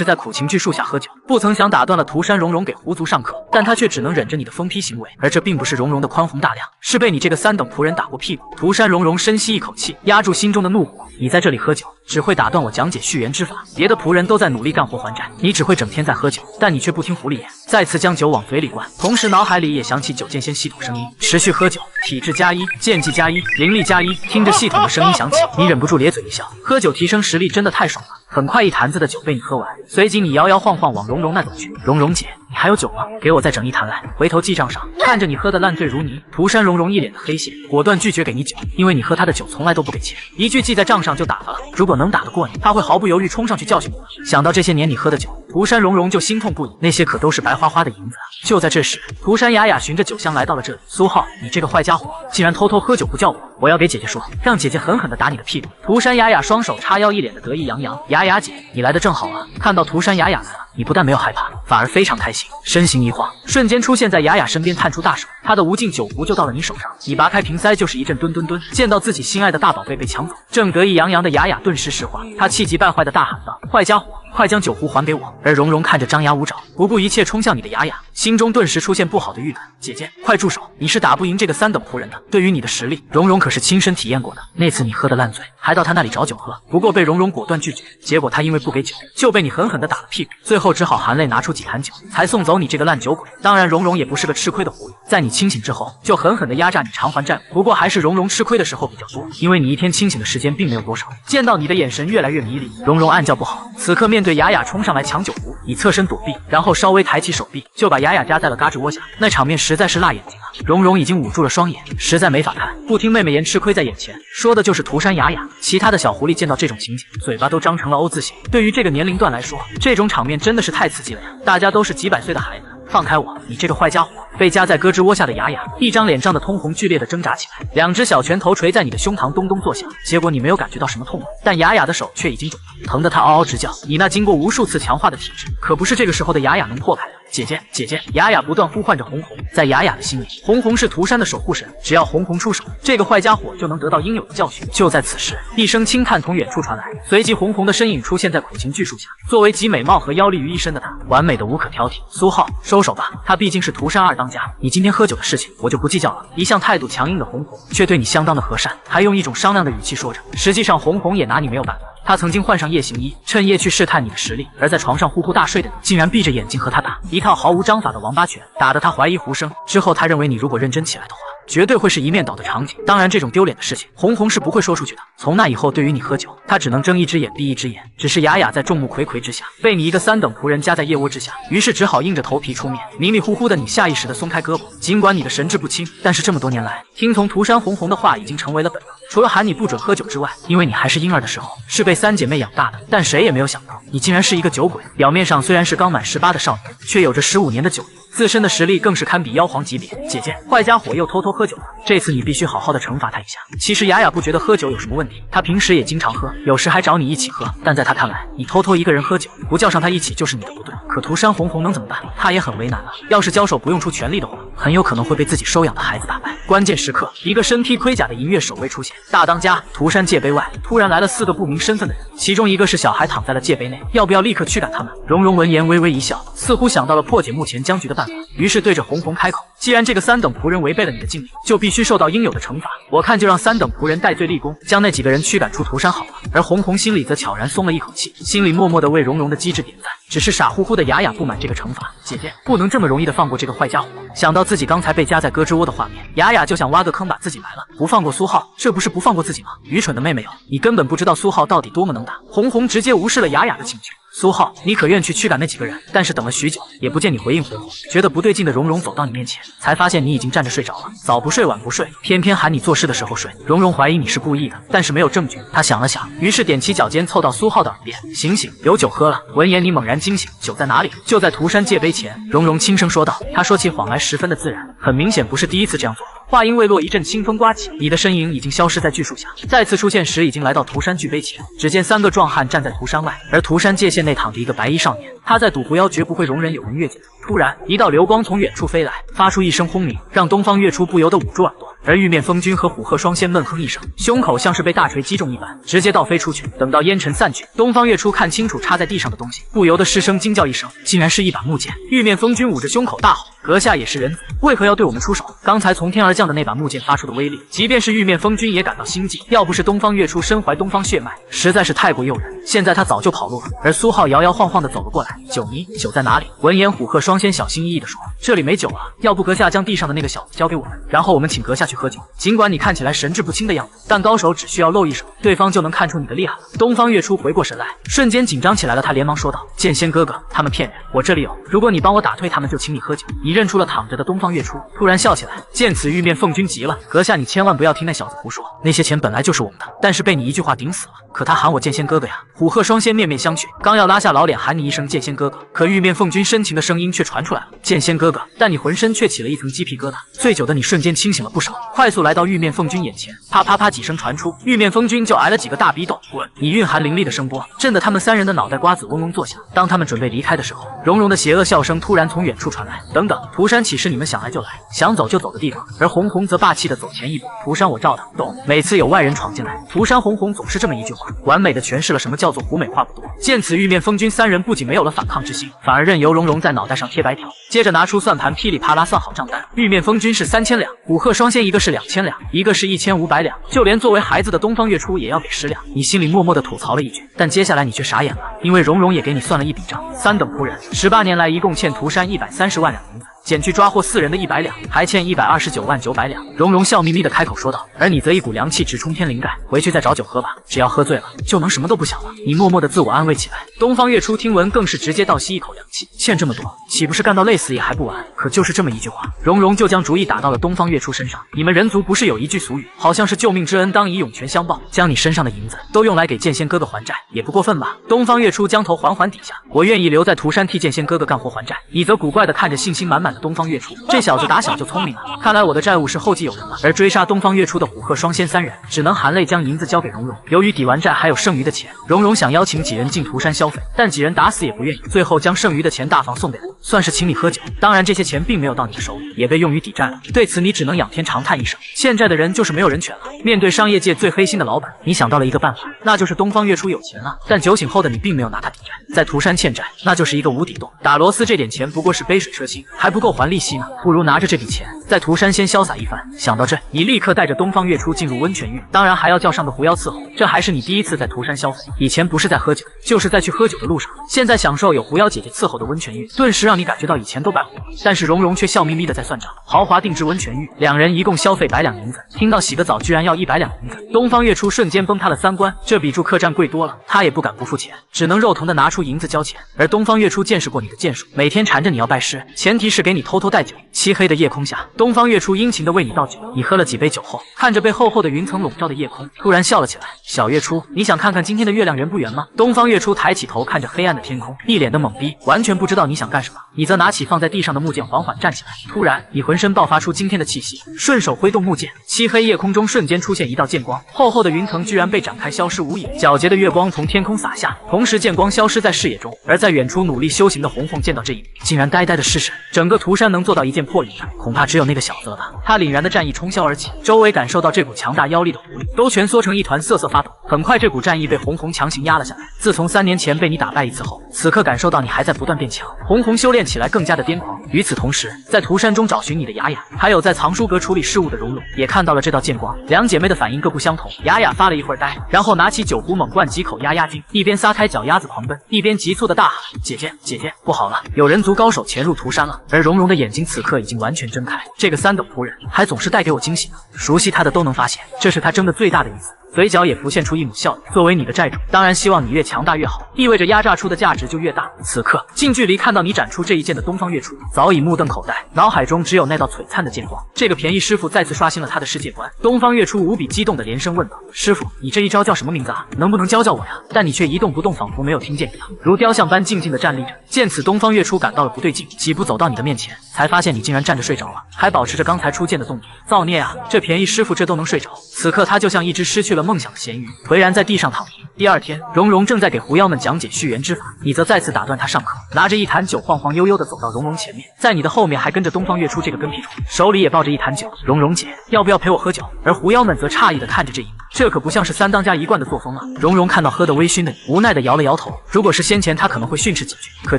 是在苦情巨树下喝酒，不曾想打断了涂山融融给狐族上课，但他却只能忍着你的疯批行为。而这并不是融融的宽宏大量，是被你这个三等仆人打过屁股。涂山融融深吸一口气，压住心中的怒火。你在这里喝酒，只会打断我讲解续缘之法。别的仆人都在努力干活还债，你只会整天在喝酒。但你却不听狐狸言，再次将酒往嘴里灌，同时脑海里也响起酒剑仙系统声音：持续喝酒，体质加一，剑技加一，灵力加一。听着系统的声音响起，你忍不住咧嘴一笑。喝酒提升实力真的太爽了。很快，一坛子的酒被你喝完，随即你摇摇晃晃往蓉蓉那走去。蓉蓉姐。你还有酒吗？给我再整一坛来，回头记账上。看着你喝的烂醉如泥，涂山荣荣一脸的黑线，果断拒绝给你酒，因为你喝他的酒从来都不给钱，一句记在账上就打发了。如果能打得过你，他会毫不犹豫冲上去教训你。想到这些年你喝的酒，涂山荣荣就心痛不已，那些可都是白花花的银子。就在这时，涂山雅雅循着酒香来到了这里。苏浩，你这个坏家伙，竟然偷偷喝酒不叫我，我要给姐姐说，让姐姐狠狠地打你的屁股。涂山雅雅双手叉腰，一脸的得意洋洋。雅雅姐，你来的正好啊！看到涂山雅雅来了。你不但没有害怕，反而非常开心，身形一晃，瞬间出现在雅雅身边，探出大手，他的无尽酒壶就到了你手上。你拔开瓶塞，就是一阵吨吨吨。见到自己心爱的大宝贝被抢走，正得意洋洋的雅雅顿时石化，他气急败坏的大喊道：“坏家伙！”快将酒壶还给我！而蓉蓉看着张牙舞爪、不顾一切冲向你的雅雅，心中顿时出现不好的预感。姐姐，快住手！你是打不赢这个三等仆人的。对于你的实力，蓉蓉可是亲身体验过的。那次你喝的烂醉，还到他那里找酒喝，不过被蓉蓉果断拒绝。结果他因为不给酒，就被你狠狠地打了屁股，最后只好含泪拿出几坛酒，才送走你这个烂酒鬼。当然，蓉蓉也不是个吃亏的狐狸，在你清醒之后，就狠狠地压榨你偿还债。务。不过还是蓉蓉吃亏的时候比较多，因为你一天清醒的时间并没有多少。见到你的眼神越来越迷离，蓉蓉暗叫不好。此刻面。面对雅雅冲上来抢酒壶，以侧身躲避，然后稍微抬起手臂，就把雅雅夹在了嘎吱窝下，那场面实在是辣眼睛啊！蓉蓉已经捂住了双眼，实在没法看。不听妹妹言，吃亏在眼前，说的就是涂山雅雅。其他的小狐狸见到这种情景，嘴巴都张成了 O 字形。对于这个年龄段来说，这种场面真的是太刺激了呀！大家都是几百岁的孩子。放开我！你这个坏家伙！被夹在胳肢窝下的雅雅，一张脸涨得通红，剧烈地挣扎起来，两只小拳头捶在你的胸膛，咚咚作响。结果你没有感觉到什么痛啊，但雅雅的手却已经肿了，疼得她嗷嗷直叫。你那经过无数次强化的体质，可不是这个时候的雅雅能破开的。姐姐，姐姐，雅雅不断呼唤着红红。在雅雅的心里，红红是涂山的守护神，只要红红出手，这个坏家伙就能得到应有的教训。就在此时，一声轻叹从远处传来，随即红红的身影出现在苦情巨树下。作为集美貌和妖力于一身的她，完美的无可挑剔。苏浩，收手吧，他毕竟是涂山二当家，你今天喝酒的事情我就不计较了。一向态度强硬的红红，却对你相当的和善，还用一种商量的语气说着。实际上，红红也拿你没有办法。他曾经换上夜行衣，趁夜去试探你的实力，而在床上呼呼大睡的你，竟然闭着眼睛和他打一套毫无章法的王八拳，打得他怀疑胡生。之后，他认为你如果认真起来的话。绝对会是一面倒的场景。当然，这种丢脸的事情，红红是不会说出去的。从那以后，对于你喝酒，她只能睁一只眼闭一只眼。只是雅雅在众目睽睽之下被你一个三等仆人夹在腋窝之下，于是只好硬着头皮出面。迷迷糊糊的你下意识的松开胳膊，尽管你的神志不清，但是这么多年来听从涂山红红的话已经成为了本能。除了喊你不准喝酒之外，因为你还是婴儿的时候是被三姐妹养大的，但谁也没有想到你竟然是一个酒鬼。表面上虽然是刚满十八的少年，却有着十五年的酒瘾。自身的实力更是堪比妖皇级别。姐姐，坏家伙又偷偷喝酒了，这次你必须好好的惩罚他一下。其实雅雅不觉得喝酒有什么问题，她平时也经常喝，有时还找你一起喝。但在她看来，你偷偷一个人喝酒，不叫上他一起就是你的不对。可涂山红红能怎么办？他也很为难啊。要是交手不用出全力的话，很有可能会被自己收养的孩子打败。关键时刻，一个身披盔甲的银月守卫出现。大当家，涂山界碑外突然来了四个不明身份的人，其中一个是小孩，躺在了界碑内。要不要立刻驱赶他们？蓉蓉闻言微微一笑，似乎想到了破解目前僵局的办。于是对着红红开口：“既然这个三等仆人违背了你的禁令，就必须受到应有的惩罚。我看就让三等仆人戴罪立功，将那几个人驱赶出涂山好了。”而红红心里则悄然松了一口气，心里默默的为蓉蓉的机智点赞。只是傻乎乎的雅雅不满这个惩罚，姐姐不能这么容易的放过这个坏家伙。想到自己刚才被夹在胳肢窝的画面，雅雅就想挖个坑把自己埋了，不放过苏浩，这不是不放过自己吗？愚蠢的妹妹哟，你根本不知道苏浩到底多么能打。红红直接无视了雅雅的请求。苏浩，你可愿去驱赶那几个人？但是等了许久，也不见你回应。红觉得不对劲的荣荣走到你面前，才发现你已经站着睡着了。早不睡，晚不睡，偏偏喊你做事的时候睡。荣荣怀疑你是故意的，但是没有证据。他想了想，于是踮起脚尖凑到苏浩的耳边：“醒醒，有酒喝了。”闻言，你猛然惊醒，酒在哪里？就在涂山界碑前。荣荣轻声说道。他说起谎来十分的自然，很明显不是第一次这样做。话音未落，一阵清风刮起，你的身影已经消失在巨树下。再次出现时，已经来到涂山巨碑前。只见三个壮汉站在涂山外，而涂山界限。内躺着一个白衣少年，他在赌狐妖绝不会容忍有人越界。突然，一道流光从远处飞来，发出一声轰鸣，让东方月初不由得捂住耳朵。而玉面风君和虎鹤双仙闷哼一声，胸口像是被大锤击中一般，直接倒飞出去。等到烟尘散去，东方月初看清楚插在地上的东西，不由得失声惊叫一声，竟然是一把木剑。玉面风君捂着胸口大吼：“阁下也是人族，为何要对我们出手？”刚才从天而降的那把木剑发出的威力，即便是玉面风君也感到心悸。要不是东方月初身怀东方血脉，实在是太过诱人，现在他早就跑路了。而苏浩摇摇晃晃地走了过来：“九妮，酒在哪里？”闻言，虎鹤双。先小心翼翼地说：“这里没酒啊，要不阁下将地上的那个小子交给我们，然后我们请阁下去喝酒。尽管你看起来神志不清的样子，但高手只需要露一手，对方就能看出你的厉害。”了。”东方月初回过神来，瞬间紧张起来了，他连忙说道：“剑仙哥哥，他们骗人，我这里有。如果你帮我打退他们，就请你喝酒。”你认出了躺着的东方月初，突然笑起来。见此，玉面凤君急了：“阁下，你千万不要听那小子胡说，那些钱本来就是我们的，但是被你一句话顶死了。可他喊我剑仙哥哥呀！”虎鹤双仙面面相觑，刚要拉下老脸喊你一声剑仙哥哥，可玉面凤君深情的声音却。却传出来了，剑仙哥哥，但你浑身却起了一层鸡皮疙瘩。醉酒的你瞬间清醒了不少，快速来到玉面凤君眼前，啪啪啪几声传出，玉面风君就挨了几个大逼斗。滚！你蕴含灵力的声波，震得他们三人的脑袋瓜子嗡嗡作响。当他们准备离开的时候，融融的邪恶笑声突然从远处传来。等等，涂山岂是你们想来就来、想走就走的地方？而红红则霸气的走前一步，涂山我罩他。懂？每次有外人闯进来，涂山红红总是这么一句话，完美的诠释了什么叫做狐美话不多。见此，玉面风君三人不仅没有了反抗之心，反而任由融融在脑袋上。贴白条，接着拿出算盘，噼里啪啦算好账单。玉面风君是三千两，五鹤双仙一个是两千两，一个是一千五百两，就连作为孩子的东方月初也要给十两。你心里默默的吐槽了一句，但接下来你却傻眼了，因为蓉蓉也给你算了一笔账：三等仆人十八年来一共欠涂山一百三十万两。银子。减去抓获四人的一百两，还欠一百二十九万九百两。蓉蓉笑眯眯的开口说道，而你则一股凉气直冲天灵盖，回去再找酒喝吧，只要喝醉了，就能什么都不想了。你默默的自我安慰起来。东方月初听闻更是直接倒吸一口凉气，欠这么多，岂不是干到累死也还不完？可就是这么一句话，蓉蓉就将主意打到了东方月初身上。你们人族不是有一句俗语，好像是救命之恩当以涌泉相报，将你身上的银子都用来给剑仙哥哥还债，也不过分吧？东方月初将头缓缓低下，我愿意留在涂山替剑仙哥哥干活还债。你则古怪的看着，信心满满。东方月初，这小子打小就聪明啊！看来我的债务是后继有人了。而追杀东方月初的虎鹤双仙三人，只能含泪将银子交给荣荣。由于抵完债还有剩余的钱，荣荣想邀请几人进涂山消费，但几人打死也不愿意。最后将剩余的钱大方送给了，算是请你喝酒。当然，这些钱并没有到你的手里，也被用于抵债了。对此，你只能仰天长叹一声：欠债的人就是没有人权了。面对商业界最黑心的老板，你想到了一个办法，那就是东方月初有钱了，但酒醒后的你并没有拿他抵债，在涂山欠债那就是一个无底洞。打螺丝这点钱不过是杯水车薪，还不。够还利息呢，不如拿着这笔钱在涂山先潇洒一番。想到这，你立刻带着东方月初进入温泉浴，当然还要叫上个狐妖伺候。这还是你第一次在涂山消费，以前不是在喝酒，就是在去喝酒的路上。现在享受有狐妖姐姐伺候的温泉浴，顿时让你感觉到以前都白活了。但是蓉蓉却笑眯眯的在算账，豪华定制温泉浴，两人一共消费百两银子。听到洗个澡居然要一百两银子，东方月初瞬间崩塌了三观，这比住客栈贵多了，他也不敢不付钱，只能肉疼的拿出银子交钱。而东方月初见识过你的剑术，每天缠着你要拜师，前提是给。给你偷偷带酒。漆黑的夜空下，东方月初殷勤的为你倒酒。你喝了几杯酒后，看着被厚厚的云层笼罩的夜空，突然笑了起来。小月初，你想看看今天的月亮圆不圆吗？东方月初抬起头看着黑暗的天空，一脸的懵逼，完全不知道你想干什么。你则拿起放在地上的木剑，缓缓站起来。突然，你浑身爆发出惊天的气息，顺手挥动木剑，漆黑夜空中瞬间出现一道剑光，厚厚的云层居然被展开消失无影。皎洁的月光从天空洒下，同时剑光消失在视野中。而在远处努力修行的红红见到这一幕，竟然呆呆的失神，整个。涂山能做到一件破礼的，恐怕只有那个小子了。他凛然的战意冲霄而起，周围感受到这股强大妖力的狐狸都蜷缩成一团，瑟瑟发抖。很快，这股战意被红红强行压了下来。自从三年前被你打败一次后，此刻感受到你还在不断变强，红红修炼起来更加的癫狂。与此同时，在涂山中找寻你的雅雅，还有在藏书阁处理事务的荣荣，也看到了这道剑光。两姐妹的反应各不相同，雅雅发了一会儿呆，然后拿起酒壶猛灌几口压压惊，一边撒开脚丫子狂奔，一边急促的大喊：“姐姐，姐姐，不好了，有人族高手潜入涂山了！”而荣。蓉蓉的眼睛此刻已经完全睁开，这个三等仆人还总是带给我惊喜呢。熟悉他的都能发现，这是他睁的最大的一次。嘴角也浮现出一抹笑意。作为你的债主，当然希望你越强大越好，意味着压榨出的价值就越大。此刻，近距离看到你展出这一剑的东方月初早已目瞪口呆，脑海中只有那道璀璨的剑光。这个便宜师傅再次刷新了他的世界观。东方月初无比激动地连声问道：“师傅，你这一招叫什么名字啊？能不能教教我呀？”但你却一动不动，仿佛没有听见一样，如雕像般静静地站立着。见此，东方月初感到了不对劲，几步走到你的面前，才发现你竟然站着睡着了，还保持着刚才出剑的动作。造孽啊！这便宜师傅这都能睡着。此刻他就像一只失去了。梦想的咸鱼颓然在地上躺平。第二天，蓉蓉正在给狐妖们讲解续缘之法，你则再次打断他上课，拿着一坛酒晃晃悠悠地走到蓉蓉前面，在你的后面还跟着东方月初这个跟屁虫，手里也抱着一坛酒。蓉蓉姐，要不要陪我喝酒？而狐妖们则诧异地看着这一幕，这可不像是三当家一贯的作风啊。蓉蓉看到喝得微醺的你，无奈地摇了摇头。如果是先前，他可能会训斥几句，可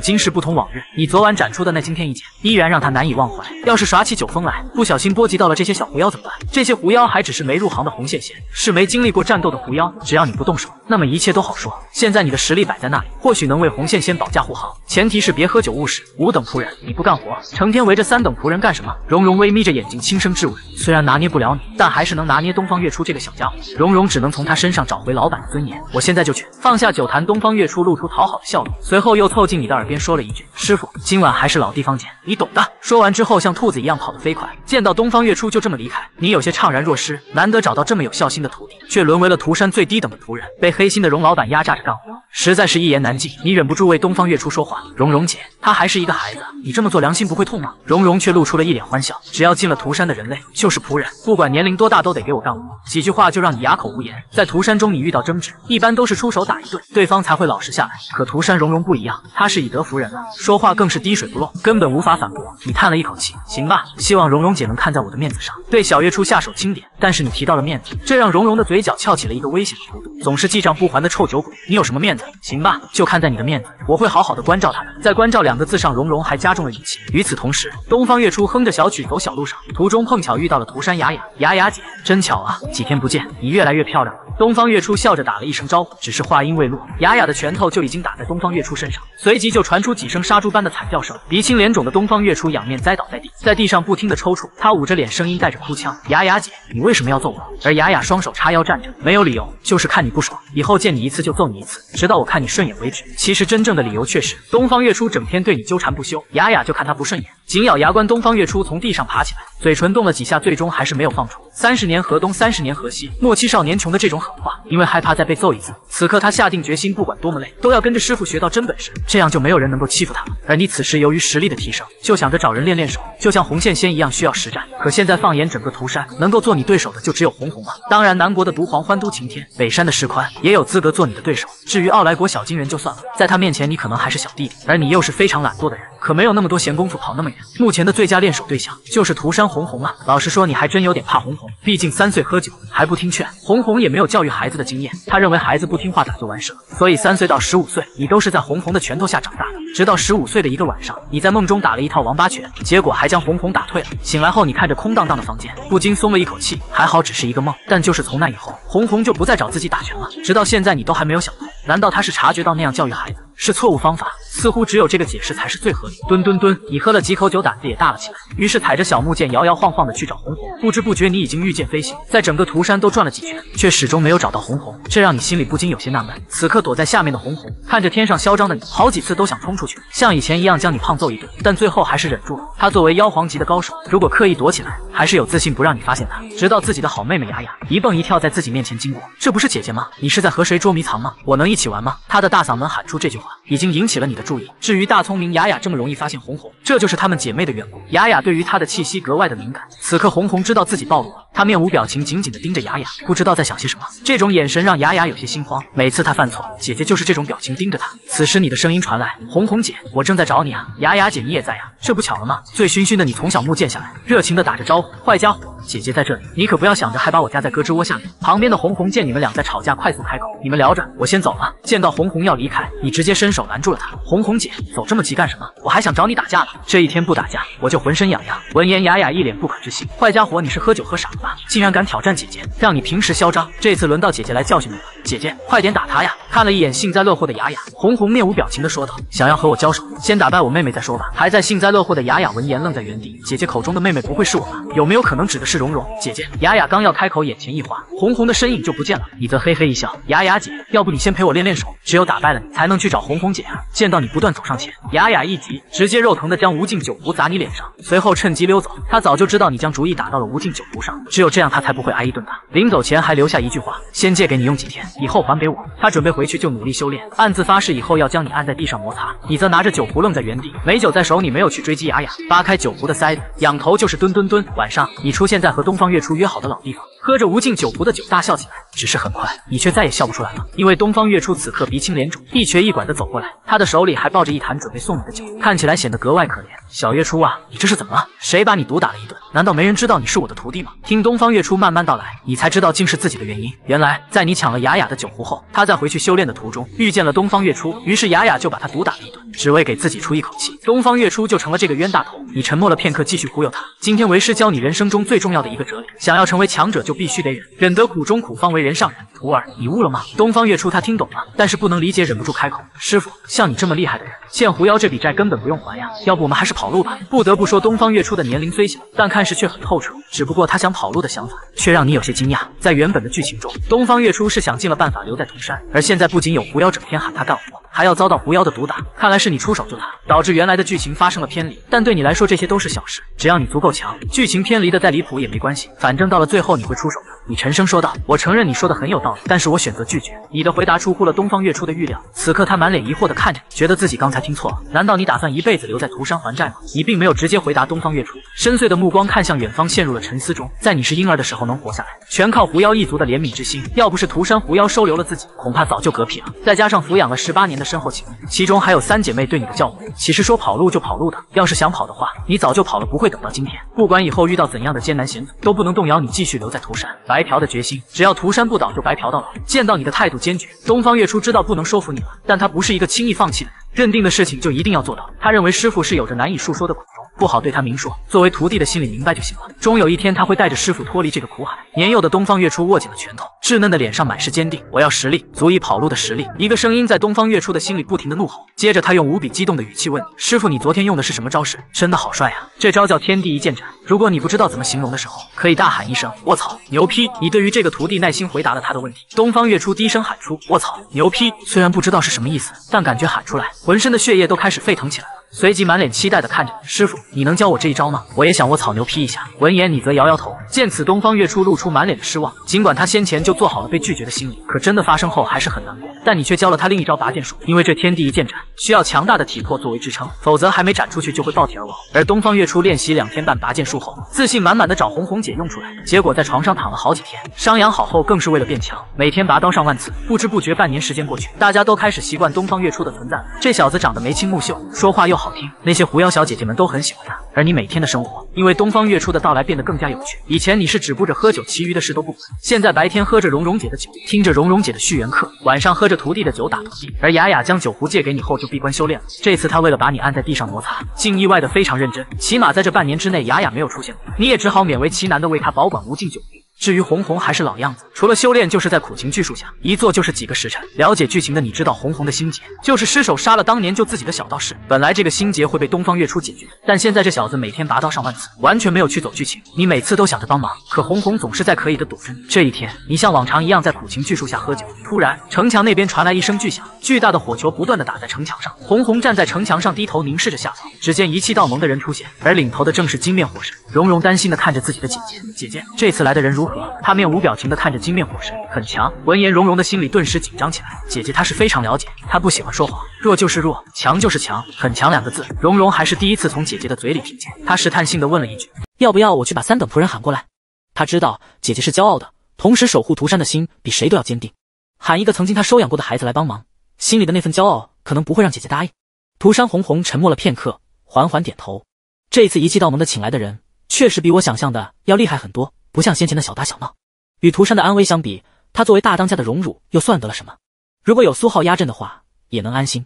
今时不同往日，你昨晚展出的那惊天一剑，依然让他难以忘怀。要是耍起酒疯来，不小心波及到了这些小狐妖怎么办？这些狐妖还只是没入行的红线仙，是没经历。过战斗的狐妖，只要你不动手，那么一切都好说。现在你的实力摆在那里，或许能为红线仙保驾护航，前提是别喝酒误事。五等仆人，你不干活，成天围着三等仆人干什么？荣荣微眯着眼睛轻声质问。虽然拿捏不了你，但还是能拿捏东方月初这个小家伙。荣荣只能从他身上找回老板的尊严。我现在就去放下酒坛。东方月初露出讨好的笑容，随后又凑近你的耳边说了一句：“师傅，今晚还是老地方见，你懂的。”说完之后像兔子一样跑得飞快。见到东方月初就这么离开，你有些怅然若失。难得找到这么有孝心的徒弟，却。沦为了涂山最低等的仆人，被黑心的荣老板压榨着干活，实在是一言难尽。你忍不住为东方月初说话，蓉蓉姐，她还是一个孩子，你这么做良心不会痛吗？蓉蓉却露出了一脸欢笑，只要进了涂山的人类就是仆人，不管年龄多大都得给我干活。几句话就让你哑口无言。在涂山中，你遇到争执，一般都是出手打一顿，对方才会老实下来。可涂山蓉蓉不一样，她是以德服人啊，说话更是滴水不漏，根本无法反驳。你叹了一口气，行吧，希望蓉蓉姐能看在我的面子上，对小月初下手轻点。但是你提到了面子，这让蓉蓉的嘴角。翘起了一个危险的弧度，总是记账不还的臭酒鬼，你有什么面子？行吧，就看在你的面子，我会好好的关照他们。在关照两个字上，蓉蓉还加重了语气。与此同时，东方月初哼着小曲走小路上，途中碰巧遇到了涂山雅雅。雅雅姐，真巧啊，几天不见，你越来越漂亮了。东方月初笑着打了一声招呼，只是话音未落，雅雅的拳头就已经打在东方月初身上，随即就传出几声杀猪般的惨叫声，鼻青脸肿的东方月初仰面栽倒在地，在地上不停的抽搐，他捂着脸，声音带着哭腔：“雅雅姐，你为什么要揍我？”而雅雅双手叉腰站。没有理由，就是看你不爽，以后见你一次就揍你一次，直到我看你顺眼为止。其实真正的理由却是东方月初整天对你纠缠不休，雅雅就看他不顺眼，紧咬牙关。东方月初从地上爬起来，嘴唇动了几下，最终还是没有放出。三十年河东，三十年河西，莫欺少年穷的这种狠话，因为害怕再被揍一次。此刻他下定决心，不管多么累，都要跟着师傅学到真本事，这样就没有人能够欺负他了。而你此时由于实力的提升，就想着找人练练手，就像红线仙一样需要实战。可现在放眼整个涂山，能够做你对手的就只有红红了。当然，南国的独。吾皇欢都晴天，北山的石宽也有资格做你的对手。至于奥莱国小金人就算了，在他面前你可能还是小弟弟。而你又是非常懒惰的人，可没有那么多闲工夫跑那么远。目前的最佳练手对象就是涂山红红了。老实说，你还真有点怕红红，毕竟三岁喝酒还不听劝。红红也没有教育孩子的经验，他认为孩子不听话打就完事，所以三岁到十五岁你都是在红红的拳头下长大的。直到十五岁的一个晚上，你在梦中打了一套王八拳，结果还将红红打退了。醒来后，你看着空荡荡的房间，不禁松了一口气，还好只是一个梦。但就是从那以后。红红就不再找自己打拳了，直到现在你都还没有想到，难道他是察觉到那样教育孩子是错误方法？似乎只有这个解释才是最合理。墩墩墩，你喝了几口酒，胆子也大了起来，于是踩着小木剑，摇摇晃晃地去找红红。不知不觉，你已经御剑飞行，在整个涂山都转了几圈，却始终没有找到红红，这让你心里不禁有些纳闷。此刻躲在下面的红红，看着天上嚣张的你，好几次都想冲出去，像以前一样将你胖揍一顿，但最后还是忍住了。他作为妖皇级的高手，如果刻意躲起来，还是有自信不让你发现他。直到自己的好妹妹雅雅一蹦一跳在自己面前经过，这不是姐姐吗？你是在和谁捉迷藏吗？我能一起玩吗？她的大嗓门喊出这句话，已经引起了你的。注意，至于大聪明雅雅这么容易发现红红，这就是她们姐妹的缘故。雅雅对于她的气息格外的敏感。此刻红红知道自己暴露了，她面无表情，紧紧地盯着雅雅，不知道在想些什么。这种眼神让雅雅有些心慌。每次她犯错，姐姐就是这种表情盯着她。此时你的声音传来：“红红姐，我正在找你啊。”“雅雅姐，你也在呀？这不巧了吗？”醉醺醺的你从小木剑下来，热情地打着招呼：“坏家伙！”姐姐在这里，你可不要想着还把我夹在胳肢窝下面。旁边的红红见你们俩在吵架，快速开口：“你们聊着，我先走了。”见到红红要离开，你直接伸手拦住了她。红红姐，走这么急干什么？我还想找你打架呢。这一天不打架，我就浑身痒痒。闻言，雅雅一脸不可置信：“坏家伙，你是喝酒喝傻了吧？竟然敢挑战姐姐，让你平时嚣张，这次轮到姐姐来教训你了。”姐姐，快点打他呀！看了一眼幸灾乐祸的雅雅，红红面无表情地说道：“想要和我交手，先打败我妹妹再说吧。”还在幸灾乐祸的雅雅闻言愣在原地。姐姐口中的妹妹不会是我吧？有没有可能指的是？是蓉蓉姐姐，雅雅刚要开口，眼前一花，红红的身影就不见了。你则嘿嘿一笑，雅雅姐，要不你先陪我练练手，只有打败了你，才能去找红红姐啊。见到你不断走上前，雅雅一急，直接肉疼的将无尽酒壶砸你脸上，随后趁机溜走。他早就知道你将主意打到了无尽酒壶上，只有这样他才不会挨一顿打。临走前还留下一句话，先借给你用几天，以后还给我。他准备回去就努力修炼，暗自发誓以后要将你按在地上摩擦。你则拿着酒壶愣在原地，美酒在手，你没有去追击雅雅，扒开酒壶的塞子，仰头就是蹲蹲蹲。晚上你出现。在和东方月初约好的老地方。喝着无尽酒壶的酒，大笑起来。只是很快，你却再也笑不出来了，因为东方月初此刻鼻青脸肿，一瘸一拐地走过来，他的手里还抱着一坛准备送你的酒，看起来显得格外可怜。小月初啊，你这是怎么了？谁把你毒打了一顿？难道没人知道你是我的徒弟吗？听东方月初慢慢道来，你才知道竟是自己的原因。原来在你抢了雅雅的酒壶后，他在回去修炼的途中遇见了东方月初，于是雅雅就把他毒打了一顿，只为给自己出一口气。东方月初就成了这个冤大头。你沉默了片刻，继续忽悠他。今天为师教你人生中最重要的一个哲理，想要成为强者就。就必须得忍，忍得苦中苦方为人上人。徒儿，你悟了吗？东方月初他听懂了，但是不能理解，忍不住开口：“师傅，像你这么厉害的人，欠狐妖这笔债根本不用还呀。要不我们还是跑路吧。”不得不说，东方月初的年龄虽小，但看似却很透彻。只不过他想跑路的想法却让你有些惊讶。在原本的剧情中，东方月初是想尽了办法留在铜山，而现在不仅有狐妖整天喊他干活，还要遭到狐妖的毒打。看来是你出手救他，导致原来的剧情发生了偏离。但对你来说，这些都是小事，只要你足够强，剧情偏离的再离谱也没关系，反正到了最后你会。出手你沉声说道：“我承认你说的很有道理，但是我选择拒绝。”你的回答出乎了东方月初的预料。此刻他满脸疑惑地看着你，觉得自己刚才听错了。难道你打算一辈子留在涂山还债吗？你并没有直接回答东方月初，深邃的目光看向远方，陷入了沉思中。在你是婴儿的时候能活下来，全靠狐妖一族的怜悯之心。要不是涂山狐妖收留了自己，恐怕早就嗝屁了。再加上抚养了十八年的深厚情谊，其中还有三姐妹对你的教诲，岂是说跑路就跑路的？要是想跑的话，你早就跑了，不会等到今天。不管以后遇到怎样的艰难险阻，都不能动摇你继续留在涂山。白嫖的决心，只要涂山不倒，就白嫖到了。见到你的态度坚决，东方月初知道不能说服你了，但他不是一个轻易放弃的人，认定的事情就一定要做到。他认为师傅是有着难以诉说的苦衷。不好对他明说，作为徒弟的心里明白就行了。终有一天他会带着师傅脱离这个苦海。年幼的东方月初握紧了拳头，稚嫩的脸上满是坚定。我要实力，足以跑路的实力。一个声音在东方月初的心里不停的怒吼。接着他用无比激动的语气问：“师傅，你昨天用的是什么招式？真的好帅呀！这招叫天地一剑斩。如果你不知道怎么形容的时候，可以大喊一声‘卧槽，牛批’。”你对于这个徒弟耐心回答了他的问题。东方月初低声喊出：“卧槽，牛批！”虽然不知道是什么意思，但感觉喊出来，浑身的血液都开始沸腾起来。了。随即满脸期待的看着你，师傅，你能教我这一招吗？我也想我草牛批一下。闻言，你则摇摇头。见此，东方月初露出满脸的失望。尽管他先前就做好了被拒绝的心理，可真的发生后还是很难过。但你却教了他另一招拔剑术，因为这天地一剑斩需要强大的体魄作为支撑，否则还没斩出去就会爆体而亡。而东方月初练习两天半拔剑术后，自信满满的找红红姐用出来，结果在床上躺了好几天。伤养好后，更是为了变强，每天拔刀上万次。不知不觉半年时间过去，大家都开始习惯东方月初的存在。了。这小子长得眉清目秀，说话又好。好听，那些狐妖小姐姐们都很喜欢他，而你每天的生活。因为东方月初的到来变得更加有趣。以前你是只顾着喝酒，其余的事都不管。现在白天喝着蓉蓉姐的酒，听着蓉蓉姐的续缘课；晚上喝着徒弟的酒，打徒弟。而雅雅将酒壶借给你后就闭关修炼了。这次她为了把你按在地上摩擦，竟意外的非常认真。起码在这半年之内，雅雅没有出现过，你也只好勉为其难的为他保管无尽酒壶。至于红红还是老样子，除了修炼就是在苦情巨树下一坐就是几个时辰。了解剧情的你知道，红红的心结就是失手杀了当年救自己的小道士。本来这个心结会被东方月初解决，但现在这小子每天拔刀上万次。完全没有去走剧情。你每次都想着帮忙，可红红总是在可以的躲着你。这一天，你像往常一样在苦情巨树下喝酒，突然城墙那边传来一声巨响，巨大的火球不断的打在城墙上。红红站在城墙上低头凝视着下方，只见一气道盟的人出现，而领头的正是金面火神。蓉蓉担心的看着自己的姐姐，姐姐这次来的人如何？她面无表情的看着金面火神，很强。闻言，蓉蓉的心里顿时紧张起来。姐姐她是非常了解，她不喜欢说谎，弱就是弱，强就是强，很强两个字，蓉蓉还是第一次从姐姐的嘴里听见。她试探性的。问了一句：“要不要我去把三等仆人喊过来？”他知道姐姐是骄傲的，同时守护涂山的心比谁都要坚定。喊一个曾经他收养过的孩子来帮忙，心里的那份骄傲可能不会让姐姐答应。涂山红红沉默了片刻，缓缓点头。这一次一气道盟的请来的人确实比我想象的要厉害很多，不像先前的小打小闹。与涂山的安危相比，他作为大当家的荣辱又算得了什么？如果有苏浩压阵的话，也能安心。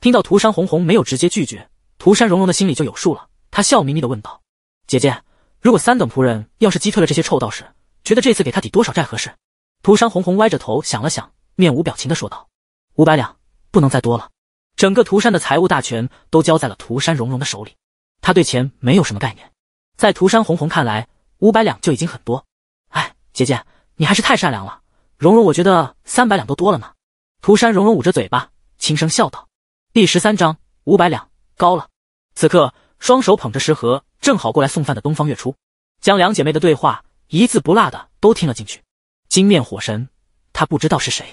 听到涂山红红没有直接拒绝，涂山荣荣的心里就有数了。他笑眯眯地问道。姐姐，如果三等仆人要是击退了这些臭道士，觉得这次给他抵多少债合适？涂山红红歪着头想了想，面无表情的说道：“五百两，不能再多了。”整个涂山的财务大权都交在了涂山荣荣的手里，他对钱没有什么概念。在涂山红红看来，五百两就已经很多。哎，姐姐，你还是太善良了。荣荣，我觉得三百两都多了呢。涂山荣荣捂着嘴巴，轻声笑道：“第十三章，五百两高了。”此刻，双手捧着食盒。正好过来送饭的东方月初，将两姐妹的对话一字不落的都听了进去。金面火神，他不知道是谁，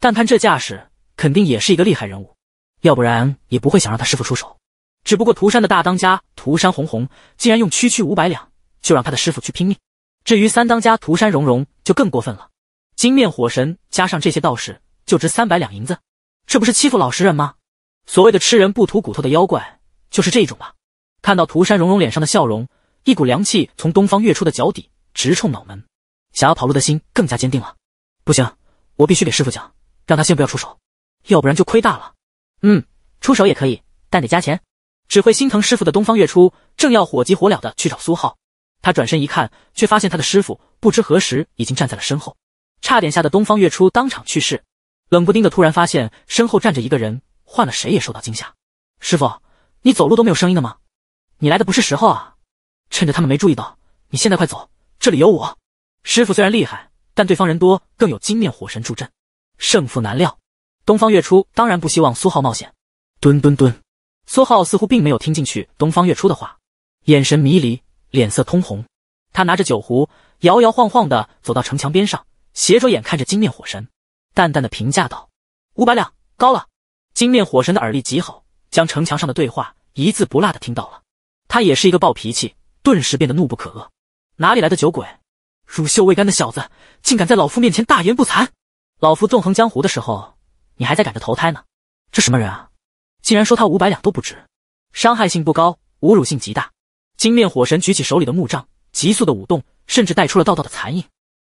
但看这架势，肯定也是一个厉害人物，要不然也不会想让他师傅出手。只不过涂山的大当家涂山红红，竟然用区区五百两就让他的师傅去拼命。至于三当家涂山融融就更过分了，金面火神加上这些道士就值三百两银子，这不是欺负老实人吗？所谓的吃人不吐骨头的妖怪，就是这一种吧。看到涂山荣荣脸上的笑容，一股凉气从东方月初的脚底直冲脑门，想要跑路的心更加坚定了。不行，我必须给师傅讲，让他先不要出手，要不然就亏大了。嗯，出手也可以，但得加钱。只会心疼师傅的东方月初正要火急火燎的去找苏浩，他转身一看，却发现他的师傅不知何时已经站在了身后，差点吓得东方月初当场去世。冷不丁的突然发现身后站着一个人，换了谁也受到惊吓。师傅，你走路都没有声音的吗？你来的不是时候啊！趁着他们没注意到，你现在快走，这里有我。师傅虽然厉害，但对方人多，更有金面火神助阵，胜负难料。东方月初当然不希望苏浩冒险。蹲蹲蹲！苏浩似乎并没有听进去东方月初的话，眼神迷离，脸色通红。他拿着酒壶，摇摇晃晃的走到城墙边上，斜着眼看着金面火神，淡淡的评价道：“五百两，高了。”金面火神的耳力极好，将城墙上的对话一字不落的听到了。他也是一个暴脾气，顿时变得怒不可遏。哪里来的酒鬼？乳臭未干的小子，竟敢在老夫面前大言不惭！老夫纵横江湖的时候，你还在赶着投胎呢。这什么人啊，竟然说他五百两都不值？伤害性不高，侮辱性极大。金面火神举起手里的木杖，急速的舞动，甚至带出了道道的残影。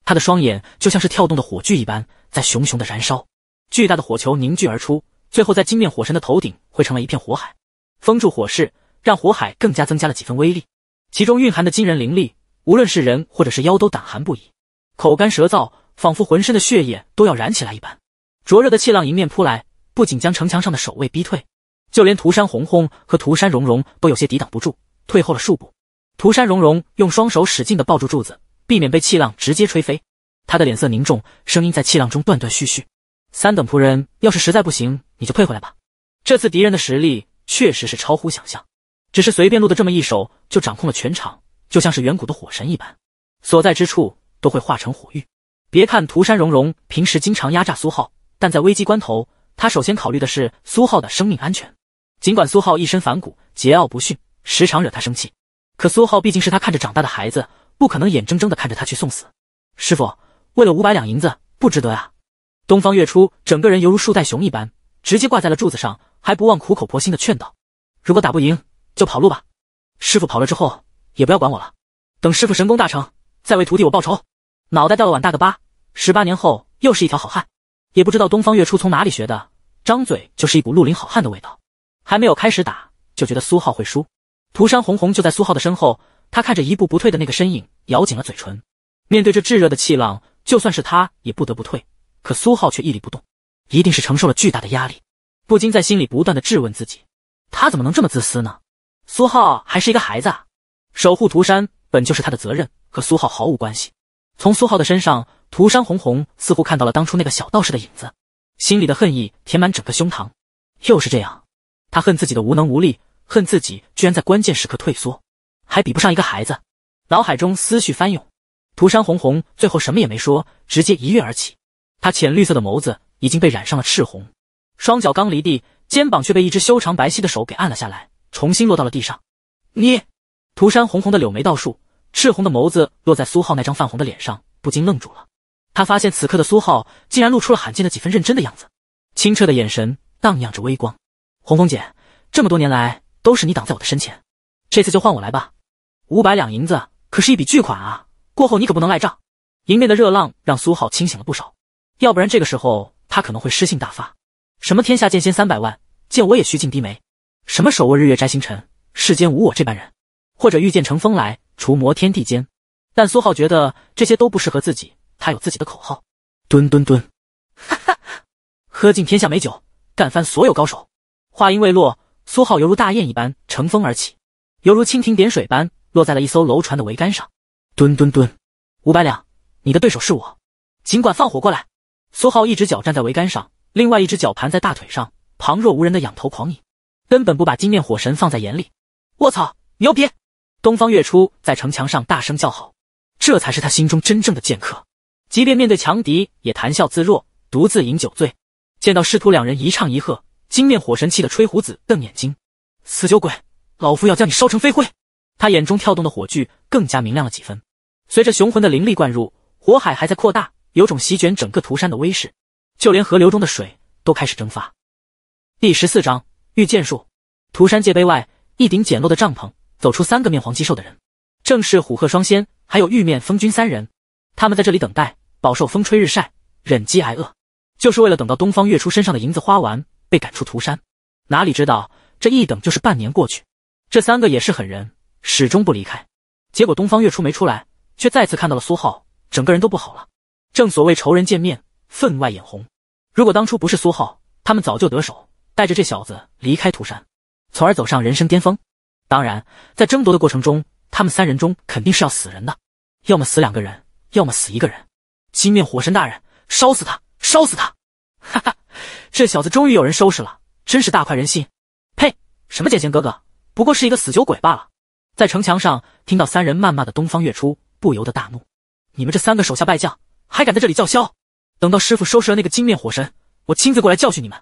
他的双眼就像是跳动的火炬一般，在熊熊的燃烧。巨大的火球凝聚而出，最后在金面火神的头顶汇成了一片火海，封住火势。让火海更加增加了几分威力，其中蕴含的惊人灵力，无论是人或者是妖都胆寒不已，口干舌燥，仿佛浑身的血液都要燃起来一般。灼热的气浪迎面扑来，不仅将城墙上的守卫逼退，就连涂山红红和涂山融融都有些抵挡不住，退后了数步。涂山融融用双手使劲的抱住柱子，避免被气浪直接吹飞。他的脸色凝重，声音在气浪中断断续续：“三等仆人，要是实在不行，你就退回来吧。这次敌人的实力确实是超乎想象。”只是随便录的这么一首，就掌控了全场，就像是远古的火神一般，所在之处都会化成火域。别看涂山荣荣平时经常压榨苏浩，但在危机关头，他首先考虑的是苏浩的生命安全。尽管苏浩一身反骨，桀骜不驯，时常惹他生气，可苏浩毕竟是他看着长大的孩子，不可能眼睁睁的看着他去送死。师傅，为了五百两银子不值得啊！东方月初整个人犹如树袋熊一般，直接挂在了柱子上，还不忘苦口婆心的劝道：“如果打不赢。”就跑路吧，师傅跑了之后也不要管我了。等师傅神功大成，再为徒弟我报仇。脑袋掉了碗大个疤，十八年后又是一条好汉。也不知道东方月初从哪里学的，张嘴就是一股绿林好汉的味道。还没有开始打，就觉得苏浩会输。涂山红红就在苏浩的身后，他看着一步不退的那个身影，咬紧了嘴唇。面对这炙热的气浪，就算是他也不得不退。可苏浩却屹立不动，一定是承受了巨大的压力，不禁在心里不断的质问自己：他怎么能这么自私呢？苏浩还是一个孩子，啊，守护涂山本就是他的责任，和苏浩毫无关系。从苏浩的身上，涂山红红似乎看到了当初那个小道士的影子，心里的恨意填满整个胸膛。又是这样，他恨自己的无能无力，恨自己居然在关键时刻退缩，还比不上一个孩子。脑海中思绪翻涌，涂山红红最后什么也没说，直接一跃而起。他浅绿色的眸子已经被染上了赤红，双脚刚离地，肩膀却被一只修长白皙的手给按了下来。重新落到了地上。你，涂山红红的柳眉倒竖，赤红的眸子落在苏浩那张泛红的脸上，不禁愣住了。他发现此刻的苏浩竟然露出了罕见的几分认真的样子，清澈的眼神荡漾着微光。红红姐，这么多年来都是你挡在我的身前，这次就换我来吧。五百两银子可是一笔巨款啊，过后你可不能赖账。迎面的热浪让苏浩清醒了不少，要不然这个时候他可能会失性大发。什么天下剑仙三百万，见我也虚进低眉。什么手握日月摘星辰，世间无我这般人；或者御剑乘风来，除魔天地间。但苏浩觉得这些都不适合自己，他有自己的口号：蹲蹲蹲，哈哈，喝尽天下美酒，干翻所有高手。话音未落，苏浩犹如大雁一般乘风而起，犹如蜻蜓点水般落在了一艘楼船的桅杆上。蹲蹲蹲，五百两，你的对手是我，尽管放火过来。苏浩一只脚站在桅杆上，另外一只脚盘在大腿上，旁若无人的仰头狂饮。根本不把金面火神放在眼里，我操，牛逼！东方月初在城墙上大声叫好，这才是他心中真正的剑客，即便面对强敌也谈笑自若，独自饮酒醉。见到师徒两人一唱一和，金面火神气得吹胡子瞪眼睛，死酒鬼，老夫要将你烧成飞灰！他眼中跳动的火炬更加明亮了几分，随着雄浑的灵力灌入，火海还在扩大，有种席卷整个涂山的威势，就连河流中的水都开始蒸发。第十四章。御剑术，涂山界碑外，一顶简陋的帐篷，走出三个面黄肌瘦的人，正是虎鹤双仙，还有玉面风君三人。他们在这里等待，饱受风吹日晒，忍饥挨饿，就是为了等到东方月初身上的银子花完，被赶出涂山。哪里知道这一等就是半年过去，这三个也是狠人，始终不离开。结果东方月初没出来，却再次看到了苏浩，整个人都不好了。正所谓仇人见面，分外眼红。如果当初不是苏浩，他们早就得手。带着这小子离开涂山，从而走上人生巅峰。当然，在争夺的过程中，他们三人中肯定是要死人的，要么死两个人，要么死一个人。金面火神大人，烧死他，烧死他！哈哈，这小子终于有人收拾了，真是大快人心！呸，什么剑仙哥哥，不过是一个死酒鬼罢了。在城墙上听到三人谩骂的东方月初不由得大怒：“你们这三个手下败将，还敢在这里叫嚣？等到师傅收拾了那个金面火神，我亲自过来教训你们！”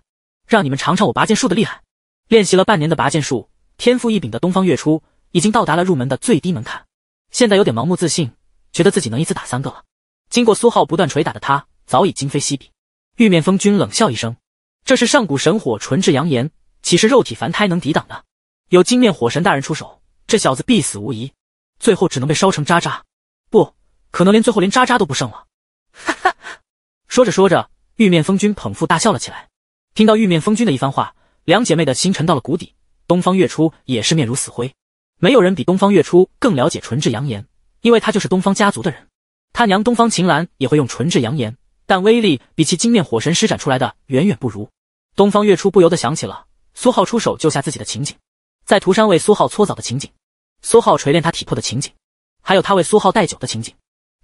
让你们尝尝我拔剑术的厉害！练习了半年的拔剑术，天赋异禀的东方月初已经到达了入门的最低门槛。现在有点盲目自信，觉得自己能一次打三个了。经过苏浩不断捶打的他，早已今非昔比。玉面风君冷笑一声：“这是上古神火纯质阳炎，岂是肉体凡胎能抵挡的？有金面火神大人出手，这小子必死无疑，最后只能被烧成渣渣。不，可能连最后连渣渣都不剩了。”哈哈！说着说着，玉面风君捧腹大笑了起来。听到玉面风君的一番话，两姐妹的心沉到了谷底。东方月初也是面如死灰。没有人比东方月初更了解纯质扬言，因为他就是东方家族的人。他娘东方秦岚也会用纯质扬言，但威力比其金面火神施展出来的远远不如。东方月初不由得想起了苏浩出手救下自己的情景，在涂山为苏浩搓澡的情景，苏浩锤炼他体魄的情景，还有他为苏浩带酒的情景。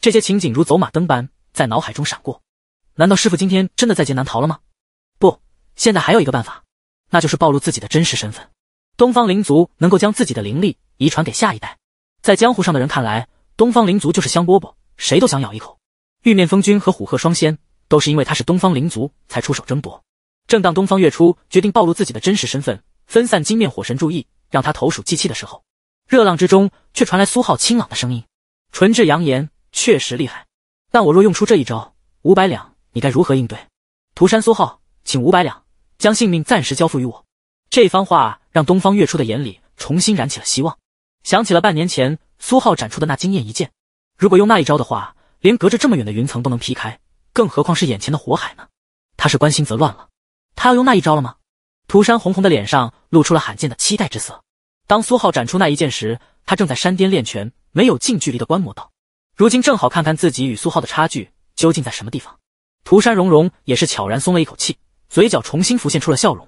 这些情景如走马灯般在脑海中闪过。难道师傅今天真的在劫难逃了吗？现在还有一个办法，那就是暴露自己的真实身份。东方灵族能够将自己的灵力遗传给下一代，在江湖上的人看来，东方灵族就是香饽饽，谁都想咬一口。玉面风君和虎鹤双仙都是因为他是东方灵族才出手争夺。正当东方月初决定暴露自己的真实身份，分散金面火神注意，让他投鼠忌器的时候，热浪之中却传来苏浩清朗的声音：“纯质扬言确实厉害，但我若用出这一招，五百两，你该如何应对？”涂山苏浩，请五百两。将性命暂时交付于我，这番话让东方月初的眼里重新燃起了希望。想起了半年前苏浩展出的那惊艳一剑，如果用那一招的话，连隔着这么远的云层都能劈开，更何况是眼前的火海呢？他是关心则乱了，他要用那一招了吗？涂山红红的脸上露出了罕见的期待之色。当苏浩展出那一剑时，他正在山巅练拳，没有近距离的观摩到。如今正好看看自己与苏浩的差距究竟在什么地方。涂山融融也是悄然松了一口气。嘴角重新浮现出了笑容，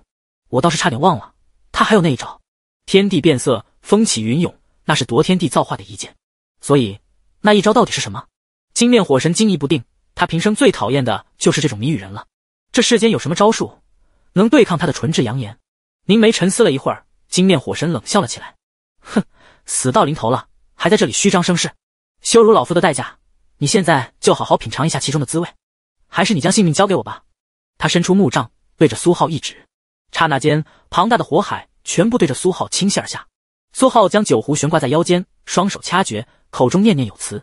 我倒是差点忘了，他还有那一招天地变色，风起云涌，那是夺天地造化的一剑。所以那一招到底是什么？金面火神惊疑不定，他平生最讨厌的就是这种谜语人了。这世间有什么招数能对抗他的纯质扬言？凝眉沉思了一会儿，金面火神冷笑了起来：“哼，死到临头了，还在这里虚张声势，羞辱老夫的代价，你现在就好好品尝一下其中的滋味。还是你将性命交给我吧。”他伸出木杖，对着苏浩一指，刹那间，庞大的火海全部对着苏浩倾泻而下。苏浩将酒壶悬挂在腰间，双手掐诀，口中念念有词。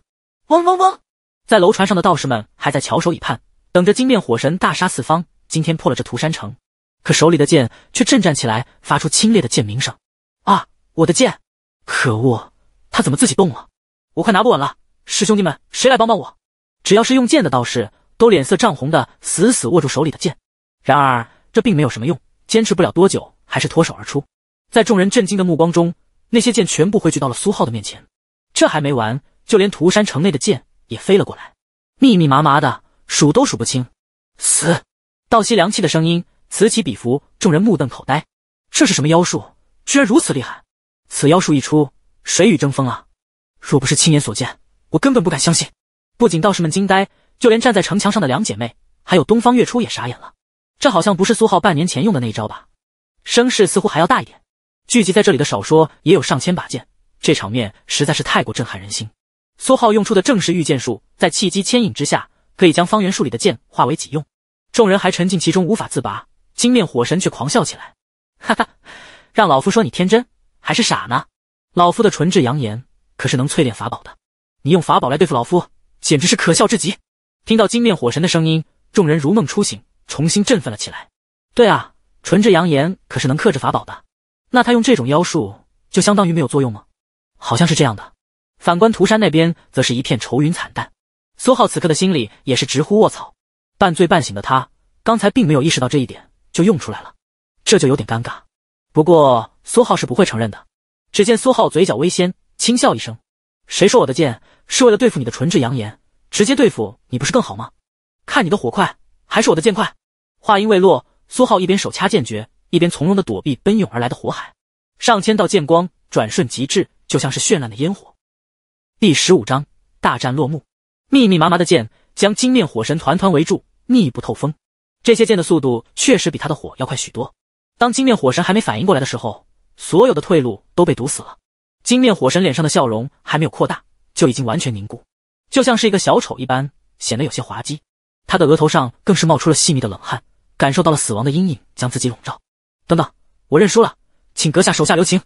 嗡嗡嗡，在楼船上的道士们还在翘首以盼，等着金面火神大杀四方，今天破了这涂山城。可手里的剑却震颤起来，发出清冽的剑鸣声。啊，我的剑！可恶，他怎么自己动了？我快拿不稳了！师兄弟们，谁来帮帮我？只要是用剑的道士。都脸色涨红的死死握住手里的剑，然而这并没有什么用，坚持不了多久还是脱手而出。在众人震惊的目光中，那些剑全部汇聚到了苏浩的面前。这还没完，就连涂山城内的剑也飞了过来，密密麻麻的，数都数不清。死！倒吸凉气的声音此起彼伏，众人目瞪口呆。这是什么妖术？居然如此厉害！此妖术一出，谁与争锋啊？若不是亲眼所见，我根本不敢相信。不仅道士们惊呆。就连站在城墙上的两姐妹，还有东方月初也傻眼了。这好像不是苏浩半年前用的那一招吧？声势似乎还要大一点。聚集在这里的少说也有上千把剑，这场面实在是太过震撼人心。苏浩用出的正是御剑术，在气机牵引之下，可以将方圆数里的剑化为己用。众人还沉浸其中无法自拔，金面火神却狂笑起来：“哈哈，让老夫说你天真还是傻呢？老夫的纯质阳炎可是能淬炼法宝的，你用法宝来对付老夫，简直是可笑至极！”听到金面火神的声音，众人如梦初醒，重新振奋了起来。对啊，纯质扬言可是能克制法宝的，那他用这种妖术就相当于没有作用吗？好像是这样的。反观涂山那边则是一片愁云惨淡，苏浩此刻的心里也是直呼卧槽。半醉半醒的他刚才并没有意识到这一点，就用出来了，这就有点尴尬。不过苏浩是不会承认的。只见苏浩嘴角微掀，轻笑一声：“谁说我的剑是为了对付你的纯质扬言？”直接对付你不是更好吗？看你的火快，还是我的剑快？话音未落，苏浩一边手掐剑诀，一边从容的躲避奔涌而来的火海。上千道剑光转瞬即至，就像是绚烂的烟火。第十五章大战落幕，密密麻麻的剑将金面火神团团围住，密不透风。这些剑的速度确实比他的火要快许多。当金面火神还没反应过来的时候，所有的退路都被堵死了。金面火神脸上的笑容还没有扩大，就已经完全凝固。就像是一个小丑一般，显得有些滑稽。他的额头上更是冒出了细密的冷汗，感受到了死亡的阴影将自己笼罩。等等，我认输了，请阁下手下留情。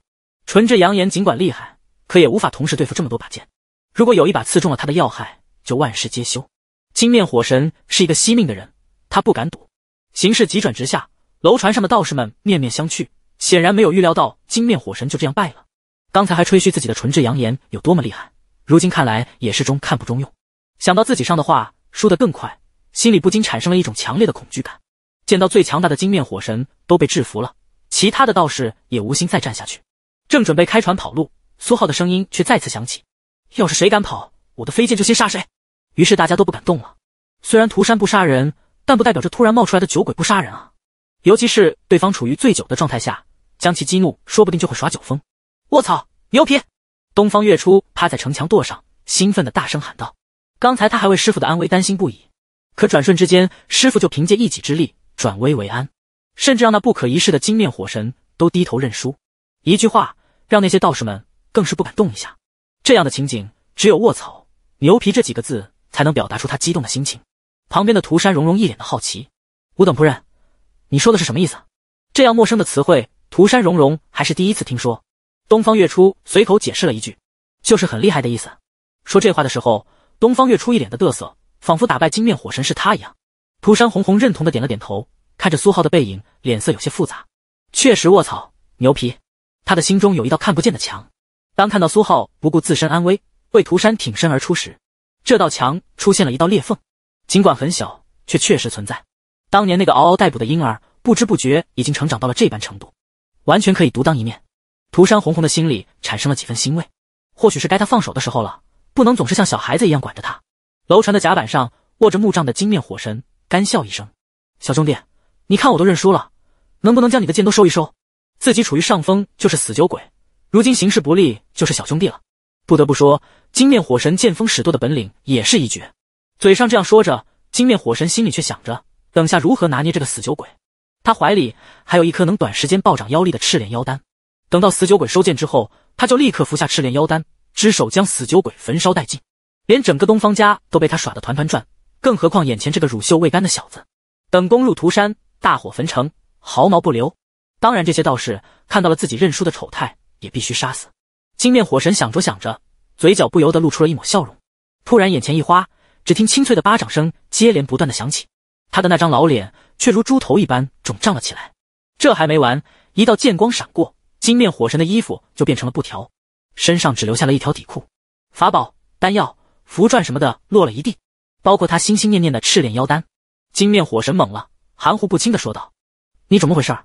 纯质扬言，尽管厉害，可也无法同时对付这么多把剑。如果有一把刺中了他的要害，就万事皆休。金面火神是一个惜命的人，他不敢赌。形势急转直下，楼船上的道士们面面相觑，显然没有预料到金面火神就这样败了。刚才还吹嘘自己的纯质扬言有多么厉害。如今看来也是中看不中用，想到自己上的话输得更快，心里不禁产生了一种强烈的恐惧感。见到最强大的金面火神都被制服了，其他的道士也无心再战下去，正准备开船跑路，苏浩的声音却再次响起：“要是谁敢跑，我的飞剑就先杀谁。”于是大家都不敢动了。虽然涂山不杀人，但不代表这突然冒出来的酒鬼不杀人啊！尤其是对方处于醉酒的状态下，将其激怒，说不定就会耍酒疯。我操，牛皮！东方月初趴在城墙垛上，兴奋地大声喊道：“刚才他还为师傅的安危担心不已，可转瞬之间，师傅就凭借一己之力转危为安，甚至让那不可一世的金面火神都低头认输。一句话，让那些道士们更是不敢动一下。这样的情景，只有‘卧槽、牛皮’这几个字才能表达出他激动的心情。”旁边的涂山荣荣一脸的好奇：“吾等仆人，你说的是什么意思？这样陌生的词汇，涂山荣荣还是第一次听说。”东方月初随口解释了一句，就是很厉害的意思。说这话的时候，东方月初一脸的嘚瑟，仿佛打败金面火神是他一样。涂山红红认同的点了点头，看着苏浩的背影，脸色有些复杂。确实，卧槽，牛皮！他的心中有一道看不见的墙，当看到苏浩不顾自身安危为涂山挺身而出时，这道墙出现了一道裂缝，尽管很小，却确实存在。当年那个嗷嗷待哺的婴儿，不知不觉已经成长到了这般程度，完全可以独当一面。涂山红红的心里产生了几分欣慰，或许是该他放手的时候了，不能总是像小孩子一样管着他。楼船的甲板上，握着木杖的金面火神干笑一声：“小兄弟，你看我都认输了，能不能将你的剑都收一收？自己处于上风就是死酒鬼，如今形势不利就是小兄弟了。”不得不说，金面火神剑风使舵的本领也是一绝。嘴上这样说着，金面火神心里却想着等下如何拿捏这个死酒鬼。他怀里还有一颗能短时间暴涨妖力的赤脸妖丹。等到死酒鬼收剑之后，他就立刻服下赤炼妖丹，只手将死酒鬼焚烧殆尽，连整个东方家都被他耍得团团转，更何况眼前这个乳臭未干的小子？等攻入涂山，大火焚城，毫毛不留。当然，这些道士看到了自己认输的丑态，也必须杀死。金面火神想着想着，嘴角不由得露出了一抹笑容。突然，眼前一花，只听清脆的巴掌声接连不断的响起，他的那张老脸却如猪头一般肿胀了起来。这还没完，一道剑光闪过。金面火神的衣服就变成了布条，身上只留下了一条底裤，法宝、丹药、符篆什么的落了一地，包括他心心念念的赤炼妖丹。金面火神懵了，含糊不清的说道：“你怎么回事？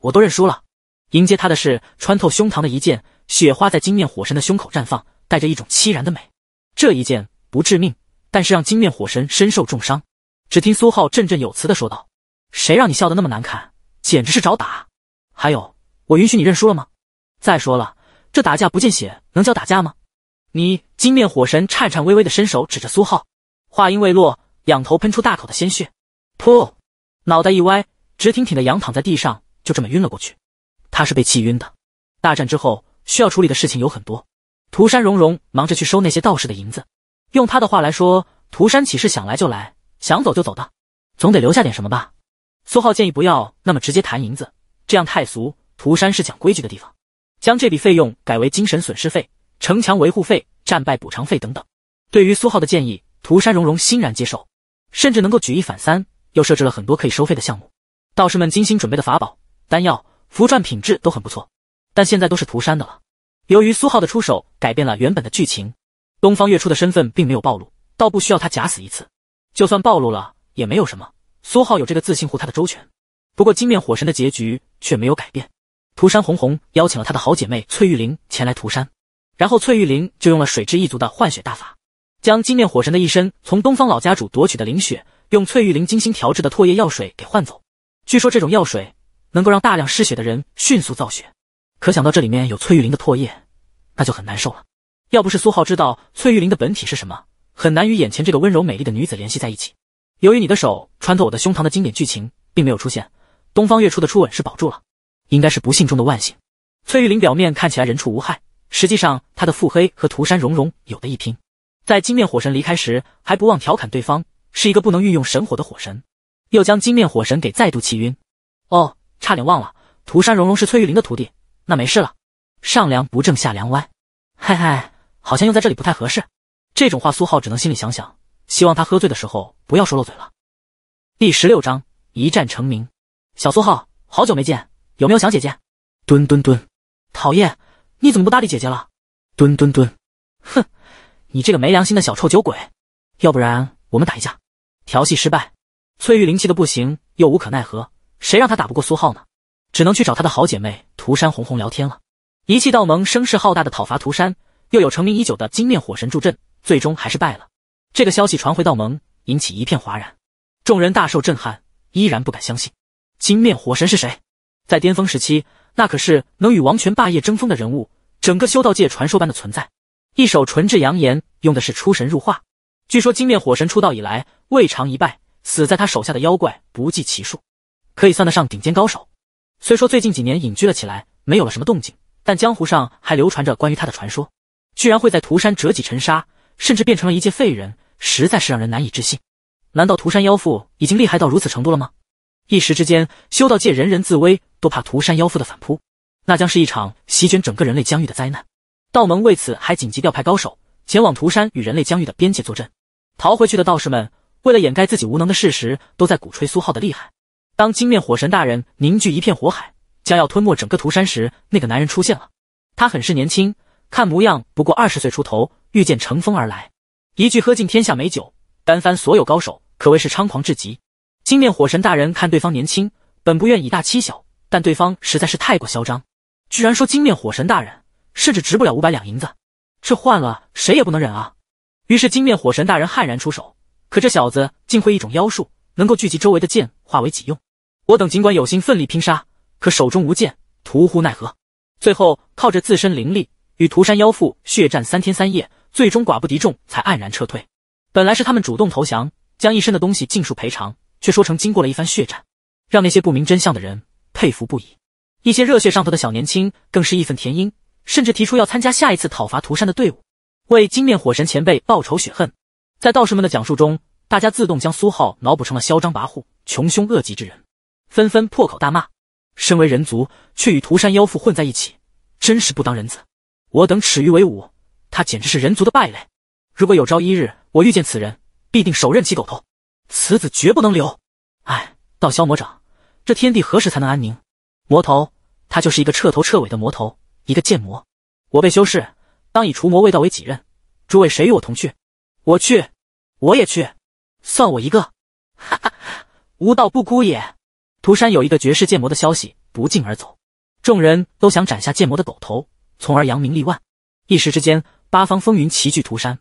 我都认输了。”迎接他的是穿透胸膛的一剑，雪花在金面火神的胸口绽放，带着一种凄然的美。这一剑不致命，但是让金面火神身受重伤。只听苏浩振振有词的说道：“谁让你笑得那么难看，简直是找打！还有。”我允许你认输了吗？再说了，这打架不见血，能叫打架吗？你金面火神颤颤巍巍的伸手指着苏浩，话音未落，仰头喷出大口的鲜血，噗，脑袋一歪，直挺挺的仰躺在地上，就这么晕了过去。他是被气晕的。大战之后，需要处理的事情有很多。涂山荣荣忙着去收那些道士的银子，用他的话来说，涂山起是想来就来，想走就走的，总得留下点什么吧。苏浩建议不要那么直接谈银子，这样太俗。涂山是讲规矩的地方，将这笔费用改为精神损失费、城墙维护费、战败补偿费等等。对于苏浩的建议，涂山荣荣欣然接受，甚至能够举一反三，又设置了很多可以收费的项目。道士们精心准备的法宝、丹药、符篆品质都很不错，但现在都是涂山的了。由于苏浩的出手改变了原本的剧情，东方月初的身份并没有暴露，倒不需要他假死一次。就算暴露了也没有什么，苏浩有这个自信护他的周全。不过金面火神的结局却没有改变。涂山红红邀请了她的好姐妹翠玉玲前来涂山，然后翠玉玲就用了水之一族的换血大法，将金面火神的一身从东方老家主夺取的灵血，用翠玉玲精心调制的唾液药水给换走。据说这种药水能够让大量失血的人迅速造血。可想到这里面有翠玉玲的唾液，那就很难受了。要不是苏浩知道翠玉玲的本体是什么，很难与眼前这个温柔美丽的女子联系在一起。由于你的手穿透我的胸膛的经典剧情并没有出现，东方月初的初吻是保住了。应该是不幸中的万幸。崔玉林表面看起来人畜无害，实际上他的腹黑和涂山荣荣有的一拼。在金面火神离开时，还不忘调侃对方是一个不能运用神火的火神，又将金面火神给再度气晕。哦，差点忘了，涂山荣荣是崔玉林的徒弟，那没事了。上梁不正下梁歪，嘿嘿，好像用在这里不太合适。这种话苏浩只能心里想想，希望他喝醉的时候不要说漏嘴了。第十六章一战成名。小苏浩，好久没见。有没有想姐姐？蹲蹲蹲，讨厌！你怎么不搭理姐姐了？蹲蹲蹲，哼！你这个没良心的小臭酒鬼！要不然我们打一架？调戏失败，翠玉灵气的不行，又无可奈何。谁让她打不过苏浩呢？只能去找她的好姐妹涂山红红聊天了。一气道盟声势浩大的讨伐涂山，又有成名已久的金面火神助阵，最终还是败了。这个消息传回道盟，引起一片哗然，众人大受震撼，依然不敢相信金面火神是谁。在巅峰时期，那可是能与王权霸业争锋的人物，整个修道界传说般的存在。一手纯质阳炎用的是出神入化，据说金面火神出道以来未尝一败，死在他手下的妖怪不计其数，可以算得上顶尖高手。虽说最近几年隐居了起来，没有了什么动静，但江湖上还流传着关于他的传说。居然会在涂山折戟沉沙，甚至变成了一介废人，实在是让人难以置信。难道涂山妖妇已经厉害到如此程度了吗？一时之间，修道界人人自危，都怕涂山妖妇的反扑，那将是一场席卷整个人类疆域的灾难。道盟为此还紧急调派高手前往涂山与人类疆域的边界坐镇。逃回去的道士们为了掩盖自己无能的事实，都在鼓吹苏浩的厉害。当金面火神大人凝聚一片火海，将要吞没整个涂山时，那个男人出现了。他很是年轻，看模样不过二十岁出头，御剑乘风而来，一句“喝尽天下美酒，单翻所有高手”，可谓是猖狂至极。金面火神大人看对方年轻，本不愿以大欺小，但对方实在是太过嚣张，居然说金面火神大人甚至值不了五百两银子，这换了谁也不能忍啊！于是金面火神大人悍然出手，可这小子竟会一种妖术，能够聚集周围的剑化为己用。我等尽管有心奋力拼杀，可手中无剑，徒呼奈何。最后靠着自身灵力与涂山妖妇血战三天三夜，最终寡不敌众，才黯然撤退。本来是他们主动投降，将一身的东西尽数赔偿。却说成经过了一番血战，让那些不明真相的人佩服不已。一些热血上头的小年轻更是义愤填膺，甚至提出要参加下一次讨伐涂山的队伍，为金面火神前辈报仇雪恨。在道士们的讲述中，大家自动将苏浩脑补成了嚣张跋扈、穷凶恶极之人，纷纷破口大骂：“身为人族，却与涂山妖妇混在一起，真是不当人子！我等耻于为伍，他简直是人族的败类！如果有朝一日我遇见此人，必定手刃其狗头！”此子绝不能留！哎，道消魔长，这天地何时才能安宁？魔头，他就是一个彻头彻尾的魔头，一个剑魔。我被修士，当以除魔卫道为己任。诸位谁与我同去？我去，我也去，算我一个！哈哈哈，无道不孤也。涂山有一个绝世剑魔的消息不胫而走，众人都想斩下剑魔的狗头，从而扬名立万。一时之间，八方风云齐聚涂山。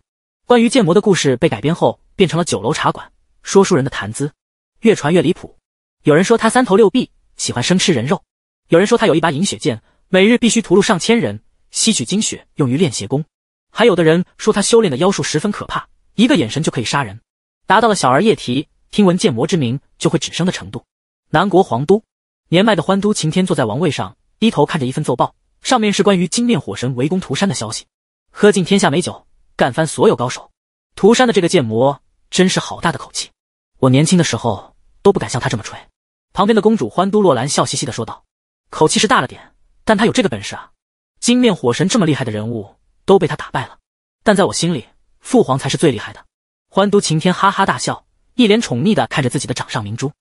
关于剑魔的故事被改编后，变成了酒楼茶馆。说书人的谈资越传越离谱。有人说他三头六臂，喜欢生吃人肉；有人说他有一把饮血剑，每日必须屠戮上千人，吸取精血用于练邪功；还有的人说他修炼的妖术十分可怕，一个眼神就可以杀人，达到了小儿夜啼听闻剑魔之名就会止声的程度。南国皇都，年迈的欢都晴天坐在王位上，低头看着一份奏报，上面是关于金面火神围攻涂山的消息。喝尽天下美酒，干翻所有高手，涂山的这个剑魔真是好大的口气！我年轻的时候都不敢像他这么吹。旁边的公主欢都洛兰笑嘻嘻的说道：“口气是大了点，但他有这个本事啊！金面火神这么厉害的人物都被他打败了。但在我心里，父皇才是最厉害的。”欢都晴天哈哈大笑，一脸宠溺的看着自己的掌上明珠：“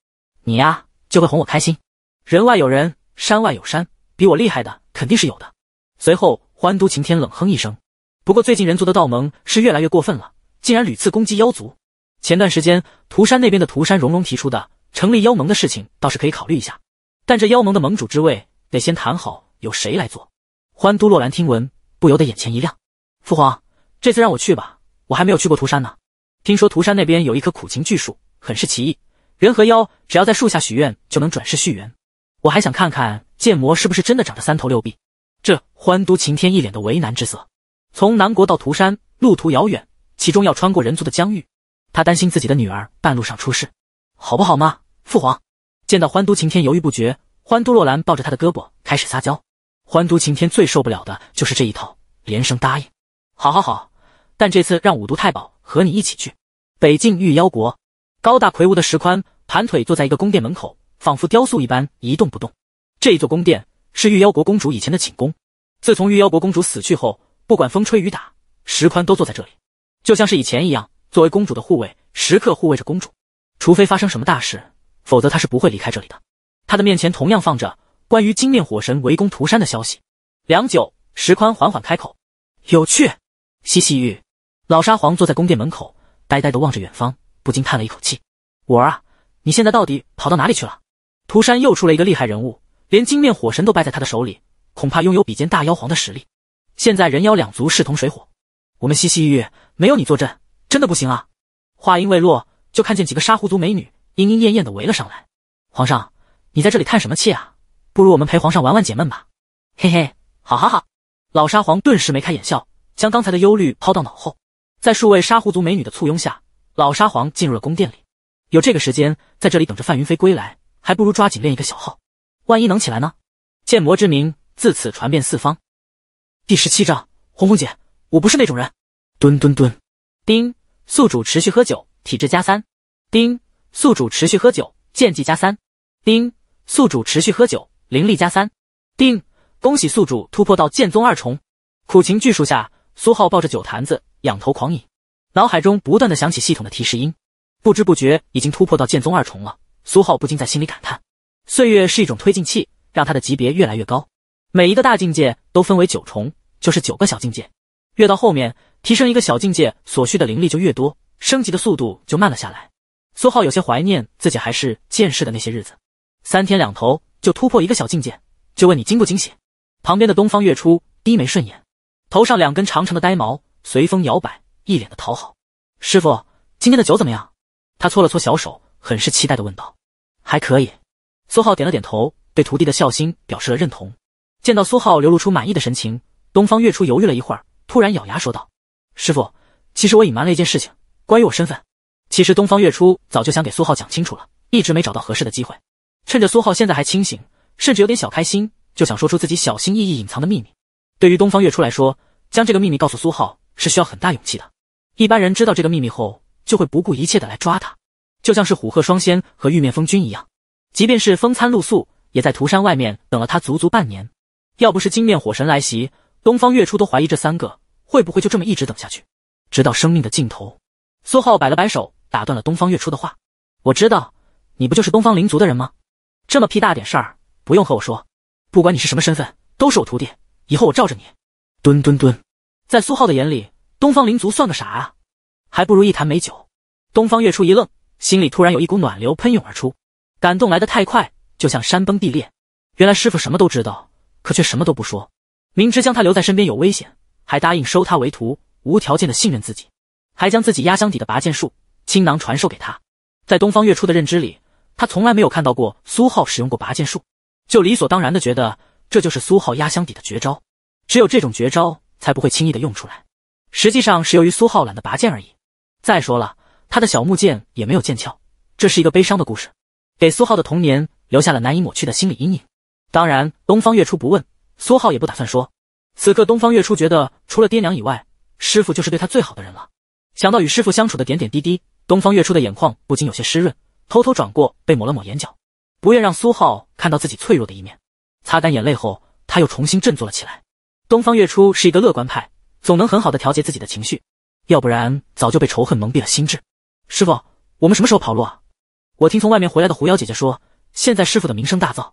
你呀，就会哄我开心。人外有人，山外有山，比我厉害的肯定是有的。”随后，欢都晴天冷哼一声：“不过最近人族的道盟是越来越过分了，竟然屡次攻击妖族。”前段时间，涂山那边的涂山荣融提出的成立妖盟的事情，倒是可以考虑一下。但这妖盟的盟主之位，得先谈好由谁来做。欢都洛兰听闻，不由得眼前一亮。父皇，这次让我去吧，我还没有去过涂山呢。听说涂山那边有一棵苦情巨树，很是奇异，人和妖只要在树下许愿，就能转世续缘。我还想看看剑魔是不是真的长着三头六臂。这欢都晴天一脸的为难之色。从南国到涂山，路途遥远，其中要穿过人族的疆域。他担心自己的女儿半路上出事，好不好嘛？父皇，见到欢都晴天犹豫不决，欢都洛兰抱着他的胳膊开始撒娇。欢都晴天最受不了的就是这一套，连声答应：好好好。但这次让五毒太保和你一起去北境御妖国。高大魁梧的石宽盘腿坐在一个宫殿门口，仿佛雕塑一般一动不动。这一座宫殿是御妖国公主以前的寝宫，自从御妖国公主死去后，不管风吹雨打，石宽都坐在这里，就像是以前一样。作为公主的护卫，时刻护卫着公主，除非发生什么大事，否则她是不会离开这里的。她的面前同样放着关于金面火神围攻涂山的消息。良久，石宽缓缓开口：“有趣。”西西域老沙皇坐在宫殿门口，呆呆地望着远方，不禁叹了一口气：“我儿啊，你现在到底跑到哪里去了？”涂山又出了一个厉害人物，连金面火神都败在他的手里，恐怕拥有比肩大妖皇的实力。现在人妖两族势同水火，我们西西域没有你坐镇。真的不行啊！话音未落，就看见几个沙狐族美女莺莺燕燕的围了上来。皇上，你在这里叹什么气啊？不如我们陪皇上玩玩解闷吧。嘿嘿，好，好，好！老沙皇顿时眉开眼笑，将刚才的忧虑抛到脑后。在数位沙狐族美女的簇拥下，老沙皇进入了宫殿里。有这个时间在这里等着范云飞归来，还不如抓紧练一个小号，万一能起来呢？剑魔之名自此传遍四方。第十七章，红红姐，我不是那种人。蹲蹲蹲。叮，宿主持续喝酒，体质加三。丁，宿主持续喝酒，剑技加三。丁，宿主持续喝酒，灵力加三。丁，恭喜宿主突破到剑宗二重。苦情巨树下，苏浩抱着酒坛子，仰头狂饮，脑海中不断的响起系统的提示音。不知不觉已经突破到剑宗二重了，苏浩不禁在心里感叹，岁月是一种推进器，让他的级别越来越高。每一个大境界都分为九重，就是九个小境界，越到后面。提升一个小境界所需的灵力就越多，升级的速度就慢了下来。苏浩有些怀念自己还是剑士的那些日子，三天两头就突破一个小境界，就问你惊不惊喜？旁边的东方月初低眉顺眼，头上两根长长的呆毛随风摇摆，一脸的讨好。师傅，今天的酒怎么样？他搓了搓小手，很是期待的问道。还可以。苏浩点了点头，对徒弟的孝心表示了认同。见到苏浩流露出满意的神情，东方月初犹豫了一会儿，突然咬牙说道。师傅，其实我隐瞒了一件事情，关于我身份。其实东方月初早就想给苏浩讲清楚了，一直没找到合适的机会。趁着苏浩现在还清醒，甚至有点小开心，就想说出自己小心翼翼隐藏的秘密。对于东方月初来说，将这个秘密告诉苏浩是需要很大勇气的。一般人知道这个秘密后，就会不顾一切的来抓他，就像是虎鹤双仙和玉面风君一样，即便是风餐露宿，也在涂山外面等了他足足半年。要不是金面火神来袭，东方月初都怀疑这三个。会不会就这么一直等下去，直到生命的尽头？苏浩摆了摆手，打断了东方月初的话：“我知道，你不就是东方灵族的人吗？这么屁大点事儿，不用和我说。不管你是什么身份，都是我徒弟，以后我罩着你。”蹲蹲蹲，在苏浩的眼里，东方灵族算个啥啊？还不如一坛美酒。东方月初一愣，心里突然有一股暖流喷涌而出，感动来得太快，就像山崩地裂。原来师傅什么都知道，可却什么都不说，明知将他留在身边有危险。还答应收他为徒，无条件的信任自己，还将自己压箱底的拔剑术倾囊传授给他。在东方月初的认知里，他从来没有看到过苏浩使用过拔剑术，就理所当然的觉得这就是苏浩压箱底的绝招，只有这种绝招才不会轻易的用出来。实际上是由于苏浩懒得拔剑而已。再说了，他的小木剑也没有剑鞘，这是一个悲伤的故事，给苏浩的童年留下了难以抹去的心理阴影。当然，东方月初不问，苏浩也不打算说。此刻，东方月初觉得除了爹娘以外，师傅就是对他最好的人了。想到与师傅相处的点点滴滴，东方月初的眼眶不禁有些湿润，偷偷转过被抹了抹眼角，不愿让苏浩看到自己脆弱的一面。擦干眼泪后，他又重新振作了起来。东方月初是一个乐观派，总能很好的调节自己的情绪，要不然早就被仇恨蒙蔽了心智。师傅，我们什么时候跑路啊？我听从外面回来的狐妖姐姐说，现在师傅的名声大噪，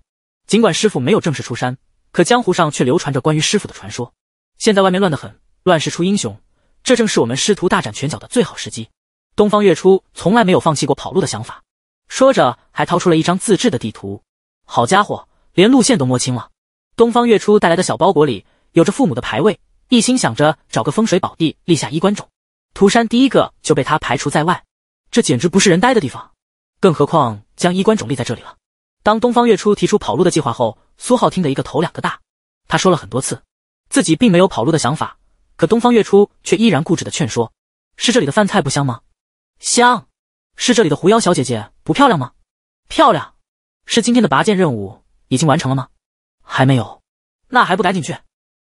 尽管师傅没有正式出山。可江湖上却流传着关于师傅的传说。现在外面乱得很，乱世出英雄，这正是我们师徒大展拳脚的最好时机。东方月初从来没有放弃过跑路的想法，说着还掏出了一张自制的地图。好家伙，连路线都摸清了。东方月初带来的小包裹里有着父母的牌位，一心想着找个风水宝地立下衣冠冢。涂山第一个就被他排除在外，这简直不是人待的地方，更何况将衣冠冢立在这里了。当东方月初提出跑路的计划后，苏浩听得一个头两个大。他说了很多次，自己并没有跑路的想法，可东方月初却依然固执的劝说：是这里的饭菜不香吗？香。是这里的狐妖小姐姐不漂亮吗？漂亮。是今天的拔剑任务已经完成了吗？还没有。那还不赶紧去？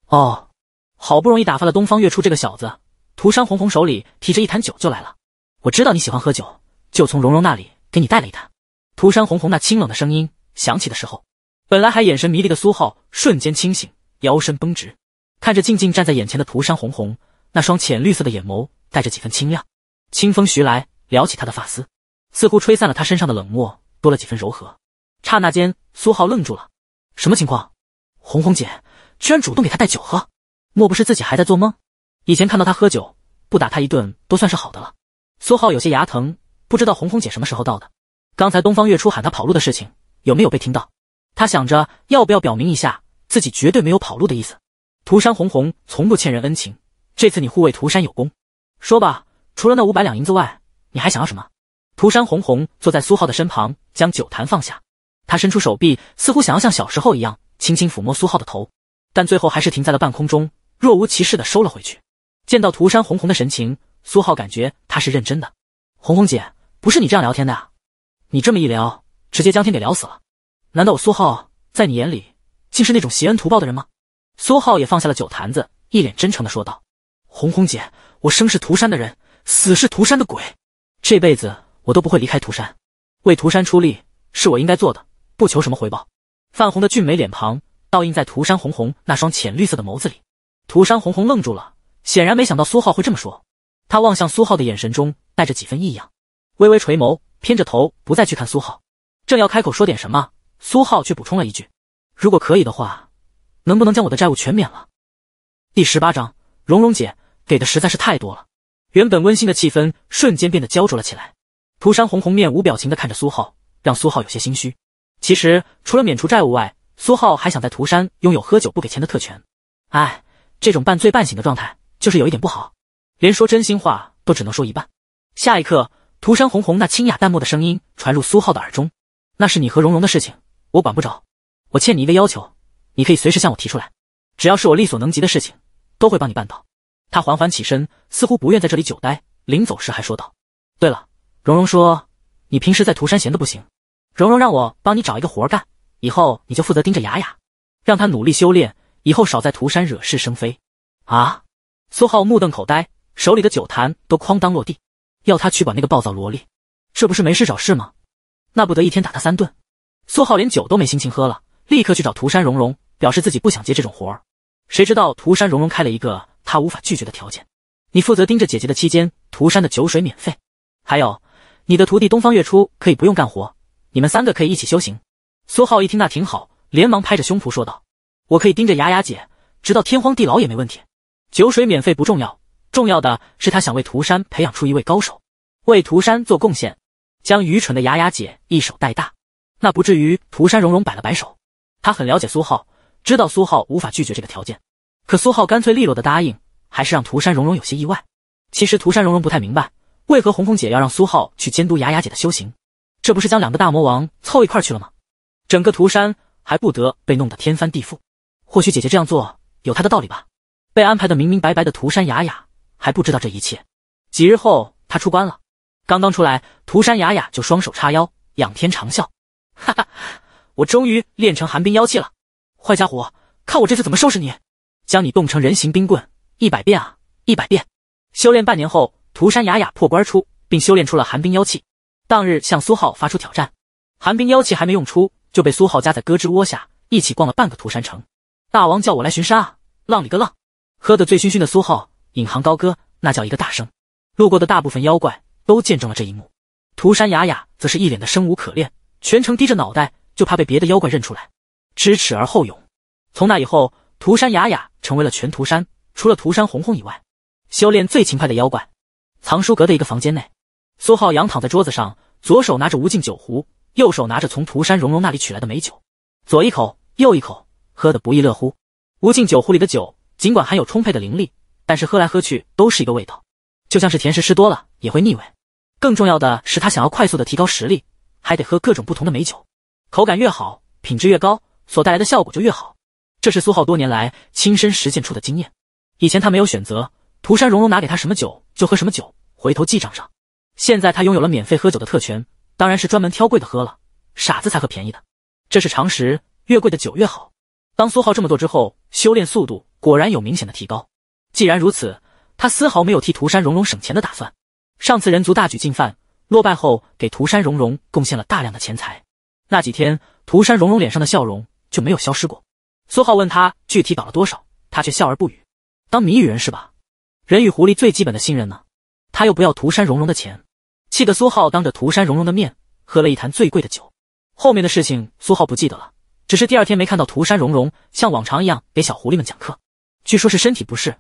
哦，好不容易打发了东方月初这个小子，涂山红红手里提着一坛酒就来了。我知道你喜欢喝酒，就从蓉蓉那里给你带了一坛。涂山红红那清冷的声音响起的时候，本来还眼神迷离的苏浩瞬间清醒，腰身绷直，看着静静站在眼前的涂山红红，那双浅绿色的眼眸带着几分清亮。清风徐来，撩起她的发丝，似乎吹散了她身上的冷漠，多了几分柔和。刹那间，苏浩愣住了，什么情况？红红姐居然主动给他带酒喝，莫不是自己还在做梦？以前看到他喝酒，不打他一顿都算是好的了。苏浩有些牙疼，不知道红红姐什么时候到的。刚才东方月初喊他跑路的事情有没有被听到？他想着要不要表明一下自己绝对没有跑路的意思。涂山红红从不欠人恩情，这次你护卫涂山有功，说吧，除了那五百两银子外，你还想要什么？涂山红红坐在苏浩的身旁，将酒坛放下，他伸出手臂，似乎想要像小时候一样轻轻抚摸苏浩的头，但最后还是停在了半空中，若无其事的收了回去。见到涂山红红的神情，苏浩感觉她是认真的。红红姐，不是你这样聊天的啊。你这么一聊，直接将天给聊死了。难道我苏浩在你眼里竟是那种挟恩图报的人吗？苏浩也放下了酒坛子，一脸真诚的说道：“红红姐，我生是涂山的人，死是涂山的鬼，这辈子我都不会离开涂山，为涂山出力是我应该做的，不求什么回报。”泛红的俊美脸庞倒映在涂山红红那双浅绿色的眸子里，涂山红红愣住了，显然没想到苏浩会这么说。他望向苏浩的眼神中带着几分异样，微微垂眸。偏着头，不再去看苏浩，正要开口说点什么，苏浩却补充了一句：“如果可以的话，能不能将我的债务全免了？”第十八章，蓉蓉姐给的实在是太多了。原本温馨的气氛瞬间变得焦灼了起来。涂山红红面无表情的看着苏浩，让苏浩有些心虚。其实除了免除债务外，苏浩还想在涂山拥有喝酒不给钱的特权。哎，这种半醉半醒的状态就是有一点不好，连说真心话都只能说一半。下一刻。涂山红红那清雅淡漠的声音传入苏浩的耳中，那是你和蓉蓉的事情，我管不着。我欠你一个要求，你可以随时向我提出来，只要是我力所能及的事情，都会帮你办到。他缓缓起身，似乎不愿在这里久待，临走时还说道：“对了，蓉蓉说你平时在涂山闲的不行，蓉蓉让我帮你找一个活干，以后你就负责盯着雅雅，让她努力修炼，以后少在涂山惹是生非。”啊！苏浩目瞪口呆，手里的酒坛都哐当落地。要他去管那个暴躁萝莉，这不是没事找事吗？那不得一天打他三顿？苏浩连酒都没心情喝了，立刻去找涂山荣荣，表示自己不想接这种活儿。谁知道涂山荣荣开了一个他无法拒绝的条件：你负责盯着姐姐的期间，涂山的酒水免费。还有，你的徒弟东方月初可以不用干活，你们三个可以一起修行。苏浩一听那挺好，连忙拍着胸脯说道：“我可以盯着雅雅姐，直到天荒地老也没问题。酒水免费不重要。”重要的是，他想为涂山培养出一位高手，为涂山做贡献，将愚蠢的雅雅姐一手带大，那不至于。涂山荣荣摆了摆手，他很了解苏浩，知道苏浩无法拒绝这个条件。可苏浩干脆利落的答应，还是让涂山荣荣有些意外。其实涂山荣荣不太明白，为何红红姐要让苏浩去监督雅雅姐的修行，这不是将两个大魔王凑一块去了吗？整个涂山还不得被弄得天翻地覆？或许姐姐这样做有她的道理吧。被安排的明明白白的涂山雅雅。还不知道这一切，几日后他出关了。刚刚出来，涂山雅雅就双手叉腰，仰天长笑：“哈哈，我终于练成寒冰妖气了！坏家伙，看我这次怎么收拾你！将你冻成人形冰棍，一百遍啊，一百遍！”修炼半年后，涂山雅雅破关出，并修炼出了寒冰妖气。当日向苏浩发出挑战，寒冰妖气还没用出，就被苏浩夹在胳肢窝下，一起逛了半个涂山城。大王叫我来巡山啊，浪里个浪！喝得醉醺醺的苏浩。引吭高歌，那叫一个大声。路过的大部分妖怪都见证了这一幕。涂山雅雅则是一脸的生无可恋，全程低着脑袋，就怕被别的妖怪认出来。知耻而后勇。从那以后，涂山雅雅成为了全涂山除了涂山红红以外，修炼最勤快的妖怪。藏书阁的一个房间内，苏浩阳躺在桌子上，左手拿着无尽酒壶，右手拿着从涂山蓉蓉那里取来的美酒，左一口右一口，喝得不亦乐乎。无尽酒壶里的酒尽管含有充沛的灵力。但是喝来喝去都是一个味道，就像是甜食吃多了也会腻味。更重要的是，他想要快速的提高实力，还得喝各种不同的美酒。口感越好，品质越高，所带来的效果就越好。这是苏浩多年来亲身实践出的经验。以前他没有选择，涂山荣荣拿给他什么酒就喝什么酒，回头记账上。现在他拥有了免费喝酒的特权，当然是专门挑贵的喝了。傻子才喝便宜的，这是常识。越贵的酒越好。当苏浩这么做之后，修炼速度果然有明显的提高。既然如此，他丝毫没有替涂山荣荣省钱的打算。上次人族大举进犯，落败后给涂山荣荣贡献了大量的钱财。那几天，涂山荣荣脸上的笑容就没有消失过。苏浩问他具体搞了多少，他却笑而不语。当谜语人是吧？人与狐狸最基本的信任呢？他又不要涂山荣荣的钱，气得苏浩当着涂山荣荣的面喝了一坛最贵的酒。后面的事情苏浩不记得了，只是第二天没看到涂山荣荣像往常一样给小狐狸们讲课，据说是身体不适。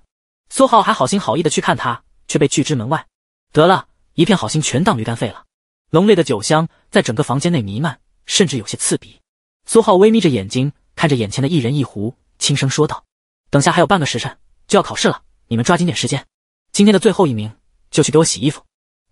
苏浩还好心好意的去看他，却被拒之门外。得了一片好心全当驴肝肺了。浓烈的酒香在整个房间内弥漫，甚至有些刺鼻。苏浩微眯着眼睛看着眼前的一人一壶，轻声说道：“等下还有半个时辰就要考试了，你们抓紧点时间。今天的最后一名就去给我洗衣服。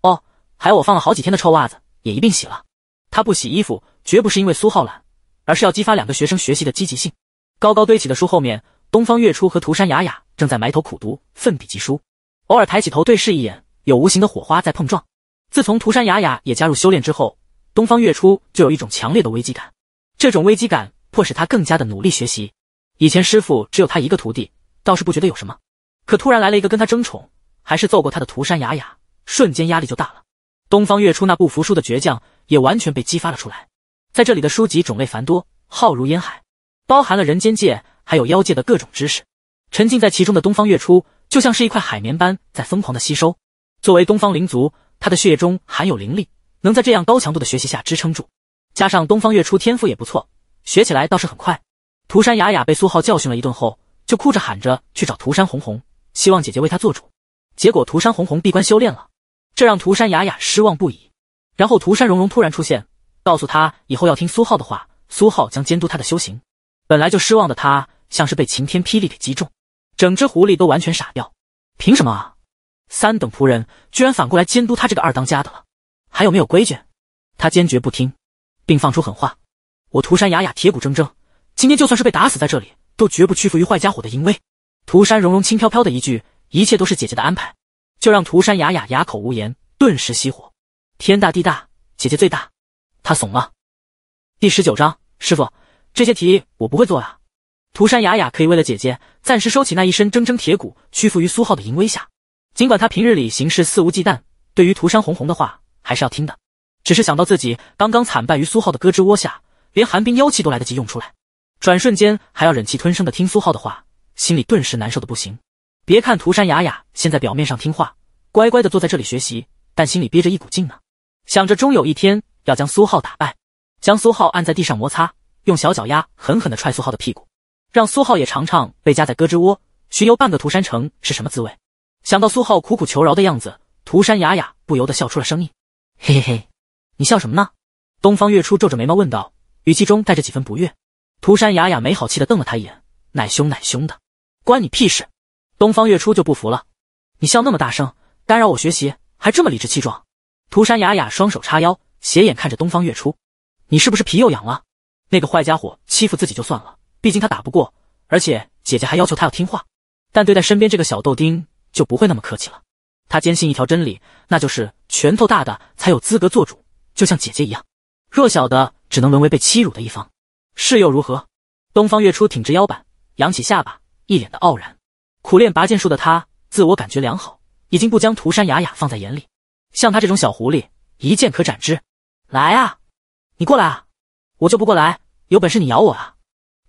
哦，还有我放了好几天的臭袜子也一并洗了。”他不洗衣服绝不是因为苏浩懒，而是要激发两个学生学习的积极性。高高堆起的书后面，东方月初和涂山雅雅。正在埋头苦读，奋笔疾书，偶尔抬起头对视一眼，有无形的火花在碰撞。自从涂山雅雅也加入修炼之后，东方月初就有一种强烈的危机感。这种危机感迫使他更加的努力学习。以前师傅只有他一个徒弟，倒是不觉得有什么，可突然来了一个跟他争宠，还是揍过他的涂山雅雅，瞬间压力就大了。东方月初那不服输的倔强也完全被激发了出来。在这里的书籍种类繁多，浩如烟海，包含了人间界还有妖界的各种知识。沉浸在其中的东方月初就像是一块海绵般在疯狂的吸收。作为东方灵族，他的血液中含有灵力，能在这样高强度的学习下支撑住。加上东方月初天赋也不错，学起来倒是很快。涂山雅雅被苏浩教训了一顿后，就哭着喊着去找涂山红红，希望姐姐为她做主。结果涂山红红闭关修炼了，这让涂山雅雅失望不已。然后涂山蓉蓉突然出现，告诉她以后要听苏浩的话，苏浩将监督她的修行。本来就失望的她，像是被晴天霹雳给击中。整只狐狸都完全傻掉，凭什么啊？三等仆人居然反过来监督他这个二当家的了，还有没有规矩？他坚决不听，并放出狠话：我涂山雅雅铁骨铮铮，今天就算是被打死在这里，都绝不屈服于坏家伙的淫威。涂山蓉蓉轻飘飘的一句，一切都是姐姐的安排，就让涂山雅雅哑口无言，顿时熄火。天大地大，姐姐最大，他怂了。第十九章，师傅，这些题我不会做啊。涂山雅雅可以为了姐姐暂时收起那一身铮铮铁骨，屈服于苏浩的淫威下。尽管他平日里行事肆无忌惮，对于涂山红红的话还是要听的。只是想到自己刚刚惨败于苏浩的胳肢窝下，连寒冰妖气都来得及用出来，转瞬间还要忍气吞声的听苏浩的话，心里顿时难受的不行。别看涂山雅雅现在表面上听话，乖乖的坐在这里学习，但心里憋着一股劲呢，想着终有一天要将苏浩打败，将苏浩按在地上摩擦，用小脚丫狠狠的踹苏浩的屁股。让苏浩也尝尝被夹在胳肢窝巡游半个涂山城是什么滋味？想到苏浩苦苦求饶的样子，涂山雅雅不由得笑出了声音。嘿嘿嘿，你笑什么呢？东方月初皱着眉毛问道，语气中带着几分不悦。涂山雅雅没好气的瞪了他一眼，奶凶奶凶的，关你屁事！东方月初就不服了，你笑那么大声，干扰我学习，还这么理直气壮！涂山雅雅双手叉腰，斜眼看着东方月初，你是不是皮又痒了？那个坏家伙欺负自己就算了。毕竟他打不过，而且姐姐还要求他要听话。但对待身边这个小豆丁，就不会那么客气了。他坚信一条真理，那就是拳头大的才有资格做主，就像姐姐一样，弱小的只能沦为被欺辱的一方。是又如何？东方月初挺直腰板，扬起下巴，一脸的傲然。苦练拔剑术的他，自我感觉良好，已经不将涂山雅雅放在眼里。像他这种小狐狸，一剑可斩之。来啊，你过来啊，我就不过来，有本事你咬我啊！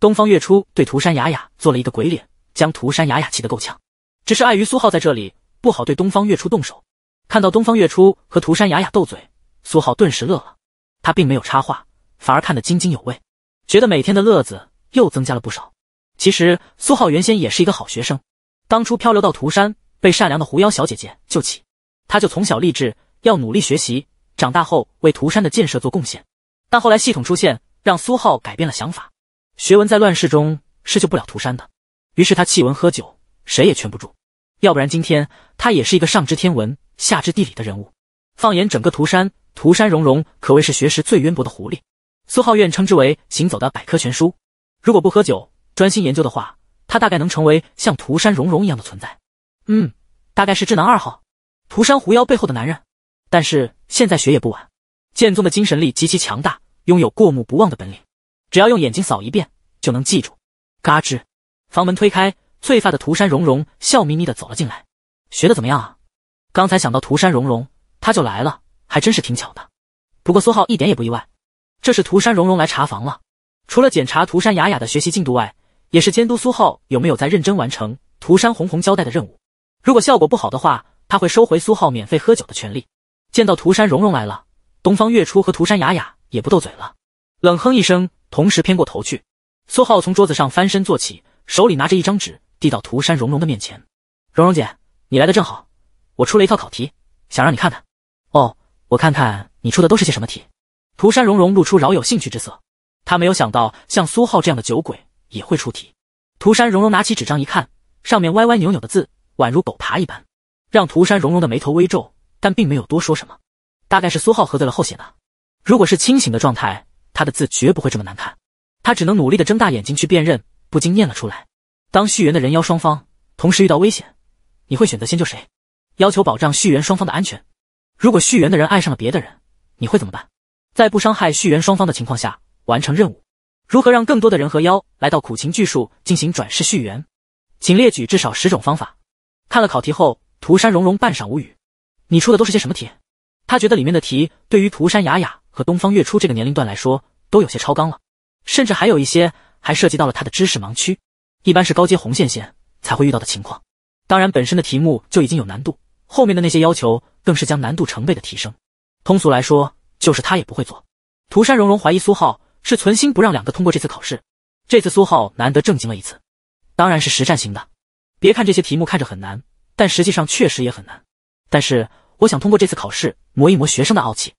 东方月初对涂山雅雅做了一个鬼脸，将涂山雅雅气得够呛。只是碍于苏浩在这里，不好对东方月初动手。看到东方月初和涂山雅雅斗嘴，苏浩顿时乐了。他并没有插话，反而看得津津有味，觉得每天的乐子又增加了不少。其实苏浩原先也是一个好学生，当初漂流到涂山，被善良的狐妖小姐姐救起，他就从小立志要努力学习，长大后为涂山的建设做贡献。但后来系统出现，让苏浩改变了想法。学文在乱世中是救不了涂山的，于是他弃文喝酒，谁也劝不住。要不然今天他也是一个上知天文下知地理的人物。放眼整个涂山，涂山融融可谓是学识最渊博的狐狸，苏浩愿称之为行走的百科全书。如果不喝酒专心研究的话，他大概能成为像涂山融融一样的存在。嗯，大概是智囊二号，涂山狐妖背后的男人。但是现在学也不晚。剑宗的精神力极其强大，拥有过目不忘的本领。只要用眼睛扫一遍就能记住。嘎吱，房门推开，翠发的涂山荣荣笑眯眯的走了进来。学的怎么样啊？刚才想到涂山荣荣，他就来了，还真是挺巧的。不过苏浩一点也不意外，这是涂山荣荣来查房了。除了检查涂山雅雅的学习进度外，也是监督苏浩有没有在认真完成涂山红红交代的任务。如果效果不好的话，他会收回苏浩免费喝酒的权利。见到涂山荣荣来了，东方月初和涂山雅雅也不斗嘴了，冷哼一声。同时偏过头去，苏浩从桌子上翻身坐起，手里拿着一张纸递到涂山荣荣的面前。荣荣姐，你来的正好，我出了一套考题，想让你看看。哦，我看看你出的都是些什么题。涂山荣荣露出饶有兴趣之色，他没有想到像苏浩这样的酒鬼也会出题。涂山荣荣拿起纸张一看，上面歪歪扭扭的字宛如狗爬一般，让涂山荣荣的眉头微皱，但并没有多说什么。大概是苏浩喝醉了后写的，如果是清醒的状态。他的字绝不会这么难看，他只能努力的睁大眼睛去辨认，不禁念了出来。当续缘的人妖双方同时遇到危险，你会选择先救谁？要求保障续缘双方的安全。如果续缘的人爱上了别的人，你会怎么办？在不伤害续缘双方的情况下完成任务。如何让更多的人和妖来到苦情巨树进行转世续缘？请列举至少十种方法。看了考题后，涂山融融半晌无语。你出的都是些什么题？他觉得里面的题对于涂山雅雅。和东方月初这个年龄段来说，都有些超纲了，甚至还有一些还涉及到了他的知识盲区，一般是高阶红线线才会遇到的情况。当然，本身的题目就已经有难度，后面的那些要求更是将难度成倍的提升。通俗来说，就是他也不会做。涂山荣荣怀疑苏浩是存心不让两个通过这次考试。这次苏浩难得正经了一次，当然是实战型的。别看这些题目看着很难，但实际上确实也很难。但是我想通过这次考试磨一磨学生的傲气。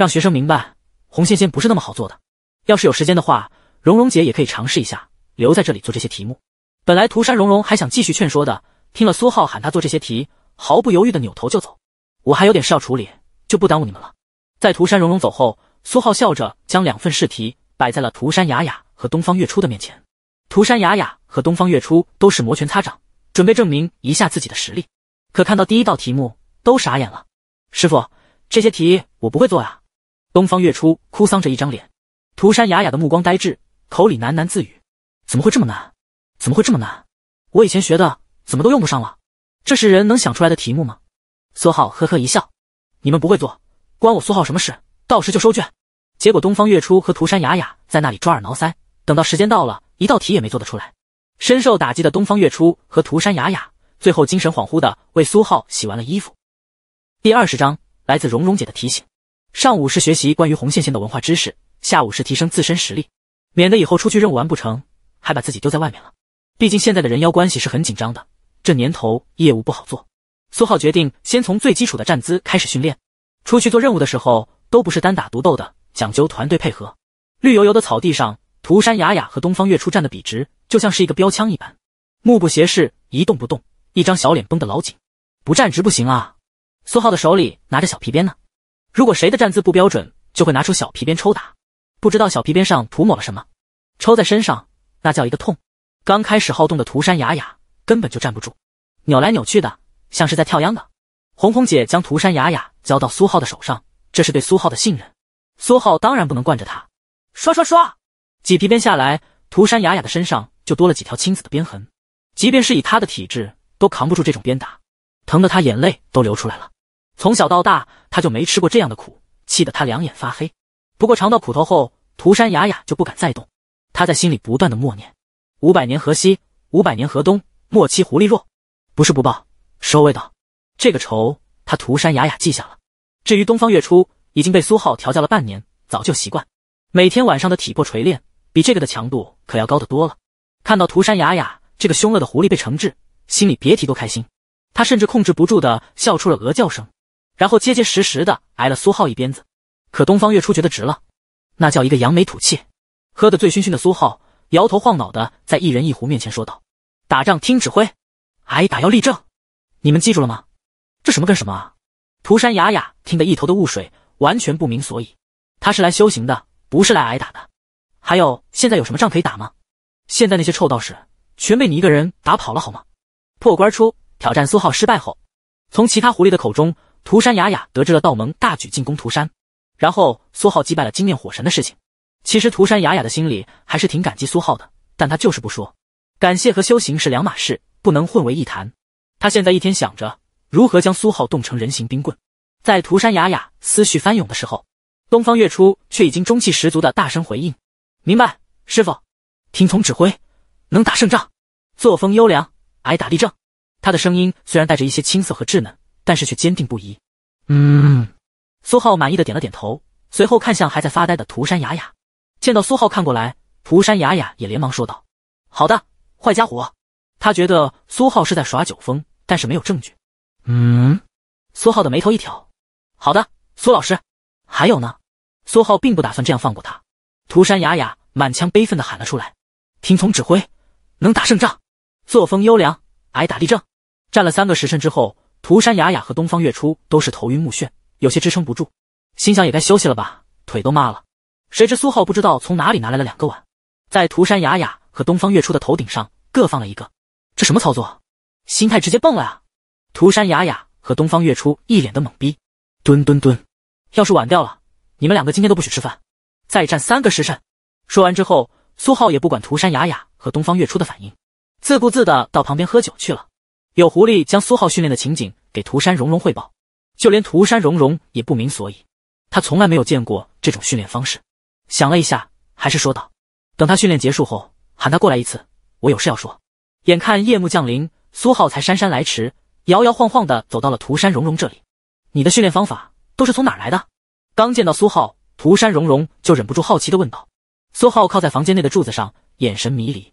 让学生明白，红线仙不是那么好做的。要是有时间的话，蓉蓉姐也可以尝试一下，留在这里做这些题目。本来涂山蓉蓉还想继续劝说的，听了苏浩喊他做这些题，毫不犹豫的扭头就走。我还有点事要处理，就不耽误你们了。在涂山蓉蓉走后，苏浩笑着将两份试题摆在了涂山雅雅和东方月初的面前。涂山雅雅和东方月初都是摩拳擦掌，准备证明一下自己的实力，可看到第一道题目，都傻眼了。师傅，这些题我不会做呀。东方月初哭丧着一张脸，涂山雅雅的目光呆滞，口里喃喃自语：“怎么会这么难？怎么会这么难？我以前学的怎么都用不上了？这是人能想出来的题目吗？”苏浩呵呵一笑：“你们不会做，关我苏浩什么事？到时就收卷。”结果东方月初和涂山雅雅在那里抓耳挠腮，等到时间到了，一道题也没做得出来。深受打击的东方月初和涂山雅雅，最后精神恍惚的为苏浩洗完了衣服。第二十章：来自蓉蓉姐的提醒。上午是学习关于红线线的文化知识，下午是提升自身实力，免得以后出去任务完不成，还把自己丢在外面了。毕竟现在的人妖关系是很紧张的，这年头业务不好做。苏浩决定先从最基础的站姿开始训练。出去做任务的时候都不是单打独斗的，讲究团队配合。绿油油的草地上，涂山雅雅和东方月初站的笔直，就像是一个标枪一般，目不斜视，一动不动，一张小脸绷得老紧，不站直不行啊。苏浩的手里拿着小皮鞭呢。如果谁的站姿不标准，就会拿出小皮鞭抽打。不知道小皮鞭上涂抹了什么，抽在身上那叫一个痛。刚开始好动的涂山雅雅根本就站不住，扭来扭去的，像是在跳秧歌。红红姐将涂山雅雅交到苏浩的手上，这是对苏浩的信任。苏浩当然不能惯着她。刷刷刷几皮鞭下来，涂山雅雅的身上就多了几条青紫的鞭痕。即便是以她的体质，都扛不住这种鞭打，疼得她眼泪都流出来了。从小到大，他就没吃过这样的苦，气得他两眼发黑。不过尝到苦头后，涂山雅雅就不敢再动。他在心里不断的默念：“五百年河西，五百年河东，莫欺狐狸弱，不是不报，时候未到。”这个仇，他涂山雅雅记下了。至于东方月初，已经被苏浩调教了半年，早就习惯每天晚上的体魄锤炼，比这个的强度可要高得多了。看到涂山雅雅这个凶恶的狐狸被惩治，心里别提多开心，他甚至控制不住的笑出了鹅叫声。然后结结实实的挨了苏浩一鞭子，可东方月初觉得值了，那叫一个扬眉吐气。喝得醉醺醺的苏浩摇头晃脑的在一人一狐面前说道：“打仗听指挥，挨打要立正，你们记住了吗？这什么跟什么啊？”涂山雅雅听得一头的雾水，完全不明所以。他是来修行的，不是来挨打的。还有，现在有什么仗可以打吗？现在那些臭道士全被你一个人打跑了好吗？破关出挑战苏浩失败后，从其他狐狸的口中。涂山雅雅得知了道盟大举进攻涂山，然后苏浩击败了金面火神的事情。其实涂山雅雅的心里还是挺感激苏浩的，但他就是不说。感谢和修行是两码事，不能混为一谈。他现在一天想着如何将苏浩冻成人形冰棍。在涂山雅雅思绪翻涌的时候，东方月初却已经中气十足的大声回应：“明白，师傅，听从指挥，能打胜仗，作风优良，挨打立正。”他的声音虽然带着一些青涩和稚嫩。但是却坚定不移。嗯，苏浩满意的点了点头，随后看向还在发呆的涂山雅雅。见到苏浩看过来，涂山雅雅也连忙说道：“好的，坏家伙。”他觉得苏浩是在耍酒疯，但是没有证据。嗯，苏浩的眉头一挑。好的，苏老师。还有呢？苏浩并不打算这样放过他。涂山雅雅满腔悲愤的喊了出来：“听从指挥，能打胜仗，作风优良，挨打立正。”站了三个时辰之后。涂山雅雅和东方月初都是头晕目眩，有些支撑不住，心想也该休息了吧，腿都麻了。谁知苏浩不知道从哪里拿来了两个碗，在涂山雅雅和东方月初的头顶上各放了一个，这什么操作？心态直接崩了啊！涂山雅雅和东方月初一脸的懵逼。蹲蹲蹲，要是碗掉了，你们两个今天都不许吃饭，再战三个时辰。说完之后，苏浩也不管涂山雅雅和东方月初的反应，自顾自的到旁边喝酒去了。有狐狸将苏浩训练的情景给涂山荣荣汇报，就连涂山荣荣也不明所以，他从来没有见过这种训练方式。想了一下，还是说道：“等他训练结束后，喊他过来一次，我有事要说。”眼看夜幕降临，苏浩才姗姗来迟，摇摇晃晃的走到了涂山荣荣这里。“你的训练方法都是从哪来的？”刚见到苏浩，涂山荣荣就忍不住好奇的问道。苏浩靠在房间内的柱子上，眼神迷离：“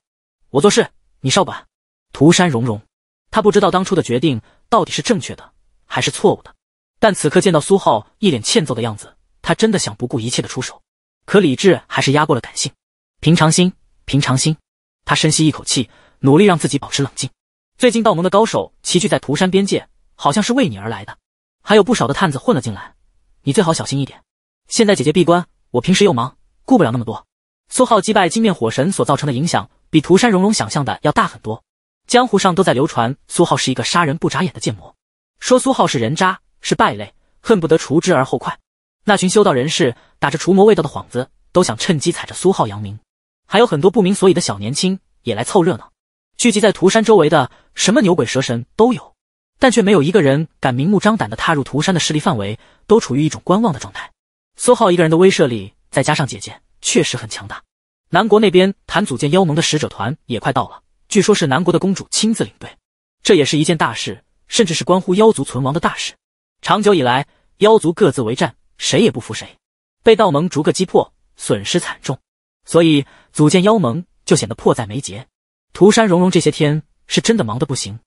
我做事，你少管。”涂山荣荣。他不知道当初的决定到底是正确的还是错误的，但此刻见到苏浩一脸欠揍的样子，他真的想不顾一切的出手。可理智还是压过了感性，平常心，平常心。他深吸一口气，努力让自己保持冷静。最近道盟的高手齐聚在涂山边界，好像是为你而来的，还有不少的探子混了进来，你最好小心一点。现在姐姐闭关，我平时又忙，顾不了那么多。苏浩击败金面火神所造成的影响，比涂山荣荣想象的要大很多。江湖上都在流传，苏浩是一个杀人不眨眼的剑魔，说苏浩是人渣，是败类，恨不得除之而后快。那群修道人士打着除魔卫道的幌子，都想趁机踩着苏浩扬名。还有很多不明所以的小年轻也来凑热闹，聚集在涂山周围的什么牛鬼蛇神都有，但却没有一个人敢明目张胆地踏入涂山的势力范围，都处于一种观望的状态。苏浩一个人的威慑力，再加上姐姐，确实很强大。南国那边谈组建妖盟的使者团也快到了。据说，是南国的公主亲自领队，这也是一件大事，甚至是关乎妖族存亡的大事。长久以来，妖族各自为战，谁也不服谁，被道盟逐个击破，损失惨重，所以组建妖盟就显得迫在眉睫。涂山荣荣这些天是真的忙得不行，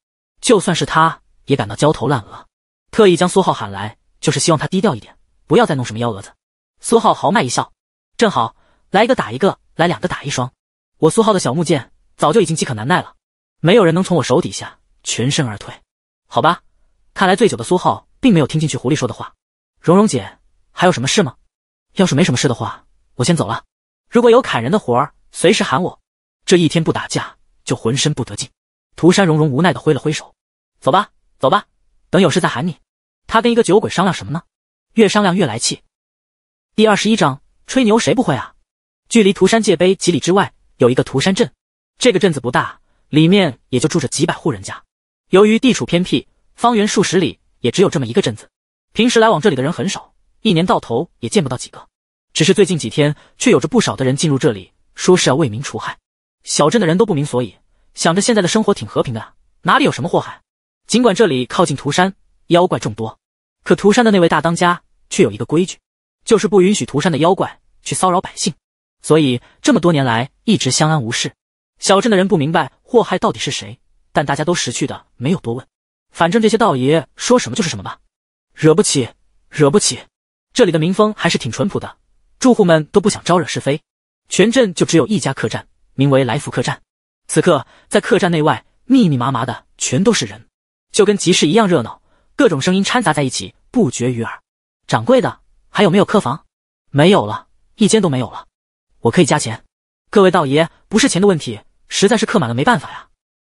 就算是他也感到焦头烂额。特意将苏浩喊来，就是希望他低调一点，不要再弄什么幺蛾子。苏浩豪迈一笑：“正好来一个打一个，来两个打一双，我苏浩的小木剑。”早就已经饥渴难耐了，没有人能从我手底下全身而退，好吧？看来醉酒的苏浩并没有听进去狐狸说的话。蓉蓉姐，还有什么事吗？要是没什么事的话，我先走了。如果有砍人的活儿，随时喊我。这一天不打架就浑身不得劲。涂山蓉蓉无奈的挥了挥手，走吧，走吧，等有事再喊你。他跟一个酒鬼商量什么呢？越商量越来气。第二十一章，吹牛谁不会啊？距离涂山界碑几里之外，有一个涂山镇。这个镇子不大，里面也就住着几百户人家。由于地处偏僻，方圆数十里也只有这么一个镇子。平时来往这里的人很少，一年到头也见不到几个。只是最近几天，却有着不少的人进入这里，说是要为民除害。小镇的人都不明所以，想着现在的生活挺和平的，哪里有什么祸害？尽管这里靠近涂山，妖怪众多，可涂山的那位大当家却有一个规矩，就是不允许涂山的妖怪去骚扰百姓，所以这么多年来一直相安无事。小镇的人不明白祸害到底是谁，但大家都识趣的没有多问。反正这些道爷说什么就是什么吧，惹不起，惹不起。这里的民风还是挺淳朴的，住户们都不想招惹是非。全镇就只有一家客栈，名为来福客栈。此刻在客栈内外，密密麻麻的全都是人，就跟集市一样热闹，各种声音掺杂在一起，不绝于耳。掌柜的，还有没有客房？没有了，一间都没有了。我可以加钱。各位道爷，不是钱的问题。实在是客满了，没办法呀。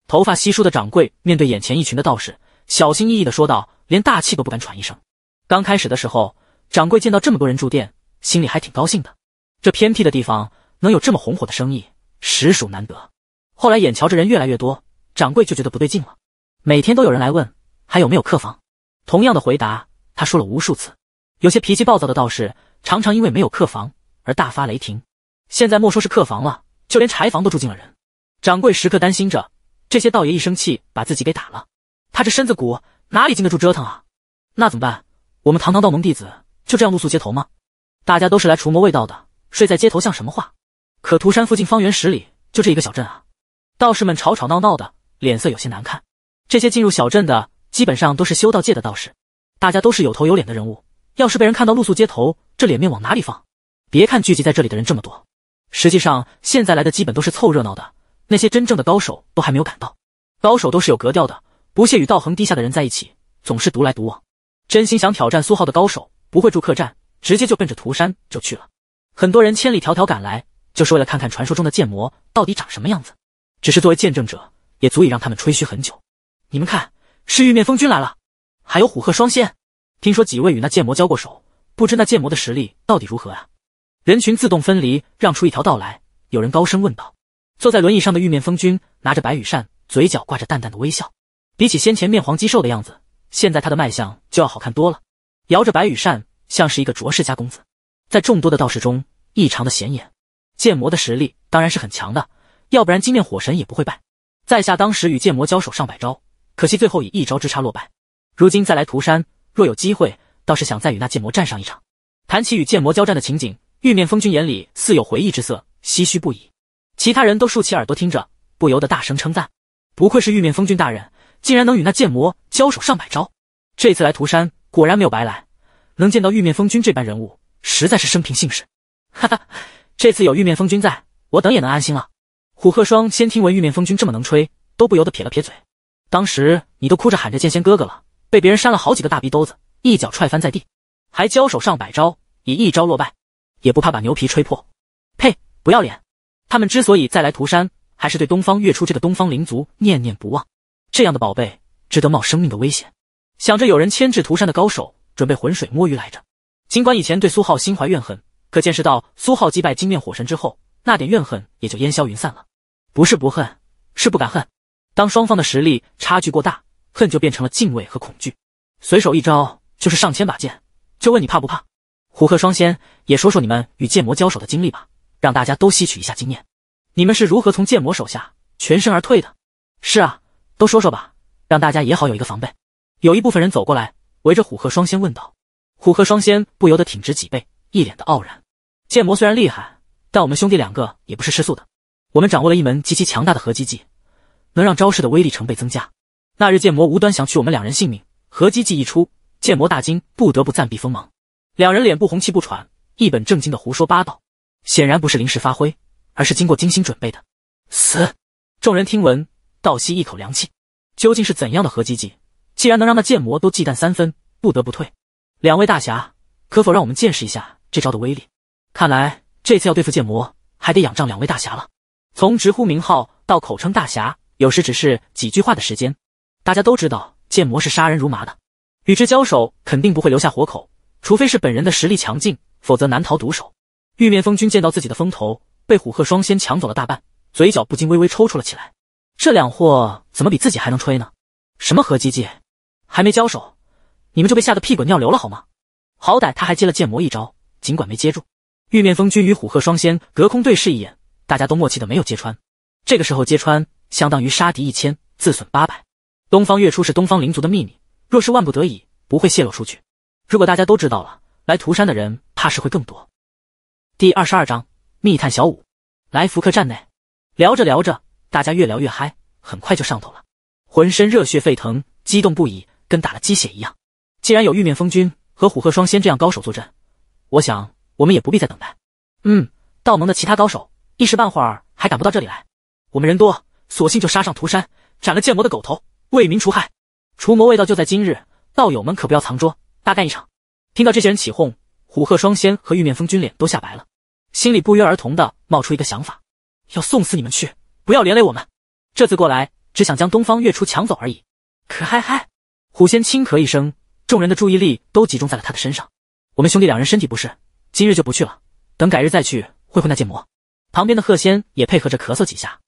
头发稀疏的掌柜面对眼前一群的道士，小心翼翼的说道，连大气都不敢喘一声。刚开始的时候，掌柜见到这么多人住店，心里还挺高兴的。这偏僻的地方能有这么红火的生意，实属难得。后来眼瞧着人越来越多，掌柜就觉得不对劲了。每天都有人来问还有没有客房，同样的回答他说了无数次。有些脾气暴躁的道士常常因为没有客房而大发雷霆。现在莫说是客房了，就连柴房都住进了人。掌柜时刻担心着这些道爷一生气把自己给打了，他这身子骨哪里经得住折腾啊？那怎么办？我们堂堂道盟弟子就这样露宿街头吗？大家都是来除魔卫道的，睡在街头像什么话？可涂山附近方圆十里就这一个小镇啊！道士们吵吵闹闹的，脸色有些难看。这些进入小镇的基本上都是修道界的道士，大家都是有头有脸的人物，要是被人看到露宿街头，这脸面往哪里放？别看聚集在这里的人这么多，实际上现在来的基本都是凑热闹的。那些真正的高手都还没有赶到，高手都是有格调的，不屑与道行低下的人在一起，总是独来独往。真心想挑战苏浩的高手不会住客栈，直接就奔着涂山就去了。很多人千里迢迢赶来，就是为了看看传说中的剑魔到底长什么样子。只是作为见证者，也足以让他们吹嘘很久。你们看，是玉面风君来了，还有虎鹤双仙。听说几位与那剑魔交过手，不知那剑魔的实力到底如何啊？人群自动分离，让出一条道来。有人高声问道。坐在轮椅上的玉面风君拿着白羽扇，嘴角挂着淡淡的微笑。比起先前面黄肌瘦的样子，现在他的脉象就要好看多了。摇着白羽扇，像是一个卓世家公子，在众多的道士中异常的显眼。剑魔的实力当然是很强的，要不然金面火神也不会败。在下当时与剑魔交手上百招，可惜最后以一招之差落败。如今再来涂山，若有机会，倒是想再与那剑魔战上一场。谈起与剑魔交战的情景，玉面风君眼里似有回忆之色，唏嘘不已。其他人都竖起耳朵听着，不由得大声称赞：“不愧是玉面风君大人，竟然能与那剑魔交手上百招！这次来涂山果然没有白来，能见到玉面风君这般人物，实在是生平幸事！”哈哈，这次有玉面风君在，我等也能安心了。虎鹤双先听闻玉面风君这么能吹，都不由得撇了撇嘴。当时你都哭着喊着剑仙哥哥了，被别人扇了好几个大逼兜子，一脚踹翻在地，还交手上百招，以一招落败，也不怕把牛皮吹破？呸！不要脸！他们之所以再来涂山，还是对东方月初这个东方灵族念念不忘。这样的宝贝值得冒生命的危险。想着有人牵制涂山的高手，准备浑水摸鱼来着。尽管以前对苏浩心怀怨恨，可见识到苏浩击败金面火神之后，那点怨恨也就烟消云散了。不是不恨，是不敢恨。当双方的实力差距过大，恨就变成了敬畏和恐惧。随手一招就是上千把剑，就问你怕不怕？虎鹤双仙，也说说你们与剑魔交手的经历吧。让大家都吸取一下经验，你们是如何从剑魔手下全身而退的？是啊，都说说吧，让大家也好有一个防备。有一部分人走过来，围着虎鹤双仙问道。虎鹤双仙不由得挺直脊背，一脸的傲然。剑魔虽然厉害，但我们兄弟两个也不是吃素的。我们掌握了一门极其强大的合击技，能让招式的威力成倍增加。那日剑魔无端想取我们两人性命，合击技一出，剑魔大惊，不得不暂避锋芒。两人脸不红气不喘，一本正经的胡说八道。显然不是临时发挥，而是经过精心准备的。死！众人听闻，倒吸一口凉气。究竟是怎样的合击技？既然能让那剑魔都忌惮三分，不得不退。两位大侠，可否让我们见识一下这招的威力？看来这次要对付剑魔，还得仰仗两位大侠了。从直呼名号到口称大侠，有时只是几句话的时间。大家都知道，剑魔是杀人如麻的，与之交手肯定不会留下活口，除非是本人的实力强劲，否则难逃毒手。玉面风君见到自己的风头被虎鹤双仙抢走了大半，嘴角不禁微微抽搐了起来。这两货怎么比自己还能吹呢？什么合击技，还没交手，你们就被吓得屁滚尿流了好吗？好歹他还接了剑魔一招，尽管没接住。玉面风君与虎鹤双仙隔空对视一眼，大家都默契的没有揭穿。这个时候揭穿，相当于杀敌一千，自损八百。东方月初是东方灵族的秘密，若是万不得已，不会泄露出去。如果大家都知道了，来涂山的人怕是会更多。第二十二章密探小五。来福客栈内，聊着聊着，大家越聊越嗨，很快就上头了，浑身热血沸腾，激动不已，跟打了鸡血一样。既然有玉面风君和虎鹤双仙这样高手坐镇，我想我们也不必再等待。嗯，道盟的其他高手一时半会儿还赶不到这里来，我们人多，索性就杀上涂山，斩了剑魔的狗头，为民除害。除魔味道就在今日，道友们可不要藏拙，大干一场。听到这些人起哄。虎鹤双仙和玉面风君脸都吓白了，心里不约而同的冒出一个想法：要送死你们去，不要连累我们。这次过来只想将东方月初抢走而已。可嗨嗨！虎仙轻咳一声，众人的注意力都集中在了他的身上。我们兄弟两人身体不适，今日就不去了，等改日再去会会那剑魔。旁边的鹤仙也配合着咳嗽几下。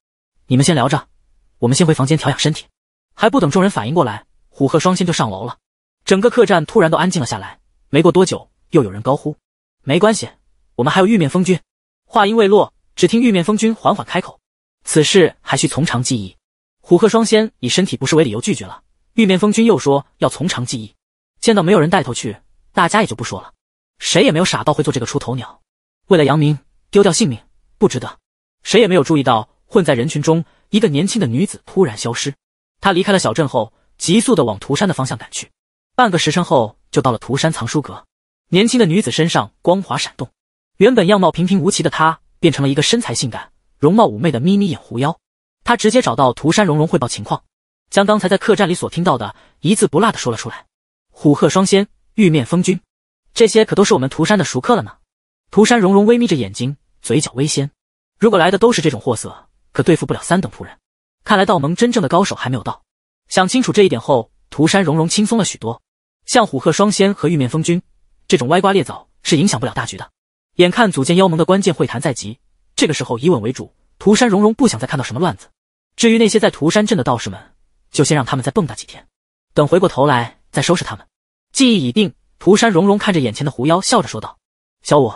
你们先聊着，我们先回房间调养身体。还不等众人反应过来，虎鹤双仙就上楼了。整个客栈突然都安静了下来。没过多久。又有人高呼：“没关系，我们还有玉面风君。”话音未落，只听玉面风君缓缓开口：“此事还需从长计议。”虎鹤双仙以身体不适为理由拒绝了玉面风君，又说要从长计议。见到没有人带头去，大家也就不说了。谁也没有傻到会做这个出头鸟，为了扬名丢掉性命不值得。谁也没有注意到，混在人群中，一个年轻的女子突然消失。她离开了小镇后，急速的往涂山的方向赶去。半个时辰后，就到了涂山藏书阁。年轻的女子身上光滑闪动，原本样貌平平无奇的她，变成了一个身材性感、容貌妩媚的眯眯眼狐妖。她直接找到涂山蓉蓉汇报情况，将刚才在客栈里所听到的一字不落的说了出来。虎鹤双仙、玉面风君，这些可都是我们涂山的熟客了呢。涂山蓉蓉微眯着眼睛，嘴角微掀。如果来的都是这种货色，可对付不了三等仆人。看来道盟真正的高手还没有到。想清楚这一点后，涂山蓉蓉轻松了许多。像虎鹤双仙和玉面风君。这种歪瓜裂枣是影响不了大局的。眼看组建妖盟的关键会谈在即，这个时候以稳为主。涂山荣荣不想再看到什么乱子。至于那些在涂山镇的道士们，就先让他们再蹦跶几天，等回过头来再收拾他们。记忆已定，涂山荣荣看着眼前的狐妖，笑着说道：“小五，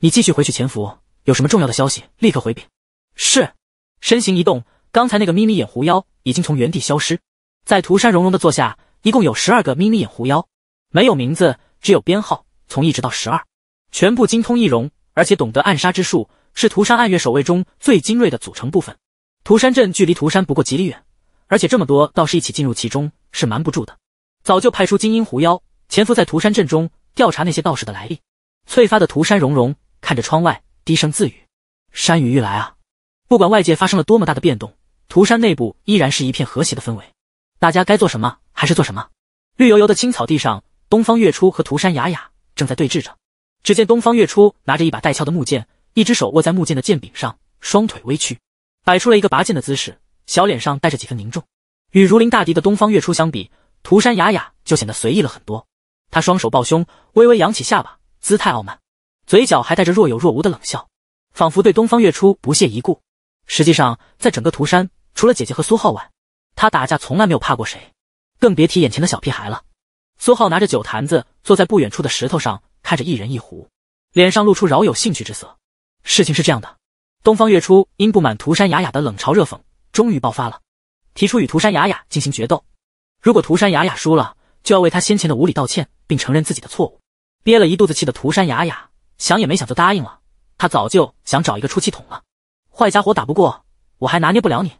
你继续回去潜伏，有什么重要的消息立刻回禀。”是。身形一动，刚才那个眯眯眼狐妖已经从原地消失。在涂山荣荣的座下一共有十二个眯眯眼狐妖，没有名字。只有编号从一直到十二，全部精通易容，而且懂得暗杀之术，是涂山暗月守卫中最精锐的组成部分。涂山镇距离涂山不过几里远，而且这么多道士一起进入其中是瞒不住的。早就派出精英狐妖潜伏在涂山镇中，调查那些道士的来历。翠发的涂山蓉蓉看着窗外，低声自语：“山雨欲来啊！”不管外界发生了多么大的变动，涂山内部依然是一片和谐的氛围。大家该做什么还是做什么。绿油油的青草地上。东方月初和涂山雅雅正在对峙着。只见东方月初拿着一把带鞘的木剑，一只手握在木剑的剑柄上，双腿微屈，摆出了一个拔剑的姿势，小脸上带着几分凝重。与如临大敌的东方月初相比，涂山雅雅就显得随意了很多。她双手抱胸，微微扬起下巴，姿态傲慢，嘴角还带着若有若无的冷笑，仿佛对东方月初不屑一顾。实际上，在整个涂山，除了姐姐和苏浩外，他打架从来没有怕过谁，更别提眼前的小屁孩了。苏浩拿着酒坛子，坐在不远处的石头上，看着一人一壶，脸上露出饶有兴趣之色。事情是这样的，东方月初因不满涂山雅雅的冷嘲热讽，终于爆发了，提出与涂山雅雅进行决斗。如果涂山雅雅输了，就要为他先前的无礼道歉，并承认自己的错误。憋了一肚子气的涂山雅雅想也没想就答应了。他早就想找一个出气筒了，坏家伙打不过，我还拿捏不了你。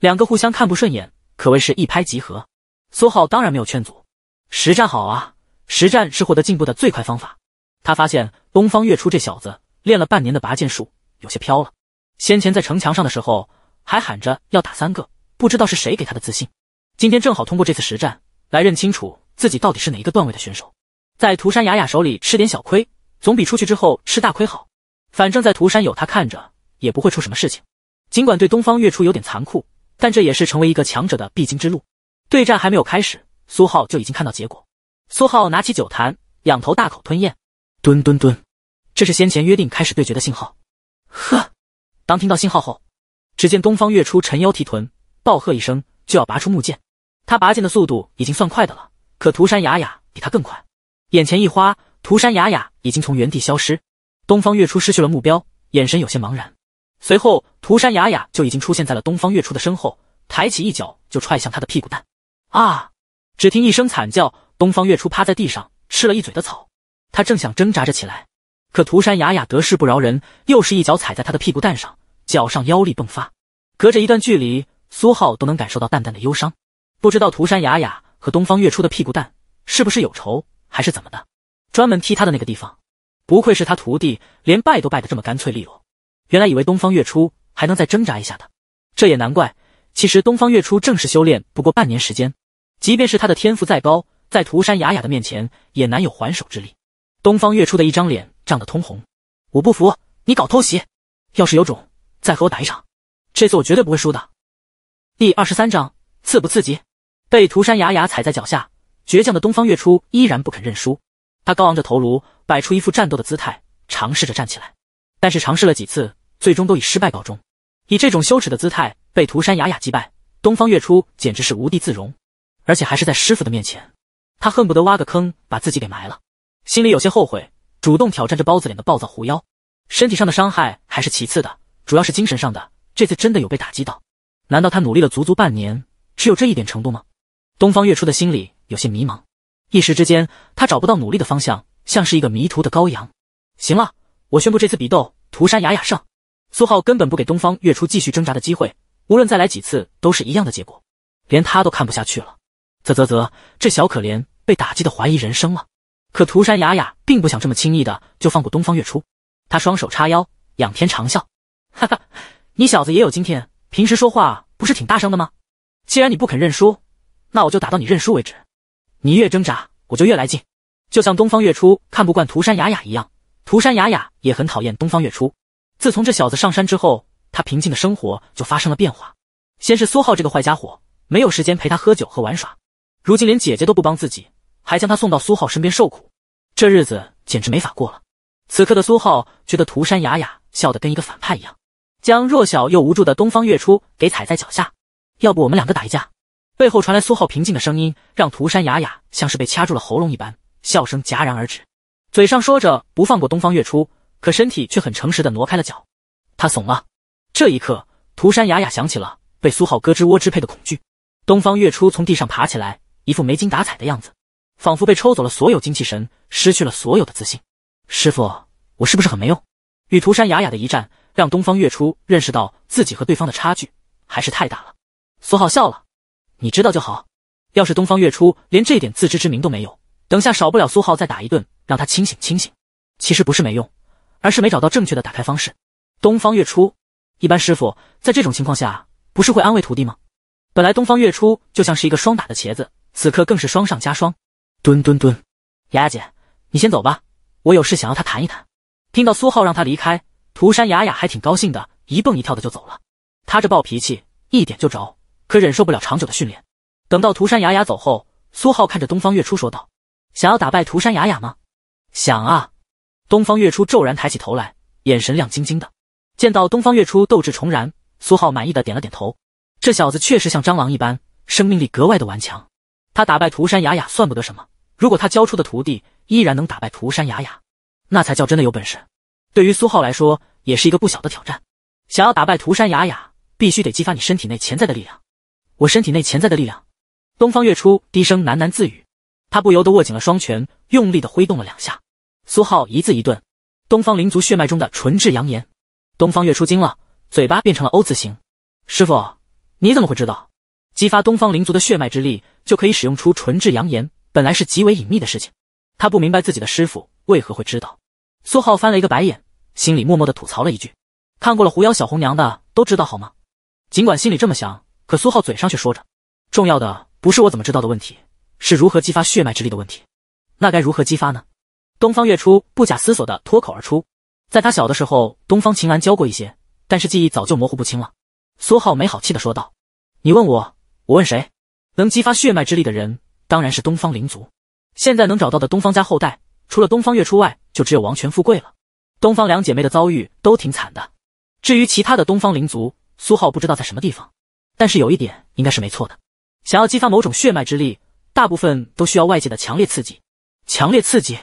两个互相看不顺眼，可谓是一拍即合。苏浩当然没有劝阻。实战好啊，实战是获得进步的最快方法。他发现东方月初这小子练了半年的拔剑术有些飘了。先前在城墙上的时候还喊着要打三个，不知道是谁给他的自信。今天正好通过这次实战来认清楚自己到底是哪一个段位的选手。在涂山雅雅手里吃点小亏，总比出去之后吃大亏好。反正，在涂山有他看着，也不会出什么事情。尽管对东方月初有点残酷，但这也是成为一个强者的必经之路。对战还没有开始。苏浩就已经看到结果。苏浩拿起酒坛，仰头大口吞咽。蹲蹲蹲，这是先前约定开始对决的信号。呵，当听到信号后，只见东方月初沉腰提臀，暴喝一声就要拔出木剑。他拔剑的速度已经算快的了，可涂山雅雅比他更快。眼前一花，涂山雅雅已经从原地消失。东方月初失去了目标，眼神有些茫然。随后，涂山雅雅就已经出现在了东方月初的身后，抬起一脚就踹向他的屁股蛋。啊！只听一声惨叫，东方月初趴在地上吃了一嘴的草。他正想挣扎着起来，可涂山雅雅得势不饶人，又是一脚踩在他的屁股蛋上，脚上妖力迸发。隔着一段距离，苏浩都能感受到淡淡的忧伤。不知道涂山雅雅和东方月初的屁股蛋是不是有仇，还是怎么的，专门踢他的那个地方。不愧是他徒弟，连拜都拜得这么干脆利落。原来以为东方月初还能再挣扎一下的，这也难怪。其实东方月初正式修炼不过半年时间。即便是他的天赋再高，在涂山雅雅的面前也难有还手之力。东方月初的一张脸涨得通红，我不服！你搞偷袭，要是有种，再和我打一场，这次我绝对不会输的。第二十三章刺不刺激？被涂山雅雅踩在脚下，倔强的东方月初依然不肯认输。他高昂着头颅，摆出一副战斗的姿态，尝试着站起来。但是尝试了几次，最终都以失败告终。以这种羞耻的姿态被涂山雅雅击败，东方月初简直是无地自容。而且还是在师傅的面前，他恨不得挖个坑把自己给埋了，心里有些后悔，主动挑战这包子脸的暴躁狐妖。身体上的伤害还是其次的，主要是精神上的。这次真的有被打击到，难道他努力了足足半年，只有这一点程度吗？东方月初的心里有些迷茫，一时之间他找不到努力的方向，像是一个迷途的羔羊。行了，我宣布这次比斗涂山雅雅胜。苏浩根本不给东方月初继续挣扎的机会，无论再来几次都是一样的结果，连他都看不下去了。啧啧啧，这小可怜被打击的怀疑人生了。可涂山雅雅并不想这么轻易的就放过东方月初，他双手叉腰，仰天长笑：“哈哈，你小子也有今天！平时说话不是挺大声的吗？既然你不肯认输，那我就打到你认输为止。你越挣扎，我就越来劲。就像东方月初看不惯涂山雅雅一样，涂山雅雅也很讨厌东方月初。自从这小子上山之后，他平静的生活就发生了变化。先是苏浩这个坏家伙没有时间陪他喝酒和玩耍。”如今连姐姐都不帮自己，还将她送到苏浩身边受苦，这日子简直没法过了。此刻的苏浩觉得涂山雅雅笑得跟一个反派一样，将弱小又无助的东方月初给踩在脚下。要不我们两个打一架？背后传来苏浩平静的声音，让涂山雅雅像是被掐住了喉咙一般，笑声戛然而止。嘴上说着不放过东方月初，可身体却很诚实的挪开了脚。他怂了。这一刻，涂山雅雅想起了被苏浩胳肢窝支配的恐惧。东方月初从地上爬起来。一副没精打采的样子，仿佛被抽走了所有精气神，失去了所有的自信。师傅，我是不是很没用？与涂山雅雅的一战，让东方月初认识到自己和对方的差距还是太大了。苏浩笑了，你知道就好。要是东方月初连这点自知之明都没有，等下少不了苏浩再打一顿，让他清醒清醒。其实不是没用，而是没找到正确的打开方式。东方月初，一般师傅在这种情况下不是会安慰徒弟吗？本来东方月初就像是一个双打的茄子。此刻更是双上加双，蹲蹲蹲，雅雅姐，你先走吧，我有事想要他谈一谈。听到苏浩让他离开，涂山雅雅还挺高兴的，一蹦一跳的就走了。他这暴脾气一点就着，可忍受不了长久的训练。等到涂山雅雅走后，苏浩看着东方月初说道：“想要打败涂山雅雅吗？”“想啊！”东方月初骤然抬起头来，眼神亮晶晶的。见到东方月初斗志重燃，苏浩满意的点了点头。这小子确实像蟑螂一般，生命力格外的顽强。他打败涂山雅雅算不得什么，如果他教出的徒弟依然能打败涂山雅雅，那才叫真的有本事。对于苏浩来说，也是一个不小的挑战。想要打败涂山雅雅，必须得激发你身体内潜在的力量。我身体内潜在的力量。东方月初低声喃喃自语，他不由得握紧了双拳，用力的挥动了两下。苏浩一字一顿：“东方灵族血脉中的纯质阳炎。”东方月初惊了，嘴巴变成了 O 字形。师傅，你怎么会知道？激发东方灵族的血脉之力，就可以使用出纯质阳炎。本来是极为隐秘的事情，他不明白自己的师傅为何会知道。苏浩翻了一个白眼，心里默默的吐槽了一句：“看过了狐妖小红娘的都知道好吗？”尽管心里这么想，可苏浩嘴上却说着：“重要的不是我怎么知道的问题，是如何激发血脉之力的问题。那该如何激发呢？”东方月初不假思索的脱口而出：“在他小的时候，东方晴岚教过一些，但是记忆早就模糊不清了。”苏浩没好气的说道：“你问我。”我问谁，能激发血脉之力的人，当然是东方灵族。现在能找到的东方家后代，除了东方月初外，就只有王权富贵了。东方两姐妹的遭遇都挺惨的。至于其他的东方灵族，苏浩不知道在什么地方。但是有一点应该是没错的，想要激发某种血脉之力，大部分都需要外界的强烈刺激。强烈刺激。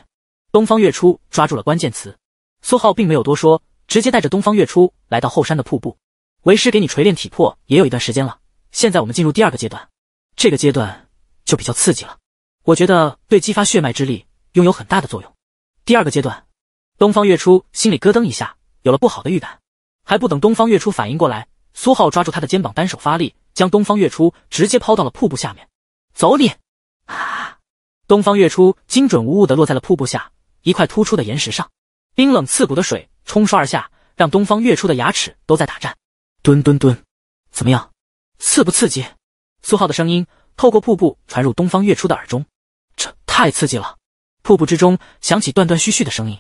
东方月初抓住了关键词，苏浩并没有多说，直接带着东方月初来到后山的瀑布。为师给你锤炼体魄也有一段时间了。现在我们进入第二个阶段，这个阶段就比较刺激了，我觉得对激发血脉之力拥有很大的作用。第二个阶段，东方月初心里咯噔一下，有了不好的预感。还不等东方月初反应过来，苏浩抓住他的肩膀，单手发力，将东方月初直接抛到了瀑布下面。走你！啊！东方月初精准无误的落在了瀑布下一块突出的岩石上，冰冷刺骨的水冲刷而下，让东方月初的牙齿都在打颤。蹲蹲蹲，怎么样？刺不刺激？苏浩的声音透过瀑布传入东方月初的耳中，这太刺激了。瀑布之中响起断断续续的声音。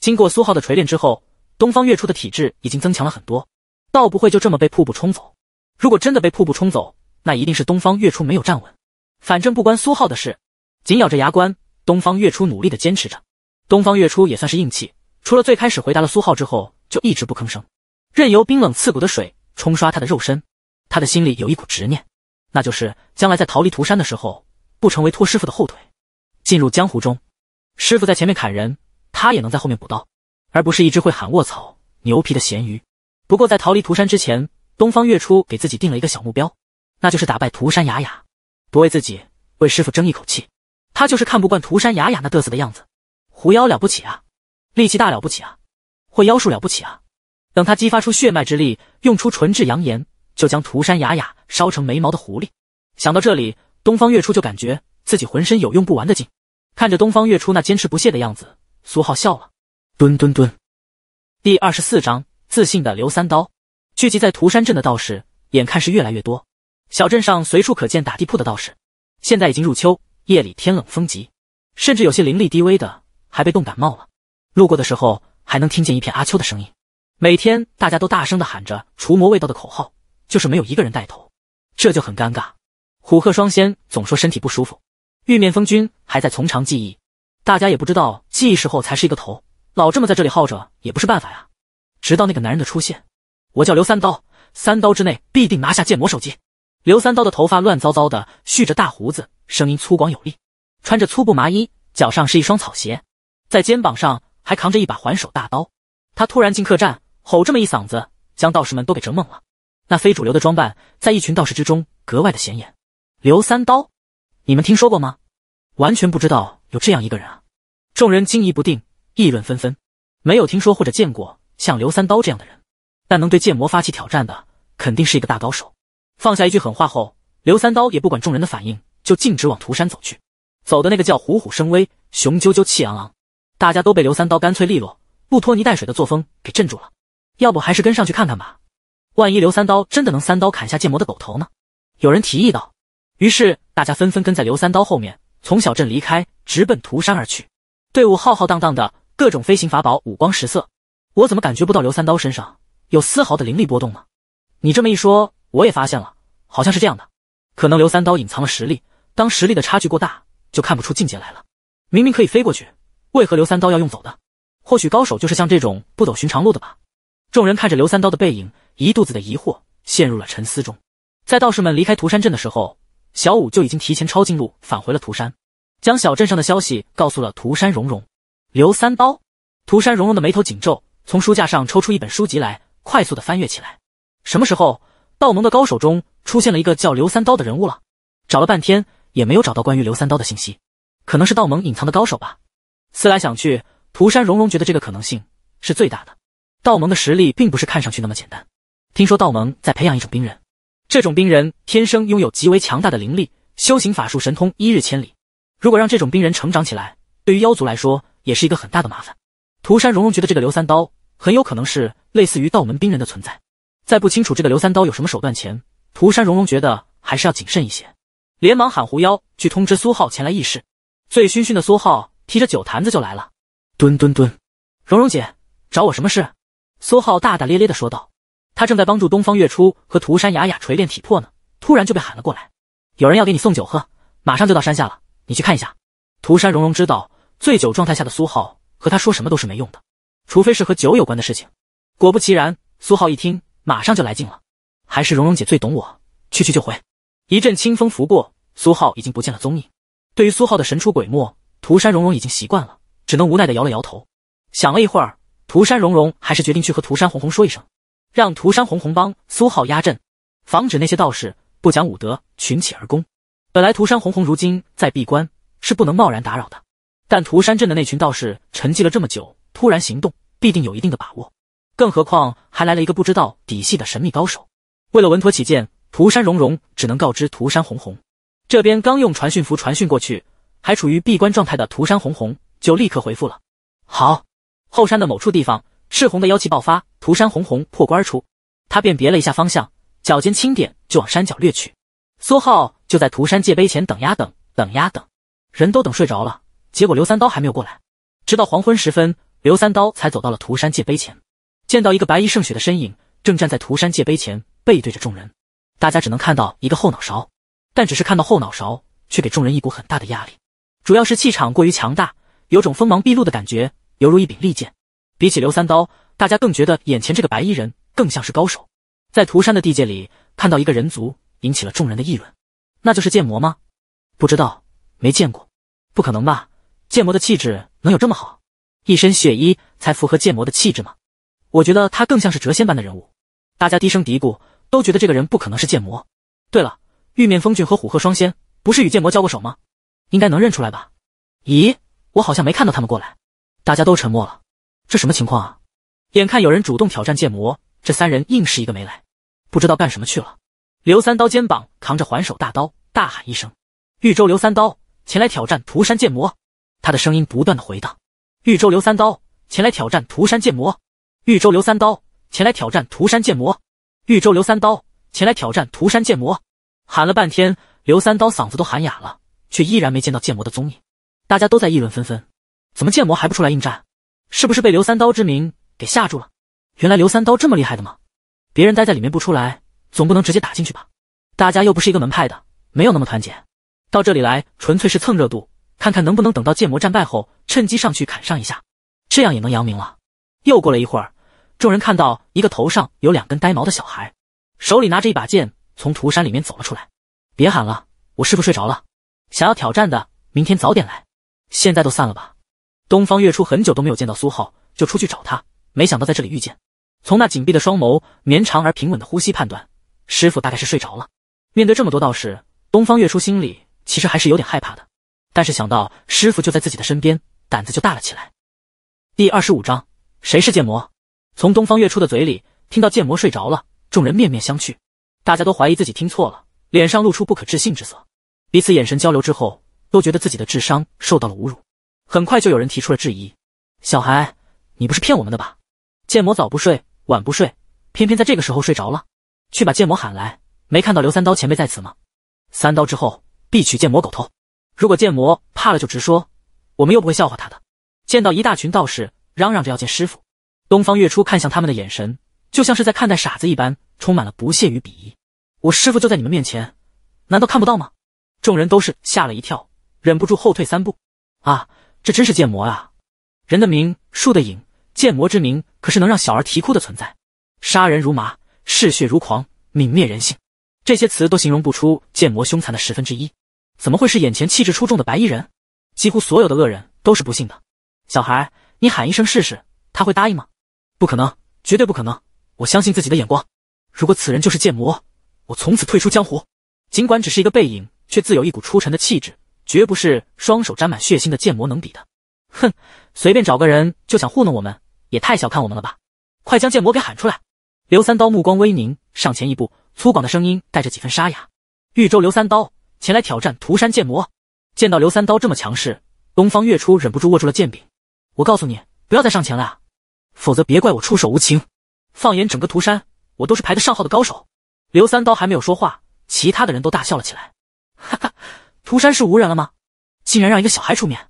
经过苏浩的锤炼之后，东方月初的体质已经增强了很多，倒不会就这么被瀑布冲走。如果真的被瀑布冲走，那一定是东方月初没有站稳。反正不关苏浩的事。紧咬着牙关，东方月初努力的坚持着。东方月初也算是硬气，除了最开始回答了苏浩之后，就一直不吭声，任由冰冷刺骨的水冲刷他的肉身。他的心里有一股执念，那就是将来在逃离涂山的时候，不成为拖师傅的后腿，进入江湖中，师傅在前面砍人，他也能在后面补刀，而不是一只会喊“卧槽牛皮”的咸鱼。不过在逃离涂山之前，东方月初给自己定了一个小目标，那就是打败涂山雅雅，不为自己，为师傅争一口气。他就是看不惯涂山雅雅那嘚瑟的样子，狐妖了不起啊，力气大了不起啊，会妖术了不起啊。等他激发出血脉之力，用出纯质阳炎。就将涂山雅雅烧成眉毛的狐狸。想到这里，东方月初就感觉自己浑身有用不完的劲。看着东方月初那坚持不懈的样子，苏浩笑了。蹲蹲蹲。第二十四章自信的刘三刀。聚集在涂山镇的道士，眼看是越来越多，小镇上随处可见打地铺的道士。现在已经入秋，夜里天冷风急，甚至有些灵力低微的还被冻感冒了。路过的时候，还能听见一片阿秋的声音。每天，大家都大声的喊着除魔卫道的口号。就是没有一个人带头，这就很尴尬。虎鹤双仙总说身体不舒服，玉面风君还在从长计议，大家也不知道计议时候才是一个头，老这么在这里耗着也不是办法呀。直到那个男人的出现，我叫刘三刀，三刀之内必定拿下剑魔手机。刘三刀的头发乱糟糟的，蓄着大胡子，声音粗犷有力，穿着粗布麻衣，脚上是一双草鞋，在肩膀上还扛着一把还手大刀。他突然进客栈，吼这么一嗓子，将道士们都给整懵了。那非主流的装扮，在一群道士之中格外的显眼。刘三刀，你们听说过吗？完全不知道有这样一个人啊！众人惊疑不定，议论纷纷。没有听说或者见过像刘三刀这样的人，但能对剑魔发起挑战的，肯定是一个大高手。放下一句狠话后，刘三刀也不管众人的反应，就径直往涂山走去。走的那个叫虎虎生威，雄赳赳气昂昂。大家都被刘三刀干脆利落、不拖泥带水的作风给镇住了。要不还是跟上去看看吧。万一刘三刀真的能三刀砍下剑魔的狗头呢？有人提议道。于是大家纷纷跟在刘三刀后面，从小镇离开，直奔涂山而去。队伍浩浩荡荡的，各种飞行法宝五光十色。我怎么感觉不到刘三刀身上有丝毫的灵力波动呢？你这么一说，我也发现了，好像是这样的。可能刘三刀隐藏了实力，当实力的差距过大，就看不出境界来了。明明可以飞过去，为何刘三刀要用走的？或许高手就是像这种不走寻常路的吧。众人看着刘三刀的背影。一肚子的疑惑陷入了沉思中。在道士们离开涂山镇的时候，小五就已经提前抄近路返回了涂山，将小镇上的消息告诉了涂山荣荣。刘三刀，涂山荣荣的眉头紧皱，从书架上抽出一本书籍来，快速的翻阅起来。什么时候道盟的高手中出现了一个叫刘三刀的人物了？找了半天也没有找到关于刘三刀的信息，可能是道盟隐藏的高手吧。思来想去，涂山荣荣觉得这个可能性是最大的。道盟的实力并不是看上去那么简单。听说道盟在培养一种兵人，这种兵人天生拥有极为强大的灵力，修行法术神通一日千里。如果让这种兵人成长起来，对于妖族来说也是一个很大的麻烦。涂山荣荣觉得这个刘三刀很有可能是类似于道门兵人的存在，在不清楚这个刘三刀有什么手段前，涂山荣荣觉得还是要谨慎一些，连忙喊狐妖去通知苏浩前来议事。醉醺醺的苏浩提着酒坛子就来了，蹲蹲蹲，荣荣姐找我什么事？苏浩大大咧咧的说道。他正在帮助东方月初和涂山雅雅锤炼体魄呢，突然就被喊了过来。有人要给你送酒喝，马上就到山下了，你去看一下。涂山蓉蓉知道醉酒状态下的苏浩和他说什么都是没用的，除非是和酒有关的事情。果不其然，苏浩一听马上就来劲了，还是蓉蓉姐最懂我，去去就回。一阵清风拂过，苏浩已经不见了踪影。对于苏浩的神出鬼没，涂山蓉蓉已经习惯了，只能无奈的摇了摇头。想了一会儿，涂山蓉蓉还是决定去和涂山红红说一声。让涂山红红帮苏浩压阵，防止那些道士不讲武德群起而攻。本来涂山红红如今在闭关，是不能贸然打扰的。但涂山镇的那群道士沉寂了这么久，突然行动，必定有一定的把握。更何况还来了一个不知道底细的神秘高手。为了稳妥起见，涂山融融只能告知涂山红红。这边刚用传讯符传讯过去，还处于闭关状态的涂山红红就立刻回复了：“好，后山的某处地方。”赤红的妖气爆发，涂山红红破关而出。他辨别了一下方向，脚尖轻点，就往山脚掠去。苏浩就在涂山界碑前等呀等，等呀等，人都等睡着了。结果刘三刀还没有过来，直到黄昏时分，刘三刀才走到了涂山界碑前，见到一个白衣胜雪的身影正站在涂山界碑前，背对着众人。大家只能看到一个后脑勺，但只是看到后脑勺，却给众人一股很大的压力，主要是气场过于强大，有种锋芒毕露的感觉，犹如一柄利剑。比起刘三刀，大家更觉得眼前这个白衣人更像是高手。在涂山的地界里，看到一个人族，引起了众人的议论。那就是剑魔吗？不知道，没见过。不可能吧？剑魔的气质能有这么好？一身血衣才符合剑魔的气质吗？我觉得他更像是谪仙般的人物。大家低声嘀咕，都觉得这个人不可能是剑魔。对了，玉面风君和虎鹤双仙不是与剑魔交过手吗？应该能认出来吧？咦，我好像没看到他们过来。大家都沉默了。这什么情况啊！眼看有人主动挑战剑魔，这三人硬是一个没来，不知道干什么去了。刘三刀肩膀扛着还手大刀，大喊一声：“豫州刘三刀前来挑战涂山剑魔！”他的声音不断的回荡：“豫州刘三刀前来挑战涂山剑魔！豫州刘三刀前来挑战涂山剑魔！豫州刘三刀前来挑战涂山剑魔！”喊了半天，刘三刀嗓子都喊哑了，却依然没见到剑魔的踪影。大家都在议论纷纷：怎么剑魔还不出来应战？是不是被刘三刀之名给吓住了？原来刘三刀这么厉害的吗？别人待在里面不出来，总不能直接打进去吧？大家又不是一个门派的，没有那么团结。到这里来纯粹是蹭热度，看看能不能等到剑魔战败后，趁机上去砍上一下，这样也能扬名了。又过了一会儿，众人看到一个头上有两根呆毛的小孩，手里拿着一把剑，从涂山里面走了出来。别喊了，我师傅睡着了。想要挑战的，明天早点来。现在都散了吧。东方月初很久都没有见到苏浩，就出去找他，没想到在这里遇见。从那紧闭的双眸、绵长而平稳的呼吸判断，师傅大概是睡着了。面对这么多道士，东方月初心里其实还是有点害怕的，但是想到师傅就在自己的身边，胆子就大了起来。第二十五章，谁是剑魔？从东方月初的嘴里听到剑魔睡着了，众人面面相觑，大家都怀疑自己听错了，脸上露出不可置信之色，彼此眼神交流之后，都觉得自己的智商受到了侮辱。很快就有人提出了质疑：“小孩，你不是骗我们的吧？剑魔早不睡，晚不睡，偏偏在这个时候睡着了。去把剑魔喊来，没看到刘三刀前辈在此吗？三刀之后必取剑魔狗头。如果剑魔怕了，就直说，我们又不会笑话他的。”见到一大群道士嚷嚷着要见师傅，东方月初看向他们的眼神就像是在看待傻子一般，充满了不屑与鄙夷。“我师傅就在你们面前，难道看不到吗？”众人都是吓了一跳，忍不住后退三步。啊！这真是剑魔啊！人的名，树的影。剑魔之名，可是能让小儿啼哭的存在。杀人如麻，嗜血如狂，泯灭人性，这些词都形容不出剑魔凶残的十分之一。怎么会是眼前气质出众的白衣人？几乎所有的恶人都是不幸的。小孩，你喊一声试试，他会答应吗？不可能，绝对不可能！我相信自己的眼光。如果此人就是剑魔，我从此退出江湖。尽管只是一个背影，却自有一股出尘的气质。绝不是双手沾满血腥的剑魔能比的。哼，随便找个人就想糊弄我们，也太小看我们了吧！快将剑魔给喊出来！刘三刀目光微凝，上前一步，粗犷的声音带着几分沙哑：“豫州刘三刀前来挑战涂山剑魔。”见到刘三刀这么强势，东方月初忍不住握住了剑柄：“我告诉你，不要再上前了，否则别怪我出手无情。放眼整个涂山，我都是排得上号的高手。”刘三刀还没有说话，其他的人都大笑了起来：“哈哈！”涂山是无人了吗？竟然让一个小孩出面！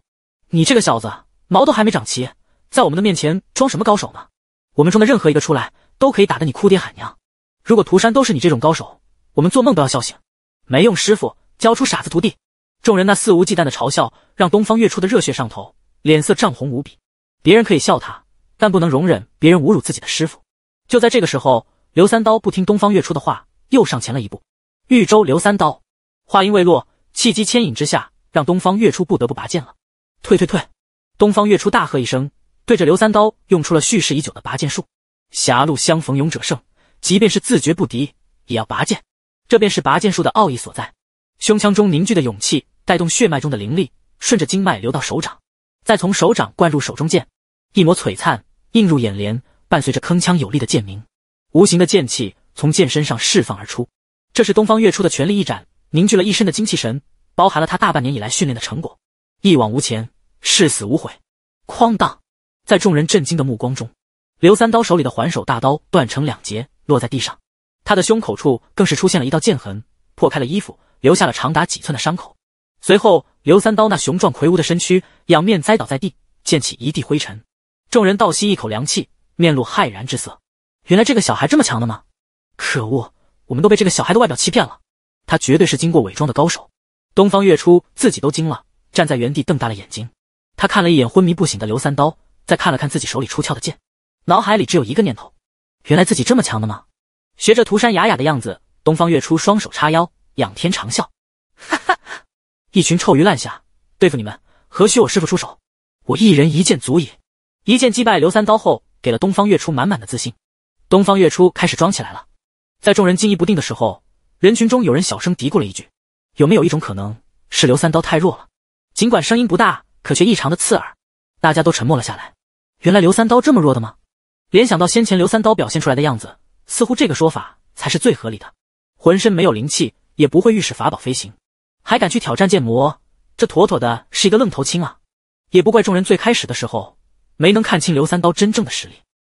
你这个小子，毛都还没长齐，在我们的面前装什么高手呢？我们中的任何一个出来，都可以打得你哭爹喊娘。如果涂山都是你这种高手，我们做梦都要笑醒。没用，师傅教出傻子徒弟。众人那肆无忌惮的嘲笑，让东方月初的热血上头，脸色涨红无比。别人可以笑他，但不能容忍别人侮辱自己的师傅。就在这个时候，刘三刀不听东方月初的话，又上前了一步。豫州刘三刀话音未落。气机牵引之下，让东方月初不得不拔剑了。退退退！东方月初大喝一声，对着刘三刀用出了蓄势已久的拔剑术。狭路相逢勇者胜，即便是自觉不敌，也要拔剑。这便是拔剑术的奥义所在。胸腔中凝聚的勇气带动血脉中的灵力，顺着经脉流到手掌，再从手掌灌入手中剑。一抹璀璨映入眼帘，伴随着铿锵有力的剑鸣，无形的剑气从剑身上释放而出。这是东方月初的全力一斩。凝聚了一身的精气神，包含了他大半年以来训练的成果，一往无前，誓死无悔。哐当，在众人震惊的目光中，刘三刀手里的环首大刀断成两截，落在地上。他的胸口处更是出现了一道剑痕，破开了衣服，留下了长达几寸的伤口。随后，刘三刀那雄壮魁梧的身躯仰面栽倒在地，溅起一地灰尘。众人倒吸一口凉气，面露骇然之色。原来这个小孩这么强的吗？可恶，我们都被这个小孩的外表欺骗了。他绝对是经过伪装的高手，东方月初自己都惊了，站在原地瞪大了眼睛。他看了一眼昏迷不醒的刘三刀，再看了看自己手里出鞘的剑，脑海里只有一个念头：原来自己这么强的吗？学着涂山雅雅的样子，东方月初双手叉腰，仰天长笑：“哈哈，一群臭鱼烂虾，对付你们何须我师傅出手？我一人一剑足矣！”一剑击败刘三刀后，给了东方月初满满的自信。东方月初开始装起来了，在众人惊疑不定的时候。人群中有人小声嘀咕了一句：“有没有一种可能是刘三刀太弱了？”尽管声音不大，可却异常的刺耳。大家都沉默了下来。原来刘三刀这么弱的吗？联想到先前刘三刀表现出来的样子，似乎这个说法才是最合理的。浑身没有灵气，也不会御使法宝飞行，还敢去挑战剑魔，这妥妥的是一个愣头青啊！也不怪众人最开始的时候没能看清刘三刀真正的实力，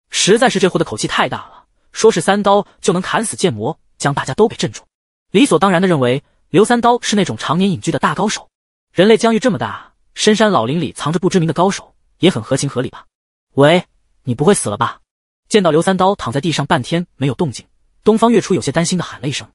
实在是这货的口气太大了，说是三刀就能砍死剑魔，将大家都给镇住。理所当然的认为刘三刀是那种常年隐居的大高手。人类疆域这么大，深山老林里藏着不知名的高手，也很合情合理吧？喂，你不会死了吧？见到刘三刀躺在地上半天没有动静，东方月初有些担心的喊了一声。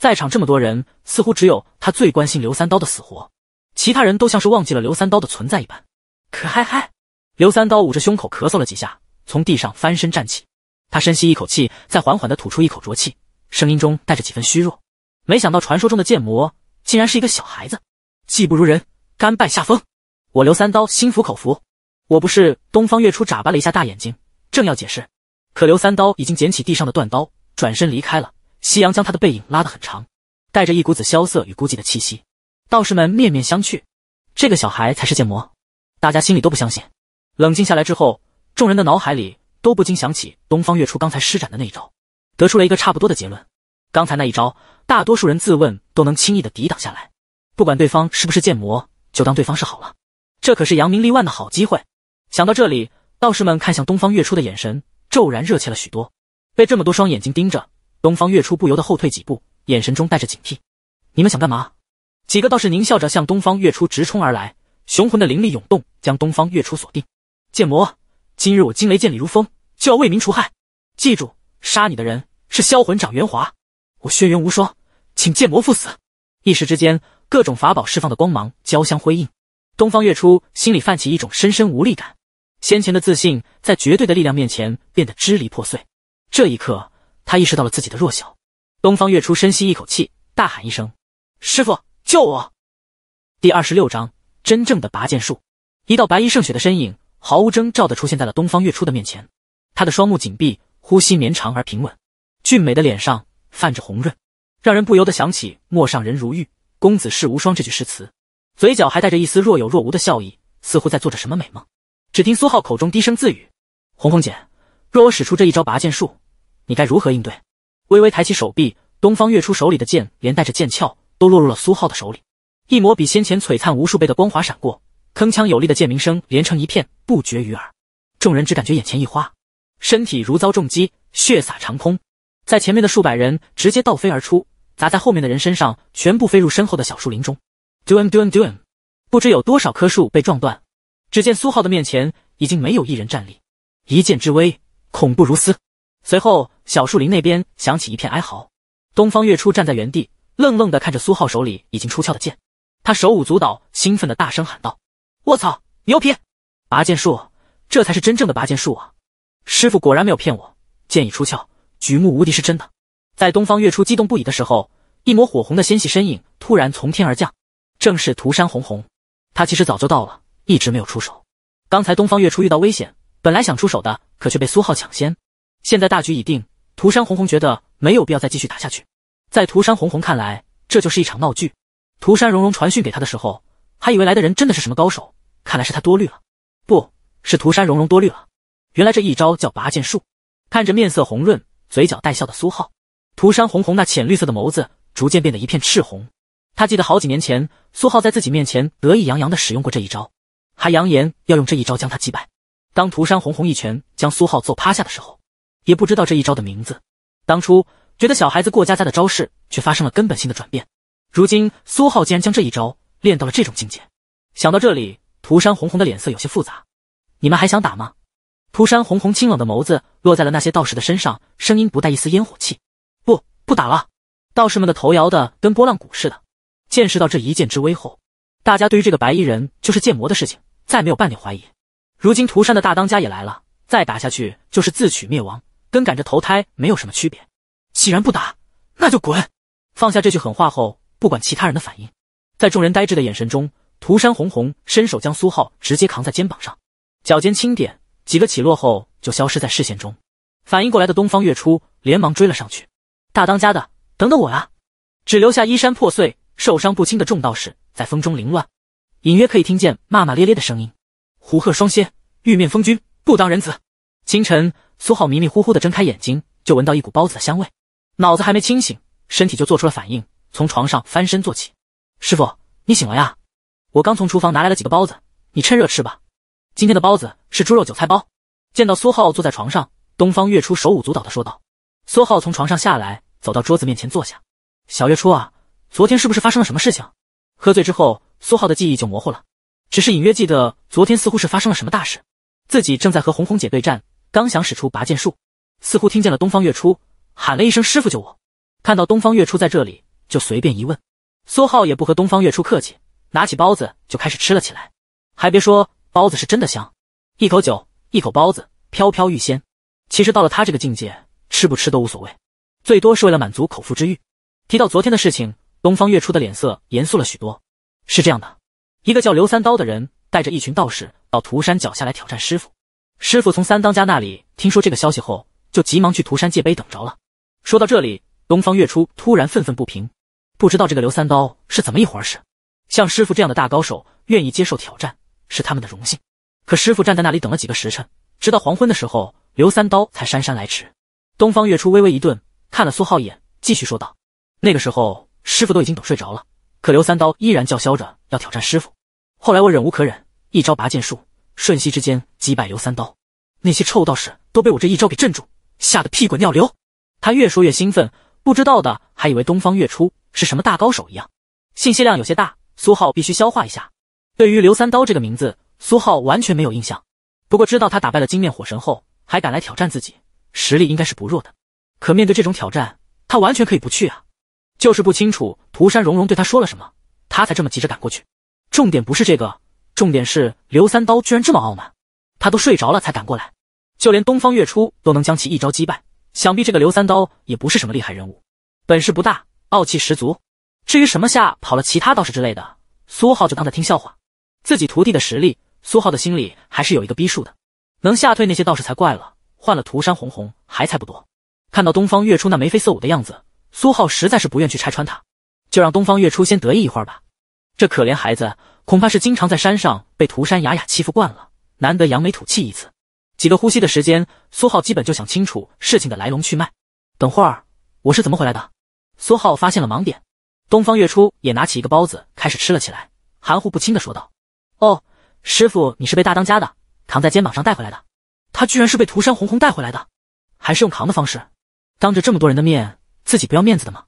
在场这么多人，似乎只有他最关心刘三刀的死活，其他人都像是忘记了刘三刀的存在一般。可嗨嗨，刘三刀捂着胸口咳嗽了几下，从地上翻身站起。他深吸一口气，再缓缓的吐出一口浊气，声音中带着几分虚弱。没想到传说中的剑魔竟然是一个小孩子，技不如人，甘拜下风。我刘三刀心服口服。我不是东方月初，眨巴了一下大眼睛，正要解释，可刘三刀已经捡起地上的断刀，转身离开了。夕阳将他的背影拉得很长，带着一股子萧瑟与孤寂的气息。道士们面面相觑，这个小孩才是剑魔，大家心里都不相信。冷静下来之后，众人的脑海里都不禁想起东方月初刚才施展的那一招，得出了一个差不多的结论。刚才那一招，大多数人自问都能轻易的抵挡下来，不管对方是不是剑魔，就当对方是好了。这可是扬名立万的好机会。想到这里，道士们看向东方月初的眼神骤然热切了许多。被这么多双眼睛盯着，东方月初不由得后退几步，眼神中带着警惕。你们想干嘛？几个道士狞笑着向东方月初直冲而来，雄浑的灵力涌动，将东方月初锁定。剑魔，今日我惊雷剑李如风就要为民除害。记住，杀你的人是销魂掌袁华。我轩辕无双，请剑魔赴死！一时之间，各种法宝释放的光芒交相辉映。东方月初心里泛起一种深深无力感，先前的自信在绝对的力量面前变得支离破碎。这一刻，他意识到了自己的弱小。东方月初深吸一口气，大喊一声：“师傅，救我！”第二十六章真正的拔剑术。一道白衣胜雪的身影毫无征兆地出现在了东方月初的面前，他的双目紧闭，呼吸绵长而平稳，俊美的脸上。泛着红润，让人不由得想起“陌上人如玉，公子世无双”这句诗词，嘴角还带着一丝若有若无的笑意，似乎在做着什么美梦。只听苏浩口中低声自语：“红红姐，若我使出这一招拔剑术，你该如何应对？”微微抬起手臂，东方月初手里的剑连带着剑鞘都落入了苏浩的手里，一抹比先前璀璨无数倍的光华闪过，铿锵有力的剑鸣声连成一片，不绝于耳。众人只感觉眼前一花，身体如遭重击，血洒长空。在前面的数百人直接倒飞而出，砸在后面的人身上，全部飞入身后的小树林中。d o o n d o o n d o o n 不知有多少棵树被撞断。只见苏浩的面前已经没有一人站立，一剑之威恐怖如斯。随后，小树林那边响起一片哀嚎。东方月初站在原地，愣愣地看着苏浩手里已经出鞘的剑，他手舞足蹈，兴奋的大声喊道：“我操，牛皮！拔剑术，这才是真正的拔剑术啊！师傅果然没有骗我，剑已出鞘。”举目无敌是真的，在东方月初激动不已的时候，一抹火红的纤细身影突然从天而降，正是涂山红红。他其实早就到了，一直没有出手。刚才东方月初遇到危险，本来想出手的，可却被苏浩抢先。现在大局已定，涂山红红觉得没有必要再继续打下去。在涂山红红看来，这就是一场闹剧。涂山融融传讯给他的时候，还以为来的人真的是什么高手，看来是他多虑了，不是涂山融融多虑了。原来这一招叫拔剑术，看着面色红润。嘴角带笑的苏浩，涂山红红那浅绿色的眸子逐渐变得一片赤红。他记得好几年前，苏浩在自己面前得意洋洋地使用过这一招，还扬言要用这一招将他击败。当涂山红红一拳将苏浩揍趴下的时候，也不知道这一招的名字。当初觉得小孩子过家家的招式，却发生了根本性的转变。如今苏浩竟然将这一招练到了这种境界。想到这里，涂山红红的脸色有些复杂。你们还想打吗？涂山红红清冷的眸子落在了那些道士的身上，声音不带一丝烟火气：“不不打了！”道士们的头摇的跟拨浪鼓似的。见识到这一剑之威后，大家对于这个白衣人就是剑魔的事情再没有半点怀疑。如今涂山的大当家也来了，再打下去就是自取灭亡，跟赶着投胎没有什么区别。既然不打，那就滚！放下这句狠话后，不管其他人的反应，在众人呆滞的眼神中，涂山红红伸手将苏浩直接扛在肩膀上，脚尖轻点。几个起落后就消失在视线中，反应过来的东方月初连忙追了上去，大当家的，等等我啊！只留下衣衫破碎、受伤不轻的众道士在风中凌乱，隐约可以听见骂骂咧咧的声音。胡鹤双仙，玉面风君，不当人子。清晨，苏浩迷迷糊糊的睁开眼睛，就闻到一股包子的香味，脑子还没清醒，身体就做出了反应，从床上翻身坐起。师傅，你醒了呀？我刚从厨房拿来了几个包子，你趁热吃吧。今天的包子是猪肉韭菜包。见到苏浩坐在床上，东方月初手舞足蹈的说道。苏浩从床上下来，走到桌子面前坐下。小月初啊，昨天是不是发生了什么事情？喝醉之后，苏浩的记忆就模糊了，只是隐约记得昨天似乎是发生了什么大事。自己正在和红红姐对战，刚想使出拔剑术，似乎听见了东方月初喊了一声“师傅救我”。看到东方月初在这里，就随便一问。苏浩也不和东方月初客气，拿起包子就开始吃了起来。还别说。包子是真的香，一口酒，一口包子，飘飘欲仙。其实到了他这个境界，吃不吃都无所谓，最多是为了满足口腹之欲。提到昨天的事情，东方月初的脸色严肃了许多。是这样的，一个叫刘三刀的人带着一群道士到涂山脚下来挑战师傅。师傅从三当家那里听说这个消息后，就急忙去涂山界碑等着了。说到这里，东方月初突然愤愤不平，不知道这个刘三刀是怎么一回事。像师傅这样的大高手，愿意接受挑战。是他们的荣幸，可师傅站在那里等了几个时辰，直到黄昏的时候，刘三刀才姗姗来迟。东方月初微微一顿，看了苏浩一眼，继续说道：“那个时候，师傅都已经等睡着了，可刘三刀依然叫嚣着要挑战师傅。后来我忍无可忍，一招拔剑术，瞬息之间击败刘三刀。那些臭道士都被我这一招给镇住，吓得屁滚尿流。”他越说越兴奋，不知道的还以为东方月初是什么大高手一样。信息量有些大，苏浩必须消化一下。对于刘三刀这个名字，苏浩完全没有印象。不过知道他打败了金面火神后，还敢来挑战自己，实力应该是不弱的。可面对这种挑战，他完全可以不去啊！就是不清楚涂山蓉蓉对他说了什么，他才这么急着赶过去。重点不是这个，重点是刘三刀居然这么傲慢，他都睡着了才赶过来，就连东方月初都能将其一招击败，想必这个刘三刀也不是什么厉害人物，本事不大，傲气十足。至于什么下跑了其他道士之类的，苏浩就当在听笑话。自己徒弟的实力，苏浩的心里还是有一个逼数的，能吓退那些道士才怪了。换了涂山红红，还才不多。看到东方月初那眉飞色舞的样子，苏浩实在是不愿去拆穿他，就让东方月初先得意一会儿吧。这可怜孩子，恐怕是经常在山上被涂山雅雅欺负惯了，难得扬眉吐气一次。几个呼吸的时间，苏浩基本就想清楚事情的来龙去脉。等会儿我是怎么回来的？苏浩发现了盲点。东方月初也拿起一个包子开始吃了起来，含糊不清的说道。哦，师傅，你是被大当家的扛在肩膀上带回来的，他居然是被涂山红红带回来的，还是用扛的方式。当着这么多人的面，自己不要面子的吗？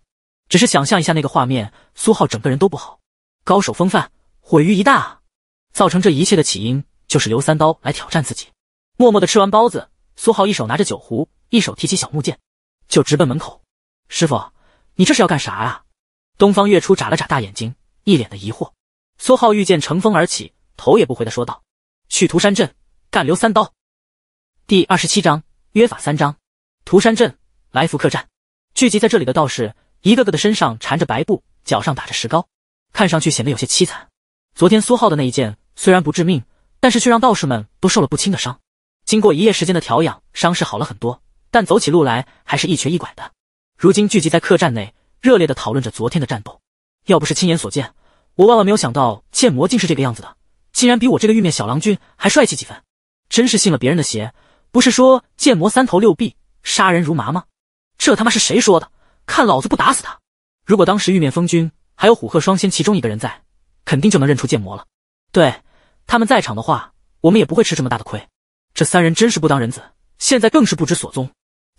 只是想象一下那个画面，苏浩整个人都不好，高手风范毁于一旦啊！造成这一切的起因就是刘三刀来挑战自己。默默的吃完包子，苏浩一手拿着酒壶，一手提起小木剑，就直奔门口。师傅，你这是要干啥啊？东方月初眨了眨大眼睛，一脸的疑惑。苏浩御剑乘风而起。头也不回的说道：“去涂山镇干留三刀。”第二十七章约法三章。涂山镇来福客栈，聚集在这里的道士一个个的身上缠着白布，脚上打着石膏，看上去显得有些凄惨。昨天苏浩的那一剑虽然不致命，但是却让道士们都受了不轻的伤。经过一夜时间的调养，伤势好了很多，但走起路来还是一瘸一拐的。如今聚集在客栈内，热烈的讨论着昨天的战斗。要不是亲眼所见，我万万没有想到剑魔竟是这个样子的。竟然比我这个玉面小郎君还帅气几分，真是信了别人的邪！不是说剑魔三头六臂，杀人如麻吗？这他妈是谁说的？看老子不打死他！如果当时玉面风君还有虎鹤双仙其中一个人在，肯定就能认出剑魔了。对，他们在场的话，我们也不会吃这么大的亏。这三人真是不当人子，现在更是不知所踪。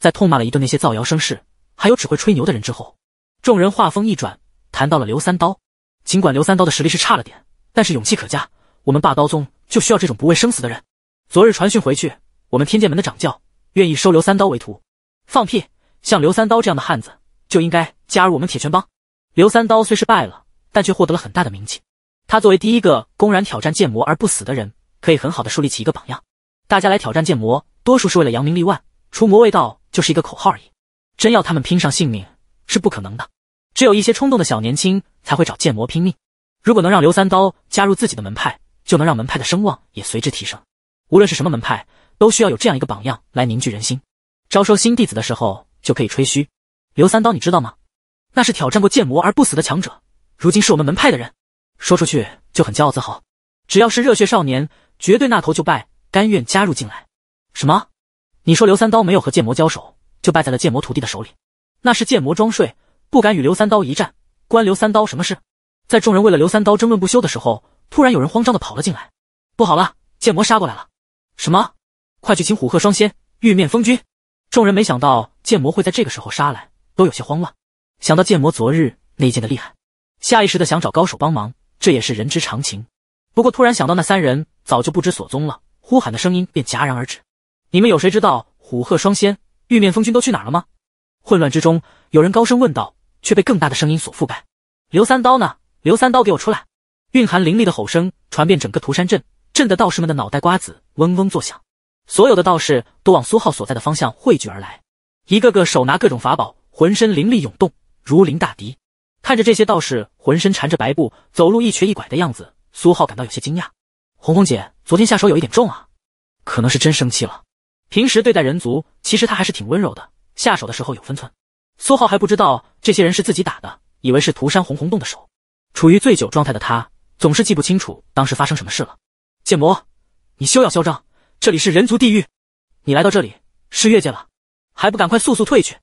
在痛骂了一顿那些造谣生事，还有只会吹牛的人之后，众人话锋一转，谈到了刘三刀。尽管刘三刀的实力是差了点，但是勇气可嘉。我们霸刀宗就需要这种不畏生死的人。昨日传讯回去，我们天剑门的掌教愿意收刘三刀为徒。放屁！像刘三刀这样的汉子就应该加入我们铁拳帮。刘三刀虽是败了，但却获得了很大的名气。他作为第一个公然挑战剑魔而不死的人，可以很好的树立起一个榜样。大家来挑战剑魔，多数是为了扬名立万，除魔卫道就是一个口号而已。真要他们拼上性命是不可能的，只有一些冲动的小年轻才会找剑魔拼命。如果能让刘三刀加入自己的门派，就能让门派的声望也随之提升。无论是什么门派，都需要有这样一个榜样来凝聚人心。招收新弟子的时候，就可以吹嘘刘三刀，你知道吗？那是挑战过剑魔而不死的强者，如今是我们门派的人，说出去就很骄傲自豪。只要是热血少年，绝对那头就拜，甘愿加入进来。什么？你说刘三刀没有和剑魔交手，就败在了剑魔徒弟的手里？那是剑魔装睡，不敢与刘三刀一战，关刘三刀什么事？在众人为了刘三刀争论不休的时候。突然有人慌张的跑了进来，不好了，剑魔杀过来了！什么？快去请虎鹤双仙、玉面风君！众人没想到剑魔会在这个时候杀来，都有些慌乱。想到剑魔昨日那一剑的厉害，下意识的想找高手帮忙，这也是人之常情。不过突然想到那三人早就不知所踪了，呼喊的声音便戛然而止。你们有谁知道虎鹤双仙、玉面风君都去哪了吗？混乱之中，有人高声问道，却被更大的声音所覆盖。刘三刀呢？刘三刀，给我出来！蕴含灵力的吼声传遍整个涂山镇，震得道士们的脑袋瓜子嗡嗡作响。所有的道士都往苏浩所在的方向汇聚而来，一个个手拿各种法宝，浑身灵力涌动，如临大敌。看着这些道士浑身缠着白布，走路一瘸一拐的样子，苏浩感到有些惊讶。红红姐昨天下手有一点重啊，可能是真生气了。平时对待人族，其实她还是挺温柔的，下手的时候有分寸。苏浩还不知道这些人是自己打的，以为是涂山红红动的手。处于醉酒状态的他。总是记不清楚当时发生什么事了。剑魔，你休要嚣张！这里是人族地狱，你来到这里是越界了，还不赶快速速退去！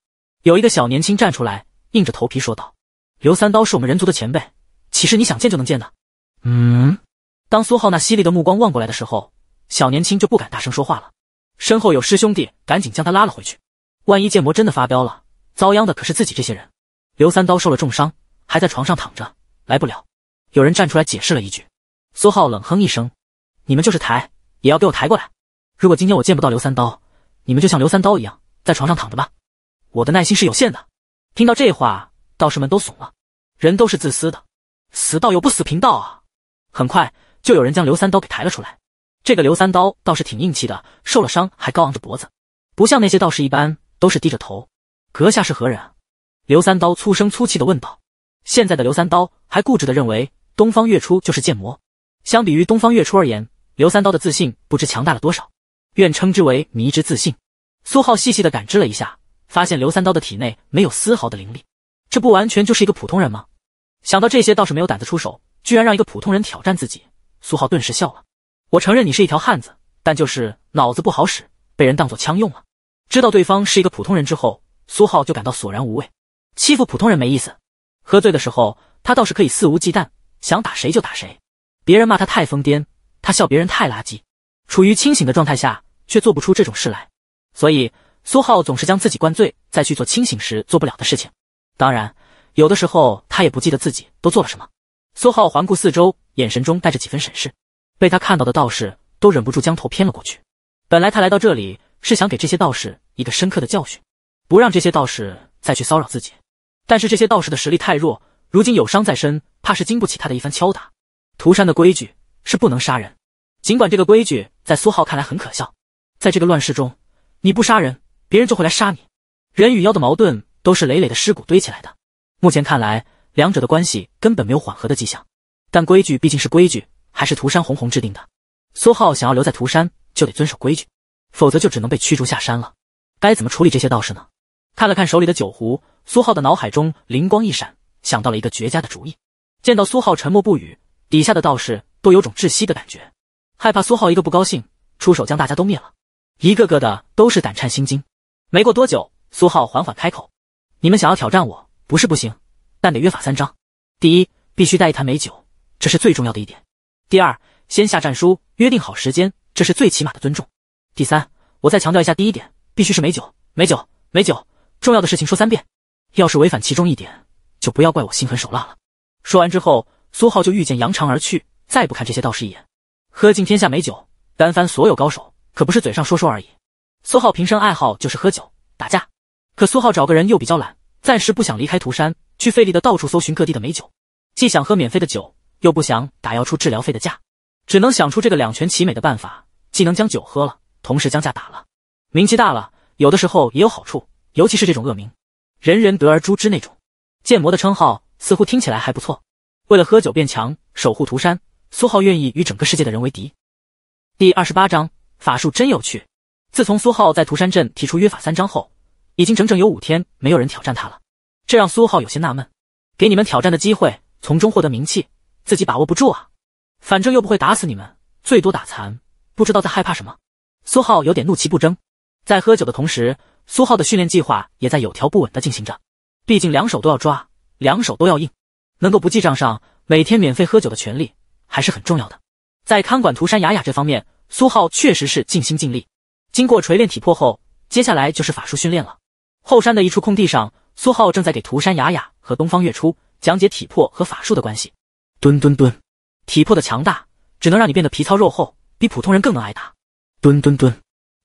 有一个小年轻站出来，硬着头皮说道：“刘三刀是我们人族的前辈，岂是你想见就能见的？”嗯，当苏浩那犀利的目光望过来的时候，小年轻就不敢大声说话了。身后有师兄弟赶紧将他拉了回去，万一剑魔真的发飙了，遭殃的可是自己这些人。刘三刀受了重伤，还在床上躺着，来不了。有人站出来解释了一句，苏浩冷哼一声：“你们就是抬，也要给我抬过来。如果今天我见不到刘三刀，你们就像刘三刀一样，在床上躺着吧。我的耐心是有限的。”听到这话，道士们都怂了。人都是自私的，死道友不死贫道啊！很快就有人将刘三刀给抬了出来。这个刘三刀倒是挺硬气的，受了伤还高昂着脖子，不像那些道士一般都是低着头。“阁下是何人？”刘三刀粗声粗气地问道。现在的刘三刀还固执的认为东方月初就是剑魔，相比于东方月初而言，刘三刀的自信不知强大了多少，愿称之为迷之自信。苏浩细细的感知了一下，发现刘三刀的体内没有丝毫的灵力，这不完全就是一个普通人吗？想到这些，倒是没有胆子出手，居然让一个普通人挑战自己，苏浩顿时笑了。我承认你是一条汉子，但就是脑子不好使，被人当做枪用了。知道对方是一个普通人之后，苏浩就感到索然无味，欺负普通人没意思。喝醉的时候，他倒是可以肆无忌惮，想打谁就打谁。别人骂他太疯癫，他笑别人太垃圾。处于清醒的状态下，却做不出这种事来。所以，苏浩总是将自己灌醉，再去做清醒时做不了的事情。当然，有的时候他也不记得自己都做了什么。苏浩环顾四周，眼神中带着几分审视。被他看到的道士都忍不住将头偏了过去。本来他来到这里是想给这些道士一个深刻的教训，不让这些道士再去骚扰自己。但是这些道士的实力太弱，如今有伤在身，怕是经不起他的一番敲打。涂山的规矩是不能杀人，尽管这个规矩在苏浩看来很可笑，在这个乱世中，你不杀人，别人就会来杀你。人与妖的矛盾都是累累的尸骨堆起来的。目前看来，两者的关系根本没有缓和的迹象。但规矩毕竟是规矩，还是涂山红红制定的。苏浩想要留在涂山，就得遵守规矩，否则就只能被驱逐下山了。该怎么处理这些道士呢？看了看手里的酒壶，苏浩的脑海中灵光一闪，想到了一个绝佳的主意。见到苏浩沉默不语，底下的道士都有种窒息的感觉，害怕苏浩一个不高兴，出手将大家都灭了，一个个的都是胆颤心惊。没过多久，苏浩缓缓开口：“你们想要挑战我，不是不行，但得约法三章。第一，必须带一坛美酒，这是最重要的一点。第二，先下战书，约定好时间，这是最起码的尊重。第三，我再强调一下，第一点，必须是美酒，美酒，美酒。”重要的事情说三遍，要是违反其中一点，就不要怪我心狠手辣了。说完之后，苏浩就御剑扬长而去，再不看这些道士一眼。喝尽天下美酒，单翻所有高手，可不是嘴上说说而已。苏浩平生爱好就是喝酒打架，可苏浩找个人又比较懒，暂时不想离开涂山，去费力的到处搜寻各地的美酒。既想喝免费的酒，又不想打要出治疗费的价，只能想出这个两全其美的办法，既能将酒喝了，同时将价打了。名气大了，有的时候也有好处。尤其是这种恶名，人人得而诛之那种，剑魔的称号似乎听起来还不错。为了喝酒变强，守护涂山，苏浩愿意与整个世界的人为敌。第二十八章法术真有趣。自从苏浩在涂山镇提出约法三章后，已经整整有五天没有人挑战他了，这让苏浩有些纳闷。给你们挑战的机会，从中获得名气，自己把握不住啊！反正又不会打死你们，最多打残，不知道在害怕什么。苏浩有点怒气不争，在喝酒的同时。苏浩的训练计划也在有条不紊的进行着，毕竟两手都要抓，两手都要硬，能够不记账上每天免费喝酒的权利还是很重要的。在看管涂山雅雅这方面，苏浩确实是尽心尽力。经过锤炼体魄后，接下来就是法术训练了。后山的一处空地上，苏浩正在给涂山雅雅和东方月初讲解体魄和法术的关系。蹲蹲蹲，体魄的强大只能让你变得皮糙肉厚，比普通人更能挨打。蹲蹲蹲，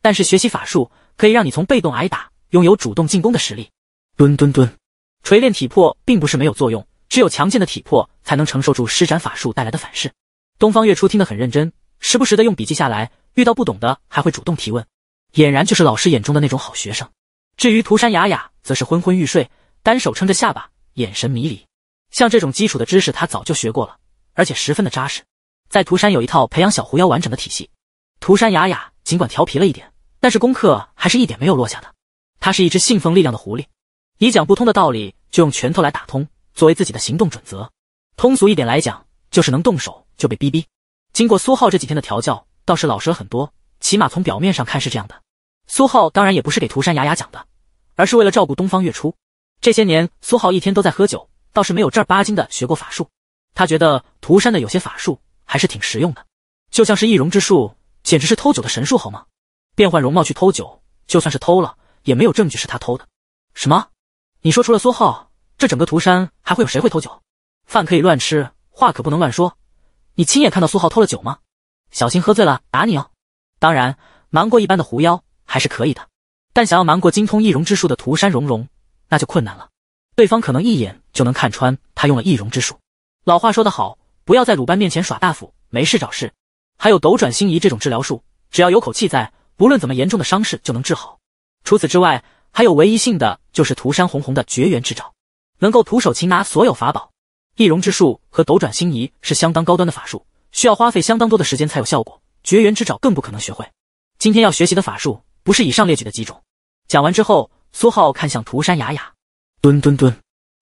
但是学习法术。可以让你从被动挨打，拥有主动进攻的实力。蹲蹲蹲，锤炼体魄并不是没有作用，只有强健的体魄才能承受住施展法术带来的反噬。东方月初听得很认真，时不时的用笔记下来，遇到不懂的还会主动提问，俨然就是老师眼中的那种好学生。至于涂山雅雅，则是昏昏欲睡，单手撑着下巴，眼神迷离。像这种基础的知识，他早就学过了，而且十分的扎实。在涂山有一套培养小狐妖完整的体系。涂山雅雅尽管调皮了一点。但是功课还是一点没有落下的。他是一只信奉力量的狐狸，你讲不通的道理就用拳头来打通，作为自己的行动准则。通俗一点来讲，就是能动手就被逼逼。经过苏浩这几天的调教，倒是老实了很多，起码从表面上看是这样的。苏浩当然也不是给涂山雅雅讲的，而是为了照顾东方月初。这些年，苏浩一天都在喝酒，倒是没有正儿八经的学过法术。他觉得涂山的有些法术还是挺实用的，就像是易容之术，简直是偷酒的神术，好吗？变换容貌去偷酒，就算是偷了，也没有证据是他偷的。什么？你说除了苏浩，这整个涂山还会有谁会偷酒？饭可以乱吃，话可不能乱说。你亲眼看到苏浩偷了酒吗？小心喝醉了打你哦。当然，瞒过一般的狐妖还是可以的，但想要瞒过精通易容之术的涂山融融，那就困难了。对方可能一眼就能看穿他用了易容之术。老话说得好，不要在鲁班面前耍大斧，没事找事。还有斗转星移这种治疗术，只要有口气在。无论怎么严重的伤势就能治好。除此之外，还有唯一性的就是涂山红红的绝缘之爪，能够徒手擒拿所有法宝。易容之术和斗转星移是相当高端的法术，需要花费相当多的时间才有效果。绝缘之爪更不可能学会。今天要学习的法术不是以上列举的几种。讲完之后，苏浩看向涂山雅雅，蹲蹲蹲，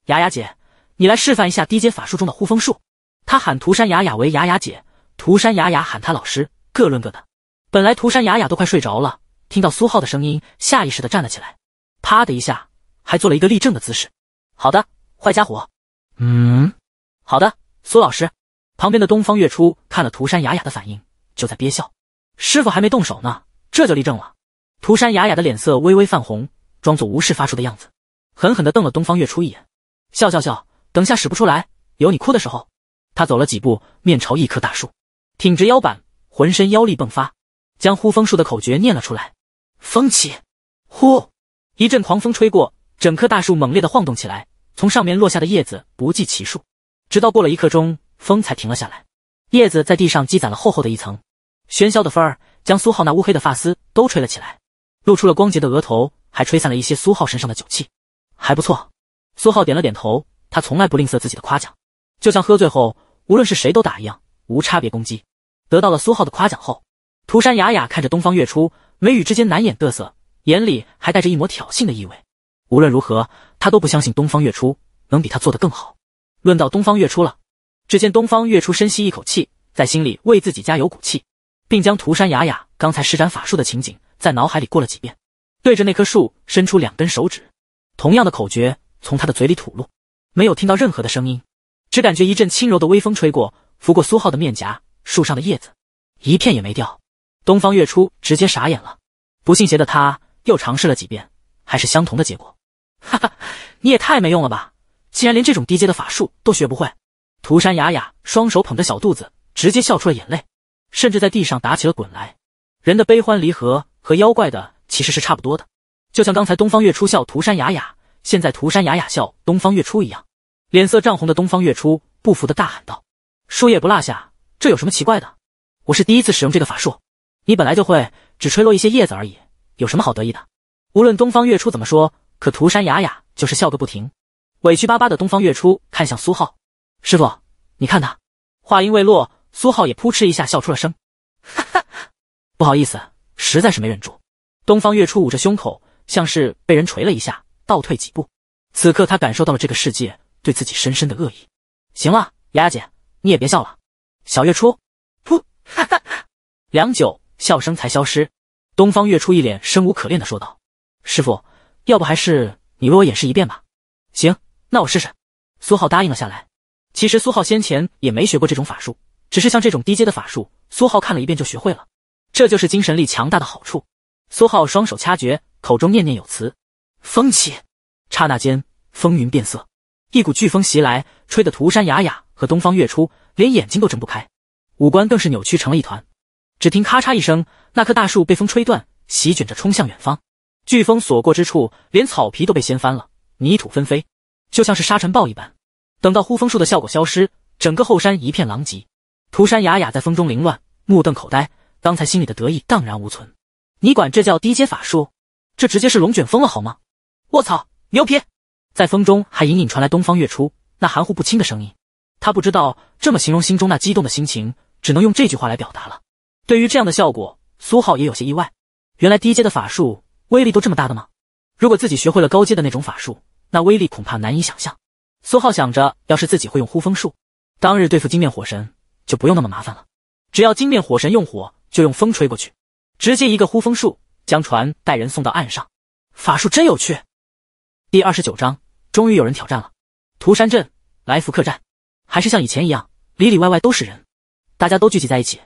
雅雅姐，你来示范一下低阶法术中的护风术。他喊涂山雅雅为雅雅姐，涂山雅雅喊他老师，各论各的。本来涂山雅雅都快睡着了，听到苏浩的声音，下意识的站了起来，啪的一下，还做了一个立正的姿势。好的，坏家伙。嗯，好的，苏老师。旁边的东方月初看了涂山雅雅的反应，就在憋笑。师傅还没动手呢，这就立正了。涂山雅雅的脸色微微泛红，装作无事发出的样子，狠狠的瞪了东方月初一眼，笑笑笑，等下使不出来，有你哭的时候。他走了几步，面朝一棵大树，挺直腰板，浑身妖力迸发。将呼风术的口诀念了出来，风起，呼！一阵狂风吹过，整棵大树猛烈的晃动起来，从上面落下的叶子不计其数。直到过了一刻钟，风才停了下来，叶子在地上积攒了厚厚的一层。喧嚣的风儿将苏浩那乌黑的发丝都吹了起来，露出了光洁的额头，还吹散了一些苏浩身上的酒气。还不错，苏浩点了点头，他从来不吝啬自己的夸奖，就像喝醉后无论是谁都打一样，无差别攻击。得到了苏浩的夸奖后。涂山雅雅看着东方月初，眉宇之间难掩得瑟，眼里还带着一抹挑衅的意味。无论如何，他都不相信东方月初能比他做得更好。论到东方月初了，只见东方月初深吸一口气，在心里为自己加油鼓气，并将涂山雅雅刚才施展法术的情景在脑海里过了几遍，对着那棵树伸出两根手指，同样的口诀从他的嘴里吐露，没有听到任何的声音，只感觉一阵轻柔的微风吹过，拂过苏浩的面颊，树上的叶子一片也没掉。东方月初直接傻眼了，不信邪的他又尝试了几遍，还是相同的结果。哈哈，你也太没用了吧！竟然连这种低阶的法术都学不会！涂山雅雅双手捧着小肚子，直接笑出了眼泪，甚至在地上打起了滚来。人的悲欢离合和妖怪的其实是差不多的，就像刚才东方月初笑涂山雅雅，现在涂山雅雅笑东方月初一样。脸色涨红的东方月初不服的大喊道：“树叶不落下，这有什么奇怪的？我是第一次使用这个法术。”你本来就会，只吹落一些叶子而已，有什么好得意的？无论东方月初怎么说，可涂山雅雅就是笑个不停，委屈巴巴的。东方月初看向苏浩，师傅，你看他。话音未落，苏浩也扑哧一下笑出了声，哈哈，不好意思，实在是没忍住。东方月初捂着胸口，像是被人捶了一下，倒退几步。此刻他感受到了这个世界对自己深深的恶意。行了，雅雅姐，你也别笑了。小月初，噗，哈哈哈。良久。笑声才消失，东方月初一脸生无可恋的说道：“师傅，要不还是你为我演示一遍吧？”行，那我试试。”苏浩答应了下来。其实苏浩先前也没学过这种法术，只是像这种低阶的法术，苏浩看了一遍就学会了。这就是精神力强大的好处。苏浩双手掐诀，口中念念有词：“风起！”刹那间，风云变色，一股飓风袭来，吹得涂山雅雅和东方月初连眼睛都睁不开，五官更是扭曲成了一团。只听咔嚓一声，那棵大树被风吹断，席卷着冲向远方。飓风所过之处，连草皮都被掀翻了，泥土纷飞，就像是沙尘暴一般。等到呼风术的效果消失，整个后山一片狼藉。涂山雅雅在风中凌乱，目瞪口呆，刚才心里的得意荡然无存。你管这叫低阶法术？这直接是龙卷风了好吗？我操，牛皮！在风中还隐隐传来东方月初那含糊不清的声音。他不知道这么形容心中那激动的心情，只能用这句话来表达了。对于这样的效果，苏浩也有些意外。原来低阶的法术威力都这么大的吗？如果自己学会了高阶的那种法术，那威力恐怕难以想象。苏浩想着，要是自己会用呼风术，当日对付金面火神就不用那么麻烦了。只要金面火神用火，就用风吹过去，直接一个呼风术将船带人送到岸上。法术真有趣。第二十九章，终于有人挑战了。涂山镇，来福客栈，还是像以前一样，里里外外都是人，大家都聚集在一起。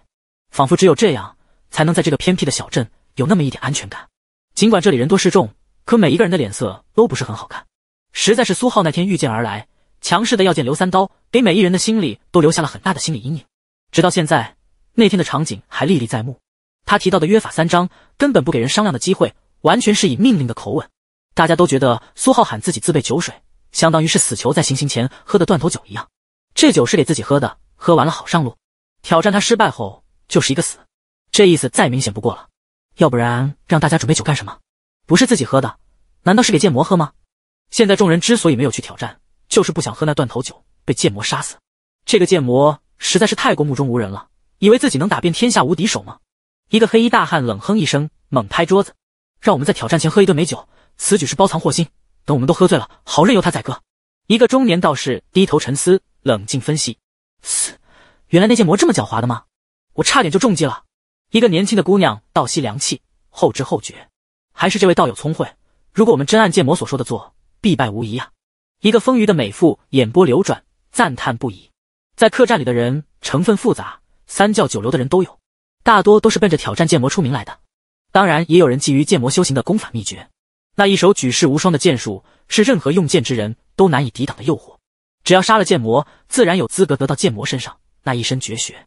仿佛只有这样，才能在这个偏僻的小镇有那么一点安全感。尽管这里人多势众，可每一个人的脸色都不是很好看。实在是苏浩那天遇见而来，强势的要见刘三刀，给每一人的心里都留下了很大的心理阴影。直到现在，那天的场景还历历在目。他提到的约法三章，根本不给人商量的机会，完全是以命令的口吻。大家都觉得苏浩喊自己自备酒水，相当于是死囚在行刑前喝的断头酒一样。这酒是给自己喝的，喝完了好上路。挑战他失败后。就是一个死，这意思再明显不过了。要不然让大家准备酒干什么？不是自己喝的，难道是给剑魔喝吗？现在众人之所以没有去挑战，就是不想喝那断头酒，被剑魔杀死。这个剑魔实在是太过目中无人了，以为自己能打遍天下无敌手吗？一个黑衣大汉冷哼一声，猛拍桌子：“让我们在挑战前喝一顿美酒，此举是包藏祸心。等我们都喝醉了，好任由他宰割。”一个中年道士低头沉思，冷静分析：“嘶，原来那剑魔这么狡猾的吗？”我差点就中计了，一个年轻的姑娘倒吸凉气，后知后觉。还是这位道友聪慧，如果我们真按剑魔所说的做，必败无疑啊！一个丰腴的美妇眼波流转，赞叹不已。在客栈里的人成分复杂，三教九流的人都有，大多都是奔着挑战剑魔出名来的，当然也有人觊觎剑魔修行的功法秘诀。那一手举世无双的剑术，是任何用剑之人都难以抵挡的诱惑。只要杀了剑魔，自然有资格得到剑魔身上那一身绝学。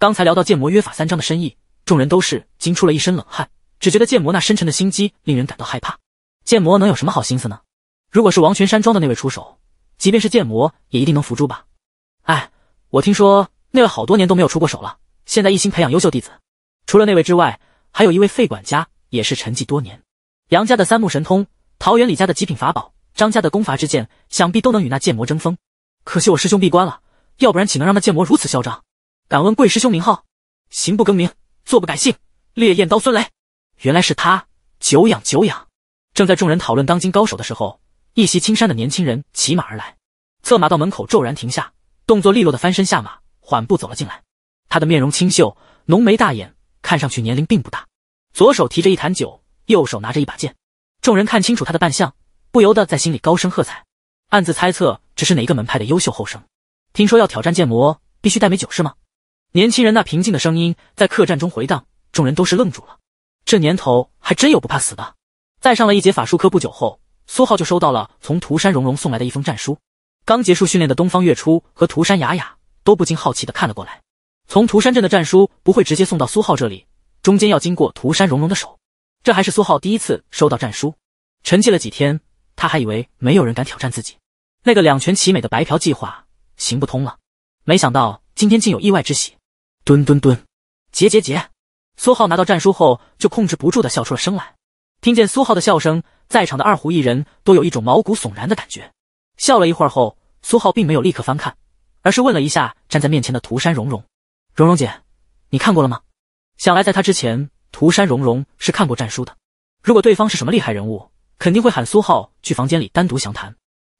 刚才聊到剑魔约法三章的深意，众人都是惊出了一身冷汗，只觉得剑魔那深沉的心机令人感到害怕。剑魔能有什么好心思呢？如果是王权山庄的那位出手，即便是剑魔也一定能扶住吧？哎，我听说那位好多年都没有出过手了，现在一心培养优秀弟子。除了那位之外，还有一位废管家也是沉寂多年。杨家的三目神通，桃园李家的极品法宝，张家的攻伐之剑，想必都能与那剑魔争锋。可惜我师兄闭关了，要不然岂能让那剑魔如此嚣张？敢问贵师兄名号？行不更名，坐不改姓，烈焰刀孙雷。原来是他，久仰久仰。正在众人讨论当今高手的时候，一袭青衫的年轻人骑马而来，策马到门口骤然停下，动作利落的翻身下马，缓步走了进来。他的面容清秀，浓眉大眼，看上去年龄并不大。左手提着一坛酒，右手拿着一把剑。众人看清楚他的扮相，不由得在心里高声喝彩，暗自猜测这是哪一个门派的优秀后生。听说要挑战剑魔，必须带枚酒是吗？年轻人那平静的声音在客栈中回荡，众人都是愣住了。这年头还真有不怕死的。在上了一节法术课不久后，苏浩就收到了从涂山蓉蓉送来的一封战书。刚结束训练的东方月初和涂山雅雅都不禁好奇的看了过来。从涂山镇的战书不会直接送到苏浩这里，中间要经过涂山蓉蓉的手。这还是苏浩第一次收到战书。沉寂了几天，他还以为没有人敢挑战自己。那个两全其美的白嫖计划行不通了，没想到今天竟有意外之喜。蹲蹲蹲，结结结！苏浩拿到战书后，就控制不住的笑出了声来。听见苏浩的笑声，在场的二胡一人都有一种毛骨悚然的感觉。笑了一会儿后，苏浩并没有立刻翻看，而是问了一下站在面前的涂山荣荣：“荣荣姐，你看过了吗？”想来在他之前，涂山荣荣是看过战书的。如果对方是什么厉害人物，肯定会喊苏浩去房间里单独详谈，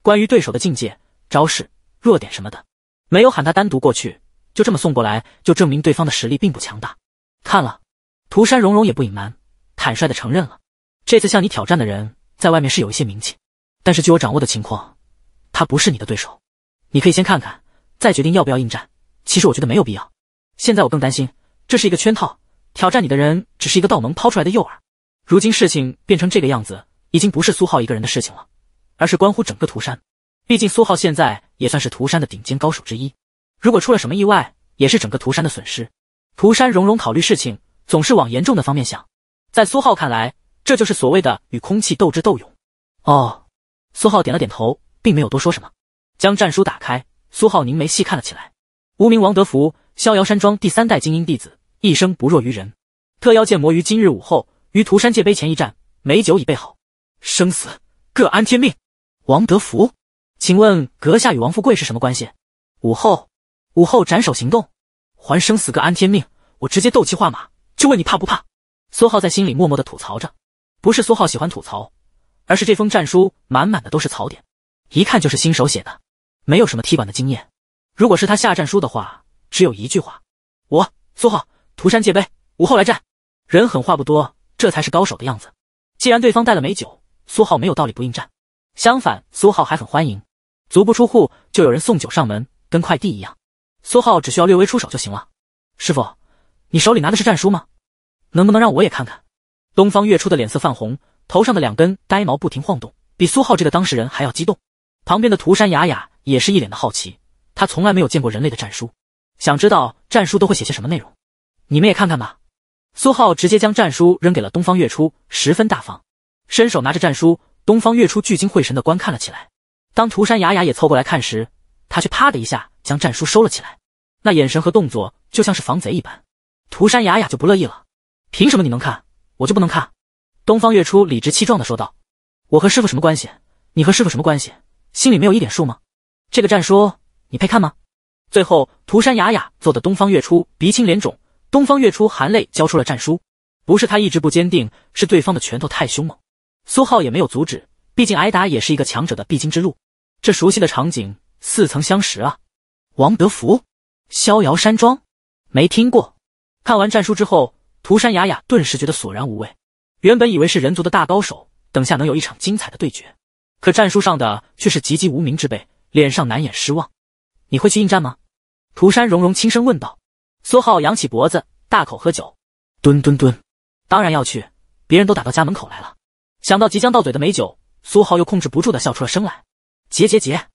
关于对手的境界、招式、弱点什么的。没有喊他单独过去。就这么送过来，就证明对方的实力并不强大。看了，涂山荣荣也不隐瞒，坦率的承认了，这次向你挑战的人，在外面是有一些名气，但是据我掌握的情况，他不是你的对手。你可以先看看，再决定要不要应战。其实我觉得没有必要。现在我更担心，这是一个圈套，挑战你的人只是一个道盟抛出来的诱饵。如今事情变成这个样子，已经不是苏浩一个人的事情了，而是关乎整个涂山。毕竟苏浩现在也算是涂山的顶尖高手之一。如果出了什么意外，也是整个涂山的损失。涂山融融考虑事情总是往严重的方面想，在苏浩看来，这就是所谓的与空气斗智斗勇。哦，苏浩点了点头，并没有多说什么，将战书打开，苏浩凝眉细看了起来。无名王德福，逍遥山庄第三代精英弟子，一生不弱于人，特邀剑魔于今日午后于涂山界碑前一战，美酒已备好，生死各安天命。王德福，请问阁下与王富贵是什么关系？午后。武后斩首行动，还生死各安天命。我直接斗气化马，就问你怕不怕？苏浩在心里默默的吐槽着，不是苏浩喜欢吐槽，而是这封战书满满的都是槽点，一看就是新手写的，没有什么踢馆的经验。如果是他下战书的话，只有一句话：我苏浩，涂山界碑，武后来战。人狠话不多，这才是高手的样子。既然对方带了美酒，苏浩没有道理不应战。相反，苏浩还很欢迎，足不出户就有人送酒上门，跟快递一样。苏浩只需要略微出手就行了。师傅，你手里拿的是战书吗？能不能让我也看看？东方月初的脸色泛红，头上的两根呆毛不停晃动，比苏浩这个当事人还要激动。旁边的涂山雅雅也是一脸的好奇，他从来没有见过人类的战书，想知道战书都会写些什么内容。你们也看看吧。苏浩直接将战书扔给了东方月初，十分大方。伸手拿着战书，东方月初聚精会神的观看了起来。当涂山雅雅也凑过来看时，他却啪的一下将战书收了起来，那眼神和动作就像是防贼一般。涂山雅雅就不乐意了，凭什么你能看我就不能看？东方月初理直气壮的说道：“我和师傅什么关系？你和师傅什么关系？心里没有一点数吗？这个战书你配看吗？”最后，涂山雅雅揍得东方月初鼻青脸肿。东方月初含泪交出了战书，不是他意志不坚定，是对方的拳头太凶猛。苏浩也没有阻止，毕竟挨打也是一个强者的必经之路。这熟悉的场景。似曾相识啊，王德福，逍遥山庄，没听过。看完战书之后，涂山雅雅顿时觉得索然无味。原本以为是人族的大高手，等下能有一场精彩的对决，可战书上的却是籍籍无名之辈，脸上难掩失望。你会去应战吗？涂山荣荣轻声问道。苏浩扬起脖子，大口喝酒，吨吨吨，当然要去，别人都打到家门口来了。想到即将到嘴的美酒，苏浩又控制不住的笑出了声来。结结结。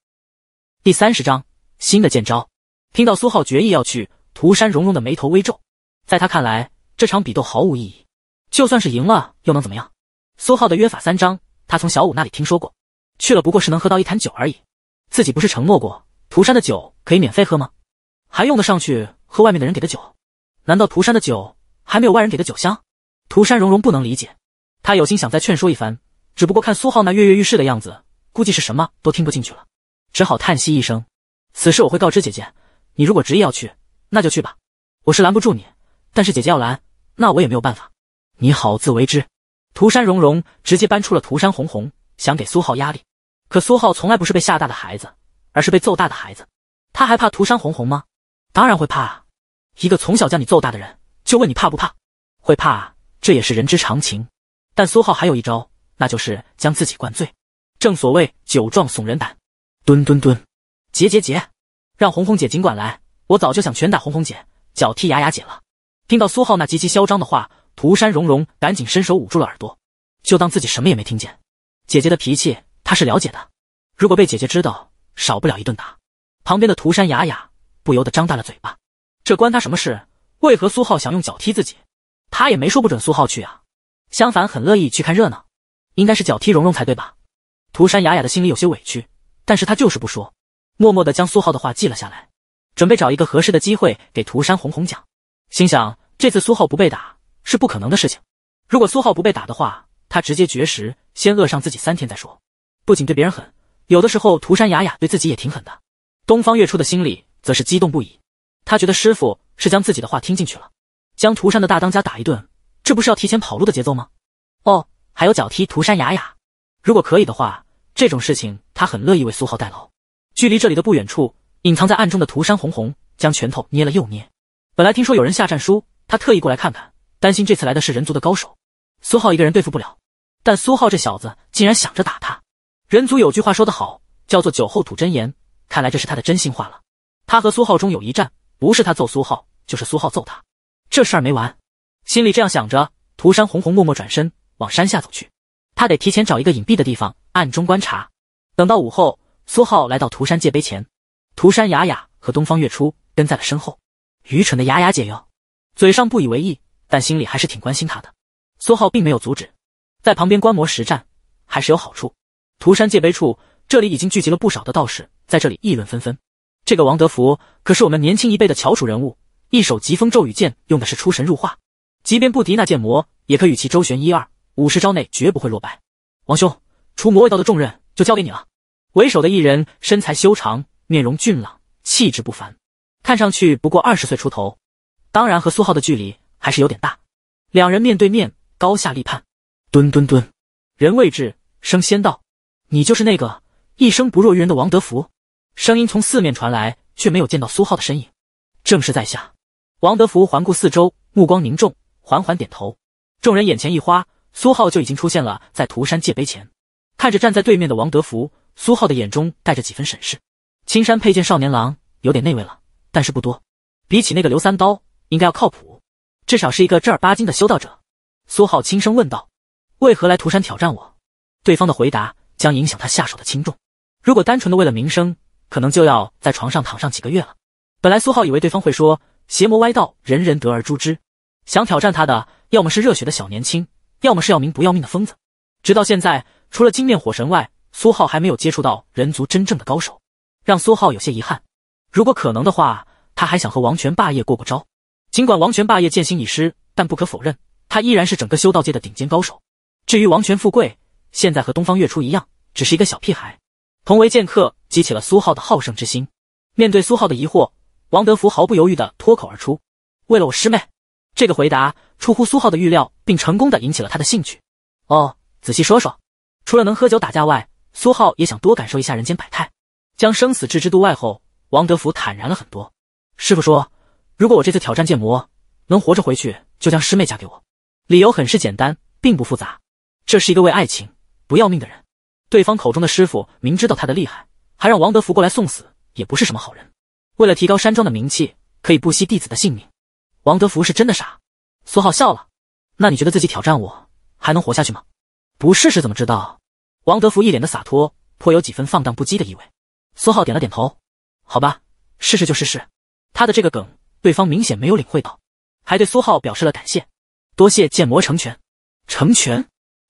第三十章新的剑招。听到苏浩决意要去，涂山荣荣的眉头微皱。在他看来，这场比斗毫无意义，就算是赢了又能怎么样？苏浩的约法三章，他从小五那里听说过，去了不过是能喝到一坛酒而已。自己不是承诺过涂山的酒可以免费喝吗？还用得上去喝外面的人给的酒？难道涂山的酒还没有外人给的酒香？涂山荣荣不能理解，他有心想再劝说一番，只不过看苏浩那跃跃欲试的样子，估计是什么都听不进去了。只好叹息一声，此事我会告知姐姐。你如果执意要去，那就去吧。我是拦不住你，但是姐姐要拦，那我也没有办法。你好自为之。涂山融融直接搬出了涂山红红，想给苏浩压力。可苏浩从来不是被吓大的孩子，而是被揍大的孩子。他还怕涂山红红吗？当然会怕啊！一个从小将你揍大的人，就问你怕不怕？会怕，这也是人之常情。但苏浩还有一招，那就是将自己灌醉。正所谓酒壮怂人胆。蹲蹲蹲，结结结，让红红姐尽管来，我早就想拳打红红姐，脚踢雅雅姐了。听到苏浩那极其嚣张的话，涂山融融赶紧伸手捂住了耳朵，就当自己什么也没听见。姐姐的脾气她是了解的，如果被姐姐知道，少不了一顿打。旁边的涂山雅雅不由得张大了嘴巴，这关他什么事？为何苏浩想用脚踢自己？他也没说不准苏浩去啊，相反很乐意去看热闹。应该是脚踢融融才对吧？涂山雅雅的心里有些委屈。但是他就是不说，默默的将苏浩的话记了下来，准备找一个合适的机会给涂山红红讲。心想这次苏浩不被打是不可能的事情，如果苏浩不被打的话，他直接绝食，先饿上自己三天再说。不仅对别人狠，有的时候涂山雅雅对自己也挺狠的。东方月初的心里则是激动不已，他觉得师傅是将自己的话听进去了，将涂山的大当家打一顿，这不是要提前跑路的节奏吗？哦，还有脚踢涂山雅雅，如果可以的话。这种事情，他很乐意为苏浩代劳。距离这里的不远处，隐藏在暗中的涂山红红将拳头捏了又捏。本来听说有人下战书，他特意过来看看，担心这次来的是人族的高手，苏浩一个人对付不了。但苏浩这小子竟然想着打他。人族有句话说得好，叫做“酒后吐真言”，看来这是他的真心话了。他和苏浩中有一战，不是他揍苏浩，就是苏浩揍他，这事儿没完。心里这样想着，涂山红红默默转身往山下走去。他得提前找一个隐蔽的地方。暗中观察，等到午后，苏浩来到涂山界碑前，涂山雅雅和东方月初跟在了身后。愚蠢的雅雅姐哟，嘴上不以为意，但心里还是挺关心他的。苏浩并没有阻止，在旁边观摩实战还是有好处。涂山界碑处，这里已经聚集了不少的道士，在这里议论纷纷。这个王德福可是我们年轻一辈的翘楚人物，一手疾风骤雨剑用的是出神入化，即便不敌那剑魔，也可与其周旋一二，五十招内绝不会落败。王兄。除魔卫道的重任就交给你了。为首的一人身材修长，面容俊朗，气质不凡，看上去不过二十岁出头，当然和苏浩的距离还是有点大。两人面对面，高下立判。蹲蹲蹲，人未至，声先到。你就是那个一生不弱于人的王德福？声音从四面传来，却没有见到苏浩的身影。正是在下，王德福环顾四周，目光凝重，缓缓点头。众人眼前一花，苏浩就已经出现了在涂山界碑前。看着站在对面的王德福，苏浩的眼中带着几分审视。青山佩剑少年郎，有点内味了，但是不多。比起那个刘三刀，应该要靠谱，至少是一个正儿八经的修道者。苏浩轻声问道：“为何来涂山挑战我？”对方的回答将影响他下手的轻重。如果单纯的为了名声，可能就要在床上躺上几个月了。本来苏浩以为对方会说“邪魔歪道，人人得而诛之”，想挑战他的，要么是热血的小年轻，要么是要名不要命的疯子。直到现在。除了金面火神外，苏浩还没有接触到人族真正的高手，让苏浩有些遗憾。如果可能的话，他还想和王权霸业过过招。尽管王权霸业剑心已失，但不可否认，他依然是整个修道界的顶尖高手。至于王权富贵，现在和东方月初一样，只是一个小屁孩。同为剑客，激起了苏浩的好胜之心。面对苏浩的疑惑，王德福毫不犹豫的脱口而出：“为了我师妹。”这个回答出乎苏浩的预料，并成功的引起了他的兴趣。哦，仔细说说。除了能喝酒打架外，苏浩也想多感受一下人间百态。将生死置之度外后，王德福坦然了很多。师傅说，如果我这次挑战剑魔能活着回去，就将师妹嫁给我。理由很是简单，并不复杂。这是一个为爱情不要命的人。对方口中的师傅明知道他的厉害，还让王德福过来送死，也不是什么好人。为了提高山庄的名气，可以不惜弟子的性命。王德福是真的傻。苏浩笑了。那你觉得自己挑战我还能活下去吗？不试试怎么知道？王德福一脸的洒脱，颇有几分放荡不羁的意味。苏浩点了点头，好吧，试试就试试。他的这个梗，对方明显没有领会到，还对苏浩表示了感谢，多谢剑魔成全，成全，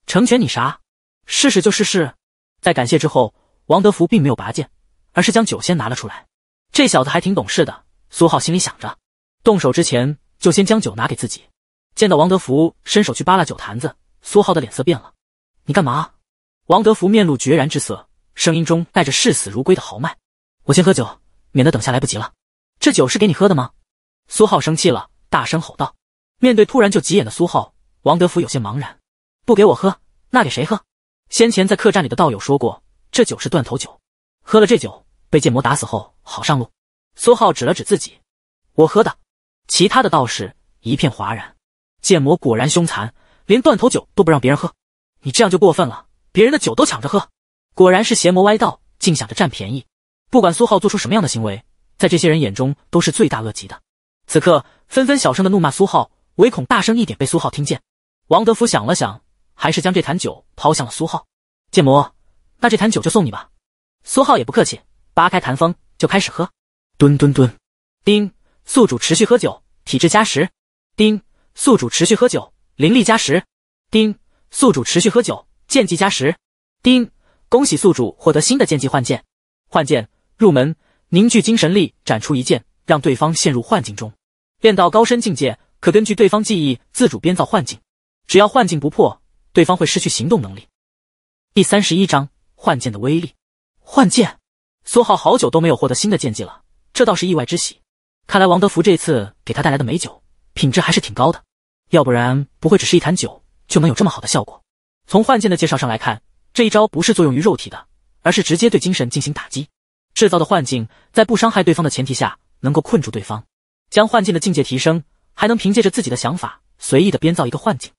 成全你啥？试试就试试。在感谢之后，王德福并没有拔剑，而是将酒先拿了出来。这小子还挺懂事的，苏浩心里想着。动手之前就先将酒拿给自己。见到王德福伸手去扒拉酒坛子，苏浩的脸色变了。你干嘛？王德福面露决然之色，声音中带着视死如归的豪迈。我先喝酒，免得等下来不及了。这酒是给你喝的吗？苏浩生气了，大声吼道。面对突然就急眼的苏浩，王德福有些茫然。不给我喝，那给谁喝？先前在客栈里的道友说过，这酒是断头酒，喝了这酒被剑魔打死后好上路。苏浩指了指自己，我喝的。其他的道士一片哗然。剑魔果然凶残，连断头酒都不让别人喝。你这样就过分了，别人的酒都抢着喝，果然是邪魔歪道，竟想着占便宜。不管苏浩做出什么样的行为，在这些人眼中都是罪大恶极的。此刻纷纷小声的怒骂苏浩，唯恐大声一点被苏浩听见。王德福想了想，还是将这坛酒抛向了苏浩：“剑魔，那这坛酒就送你吧。”苏浩也不客气，扒开坛封就开始喝。吨吨吨。叮，宿主持续喝酒，体质加十。叮，宿主持续喝酒，灵力加十。叮。宿主持续喝酒，剑技加十。丁，恭喜宿主获得新的剑技幻剑。幻剑入门，凝聚精神力，展出一剑，让对方陷入幻境中。练到高深境界，可根据对方记忆自主编造幻境，只要幻境不破，对方会失去行动能力。第三十一章，幻剑的威力。幻剑，苏浩好久都没有获得新的剑技了，这倒是意外之喜。看来王德福这次给他带来的美酒，品质还是挺高的，要不然不会只是一坛酒。就能有这么好的效果。从幻剑的介绍上来看，这一招不是作用于肉体的，而是直接对精神进行打击，制造的幻境，在不伤害对方的前提下，能够困住对方。将幻境的境界提升，还能凭借着自己的想法，随意的编造一个幻境，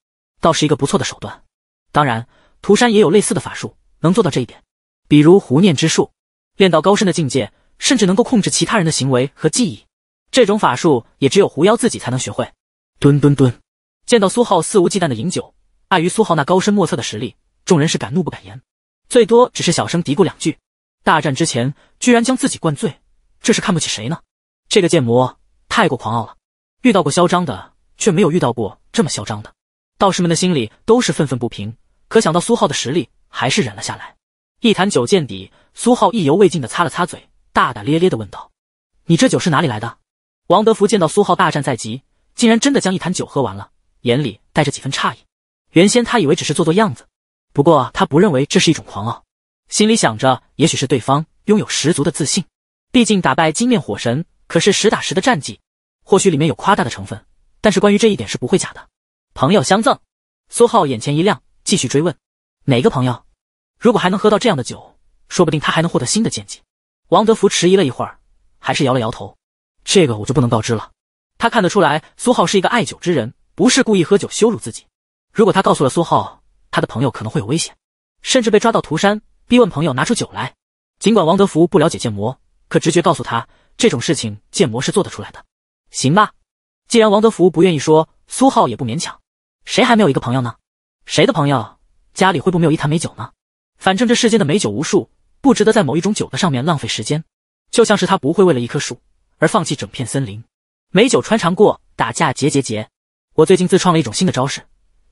倒是一个不错的手段。当然，涂山也有类似的法术，能做到这一点，比如狐念之术，练到高深的境界，甚至能够控制其他人的行为和记忆。这种法术也只有狐妖自己才能学会。蹲蹲蹲，见到苏浩肆无忌惮的饮酒。碍于苏浩那高深莫测的实力，众人是敢怒不敢言，最多只是小声嘀咕两句。大战之前居然将自己灌醉，这是看不起谁呢？这个剑魔太过狂傲了，遇到过嚣张的，却没有遇到过这么嚣张的。道士们的心里都是愤愤不平，可想到苏浩的实力，还是忍了下来。一坛酒见底，苏浩意犹未尽的擦了擦嘴，大大咧咧的问道：“你这酒是哪里来的？”王德福见到苏浩大战在即，竟然真的将一坛酒喝完了，眼里带着几分诧异。原先他以为只是做做样子，不过他不认为这是一种狂傲，心里想着，也许是对方拥有十足的自信，毕竟打败金面火神可是实打实的战绩，或许里面有夸大的成分，但是关于这一点是不会假的。朋友相赠，苏浩眼前一亮，继续追问哪个朋友。如果还能喝到这样的酒，说不定他还能获得新的见解。”王德福迟疑了一会儿，还是摇了摇头，这个我就不能告知了。他看得出来，苏浩是一个爱酒之人，不是故意喝酒羞辱自己。如果他告诉了苏浩，他的朋友可能会有危险，甚至被抓到涂山逼问朋友拿出酒来。尽管王德福不了解剑魔，可直觉告诉他，这种事情剑魔是做得出来的。行吧，既然王德福不愿意说，苏浩也不勉强。谁还没有一个朋友呢？谁的朋友家里会不没有一坛美酒呢？反正这世间的美酒无数，不值得在某一种酒的上面浪费时间。就像是他不会为了一棵树而放弃整片森林。美酒穿肠过，打架结结结。我最近自创了一种新的招式。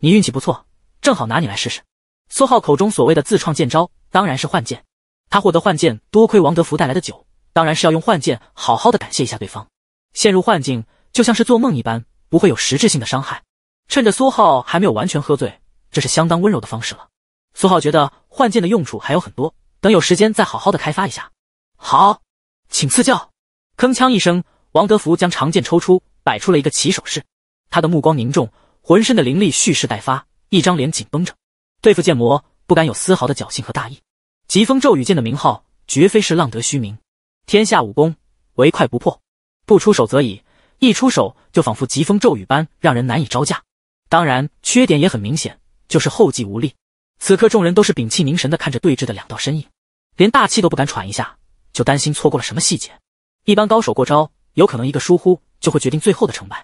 你运气不错，正好拿你来试试。苏浩口中所谓的自创剑招，当然是幻剑。他获得幻剑多亏王德福带来的酒，当然是要用幻剑好好的感谢一下对方。陷入幻境就像是做梦一般，不会有实质性的伤害。趁着苏浩还没有完全喝醉，这是相当温柔的方式了。苏浩觉得幻剑的用处还有很多，等有时间再好好的开发一下。好，请赐教。铿锵一声，王德福将长剑抽出，摆出了一个起手式。他的目光凝重。浑身的灵力蓄势待发，一张脸紧绷着，对付剑魔不敢有丝毫的侥幸和大意。疾风骤雨剑的名号绝非是浪得虚名，天下武功唯快不破，不出手则已，一出手就仿佛疾风骤雨般让人难以招架。当然，缺点也很明显，就是后继无力。此刻众人都是屏气凝神的看着对峙的两道身影，连大气都不敢喘一下，就担心错过了什么细节。一般高手过招，有可能一个疏忽就会决定最后的成败。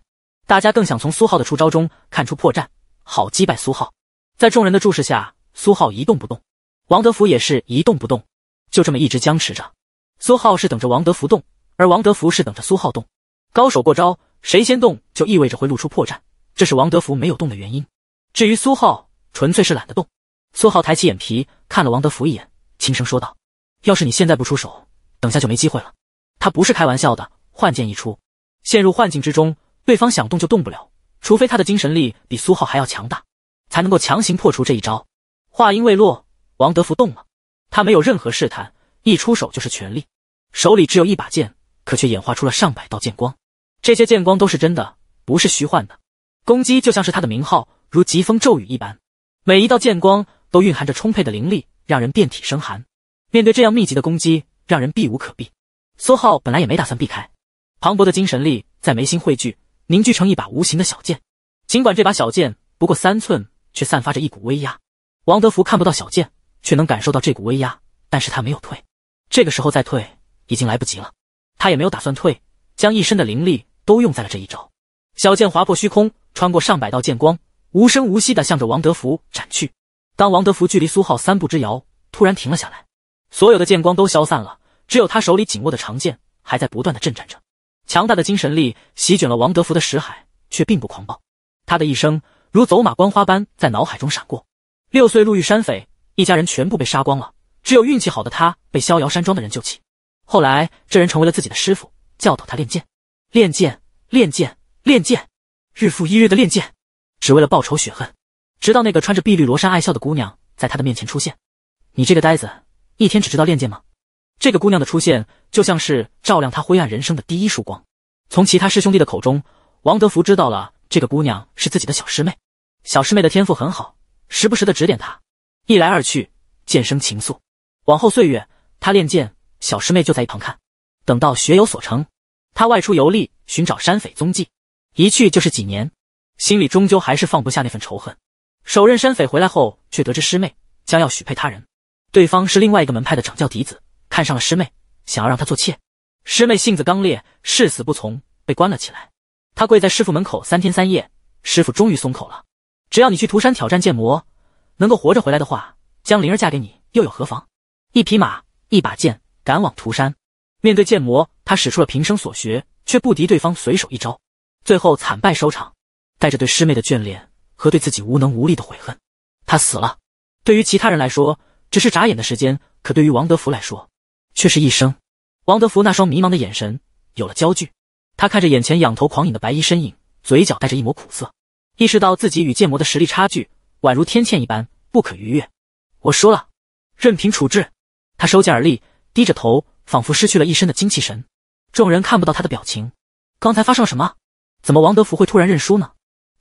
大家更想从苏浩的出招中看出破绽，好击败苏浩。在众人的注视下，苏浩一动不动，王德福也是一动不动，就这么一直僵持着。苏浩是等着王德福动，而王德福是等着苏浩动。高手过招，谁先动就意味着会露出破绽，这是王德福没有动的原因。至于苏浩，纯粹是懒得动。苏浩抬起眼皮看了王德福一眼，轻声说道：“要是你现在不出手，等下就没机会了。”他不是开玩笑的。幻剑一出，陷入幻境之中。对方想动就动不了，除非他的精神力比苏浩还要强大，才能够强行破除这一招。话音未落，王德福动了，他没有任何试探，一出手就是全力。手里只有一把剑，可却演化出了上百道剑光，这些剑光都是真的，不是虚幻的。攻击就像是他的名号，如疾风骤雨一般，每一道剑光都蕴含着充沛的灵力，让人遍体生寒。面对这样密集的攻击，让人避无可避。苏浩本来也没打算避开，磅礴的精神力在眉心汇聚。凝聚成一把无形的小剑，尽管这把小剑不过三寸，却散发着一股威压。王德福看不到小剑，却能感受到这股威压，但是他没有退，这个时候再退已经来不及了。他也没有打算退，将一身的灵力都用在了这一招。小剑划破虚空，穿过上百道剑光，无声无息的向着王德福斩去。当王德福距离苏浩三步之遥，突然停了下来，所有的剑光都消散了，只有他手里紧握的长剑还在不断的震颤着。强大的精神力席卷了王德福的识海，却并不狂暴。他的一生如走马观花般在脑海中闪过：六岁路遇山匪，一家人全部被杀光了，只有运气好的他被逍遥山庄的人救起。后来这人成为了自己的师傅，教导他练剑，练剑，练剑，练剑，日复一日的练剑，只为了报仇雪恨。直到那个穿着碧绿罗衫爱笑的姑娘在他的面前出现：“你这个呆子，一天只知道练剑吗？”这个姑娘的出现，就像是照亮他灰暗人生的第一束光。从其他师兄弟的口中，王德福知道了这个姑娘是自己的小师妹。小师妹的天赋很好，时不时的指点他。一来二去，渐生情愫。往后岁月，他练剑，小师妹就在一旁看。等到学有所成，他外出游历，寻找山匪踪迹，一去就是几年。心里终究还是放不下那份仇恨。手刃山匪回来后，却得知师妹将要许配他人，对方是另外一个门派的掌教嫡子。看上了师妹，想要让她做妾。师妹性子刚烈，誓死不从，被关了起来。她跪在师父门口三天三夜，师父终于松口了：只要你去涂山挑战剑魔，能够活着回来的话，将灵儿嫁给你又有何妨？一匹马，一把剑，赶往涂山。面对剑魔，他使出了平生所学，却不敌对方随手一招，最后惨败收场。带着对师妹的眷恋和对自己无能无力的悔恨，他死了。对于其他人来说，只是眨眼的时间，可对于王德福来说，却是一声，王德福那双迷茫的眼神有了焦距，他看着眼前仰头狂饮的白衣身影，嘴角带着一抹苦涩，意识到自己与剑魔的实力差距，宛如天堑一般不可逾越。我输了，任凭处置。他收剑而立，低着头，仿佛失去了一身的精气神。众人看不到他的表情。刚才发生了什么？怎么王德福会突然认输呢？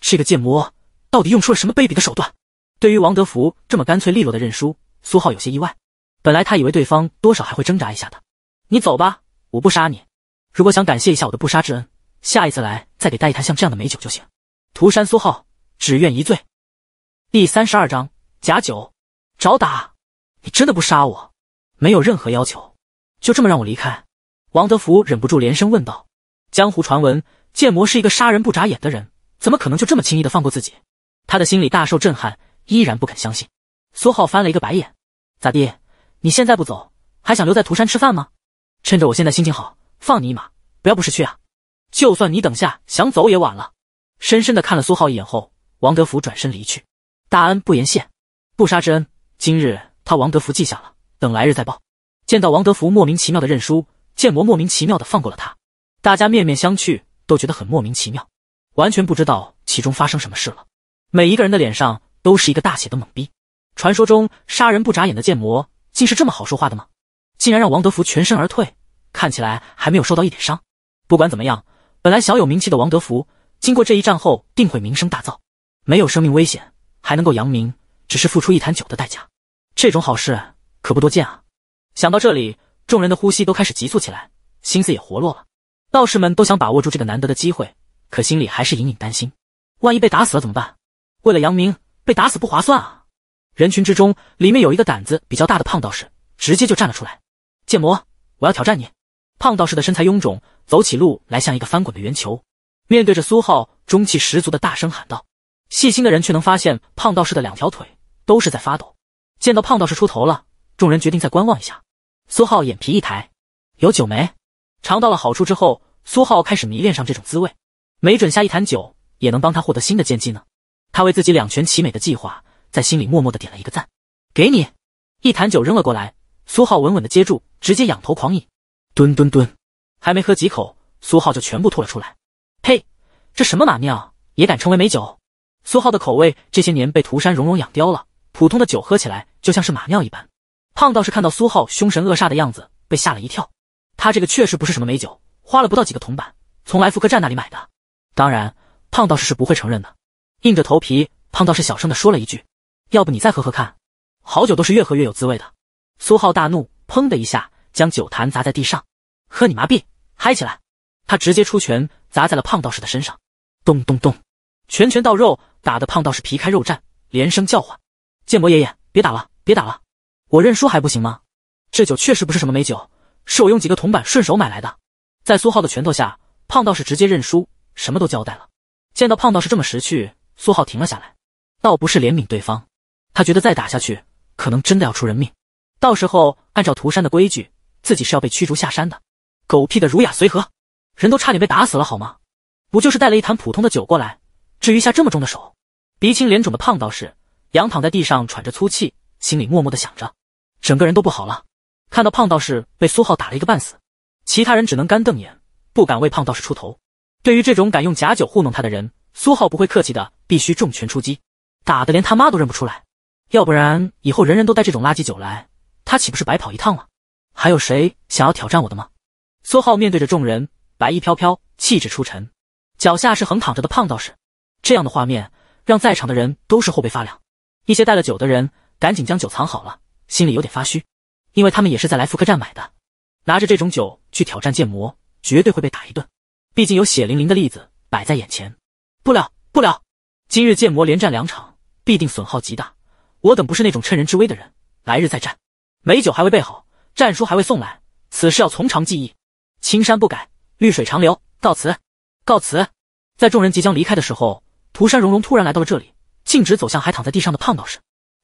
这个剑魔到底用出了什么卑鄙的手段？对于王德福这么干脆利落的认输，苏浩有些意外。本来他以为对方多少还会挣扎一下的，你走吧，我不杀你。如果想感谢一下我的不杀之恩，下一次来再给带一坛像这样的美酒就行。涂山苏浩，只愿一醉。第三十二章假酒找打，你真的不杀我？没有任何要求，就这么让我离开？王德福忍不住连声问道。江湖传闻剑魔是一个杀人不眨眼的人，怎么可能就这么轻易的放过自己？他的心里大受震撼，依然不肯相信。苏浩翻了一个白眼，咋地？你现在不走，还想留在涂山吃饭吗？趁着我现在心情好，放你一马，不要不识趣啊！就算你等下想走也晚了。深深的看了苏浩一眼后，王德福转身离去。大恩不言谢，不杀之恩，今日他王德福记下了，等来日再报。见到王德福莫名其妙的认输，剑魔莫名其妙的放过了他，大家面面相觑，都觉得很莫名其妙，完全不知道其中发生什么事了。每一个人的脸上都是一个大写的懵逼。传说中杀人不眨眼的剑魔。竟是这么好说话的吗？竟然让王德福全身而退，看起来还没有受到一点伤。不管怎么样，本来小有名气的王德福，经过这一战后，定会名声大噪。没有生命危险，还能够扬名，只是付出一坛酒的代价，这种好事可不多见啊！想到这里，众人的呼吸都开始急促起来，心思也活络了。道士们都想把握住这个难得的机会，可心里还是隐隐担心，万一被打死了怎么办？为了扬名，被打死不划算啊！人群之中，里面有一个胆子比较大的胖道士，直接就站了出来：“剑魔，我要挑战你！”胖道士的身材臃肿，走起路来像一个翻滚的圆球。面对着苏浩，中气十足的大声喊道。细心的人却能发现，胖道士的两条腿都是在发抖。见到胖道士出头了，众人决定再观望一下。苏浩眼皮一抬，有酒没？尝到了好处之后，苏浩开始迷恋上这种滋味。没准下一坛酒也能帮他获得新的剑技呢。他为自己两全其美的计划。在心里默默的点了一个赞，给你一坛酒扔了过来，苏浩稳稳的接住，直接仰头狂饮，吨吨吨，还没喝几口，苏浩就全部吐了出来。呸，这什么马尿也敢称为美酒？苏浩的口味这些年被涂山融融养刁了，普通的酒喝起来就像是马尿一般。胖道士看到苏浩凶神恶煞的样子，被吓了一跳。他这个确实不是什么美酒，花了不到几个铜板，从来福客栈那里买的。当然，胖道士是不会承认的，硬着头皮，胖道士小声的说了一句。要不你再喝喝看，好酒都是越喝越有滋味的。苏浩大怒，砰的一下将酒坛砸在地上，喝你麻痹，嗨起来！他直接出拳砸在了胖道士的身上，咚咚咚，拳拳到肉，打的胖道士皮开肉绽，连声叫唤：“建博爷爷，别打了，别打了，我认输还不行吗？这酒确实不是什么美酒，是我用几个铜板顺手买来的。”在苏浩的拳头下，胖道士直接认输，什么都交代了。见到胖道士这么识趣，苏浩停了下来，倒不是怜悯对方。他觉得再打下去，可能真的要出人命。到时候按照涂山的规矩，自己是要被驱逐下山的。狗屁的儒雅随和，人都差点被打死了好吗？不就是带了一坛普通的酒过来，至于下这么重的手？鼻青脸肿的胖道士仰躺在地上喘着粗气，心里默默的想着，整个人都不好了。看到胖道士被苏浩打了一个半死，其他人只能干瞪眼，不敢为胖道士出头。对于这种敢用假酒糊弄他的人，苏浩不会客气的，必须重拳出击，打得连他妈都认不出来。要不然以后人人都带这种垃圾酒来，他岂不是白跑一趟了？还有谁想要挑战我的吗？苏浩面对着众人，白衣飘飘，气质出尘，脚下是横躺着的胖道士，这样的画面让在场的人都是后背发凉。一些带了酒的人赶紧将酒藏好了，心里有点发虚，因为他们也是在来福客栈买的，拿着这种酒去挑战剑魔，绝对会被打一顿。毕竟有血淋淋的例子摆在眼前。不了，不了，今日剑魔连战两场，必定损耗极大。我等不是那种趁人之危的人，来日再战。美酒还未备好，战书还未送来，此事要从长计议。青山不改，绿水长流。告辞，告辞。在众人即将离开的时候，涂山荣荣突然来到了这里，径直走向还躺在地上的胖道士。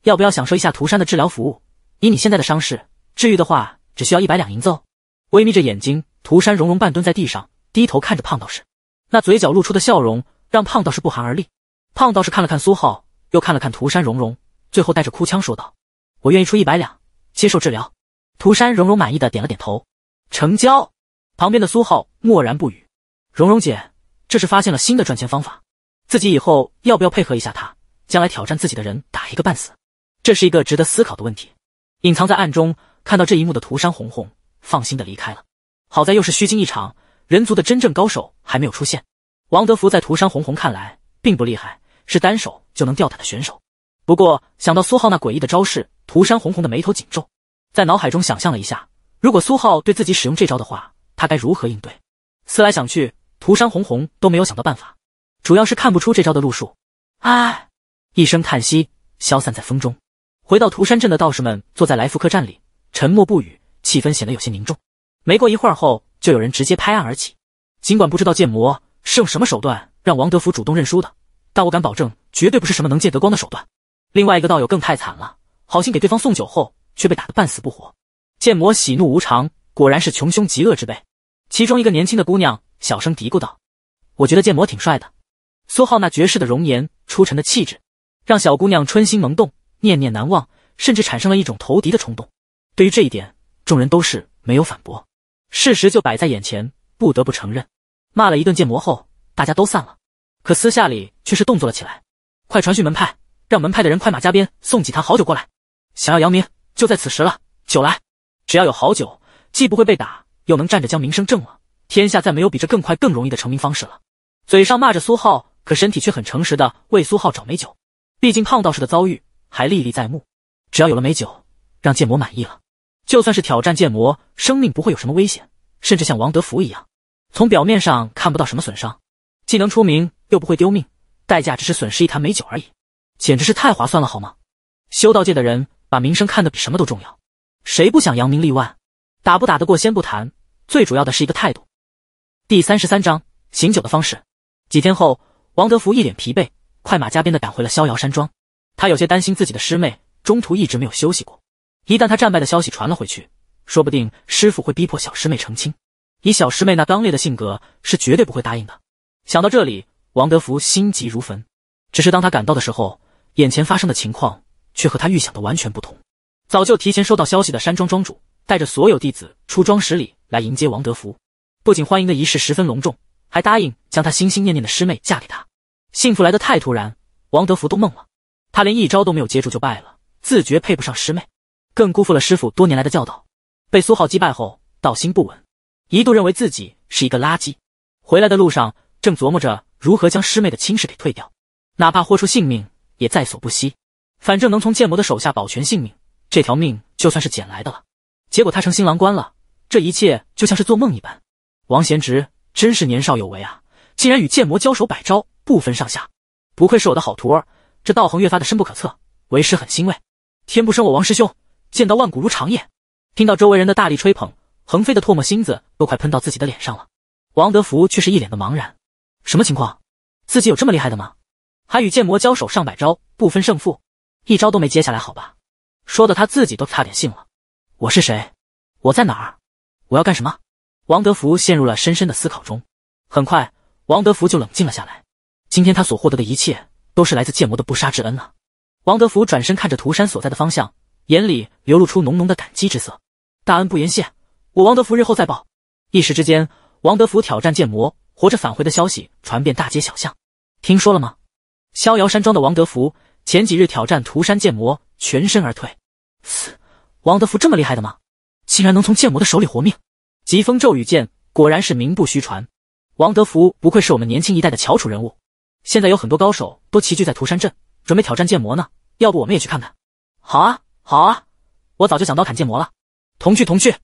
要不要享受一下涂山的治疗服务？以你现在的伤势，治愈的话只需要一百两银子哦。微眯着眼睛，涂山荣荣半蹲在地上，低头看着胖道士，那嘴角露出的笑容让胖道士不寒而栗。胖道士看了看苏浩，又看了看涂山荣荣。最后带着哭腔说道：“我愿意出一百两接受治疗。”涂山蓉蓉满意的点了点头，成交。旁边的苏浩默然不语。蓉蓉姐，这是发现了新的赚钱方法，自己以后要不要配合一下他？将来挑战自己的人打一个半死，这是一个值得思考的问题。隐藏在暗中看到这一幕的涂山红红放心的离开了。好在又是虚惊一场，人族的真正高手还没有出现。王德福在涂山红红看来并不厉害，是单手就能吊打的选手。不过想到苏浩那诡异的招式，涂山红红的眉头紧皱，在脑海中想象了一下，如果苏浩对自己使用这招的话，他该如何应对？思来想去，涂山红红都没有想到办法，主要是看不出这招的路数。唉，一声叹息消散在风中。回到涂山镇的道士们坐在来福客栈里，沉默不语，气氛显得有些凝重。没过一会儿后，就有人直接拍案而起。尽管不知道剑魔是用什么手段让王德福主动认输的，但我敢保证，绝对不是什么能见得光的手段。另外一个道友更太惨了，好心给对方送酒后，却被打得半死不活。剑魔喜怒无常，果然是穷凶极恶之辈。其中一个年轻的姑娘小声嘀咕道：“我觉得剑魔挺帅的。”苏浩那绝世的容颜、出尘的气质，让小姑娘春心萌动，念念难忘，甚至产生了一种投敌的冲动。对于这一点，众人都是没有反驳。事实就摆在眼前，不得不承认。骂了一顿剑魔后，大家都散了，可私下里却是动作了起来。快传讯门派！让门派的人快马加鞭送几坛好酒过来，想要扬名就在此时了。酒来，只要有好酒，既不会被打，又能站着将名声正了。天下再没有比这更快更容易的成名方式了。嘴上骂着苏浩，可身体却很诚实的为苏浩找美酒。毕竟胖道士的遭遇还历历在目。只要有了美酒，让剑魔满意了，就算是挑战剑魔，生命不会有什么危险，甚至像王德福一样，从表面上看不到什么损伤，既能出名又不会丢命，代价只是损失一坛美酒而已。简直是太划算了，好吗？修道界的人把名声看得比什么都重要，谁不想扬名立万？打不打得过先不谈，最主要的是一个态度。第三十三章醒酒的方式。几天后，王德福一脸疲惫，快马加鞭的赶回了逍遥山庄。他有些担心自己的师妹，中途一直没有休息过。一旦他战败的消息传了回去，说不定师傅会逼迫小师妹成亲。以小师妹那刚烈的性格，是绝对不会答应的。想到这里，王德福心急如焚。只是当他赶到的时候，眼前发生的情况却和他预想的完全不同。早就提前收到消息的山庄庄主带着所有弟子出庄十里来迎接王德福，不仅欢迎的仪式十分隆重，还答应将他心心念念的师妹嫁给他。幸福来得太突然，王德福都懵了。他连一招都没有接住就败了，自觉配不上师妹，更辜负了师傅多年来的教导。被苏浩击败后，道心不稳，一度认为自己是一个垃圾。回来的路上，正琢磨着如何将师妹的亲事给退掉，哪怕豁出性命。也在所不惜，反正能从剑魔的手下保全性命，这条命就算是捡来的了。结果他成新郎官了，这一切就像是做梦一般。王贤侄真是年少有为啊，竟然与剑魔交手百招不分上下，不愧是我的好徒儿，这道行越发的深不可测，为师很欣慰。天不生我王师兄，剑道万古如长夜。听到周围人的大力吹捧，横飞的唾沫星子都快喷到自己的脸上了。王德福却是一脸的茫然，什么情况？自己有这么厉害的吗？还与剑魔交手上百招不分胜负，一招都没接下来。好吧，说的他自己都差点信了。我是谁？我在哪儿？我要干什么？王德福陷入了深深的思考中。很快，王德福就冷静了下来。今天他所获得的一切，都是来自剑魔的不杀之恩了。王德福转身看着涂山所在的方向，眼里流露出浓浓的感激之色。大恩不言谢，我王德福日后再报。一时之间，王德福挑战剑魔活着返回的消息传遍大街小巷。听说了吗？逍遥山庄的王德福前几日挑战涂山剑魔，全身而退。嘶，王德福这么厉害的吗？竟然能从剑魔的手里活命？疾风骤雨剑果然是名不虚传。王德福不愧是我们年轻一代的翘楚人物。现在有很多高手都齐聚在涂山镇，准备挑战剑魔呢。要不我们也去看看？好啊，好啊，我早就想刀砍剑魔了。同去，同去。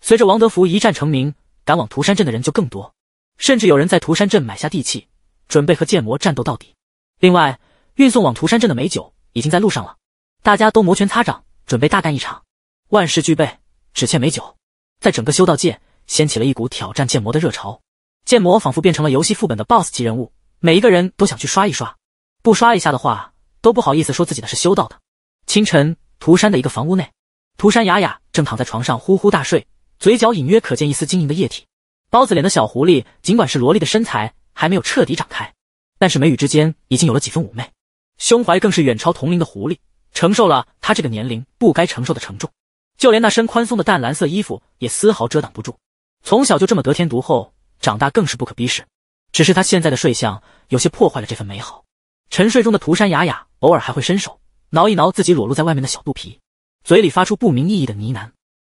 随着王德福一战成名，赶往涂山镇的人就更多，甚至有人在涂山镇买下地契，准备和剑魔战斗到底。另外，运送往涂山镇的美酒已经在路上了，大家都摩拳擦掌，准备大干一场。万事俱备，只欠美酒。在整个修道界掀起了一股挑战剑魔的热潮，剑魔仿佛变成了游戏副本的 BOSS 级人物，每一个人都想去刷一刷，不刷一下的话都不好意思说自己的是修道的。清晨，涂山的一个房屋内，涂山雅雅正躺在床上呼呼大睡，嘴角隐约可见一丝晶莹的液体。包子脸的小狐狸，尽管是萝莉的身材，还没有彻底长开。但是眉宇之间已经有了几分妩媚，胸怀更是远超同龄的狐狸，承受了他这个年龄不该承受的承重，就连那身宽松的淡蓝色衣服也丝毫遮挡不住。从小就这么得天独厚，长大更是不可逼视。只是他现在的睡相有些破坏了这份美好。沉睡中的涂山雅雅偶尔还会伸手挠一挠自己裸露在外面的小肚皮，嘴里发出不明意义的呢喃：“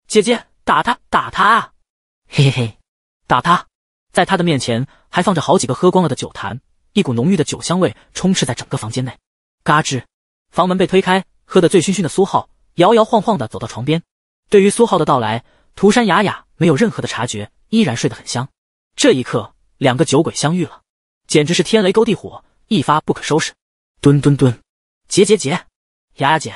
姐姐打他，打他啊，嘿嘿嘿，打他。”在他的面前还放着好几个喝光了的酒坛。一股浓郁的酒香味充斥在整个房间内。嘎吱，房门被推开，喝得醉醺醺的苏浩摇摇晃晃地走到床边。对于苏浩的到来，涂山雅雅没有任何的察觉，依然睡得很香。这一刻，两个酒鬼相遇了，简直是天雷勾地火，一发不可收拾。蹲蹲蹲，结结结，雅雅姐，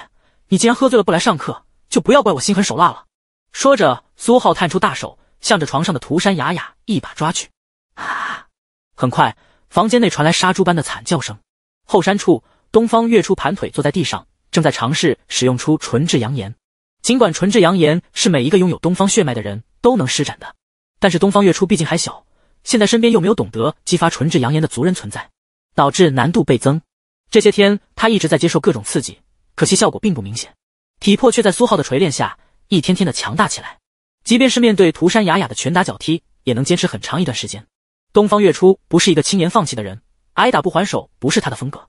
你既然喝醉了不来上课，就不要怪我心狠手辣了。说着，苏浩探出大手，向着床上的涂山雅雅一把抓去。啊！很快。房间内传来杀猪般的惨叫声。后山处，东方月初盘腿坐在地上，正在尝试使用出纯质阳炎。尽管纯质阳炎是每一个拥有东方血脉的人都能施展的，但是东方月初毕竟还小，现在身边又没有懂得激发纯质阳炎的族人存在，导致难度倍增。这些天他一直在接受各种刺激，可惜效果并不明显，体魄却在苏浩的锤炼下一天天的强大起来。即便是面对涂山雅雅的拳打脚踢，也能坚持很长一段时间。东方月初不是一个轻言放弃的人，挨打不还手不是他的风格。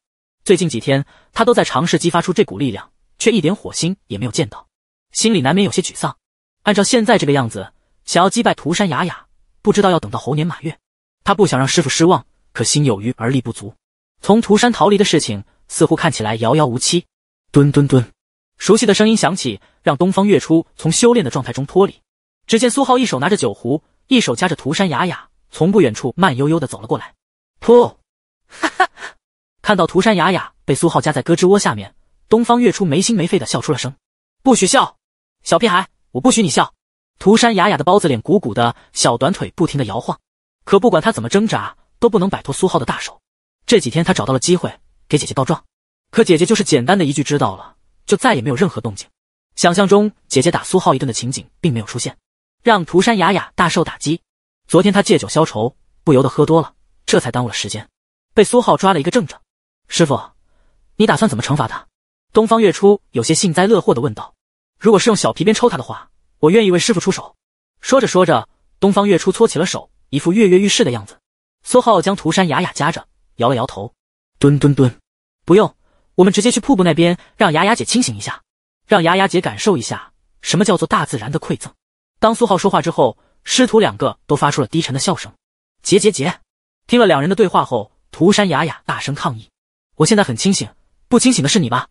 最近几天，他都在尝试激发出这股力量，却一点火星也没有见到，心里难免有些沮丧。按照现在这个样子，想要击败涂山雅雅，不知道要等到猴年马月。他不想让师傅失望，可心有余而力不足。从涂山逃离的事情似乎看起来遥遥无期。蹲蹲蹲，熟悉的声音响起，让东方月初从修炼的状态中脱离。只见苏浩一手拿着酒壶，一手夹着涂山雅雅。从不远处慢悠悠的走了过来，噗，哈哈！看到涂山雅雅被苏浩夹在胳肢窝下面，东方月初没心没肺的笑出了声。不许笑，小屁孩，我不许你笑！涂山雅雅的包子脸鼓鼓的，小短腿不停的摇晃，可不管他怎么挣扎，都不能摆脱苏浩的大手。这几天他找到了机会给姐姐告状，可姐姐就是简单的一句知道了，就再也没有任何动静。想象中姐姐打苏浩一顿的情景并没有出现，让涂山雅雅大受打击。昨天他借酒消愁，不由得喝多了，这才耽误了时间，被苏浩抓了一个正着。师傅，你打算怎么惩罚他？东方月初有些幸灾乐祸的问道。如果是用小皮鞭抽他的话，我愿意为师傅出手。说着说着，东方月初搓起了手，一副跃跃欲试的样子。苏浩将涂山雅雅夹着，摇了摇头。蹲蹲蹲，不用，我们直接去瀑布那边，让雅雅姐清醒一下，让雅雅姐感受一下什么叫做大自然的馈赠。当苏浩说话之后。师徒两个都发出了低沉的笑声。结结结！听了两人的对话后，涂山雅雅大声抗议：“我现在很清醒，不清醒的是你吧？”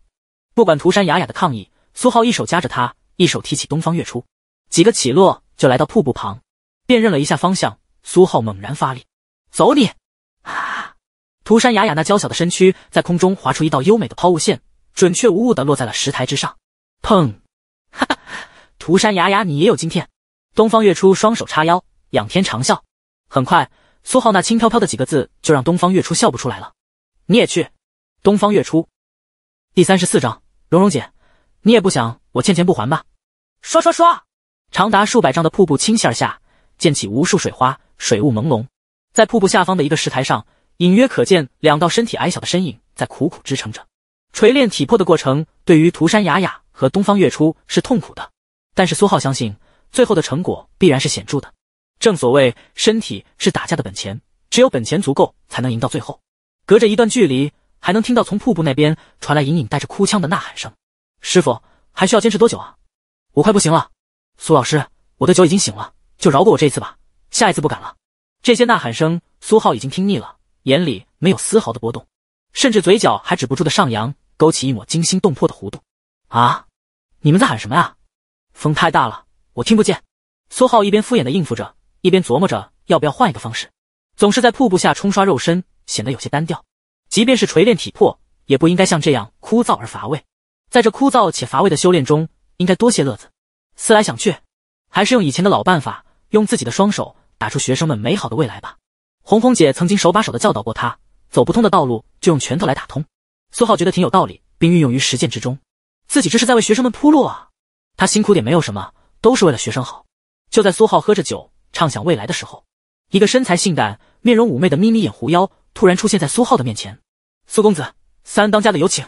不管涂山雅雅的抗议，苏浩一手夹着她，一手提起东方月初，几个起落就来到瀑布旁，辨认了一下方向。苏浩猛然发力，走你！啊！涂山雅雅那娇小的身躯在空中划出一道优美的抛物线，准确无误的落在了石台之上。砰！哈哈！涂山雅雅，你也有今天！东方月初双手叉腰，仰天长笑。很快，苏浩那轻飘飘的几个字就让东方月初笑不出来了。你也去。东方月初第三十四章，蓉蓉姐，你也不想我欠钱不还吧？刷刷刷，长达数百丈的瀑布倾泻而下，溅起无数水花，水雾朦胧。在瀑布下方的一个石台上，隐约可见两道身体矮小的身影在苦苦支撑着锤炼体魄的过程。对于涂山雅雅和东方月初是痛苦的，但是苏浩相信。最后的成果必然是显著的，正所谓身体是打架的本钱，只有本钱足够，才能赢到最后。隔着一段距离，还能听到从瀑布那边传来隐隐带着哭腔的呐喊声。师傅，还需要坚持多久啊？我快不行了。苏老师，我的酒已经醒了，就饶过我这一次吧，下一次不敢了。这些呐喊声，苏浩已经听腻了，眼里没有丝毫的波动，甚至嘴角还止不住的上扬，勾起一抹惊心动魄的弧度。啊，你们在喊什么呀？风太大了。我听不见，苏浩一边敷衍的应付着，一边琢磨着要不要换一个方式。总是在瀑布下冲刷肉身，显得有些单调。即便是锤炼体魄，也不应该像这样枯燥而乏味。在这枯燥且乏味的修炼中，应该多些乐子。思来想去，还是用以前的老办法，用自己的双手打出学生们美好的未来吧。红红姐曾经手把手的教导过他，走不通的道路就用拳头来打通。苏浩觉得挺有道理，并运用于实践之中。自己这是在为学生们铺路啊，他辛苦点没有什么。都是为了学生好。就在苏浩喝着酒，畅想未来的时候，一个身材性感、面容妩媚的眯眯眼狐妖突然出现在苏浩的面前。苏公子，三当家的有请。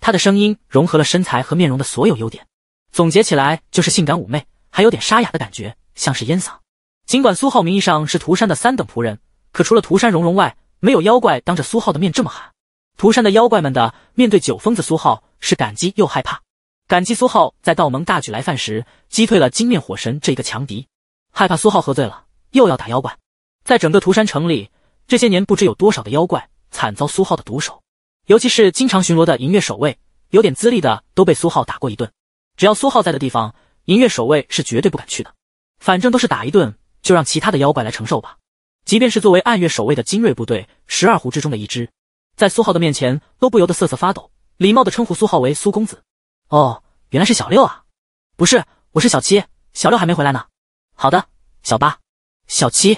他的声音融合了身材和面容的所有优点，总结起来就是性感妩媚，还有点沙哑的感觉，像是烟嗓。尽管苏浩名义上是涂山的三等仆人，可除了涂山蓉蓉外，没有妖怪当着苏浩的面这么喊。涂山的妖怪们的面对酒疯子苏浩是感激又害怕。感激苏浩在道盟大举来犯时击退了金面火神这一个强敌，害怕苏浩喝醉了又要打妖怪。在整个涂山城里，这些年不知有多少的妖怪惨遭苏浩的毒手，尤其是经常巡逻的银月守卫，有点资历的都被苏浩打过一顿。只要苏浩在的地方，银月守卫是绝对不敢去的。反正都是打一顿，就让其他的妖怪来承受吧。即便是作为暗月守卫的精锐部队十二湖之中的一支，在苏浩的面前都不由得瑟瑟发抖，礼貌的称呼苏浩为苏公子。哦，原来是小六啊！不是，我是小七，小六还没回来呢。好的，小八，小七，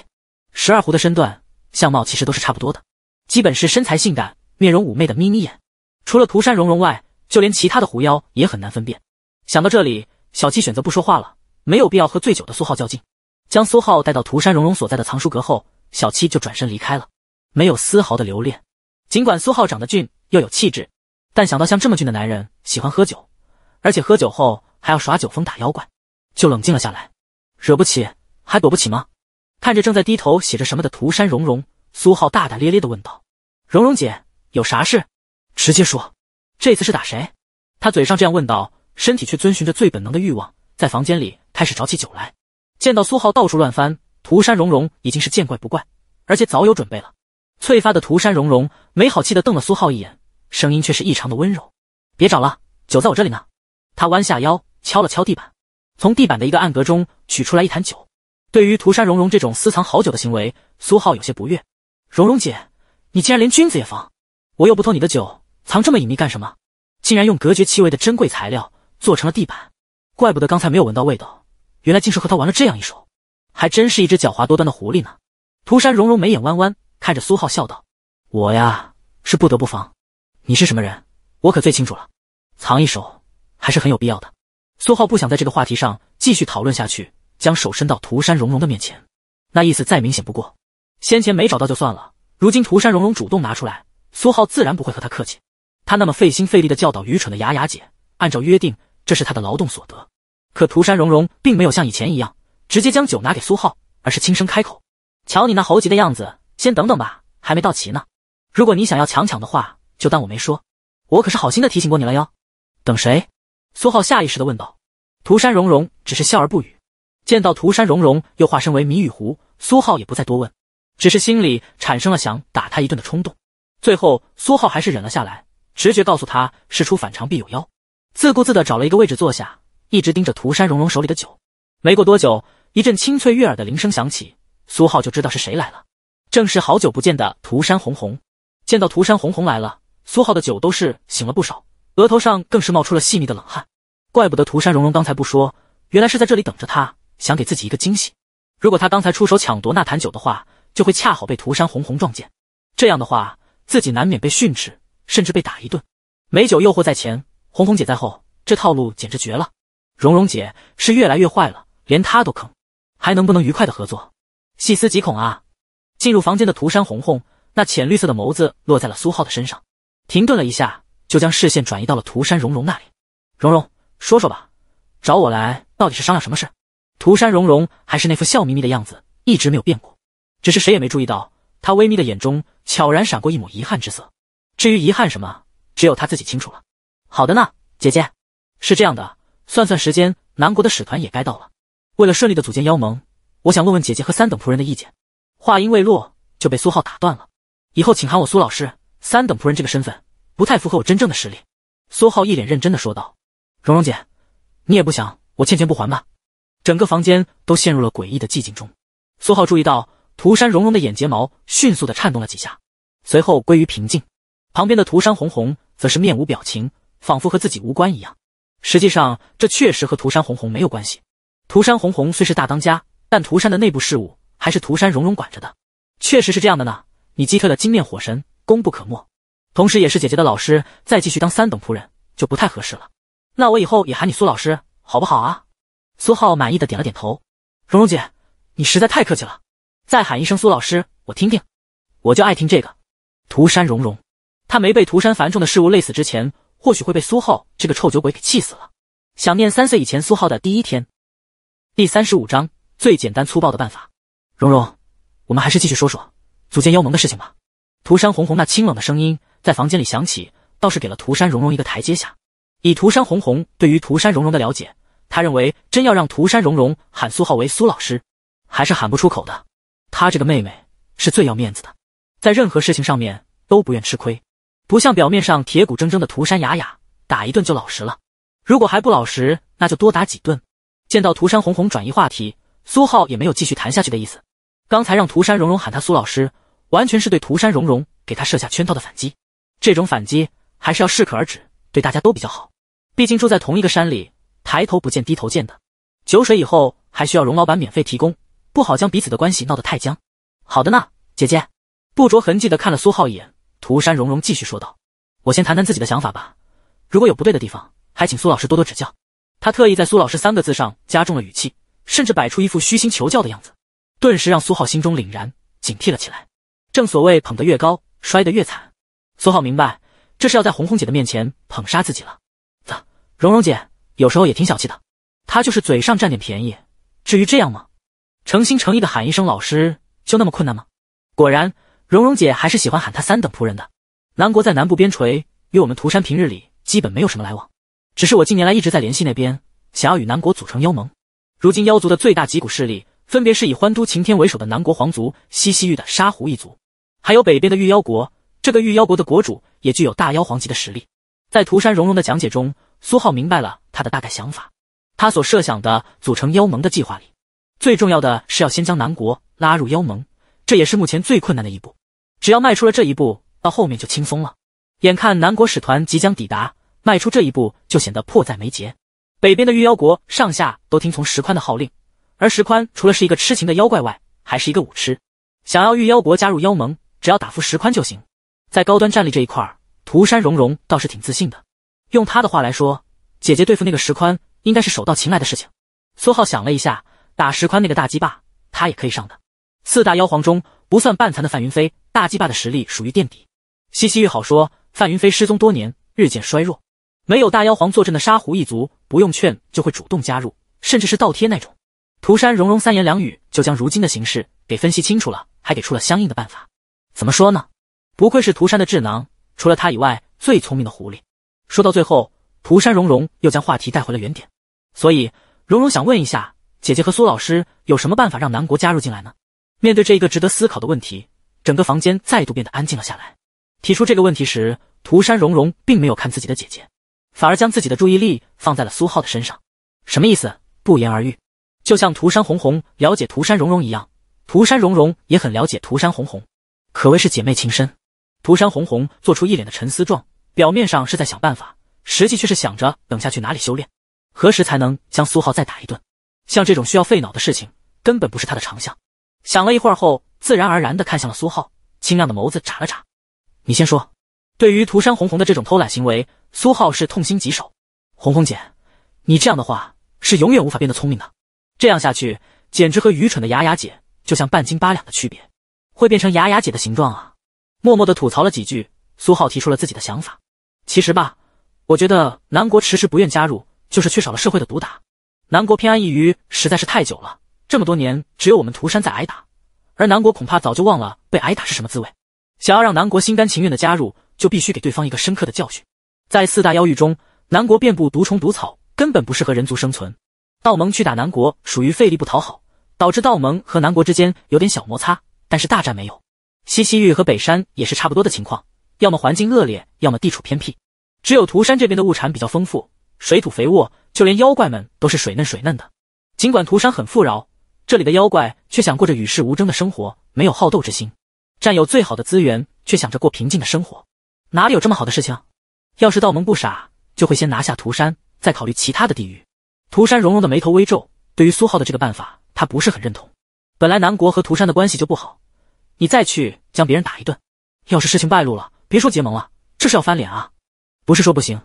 十二狐的身段、相貌其实都是差不多的，基本是身材性感、面容妩媚的眯眯眼。除了涂山蓉蓉外，就连其他的狐妖也很难分辨。想到这里，小七选择不说话了，没有必要和醉酒的苏浩较劲。将苏浩带到涂山蓉蓉所在的藏书阁后，小七就转身离开了，没有丝毫的留恋。尽管苏浩长得俊又有气质，但想到像这么俊的男人喜欢喝酒，而且喝酒后还要耍酒疯打妖怪，就冷静了下来。惹不起还躲不起吗？看着正在低头写着什么的涂山蓉蓉，苏浩大大咧咧的问道：“蓉蓉姐，有啥事？直接说。这次是打谁？”他嘴上这样问道，身体却遵循着最本能的欲望，在房间里开始找起酒来。见到苏浩到处乱翻，涂山蓉蓉已经是见怪不怪，而且早有准备了。翠发的涂山蓉蓉没好气的瞪了苏浩一眼，声音却是异常的温柔：“别找了，酒在我这里呢。”他弯下腰敲了敲地板，从地板的一个暗格中取出来一坛酒。对于涂山荣荣这种私藏好酒的行为，苏浩有些不悦。荣荣姐，你竟然连君子也防？我又不偷你的酒，藏这么隐秘干什么？竟然用隔绝气味的珍贵材料做成了地板，怪不得刚才没有闻到味道。原来竟是和他玩了这样一手，还真是一只狡猾多端的狐狸呢。涂山荣荣眉眼弯弯，看着苏浩笑道：“我呀，是不得不防。你是什么人，我可最清楚了。藏一手。”还是很有必要的。苏浩不想在这个话题上继续讨论下去，将手伸到涂山荣荣的面前，那意思再明显不过。先前没找到就算了，如今涂山荣荣主动拿出来，苏浩自然不会和他客气。他那么费心费力的教导愚蠢的雅雅姐，按照约定，这是他的劳动所得。可涂山荣荣并没有像以前一样直接将酒拿给苏浩，而是轻声开口：“瞧你那猴急的样子，先等等吧，还没到齐呢。如果你想要强抢的话，就当我没说。我可是好心的提醒过你了哟，等谁？”苏浩下意识地问道：“涂山融融只是笑而不语。”见到涂山融融又化身为谜语狐，苏浩也不再多问，只是心里产生了想打他一顿的冲动。最后，苏浩还是忍了下来，直觉告诉他，事出反常必有妖。自顾自地找了一个位置坐下，一直盯着涂山融融手里的酒。没过多久，一阵清脆悦耳的铃声响起，苏浩就知道是谁来了，正是好久不见的涂山红红。见到涂山红红来了，苏浩的酒都是醒了不少，额头上更是冒出了细密的冷汗。怪不得涂山蓉蓉刚才不说，原来是在这里等着他，想给自己一个惊喜。如果他刚才出手抢夺那坛酒的话，就会恰好被涂山红红撞见，这样的话，自己难免被训斥，甚至被打一顿。美酒诱惑在前，红红姐在后，这套路简直绝了。蓉蓉姐是越来越坏了，连她都坑，还能不能愉快的合作？细思极恐啊！进入房间的涂山红红，那浅绿色的眸子落在了苏浩的身上，停顿了一下，就将视线转移到了涂山蓉蓉那里。蓉蓉，说说吧，找我来到底是商量什么事？涂山荣荣还是那副笑眯眯的样子，一直没有变过。只是谁也没注意到，他微眯的眼中悄然闪过一抹遗憾之色。至于遗憾什么，只有他自己清楚了。好的呢，姐姐，是这样的，算算时间，南国的使团也该到了。为了顺利的组建妖盟，我想问问姐姐和三等仆人的意见。话音未落，就被苏浩打断了。以后请喊我苏老师，三等仆人这个身份不太符合我真正的实力。苏浩一脸认真的说道。蓉蓉姐，你也不想我欠钱不还吧？整个房间都陷入了诡异的寂静中。苏浩注意到涂山蓉蓉的眼睫毛迅速的颤动了几下，随后归于平静。旁边的涂山红红则是面无表情，仿佛和自己无关一样。实际上，这确实和涂山红红没有关系。涂山红红虽是大当家，但涂山的内部事务还是涂山蓉蓉管着的。确实是这样的呢。你击退了金面火神，功不可没，同时也是姐姐的老师，再继续当三等仆人就不太合适了。那我以后也喊你苏老师，好不好啊？苏浩满意的点了点头。蓉蓉姐，你实在太客气了，再喊一声苏老师，我听听，我就爱听这个。涂山蓉蓉，他没被涂山繁重的事物累死之前，或许会被苏浩这个臭酒鬼给气死了。想念三岁以前苏浩的第一天。第三十五章最简单粗暴的办法。蓉蓉，我们还是继续说说组建妖盟的事情吧。涂山红红那清冷的声音在房间里响起，倒是给了涂山蓉蓉一个台阶下。以涂山红红对于涂山荣荣的了解，他认为真要让涂山荣荣喊苏浩为苏老师，还是喊不出口的。他这个妹妹是最要面子的，在任何事情上面都不愿吃亏，不像表面上铁骨铮铮的涂山雅雅，打一顿就老实了。如果还不老实，那就多打几顿。见到涂山红红转移话题，苏浩也没有继续谈下去的意思。刚才让涂山荣荣喊他苏老师，完全是对涂山荣荣给他设下圈套的反击。这种反击还是要适可而止。对大家都比较好，毕竟住在同一个山里，抬头不见低头见的。酒水以后还需要荣老板免费提供，不好将彼此的关系闹得太僵。好的呢，姐姐。不着痕迹的看了苏浩一眼，涂山荣荣继续说道：“我先谈谈自己的想法吧，如果有不对的地方，还请苏老师多多指教。”他特意在“苏老师”三个字上加重了语气，甚至摆出一副虚心求教的样子，顿时让苏浩心中凛然，警惕了起来。正所谓捧得越高，摔得越惨。苏浩明白。这是要在红红姐的面前捧杀自己了。咋，蓉蓉姐有时候也挺小气的，她就是嘴上占点便宜。至于这样吗？诚心诚意的喊一声老师，就那么困难吗？果然，蓉蓉姐还是喜欢喊他三等仆人的。南国在南部边陲，与我们涂山平日里基本没有什么来往。只是我近年来一直在联系那边，想要与南国组成妖盟。如今妖族的最大几股势力，分别是以欢都晴天为首的南国皇族，西西域的沙狐一族，还有北边的御妖国。这个御妖国的国主也具有大妖皇级的实力，在涂山荣荣的讲解中，苏浩明白了他的大概想法。他所设想的组成妖盟的计划里，最重要的是要先将南国拉入妖盟，这也是目前最困难的一步。只要迈出了这一步，到后面就轻松了。眼看南国使团即将抵达，迈出这一步就显得迫在眉睫。北边的御妖国上下都听从石宽的号令，而石宽除了是一个痴情的妖怪外，还是一个武痴。想要御妖国加入妖盟，只要打服石宽就行。在高端战力这一块涂山荣荣倒是挺自信的。用他的话来说，姐姐对付那个石宽，应该是手到擒来的事情。苏浩想了一下，打石宽那个大鸡霸，他也可以上的。四大妖皇中不算半残的范云飞，大鸡霸的实力属于垫底。西西玉好说，范云飞失踪多年，日渐衰弱，没有大妖皇坐镇的沙狐一族，不用劝就会主动加入，甚至是倒贴那种。涂山荣荣三言两语就将如今的形势给分析清楚了，还给出了相应的办法。怎么说呢？不愧是涂山的智囊，除了他以外，最聪明的狐狸。说到最后，涂山融融又将话题带回了原点。所以，融融想问一下，姐姐和苏老师有什么办法让南国加入进来呢？面对这一个值得思考的问题，整个房间再度变得安静了下来。提出这个问题时，涂山融融并没有看自己的姐姐，反而将自己的注意力放在了苏浩的身上。什么意思？不言而喻。就像涂山红红了解涂山融融一样，涂山融融也很了解涂山红红，可谓是姐妹情深。涂山红红做出一脸的沉思状，表面上是在想办法，实际却是想着等下去哪里修炼，何时才能将苏浩再打一顿。像这种需要费脑的事情，根本不是他的长项。想了一会儿后，自然而然的看向了苏浩，清亮的眸子眨了眨。“你先说。”对于涂山红红的这种偷懒行为，苏浩是痛心疾首。红红姐，你这样的话是永远无法变得聪明的。这样下去，简直和愚蠢的雅雅姐就像半斤八两的区别，会变成雅雅姐的形状啊！默默的吐槽了几句，苏浩提出了自己的想法。其实吧，我觉得南国迟迟不愿加入，就是缺少了社会的毒打。南国偏安一隅实在是太久了，这么多年只有我们涂山在挨打，而南国恐怕早就忘了被挨打是什么滋味。想要让南国心甘情愿的加入，就必须给对方一个深刻的教训。在四大妖域中，南国遍布毒虫毒草，根本不适合人族生存。道盟去打南国属于费力不讨好，导致道盟和南国之间有点小摩擦，但是大战没有。西西域和北山也是差不多的情况，要么环境恶劣，要么地处偏僻，只有涂山这边的物产比较丰富，水土肥沃，就连妖怪们都是水嫩水嫩的。尽管涂山很富饶，这里的妖怪却想过着与世无争的生活，没有好斗之心，占有最好的资源，却想着过平静的生活，哪里有这么好的事情？要是道盟不傻，就会先拿下涂山，再考虑其他的地域。涂山融融的眉头微皱，对于苏浩的这个办法，他不是很认同。本来南国和涂山的关系就不好。你再去将别人打一顿，要是事情败露了，别说结盟了，这是要翻脸啊！不是说不行，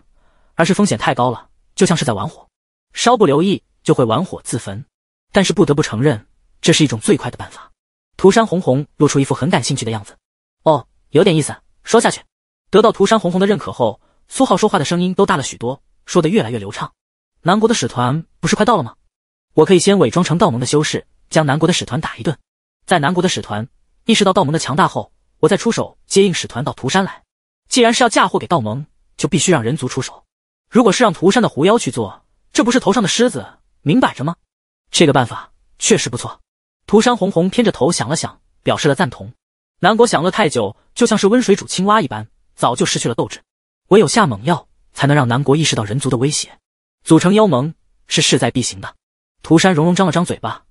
而是风险太高了，就像是在玩火，稍不留意就会玩火自焚。但是不得不承认，这是一种最快的办法。涂山红红露出一副很感兴趣的样子，哦，有点意思，说下去。得到涂山红红的认可后，苏浩说话的声音都大了许多，说的越来越流畅。南国的使团不是快到了吗？我可以先伪装成道盟的修士，将南国的使团打一顿，在南国的使团。意识到道盟的强大后，我再出手接应使团到涂山来。既然是要嫁祸给道盟，就必须让人族出手。如果是让涂山的狐妖去做，这不是头上的虱子，明摆着吗？这个办法确实不错。涂山红红偏着头想了想，表示了赞同。南国享乐太久，就像是温水煮青蛙一般，早就失去了斗志。唯有下猛药，才能让南国意识到人族的威胁。组成妖盟是势在必行的。涂山融融张了张嘴巴，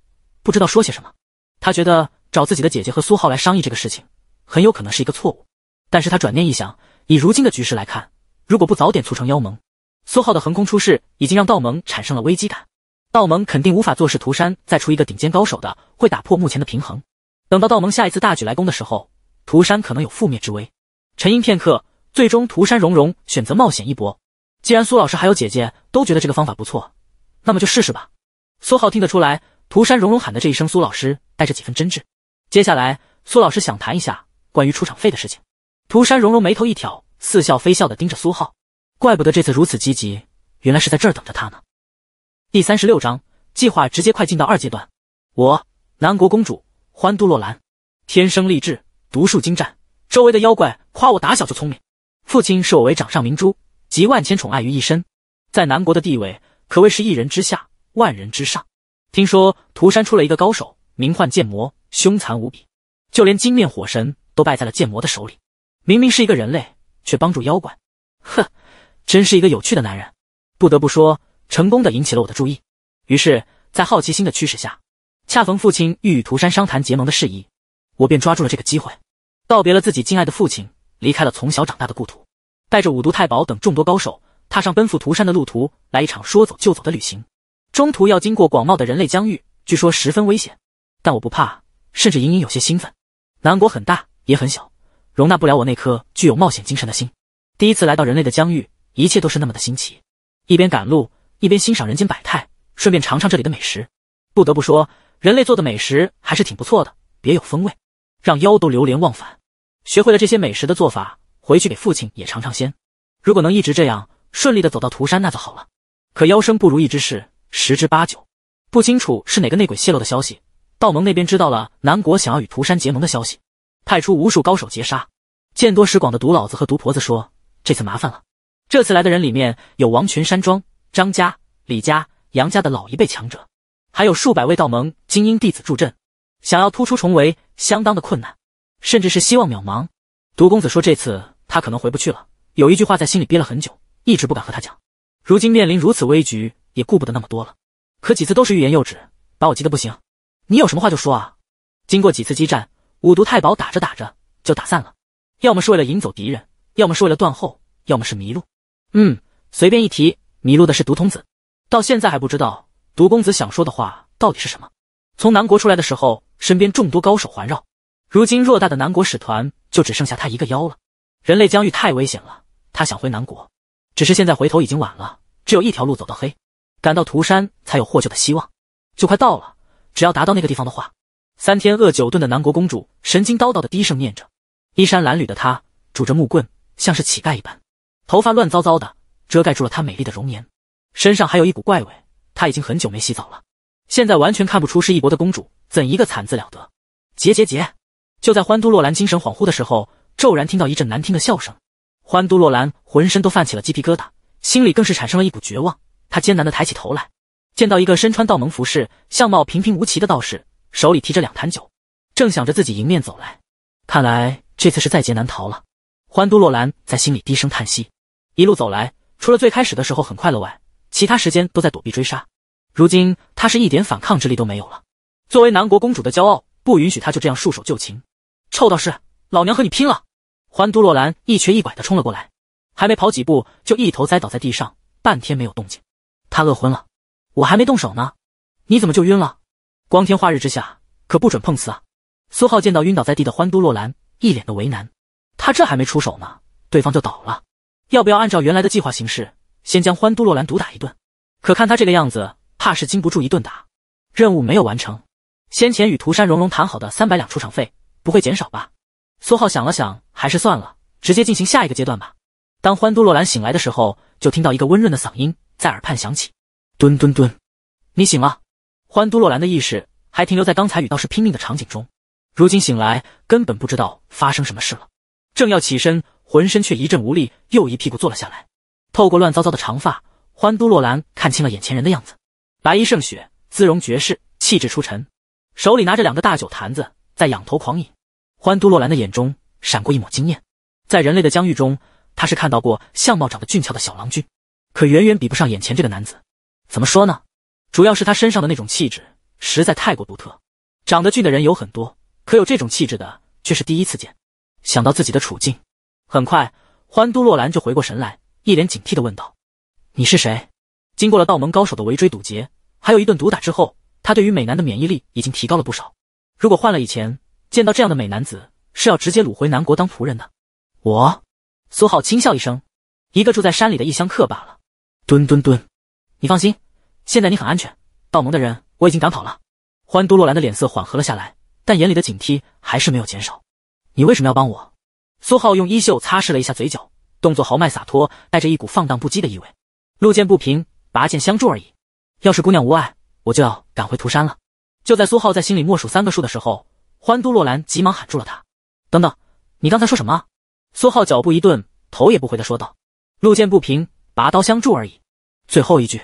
不知道说些什么。他觉得。找自己的姐姐和苏浩来商议这个事情，很有可能是一个错误。但是他转念一想，以如今的局势来看，如果不早点促成妖盟，苏浩的横空出世已经让道盟产生了危机感。道盟肯定无法坐视涂山再出一个顶尖高手的，会打破目前的平衡。等到道盟下一次大举来攻的时候，涂山可能有覆灭之危。沉吟片刻，最终涂山融融选择冒险一搏。既然苏老师还有姐姐都觉得这个方法不错，那么就试试吧。苏浩听得出来，涂山融融喊的这一声“苏老师”带着几分真挚。接下来，苏老师想谈一下关于出场费的事情。涂山荣荣眉头一挑，似笑非笑地盯着苏浩，怪不得这次如此积极，原来是在这儿等着他呢。第三十六章，计划直接快进到二阶段。我南国公主欢都洛兰，天生丽质，毒术精湛，周围的妖怪夸我打小就聪明。父亲视我为掌上明珠，集万千宠爱于一身，在南国的地位可谓是一人之下，万人之上。听说涂山出了一个高手，名唤剑魔。凶残无比，就连金面火神都败在了剑魔的手里。明明是一个人类，却帮助妖怪，哼，真是一个有趣的男人。不得不说，成功的引起了我的注意。于是，在好奇心的驱使下，恰逢父亲欲与涂山商谈结盟的事宜，我便抓住了这个机会，告别了自己敬爱的父亲，离开了从小长大的故土，带着五毒太保等众多高手，踏上奔赴涂山的路途，来一场说走就走的旅行。中途要经过广袤的人类疆域，据说十分危险，但我不怕。甚至隐隐有些兴奋。南国很大也很小，容纳不了我那颗具有冒险精神的心。第一次来到人类的疆域，一切都是那么的新奇。一边赶路，一边欣赏人间百态，顺便尝尝这里的美食。不得不说，人类做的美食还是挺不错的，别有风味，让妖都流连忘返。学会了这些美食的做法，回去给父亲也尝尝鲜。如果能一直这样顺利的走到涂山那就好了。可妖生不如意之事十之八九，不清楚是哪个内鬼泄露的消息。道盟那边知道了南国想要与涂山结盟的消息，派出无数高手截杀。见多识广的毒老子和毒婆子说：“这次麻烦了，这次来的人里面有王群山庄、张家、李家、杨家的老一辈强者，还有数百位道盟精英弟子助阵，想要突出重围，相当的困难，甚至是希望渺茫。”毒公子说：“这次他可能回不去了，有一句话在心里憋了很久，一直不敢和他讲。如今面临如此危局，也顾不得那么多了。可几次都是欲言又止，把我急得不行。”你有什么话就说啊！经过几次激战，五毒太保打着打着就打散了，要么是为了引走敌人，要么是为了断后，要么是迷路。嗯，随便一提，迷路的是毒童子。到现在还不知道毒公子想说的话到底是什么。从南国出来的时候，身边众多高手环绕，如今偌大的南国使团就只剩下他一个妖了。人类疆域太危险了，他想回南国，只是现在回头已经晚了，只有一条路走到黑，赶到涂山才有获救的希望。就快到了。只要达到那个地方的话，三天饿九顿的南国公主神经叨叨的低声念着，衣衫褴褛的她拄着木棍，像是乞丐一般，头发乱糟糟的遮盖住了她美丽的容颜，身上还有一股怪味，她已经很久没洗澡了，现在完全看不出是一国的公主，怎一个惨字了得！结结结！就在欢都洛兰精神恍惚的时候，骤然听到一阵难听的笑声，欢都洛兰浑身都泛起了鸡皮疙瘩，心里更是产生了一股绝望，她艰难的抬起头来。见到一个身穿道门服饰、相貌平平无奇的道士，手里提着两坛酒，正想着自己迎面走来，看来这次是在劫难逃了。欢都洛兰在心里低声叹息。一路走来，除了最开始的时候很快乐外，其他时间都在躲避追杀。如今，她是一点反抗之力都没有了。作为南国公主的骄傲，不允许她就这样束手就擒。臭道士，老娘和你拼了！欢都洛兰一瘸一拐的冲了过来，还没跑几步，就一头栽倒在地上，半天没有动静。她饿昏了。我还没动手呢，你怎么就晕了？光天化日之下可不准碰瓷啊！苏浩见到晕倒在地的欢都洛兰，一脸的为难。他这还没出手呢，对方就倒了。要不要按照原来的计划行事，先将欢都洛兰毒打一顿？可看他这个样子，怕是经不住一顿打。任务没有完成，先前与涂山荣荣谈好的三百两出场费不会减少吧？苏浩想了想，还是算了，直接进行下一个阶段吧。当欢都洛兰醒来的时候，就听到一个温润的嗓音在耳畔响起。蹲蹲蹲，你醒了。欢都洛兰的意识还停留在刚才与道士拼命的场景中，如今醒来根本不知道发生什么事了。正要起身，浑身却一阵无力，又一屁股坐了下来。透过乱糟糟的长发，欢都洛兰看清了眼前人的样子：白衣胜雪，姿容绝世，气质出尘，手里拿着两个大酒坛子，在仰头狂饮。欢都洛兰的眼中闪过一抹惊艳。在人类的疆域中，他是看到过相貌长得俊俏的小郎君，可远远比不上眼前这个男子。怎么说呢？主要是他身上的那种气质实在太过独特。长得俊的人有很多，可有这种气质的却是第一次见。想到自己的处境，很快欢都洛兰就回过神来，一脸警惕的问道：“你是谁？”经过了道盟高手的围追堵截，还有一顿毒打之后，他对于美男的免疫力已经提高了不少。如果换了以前，见到这样的美男子是要直接掳回南国当仆人的。我，苏浩轻笑一声：“一个住在山里的异乡客罢了。”蹲蹲蹲，你放心。现在你很安全，道盟的人我已经赶跑了。欢都洛兰的脸色缓和了下来，但眼里的警惕还是没有减少。你为什么要帮我？苏浩用衣袖擦拭了一下嘴角，动作豪迈洒脱，带着一股放荡不羁的意味。路见不平，拔剑相助而已。要是姑娘无碍，我就要赶回涂山了。就在苏浩在心里默数三个数的时候，欢都洛兰急忙喊住了他：“等等，你刚才说什么？”苏浩脚步一顿，头也不回的说道：“路见不平，拔刀相助而已。”最后一句。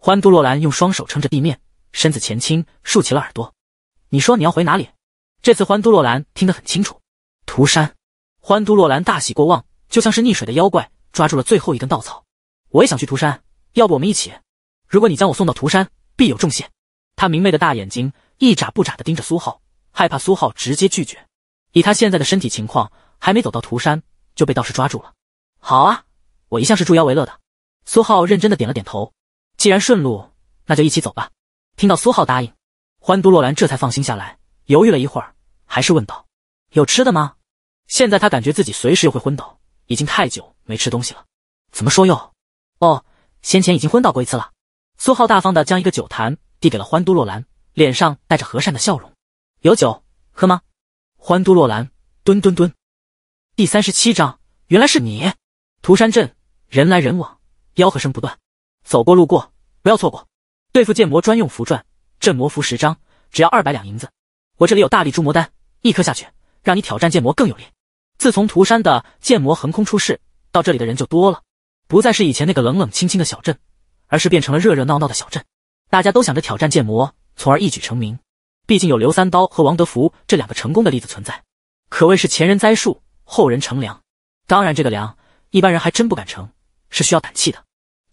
欢都洛兰用双手撑着地面，身子前倾，竖起了耳朵。你说你要回哪里？这次欢都洛兰听得很清楚。涂山，欢都洛兰大喜过望，就像是溺水的妖怪抓住了最后一根稻草。我也想去涂山，要不我们一起？如果你将我送到涂山，必有重谢。他明媚的大眼睛一眨不眨的盯着苏浩，害怕苏浩直接拒绝。以他现在的身体情况，还没走到涂山就被道士抓住了。好啊，我一向是助妖为乐的。苏浩认真的点了点头。既然顺路，那就一起走吧。听到苏浩答应，欢都洛兰这才放心下来。犹豫了一会儿，还是问道：“有吃的吗？”现在他感觉自己随时又会昏倒，已经太久没吃东西了。怎么说哟？哦，先前已经昏倒过一次了。苏浩大方的将一个酒坛递给了欢都洛兰，脸上带着和善的笑容：“有酒喝吗？”欢都洛兰蹲蹲蹲。第三十七章，原来是你。涂山镇人来人往，吆喝声不断。走过路过，不要错过！对付剑魔专用符篆，镇魔符十张，只要二百两银子。我这里有大力诛魔丹，一颗下去，让你挑战剑魔更有力。自从涂山的剑魔横空出世，到这里的人就多了，不再是以前那个冷冷清清的小镇，而是变成了热热闹闹的小镇。大家都想着挑战剑魔，从而一举成名。毕竟有刘三刀和王德福这两个成功的例子存在，可谓是前人栽树，后人乘凉。当然，这个凉一般人还真不敢乘，是需要胆气的。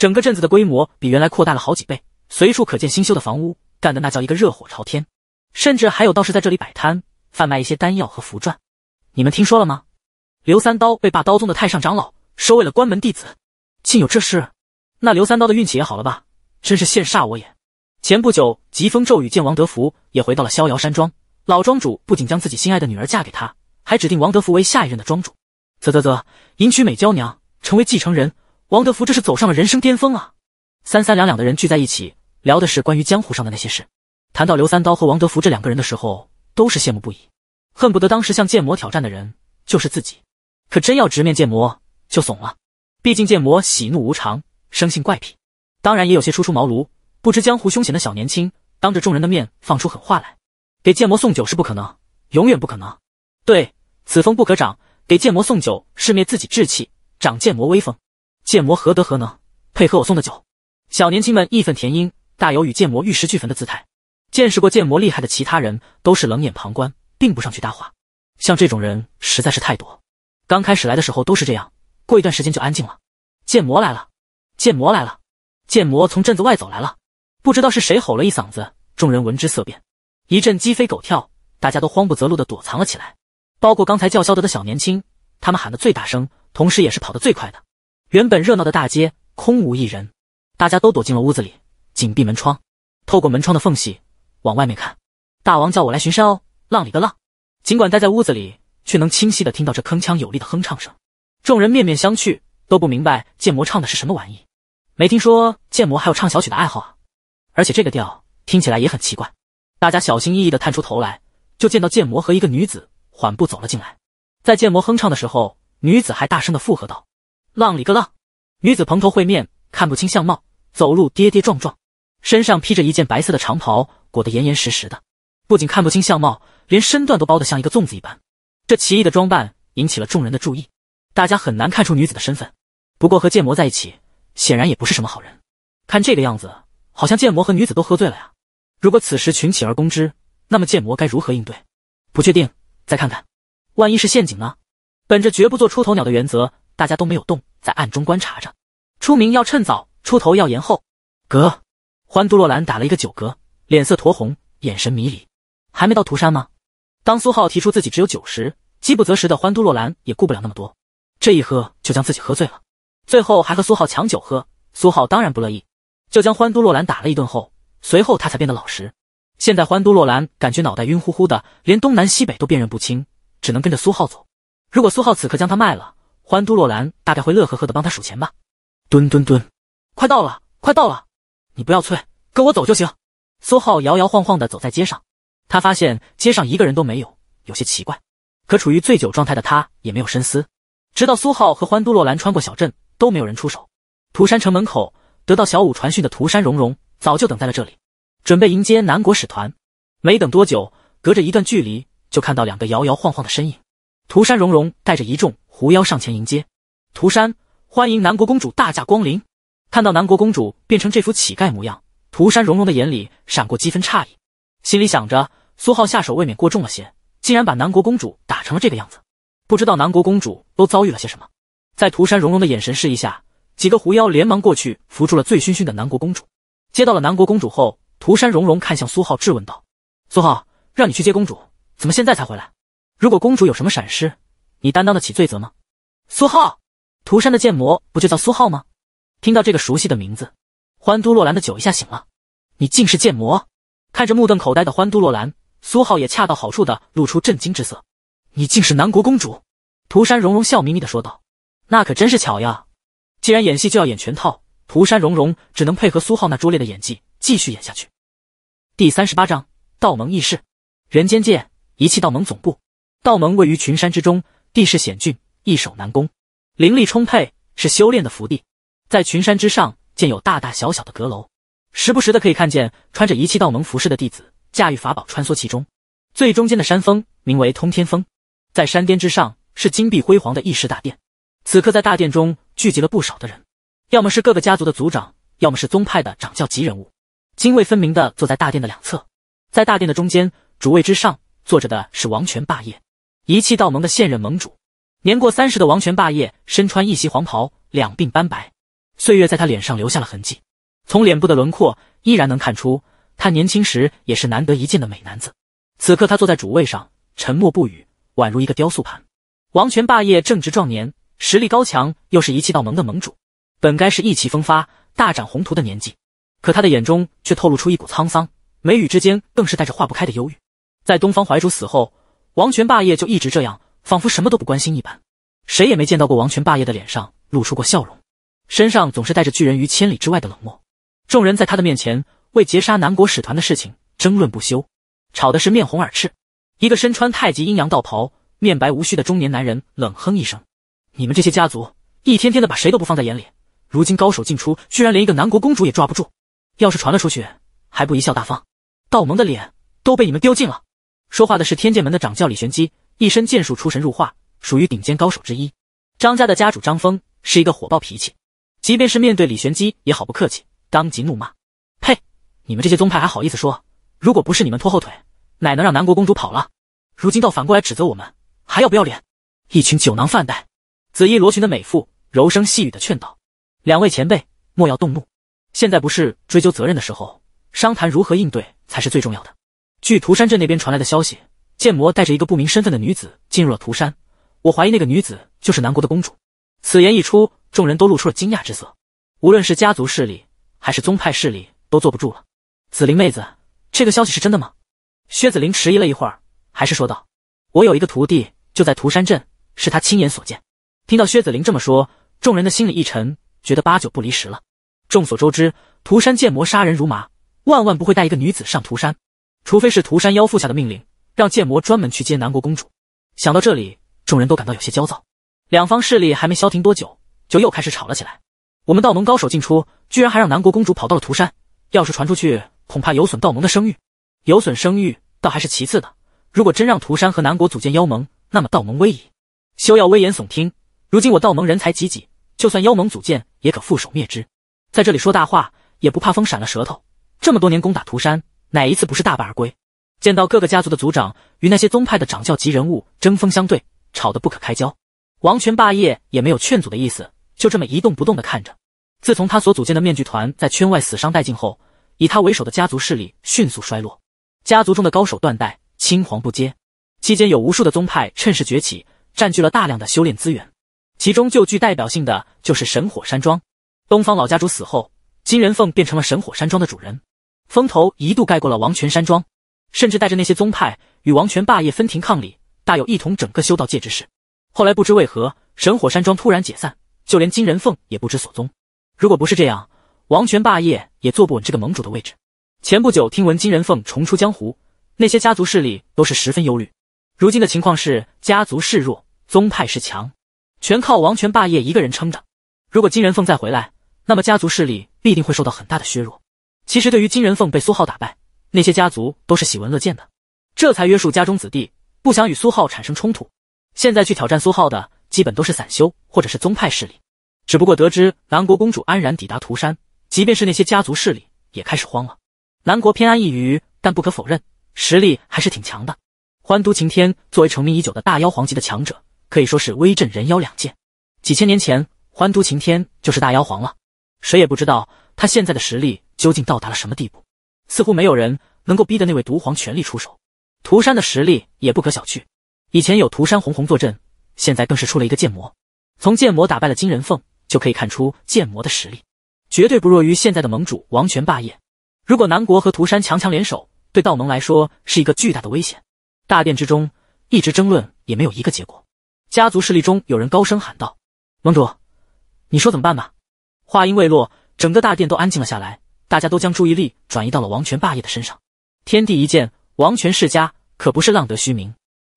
整个镇子的规模比原来扩大了好几倍，随处可见新修的房屋，干的那叫一个热火朝天。甚至还有道士在这里摆摊，贩卖一些丹药和符篆。你们听说了吗？刘三刀被霸刀宗的太上长老收为了关门弟子，竟有这事！那刘三刀的运气也好了吧？真是羡煞我也。前不久，疾风骤雨见王德福也回到了逍遥山庄，老庄主不仅将自己心爱的女儿嫁给他，还指定王德福为下一任的庄主。啧啧啧，迎娶美娇娘，成为继承人。王德福，这是走上了人生巅峰啊！三三两两的人聚在一起，聊的是关于江湖上的那些事。谈到刘三刀和王德福这两个人的时候，都是羡慕不已，恨不得当时向剑魔挑战的人就是自己。可真要直面剑魔，就怂了。毕竟剑魔喜怒无常，生性怪癖。当然，也有些初出茅庐、不知江湖凶险的小年轻，当着众人的面放出狠话来，给剑魔送酒是不可能，永远不可能。对此风不可长，给剑魔送酒是灭自己志气，长剑魔威风。剑魔何德何能，配合我送的酒？小年轻们义愤填膺，大有与剑魔玉石俱焚的姿态。见识过剑魔厉害的其他人都是冷眼旁观，并不上去搭话。像这种人实在是太多，刚开始来的时候都是这样，过一段时间就安静了。剑魔来了，剑魔来了，剑魔从镇子外走来了。不知道是谁吼了一嗓子，众人闻之色变，一阵鸡飞狗跳，大家都慌不择路的躲藏了起来。包括刚才叫嚣的的小年轻，他们喊的最大声，同时也是跑得最快的。原本热闹的大街空无一人，大家都躲进了屋子里，紧闭门窗，透过门窗的缝隙往外面看。大王叫我来巡山哦，浪里个浪！尽管待在屋子里，却能清晰的听到这铿锵有力的哼唱声。众人面面相觑，都不明白剑魔唱的是什么玩意，没听说剑魔还有唱小曲的爱好啊！而且这个调听起来也很奇怪。大家小心翼翼的探出头来，就见到剑魔和一个女子缓步走了进来。在剑魔哼唱的时候，女子还大声的附和道。浪里个浪！女子蓬头会面，看不清相貌，走路跌跌撞撞，身上披着一件白色的长袍，裹得严严实实的，不仅看不清相貌，连身段都包得像一个粽子一般。这奇异的装扮引起了众人的注意，大家很难看出女子的身份。不过和剑魔在一起，显然也不是什么好人。看这个样子，好像剑魔和女子都喝醉了呀。如果此时群起而攻之，那么剑魔该如何应对？不确定，再看看，万一是陷阱呢？本着绝不做出头鸟的原则。大家都没有动，在暗中观察着。出名要趁早，出头要延后。格，欢都洛兰打了一个酒嗝，脸色酡红，眼神迷离。还没到涂山吗？当苏浩提出自己只有酒时，饥不择食的欢都洛兰也顾不了那么多，这一喝就将自己喝醉了，最后还和苏浩抢酒喝。苏浩当然不乐意，就将欢都洛兰打了一顿后，随后他才变得老实。现在欢都洛兰感觉脑袋晕乎乎的，连东南西北都辨认不清，只能跟着苏浩走。如果苏浩此刻将他卖了，欢都洛兰大概会乐呵呵的帮他数钱吧。蹲蹲蹲，快到了，快到了！你不要催，跟我走就行。苏浩摇摇晃晃的走在街上，他发现街上一个人都没有，有些奇怪。可处于醉酒状态的他也没有深思。直到苏浩和欢都洛兰穿过小镇，都没有人出手。涂山城门口得到小舞传讯的涂山荣荣早就等在了这里，准备迎接南国使团。没等多久，隔着一段距离就看到两个摇摇晃晃的身影。涂山融融带着一众狐妖上前迎接，涂山欢迎南国公主大驾光临。看到南国公主变成这副乞丐模样，涂山融融的眼里闪过几分诧异，心里想着苏浩下手未免过重了些，竟然把南国公主打成了这个样子。不知道南国公主都遭遇了些什么。在涂山融融的眼神示意下，几个狐妖连忙过去扶住了醉醺醺的南国公主。接到了南国公主后，涂山融融看向苏浩质问道：“苏浩，让你去接公主，怎么现在才回来？”如果公主有什么闪失，你担当得起罪责吗？苏浩，涂山的剑魔不就叫苏浩吗？听到这个熟悉的名字，欢都洛兰的酒一下醒了。你竟是剑魔！看着目瞪口呆的欢都洛兰，苏浩也恰到好处的露出震惊之色。你竟是南国公主！涂山荣荣笑眯眯的说道：“那可真是巧呀！既然演戏就要演全套，涂山荣荣只能配合苏浩那拙劣的演技继续演下去。”第三十八章道盟议事，人间界一气道盟总部。道盟位于群山之中，地势险峻，易守难攻，灵力充沛，是修炼的福地。在群山之上，建有大大小小的阁楼，时不时的可以看见穿着一气道盟服饰的弟子驾驭法宝穿梭其中。最中间的山峰名为通天峰，在山巅之上是金碧辉煌的议事大殿。此刻在大殿中聚集了不少的人，要么是各个家族的族长，要么是宗派的掌教级人物，泾渭分明的坐在大殿的两侧。在大殿的中间，主位之上坐着的是王权霸业。一气道盟的现任盟主，年过三十的王权霸业，身穿一袭黄袍，两鬓斑白，岁月在他脸上留下了痕迹。从脸部的轮廓依然能看出，他年轻时也是难得一见的美男子。此刻他坐在主位上，沉默不语，宛如一个雕塑盘。王权霸业正值壮年，实力高强，又是一气道盟的盟主，本该是意气风发、大展宏图的年纪，可他的眼中却透露出一股沧桑，眉宇之间更是带着化不开的忧郁。在东方怀主死后。王权霸业就一直这样，仿佛什么都不关心一般，谁也没见到过王权霸业的脸上露出过笑容，身上总是带着拒人于千里之外的冷漠。众人在他的面前为劫杀南国使团的事情争论不休，吵得是面红耳赤。一个身穿太极阴阳道袍、面白无须的中年男人冷哼一声：“你们这些家族一天天的把谁都不放在眼里，如今高手尽出，居然连一个南国公主也抓不住，要是传了出去，还不贻笑大方？道盟的脸都被你们丢尽了。”说话的是天剑门的掌教李玄机，一身剑术出神入化，属于顶尖高手之一。张家的家主张峰是一个火爆脾气，即便是面对李玄机也好不客气，当即怒骂：“呸！你们这些宗派还好意思说，如果不是你们拖后腿，哪能让南国公主跑了？如今倒反过来指责我们，还要不要脸？一群酒囊饭袋！”紫衣罗裙的美妇柔声细语的劝道：“两位前辈莫要动怒，现在不是追究责任的时候，商谈如何应对才是最重要的。”据涂山镇那边传来的消息，剑魔带着一个不明身份的女子进入了涂山。我怀疑那个女子就是南国的公主。此言一出，众人都露出了惊讶之色。无论是家族势力还是宗派势力，都坐不住了。紫菱妹子，这个消息是真的吗？薛子菱迟疑了一会儿，还是说道：“我有一个徒弟就在涂山镇，是他亲眼所见。”听到薛子菱这么说，众人的心里一沉，觉得八九不离十了。众所周知，涂山剑魔杀人如麻，万万不会带一个女子上涂山。除非是涂山妖父下的命令，让剑魔专门去接南国公主。想到这里，众人都感到有些焦躁。两方势力还没消停多久，就又开始吵了起来。我们道盟高手进出，居然还让南国公主跑到了涂山，要是传出去，恐怕有损道盟的声誉。有损声誉倒还是其次的，如果真让涂山和南国组建妖盟，那么道盟危矣。休要危言耸听，如今我道盟人才济济，就算妖盟组建，也可覆手灭之。在这里说大话，也不怕风闪了舌头。这么多年攻打涂山。哪一次不是大败而归？见到各个家族的族长与那些宗派的掌教级人物争锋相对，吵得不可开交，王权霸业也没有劝阻的意思，就这么一动不动地看着。自从他所组建的面具团在圈外死伤殆尽后，以他为首的家族势力迅速衰落，家族中的高手断代，青黄不接。期间有无数的宗派趁势崛起，占据了大量的修炼资源，其中就具代表性的就是神火山庄。东方老家主死后，金人凤变成了神火山庄的主人。风头一度盖过了王权山庄，甚至带着那些宗派与王权霸业分庭抗礼，大有一统整个修道界之势。后来不知为何，神火山庄突然解散，就连金人凤也不知所踪。如果不是这样，王权霸业也坐不稳这个盟主的位置。前不久听闻金人凤重出江湖，那些家族势力都是十分忧虑。如今的情况是，家族势弱，宗派势强，全靠王权霸业一个人撑着。如果金人凤再回来，那么家族势力必定会受到很大的削弱。其实，对于金人凤被苏浩打败，那些家族都是喜闻乐见的，这才约束家中子弟，不想与苏浩产生冲突。现在去挑战苏浩的，基本都是散修或者是宗派势力。只不过得知南国公主安然抵达涂山，即便是那些家族势力也开始慌了。南国偏安一隅，但不可否认，实力还是挺强的。欢都晴天作为成名已久的大妖皇级的强者，可以说是威震人妖两界。几千年前，欢都晴天就是大妖皇了，谁也不知道他现在的实力。究竟到达了什么地步？似乎没有人能够逼得那位毒皇全力出手。涂山的实力也不可小觑。以前有涂山红红坐镇，现在更是出了一个剑魔。从剑魔打败了金人凤就可以看出剑魔的实力，绝对不弱于现在的盟主王权霸业。如果南国和涂山强强联手，对道盟来说是一个巨大的危险。大殿之中一直争论，也没有一个结果。家族势力中有人高声喊道：“盟主，你说怎么办吧？”话音未落，整个大殿都安静了下来。大家都将注意力转移到了王权霸业的身上。天地一剑，王权世家可不是浪得虚名。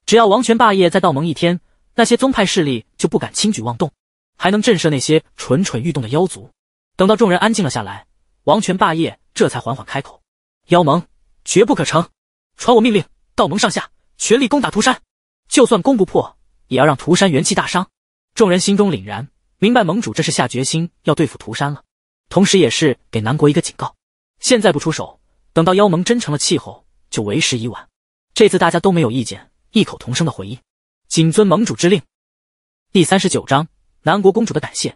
只要王权霸业在道盟一天，那些宗派势力就不敢轻举妄动，还能震慑那些蠢蠢欲动的妖族。等到众人安静了下来，王权霸业这才缓缓开口：“妖盟绝不可成，传我命令，道盟上下全力攻打涂山。就算攻不破，也要让涂山元气大伤。”众人心中凛然，明白盟主这是下决心要对付涂山了。同时，也是给南国一个警告。现在不出手，等到妖盟真成了气候，就为时已晚。这次大家都没有意见，异口同声的回应：“谨遵盟主之令。”第三十九章南国公主的感谢。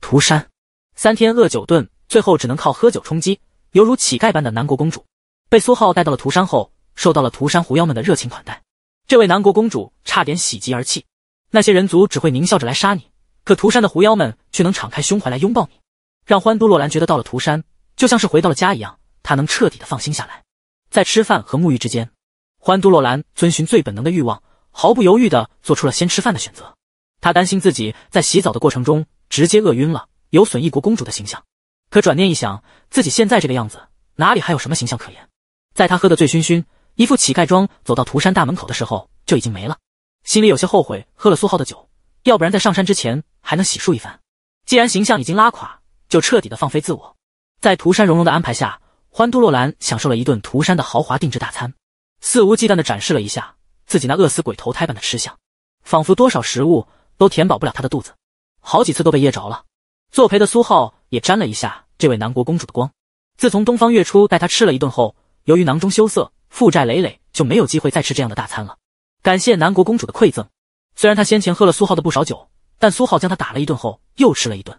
涂山三天饿九顿，最后只能靠喝酒充饥，犹如乞丐般的南国公主，被苏浩带到了涂山后，受到了涂山狐妖们的热情款待。这位南国公主差点喜极而泣。那些人族只会狞笑着来杀你，可涂山的狐妖们却能敞开胸怀来拥抱你。让欢都洛兰觉得到了涂山就像是回到了家一样，她能彻底的放心下来。在吃饭和沐浴之间，欢都洛兰遵循最本能的欲望，毫不犹豫的做出了先吃饭的选择。她担心自己在洗澡的过程中直接饿晕了，有损一国公主的形象。可转念一想，自己现在这个样子哪里还有什么形象可言？在她喝得醉醺醺，一副乞丐装走到涂山大门口的时候，就已经没了。心里有些后悔喝了苏浩的酒，要不然在上山之前还能洗漱一番。既然形象已经拉垮，就彻底的放飞自我，在涂山荣荣的安排下，欢都洛兰享受了一顿涂山的豪华定制大餐，肆无忌惮的展示了一下自己那饿死鬼投胎般的吃相，仿佛多少食物都填饱不了他的肚子，好几次都被噎着了。作陪的苏浩也沾了一下这位南国公主的光。自从东方月初带他吃了一顿后，由于囊中羞涩，负债累累，就没有机会再吃这样的大餐了。感谢南国公主的馈赠。虽然他先前喝了苏浩的不少酒，但苏浩将他打了一顿后，又吃了一顿。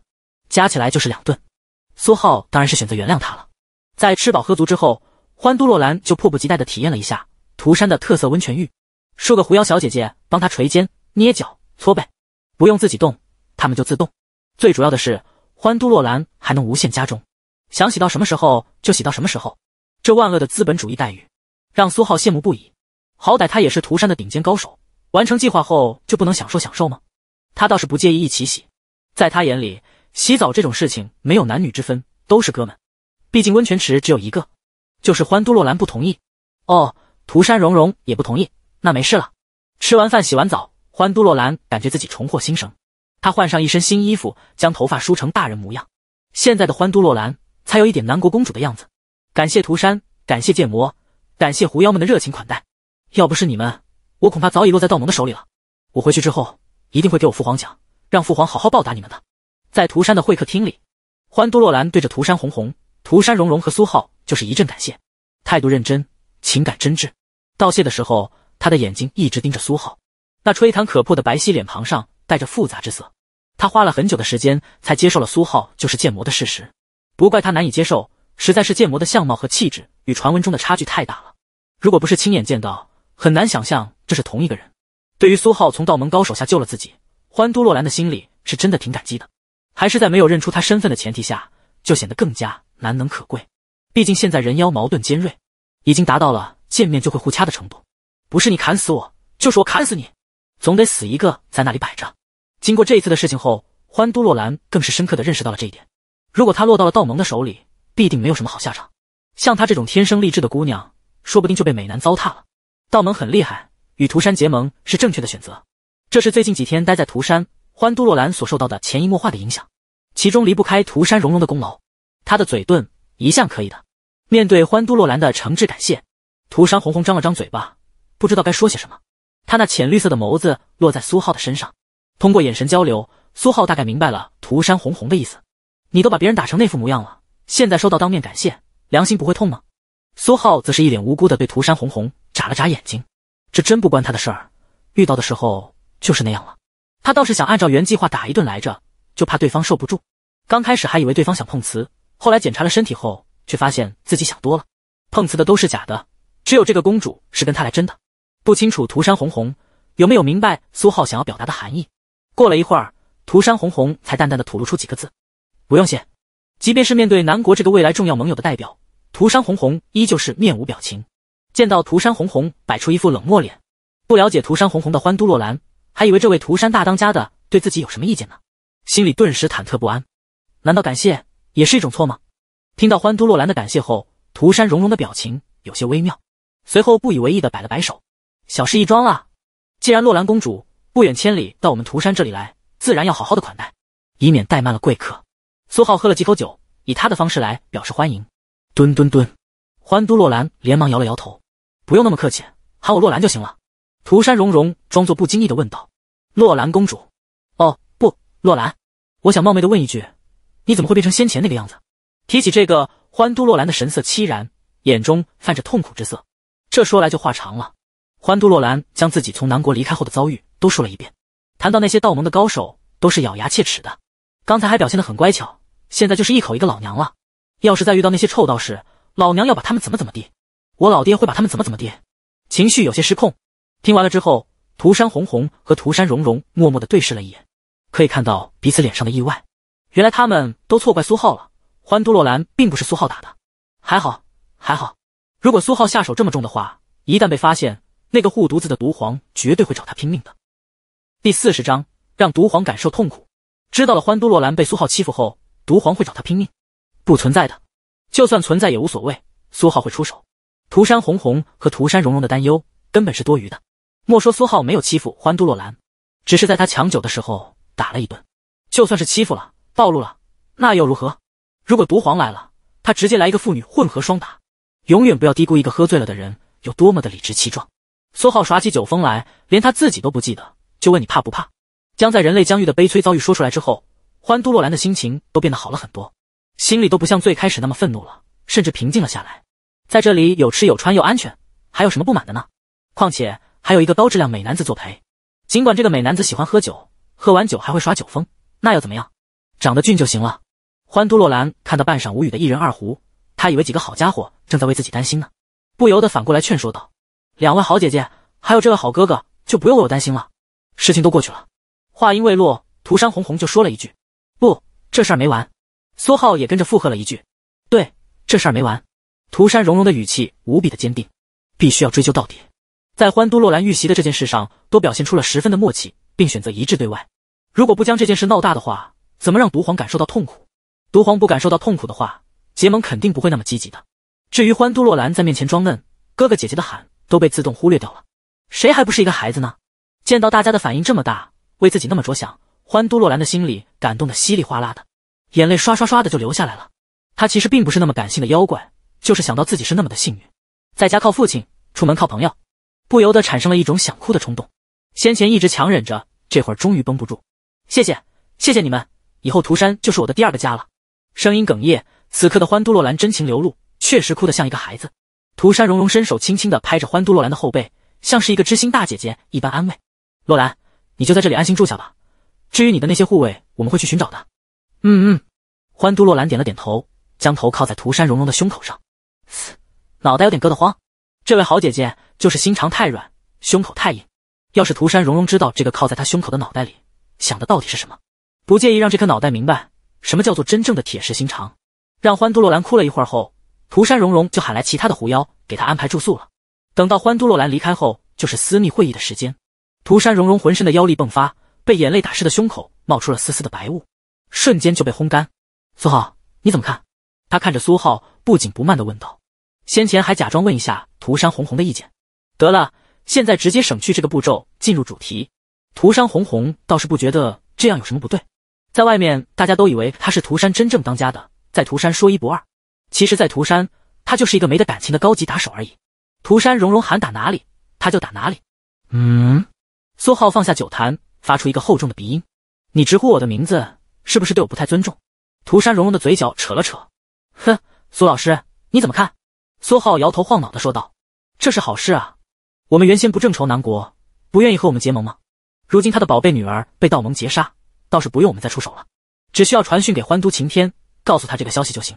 加起来就是两顿，苏浩当然是选择原谅他了。在吃饱喝足之后，欢都洛兰就迫不及待地体验了一下涂山的特色温泉浴，数个狐妖小姐姐帮她捶肩、捏脚、搓背，不用自己动，她们就自动。最主要的是，欢都洛兰还能无限加钟，想洗到什么时候就洗到什么时候。这万恶的资本主义待遇，让苏浩羡慕不已。好歹他也是涂山的顶尖高手，完成计划后就不能享受享受吗？他倒是不介意一起洗，在他眼里。洗澡这种事情没有男女之分，都是哥们。毕竟温泉池只有一个。就是欢都洛兰不同意哦，涂山荣荣也不同意，那没事了。吃完饭洗完澡，欢都洛兰感觉自己重获新生。他换上一身新衣服，将头发梳成大人模样。现在的欢都洛兰才有一点南国公主的样子。感谢涂山，感谢剑魔，感谢狐妖们的热情款待。要不是你们，我恐怕早已落在道盟的手里了。我回去之后一定会给我父皇讲，让父皇好好报答你们的。在涂山的会客厅里，欢都洛兰对着涂山红红、涂山荣荣和苏浩就是一阵感谢，态度认真，情感真挚。道谢的时候，他的眼睛一直盯着苏浩，那吹弹可破的白皙脸庞上带着复杂之色。他花了很久的时间才接受了苏浩就是剑魔的事实，不怪他难以接受，实在是剑魔的相貌和气质与传闻中的差距太大了。如果不是亲眼见到，很难想象这是同一个人。对于苏浩从道门高手下救了自己，欢都洛兰的心里是真的挺感激的。还是在没有认出他身份的前提下，就显得更加难能可贵。毕竟现在人妖矛盾尖锐，已经达到了见面就会互掐的程度，不是你砍死我，就是我砍死你，总得死一个在那里摆着。经过这一次的事情后，欢都洛兰更是深刻的认识到了这一点。如果他落到了道盟的手里，必定没有什么好下场。像她这种天生丽质的姑娘，说不定就被美男糟蹋了。道盟很厉害，与涂山结盟是正确的选择。这是最近几天待在涂山。欢都洛兰所受到的潜移默化的影响，其中离不开涂山荣荣的功劳。他的嘴遁一向可以的。面对欢都洛兰的诚挚感谢，涂山红红张了张嘴巴，不知道该说些什么。他那浅绿色的眸子落在苏浩的身上，通过眼神交流，苏浩大概明白了涂山红红的意思。你都把别人打成那副模样了，现在收到当面感谢，良心不会痛吗？苏浩则是一脸无辜的对涂山红红眨了眨眼睛。这真不关他的事儿，遇到的时候就是那样了。他倒是想按照原计划打一顿来着，就怕对方受不住。刚开始还以为对方想碰瓷，后来检查了身体后，却发现自己想多了，碰瓷的都是假的，只有这个公主是跟他来真的。不清楚涂山红红有没有明白苏浩想要表达的含义。过了一会儿，涂山红红才淡淡的吐露出几个字：“不用谢。”即便是面对南国这个未来重要盟友的代表，涂山红红依旧是面无表情。见到涂山红红摆出一副冷漠脸，不了解涂山红红的欢都洛兰。还以为这位涂山大当家的对自己有什么意见呢，心里顿时忐忑不安。难道感谢也是一种错吗？听到欢都洛兰的感谢后，涂山融融的表情有些微妙，随后不以为意的摆了摆手：“小事一桩啊，既然洛兰公主不远千里到我们涂山这里来，自然要好好的款待，以免怠慢了贵客。”苏浩喝了几口酒，以他的方式来表示欢迎。蹲蹲蹲，欢都洛兰连忙摇了摇头：“不用那么客气，喊我洛兰就行了。”涂山融融装作不经意的问道：“洛兰公主，哦，不，洛兰，我想冒昧的问一句，你怎么会变成先前那个样子？”提起这个，欢都洛兰的神色凄然，眼中泛着痛苦之色。这说来就话长了，欢都洛兰将自己从南国离开后的遭遇都说了一遍。谈到那些道盟的高手，都是咬牙切齿的。刚才还表现得很乖巧，现在就是一口一个老娘了。要是再遇到那些臭道士，老娘要把他们怎么怎么地，我老爹会把他们怎么怎么地。情绪有些失控。听完了之后，涂山红红和涂山荣荣默默的对视了一眼，可以看到彼此脸上的意外。原来他们都错怪苏浩了，欢都洛兰并不是苏浩打的。还好，还好。如果苏浩下手这么重的话，一旦被发现，那个护犊子的毒皇绝对会找他拼命的。第四十章，让毒皇感受痛苦。知道了欢都洛兰被苏浩欺负后，毒皇会找他拼命？不存在的，就算存在也无所谓。苏浩会出手。涂山红红和涂山荣荣的担忧根本是多余的。莫说苏浩没有欺负欢都洛兰，只是在他抢酒的时候打了一顿。就算是欺负了、暴露了，那又如何？如果毒皇来了，他直接来一个妇女混合双打。永远不要低估一个喝醉了的人有多么的理直气壮。苏浩耍起酒疯来，连他自己都不记得。就问你怕不怕？将在人类疆域的悲催遭遇说出来之后，欢都洛兰的心情都变得好了很多，心里都不像最开始那么愤怒了，甚至平静了下来。在这里有吃有穿又安全，还有什么不满的呢？况且。还有一个高质量美男子作陪，尽管这个美男子喜欢喝酒，喝完酒还会耍酒疯，那又怎么样？长得俊就行了。欢都洛兰看到半晌无语的一人二胡，他以为几个好家伙正在为自己担心呢，不由得反过来劝说道：“两位好姐姐，还有这位好哥哥，就不用为我担心了，事情都过去了。”话音未落，涂山红红就说了一句：“不，这事儿没完。”苏浩也跟着附和了一句：“对，这事儿没完。”涂山融融的语气无比的坚定，必须要追究到底。在欢都洛兰遇袭的这件事上，都表现出了十分的默契，并选择一致对外。如果不将这件事闹大的话，怎么让毒皇感受到痛苦？毒皇不感受到痛苦的话，结盟肯定不会那么积极的。至于欢都洛兰在面前装嫩，哥哥姐姐的喊都被自动忽略掉了。谁还不是一个孩子呢？见到大家的反应这么大，为自己那么着想，欢都洛兰的心里感动的稀里哗啦的，眼泪刷刷刷的就流下来了。他其实并不是那么感性的妖怪，就是想到自己是那么的幸运，在家靠父亲，出门靠朋友。不由得产生了一种想哭的冲动，先前一直强忍着，这会儿终于绷不住。谢谢，谢谢你们，以后涂山就是我的第二个家了。声音哽咽，此刻的欢都洛兰真情流露，确实哭得像一个孩子。涂山融融伸手轻轻的拍着欢都洛兰的后背，像是一个知心大姐姐一般安慰。洛兰，你就在这里安心住下吧。至于你的那些护卫，我们会去寻找的。嗯嗯，欢都洛兰点了点头，将头靠在涂山融融的胸口上，嘶，脑袋有点硌得慌。这位好姐姐。就是心肠太软，胸口太硬。要是涂山蓉蓉知道这个靠在他胸口的脑袋里想的到底是什么，不介意让这颗脑袋明白什么叫做真正的铁石心肠。让欢都洛兰哭了一会儿后，涂山蓉蓉就喊来其他的狐妖给他安排住宿了。等到欢都洛兰离开后，就是私密会议的时间。涂山蓉蓉浑身的妖力迸发，被眼泪打湿的胸口冒出了丝丝的白雾，瞬间就被烘干。苏浩，你怎么看？他看着苏浩，不紧不慢的问道，先前还假装问一下涂山红红的意见。得了，现在直接省去这个步骤，进入主题。涂山红红倒是不觉得这样有什么不对。在外面，大家都以为他是涂山真正当家的，在涂山说一不二。其实，在涂山，他就是一个没得感情的高级打手而已。涂山蓉蓉喊打哪里，他就打哪里。嗯，苏浩放下酒坛，发出一个厚重的鼻音：“你直呼我的名字，是不是对我不太尊重？”涂山蓉蓉的嘴角扯了扯，哼，苏老师你怎么看？苏浩摇头晃脑的说道：“这是好事啊。”我们原先不正愁南国不愿意和我们结盟吗？如今他的宝贝女儿被道盟劫杀，倒是不用我们再出手了，只需要传讯给欢都晴天，告诉他这个消息就行。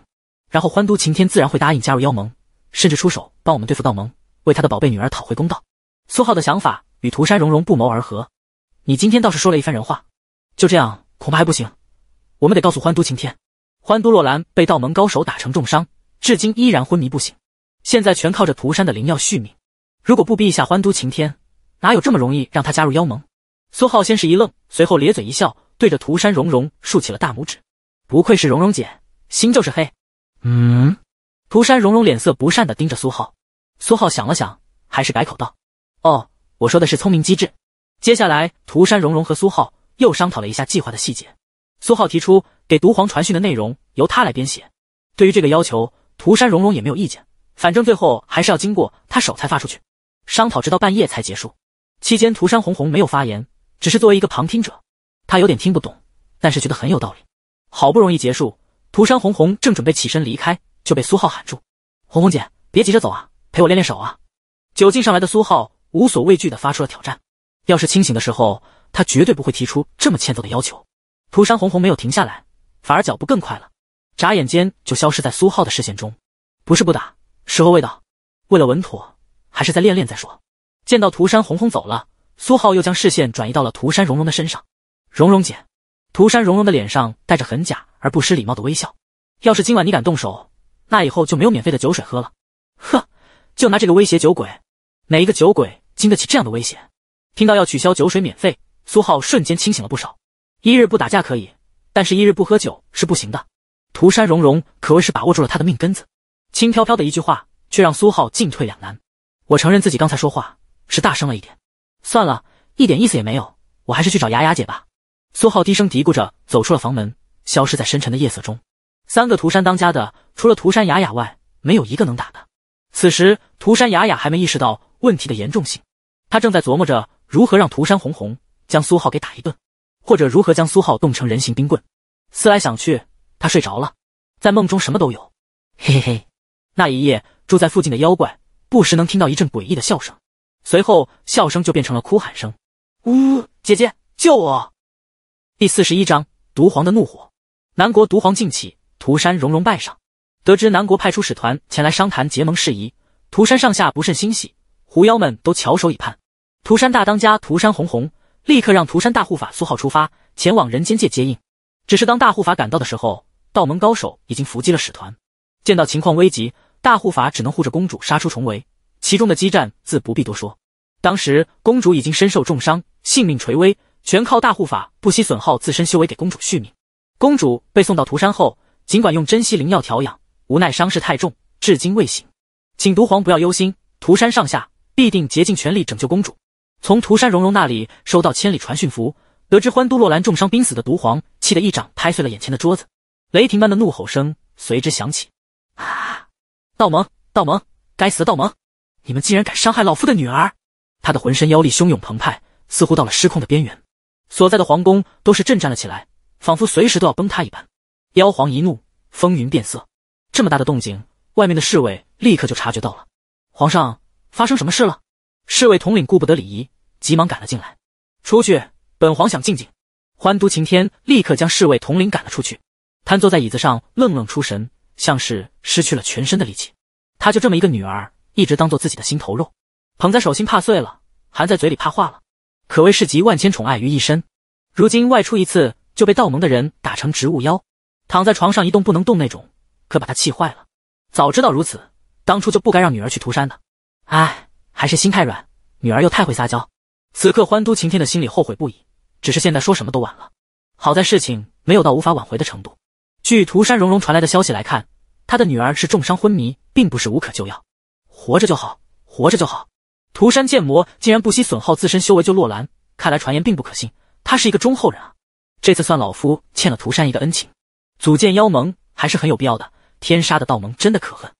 然后欢都晴天自然会答应加入妖盟，甚至出手帮我们对付道盟，为他的宝贝女儿讨回公道。苏浩的想法与涂山荣荣不谋而合。你今天倒是说了一番人话，就这样恐怕还不行，我们得告诉欢都晴天，欢都洛兰被道盟高手打成重伤，至今依然昏迷不醒，现在全靠着涂山的灵药续命。如果不逼一下欢都晴天，哪有这么容易让他加入妖盟？苏浩先是一愣，随后咧嘴一笑，对着涂山荣荣竖起了大拇指。不愧是蓉蓉姐，心就是黑。嗯。涂山荣荣脸色不善的盯着苏浩。苏浩想了想，还是改口道：“哦，我说的是聪明机智。”接下来，涂山荣荣和苏浩又商讨了一下计划的细节。苏浩提出给毒皇传讯的内容由他来编写，对于这个要求，涂山荣荣也没有意见，反正最后还是要经过他手才发出去。商讨直到半夜才结束，期间涂山红红没有发言，只是作为一个旁听者，她有点听不懂，但是觉得很有道理。好不容易结束，涂山红红正准备起身离开，就被苏浩喊住：“红红姐，别急着走啊，陪我练练手啊。”酒劲上来的苏浩无所畏惧的发出了挑战，要是清醒的时候，他绝对不会提出这么欠揍的要求。涂山红红没有停下来，反而脚步更快了，眨眼间就消失在苏浩的视线中。不是不打，时候未到，为了稳妥。还是再练练再说。见到涂山红红走了，苏浩又将视线转移到了涂山荣荣的身上。荣荣姐，涂山荣荣的脸上带着很假而不失礼貌的微笑。要是今晚你敢动手，那以后就没有免费的酒水喝了。呵，就拿这个威胁酒鬼？哪一个酒鬼经得起这样的威胁？听到要取消酒水免费，苏浩瞬间清醒了不少。一日不打架可以，但是一日不喝酒是不行的。涂山荣荣可谓是把握住了他的命根子，轻飘飘的一句话却让苏浩进退两难。我承认自己刚才说话是大声了一点，算了，一点意思也没有，我还是去找雅雅姐吧。苏浩低声嘀咕着，走出了房门，消失在深沉的夜色中。三个涂山当家的，除了涂山雅雅外，没有一个能打的。此时涂山雅雅还没意识到问题的严重性，他正在琢磨着如何让涂山红红将苏浩给打一顿，或者如何将苏浩冻成人形冰棍。思来想去，他睡着了，在梦中什么都有。嘿嘿嘿，那一夜住在附近的妖怪。不时能听到一阵诡异的笑声，随后笑声就变成了哭喊声：“呜，姐姐救我！”第四十一章毒皇的怒火。南国毒皇晋起，涂山融融拜上。得知南国派出使团前来商谈结盟事宜，涂山上下不甚欣喜，狐妖们都翘首以盼。涂山大当家涂山红红立刻让涂山大护法苏浩出发，前往人间界接应。只是当大护法赶到的时候，道盟高手已经伏击了使团。见到情况危急。大护法只能护着公主杀出重围，其中的激战自不必多说。当时公主已经身受重伤，性命垂危，全靠大护法不惜损耗自身修为给公主续命。公主被送到涂山后，尽管用珍稀灵药调养，无奈伤势太重，至今未醒。请毒皇不要忧心，涂山上下必定竭尽全力拯救公主。从涂山荣荣那里收到千里传讯符，得知欢都洛兰重伤濒死的毒皇，气得一掌拍碎了眼前的桌子，雷霆般的怒吼声随之响起。道盟，道盟，该死的道盟！你们竟然敢伤害老夫的女儿！他的浑身妖力汹涌澎湃，似乎到了失控的边缘。所在的皇宫都是震颤了起来，仿佛随时都要崩塌一般。妖皇一怒，风云变色。这么大的动静，外面的侍卫立刻就察觉到了。皇上，发生什么事了？侍卫统领顾不得礼仪，急忙赶了进来。出去，本皇想静静。欢都晴天立刻将侍卫统领赶了出去，瘫坐在椅子上，愣愣出神。像是失去了全身的力气，他就这么一个女儿，一直当做自己的心头肉，捧在手心怕碎了，含在嘴里怕化了，可谓是集万千宠爱于一身。如今外出一次就被道盟的人打成植物妖，躺在床上一动不能动那种，可把他气坏了。早知道如此，当初就不该让女儿去涂山的。唉，还是心太软，女儿又太会撒娇。此刻欢都晴天的心里后悔不已，只是现在说什么都晚了。好在事情没有到无法挽回的程度。据涂山荣荣传来的消息来看，他的女儿是重伤昏迷，并不是无可救药，活着就好，活着就好。涂山剑魔竟然不惜损耗自身修为救洛兰，看来传言并不可信。他是一个忠厚人啊，这次算老夫欠了涂山一个恩情。组建妖盟还是很有必要的，天杀的道盟真的可恨。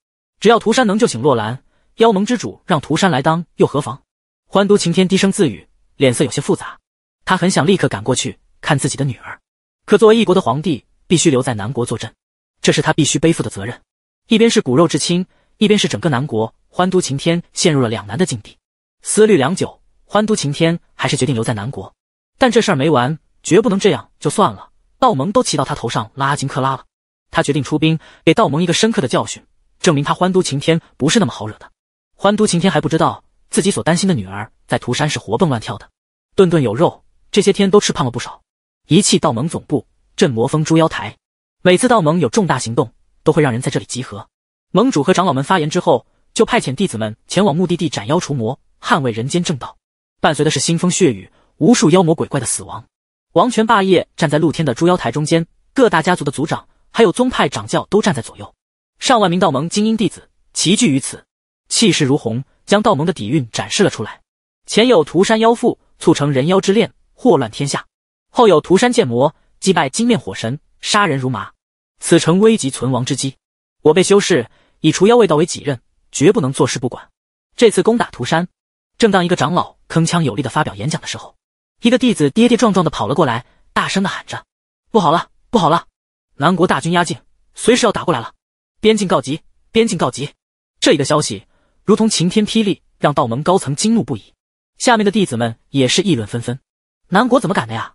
只要涂山能救醒洛兰，妖盟之主让涂山来当又何妨？欢都晴天低声自语，脸色有些复杂。他很想立刻赶过去看自己的女儿，可作为一国的皇帝。必须留在南国坐镇，这是他必须背负的责任。一边是骨肉至亲，一边是整个南国，欢都晴天陷入了两难的境地。思虑良久，欢都晴天还是决定留在南国。但这事儿没完，绝不能这样就算了。道盟都骑到他头上拉金克拉了，他决定出兵给道盟一个深刻的教训，证明他欢都晴天不是那么好惹的。欢都晴天还不知道自己所担心的女儿在涂山是活蹦乱跳的，顿顿有肉，这些天都吃胖了不少。一气道盟总部。镇魔峰猪妖台，每次道盟有重大行动，都会让人在这里集合。盟主和长老们发言之后，就派遣弟子们前往目的地斩妖除魔，捍卫人间正道。伴随的是腥风血雨，无数妖魔鬼怪的死亡。王权霸业站在露天的诛妖台中间，各大家族的族长还有宗派掌教都站在左右，上万名道盟精英弟子齐聚于此，气势如虹，将道盟的底蕴展示了出来。前有涂山妖妇促成人妖之恋，祸乱天下；后有涂山剑魔。击败金面火神，杀人如麻，此城危急存亡之机，我辈修士以除妖卫道为己任，绝不能坐视不管。这次攻打涂山，正当一个长老铿锵有力的发表演讲的时候，一个弟子跌跌撞撞的跑了过来，大声的喊着：“不好了，不好了，南国大军压境，随时要打过来了！边境告急，边境告急！”这一个消息如同晴天霹雳，让道盟高层惊怒不已，下面的弟子们也是议论纷纷：“南国怎么敢的呀？”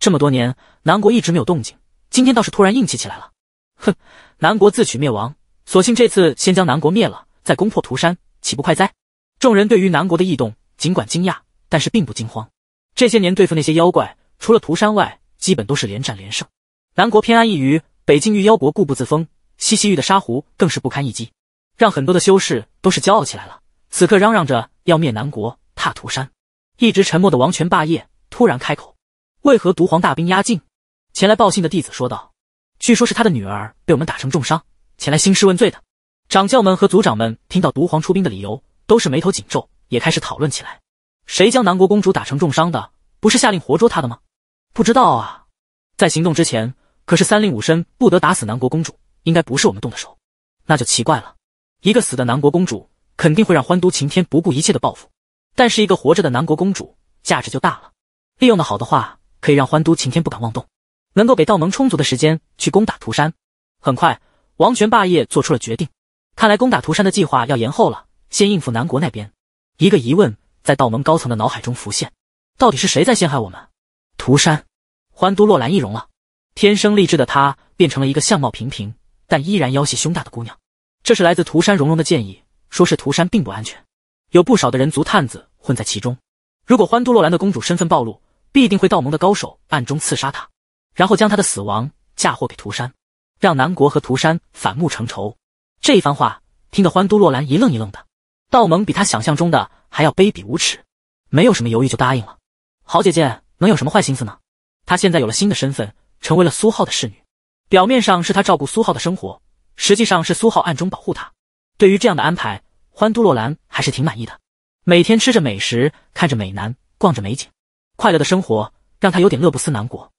这么多年，南国一直没有动静，今天倒是突然硬气起来了。哼，南国自取灭亡，索性这次先将南国灭了，再攻破涂山，岂不快哉？众人对于南国的异动，尽管惊讶，但是并不惊慌。这些年对付那些妖怪，除了涂山外，基本都是连战连胜。南国偏安一隅，北境遇妖国固步自封，西西域的沙湖更是不堪一击，让很多的修士都是骄傲起来了。此刻嚷嚷着要灭南国，踏涂山。一直沉默的王权霸业突然开口。为何毒皇大兵压境？前来报信的弟子说道：“据说是他的女儿被我们打成重伤，前来兴师问罪的。”掌教们和族长们听到毒皇出兵的理由，都是眉头紧皱，也开始讨论起来。谁将南国公主打成重伤的？不是下令活捉她的吗？不知道啊，在行动之前可是三令五申，不得打死南国公主，应该不是我们动的手。那就奇怪了，一个死的南国公主肯定会让欢都晴天不顾一切的报复，但是一个活着的南国公主价值就大了，利用的好的话。可以让欢都晴天不敢妄动，能够给道盟充足的时间去攻打涂山。很快，王权霸业做出了决定，看来攻打涂山的计划要延后了，先应付南国那边。一个疑问在道盟高层的脑海中浮现：到底是谁在陷害我们？涂山欢都洛兰易容了，天生丽质的她变成了一个相貌平平，但依然腰细胸大的姑娘。这是来自涂山蓉蓉的建议，说是涂山并不安全，有不少的人族探子混在其中。如果欢都洛兰的公主身份暴露，必定会道盟的高手暗中刺杀他，然后将他的死亡嫁祸给涂山，让南国和涂山反目成仇。这一番话听得欢都洛兰一愣一愣的，道盟比他想象中的还要卑鄙无耻。没有什么犹豫就答应了。好姐姐能有什么坏心思呢？她现在有了新的身份，成为了苏浩的侍女。表面上是她照顾苏浩的生活，实际上是苏浩暗中保护她。对于这样的安排，欢都洛兰还是挺满意的。每天吃着美食，看着美男，逛着美景。快乐的生活让他有点乐不思南国。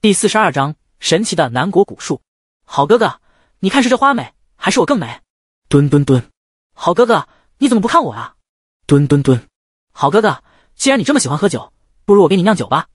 第四十二章：神奇的南国古树。好哥哥，你看是这花美，还是我更美？蹲蹲蹲。好哥哥，你怎么不看我啊？蹲蹲蹲。好哥哥，既然你这么喜欢喝酒，不如我给你酿酒吧。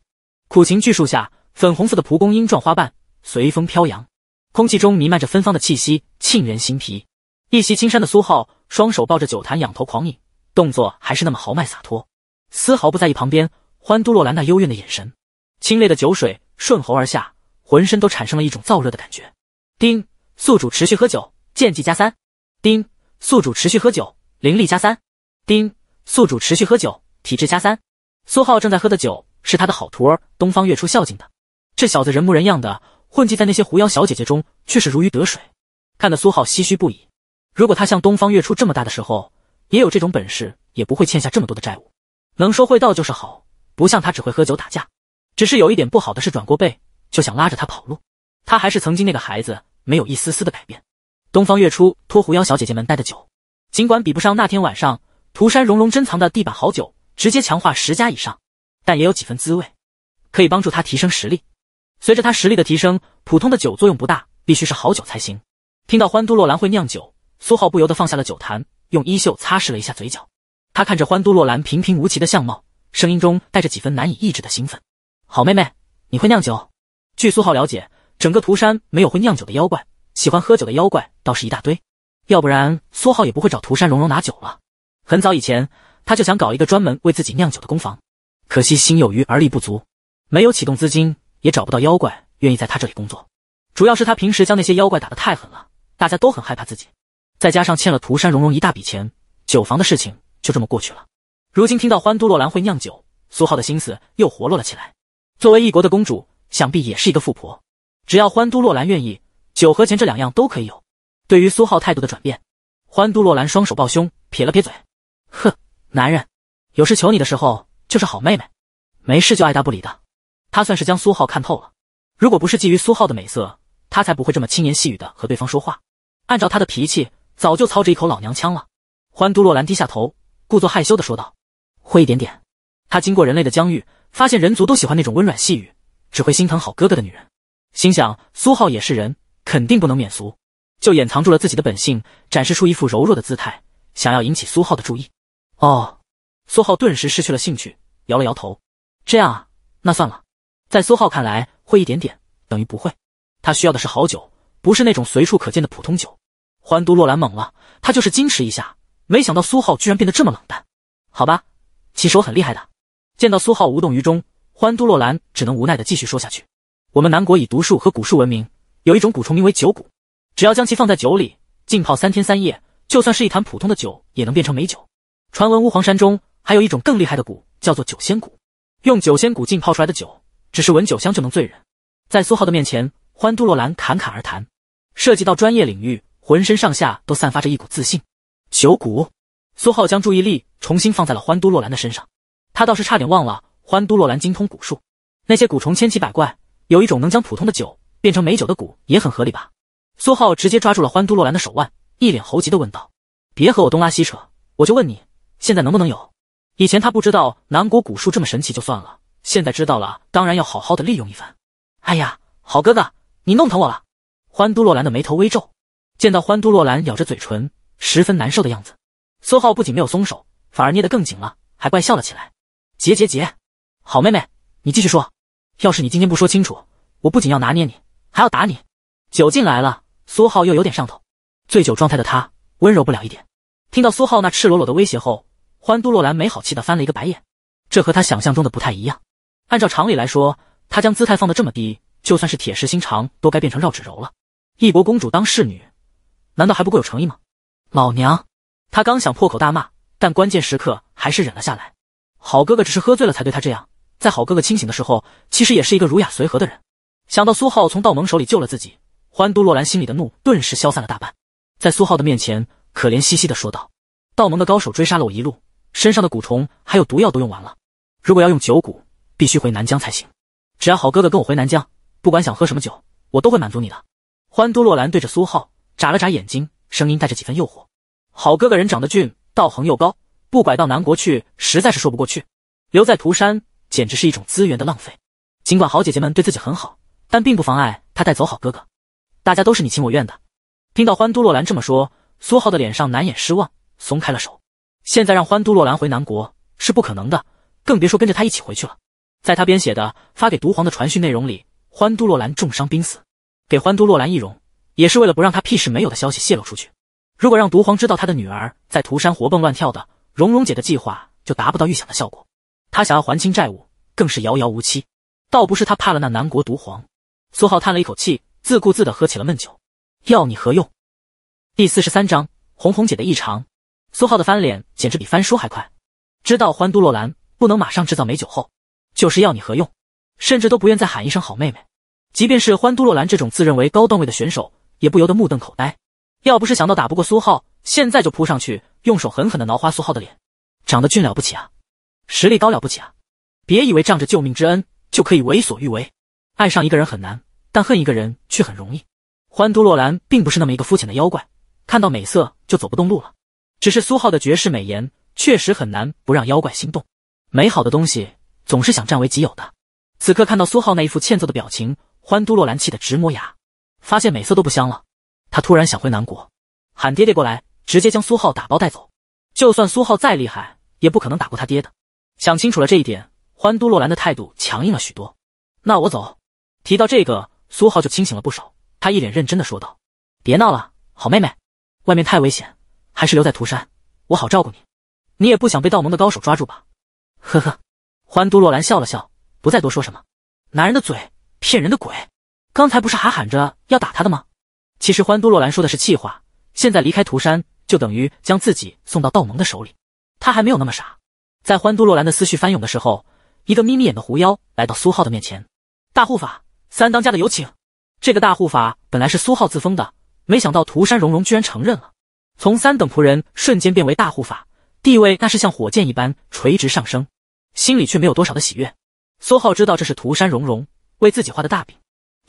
苦情巨树下，粉红色的蒲公英状花瓣随风飘扬，空气中弥漫着芬芳的气息，沁人心脾。一袭青衫的苏浩，双手抱着酒坛，仰头狂饮，动作还是那么豪迈洒脱，丝毫不在意旁边。欢都洛兰那幽怨的眼神，清冽的酒水顺喉而下，浑身都产生了一种燥热的感觉。丁宿主持续喝酒，剑技加三。丁宿主持续喝酒，灵力加三。丁宿主持续喝酒，体质加三。苏浩正在喝的酒是他的好徒儿东方月初孝敬的，这小子人模人样的，混迹在那些狐妖小姐姐中却是如鱼得水，看得苏浩唏嘘不已。如果他像东方月初这么大的时候也有这种本事，也不会欠下这么多的债务。能说会道就是好。不像他只会喝酒打架，只是有一点不好的是转过背就想拉着他跑路，他还是曾经那个孩子，没有一丝丝的改变。东方月初托狐妖小姐姐们带的酒，尽管比不上那天晚上涂山融融珍藏的地板好酒，直接强化十加以上，但也有几分滋味，可以帮助他提升实力。随着他实力的提升，普通的酒作用不大，必须是好酒才行。听到欢都洛兰会酿酒，苏浩不由得放下了酒坛，用衣袖擦拭了一下嘴角。他看着欢都洛兰平平无奇的相貌。声音中带着几分难以抑制的兴奋。好妹妹，你会酿酒？据苏浩了解，整个涂山没有会酿酒的妖怪，喜欢喝酒的妖怪倒是一大堆。要不然，苏浩也不会找涂山蓉蓉拿酒了。很早以前，他就想搞一个专门为自己酿酒的工坊，可惜心有余而力不足，没有启动资金，也找不到妖怪愿意在他这里工作。主要是他平时将那些妖怪打得太狠了，大家都很害怕自己，再加上欠了涂山蓉蓉一大笔钱，酒坊的事情就这么过去了。如今听到欢都洛兰会酿酒，苏浩的心思又活络了起来。作为一国的公主，想必也是一个富婆。只要欢都洛兰愿意，酒和钱这两样都可以有。对于苏浩态度的转变，欢都洛兰双手抱胸，撇了撇嘴，哼，男人有事求你的时候就是好妹妹，没事就爱搭不理的。她算是将苏浩看透了。如果不是觊觎苏浩的美色，他才不会这么轻言细语的和对方说话。按照他的脾气，早就操着一口老娘腔了。欢都洛兰低下头，故作害羞的说道。会一点点，他经过人类的疆域，发现人族都喜欢那种温软细语，只会心疼好哥哥的女人。心想苏浩也是人，肯定不能免俗，就掩藏住了自己的本性，展示出一副柔弱的姿态，想要引起苏浩的注意。哦，苏浩顿时失去了兴趣，摇了摇头。这样啊，那算了。在苏浩看来，会一点点等于不会。他需要的是好酒，不是那种随处可见的普通酒。欢都洛兰懵了，他就是矜持一下，没想到苏浩居然变得这么冷淡。好吧。其实我很厉害的，见到苏浩无动于衷，欢都洛兰只能无奈的继续说下去。我们南国以毒术和蛊术闻名，有一种蛊虫名为酒蛊，只要将其放在酒里浸泡三天三夜，就算是一坛普通的酒也能变成美酒。传闻巫皇山中还有一种更厉害的蛊，叫做酒仙蛊，用酒仙蛊浸泡出来的酒，只是闻酒香就能醉人。在苏浩的面前，欢都洛兰侃侃而谈，涉及到专业领域，浑身上下都散发着一股自信。酒蛊。苏浩将注意力重新放在了欢都洛兰的身上，他倒是差点忘了欢都洛兰精通蛊术，那些蛊虫千奇百怪，有一种能将普通的酒变成美酒的蛊也很合理吧？苏浩直接抓住了欢都洛兰的手腕，一脸猴急的问道：“别和我东拉西扯，我就问你，现在能不能有？”以前他不知道南国蛊术这么神奇就算了，现在知道了，当然要好好的利用一番。哎呀，好哥哥，你弄疼我了！欢都洛兰的眉头微皱，见到欢都洛兰咬着嘴唇，十分难受的样子。苏浩不仅没有松手，反而捏得更紧了，还怪笑了起来。结结结，好妹妹，你继续说。要是你今天不说清楚，我不仅要拿捏你，还要打你。酒劲来了，苏浩又有点上头，醉酒状态的他温柔不了一点。听到苏浩那赤裸裸的威胁后，欢都洛兰没好气的翻了一个白眼。这和他想象中的不太一样。按照常理来说，他将姿态放得这么低，就算是铁石心肠都该变成绕指柔了。一国公主当侍女，难道还不够有诚意吗？老娘。他刚想破口大骂，但关键时刻还是忍了下来。好哥哥只是喝醉了才对他这样，在好哥哥清醒的时候，其实也是一个儒雅随和的人。想到苏浩从道盟手里救了自己，欢都洛兰心里的怒顿时消散了大半，在苏浩的面前可怜兮兮的说道：“道盟的高手追杀了我一路，身上的蛊虫还有毒药都用完了，如果要用九蛊，必须回南疆才行。只要好哥哥跟我回南疆，不管想喝什么酒，我都会满足你的。”欢都洛兰对着苏浩眨了眨眼睛，声音带着几分诱惑。好哥哥人长得俊，道行又高，不拐到南国去实在是说不过去。留在涂山简直是一种资源的浪费。尽管好姐姐们对自己很好，但并不妨碍他带走好哥哥。大家都是你情我愿的。听到欢都洛兰这么说，苏浩的脸上难掩失望，松开了手。现在让欢都洛兰回南国是不可能的，更别说跟着他一起回去了。在他编写的发给毒皇的传讯内容里，欢都洛兰重伤濒死，给欢都洛兰易容，也是为了不让他屁事没有的消息泄露出去。如果让毒皇知道他的女儿在涂山活蹦乱跳的，蓉蓉姐的计划就达不到预想的效果。她想要还清债务，更是遥遥无期。倒不是她怕了那南国毒皇。苏浩叹了一口气，自顾自地喝起了闷酒。要你何用？第四十三章红红姐的异常。苏浩的翻脸简直比翻书还快。知道欢都洛兰不能马上制造美酒后，就是要你何用，甚至都不愿再喊一声好妹妹。即便是欢都洛兰这种自认为高段位的选手，也不由得目瞪口呆。要不是想到打不过苏浩，现在就扑上去，用手狠狠的挠花苏浩的脸。长得俊了不起啊，实力高了不起啊！别以为仗着救命之恩就可以为所欲为。爱上一个人很难，但恨一个人却很容易。欢都洛兰并不是那么一个肤浅的妖怪，看到美色就走不动路了。只是苏浩的绝世美颜确实很难不让妖怪心动。美好的东西总是想占为己有的。此刻看到苏浩那一副欠揍的表情，欢都洛兰气得直磨牙，发现美色都不香了。他突然想回南国，喊爹爹过来，直接将苏浩打包带走。就算苏浩再厉害，也不可能打过他爹的。想清楚了这一点，欢都洛兰的态度强硬了许多。那我走。提到这个，苏浩就清醒了不少。他一脸认真的说道：“别闹了，好妹妹，外面太危险，还是留在涂山，我好照顾你。你也不想被道盟的高手抓住吧？”呵呵，欢都洛兰笑了笑，不再多说什么。男人的嘴，骗人的鬼。刚才不是还喊着要打他的吗？其实欢都洛兰说的是气话。现在离开涂山，就等于将自己送到道盟的手里。他还没有那么傻。在欢都洛兰的思绪翻涌的时候，一个眯眯眼的狐妖来到苏浩的面前：“大护法，三当家的有请。”这个大护法本来是苏浩自封的，没想到涂山荣荣居然承认了，从三等仆人瞬间变为大护法，地位那是像火箭一般垂直上升，心里却没有多少的喜悦。苏浩知道这是涂山荣荣为自己画的大饼，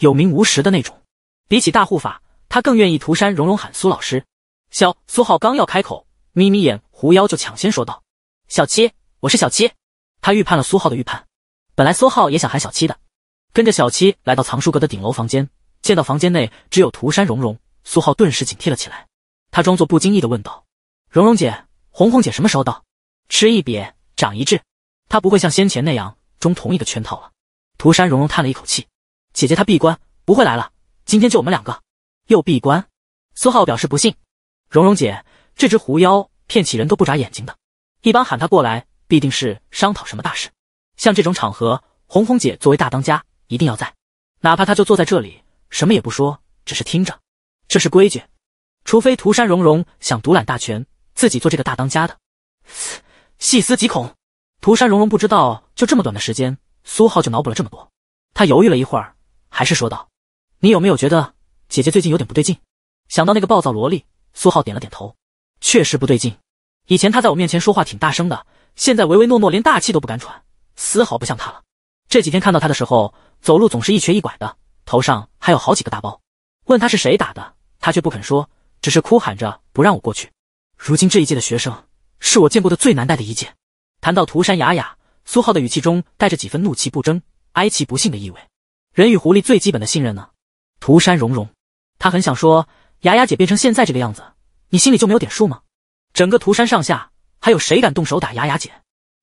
有名无实的那种。比起大护法。他更愿意涂山荣荣喊苏老师，小苏浩刚要开口，眯眯眼狐妖就抢先说道：“小七，我是小七。”他预判了苏浩的预判。本来苏浩也想喊小七的，跟着小七来到藏书阁的顶楼房间，见到房间内只有涂山荣荣，苏浩顿时警惕了起来。他装作不经意的问道：“荣荣姐，红红姐什么时候到？”吃一瘪长一智，他不会像先前那样中同一个圈套了。涂山荣荣叹了一口气：“姐姐她闭关不会来了，今天就我们两个。”又闭关，苏浩表示不信。蓉蓉姐，这只狐妖骗起人都不眨眼睛的，一般喊他过来必定是商讨什么大事。像这种场合，红红姐作为大当家一定要在，哪怕他就坐在这里，什么也不说，只是听着，这是规矩。除非涂山蓉蓉想独揽大权，自己做这个大当家的。细思极恐，涂山蓉蓉不知道，就这么短的时间，苏浩就脑补了这么多。他犹豫了一会儿，还是说道：“你有没有觉得？”姐姐最近有点不对劲，想到那个暴躁萝莉苏浩点了点头，确实不对劲。以前她在我面前说话挺大声的，现在唯唯诺诺，连大气都不敢喘，丝毫不像她了。这几天看到她的时候，走路总是一瘸一拐的，头上还有好几个大包。问她是谁打的，她却不肯说，只是哭喊着不让我过去。如今这一届的学生是我见过的最难带的一届。谈到涂山雅雅，苏浩的语气中带着几分怒气不争、哀其不幸的意味。人与狐狸最基本的信任呢？涂山融融。他很想说：“雅雅姐变成现在这个样子，你心里就没有点数吗？整个涂山上下还有谁敢动手打雅雅姐？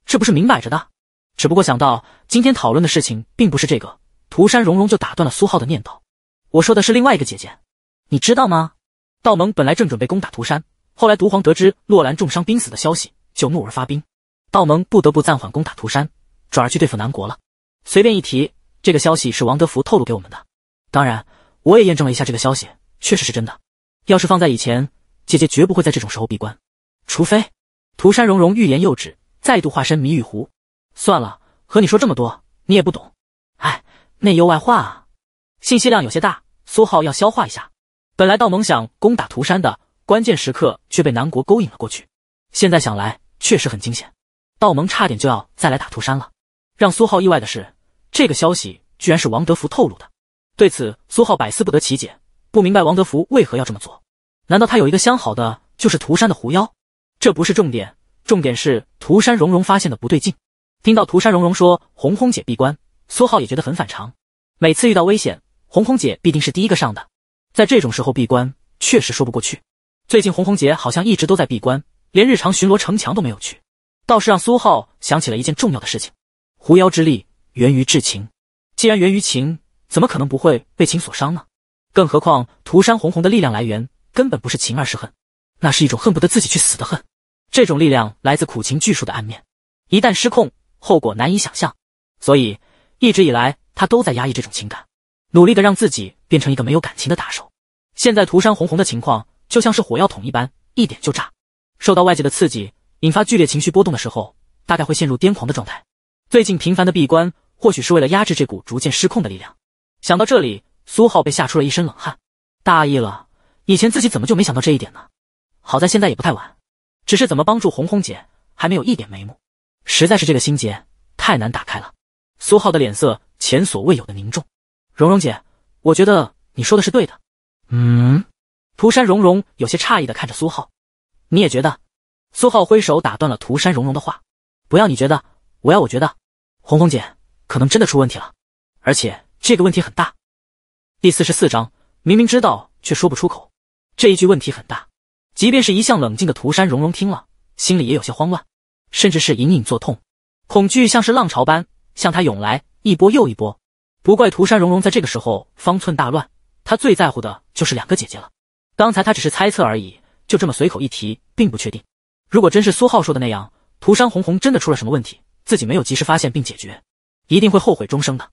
这不是明摆着的？”只不过想到今天讨论的事情并不是这个，涂山融融就打断了苏浩的念头。我说的是另外一个姐姐，你知道吗？”道盟本来正准备攻打涂山，后来毒皇得知洛兰重伤濒死的消息，就怒而发兵，道盟不得不暂缓攻打涂山，转而去对付南国了。随便一提，这个消息是王德福透露给我们的。当然。我也验证了一下这个消息，确实是真的。要是放在以前，姐姐绝不会在这种时候闭关，除非涂山荣荣欲言又止，再度化身谜语狐。算了，和你说这么多，你也不懂。哎，内忧外患啊，信息量有些大，苏浩要消化一下。本来道盟想攻打涂山的，关键时刻却被南国勾引了过去。现在想来，确实很惊险，道盟差点就要再来打涂山了。让苏浩意外的是，这个消息居然是王德福透露的。对此，苏浩百思不得其解，不明白王德福为何要这么做。难道他有一个相好的就是涂山的狐妖？这不是重点，重点是涂山荣荣发现的不对劲。听到涂山荣荣说红红姐闭关，苏浩也觉得很反常。每次遇到危险，红红姐必定是第一个上的，在这种时候闭关确实说不过去。最近红红姐好像一直都在闭关，连日常巡逻城墙都没有去，倒是让苏浩想起了一件重要的事情：狐妖之力源于至情，既然源于情。怎么可能不会被情所伤呢？更何况涂山红红的力量来源根本不是情，而是恨，那是一种恨不得自己去死的恨。这种力量来自苦情巨树的暗面，一旦失控，后果难以想象。所以一直以来，他都在压抑这种情感，努力的让自己变成一个没有感情的打手。现在涂山红红的情况就像是火药桶一般，一点就炸。受到外界的刺激，引发剧烈情绪波动的时候，大概会陷入癫狂的状态。最近频繁的闭关，或许是为了压制这股逐渐失控的力量。想到这里，苏浩被吓出了一身冷汗，大意了，以前自己怎么就没想到这一点呢？好在现在也不太晚，只是怎么帮助红红姐还没有一点眉目，实在是这个心结太难打开了。苏浩的脸色前所未有的凝重。蓉蓉姐，我觉得你说的是对的。嗯？涂山蓉蓉有些诧异的看着苏浩，你也觉得？苏浩挥手打断了涂山蓉蓉的话，不要你觉得，我要我觉得，红红姐可能真的出问题了，而且。这个问题很大。第四十四章，明明知道却说不出口这一句问题很大。即便是一向冷静的涂山荣荣听了，心里也有些慌乱，甚至是隐隐作痛，恐惧像是浪潮般向他涌来，一波又一波。不怪涂山荣荣在这个时候方寸大乱，他最在乎的就是两个姐姐了。刚才他只是猜测而已，就这么随口一提，并不确定。如果真是苏浩说的那样，涂山红红真的出了什么问题，自己没有及时发现并解决，一定会后悔终生的。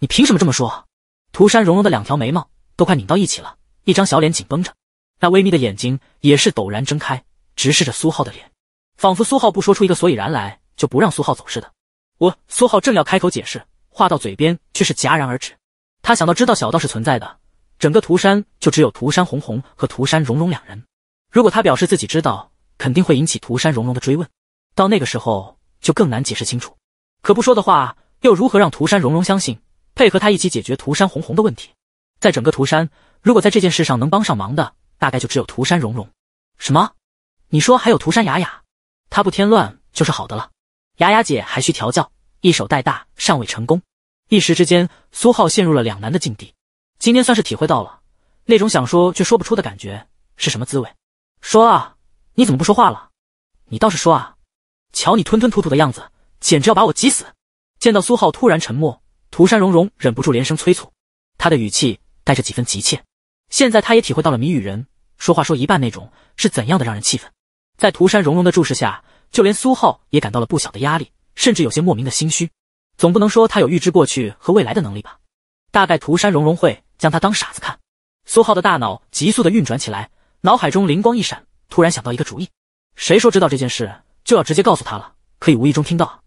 你凭什么这么说？涂山融融的两条眉毛都快拧到一起了，一张小脸紧绷着，那微眯的眼睛也是陡然睁开，直视着苏浩的脸，仿佛苏浩不说出一个所以然来，就不让苏浩走似的。我苏浩正要开口解释，话到嘴边却是戛然而止。他想到，知道小道是存在的，整个涂山就只有涂山红红和涂山融融两人。如果他表示自己知道，肯定会引起涂山融融的追问，到那个时候就更难解释清楚。可不说的话，又如何让涂山融融相信？配合他一起解决涂山红红的问题，在整个涂山，如果在这件事上能帮上忙的，大概就只有涂山蓉蓉。什么？你说还有涂山雅雅？她不添乱就是好的了。雅雅姐还需调教，一手带大尚未成功。一时之间，苏浩陷入了两难的境地。今天算是体会到了那种想说却说不出的感觉是什么滋味。说啊，你怎么不说话了？你倒是说啊！瞧你吞吞吐吐的样子，简直要把我急死。见到苏浩突然沉默。涂山荣荣忍不住连声催促，他的语气带着几分急切。现在他也体会到了谜语人说话说一半那种是怎样的让人气愤。在涂山荣荣的注视下，就连苏浩也感到了不小的压力，甚至有些莫名的心虚。总不能说他有预知过去和未来的能力吧？大概涂山荣荣会将他当傻子看。苏浩的大脑急速的运转起来，脑海中灵光一闪，突然想到一个主意：谁说知道这件事就要直接告诉他了？可以无意中听到。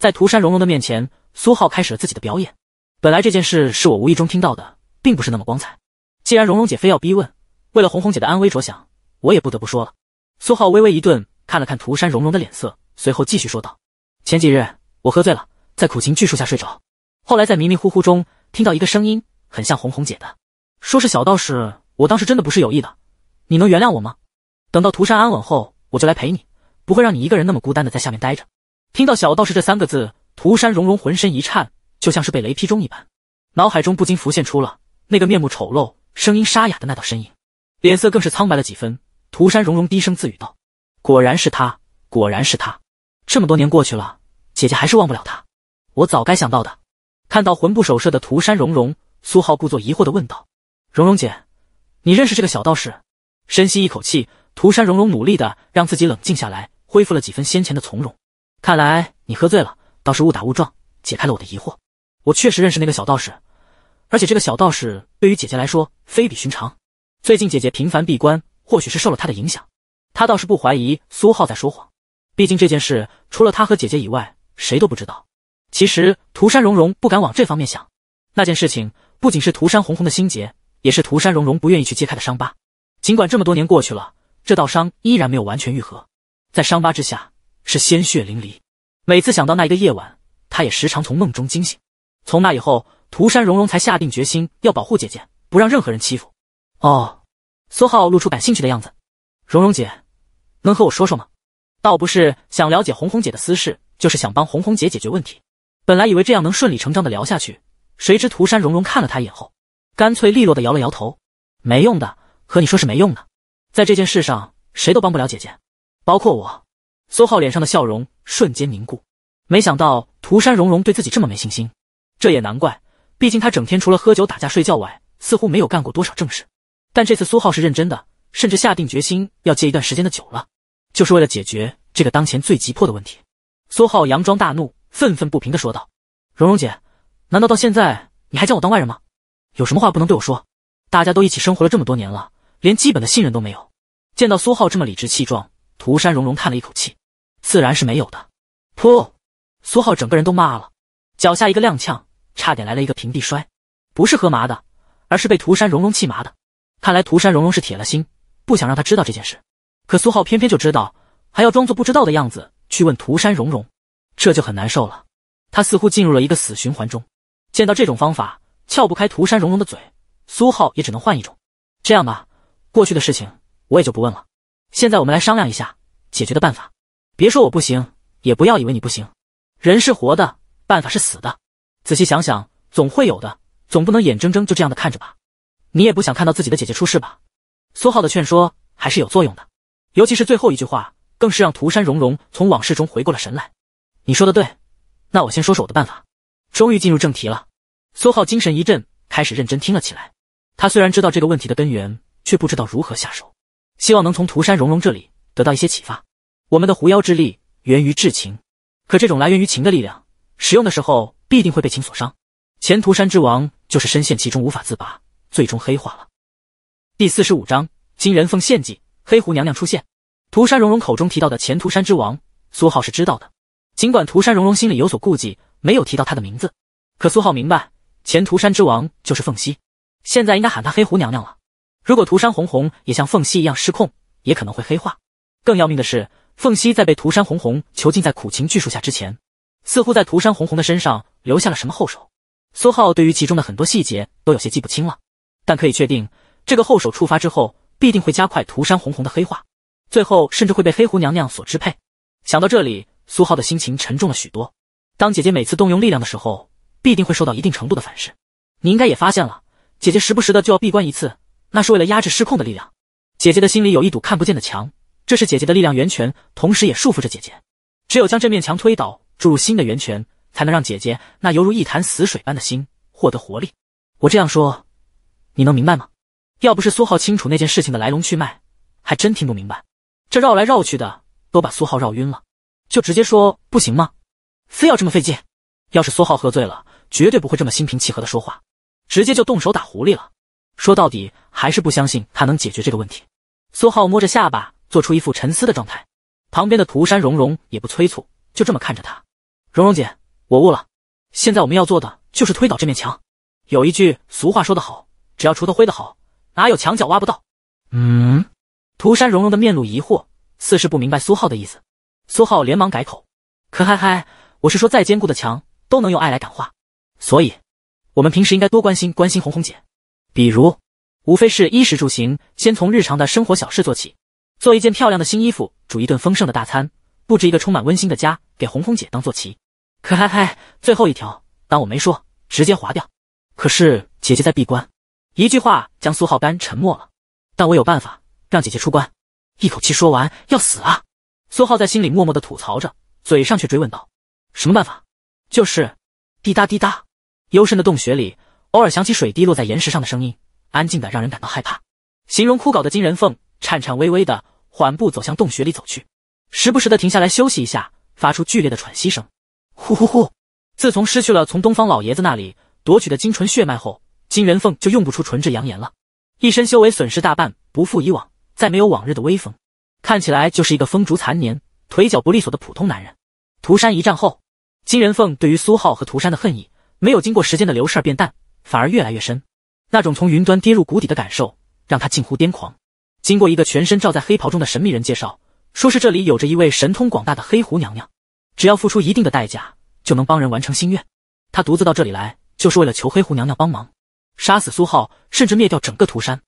在涂山蓉蓉的面前，苏浩开始了自己的表演。本来这件事是我无意中听到的，并不是那么光彩。既然蓉蓉姐非要逼问，为了红红姐的安危着想，我也不得不说了。苏浩微微一顿，看了看涂山蓉蓉的脸色，随后继续说道：“前几日我喝醉了，在苦情巨树下睡着，后来在迷迷糊糊中听到一个声音，很像红红姐的，说是小道士。我当时真的不是有意的，你能原谅我吗？等到涂山安稳后，我就来陪你，不会让你一个人那么孤单的在下面待着。”听到“小道士”这三个字，涂山荣荣浑身一颤，就像是被雷劈中一般，脑海中不禁浮现出了那个面目丑陋、声音沙哑的那道身影，脸色更是苍白了几分。涂山荣荣低声自语道：“果然是他，果然是他！这么多年过去了，姐姐还是忘不了他，我早该想到的。”看到魂不守舍的涂山荣荣，苏浩故作疑惑地问道：“荣荣姐，你认识这个小道士？”深吸一口气，涂山荣荣努力地让自己冷静下来，恢复了几分先前的从容。看来你喝醉了，倒是误打误撞解开了我的疑惑。我确实认识那个小道士，而且这个小道士对于姐姐来说非比寻常。最近姐姐频繁闭关，或许是受了他的影响。他倒是不怀疑苏浩在说谎，毕竟这件事除了他和姐姐以外，谁都不知道。其实涂山荣荣不敢往这方面想，那件事情不仅是涂山红红的心结，也是涂山荣荣不愿意去揭开的伤疤。尽管这么多年过去了，这道伤依然没有完全愈合，在伤疤之下。是鲜血淋漓。每次想到那一个夜晚，他也时常从梦中惊醒。从那以后，涂山蓉蓉才下定决心要保护姐姐，不让任何人欺负。哦，苏浩露出感兴趣的样子。蓉蓉姐，能和我说说吗？倒不是想了解红红姐的私事，就是想帮红红姐解决问题。本来以为这样能顺理成章的聊下去，谁知涂山蓉蓉看了他一眼后，干脆利落的摇了摇头：“没用的，和你说是没用的。在这件事上，谁都帮不了姐姐，包括我。”苏浩脸上的笑容瞬间凝固，没想到涂山荣荣对自己这么没信心，这也难怪，毕竟他整天除了喝酒、打架、睡觉外，似乎没有干过多少正事。但这次苏浩是认真的，甚至下定决心要戒一段时间的酒了，就是为了解决这个当前最急迫的问题。苏浩佯装大怒，愤愤不平地说道：“蓉蓉姐，难道到现在你还将我当外人吗？有什么话不能对我说？大家都一起生活了这么多年了，连基本的信任都没有。”见到苏浩这么理直气壮，涂山蓉蓉叹了一口气。自然是没有的。噗！苏浩整个人都麻了，脚下一个踉跄，差点来了一个平地摔。不是喝麻的，而是被涂山蓉蓉气麻的。看来涂山蓉蓉是铁了心，不想让他知道这件事。可苏浩偏偏就知道，还要装作不知道的样子去问涂山蓉蓉，这就很难受了。他似乎进入了一个死循环中。见到这种方法撬不开涂山蓉蓉的嘴，苏浩也只能换一种。这样吧，过去的事情我也就不问了。现在我们来商量一下解决的办法。别说我不行，也不要以为你不行。人是活的，办法是死的。仔细想想，总会有的。总不能眼睁睁就这样的看着吧？你也不想看到自己的姐姐出事吧？苏浩的劝说还是有作用的，尤其是最后一句话，更是让涂山荣荣从往事中回过了神来。你说的对，那我先说说我的办法。终于进入正题了。苏浩精神一振，开始认真听了起来。他虽然知道这个问题的根源，却不知道如何下手，希望能从涂山荣荣这里得到一些启发。我们的狐妖之力源于至情，可这种来源于情的力量，使用的时候必定会被情所伤。前涂山之王就是深陷其中无法自拔，最终黑化了。第四十五章：金人凤献祭，黑狐娘娘出现。涂山蓉蓉口中提到的前涂山之王，苏浩是知道的。尽管涂山蓉蓉心里有所顾忌，没有提到他的名字，可苏浩明白，前涂山之王就是凤溪，现在应该喊她黑狐娘娘了。如果涂山红红也像凤溪一样失控，也可能会黑化。更要命的是。凤溪在被涂山红红囚禁在苦情巨树下之前，似乎在涂山红红的身上留下了什么后手。苏浩对于其中的很多细节都有些记不清了，但可以确定，这个后手触发之后，必定会加快涂山红红的黑化，最后甚至会被黑狐娘娘所支配。想到这里，苏浩的心情沉重了许多。当姐姐每次动用力量的时候，必定会受到一定程度的反噬。你应该也发现了，姐姐时不时的就要闭关一次，那是为了压制失控的力量。姐姐的心里有一堵看不见的墙。这是姐姐的力量源泉，同时也束缚着姐姐。只有将这面墙推倒，注入新的源泉，才能让姐姐那犹如一潭死水般的心获得活力。我这样说，你能明白吗？要不是苏浩清楚那件事情的来龙去脉，还真听不明白。这绕来绕去的，都把苏浩绕晕了。就直接说不行吗？非要这么费劲？要是苏浩喝醉了，绝对不会这么心平气和的说话，直接就动手打狐狸了。说到底，还是不相信他能解决这个问题。苏浩摸着下巴。做出一副沉思的状态，旁边的涂山荣荣也不催促，就这么看着他。蓉蓉姐，我悟了。现在我们要做的就是推倒这面墙。有一句俗话说得好，只要锄头挥得好，哪有墙角挖不到？嗯，涂山荣荣的面露疑惑，似是不明白苏浩的意思。苏浩连忙改口：“可嗨嗨，我是说，再坚固的墙都能用爱来感化。所以，我们平时应该多关心关心红红姐，比如，无非是衣食住行，先从日常的生活小事做起。”做一件漂亮的新衣服，煮一顿丰盛的大餐，布置一个充满温馨的家，给红红姐当坐骑。可嗨嗨，最后一条，当我没说，直接划掉。可是姐姐在闭关，一句话将苏浩干沉默了。但我有办法让姐姐出关，一口气说完要死啊！苏浩在心里默默的吐槽着，嘴上却追问道：什么办法？就是……滴答滴答，幽深的洞穴里偶尔响起水滴落在岩石上的声音，安静的让人感到害怕。形容枯槁的金人凤。颤颤巍巍的，缓步走向洞穴里走去，时不时的停下来休息一下，发出剧烈的喘息声，呼呼呼。自从失去了从东方老爷子那里夺取的精纯血脉后，金人凤就用不出纯质阳炎了，一身修为损失大半，不复以往，再没有往日的威风，看起来就是一个风烛残年、腿脚不利索的普通男人。涂山一战后，金人凤对于苏浩和涂山的恨意没有经过时间的流逝变淡，反而越来越深，那种从云端跌入谷底的感受让他近乎癫狂。经过一个全身罩在黑袍中的神秘人介绍，说是这里有着一位神通广大的黑狐娘娘，只要付出一定的代价，就能帮人完成心愿。他独自到这里来，就是为了求黑狐娘娘帮忙杀死苏浩，甚至灭掉整个涂山。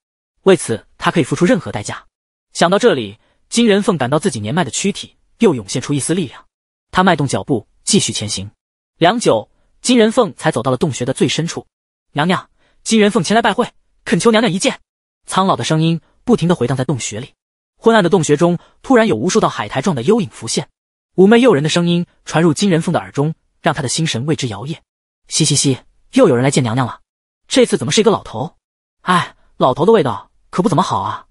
为此，他可以付出任何代价。想到这里，金人凤感到自己年迈的躯体又涌现出一丝力量。他迈动脚步，继续前行。良久，金人凤才走到了洞穴的最深处。娘娘，金人凤前来拜会，恳求娘娘一见。苍老的声音。不停地回荡在洞穴里。昏暗的洞穴中，突然有无数道海苔状的幽影浮现，妩媚诱人的声音传入金人凤的耳中，让他的心神为之摇曳。嘻嘻嘻，又有人来见娘娘了。这次怎么是一个老头？哎，老头的味道可不怎么好啊！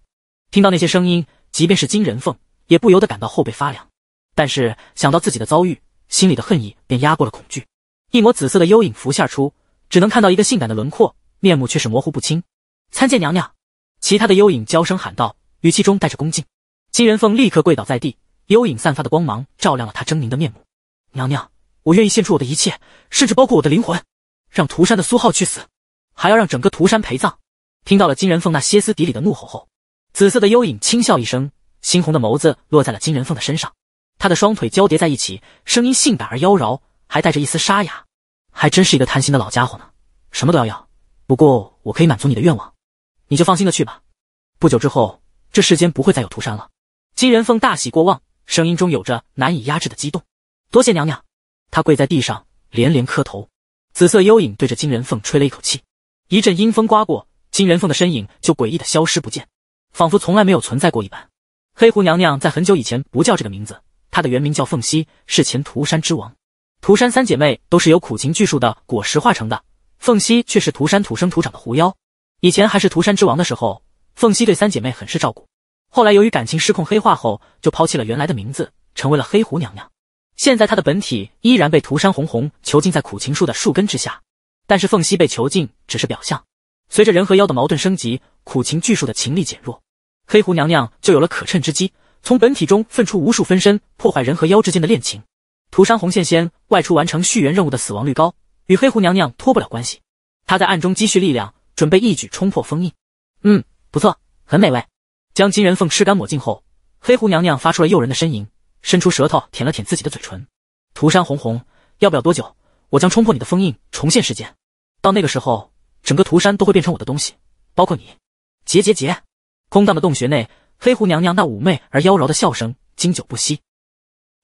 听到那些声音，即便是金人凤，也不由得感到后背发凉。但是想到自己的遭遇，心里的恨意便压过了恐惧。一抹紫色的幽影浮现出，只能看到一个性感的轮廓，面目却是模糊不清。参见娘娘。其他的幽影娇声喊道，语气中带着恭敬。金人凤立刻跪倒在地，幽影散发的光芒照亮了他狰狞的面目。娘娘，我愿意献出我的一切，甚至包括我的灵魂，让涂山的苏浩去死，还要让整个涂山陪葬。听到了金人凤那歇斯底里的怒吼后，紫色的幽影轻笑一声，猩红的眸子落在了金人凤的身上。他的双腿交叠在一起，声音性感而妖娆，还带着一丝沙哑。还真是一个贪心的老家伙呢，什么都要要。不过我可以满足你的愿望。你就放心的去吧，不久之后，这世间不会再有涂山了。金人凤大喜过望，声音中有着难以压制的激动。多谢娘娘，她跪在地上连连磕头。紫色幽影对着金人凤吹了一口气，一阵阴风刮过，金人凤的身影就诡异的消失不见，仿佛从来没有存在过一般。黑狐娘娘在很久以前不叫这个名字，她的原名叫凤夕，是前涂山之王。涂山三姐妹都是由苦情巨树的果实化成的，凤夕却是涂山土生土长的狐妖。以前还是涂山之王的时候，凤熙对三姐妹很是照顾。后来由于感情失控黑化后，就抛弃了原来的名字，成为了黑狐娘娘。现在她的本体依然被涂山红红囚禁在苦情树的树根之下。但是凤熙被囚禁只是表象，随着人和妖的矛盾升级，苦情巨树的情力减弱，黑狐娘娘就有了可趁之机，从本体中分出无数分身，破坏人和妖之间的恋情。涂山红线仙外出完成续缘任务的死亡率高，与黑狐娘娘脱不了关系。她在暗中积蓄力量。准备一举冲破封印，嗯，不错，很美味。将金人凤吃干抹净后，黑狐娘娘发出了诱人的呻吟，伸出舌头舔了舔自己的嘴唇。涂山红红，要不了多久，我将冲破你的封印，重现世间。到那个时候，整个涂山都会变成我的东西，包括你。结结结！空荡的洞穴内，黑狐娘娘那妩媚而妖娆的笑声经久不息。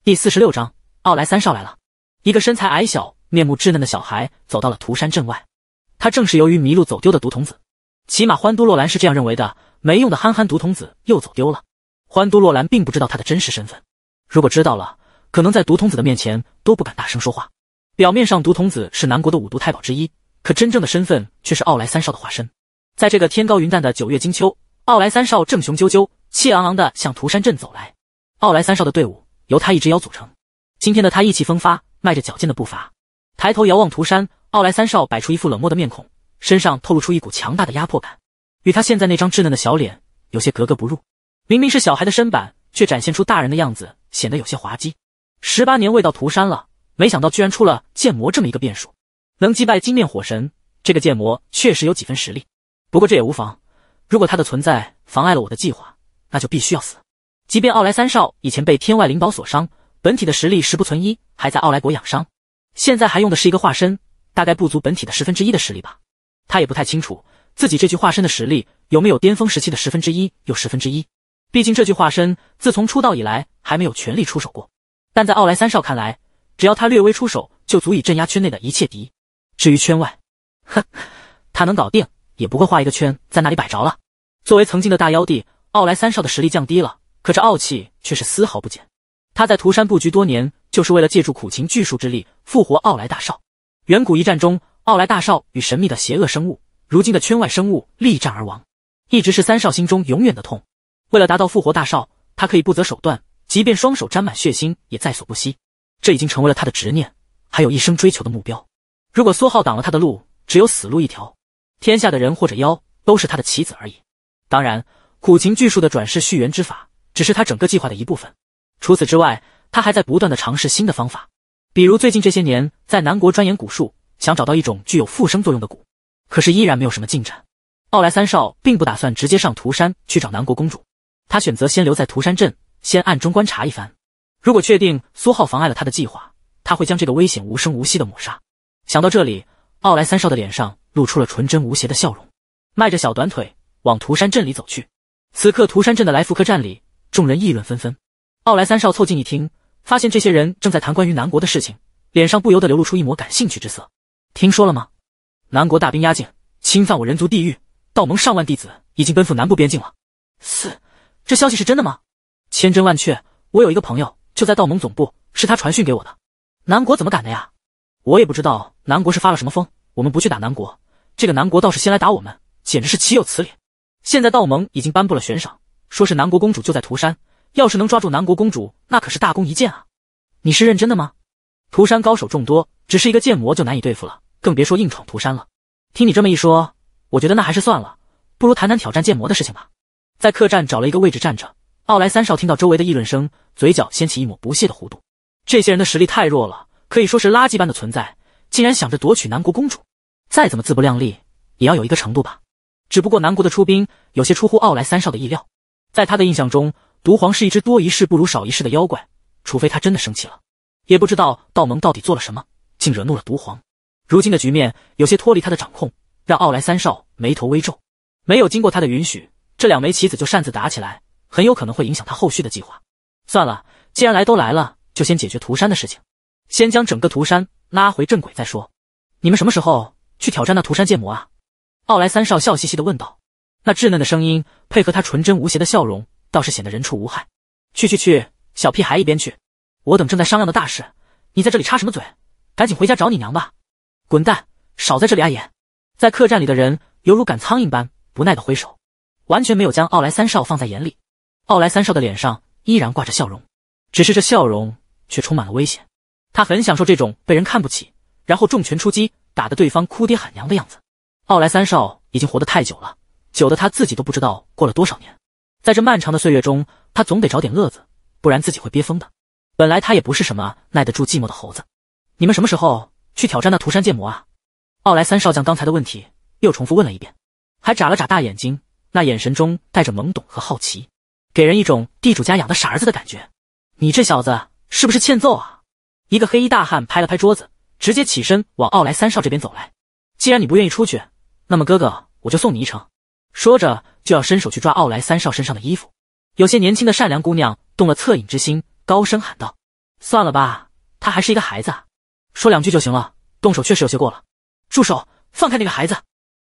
第四十六章，奥莱三少来了，一个身材矮小、面目稚嫩的小孩走到了涂山镇外。他正是由于迷路走丢的毒童子，起码欢都洛兰是这样认为的。没用的憨憨毒童子又走丢了，欢都洛兰并不知道他的真实身份。如果知道了，可能在毒童子的面前都不敢大声说话。表面上毒童子是南国的五毒太保之一，可真正的身份却是奥莱三少的化身。在这个天高云淡的九月金秋，奥莱三少正雄赳赳、气昂昂地向涂山镇走来。奥莱三少的队伍由他一只妖组成，今天的他意气风发，迈着矫健的步伐。抬头遥望涂山，奥莱三少摆出一副冷漠的面孔，身上透露出一股强大的压迫感，与他现在那张稚嫩的小脸有些格格不入。明明是小孩的身板，却展现出大人的样子，显得有些滑稽。十八年未到涂山了，没想到居然出了剑魔这么一个变数。能击败金面火神这个剑魔，确实有几分实力。不过这也无妨，如果他的存在妨碍了我的计划，那就必须要死。即便奥莱三少以前被天外灵宝所伤，本体的实力实不存一，还在奥莱国养伤。现在还用的是一个化身，大概不足本体的十分之一的实力吧。他也不太清楚自己这具化身的实力有没有巅峰时期的十分之一又十分之一。毕竟这具化身自从出道以来还没有全力出手过。但在奥莱三少看来，只要他略微出手，就足以镇压圈内的一切敌。至于圈外，哼，他能搞定，也不会画一个圈在那里摆着了。作为曾经的大妖帝，奥莱三少的实力降低了，可这傲气却是丝毫不减。他在涂山布局多年。就是为了借助苦情巨树之力复活奥莱大少。远古一战中，奥莱大少与神秘的邪恶生物，如今的圈外生物力战而亡，一直是三少心中永远的痛。为了达到复活大少，他可以不择手段，即便双手沾满血腥也在所不惜。这已经成为了他的执念，还有一生追求的目标。如果苏浩挡了他的路，只有死路一条。天下的人或者妖都是他的棋子而已。当然，苦情巨树的转世续缘之法只是他整个计划的一部分。除此之外，他还在不断的尝试新的方法，比如最近这些年在南国钻研古术，想找到一种具有复生作用的蛊，可是依然没有什么进展。奥莱三少并不打算直接上涂山去找南国公主，他选择先留在涂山镇，先暗中观察一番。如果确定苏浩妨碍了他的计划，他会将这个危险无声无息的抹杀。想到这里，奥莱三少的脸上露出了纯真无邪的笑容，迈着小短腿往涂山镇里走去。此刻，涂山镇的来福客栈里，众人议论纷纷。奥莱三少凑近一听，发现这些人正在谈关于南国的事情，脸上不由得流露出一抹感兴趣之色。听说了吗？南国大兵压境，侵犯我人族地域，道盟上万弟子已经奔赴南部边境了。四，这消息是真的吗？千真万确，我有一个朋友就在道盟总部，是他传讯给我的。南国怎么敢的呀？我也不知道南国是发了什么疯。我们不去打南国，这个南国倒是先来打我们，简直是岂有此理！现在道盟已经颁布了悬赏，说是南国公主就在涂山。要是能抓住南国公主，那可是大功一件啊！你是认真的吗？涂山高手众多，只是一个剑魔就难以对付了，更别说硬闯涂山了。听你这么一说，我觉得那还是算了，不如谈谈挑战剑魔的事情吧。在客栈找了一个位置站着，奥莱三少听到周围的议论声，嘴角掀起一抹不屑的弧度。这些人的实力太弱了，可以说是垃圾般的存在，竟然想着夺取南国公主，再怎么自不量力，也要有一个程度吧。只不过南国的出兵有些出乎奥莱三少的意料，在他的印象中。毒皇是一只多一事不如少一事的妖怪，除非他真的生气了。也不知道道盟到底做了什么，竟惹怒了毒皇。如今的局面有些脱离他的掌控，让奥莱三少眉头微皱。没有经过他的允许，这两枚棋子就擅自打起来，很有可能会影响他后续的计划。算了，既然来都来了，就先解决涂山的事情，先将整个涂山拉回正轨再说。你们什么时候去挑战那涂山剑魔啊？奥莱三少笑嘻嘻地问道，那稚嫩的声音配合他纯真无邪的笑容。倒是显得人畜无害。去去去，小屁孩一边去！我等正在商量的大事，你在这里插什么嘴？赶紧回家找你娘吧！滚蛋！少在这里碍眼！在客栈里的人犹如赶苍蝇般不耐的挥手，完全没有将奥莱三少放在眼里。奥莱三少的脸上依然挂着笑容，只是这笑容却充满了危险。他很享受这种被人看不起，然后重拳出击，打得对方哭爹喊娘的样子。奥莱三少已经活得太久了，久的他自己都不知道过了多少年。在这漫长的岁月中，他总得找点乐子，不然自己会憋疯的。本来他也不是什么耐得住寂寞的猴子。你们什么时候去挑战那涂山剑魔啊？奥莱三少将刚才的问题又重复问了一遍，还眨了眨大眼睛，那眼神中带着懵懂和好奇，给人一种地主家养的傻儿子的感觉。你这小子是不是欠揍啊？一个黑衣大汉拍了拍桌子，直接起身往奥莱三少这边走来。既然你不愿意出去，那么哥哥我就送你一程。说着。就要伸手去抓奥莱三少身上的衣服，有些年轻的善良姑娘动了恻隐之心，高声喊道：“算了吧，他还是一个孩子，说两句就行了，动手确实有些过了。”住手！放开那个孩子！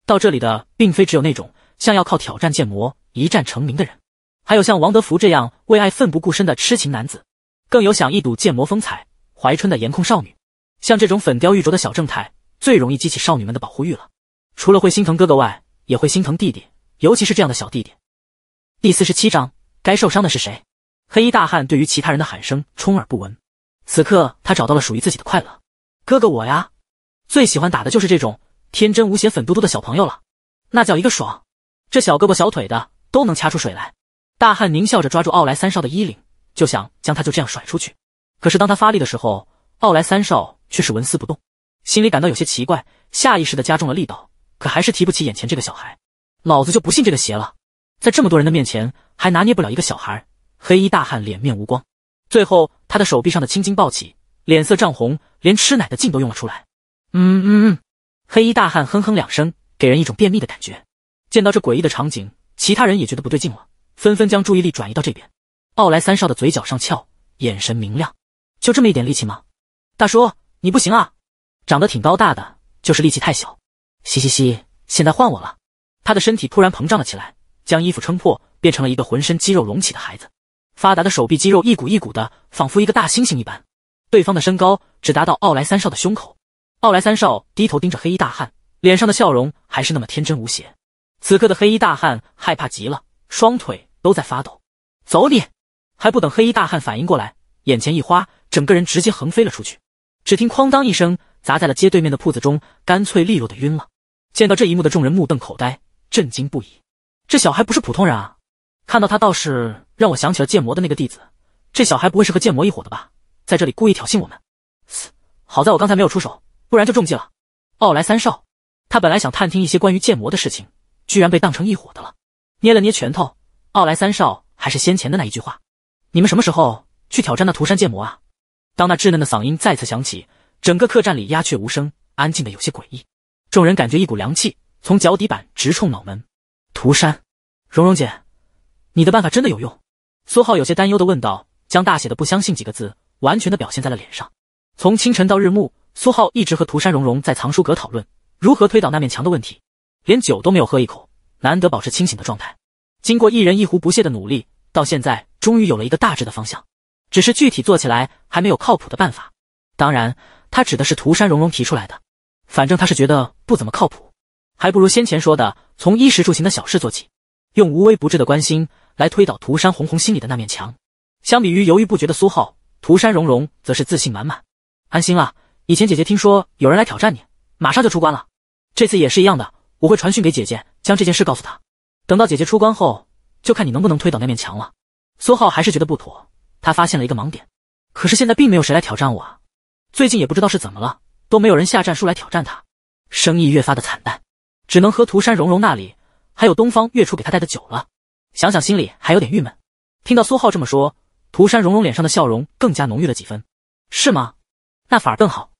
到这里的并非只有那种像要靠挑战剑魔一战成名的人，还有像王德福这样为爱奋不顾身的痴情男子，更有想一睹剑魔风采、怀春的颜控少女。像这种粉雕玉琢的小正太，最容易激起少女们的保护欲了。除了会心疼哥哥外，也会心疼弟弟。尤其是这样的小弟弟。第四十七章，该受伤的是谁？黑衣大汉对于其他人的喊声充耳不闻，此刻他找到了属于自己的快乐。哥哥我呀，最喜欢打的就是这种天真无邪、粉嘟嘟的小朋友了，那叫一个爽！这小胳膊小腿的都能掐出水来。大汉狞笑着抓住奥莱三少的衣领，就想将他就这样甩出去。可是当他发力的时候，奥莱三少却是纹丝不动，心里感到有些奇怪，下意识的加重了力道，可还是提不起眼前这个小孩。老子就不信这个邪了，在这么多人的面前还拿捏不了一个小孩，黑衣大汉脸面无光。最后，他的手臂上的青筋暴起，脸色涨红，连吃奶的劲都用了出来。嗯嗯嗯，黑衣大汉哼哼两声，给人一种便秘的感觉。见到这诡异的场景，其他人也觉得不对劲了，纷纷将注意力转移到这边。奥莱三少的嘴角上翘，眼神明亮。就这么一点力气吗？大叔，你不行啊，长得挺高大的，就是力气太小。嘻嘻嘻，现在换我了。他的身体突然膨胀了起来，将衣服撑破，变成了一个浑身肌肉隆起的孩子。发达的手臂肌肉一股一股的，仿佛一个大猩猩一般。对方的身高只达到奥莱三少的胸口。奥莱三少低头盯着黑衣大汉，脸上的笑容还是那么天真无邪。此刻的黑衣大汉害怕极了，双腿都在发抖。走你！还不等黑衣大汉反应过来，眼前一花，整个人直接横飞了出去。只听哐当一声，砸在了街对面的铺子中，干脆利落的晕了。见到这一幕的众人目瞪口呆。震惊不已，这小孩不是普通人啊！看到他倒是让我想起了剑魔的那个弟子，这小孩不会是和剑魔一伙的吧？在这里故意挑衅我们。好在我刚才没有出手，不然就中计了。奥莱三少，他本来想探听一些关于剑魔的事情，居然被当成一伙的了。捏了捏拳头，奥莱三少还是先前的那一句话：你们什么时候去挑战那涂山剑魔啊？当那稚嫩的嗓音再次响起，整个客栈里鸦雀无声，安静的有些诡异。众人感觉一股凉气。从脚底板直冲脑门，涂山，蓉蓉姐，你的办法真的有用？苏浩有些担忧的问道，将大写的不相信几个字完全的表现在了脸上。从清晨到日暮，苏浩一直和涂山蓉蓉在藏书阁讨论如何推倒那面墙的问题，连酒都没有喝一口，难得保持清醒的状态。经过一人一壶不懈的努力，到现在终于有了一个大致的方向，只是具体做起来还没有靠谱的办法。当然，他指的是涂山蓉蓉提出来的，反正他是觉得不怎么靠谱。还不如先前说的，从衣食住行的小事做起，用无微不至的关心来推倒涂山红红心里的那面墙。相比于犹豫不决的苏浩，涂山荣荣则是自信满满，安心了。以前姐姐听说有人来挑战你，马上就出关了。这次也是一样的，我会传讯给姐姐，将这件事告诉她。等到姐姐出关后，就看你能不能推倒那面墙了。苏浩还是觉得不妥，他发现了一个盲点。可是现在并没有谁来挑战我啊，最近也不知道是怎么了，都没有人下战书来挑战他，生意越发的惨淡。只能和涂山荣荣那里，还有东方月初给他带的酒了。想想心里还有点郁闷。听到苏浩这么说，涂山荣荣脸上的笑容更加浓郁了几分。是吗？那反而更好。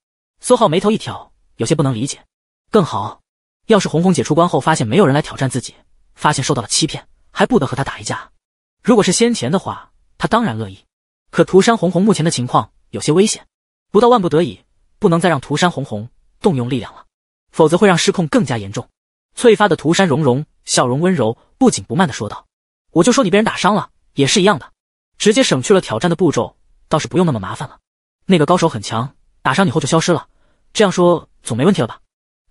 苏浩眉头一挑，有些不能理解。更好？要是红红姐出关后发现没有人来挑战自己，发现受到了欺骗，还不得和他打一架？如果是先前的话，他当然乐意。可涂山红红目前的情况有些危险，不到万不得已，不能再让涂山红红动用力量了，否则会让失控更加严重。翠发的涂山荣荣笑容温柔，不紧不慢的说道：“我就说你被人打伤了，也是一样的，直接省去了挑战的步骤，倒是不用那么麻烦了。那个高手很强，打伤你后就消失了。这样说总没问题了吧？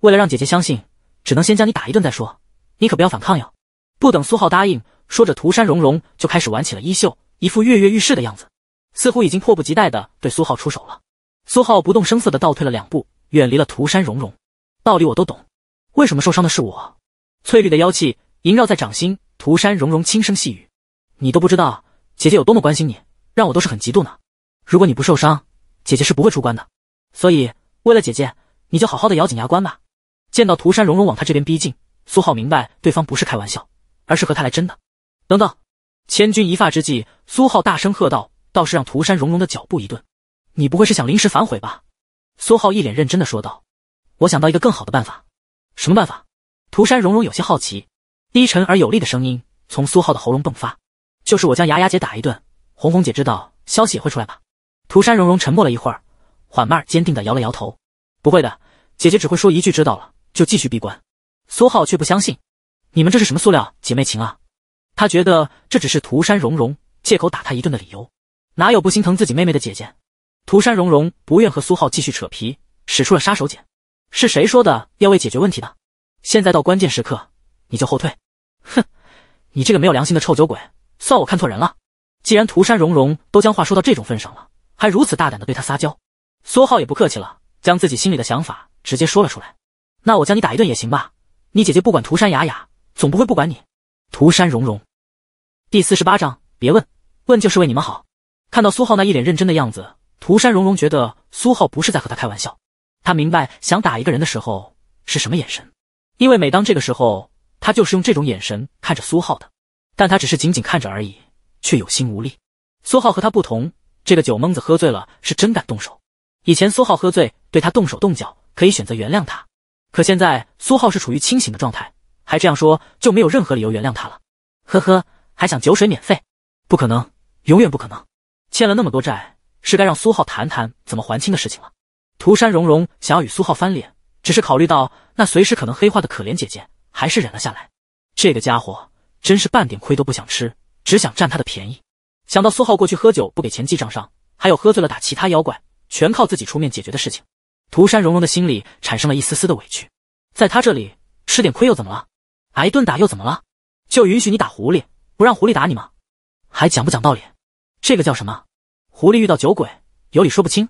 为了让姐姐相信，只能先将你打一顿再说。你可不要反抗哟！”不等苏浩答应，说着涂山荣荣就开始挽起了衣袖，一副跃跃欲试的样子，似乎已经迫不及待的对苏浩出手了。苏浩不动声色的倒退了两步，远离了涂山荣荣。道理我都懂。为什么受伤的是我？翠绿的妖气萦绕在掌心，涂山融融轻声细语：“你都不知道姐姐有多么关心你，让我都是很嫉妒呢。如果你不受伤，姐姐是不会出关的。所以为了姐姐，你就好好的咬紧牙关吧。”见到涂山融融往他这边逼近，苏浩明白对方不是开玩笑，而是和他来真的。等等，千钧一发之际，苏浩大声喝道：“倒是让涂山融融的脚步一顿。”“你不会是想临时反悔吧？”苏浩一脸认真的说道：“我想到一个更好的办法。”什么办法？涂山荣荣有些好奇，低沉而有力的声音从苏浩的喉咙迸发：“就是我将牙牙姐打一顿，红红姐知道消息也会出来吧？”涂山荣荣沉默了一会儿，缓慢坚定的摇了摇头：“不会的，姐姐只会说一句知道了，就继续闭关。”苏浩却不相信：“你们这是什么塑料姐妹情啊？”他觉得这只是涂山荣荣借口打他一顿的理由，哪有不心疼自己妹妹的姐姐？涂山荣荣不愿和苏浩继续扯皮，使出了杀手锏。是谁说的要为解决问题的？现在到关键时刻，你就后退？哼，你这个没有良心的臭酒鬼，算我看错人了。既然涂山融融都将话说到这种份上了，还如此大胆的对他撒娇，苏浩也不客气了，将自己心里的想法直接说了出来。那我将你打一顿也行吧？你姐姐不管涂山雅雅，总不会不管你。涂山融融第四十八章，别问，问就是为你们好。看到苏浩那一脸认真的样子，涂山融融觉得苏浩不是在和他开玩笑。他明白想打一个人的时候是什么眼神，因为每当这个时候，他就是用这种眼神看着苏浩的。但他只是仅仅看着而已，却有心无力。苏浩和他不同，这个酒蒙子喝醉了是真敢动手。以前苏浩喝醉对他动手动脚，可以选择原谅他，可现在苏浩是处于清醒的状态，还这样说，就没有任何理由原谅他了。呵呵，还想酒水免费？不可能，永远不可能。欠了那么多债，是该让苏浩谈谈怎么还清的事情了。涂山荣荣想要与苏浩翻脸，只是考虑到那随时可能黑化的可怜姐姐，还是忍了下来。这个家伙真是半点亏都不想吃，只想占他的便宜。想到苏浩过去喝酒不给钱记账上，还有喝醉了打其他妖怪，全靠自己出面解决的事情，涂山荣荣的心里产生了一丝丝的委屈。在他这里吃点亏又怎么了？挨顿打又怎么了？就允许你打狐狸，不让狐狸打你吗？还讲不讲道理？这个叫什么？狐狸遇到酒鬼，有理说不清。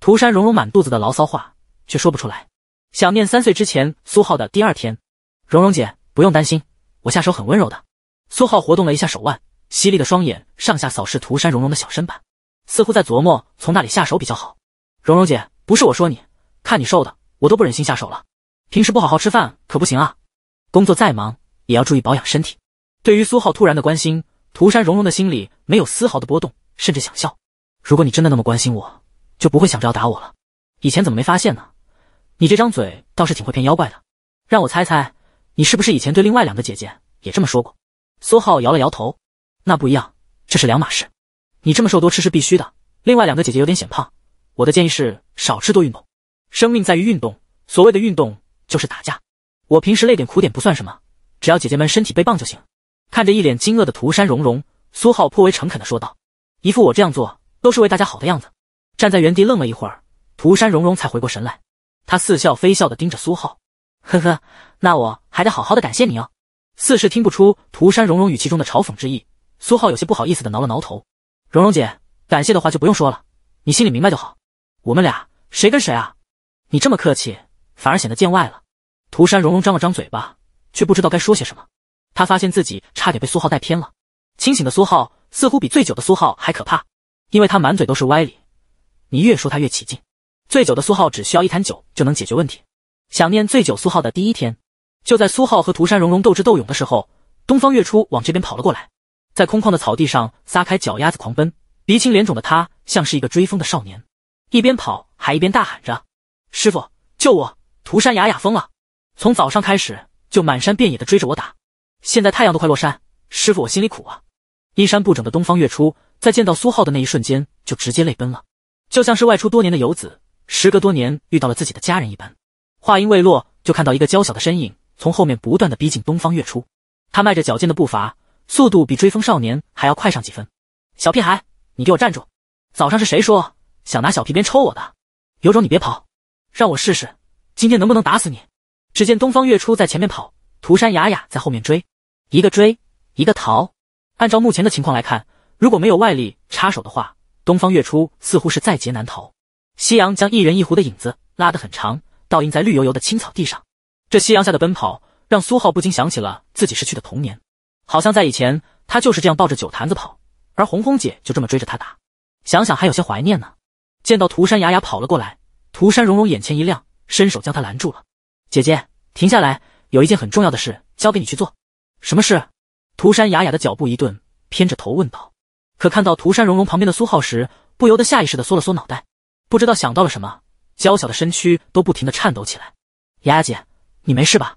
涂山蓉蓉满肚子的牢骚话，却说不出来。想念三岁之前苏浩的第二天，蓉蓉姐不用担心，我下手很温柔的。苏浩活动了一下手腕，犀利的双眼上下扫视涂山蓉蓉的小身板，似乎在琢磨从哪里下手比较好。蓉蓉姐，不是我说你，看你瘦的，我都不忍心下手了。平时不好好吃饭可不行啊，工作再忙也要注意保养身体。对于苏浩突然的关心，涂山蓉蓉的心里没有丝毫的波动，甚至想笑。如果你真的那么关心我。就不会想着要打我了。以前怎么没发现呢？你这张嘴倒是挺会骗妖怪的。让我猜猜，你是不是以前对另外两个姐姐也这么说过？苏浩摇了摇头，那不一样，这是两码事。你这么瘦，多吃是必须的。另外两个姐姐有点显胖，我的建议是少吃多运动。生命在于运动，所谓的运动就是打架。我平时累点苦点不算什么，只要姐姐们身体倍棒就行。看着一脸惊愕的涂山荣荣，苏浩颇为诚恳的说道，一副我这样做都是为大家好的样子。站在原地愣了一会儿，涂山荣荣才回过神来。他似笑非笑的盯着苏浩，呵呵，那我还得好好的感谢你哦。似是听不出涂山荣荣语气中的嘲讽之意，苏浩有些不好意思的挠了挠头。荣荣姐，感谢的话就不用说了，你心里明白就好。我们俩谁跟谁啊？你这么客气，反而显得见外了。涂山荣荣张了张嘴巴，却不知道该说些什么。他发现自己差点被苏浩带偏了。清醒的苏浩似乎比醉酒的苏浩还可怕，因为他满嘴都是歪理。你越说他越起劲。醉酒的苏浩只需要一坛酒就能解决问题。想念醉酒苏浩的第一天，就在苏浩和涂山荣荣斗智斗勇的时候，东方月初往这边跑了过来，在空旷的草地上撒开脚丫子狂奔，鼻青脸肿的他像是一个追风的少年，一边跑还一边大喊着：“师傅救我！涂山雅雅疯了，从早上开始就满山遍野的追着我打，现在太阳都快落山，师傅我心里苦啊！”衣衫不整的东方月初在见到苏浩的那一瞬间就直接泪奔了。就像是外出多年的游子，时隔多年遇到了自己的家人一般。话音未落，就看到一个娇小的身影从后面不断的逼近东方月初。他迈着矫健的步伐，速度比追风少年还要快上几分。小屁孩，你给我站住！早上是谁说想拿小皮鞭抽我的？有种你别跑，让我试试今天能不能打死你！只见东方月初在前面跑，涂山雅雅在后面追，一个追一个逃。按照目前的情况来看，如果没有外力插手的话。东方月初似乎是在劫难逃，夕阳将一人一狐的影子拉得很长，倒映在绿油油的青草地上。这夕阳下的奔跑，让苏浩不禁想起了自己失去的童年，好像在以前，他就是这样抱着酒坛子跑，而红红姐就这么追着他打。想想还有些怀念呢。见到涂山雅雅跑了过来，涂山荣荣眼前一亮，伸手将他拦住了：“姐姐，停下来，有一件很重要的事交给你去做。”“什么事？”涂山雅雅的脚步一顿，偏着头问道。可看到涂山荣荣旁边的苏浩时，不由得下意识的缩了缩脑袋，不知道想到了什么，娇小的身躯都不停的颤抖起来。雅雅姐，你没事吧？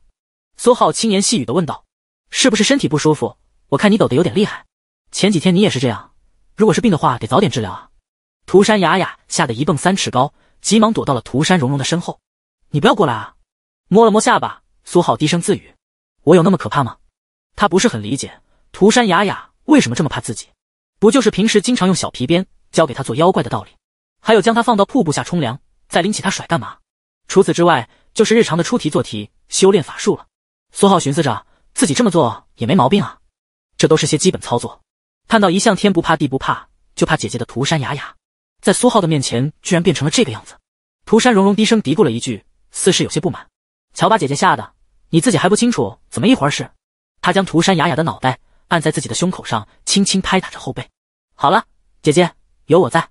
苏浩轻言细语的问道，是不是身体不舒服？我看你抖得有点厉害。前几天你也是这样，如果是病的话，得早点治疗啊。涂山雅雅吓得一蹦三尺高，急忙躲到了涂山荣荣的身后。你不要过来啊！摸了摸下巴，苏浩低声自语，我有那么可怕吗？他不是很理解涂山雅雅为什么这么怕自己。不就是平时经常用小皮鞭教给他做妖怪的道理，还有将他放到瀑布下冲凉，再拎起他甩干嘛？除此之外，就是日常的出题做题、修炼法术了。苏浩寻思着，自己这么做也没毛病啊，这都是些基本操作。看到一向天不怕地不怕，就怕姐姐的涂山雅雅，在苏浩的面前居然变成了这个样子，涂山蓉蓉低声嘀咕了一句，似是有些不满：“瞧把姐姐吓的，你自己还不清楚怎么一回事？”他将涂山雅雅的脑袋。按在自己的胸口上，轻轻拍打着后背。好了，姐姐，有我在，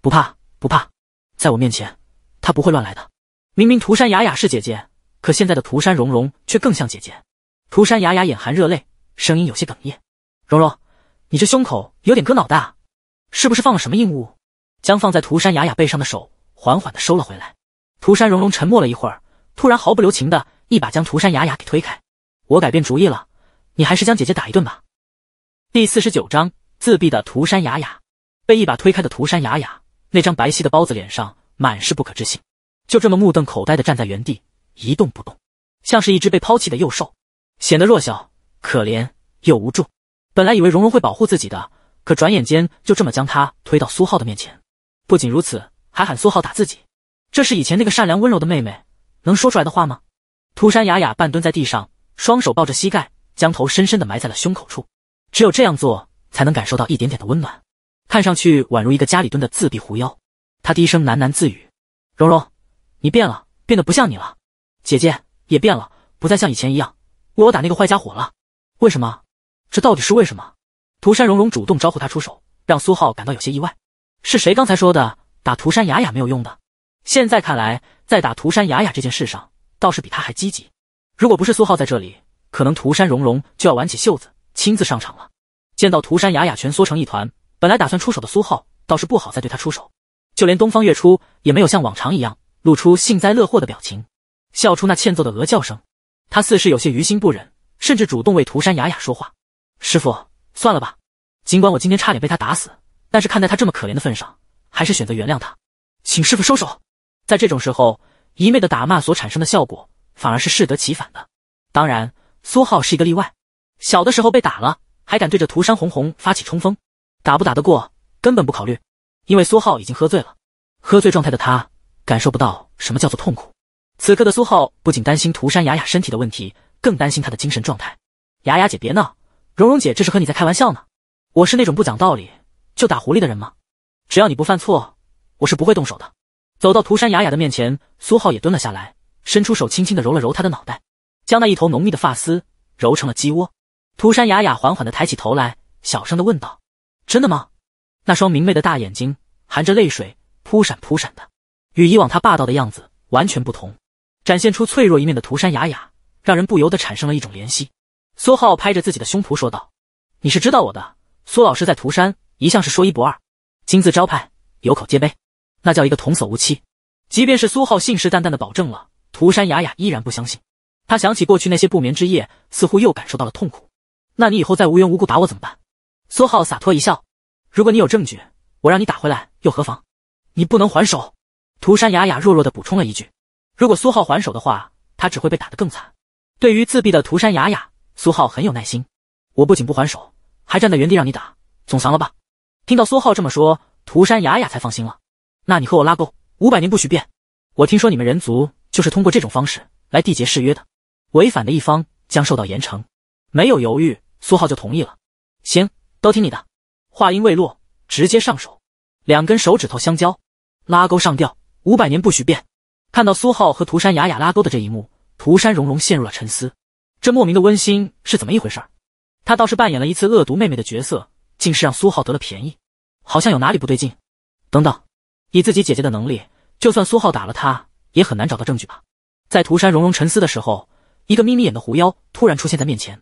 不怕不怕，在我面前，他不会乱来的。明明涂山雅雅是姐姐，可现在的涂山蓉蓉却更像姐姐。涂山雅雅眼含热泪，声音有些哽咽：“蓉蓉，你这胸口有点硌脑袋，是不是放了什么硬物？”将放在涂山雅雅背上的手缓缓的收了回来。涂山蓉蓉沉默了一会儿，突然毫不留情的一把将涂山雅雅给推开：“我改变主意了，你还是将姐姐打一顿吧。”第四十九章自闭的涂山雅雅被一把推开的涂山雅雅，那张白皙的包子脸上满是不可置信，就这么目瞪口呆的站在原地一动不动，像是一只被抛弃的幼兽，显得弱小、可怜又无助。本来以为蓉蓉会保护自己的，可转眼间就这么将她推到苏浩的面前。不仅如此，还喊苏浩打自己，这是以前那个善良温柔的妹妹能说出来的话吗？涂山雅雅半蹲在地上，双手抱着膝盖，将头深深的埋在了胸口处。只有这样做，才能感受到一点点的温暖。看上去宛如一个家里蹲的自闭狐妖，他低声喃喃自语：“蓉蓉，你变了，变得不像你了。姐姐也变了，不再像以前一样为我打那个坏家伙了。为什么？这到底是为什么？”涂山蓉蓉主动招呼他出手，让苏浩感到有些意外。是谁刚才说的打涂山雅雅没有用的？现在看来，在打涂山雅雅这件事上，倒是比他还积极。如果不是苏浩在这里，可能涂山蓉蓉就要挽起袖子。亲自上场了，见到涂山雅雅蜷缩成一团，本来打算出手的苏浩倒是不好再对他出手，就连东方月初也没有像往常一样露出幸灾乐祸的表情，笑出那欠揍的鹅叫声。他似是有些于心不忍，甚至主动为涂山雅雅说话：“师傅，算了吧。尽管我今天差点被他打死，但是看在他这么可怜的份上，还是选择原谅他，请师傅收手。”在这种时候，一味的打骂所产生的效果反而是适得其反的。当然，苏浩是一个例外。小的时候被打了，还敢对着涂山红红发起冲锋？打不打得过，根本不考虑，因为苏浩已经喝醉了。喝醉状态的他，感受不到什么叫做痛苦。此刻的苏浩不仅担心涂山雅雅身体的问题，更担心她的精神状态。雅雅姐，别闹，蓉蓉姐这是和你在开玩笑呢。我是那种不讲道理就打狐狸的人吗？只要你不犯错，我是不会动手的。走到涂山雅雅的面前，苏浩也蹲了下来，伸出手轻轻的揉了揉她的脑袋，将那一头浓密的发丝揉成了鸡窝。涂山雅雅缓缓的抬起头来，小声的问道：“真的吗？”那双明媚的大眼睛含着泪水，扑闪扑闪的，与以往他霸道的样子完全不同，展现出脆弱一面的涂山雅雅，让人不由得产生了一种怜惜。苏浩拍着自己的胸脯说道：“你是知道我的，苏老师在涂山一向是说一不二，金字招牌，有口皆碑，那叫一个童叟无欺。”即便是苏浩信誓旦旦的保证了，涂山雅雅依然不相信。他想起过去那些不眠之夜，似乎又感受到了痛苦。那你以后再无缘无故打我怎么办？苏浩洒脱一笑，如果你有证据，我让你打回来又何妨？你不能还手。涂山雅雅弱弱的补充了一句：“如果苏浩还手的话，他只会被打得更惨。”对于自闭的涂山雅雅，苏浩很有耐心。我不仅不还手，还站在原地让你打，总行了吧？听到苏浩这么说，涂山雅雅才放心了。那你和我拉钩，五百年不许变。我听说你们人族就是通过这种方式来缔结誓约的，违反的一方将受到严惩。没有犹豫，苏浩就同意了。行，都听你的话。音未落，直接上手，两根手指头相交，拉钩上吊，五百年不许变。看到苏浩和涂山雅雅拉钩的这一幕，涂山融融陷入了沉思：这莫名的温馨是怎么一回事？他倒是扮演了一次恶毒妹妹的角色，竟是让苏浩得了便宜，好像有哪里不对劲。等等，以自己姐姐的能力，就算苏浩打了她，也很难找到证据吧？在涂山融融沉思的时候，一个眯眯眼的狐妖突然出现在面前。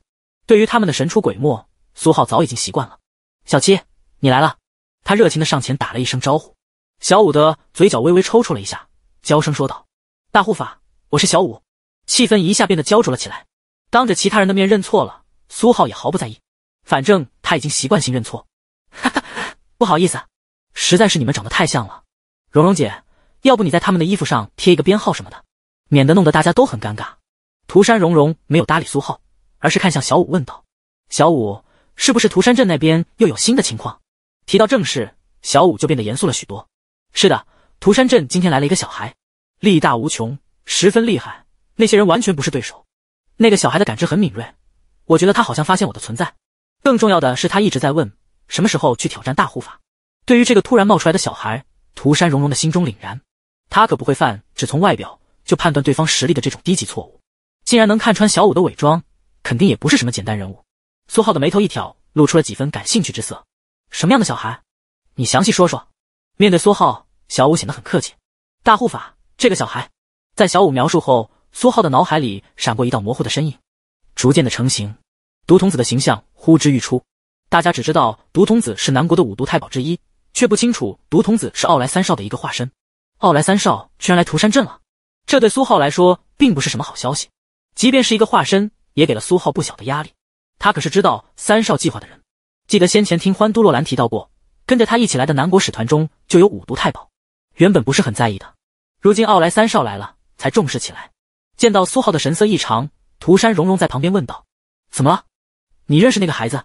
对于他们的神出鬼没，苏浩早已经习惯了。小七，你来了，他热情的上前打了一声招呼。小五的嘴角微微抽搐了一下，娇声说道：“大护法，我是小五。”气氛一下变得焦灼了起来。当着其他人的面认错了，苏浩也毫不在意，反正他已经习惯性认错。哈哈，不好意思，实在是你们长得太像了。蓉蓉姐，要不你在他们的衣服上贴一个编号什么的，免得弄得大家都很尴尬。涂山蓉蓉没有搭理苏浩。而是看向小五问道：“小五，是不是涂山镇那边又有新的情况？”提到正事，小五就变得严肃了许多。“是的，涂山镇今天来了一个小孩，力大无穷，十分厉害，那些人完全不是对手。那个小孩的感知很敏锐，我觉得他好像发现我的存在。更重要的是，他一直在问什么时候去挑战大护法。”对于这个突然冒出来的小孩，涂山荣荣的心中凛然，他可不会犯只从外表就判断对方实力的这种低级错误，竟然能看穿小五的伪装。肯定也不是什么简单人物。苏浩的眉头一挑，露出了几分感兴趣之色。什么样的小孩？你详细说说。面对苏浩，小五显得很客气。大护法，这个小孩。在小五描述后，苏浩的脑海里闪过一道模糊的身影，逐渐的成型。毒童子的形象呼之欲出。大家只知道毒童子是南国的五毒太保之一，却不清楚毒童子是奥莱三少的一个化身。奥莱三少居然来涂山镇了，这对苏浩来说并不是什么好消息。即便是一个化身。也给了苏浩不小的压力。他可是知道三少计划的人，记得先前听欢都洛兰提到过，跟着他一起来的南国使团中就有五毒太保。原本不是很在意的，如今奥莱三少来了，才重视起来。见到苏浩的神色异常，涂山荣荣在旁边问道：“怎么了？你认识那个孩子？”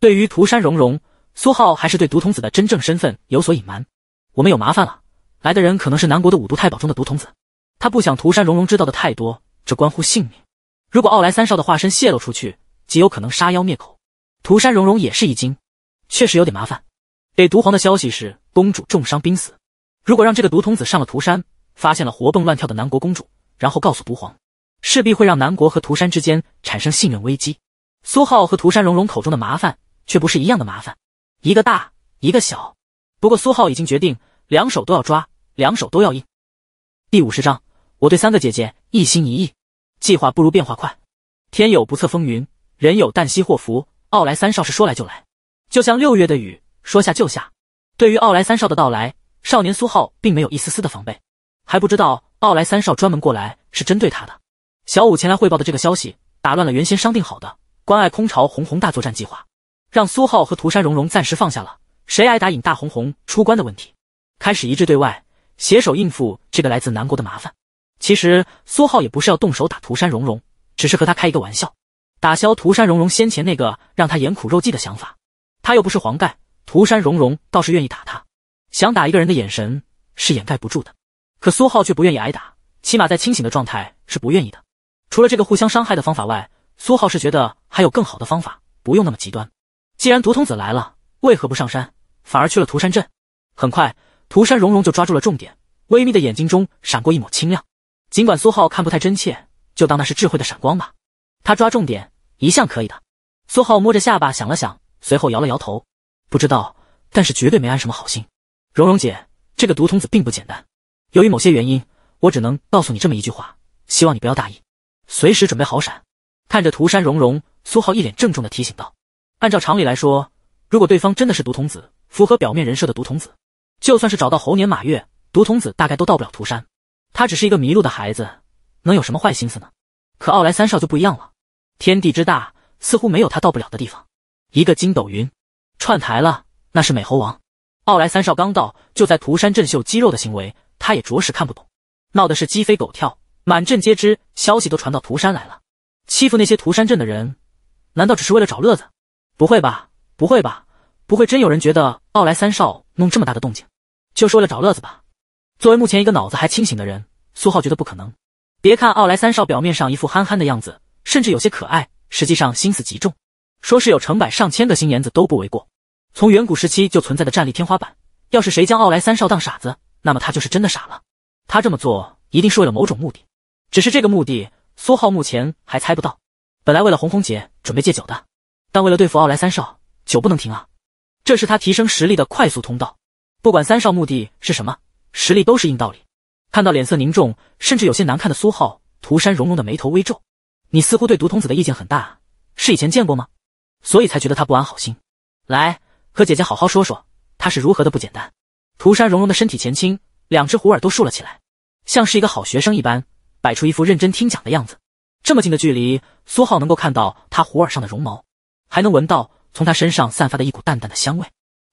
对于涂山荣荣，苏浩还是对毒童子的真正身份有所隐瞒。我们有麻烦了，来的人可能是南国的五毒太保中的毒童子。他不想涂山荣荣知道的太多，这关乎性命。如果奥莱三少的化身泄露出去，极有可能杀妖灭口。涂山融融也是一惊，确实有点麻烦。给毒皇的消息是，公主重伤濒死。如果让这个毒童子上了涂山，发现了活蹦乱跳的南国公主，然后告诉毒皇，势必会让南国和涂山之间产生信任危机。苏浩和涂山融融口中的麻烦却不是一样的麻烦，一个大，一个小。不过苏浩已经决定，两手都要抓，两手都要硬。第五十章，我对三个姐姐一心一意。计划不如变化快，天有不测风云，人有旦夕祸福。奥莱三少是说来就来，就像六月的雨，说下就下。对于奥莱三少的到来，少年苏浩并没有一丝丝的防备，还不知道奥莱三少专门过来是针对他的。小五前来汇报的这个消息，打乱了原先商定好的关爱空巢红红大作战计划，让苏浩和涂山蓉蓉暂时放下了谁挨打引大红红出关的问题，开始一致对外，携手应付这个来自南国的麻烦。其实苏浩也不是要动手打涂山荣荣，只是和他开一个玩笑，打消涂山荣荣先前那个让他演苦肉计的想法。他又不是黄盖，涂山荣荣倒是愿意打他。想打一个人的眼神是掩盖不住的，可苏浩却不愿意挨打，起码在清醒的状态是不愿意的。除了这个互相伤害的方法外，苏浩是觉得还有更好的方法，不用那么极端。既然毒童子来了，为何不上山，反而去了涂山镇？很快，涂山荣荣就抓住了重点，微眯的眼睛中闪过一抹清亮。尽管苏浩看不太真切，就当那是智慧的闪光吧。他抓重点，一向可以的。苏浩摸着下巴想了想，随后摇了摇头，不知道，但是绝对没安什么好心。蓉蓉姐，这个毒童子并不简单。由于某些原因，我只能告诉你这么一句话，希望你不要大意，随时准备好闪。看着涂山蓉蓉，苏浩一脸郑重的提醒道：“按照常理来说，如果对方真的是毒童子，符合表面人设的毒童子，就算是找到猴年马月，毒童子大概都到不了涂山。”他只是一个迷路的孩子，能有什么坏心思呢？可奥莱三少就不一样了。天地之大，似乎没有他到不了的地方。一个筋斗云，串台了，那是美猴王。奥莱三少刚到，就在涂山镇秀肌肉的行为，他也着实看不懂。闹的是鸡飞狗跳，满镇皆知，消息都传到涂山来了。欺负那些涂山镇的人，难道只是为了找乐子？不会吧，不会吧，不会真有人觉得奥莱三少弄这么大的动静，就是为了找乐子吧？作为目前一个脑子还清醒的人，苏浩觉得不可能。别看奥莱三少表面上一副憨憨的样子，甚至有些可爱，实际上心思极重，说是有成百上千个心眼子都不为过。从远古时期就存在的战力天花板，要是谁将奥莱三少当傻子，那么他就是真的傻了。他这么做一定是为了某种目的，只是这个目的，苏浩目前还猜不到。本来为了红红姐准备戒酒的，但为了对付奥莱三少，酒不能停啊！这是他提升实力的快速通道。不管三少目的是什么。实力都是硬道理。看到脸色凝重，甚至有些难看的苏浩，涂山融融的眉头微皱。你似乎对毒童子的意见很大，是以前见过吗？所以才觉得他不安好心。来，和姐姐好好说说，他是如何的不简单。涂山融融的身体前倾，两只虎耳都竖了起来，像是一个好学生一般，摆出一副认真听讲的样子。这么近的距离，苏浩能够看到他虎耳上的绒毛，还能闻到从他身上散发的一股淡淡的香味，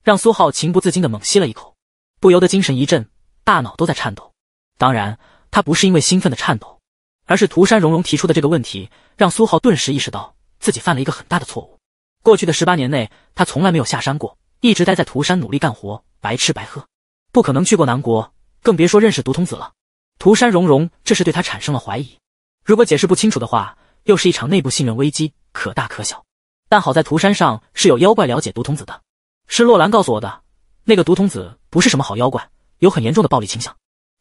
让苏浩情不自禁地猛吸了一口，不由得精神一振。大脑都在颤抖，当然，他不是因为兴奋的颤抖，而是涂山荣荣提出的这个问题，让苏浩顿时意识到自己犯了一个很大的错误。过去的十八年内，他从来没有下山过，一直待在涂山努力干活，白吃白喝，不可能去过南国，更别说认识毒童子了。涂山荣荣这是对他产生了怀疑，如果解释不清楚的话，又是一场内部信任危机，可大可小。但好在涂山上是有妖怪了解毒童子的，是洛兰告诉我的，那个毒童子不是什么好妖怪。有很严重的暴力倾向，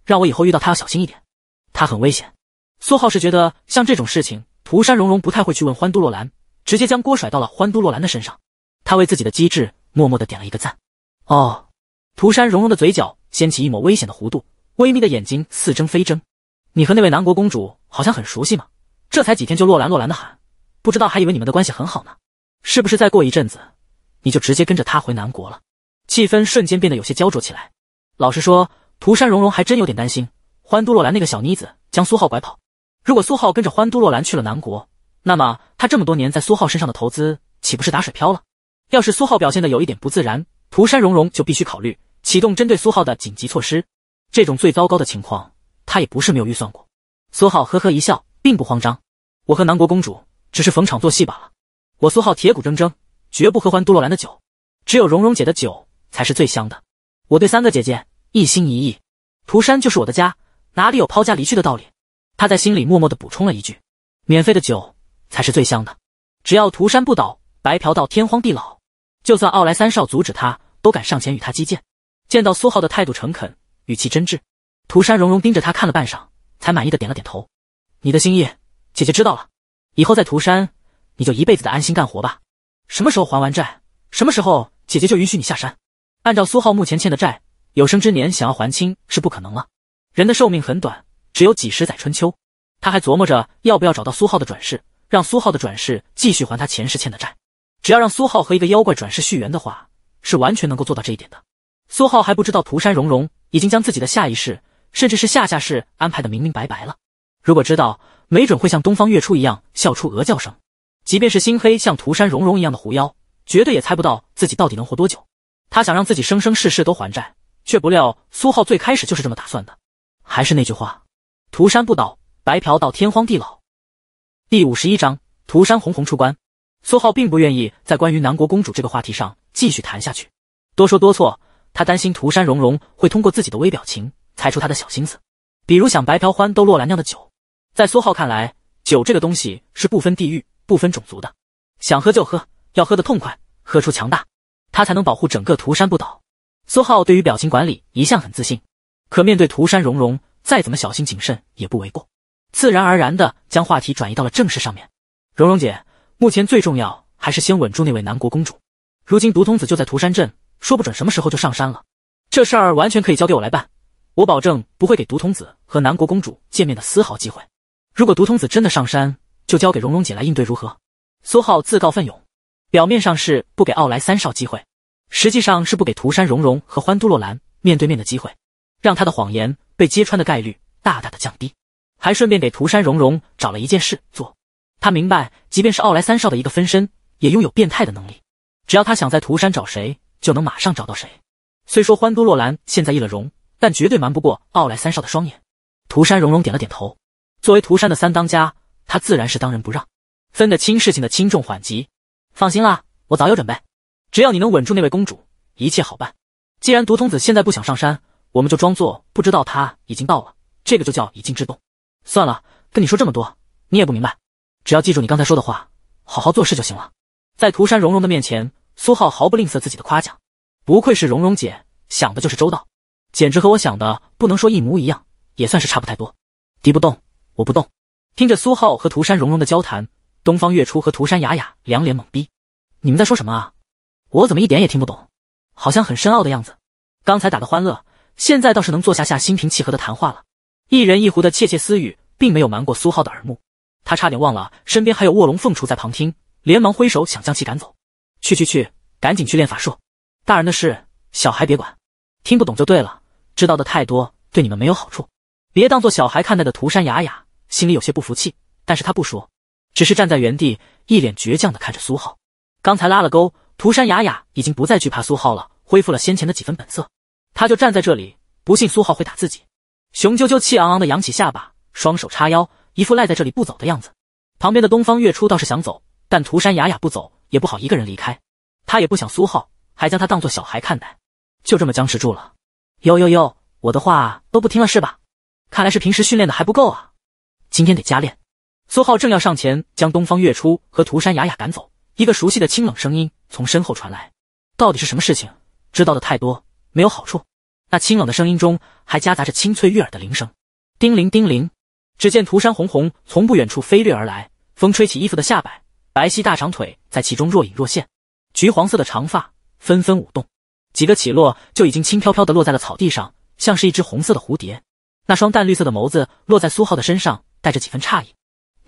让我以后遇到他要小心一点，他很危险。苏浩是觉得像这种事情，涂山荣荣不太会去问欢都洛兰，直接将锅甩到了欢都洛兰的身上。他为自己的机智默默的点了一个赞。哦，涂山荣荣的嘴角掀起一抹危险的弧度，微眯的眼睛似睁非睁。你和那位南国公主好像很熟悉吗？这才几天就洛兰洛兰的喊，不知道还以为你们的关系很好呢。是不是再过一阵子，你就直接跟着他回南国了？气氛瞬间变得有些焦灼起来。老实说，涂山荣荣还真有点担心，欢都洛兰那个小妮子将苏浩拐跑。如果苏浩跟着欢都洛兰去了南国，那么他这么多年在苏浩身上的投资岂不是打水漂了？要是苏浩表现的有一点不自然，涂山荣荣就必须考虑启动针对苏浩的紧急措施。这种最糟糕的情况，他也不是没有预算过。苏浩呵呵一笑，并不慌张。我和南国公主只是逢场作戏罢了。我苏浩铁骨铮铮，绝不喝欢都洛兰的酒，只有蓉蓉姐的酒才是最香的。我对三个姐姐一心一意，涂山就是我的家，哪里有抛家离去的道理？他在心里默默的补充了一句：“免费的酒才是最香的，只要涂山不倒，白嫖到天荒地老。就算傲来三少阻止他，都敢上前与他击剑。”见到苏浩的态度诚恳，语气真挚，涂山融融盯着他看了半晌，才满意的点了点头：“你的心意，姐姐知道了。以后在涂山，你就一辈子的安心干活吧。什么时候还完债，什么时候姐姐就允许你下山。”按照苏浩目前欠的债，有生之年想要还清是不可能了。人的寿命很短，只有几十载春秋。他还琢磨着要不要找到苏浩的转世，让苏浩的转世继续还他前世欠的债。只要让苏浩和一个妖怪转世续缘的话，是完全能够做到这一点的。苏浩还不知道涂山荣荣已经将自己的下一世，甚至是下下世安排的明明白白了。如果知道，没准会像东方月初一样笑出鹅叫声。即便是心黑像涂山荣荣一样的狐妖，绝对也猜不到自己到底能活多久。他想让自己生生世世都还债，却不料苏浩最开始就是这么打算的。还是那句话，涂山不倒，白嫖到天荒地老。第五十一章，涂山红红出关。苏浩并不愿意在关于南国公主这个话题上继续谈下去，多说多错。他担心涂山融融会通过自己的微表情猜出他的小心思，比如想白嫖欢都洛兰酿的酒。在苏浩看来，酒这个东西是不分地域、不分种族的，想喝就喝，要喝得痛快，喝出强大。他才能保护整个涂山不倒。苏浩对于表情管理一向很自信，可面对涂山蓉蓉，再怎么小心谨慎也不为过。自然而然的将话题转移到了正事上面。蓉蓉姐，目前最重要还是先稳住那位南国公主。如今毒童子就在涂山镇，说不准什么时候就上山了。这事儿完全可以交给我来办，我保证不会给毒童子和南国公主见面的丝毫机会。如果毒童子真的上山，就交给蓉蓉姐来应对，如何？苏浩自告奋勇。表面上是不给奥莱三少机会，实际上是不给涂山荣荣和欢都洛兰面对面的机会，让他的谎言被揭穿的概率大大的降低，还顺便给涂山荣荣找了一件事做。他明白，即便是奥莱三少的一个分身，也拥有变态的能力，只要他想在涂山找谁，就能马上找到谁。虽说欢都洛兰现在易了容，但绝对瞒不过奥莱三少的双眼。涂山荣荣点了点头，作为涂山的三当家，他自然是当仁不让，分得清事情的轻重缓急。放心啦，我早有准备。只要你能稳住那位公主，一切好办。既然毒童子现在不想上山，我们就装作不知道他已经到了。这个就叫以静制动。算了，跟你说这么多，你也不明白。只要记住你刚才说的话，好好做事就行了。在涂山荣荣的面前，苏浩毫不吝啬自己的夸奖。不愧是荣荣姐，想的就是周到，简直和我想的不能说一模一样，也算是差不太多。敌不动，我不动。听着苏浩和涂山荣荣的交谈。东方月初和涂山雅雅两脸懵逼，你们在说什么啊？我怎么一点也听不懂？好像很深奥的样子。刚才打的欢乐，现在倒是能坐下下心平气和的谈话了。一人一狐的窃窃私语，并没有瞒过苏浩的耳目，他差点忘了身边还有卧龙凤雏在旁听，连忙挥手想将其赶走。去去去，赶紧去练法术，大人的事小孩别管，听不懂就对了，知道的太多对你们没有好处。别当做小孩看待的涂山雅雅心里有些不服气，但是他不说。只是站在原地，一脸倔强的看着苏浩。刚才拉了钩，涂山雅雅已经不再惧怕苏浩了，恢复了先前的几分本色。他就站在这里，不信苏浩会打自己。雄赳赳气昂昂的扬起下巴，双手叉腰，一副赖在这里不走的样子。旁边的东方月初倒是想走，但涂山雅雅不走，也不好一个人离开。他也不想苏浩还将他当做小孩看待，就这么僵持住了。哟哟哟，我的话都不听了是吧？看来是平时训练的还不够啊，今天得加练。苏浩正要上前将东方月初和涂山雅雅赶走，一个熟悉的清冷声音从身后传来：“到底是什么事情？知道的太多没有好处。”那清冷的声音中还夹杂着清脆悦耳的铃声，叮铃叮铃。只见涂山红红从不远处飞掠而来，风吹起衣服的下摆，白皙大长腿在其中若隐若现，橘黄色的长发纷纷舞动，几个起落就已经轻飘飘的落在了草地上，像是一只红色的蝴蝶。那双淡绿色的眸子落在苏浩的身上，带着几分诧异。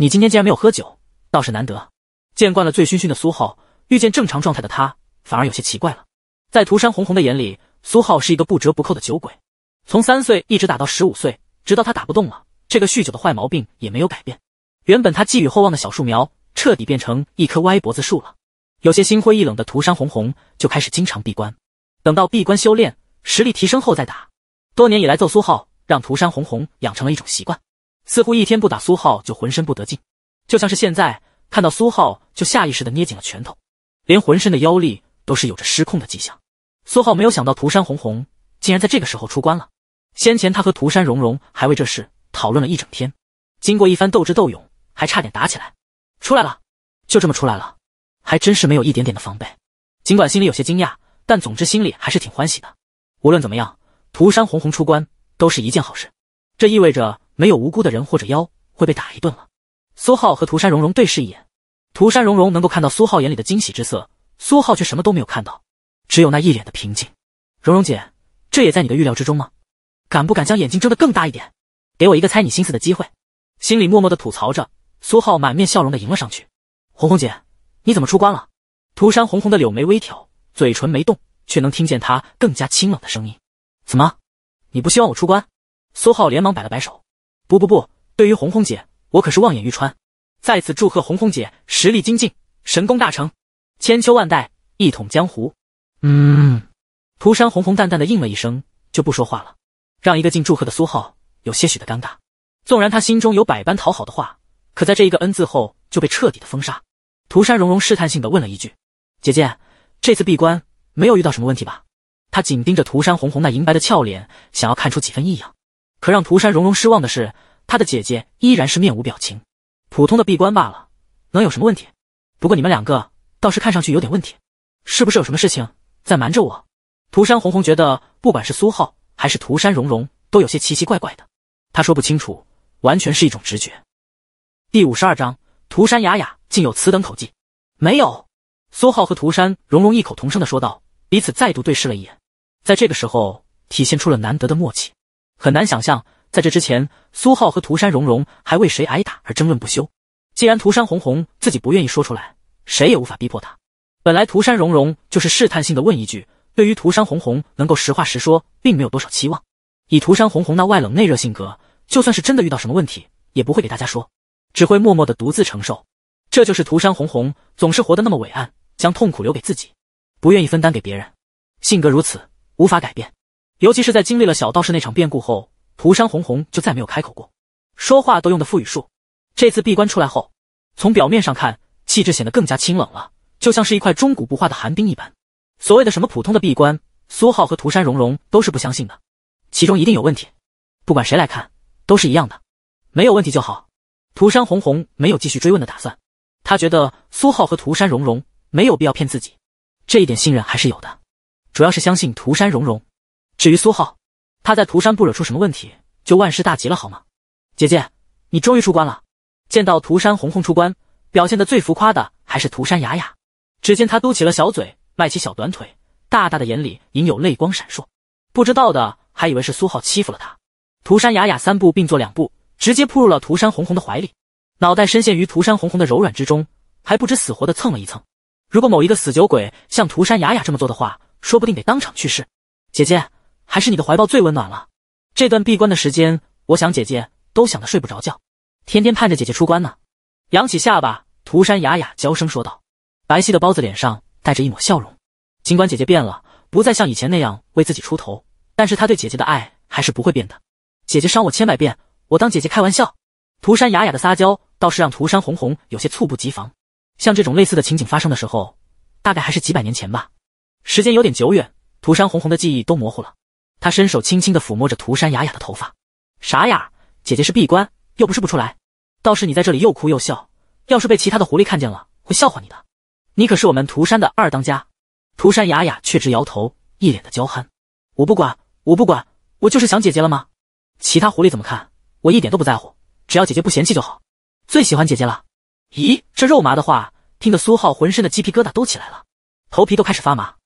你今天竟然没有喝酒，倒是难得。见惯了醉醺醺的苏浩，遇见正常状态的他，反而有些奇怪了。在涂山红红的眼里，苏浩是一个不折不扣的酒鬼。从三岁一直打到十五岁，直到他打不动了，这个酗酒的坏毛病也没有改变。原本他寄予厚望的小树苗，彻底变成一棵歪脖子树了。有些心灰意冷的涂山红红就开始经常闭关，等到闭关修炼，实力提升后再打。多年以来揍苏浩，让涂山红红养成了一种习惯。似乎一天不打苏浩就浑身不得劲，就像是现在看到苏浩就下意识的捏紧了拳头，连浑身的妖力都是有着失控的迹象。苏浩没有想到涂山红红竟然在这个时候出关了，先前他和涂山融融还为这事讨论了一整天，经过一番斗智斗勇，还差点打起来。出来了，就这么出来了，还真是没有一点点的防备。尽管心里有些惊讶，但总之心里还是挺欢喜的。无论怎么样，涂山红红出关都是一件好事，这意味着。没有无辜的人或者妖会被打一顿了。苏浩和涂山荣荣对视一眼，涂山荣荣能够看到苏浩眼里的惊喜之色，苏浩却什么都没有看到，只有那一脸的平静。荣荣姐，这也在你的预料之中吗？敢不敢将眼睛睁得更大一点，给我一个猜你心思的机会？心里默默的吐槽着，苏浩满面笑容的迎了上去。红红姐，你怎么出关了？涂山红红的柳眉微挑，嘴唇没动，却能听见她更加清冷的声音。怎么，你不希望我出关？苏浩连忙摆了摆手。不不不，对于红红姐，我可是望眼欲穿。再次祝贺红红姐实力精进，神功大成，千秋万代一统江湖。嗯，涂山红红淡淡的应了一声，就不说话了，让一个进祝贺的苏浩有些许的尴尬。纵然他心中有百般讨好的话，可在这一个恩字后就被彻底的封杀。涂山融融试探性的问了一句：“姐姐，这次闭关没有遇到什么问题吧？”他紧盯着涂山红红那银白的俏脸，想要看出几分异样。可让涂山荣荣失望的是，他的姐姐依然是面无表情，普通的闭关罢了，能有什么问题？不过你们两个倒是看上去有点问题，是不是有什么事情在瞒着我？涂山红红觉得，不管是苏浩还是涂山荣荣，都有些奇奇怪怪的。他说不清楚，完全是一种直觉。第五十二章：涂山雅雅竟有此等口技。没有。苏浩和涂山荣荣异口同声的说道，彼此再度对视了一眼，在这个时候体现出了难得的默契。很难想象，在这之前，苏浩和涂山融融还为谁挨打而争论不休。既然涂山红红自己不愿意说出来，谁也无法逼迫他。本来涂山融融就是试探性的问一句，对于涂山红红能够实话实说，并没有多少期望。以涂山红红那外冷内热性格，就算是真的遇到什么问题，也不会给大家说，只会默默的独自承受。这就是涂山红红总是活得那么伟岸，将痛苦留给自己，不愿意分担给别人。性格如此，无法改变。尤其是在经历了小道士那场变故后，涂山红红就再没有开口过，说话都用的腹语术。这次闭关出来后，从表面上看，气质显得更加清冷了，就像是一块中古不化的寒冰一般。所谓的什么普通的闭关，苏浩和涂山融融都是不相信的，其中一定有问题。不管谁来看，都是一样的，没有问题就好。涂山红红没有继续追问的打算，他觉得苏浩和涂山融融没有必要骗自己，这一点信任还是有的，主要是相信涂山融融。至于苏浩，他在涂山不惹出什么问题，就万事大吉了，好吗？姐姐，你终于出关了！见到涂山红红出关，表现的最浮夸的还是涂山雅雅。只见她嘟起了小嘴，迈起小短腿，大大的眼里隐有泪光闪烁，不知道的还以为是苏浩欺负了她。涂山雅雅三步并作两步，直接扑入了涂山红红的怀里，脑袋深陷于涂山红红的柔软之中，还不知死活的蹭了一蹭。如果某一个死酒鬼像涂山雅雅这么做的话，说不定得当场去世。姐姐。还是你的怀抱最温暖了。这段闭关的时间，我想姐姐都想得睡不着觉，天天盼着姐姐出关呢。扬起下巴，涂山雅雅娇声说道，白皙的包子脸上带着一抹笑容。尽管姐姐变了，不再像以前那样为自己出头，但是她对姐姐的爱还是不会变的。姐姐伤我千百遍，我当姐姐开玩笑。涂山雅雅的撒娇倒是让涂山红红有些猝不及防。像这种类似的情景发生的时候，大概还是几百年前吧，时间有点久远，涂山红红的记忆都模糊了。他伸手轻轻地抚摸着涂山雅雅的头发，傻眼，姐姐是闭关，又不是不出来。倒是你在这里又哭又笑，要是被其他的狐狸看见了，会笑话你的。你可是我们涂山的二当家。涂山雅雅却直摇头，一脸的娇憨。我不管，我不管，我就是想姐姐了吗？其他狐狸怎么看，我一点都不在乎。只要姐姐不嫌弃就好。最喜欢姐姐了。咦，这肉麻的话听得苏浩浑身的鸡皮疙瘩都起来了，头皮都开始发麻。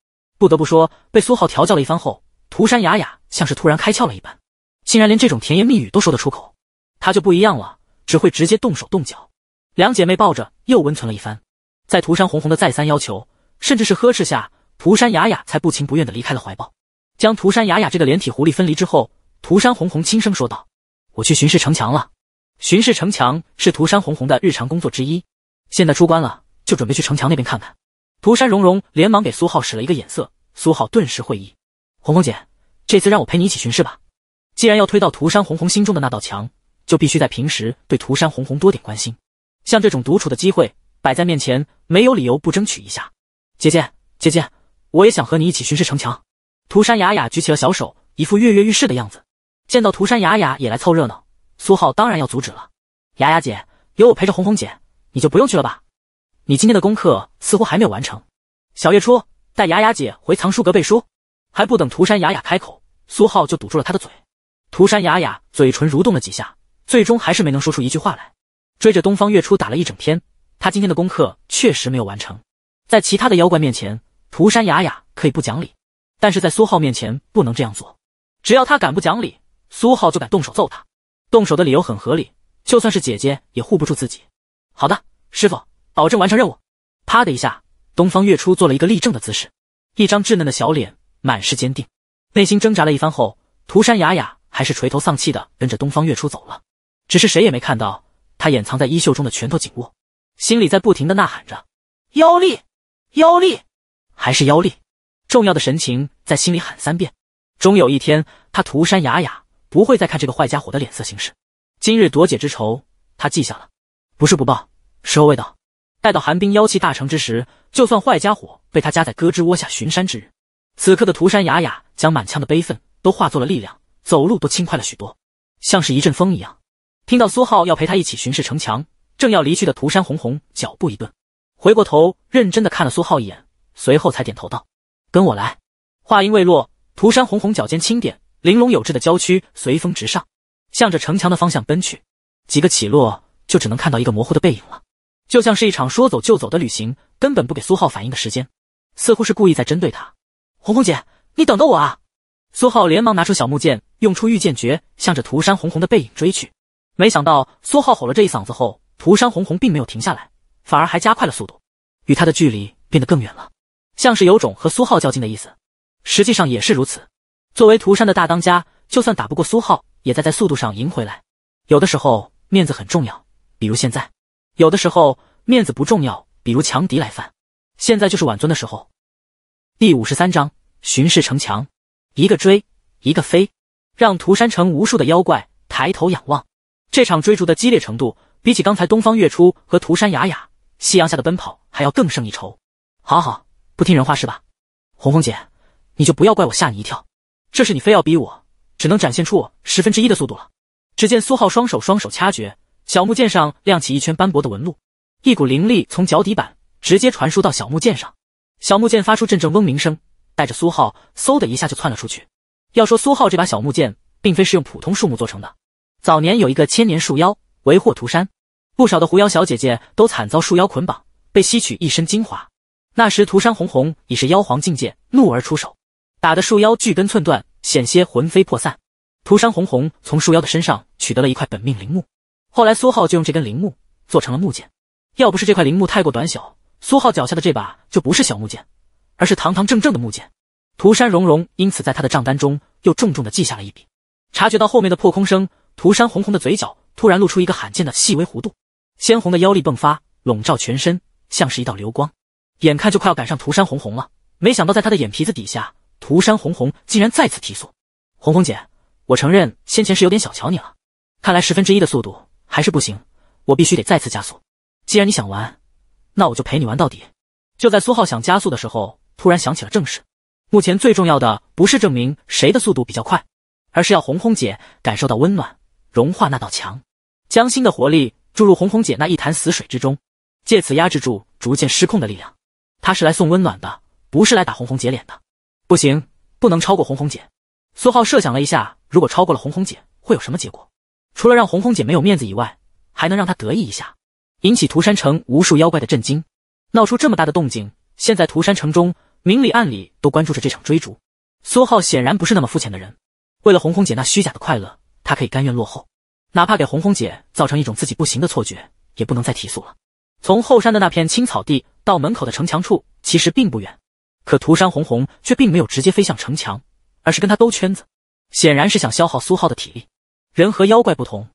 不得不说，被苏浩调教了一番后。涂山雅雅像是突然开窍了一般，竟然连这种甜言蜜语都说得出口。她就不一样了，只会直接动手动脚。两姐妹抱着又温存了一番，在涂山红红的再三要求，甚至是呵斥下，涂山雅雅才不情不愿的离开了怀抱，将涂山雅雅这个连体狐狸分离之后，涂山红红轻声说道：“我去巡视城墙了。”巡视城墙是涂山红红的日常工作之一，现在出关了，就准备去城墙那边看看。涂山融融连忙给苏浩使了一个眼色，苏浩顿时会意。红红姐，这次让我陪你一起巡视吧。既然要推到涂山红红心中的那道墙，就必须在平时对涂山红红多点关心。像这种独处的机会摆在面前，没有理由不争取一下。姐姐，姐姐，我也想和你一起巡视城墙。涂山雅雅举起了小手，一副跃跃欲试的样子。见到涂山雅雅也来凑热闹，苏浩当然要阻止了。雅雅姐，有我陪着红红姐，你就不用去了吧。你今天的功课似乎还没有完成，小月初带雅雅姐回藏书阁背书。还不等涂山雅雅开口，苏浩就堵住了她的嘴。涂山雅雅嘴唇蠕动了几下，最终还是没能说出一句话来。追着东方月初打了一整天，他今天的功课确实没有完成。在其他的妖怪面前，涂山雅雅可以不讲理，但是在苏浩面前不能这样做。只要他敢不讲理，苏浩就敢动手揍他。动手的理由很合理，就算是姐姐也护不住自己。好的，师傅，保证完成任务。啪的一下，东方月初做了一个立正的姿势，一张稚嫩的小脸。满是坚定，内心挣扎了一番后，涂山雅雅还是垂头丧气的跟着东方月初走了。只是谁也没看到他掩藏在衣袖中的拳头紧握，心里在不停的呐喊着：“妖力，妖力，还是妖力！”重要的神情在心里喊三遍。终有一天，他涂山雅雅不会再看这个坏家伙的脸色行事。今日夺姐之仇，他记下了，不是不报，时候未到。待到寒冰妖气大成之时，就算坏家伙被他夹在胳肢窝下巡山之日。此刻的涂山雅雅将满腔的悲愤都化作了力量，走路都轻快了许多，像是一阵风一样。听到苏浩要陪他一起巡视城墙，正要离去的涂山红红脚步一顿，回过头认真的看了苏浩一眼，随后才点头道：“跟我来。”话音未落，涂山红红脚尖轻点，玲珑有致的娇躯随风直上，向着城墙的方向奔去。几个起落，就只能看到一个模糊的背影了，就像是一场说走就走的旅行，根本不给苏浩反应的时间，似乎是故意在针对他。红红姐，你等等我啊！苏浩连忙拿出小木剑，用出御剑诀，向着涂山红红的背影追去。没想到，苏浩吼了这一嗓子后，涂山红红并没有停下来，反而还加快了速度，与他的距离变得更远了，像是有种和苏浩较劲的意思。实际上也是如此。作为涂山的大当家，就算打不过苏浩，也在在速度上赢回来。有的时候面子很重要，比如现在；有的时候面子不重要，比如强敌来犯。现在就是晚尊的时候。第五十三章巡视城墙，一个追，一个飞，让涂山城无数的妖怪抬头仰望。这场追逐的激烈程度，比起刚才东方月初和涂山雅雅夕阳下的奔跑还要更胜一筹。好好，不听人话是吧？红红姐，你就不要怪我吓你一跳。这是你非要逼我，只能展现出我十分之一的速度了。只见苏浩双手双手掐诀，小木剑上亮起一圈斑驳的纹路，一股灵力从脚底板直接传输到小木剑上。小木剑发出阵阵嗡鸣声，带着苏浩嗖的一下就窜了出去。要说苏浩这把小木剑，并非是用普通树木做成的。早年有一个千年树妖为祸涂山，不少的狐妖小姐姐都惨遭树妖捆绑，被吸取一身精华。那时涂山红红已是妖皇境界，怒而出手，打得树妖巨根寸断，险些魂飞魄散。涂山红红从树妖的身上取得了一块本命灵木，后来苏浩就用这根灵木做成了木剑。要不是这块灵木太过短小。苏浩脚下的这把就不是小木剑，而是堂堂正正的木剑。涂山荣荣因此在他的账单中又重重的记下了一笔。察觉到后面的破空声，涂山红红的嘴角突然露出一个罕见的细微弧度，鲜红的妖力迸发，笼罩全身，像是一道流光。眼看就快要赶上涂山红红了，没想到在他的眼皮子底下，涂山红红竟然再次提速。红红姐，我承认先前是有点小瞧你了，看来十分之一的速度还是不行，我必须得再次加速。既然你想玩。那我就陪你玩到底。就在苏浩想加速的时候，突然想起了正事。目前最重要的不是证明谁的速度比较快，而是要红红姐感受到温暖，融化那道墙，将新的活力注入红红姐那一潭死水之中，借此压制住逐渐失控的力量。他是来送温暖的，不是来打红红姐脸的。不行，不能超过红红姐。苏浩设想了一下，如果超过了红红姐，会有什么结果？除了让红红姐没有面子以外，还能让她得意一下。引起涂山城无数妖怪的震惊，闹出这么大的动静。现在涂山城中明里暗里都关注着这场追逐。苏浩显然不是那么肤浅的人，为了红红姐那虚假的快乐，他可以甘愿落后，哪怕给红红姐造成一种自己不行的错觉，也不能再提速了。从后山的那片青草地到门口的城墙处其实并不远，可涂山红红却并没有直接飞向城墙，而是跟他兜圈子，显然是想消耗苏浩的体力。人和妖怪不同，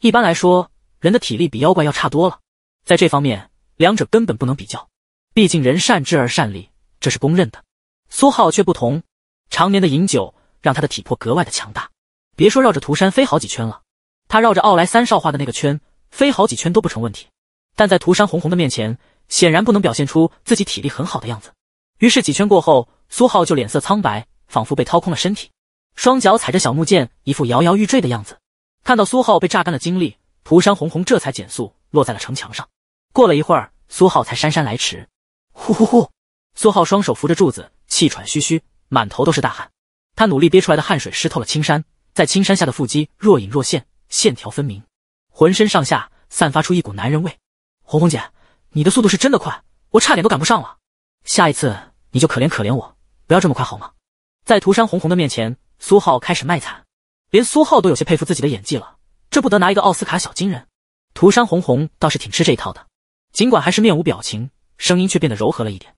一般来说，人的体力比妖怪要差多了。在这方面，两者根本不能比较，毕竟人善之而善力，这是公认的。苏浩却不同，常年的饮酒让他的体魄格外的强大，别说绕着涂山飞好几圈了，他绕着奥莱三少画的那个圈飞好几圈都不成问题。但在涂山红红的面前，显然不能表现出自己体力很好的样子。于是几圈过后，苏浩就脸色苍白，仿佛被掏空了身体，双脚踩着小木剑，一副摇摇欲坠的样子。看到苏浩被榨干了精力，涂山红红这才减速。落在了城墙上。过了一会儿，苏浩才姗姗来迟。呼呼呼！苏浩双手扶着柱子，气喘吁吁，满头都是大汗。他努力憋出来的汗水湿透了青衫，在青衫下的腹肌若隐若现，线条分明，浑身上下散发出一股男人味。红红姐，你的速度是真的快，我差点都赶不上了。下一次你就可怜可怜我，不要这么快好吗？在涂山红红的面前，苏浩开始卖惨，连苏浩都有些佩服自己的演技了，这不得拿一个奥斯卡小金人？涂山红红倒是挺吃这一套的，尽管还是面无表情，声音却变得柔和了一点。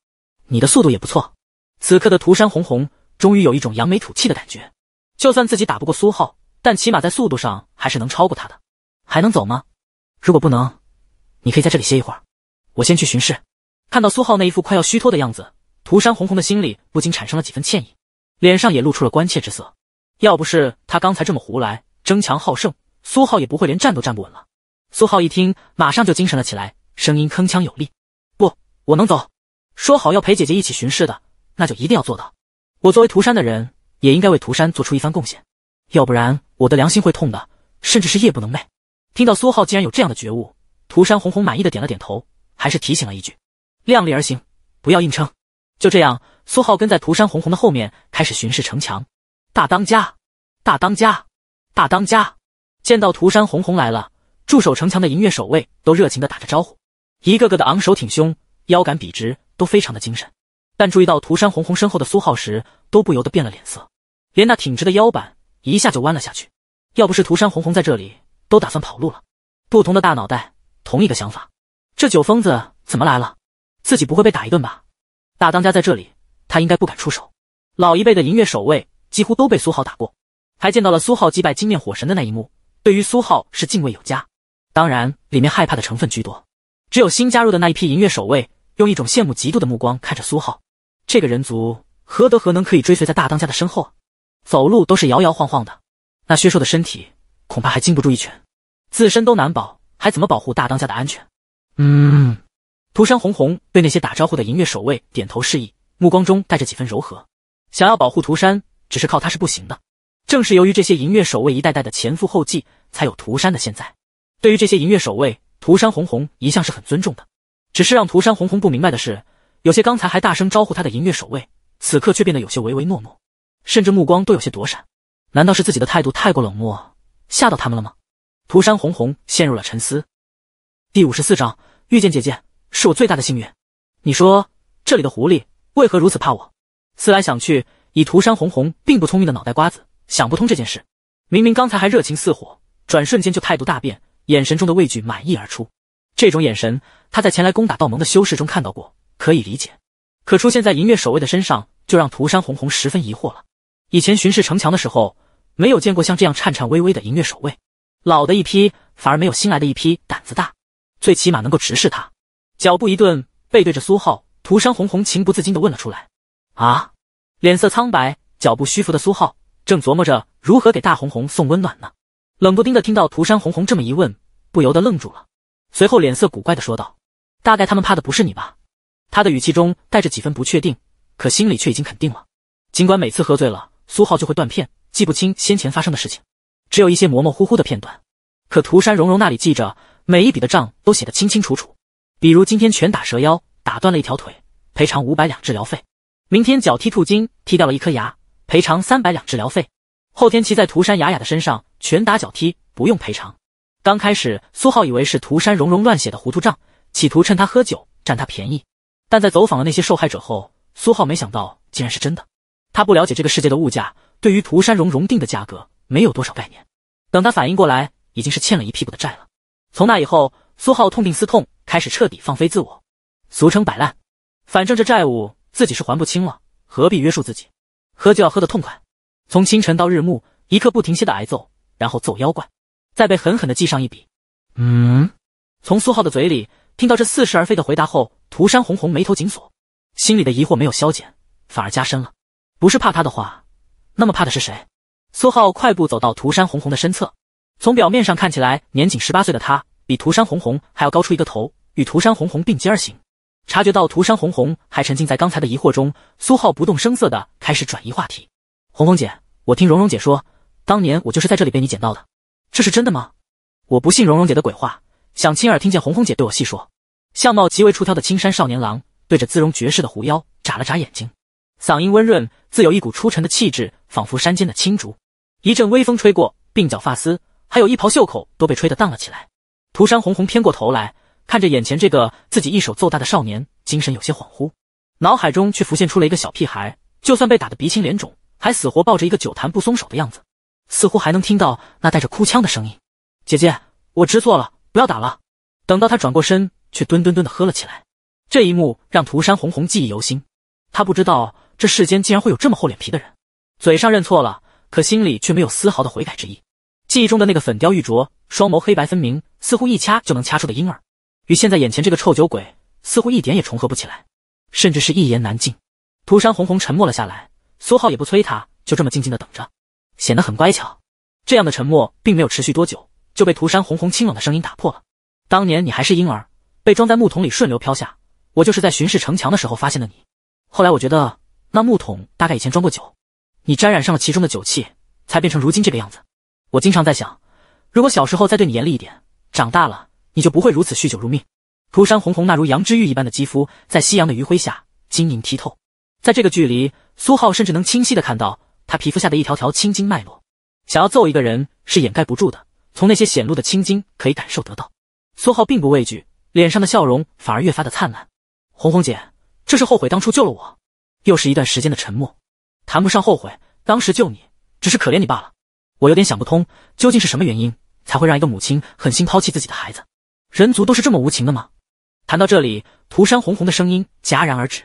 你的速度也不错。此刻的涂山红红终于有一种扬眉吐气的感觉，就算自己打不过苏浩，但起码在速度上还是能超过他的。还能走吗？如果不能，你可以在这里歇一会儿，我先去巡视。看到苏浩那一副快要虚脱的样子，涂山红红的心里不禁产生了几分歉意，脸上也露出了关切之色。要不是他刚才这么胡来，争强好胜，苏浩也不会连站都站不稳了。苏浩一听，马上就精神了起来，声音铿锵有力：“不，我能走。说好要陪姐姐一起巡视的，那就一定要做到。我作为涂山的人，也应该为涂山做出一番贡献，要不然我的良心会痛的，甚至是夜不能寐。”听到苏浩竟然有这样的觉悟，涂山红红满意的点了点头，还是提醒了一句：“量力而行，不要硬撑。”就这样，苏浩跟在涂山红红的后面开始巡视城墙。大当家，大当家，大当家！见到涂山红红来了。驻守城墙的银月守卫都热情地打着招呼，一个个的昂首挺胸，腰杆笔直，都非常的精神。但注意到涂山红红身后的苏浩时，都不由得变了脸色，连那挺直的腰板一下就弯了下去。要不是涂山红红在这里，都打算跑路了。不同的大脑袋，同一个想法：这酒疯子怎么来了？自己不会被打一顿吧？大当家在这里，他应该不敢出手。老一辈的银月守卫几乎都被苏浩打过，还见到了苏浩击败金面火神的那一幕，对于苏浩是敬畏有加。当然，里面害怕的成分居多。只有新加入的那一批银月守卫，用一种羡慕嫉妒的目光看着苏浩。这个人族何德何能，可以追随在大当家的身后？走路都是摇摇晃晃的，那薛硕的身体恐怕还经不住一拳，自身都难保，还怎么保护大当家的安全？嗯，涂山红红对那些打招呼的银月守卫点头示意，目光中带着几分柔和。想要保护涂山，只是靠他是不行的。正是由于这些银月守卫一代代的前赴后继，才有涂山的现在。对于这些银月守卫，涂山红红一向是很尊重的。只是让涂山红红不明白的是，有些刚才还大声招呼他的银月守卫，此刻却变得有些唯唯诺诺，甚至目光都有些躲闪。难道是自己的态度太过冷漠，吓到他们了吗？涂山红红陷入了沉思。第五十四章遇见姐姐是我最大的幸运。你说这里的狐狸为何如此怕我？思来想去，以涂山红红并不聪明的脑袋瓜子，想不通这件事。明明刚才还热情似火，转瞬间就态度大变。眼神中的畏惧满溢而出，这种眼神他在前来攻打道盟的修士中看到过，可以理解。可出现在银月守卫的身上，就让涂山红红十分疑惑了。以前巡视城墙的时候，没有见过像这样颤颤巍巍的银月守卫，老的一批反而没有新来的一批胆子大，最起码能够直视他。脚步一顿，背对着苏浩，涂山红红情不自禁的问了出来：“啊？”脸色苍白、脚步虚浮的苏浩正琢磨着如何给大红红送温暖呢。冷不丁的听到涂山红红这么一问，不由得愣住了，随后脸色古怪的说道：“大概他们怕的不是你吧？”他的语气中带着几分不确定，可心里却已经肯定了。尽管每次喝醉了，苏浩就会断片，记不清先前发生的事情，只有一些模模糊糊的片段。可涂山融融那里记着，每一笔的账都写得清清楚楚。比如今天拳打蛇妖，打断了一条腿，赔偿五百两治疗费；明天脚踢兔精，踢掉了一颗牙，赔偿三百两治疗费；后天骑在涂山雅雅的身上。拳打脚踢，不用赔偿。刚开始，苏浩以为是涂山融融乱写的糊涂账，企图趁他喝酒占他便宜。但在走访了那些受害者后，苏浩没想到竟然是真的。他不了解这个世界的物价，对于涂山融融定的价格没有多少概念。等他反应过来，已经是欠了一屁股的债了。从那以后，苏浩痛定思痛，开始彻底放飞自我，俗称摆烂。反正这债务自己是还不清了，何必约束自己？喝就要喝得痛快，从清晨到日暮，一刻不停歇的挨揍。然后揍妖怪，再被狠狠的记上一笔。嗯，从苏浩的嘴里听到这似是而非的回答后，涂山红红眉头紧锁，心里的疑惑没有消减，反而加深了。不是怕他的话，那么怕的是谁？苏浩快步走到涂山红红的身侧，从表面上看起来年仅十八岁的他，比涂山红红还要高出一个头，与涂山红红并肩而行。察觉到涂山红红还沉浸在刚才的疑惑中，苏浩不动声色的开始转移话题：“红红姐，我听蓉蓉姐说。”当年我就是在这里被你捡到的，这是真的吗？我不信蓉蓉姐的鬼话，想亲耳听见红红姐对我细说。相貌极为出挑的青山少年郎，对着姿容绝世的狐妖眨了眨眼睛，嗓音温润，自有一股出尘的气质，仿佛山间的青竹。一阵微风吹过，鬓角发丝，还有一袍袖口都被吹得荡了起来。涂山红红偏过头来，看着眼前这个自己一手揍大的少年，精神有些恍惚，脑海中却浮现出了一个小屁孩，就算被打得鼻青脸肿，还死活抱着一个酒坛不松手的样子。似乎还能听到那带着哭腔的声音。姐姐，我知错了，不要打了。等到他转过身，却吨吨吨的喝了起来。这一幕让涂山红红记忆犹新。他不知道这世间竟然会有这么厚脸皮的人，嘴上认错了，可心里却没有丝毫的悔改之意。记忆中的那个粉雕玉琢、双眸黑白分明，似乎一掐就能掐出的婴儿，与现在眼前这个臭酒鬼似乎一点也重合不起来，甚至是一言难尽。涂山红红沉默了下来，苏浩也不催他，就这么静静的等着。显得很乖巧，这样的沉默并没有持续多久，就被涂山红红清冷的声音打破了。当年你还是婴儿，被装在木桶里顺流飘下，我就是在巡视城墙的时候发现的你。后来我觉得那木桶大概以前装过酒，你沾染上了其中的酒气，才变成如今这个样子。我经常在想，如果小时候再对你严厉一点，长大了你就不会如此酗酒如命。涂山红红那如羊脂玉一般的肌肤，在夕阳的余晖下晶莹剔透，在这个距离，苏浩甚至能清晰的看到。他皮肤下的一条条青筋脉络，想要揍一个人是掩盖不住的。从那些显露的青筋可以感受得到。苏浩并不畏惧，脸上的笑容反而越发的灿烂。红红姐，这是后悔当初救了我？又是一段时间的沉默，谈不上后悔，当时救你只是可怜你罢了。我有点想不通，究竟是什么原因才会让一个母亲狠心抛弃自己的孩子？人族都是这么无情的吗？谈到这里，涂山红红的声音戛然而止。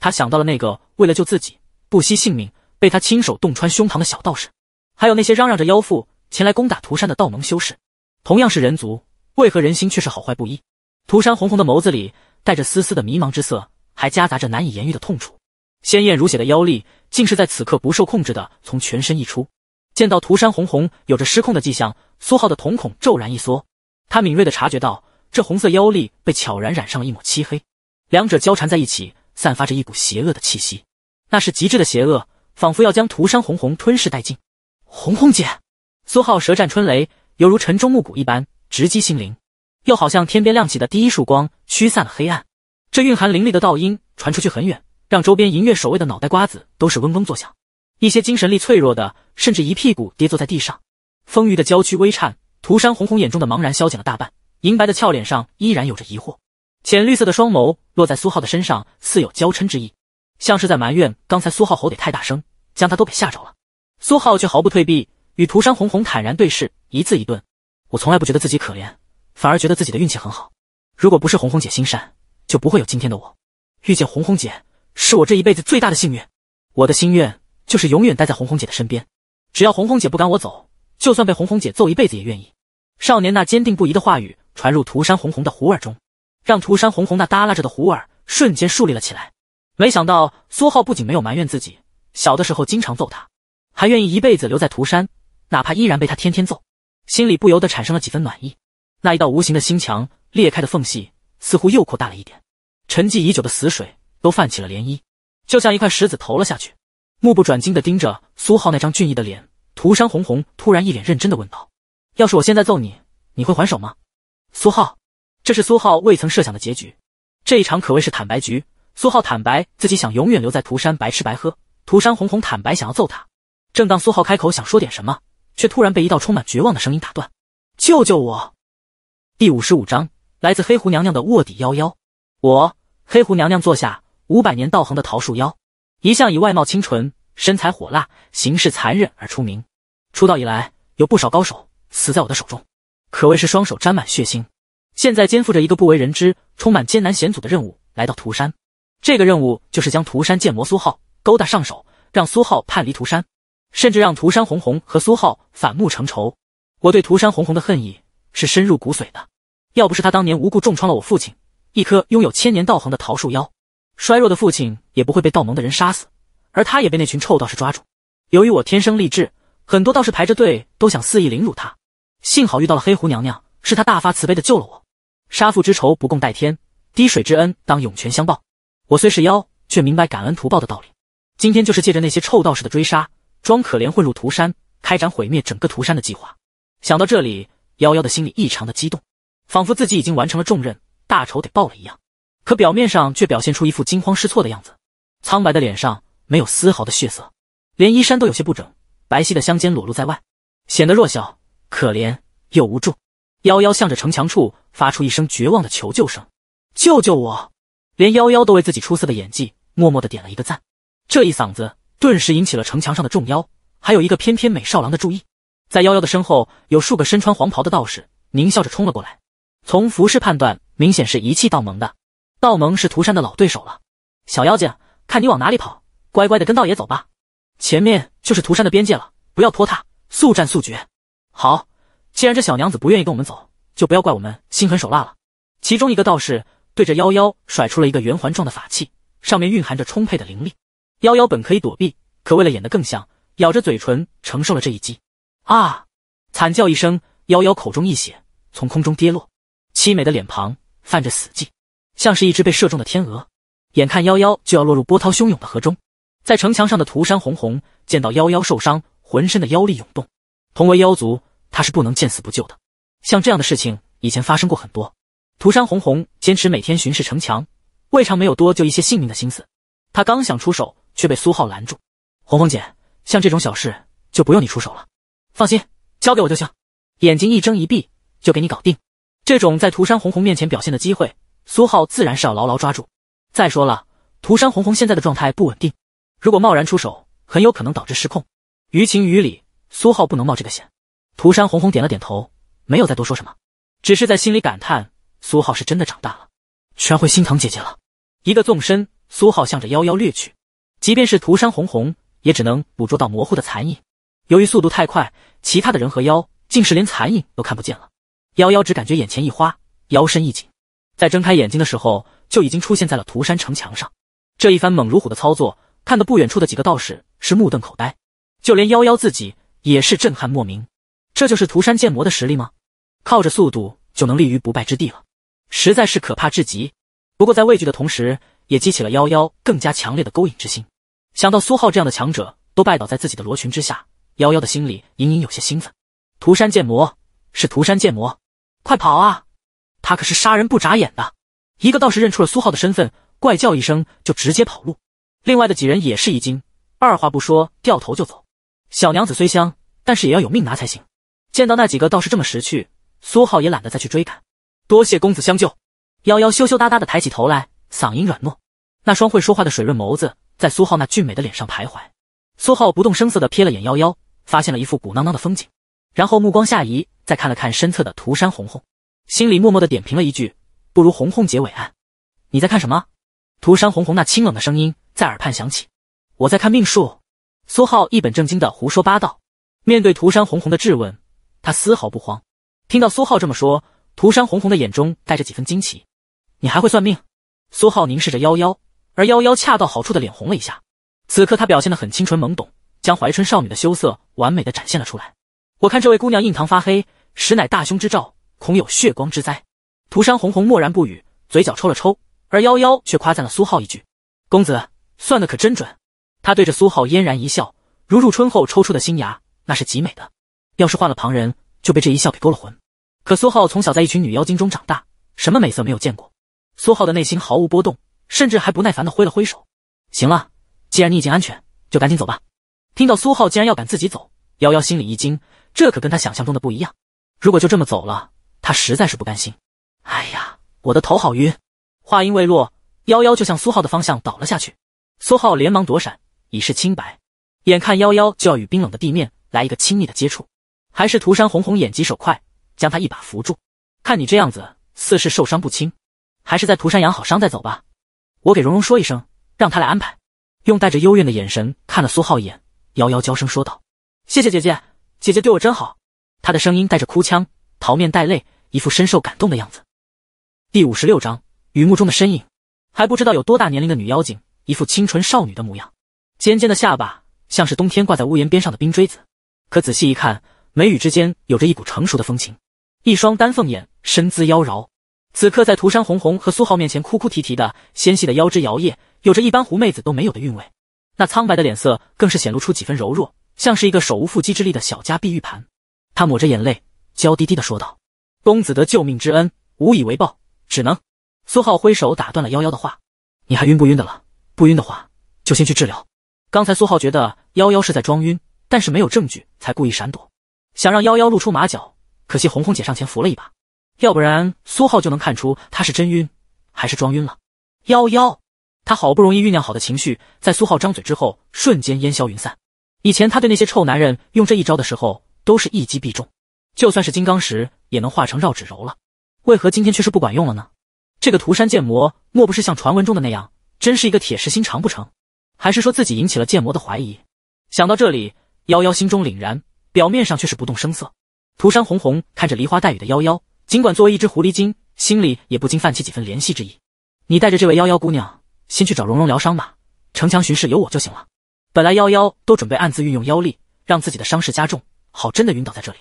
他想到了那个为了救自己不惜性命。被他亲手洞穿胸膛的小道士，还有那些嚷嚷着妖妇前来攻打涂山的道盟修士，同样是人族，为何人心却是好坏不一？涂山红红的眸子里带着丝丝的迷茫之色，还夹杂着难以言喻的痛楚。鲜艳如血的妖力，竟是在此刻不受控制的从全身溢出。见到涂山红红有着失控的迹象，苏浩的瞳孔骤然一缩，他敏锐的察觉到，这红色妖力被悄然染上了一抹漆黑，两者交缠在一起，散发着一股邪恶的气息，那是极致的邪恶。仿佛要将涂山红红吞噬殆尽，红红姐，苏浩舌战春雷，犹如晨钟暮鼓一般直击心灵，又好像天边亮起的第一束光，驱散了黑暗。这蕴含灵力的道音传出去很远，让周边银月守卫的脑袋瓜子都是嗡嗡作响，一些精神力脆弱的，甚至一屁股跌坐在地上。风腴的娇躯微颤，涂山红红眼中的茫然消减了大半，银白的俏脸上依然有着疑惑，浅绿色的双眸落在苏浩的身上，似有娇嗔之意。像是在埋怨刚才苏浩吼得太大声，将他都给吓着了。苏浩却毫不退避，与涂山红红坦然对视，一字一顿：“我从来不觉得自己可怜，反而觉得自己的运气很好。如果不是红红姐心善，就不会有今天的我。遇见红红姐是我这一辈子最大的幸运。我的心愿就是永远待在红红姐的身边，只要红红姐不赶我走，就算被红红姐揍一辈子也愿意。”少年那坚定不移的话语传入涂山红红的虎耳中，让涂山红红那耷拉着的虎耳瞬间竖立了起来。没想到苏浩不仅没有埋怨自己，小的时候经常揍他，还愿意一辈子留在涂山，哪怕依然被他天天揍，心里不由得产生了几分暖意。那一道无形的心墙裂开的缝隙似乎又扩大了一点，沉寂已久的死水都泛起了涟漪，就像一块石子投了下去。目不转睛的盯着苏浩那张俊逸的脸，涂山红红突然一脸认真的问道：“要是我现在揍你，你会还手吗？”苏浩，这是苏浩未曾设想的结局，这一场可谓是坦白局。苏浩坦白自己想永远留在涂山白吃白喝，涂山红红坦白想要揍他。正当苏浩开口想说点什么，却突然被一道充满绝望的声音打断：“救救我！”第五十五章来自黑狐娘娘的卧底妖妖。我，黑狐娘娘坐下，五百年道行的桃树妖，一向以外貌清纯、身材火辣、行事残忍而出名。出道以来，有不少高手死在我的手中，可谓是双手沾满血腥。现在肩负着一个不为人知、充满艰难险阻的任务，来到涂山。这个任务就是将涂山剑魔苏浩勾搭上手，让苏浩叛离涂山，甚至让涂山红红和苏浩反目成仇。我对涂山红红的恨意是深入骨髓的。要不是她当年无故重创了我父亲，一颗拥有千年道行的桃树妖，衰弱的父亲也不会被道盟的人杀死，而他也被那群臭道士抓住。由于我天生丽质，很多道士排着队都想肆意凌辱他。幸好遇到了黑狐娘娘，是她大发慈悲的救了我。杀父之仇不共戴天，滴水之恩当涌泉相报。我虽是妖，却明白感恩图报的道理。今天就是借着那些臭道士的追杀，装可怜混入涂山，开展毁灭整个涂山的计划。想到这里，妖妖的心里异常的激动，仿佛自己已经完成了重任，大仇得报了一样。可表面上却表现出一副惊慌失措的样子，苍白的脸上没有丝毫的血色，连衣衫都有些不整，白皙的香肩裸露在外，显得弱小、可怜又无助。妖妖向着城墙处发出一声绝望的求救声：“救救我！”连妖妖都为自己出色的演技默默的点了一个赞，这一嗓子顿时引起了城墙上的众妖，还有一个翩翩美少郎的注意。在妖妖的身后，有数个身穿黄袍的道士狞笑着冲了过来。从服饰判断，明显是遗弃道盟的。道盟是涂山的老对手了。小妖精，看你往哪里跑，乖乖的跟道爷走吧。前面就是涂山的边界了，不要拖沓，速战速决。好，既然这小娘子不愿意跟我们走，就不要怪我们心狠手辣了。其中一个道士。对着妖妖甩出了一个圆环状的法器，上面蕴含着充沛的灵力。妖妖本可以躲避，可为了演得更像，咬着嘴唇承受了这一击，啊！惨叫一声，妖妖口中溢血，从空中跌落，凄美的脸庞泛着死寂，像是一只被射中的天鹅。眼看妖妖就要落入波涛汹涌的河中，在城墙上的涂山红红见到妖妖受伤，浑身的妖力涌动。同为妖族，他是不能见死不救的。像这样的事情，以前发生过很多。涂山红红坚持每天巡视城墙，未尝没有多救一些性命的心思。他刚想出手，却被苏浩拦住：“红红姐，像这种小事就不用你出手了。放心，交给我就行。眼睛一睁一闭就给你搞定。这种在涂山红红面前表现的机会，苏浩自然是要牢牢抓住。再说了，涂山红红现在的状态不稳定，如果贸然出手，很有可能导致失控。于情于理，苏浩不能冒这个险。”涂山红红点了点头，没有再多说什么，只是在心里感叹。苏浩是真的长大了，全会心疼姐姐了。一个纵身，苏浩向着妖妖掠去。即便是涂山红红，也只能捕捉到模糊的残影。由于速度太快，其他的人和妖竟是连残影都看不见了。妖妖只感觉眼前一花，腰身一紧，在睁开眼睛的时候，就已经出现在了涂山城墙上。这一番猛如虎的操作，看得不远处的几个道士是目瞪口呆，就连妖妖自己也是震撼莫名。这就是涂山剑魔的实力吗？靠着速度就能立于不败之地了？实在是可怕至极，不过在畏惧的同时，也激起了妖妖更加强烈的勾引之心。想到苏浩这样的强者都拜倒在自己的罗裙之下，妖妖的心里隐隐有些兴奋。涂山剑魔是涂山剑魔，快跑啊！他可是杀人不眨眼的。一个道士认出了苏浩的身份，怪叫一声就直接跑路。另外的几人也是一惊，二话不说掉头就走。小娘子虽香，但是也要有命拿才行。见到那几个道士这么识趣，苏浩也懒得再去追赶。多谢公子相救，夭夭羞羞答答的抬起头来，嗓音软糯，那双会说话的水润眸子在苏浩那俊美的脸上徘徊。苏浩不动声色的瞥了眼夭夭，发现了一副鼓囊囊的风景，然后目光下移，再看了看身侧的涂山红红，心里默默的点评了一句：“不如红红结尾岸。”你在看什么？涂山红红那清冷的声音在耳畔响起：“我在看命数。”苏浩一本正经的胡说八道。面对涂山红红的质问，他丝毫不慌。听到苏浩这么说。涂山红红的眼中带着几分惊奇：“你还会算命？”苏浩凝视着夭夭，而夭夭恰到好处的脸红了一下。此刻她表现的很清纯懵懂，将怀春少女的羞涩完美的展现了出来。我看这位姑娘印堂发黑，实乃大凶之兆，恐有血光之灾。涂山红红默然不语，嘴角抽了抽，而夭夭却夸赞了苏浩一句：“公子算的可真准。”她对着苏浩嫣然一笑，如入春后抽出的新芽，那是极美的。要是换了旁人，就被这一笑给勾了魂。可苏浩从小在一群女妖精中长大，什么美色没有见过？苏浩的内心毫无波动，甚至还不耐烦地挥了挥手：“行了，既然你已经安全，就赶紧走吧。”听到苏浩竟然要赶自己走，夭夭心里一惊，这可跟他想象中的不一样。如果就这么走了，他实在是不甘心。哎呀，我的头好晕！话音未落，夭夭就向苏浩的方向倒了下去。苏浩连忙躲闪，以示清白。眼看夭夭就要与冰冷的地面来一个亲密的接触，还是涂山红红眼疾手快。将他一把扶住，看你这样子，似是受伤不轻，还是在涂山养好伤再走吧。我给蓉蓉说一声，让她来安排。用带着幽怨的眼神看了苏浩一眼，瑶瑶娇声说道：“谢谢姐姐，姐姐对我真好。”她的声音带着哭腔，桃面带泪，一副深受感动的样子。第五十六章雨幕中的身影，还不知道有多大年龄的女妖精，一副清纯少女的模样，尖尖的下巴像是冬天挂在屋檐边上的冰锥子，可仔细一看。眉宇之间有着一股成熟的风情，一双丹凤眼，身姿妖娆。此刻在涂山红红和苏浩面前哭哭啼啼的，纤细的腰肢摇曳，有着一般狐妹子都没有的韵味。那苍白的脸色更是显露出几分柔弱，像是一个手无缚鸡之力的小家碧玉盘。她抹着眼泪，娇滴滴的说道：“公子得救命之恩，无以为报，只能……”苏浩挥手打断了妖妖的话：“你还晕不晕的了？不晕的话就先去治疗。”刚才苏浩觉得妖妖是在装晕，但是没有证据，才故意闪躲。想让妖妖露出马脚，可惜红红姐上前扶了一把，要不然苏浩就能看出她是真晕还是装晕了。妖妖，她好不容易酝酿好的情绪，在苏浩张嘴之后瞬间烟消云散。以前他对那些臭男人用这一招的时候，都是一击必中，就算是金刚石也能化成绕指柔了。为何今天却是不管用了呢？这个涂山剑魔，莫不是像传闻中的那样，真是一个铁石心肠不成？还是说自己引起了剑魔的怀疑？想到这里，妖妖心中凛然。表面上却是不动声色，涂山红红看着梨花带雨的夭夭，尽管作为一只狐狸精，心里也不禁泛起几分怜惜之意。你带着这位夭夭姑娘先去找蓉蓉疗伤吧，城墙巡视有我就行了。本来夭夭都准备暗自运用妖力，让自己的伤势加重，好真的晕倒在这里。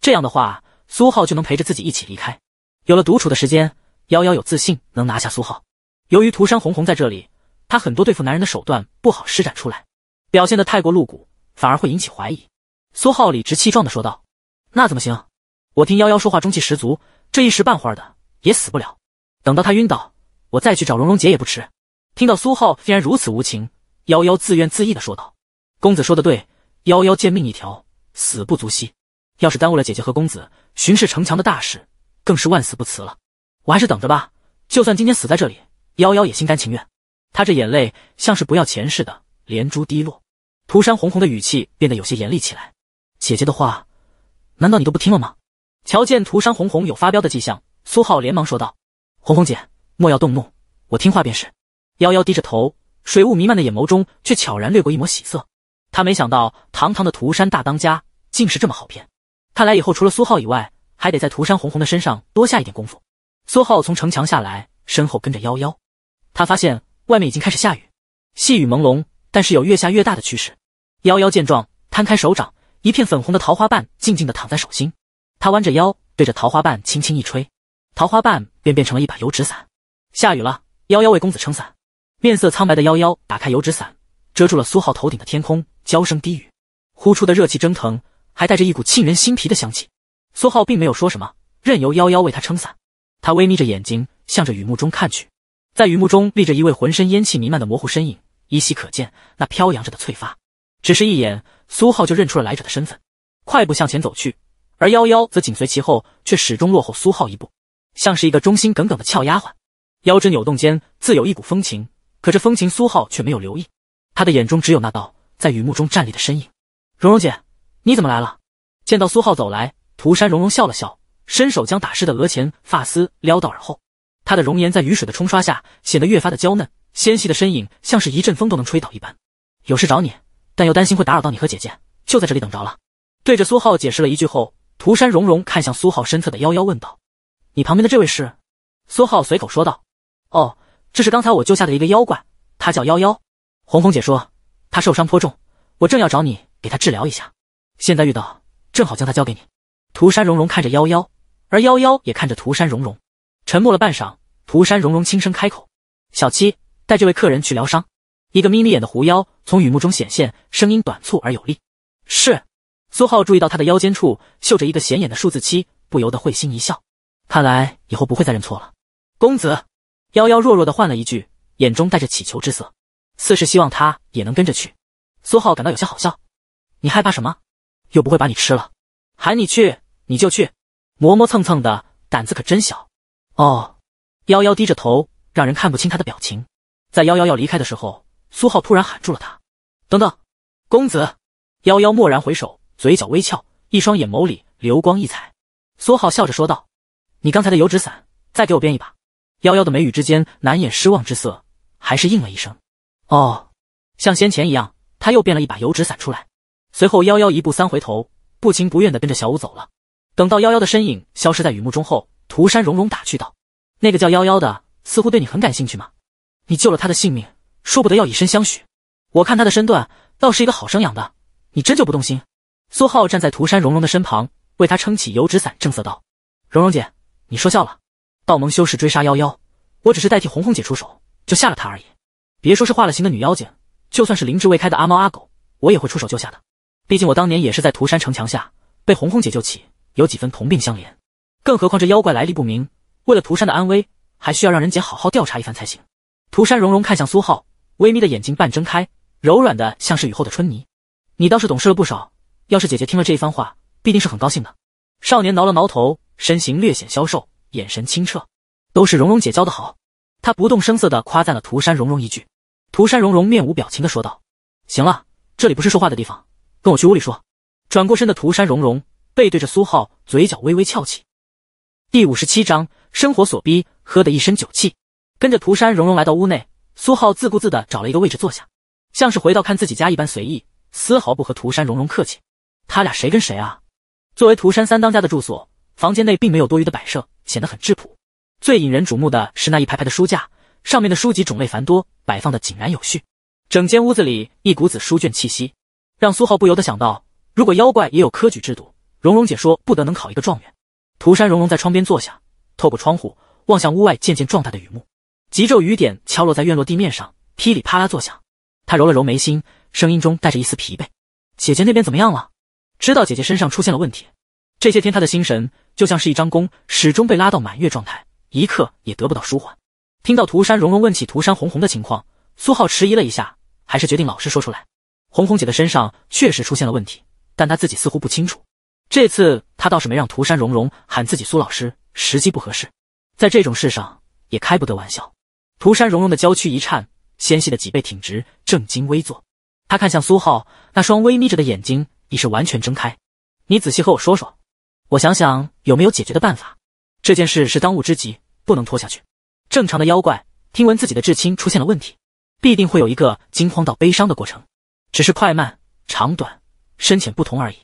这样的话，苏浩就能陪着自己一起离开，有了独处的时间，夭夭有自信能拿下苏浩。由于涂山红红在这里，她很多对付男人的手段不好施展出来，表现得太过露骨，反而会引起怀疑。苏浩理直气壮的说道：“那怎么行？我听幺幺说话中气十足，这一时半会儿的也死不了。等到他晕倒，我再去找蓉蓉姐也不迟。”听到苏浩竟然如此无情，幺幺自怨自艾的说道：“公子说的对，幺幺贱命一条，死不足惜。要是耽误了姐姐和公子巡视城墙的大事，更是万死不辞了。我还是等着吧，就算今天死在这里，幺幺也心甘情愿。”他这眼泪像是不要钱似的连珠滴落。涂山红红的语气变得有些严厉起来。姐姐的话，难道你都不听了吗？瞧见涂山红红有发飙的迹象，苏浩连忙说道：“红红姐，莫要动怒，我听话便是。”妖妖低着头，水雾弥漫的眼眸中却悄然掠过一抹喜色。他没想到堂堂的涂山大当家竟是这么好骗，看来以后除了苏浩以外，还得在涂山红红的身上多下一点功夫。苏浩从城墙下来，身后跟着妖妖。他发现外面已经开始下雨，细雨朦胧，但是有越下越大的趋势。妖妖见状，摊开手掌。一片粉红的桃花瓣静静的躺在手心，他弯着腰对着桃花瓣轻轻一吹，桃花瓣便变成了一把油纸伞。下雨了，夭夭为公子撑伞。面色苍白的夭夭打开油纸伞，遮住了苏浩头顶的天空，娇声低语，呼出的热气蒸腾，还带着一股沁人心脾的香气。苏浩并没有说什么，任由夭夭为他撑伞。他微眯着眼睛，向着雨幕中看去，在雨幕中立着一位浑身烟气弥漫的模糊身影，依稀可见那飘扬着的翠发。只是一眼，苏浩就认出了来者的身份，快步向前走去，而妖妖则紧随其后，却始终落后苏浩一步，像是一个忠心耿耿的俏丫鬟。腰肢扭动间，自有一股风情，可这风情苏浩却没有留意，他的眼中只有那道在雨幕中站立的身影。蓉蓉姐，你怎么来了？见到苏浩走来，涂山蓉蓉笑了笑，伸手将打湿的额前发丝撩到耳后，她的容颜在雨水的冲刷下显得越发的娇嫩，纤细的身影像是一阵风都能吹倒一般。有事找你。但又担心会打扰到你和姐姐，就在这里等着了。对着苏浩解释了一句后，涂山荣荣看向苏浩身侧的夭夭，问道：“你旁边的这位是？”苏浩随口说道：“哦，这是刚才我救下的一个妖怪，他叫夭夭。红红姐说他受伤颇重，我正要找你给他治疗一下，现在遇到，正好将他交给你。”涂山荣荣看着夭夭，而夭夭也看着涂山荣荣，沉默了半晌。涂山荣荣轻声开口：“小七，带这位客人去疗伤。”一个眯眯眼的狐妖从雨幕中显现，声音短促而有力。是苏浩注意到他的腰间处绣着一个显眼的数字七，不由得会心一笑。看来以后不会再认错了。公子，夭夭弱弱的换了一句，眼中带着乞求之色，似是希望他也能跟着去。苏浩感到有些好笑，你害怕什么？又不会把你吃了。喊你去你就去，磨磨蹭蹭的，胆子可真小。哦，夭夭低着头，让人看不清他的表情。在夭夭要离开的时候。苏浩突然喊住了他：“等等，公子。”夭夭蓦然回首，嘴角微翘，一双眼眸里流光溢彩。苏浩笑着说道：“你刚才的油纸伞，再给我编一把。”夭夭的眉宇之间难掩失望之色，还是应了一声：“哦。”像先前一样，他又变了一把油纸伞出来。随后，夭夭一步三回头，不情不愿地跟着小舞走了。等到夭夭的身影消失在雨幕中后，涂山融融打趣道：“那个叫夭夭的，似乎对你很感兴趣吗？你救了他的性命。”说不得要以身相许，我看他的身段倒是一个好生养的，你真就不动心？苏浩站在涂山蓉蓉的身旁，为她撑起油纸伞，正色道：“蓉蓉姐，你说笑了。道盟修士追杀妖妖，我只是代替红红姐出手，就吓了她而已。别说是化了形的女妖精，就算是灵智未开的阿猫阿狗，我也会出手救下的。毕竟我当年也是在涂山城墙下被红红姐救起，有几分同病相怜。更何况这妖怪来历不明，为了涂山的安危，还需要让人姐好好调查一番才行。”涂山蓉蓉看向苏浩。微眯的眼睛半睁开，柔软的像是雨后的春泥。你倒是懂事了不少。要是姐姐听了这一番话，必定是很高兴的。少年挠了挠头，身形略显消瘦，眼神清澈。都是蓉蓉姐教的好。他不动声色的夸赞了涂山蓉蓉一句。涂山蓉蓉面无表情的说道：“行了，这里不是说话的地方，跟我去屋里说。”转过身的涂山蓉蓉背对着苏浩，嘴角微微翘起。第五十七章生活所逼，喝的一身酒气。跟着涂山蓉蓉来到屋内。苏浩自顾自地找了一个位置坐下，像是回到看自己家一般随意，丝毫不和涂山蓉蓉客气。他俩谁跟谁啊？作为涂山三当家的住所，房间内并没有多余的摆设，显得很质朴。最引人瞩目的是那一排排的书架，上面的书籍种类繁多，摆放的井然有序，整间屋子里一股子书卷气息，让苏浩不由得想到，如果妖怪也有科举制度，蓉蓉姐说不得能考一个状元。涂山蓉蓉在窗边坐下，透过窗户望向屋外渐渐壮大的雨幕。急骤雨点敲落在院落地面上，噼里啪啦作响。他揉了揉眉心，声音中带着一丝疲惫：“姐姐那边怎么样了？知道姐姐身上出现了问题。”这些天他的心神就像是一张弓，始终被拉到满月状态，一刻也得不到舒缓。听到涂山蓉蓉问起涂山红红的情况，苏浩迟疑了一下，还是决定老实说出来：“红红姐的身上确实出现了问题，但她自己似乎不清楚。这次她倒是没让涂山蓉蓉喊自己苏老师，时机不合适，在这种事上也开不得玩笑。”涂山荣荣的娇躯一颤，纤细的脊背挺直，正襟危坐。他看向苏浩，那双微眯着的眼睛已是完全睁开。你仔细和我说说，我想想有没有解决的办法。这件事是当务之急，不能拖下去。正常的妖怪听闻自己的至亲出现了问题，必定会有一个惊慌到悲伤的过程，只是快慢、长短、深浅不同而已。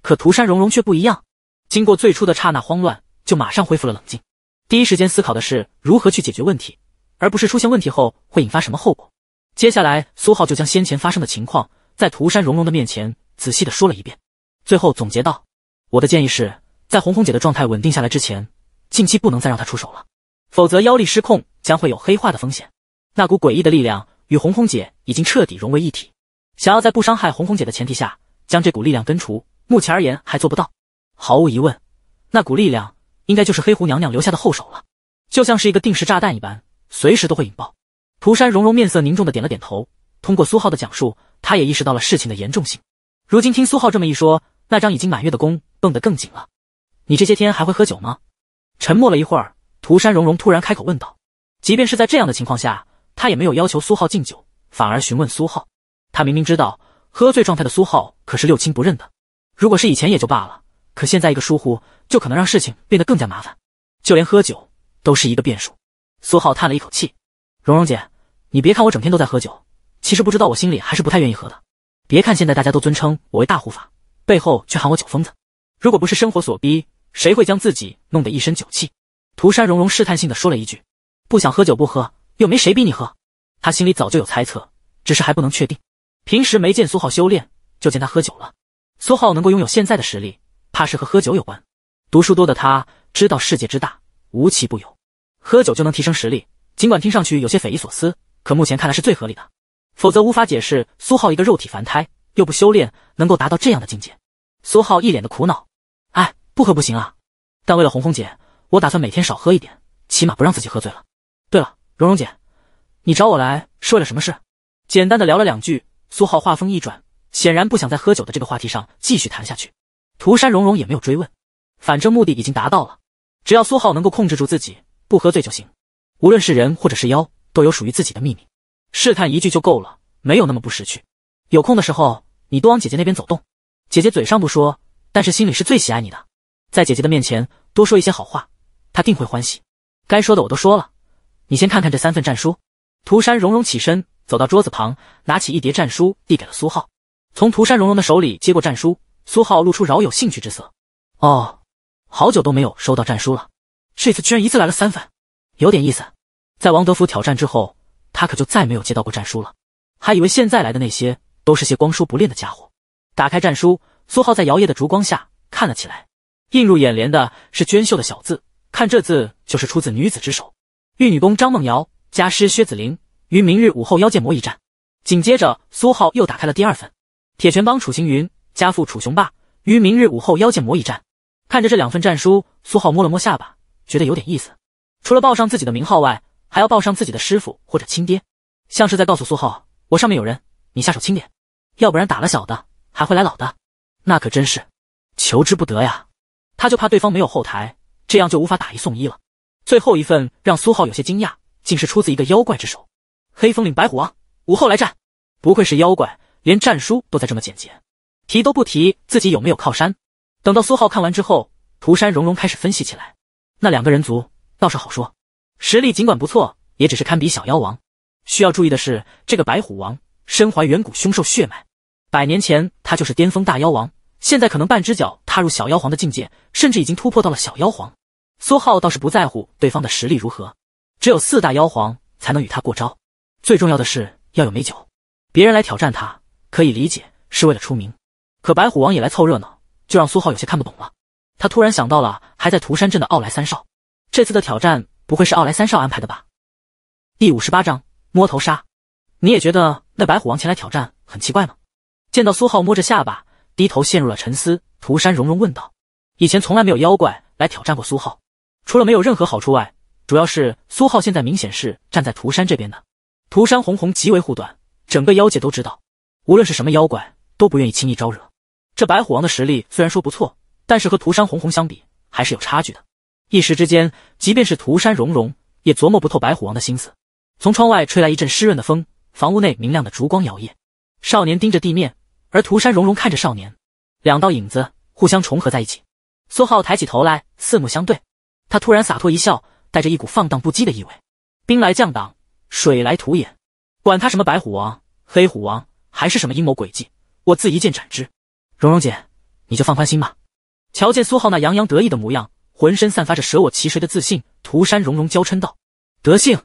可涂山荣荣却不一样，经过最初的刹那慌乱，就马上恢复了冷静，第一时间思考的是如何去解决问题。而不是出现问题后会引发什么后果。接下来，苏浩就将先前发生的情况在涂山荣荣的面前仔细的说了一遍，最后总结道：“我的建议是在红红姐的状态稳定下来之前，近期不能再让她出手了，否则妖力失控将会有黑化的风险。那股诡异的力量与红红姐已经彻底融为一体，想要在不伤害红红姐的前提下将这股力量根除，目前而言还做不到。毫无疑问，那股力量应该就是黑狐娘娘留下的后手了，就像是一个定时炸弹一般。”随时都会引爆。涂山荣荣面色凝重的点了点头。通过苏浩的讲述，他也意识到了事情的严重性。如今听苏浩这么一说，那张已经满月的弓绷得更紧了。你这些天还会喝酒吗？沉默了一会儿，涂山荣荣突然开口问道。即便是在这样的情况下，他也没有要求苏浩敬酒，反而询问苏浩。他明明知道，喝醉状态的苏浩可是六亲不认的。如果是以前也就罢了，可现在一个疏忽，就可能让事情变得更加麻烦。就连喝酒都是一个变数。苏浩叹了一口气：“蓉蓉姐，你别看我整天都在喝酒，其实不知道我心里还是不太愿意喝的。别看现在大家都尊称我为大护法，背后却喊我酒疯子。如果不是生活所逼，谁会将自己弄得一身酒气？”涂山蓉蓉试探性的说了一句：“不想喝酒不喝，又没谁逼你喝。”他心里早就有猜测，只是还不能确定。平时没见苏浩修炼，就见他喝酒了。苏浩能够拥有现在的实力，怕是和喝酒有关。读书多的他知道，世界之大，无奇不有。喝酒就能提升实力，尽管听上去有些匪夷所思，可目前看来是最合理的。否则无法解释苏浩一个肉体凡胎又不修炼，能够达到这样的境界。苏浩一脸的苦恼，哎，不喝不行啊！但为了红红姐，我打算每天少喝一点，起码不让自己喝醉了。对了，蓉蓉姐，你找我来是为了什么事？简单的聊了两句，苏浩话锋一转，显然不想在喝酒的这个话题上继续谈下去。涂山蓉蓉也没有追问，反正目的已经达到了，只要苏浩能够控制住自己。不喝醉就行，无论是人或者是妖，都有属于自己的秘密，试探一句就够了，没有那么不识趣。有空的时候，你多往姐姐那边走动，姐姐嘴上不说，但是心里是最喜爱你的。在姐姐的面前多说一些好话，她定会欢喜。该说的我都说了，你先看看这三份战书。涂山荣荣起身走到桌子旁，拿起一叠战书递给了苏浩。从涂山荣荣的手里接过战书，苏浩露出饶有兴趣之色。哦，好久都没有收到战书了。这次居然一次来了三份，有点意思。在王德福挑战之后，他可就再没有接到过战书了，还以为现在来的那些都是些光说不练的家伙。打开战书，苏浩在摇曳的烛光下看了起来，映入眼帘的是娟秀的小字，看这字就是出自女子之手。玉女宫张梦瑶，家师薛子玲，于明日午后妖剑魔一战。紧接着，苏浩又打开了第二份，铁拳帮楚行云，家父楚雄霸，于明日午后妖剑魔一战。看着这两份战书，苏浩摸了摸下巴。觉得有点意思，除了报上自己的名号外，还要报上自己的师傅或者亲爹，像是在告诉苏浩，我上面有人，你下手轻点，要不然打了小的还会来老的。那可真是求之不得呀！他就怕对方没有后台，这样就无法打一送一了。最后一份让苏浩有些惊讶，竟是出自一个妖怪之手。黑风岭白虎王午后来战，不愧是妖怪，连战书都在这么简洁，提都不提自己有没有靠山。等到苏浩看完之后，涂山融融开始分析起来。那两个人族倒是好说，实力尽管不错，也只是堪比小妖王。需要注意的是，这个白虎王身怀远古凶兽血脉，百年前他就是巅峰大妖王，现在可能半只脚踏入小妖皇的境界，甚至已经突破到了小妖皇。苏浩倒是不在乎对方的实力如何，只有四大妖皇才能与他过招。最重要的是要有美酒，别人来挑战他可以理解是为了出名，可白虎王也来凑热闹，就让苏浩有些看不懂了。他突然想到了还在涂山镇的傲莱三少，这次的挑战不会是傲莱三少安排的吧？第五十八章摸头杀，你也觉得那白虎王前来挑战很奇怪吗？见到苏浩摸着下巴，低头陷入了沉思。涂山融融问道：“以前从来没有妖怪来挑战过苏浩，除了没有任何好处外，主要是苏浩现在明显是站在涂山这边的。涂山红红极为护短，整个妖界都知道，无论是什么妖怪都不愿意轻易招惹。这白虎王的实力虽然说不错。”但是和涂山红红相比，还是有差距的。一时之间，即便是涂山融融，也琢磨不透白虎王的心思。从窗外吹来一阵湿润的风，房屋内明亮的烛光摇曳。少年盯着地面，而涂山融融看着少年，两道影子互相重合在一起。苏浩抬起头来，四目相对。他突然洒脱一笑，带着一股放荡不羁的意味。兵来将挡，水来土掩，管他什么白虎王、黑虎王，还是什么阴谋诡计，我自一剑斩之。蓉蓉姐，你就放宽心吧。瞧见苏浩那洋洋得意的模样，浑身散发着舍我其谁的自信，涂山融融娇嗔道：“德性，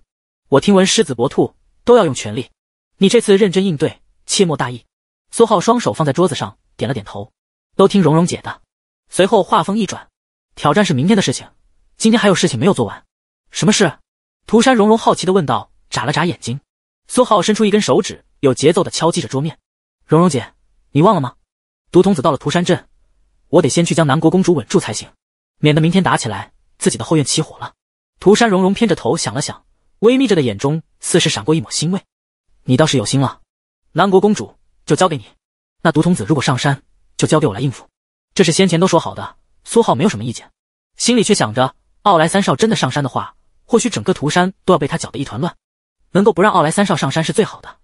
我听闻狮子搏兔都要用全力，你这次认真应对，切莫大意。”苏浩双手放在桌子上，点了点头：“都听蓉蓉姐的。”随后话锋一转：“挑战是明天的事情，今天还有事情没有做完。”“什么事？”涂山蓉蓉好奇地问道，眨了眨眼睛。苏浩伸出一根手指，有节奏地敲击着桌面：“蓉蓉姐，你忘了吗？毒童子到了涂山镇。”我得先去将南国公主稳住才行，免得明天打起来，自己的后院起火了。涂山荣荣偏着头想了想，微眯着的眼中似是闪过一抹欣慰。你倒是有心了，南国公主就交给你。那毒童子如果上山，就交给我来应付。这是先前都说好的，苏浩没有什么意见，心里却想着，傲来三少真的上山的话，或许整个涂山都要被他搅得一团乱。能够不让傲来三少上山是最好的，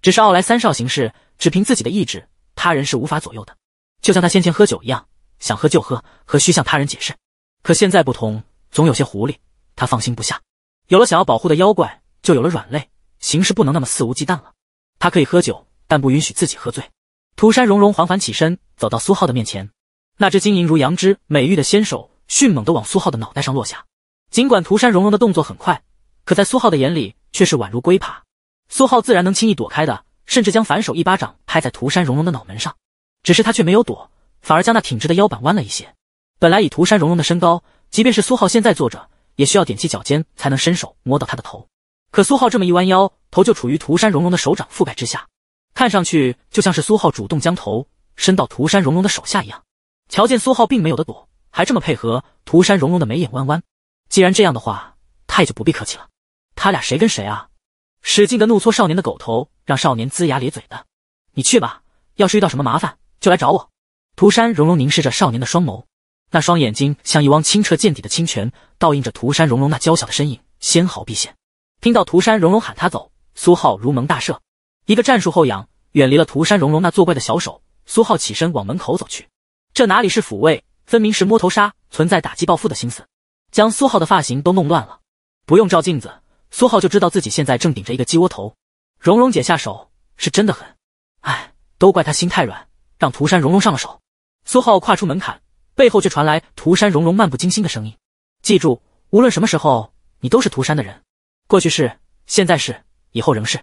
只是傲来三少行事只凭自己的意志，他人是无法左右的，就像他先前喝酒一样。想喝就喝，何须向他人解释？可现在不同，总有些狐狸，他放心不下。有了想要保护的妖怪，就有了软肋，行事不能那么肆无忌惮了。他可以喝酒，但不允许自己喝醉。涂山融融缓缓起身，走到苏浩的面前，那只晶莹如羊脂美玉的纤手迅猛地往苏浩的脑袋上落下。尽管涂山融融的动作很快，可在苏浩的眼里却是宛如龟爬。苏浩自然能轻易躲开的，甚至将反手一巴掌拍在涂山融融的脑门上。只是他却没有躲。反而将那挺直的腰板弯了一些。本来以涂山荣荣的身高，即便是苏浩现在坐着，也需要踮起脚尖才能伸手摸到他的头。可苏浩这么一弯腰，头就处于涂山荣荣的手掌覆盖之下，看上去就像是苏浩主动将头伸到涂山荣荣的手下一样。瞧见苏浩并没有的躲，还这么配合，涂山荣荣的眉眼弯弯。既然这样的话，他也就不必客气了。他俩谁跟谁啊？使劲的怒搓少年的狗头，让少年龇牙咧嘴的。你去吧，要是遇到什么麻烦，就来找我。涂山融融凝视着少年的双眸，那双眼睛像一汪清澈见底的清泉，倒映着涂山融融那娇小的身影，纤毫毕现。听到涂山融融喊他走，苏浩如蒙大赦，一个战术后仰，远离了涂山融融那作怪的小手。苏浩起身往门口走去，这哪里是抚慰，分明是摸头杀，存在打击报复的心思，将苏浩的发型都弄乱了。不用照镜子，苏浩就知道自己现在正顶着一个鸡窝头。融融姐下手是真的狠，唉，都怪她心太软，让涂山融融上了手。苏浩跨出门槛，背后却传来涂山蓉蓉漫不经心的声音：“记住，无论什么时候，你都是涂山的人。过去是，现在是，以后仍是。”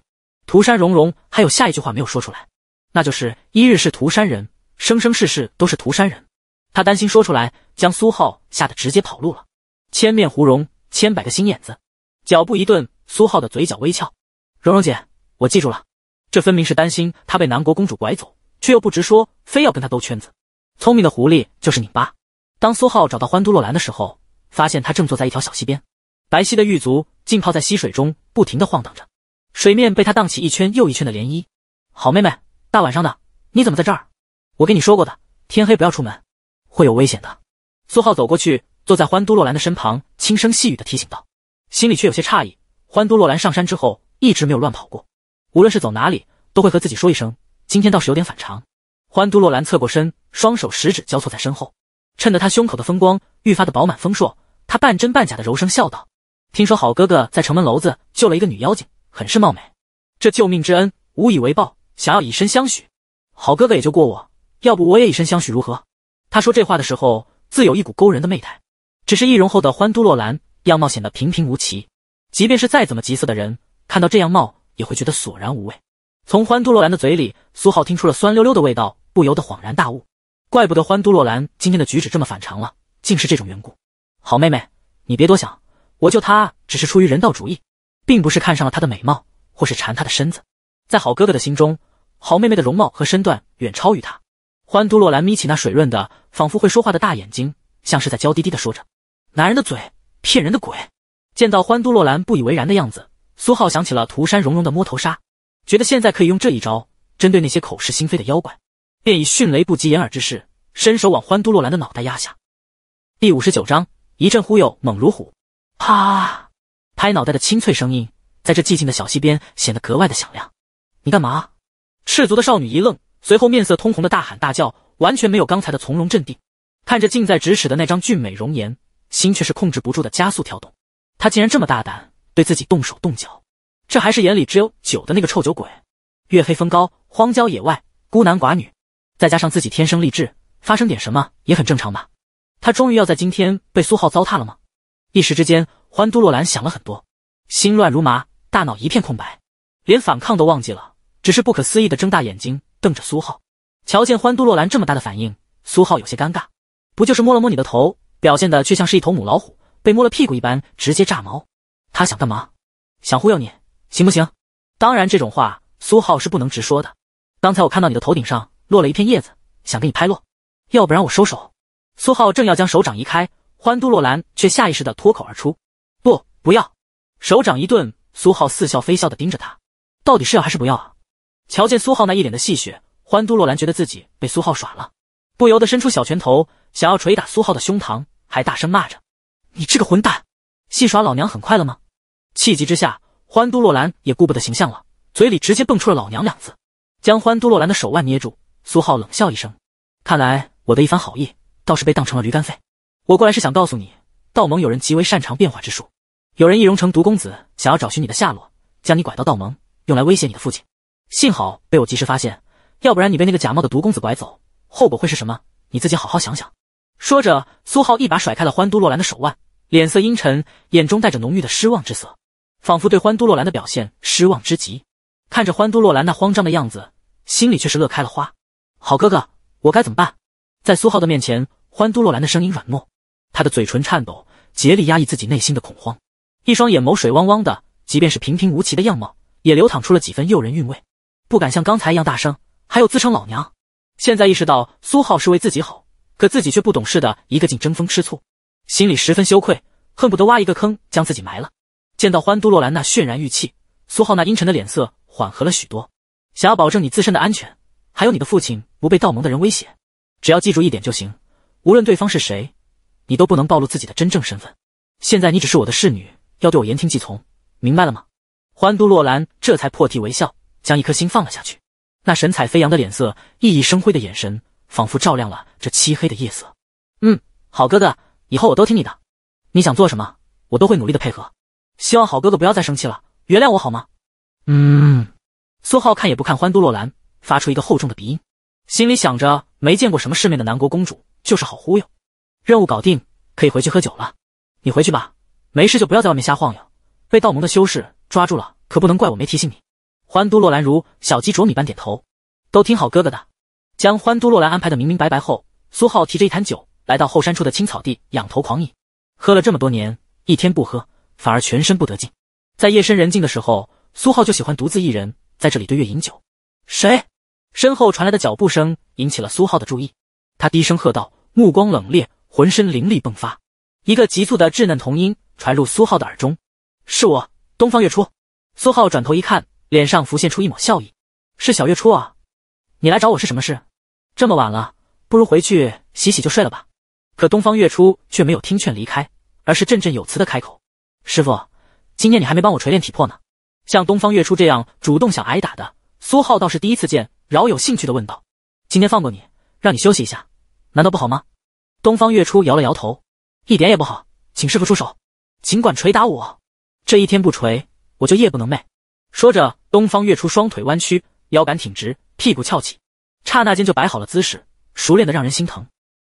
涂山蓉蓉还有下一句话没有说出来，那就是“一日是涂山人，生生世世都是涂山人。”他担心说出来将苏浩吓得直接跑路了。千面胡蓉，千百个心眼子，脚步一顿，苏浩的嘴角微翘：“蓉蓉姐，我记住了。”这分明是担心他被南国公主拐走，却又不直说，非要跟他兜圈子。聪明的狐狸就是拧巴。当苏浩找到欢都洛兰的时候，发现她正坐在一条小溪边，白皙的玉足浸泡在溪水中，不停地晃荡着，水面被她荡起一圈又一圈的涟漪。好妹妹，大晚上的你怎么在这儿？我跟你说过的，天黑不要出门，会有危险的。苏浩走过去，坐在欢都洛兰的身旁，轻声细语地提醒道，心里却有些诧异。欢都洛兰上山之后一直没有乱跑过，无论是走哪里，都会和自己说一声。今天倒是有点反常。欢都洛兰侧过身，双手十指交错在身后，衬得他胸口的风光愈发的饱满丰硕。他半真半假的柔声笑道：“听说好哥哥在城门楼子救了一个女妖精，很是貌美。这救命之恩无以为报，想要以身相许。好哥哥也就过我，要不我也以身相许如何？”他说这话的时候，自有一股勾人的媚态。只是易容后的欢都洛兰样貌显得平平无奇，即便是再怎么急色的人，看到这样貌也会觉得索然无味。从欢都洛兰的嘴里，苏浩听出了酸溜溜的味道，不由得恍然大悟，怪不得欢都洛兰今天的举止这么反常了，竟是这种缘故。好妹妹，你别多想，我救她只是出于人道主义，并不是看上了她的美貌或是馋她的身子。在好哥哥的心中，好妹妹的容貌和身段远超于他。欢都洛兰眯起那水润的、仿佛会说话的大眼睛，像是在娇滴滴的说着：“男人的嘴，骗人的鬼。”见到欢都洛兰不以为然的样子，苏浩想起了涂山融融的摸头杀。觉得现在可以用这一招针对那些口是心非的妖怪，便以迅雷不及掩耳之势伸手往欢都洛兰的脑袋压下。第五十九章，一阵忽悠猛如虎，啪！拍脑袋的清脆声音在这寂静的小溪边显得格外的响亮。你干嘛？赤足的少女一愣，随后面色通红的大喊大叫，完全没有刚才的从容镇定。看着近在咫尺的那张俊美容颜，心却是控制不住的加速跳动。他竟然这么大胆，对自己动手动脚。这还是眼里只有酒的那个臭酒鬼。月黑风高，荒郊野外，孤男寡女，再加上自己天生丽质，发生点什么也很正常吧？他终于要在今天被苏浩糟蹋了吗？一时之间，欢都洛兰想了很多，心乱如麻，大脑一片空白，连反抗都忘记了，只是不可思议的睁大眼睛瞪着苏浩。瞧见欢都洛兰这么大的反应，苏浩有些尴尬。不就是摸了摸你的头，表现的却像是一头母老虎，被摸了屁股一般，直接炸毛。他想干嘛？想忽悠你？行不行？当然，这种话苏浩是不能直说的。刚才我看到你的头顶上落了一片叶子，想给你拍落，要不然我收手。苏浩正要将手掌移开，欢都洛兰却下意识的脱口而出：“不，不要！”手掌一顿，苏浩似笑非笑的盯着他：“到底是要还是不要啊？”瞧见苏浩那一脸的戏谑，欢都洛兰觉得自己被苏浩耍了，不由得伸出小拳头想要捶打苏浩的胸膛，还大声骂着：“你这个混蛋，戏耍老娘很快乐吗？”气急之下。欢都洛兰也顾不得形象了，嘴里直接蹦出了“老娘”两字，将欢都洛兰的手腕捏住。苏浩冷笑一声：“看来我的一番好意倒是被当成了驴肝肺。我过来是想告诉你，道盟有人极为擅长变化之术，有人易容成毒公子，想要找寻你的下落，将你拐到道盟，用来威胁你的父亲。幸好被我及时发现，要不然你被那个假冒的毒公子拐走，后果会是什么？你自己好好想想。”说着，苏浩一把甩开了欢都洛兰的手腕，脸色阴沉，眼中带着浓郁的失望之色。仿佛对欢都洛兰的表现失望之极，看着欢都洛兰那慌张的样子，心里却是乐开了花。好哥哥，我该怎么办？在苏浩的面前，欢都洛兰的声音软糯，她的嘴唇颤抖，竭力压抑自己内心的恐慌，一双眼眸水汪汪的，即便是平平无奇的样貌，也流淌出了几分诱人韵味。不敢像刚才一样大声，还有自称老娘。现在意识到苏浩是为自己好，可自己却不懂事的一个劲争风吃醋，心里十分羞愧，恨不得挖一个坑将自己埋了。见到欢都洛兰那渲然玉气，苏浩那阴沉的脸色缓和了许多。想要保证你自身的安全，还有你的父亲不被道盟的人威胁，只要记住一点就行：无论对方是谁，你都不能暴露自己的真正身份。现在你只是我的侍女，要对我言听计从，明白了吗？欢都洛兰这才破涕为笑，将一颗心放了下去。那神采飞扬的脸色，熠熠生辉的眼神，仿佛照亮了这漆黑的夜色。嗯，好哥哥，以后我都听你的。你想做什么，我都会努力的配合。希望好哥哥不要再生气了，原谅我好吗？嗯。苏浩看也不看欢都洛兰，发出一个厚重的鼻音，心里想着没见过什么世面的南国公主就是好忽悠。任务搞定，可以回去喝酒了。你回去吧，没事就不要在外面瞎晃悠，被道盟的修士抓住了可不能怪我没提醒你。欢都洛兰如小鸡啄米般点头，都听好哥哥的。将欢都洛兰安排的明明白白后，苏浩提着一坛酒来到后山处的青草地，仰头狂饮。喝了这么多年，一天不喝。反而全身不得劲。在夜深人静的时候，苏浩就喜欢独自一人在这里对月饮酒。谁？身后传来的脚步声引起了苏浩的注意，他低声喝道，目光冷冽，浑身灵力迸发。一个急促的稚嫩童音传入苏浩的耳中：“是我，东方月初。”苏浩转头一看，脸上浮现出一抹笑意：“是小月初啊，你来找我是什么事？这么晚了，不如回去洗洗就睡了吧。”可东方月初却没有听劝离开，而是振振有词的开口。师傅，今天你还没帮我锤炼体魄呢。像东方月初这样主动想挨打的，苏浩倒是第一次见，饶有兴趣的问道：“今天放过你，让你休息一下，难道不好吗？”东方月初摇了摇头：“一点也不好，请师傅出手，尽管捶打我。这一天不捶，我就夜不能寐。”说着，东方月初双腿弯曲，腰杆挺直，屁股翘起，刹那间就摆好了姿势，熟练的让人心疼。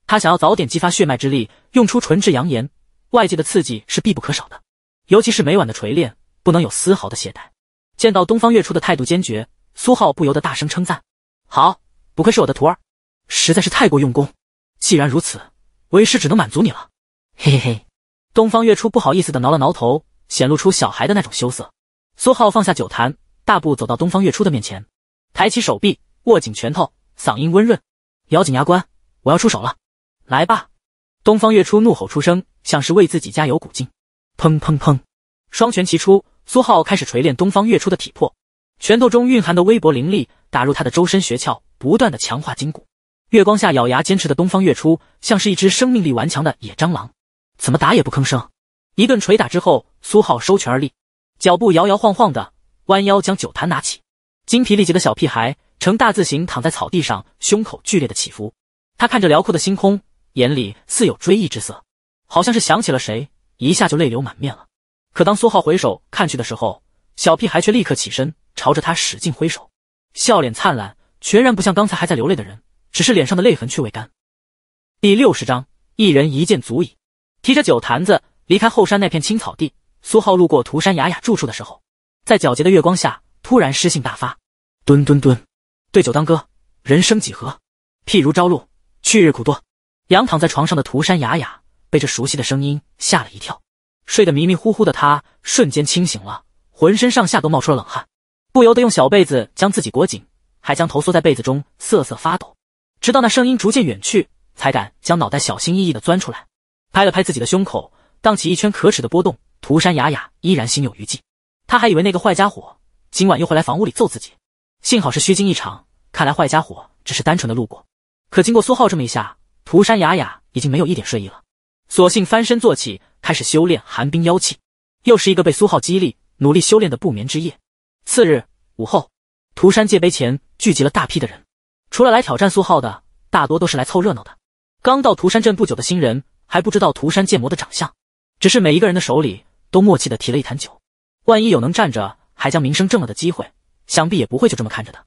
他想要早点激发血脉之力，用出纯质阳炎，外界的刺激是必不可少的。尤其是每晚的锤炼，不能有丝毫的懈怠。见到东方月初的态度坚决，苏浩不由得大声称赞：“好，不愧是我的徒儿，实在是太过用功。”既然如此，为师只能满足你了。嘿嘿嘿，东方月初不好意思的挠了挠头，显露出小孩的那种羞涩。苏浩放下酒坛，大步走到东方月初的面前，抬起手臂，握紧拳头，嗓音温润：“咬紧牙关，我要出手了，来吧！”东方月初怒吼出声，像是为自己加油鼓劲。砰砰砰！双拳齐出，苏浩开始锤炼东方月初的体魄，拳头中蕴含的微薄灵力打入他的周身穴窍，不断的强化筋骨。月光下咬牙坚持的东方月初，像是一只生命力顽强的野蟑螂，怎么打也不吭声。一顿捶打之后，苏浩收拳而立，脚步摇摇晃晃的，弯腰将酒坛拿起。精疲力竭的小屁孩呈大字形躺在草地上，胸口剧烈的起伏。他看着辽阔的星空，眼里似有追忆之色，好像是想起了谁。一下就泪流满面了。可当苏浩回首看去的时候，小屁孩却立刻起身，朝着他使劲挥手，笑脸灿烂，全然不像刚才还在流泪的人，只是脸上的泪痕却未干。第六十章，一人一剑足矣。提着酒坛子离开后山那片青草地，苏浩路过涂山雅雅住处的时候，在皎洁的月光下，突然诗性大发，蹲蹲蹲，对酒当歌，人生几何？譬如朝露，去日苦多。仰躺在床上的涂山雅雅。被这熟悉的声音吓了一跳，睡得迷迷糊糊的他瞬间清醒了，浑身上下都冒出了冷汗，不由得用小被子将自己裹紧，还将头缩在被子中瑟瑟发抖。直到那声音逐渐远去，才敢将脑袋小心翼翼的钻出来，拍了拍自己的胸口，荡起一圈可耻的波动。涂山雅雅依然心有余悸，他还以为那个坏家伙今晚又会来房屋里揍自己，幸好是虚惊一场。看来坏家伙只是单纯的路过，可经过苏浩这么一下，涂山雅雅已经没有一点睡意了。索性翻身坐起，开始修炼寒冰妖气。又是一个被苏浩激励、努力修炼的不眠之夜。次日午后，涂山界碑前聚集了大批的人，除了来挑战苏浩的，大多都是来凑热闹的。刚到涂山镇不久的新人还不知道涂山剑魔的长相，只是每一个人的手里都默契的提了一坛酒。万一有能站着还将名声挣了的机会，想必也不会就这么看着的。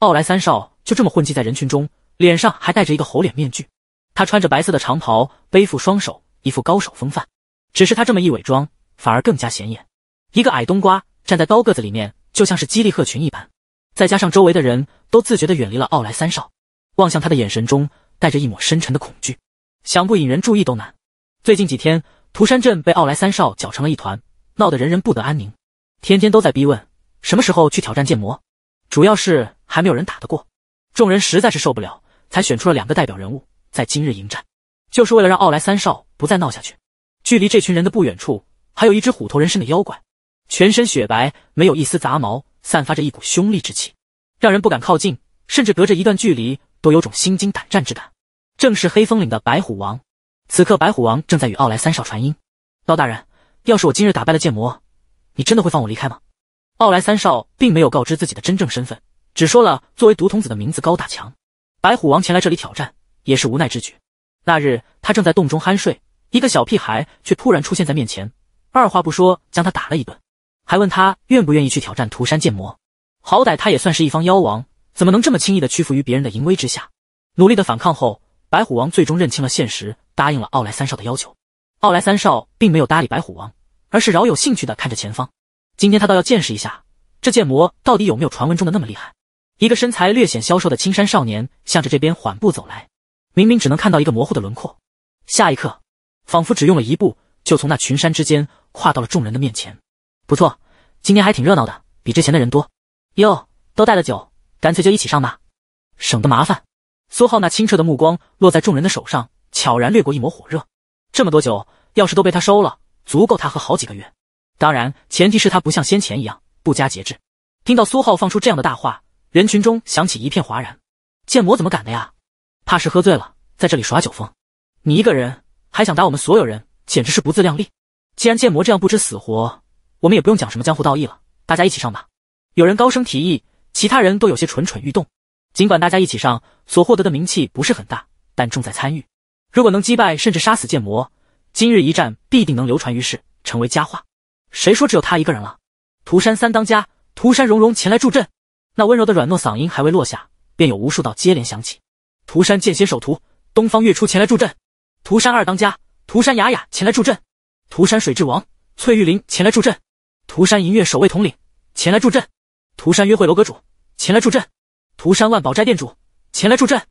奥莱三少就这么混迹在人群中，脸上还戴着一个猴脸面具。他穿着白色的长袍，背负双手。一副高手风范，只是他这么一伪装，反而更加显眼。一个矮冬瓜站在高个子里面，就像是激励鹤群一般。再加上周围的人都自觉地远离了奥莱三少，望向他的眼神中带着一抹深沉的恐惧，想不引人注意都难。最近几天，涂山镇被奥莱三少搅成了一团，闹得人人不得安宁，天天都在逼问什么时候去挑战剑魔。主要是还没有人打得过，众人实在是受不了，才选出了两个代表人物，在今日迎战。就是为了让奥莱三少不再闹下去。距离这群人的不远处，还有一只虎头人身的妖怪，全身雪白，没有一丝杂毛，散发着一股凶戾之气，让人不敢靠近，甚至隔着一段距离都有种心惊胆战之感。正是黑风岭的白虎王。此刻，白虎王正在与奥莱三少传音：“老大人，要是我今日打败了剑魔，你真的会放我离开吗？”奥莱三少并没有告知自己的真正身份，只说了作为毒童子的名字高大强。白虎王前来这里挑战，也是无奈之举。那日，他正在洞中酣睡，一个小屁孩却突然出现在面前，二话不说将他打了一顿，还问他愿不愿意去挑战涂山剑魔。好歹他也算是一方妖王，怎么能这么轻易的屈服于别人的淫威之下？努力的反抗后，白虎王最终认清了现实，答应了奥莱三少的要求。奥莱三少并没有搭理白虎王，而是饶有兴趣的看着前方。今天他倒要见识一下这剑魔到底有没有传闻中的那么厉害。一个身材略显消瘦的青衫少年向着这边缓步走来。明明只能看到一个模糊的轮廓，下一刻，仿佛只用了一步，就从那群山之间跨到了众人的面前。不错，今天还挺热闹的，比之前的人多。哟，都带了酒，干脆就一起上吧，省得麻烦。苏浩那清澈的目光落在众人的手上，悄然掠过一抹火热。这么多酒，要是都被他收了，足够他喝好几个月。当然，前提是他不像先前一样不加节制。听到苏浩放出这样的大话，人群中响起一片哗然。剑魔怎么敢的呀？怕是喝醉了，在这里耍酒疯。你一个人还想打我们所有人，简直是不自量力。既然剑魔这样不知死活，我们也不用讲什么江湖道义了，大家一起上吧！有人高声提议，其他人都有些蠢蠢欲动。尽管大家一起上，所获得的名气不是很大，但重在参与。如果能击败甚至杀死剑魔，今日一战必定能流传于世，成为佳话。谁说只有他一个人了？涂山三当家涂山荣荣前来助阵。那温柔的软糯嗓音还未落下，便有无数道接连响起。涂山剑仙首徒东方月初前来助阵，涂山二当家涂山雅雅前来助阵，涂山水之王翠玉玲前来助阵，涂山银月守卫统领前来助阵，涂山约会楼阁主前来助阵，涂山万宝斋店主前来助阵，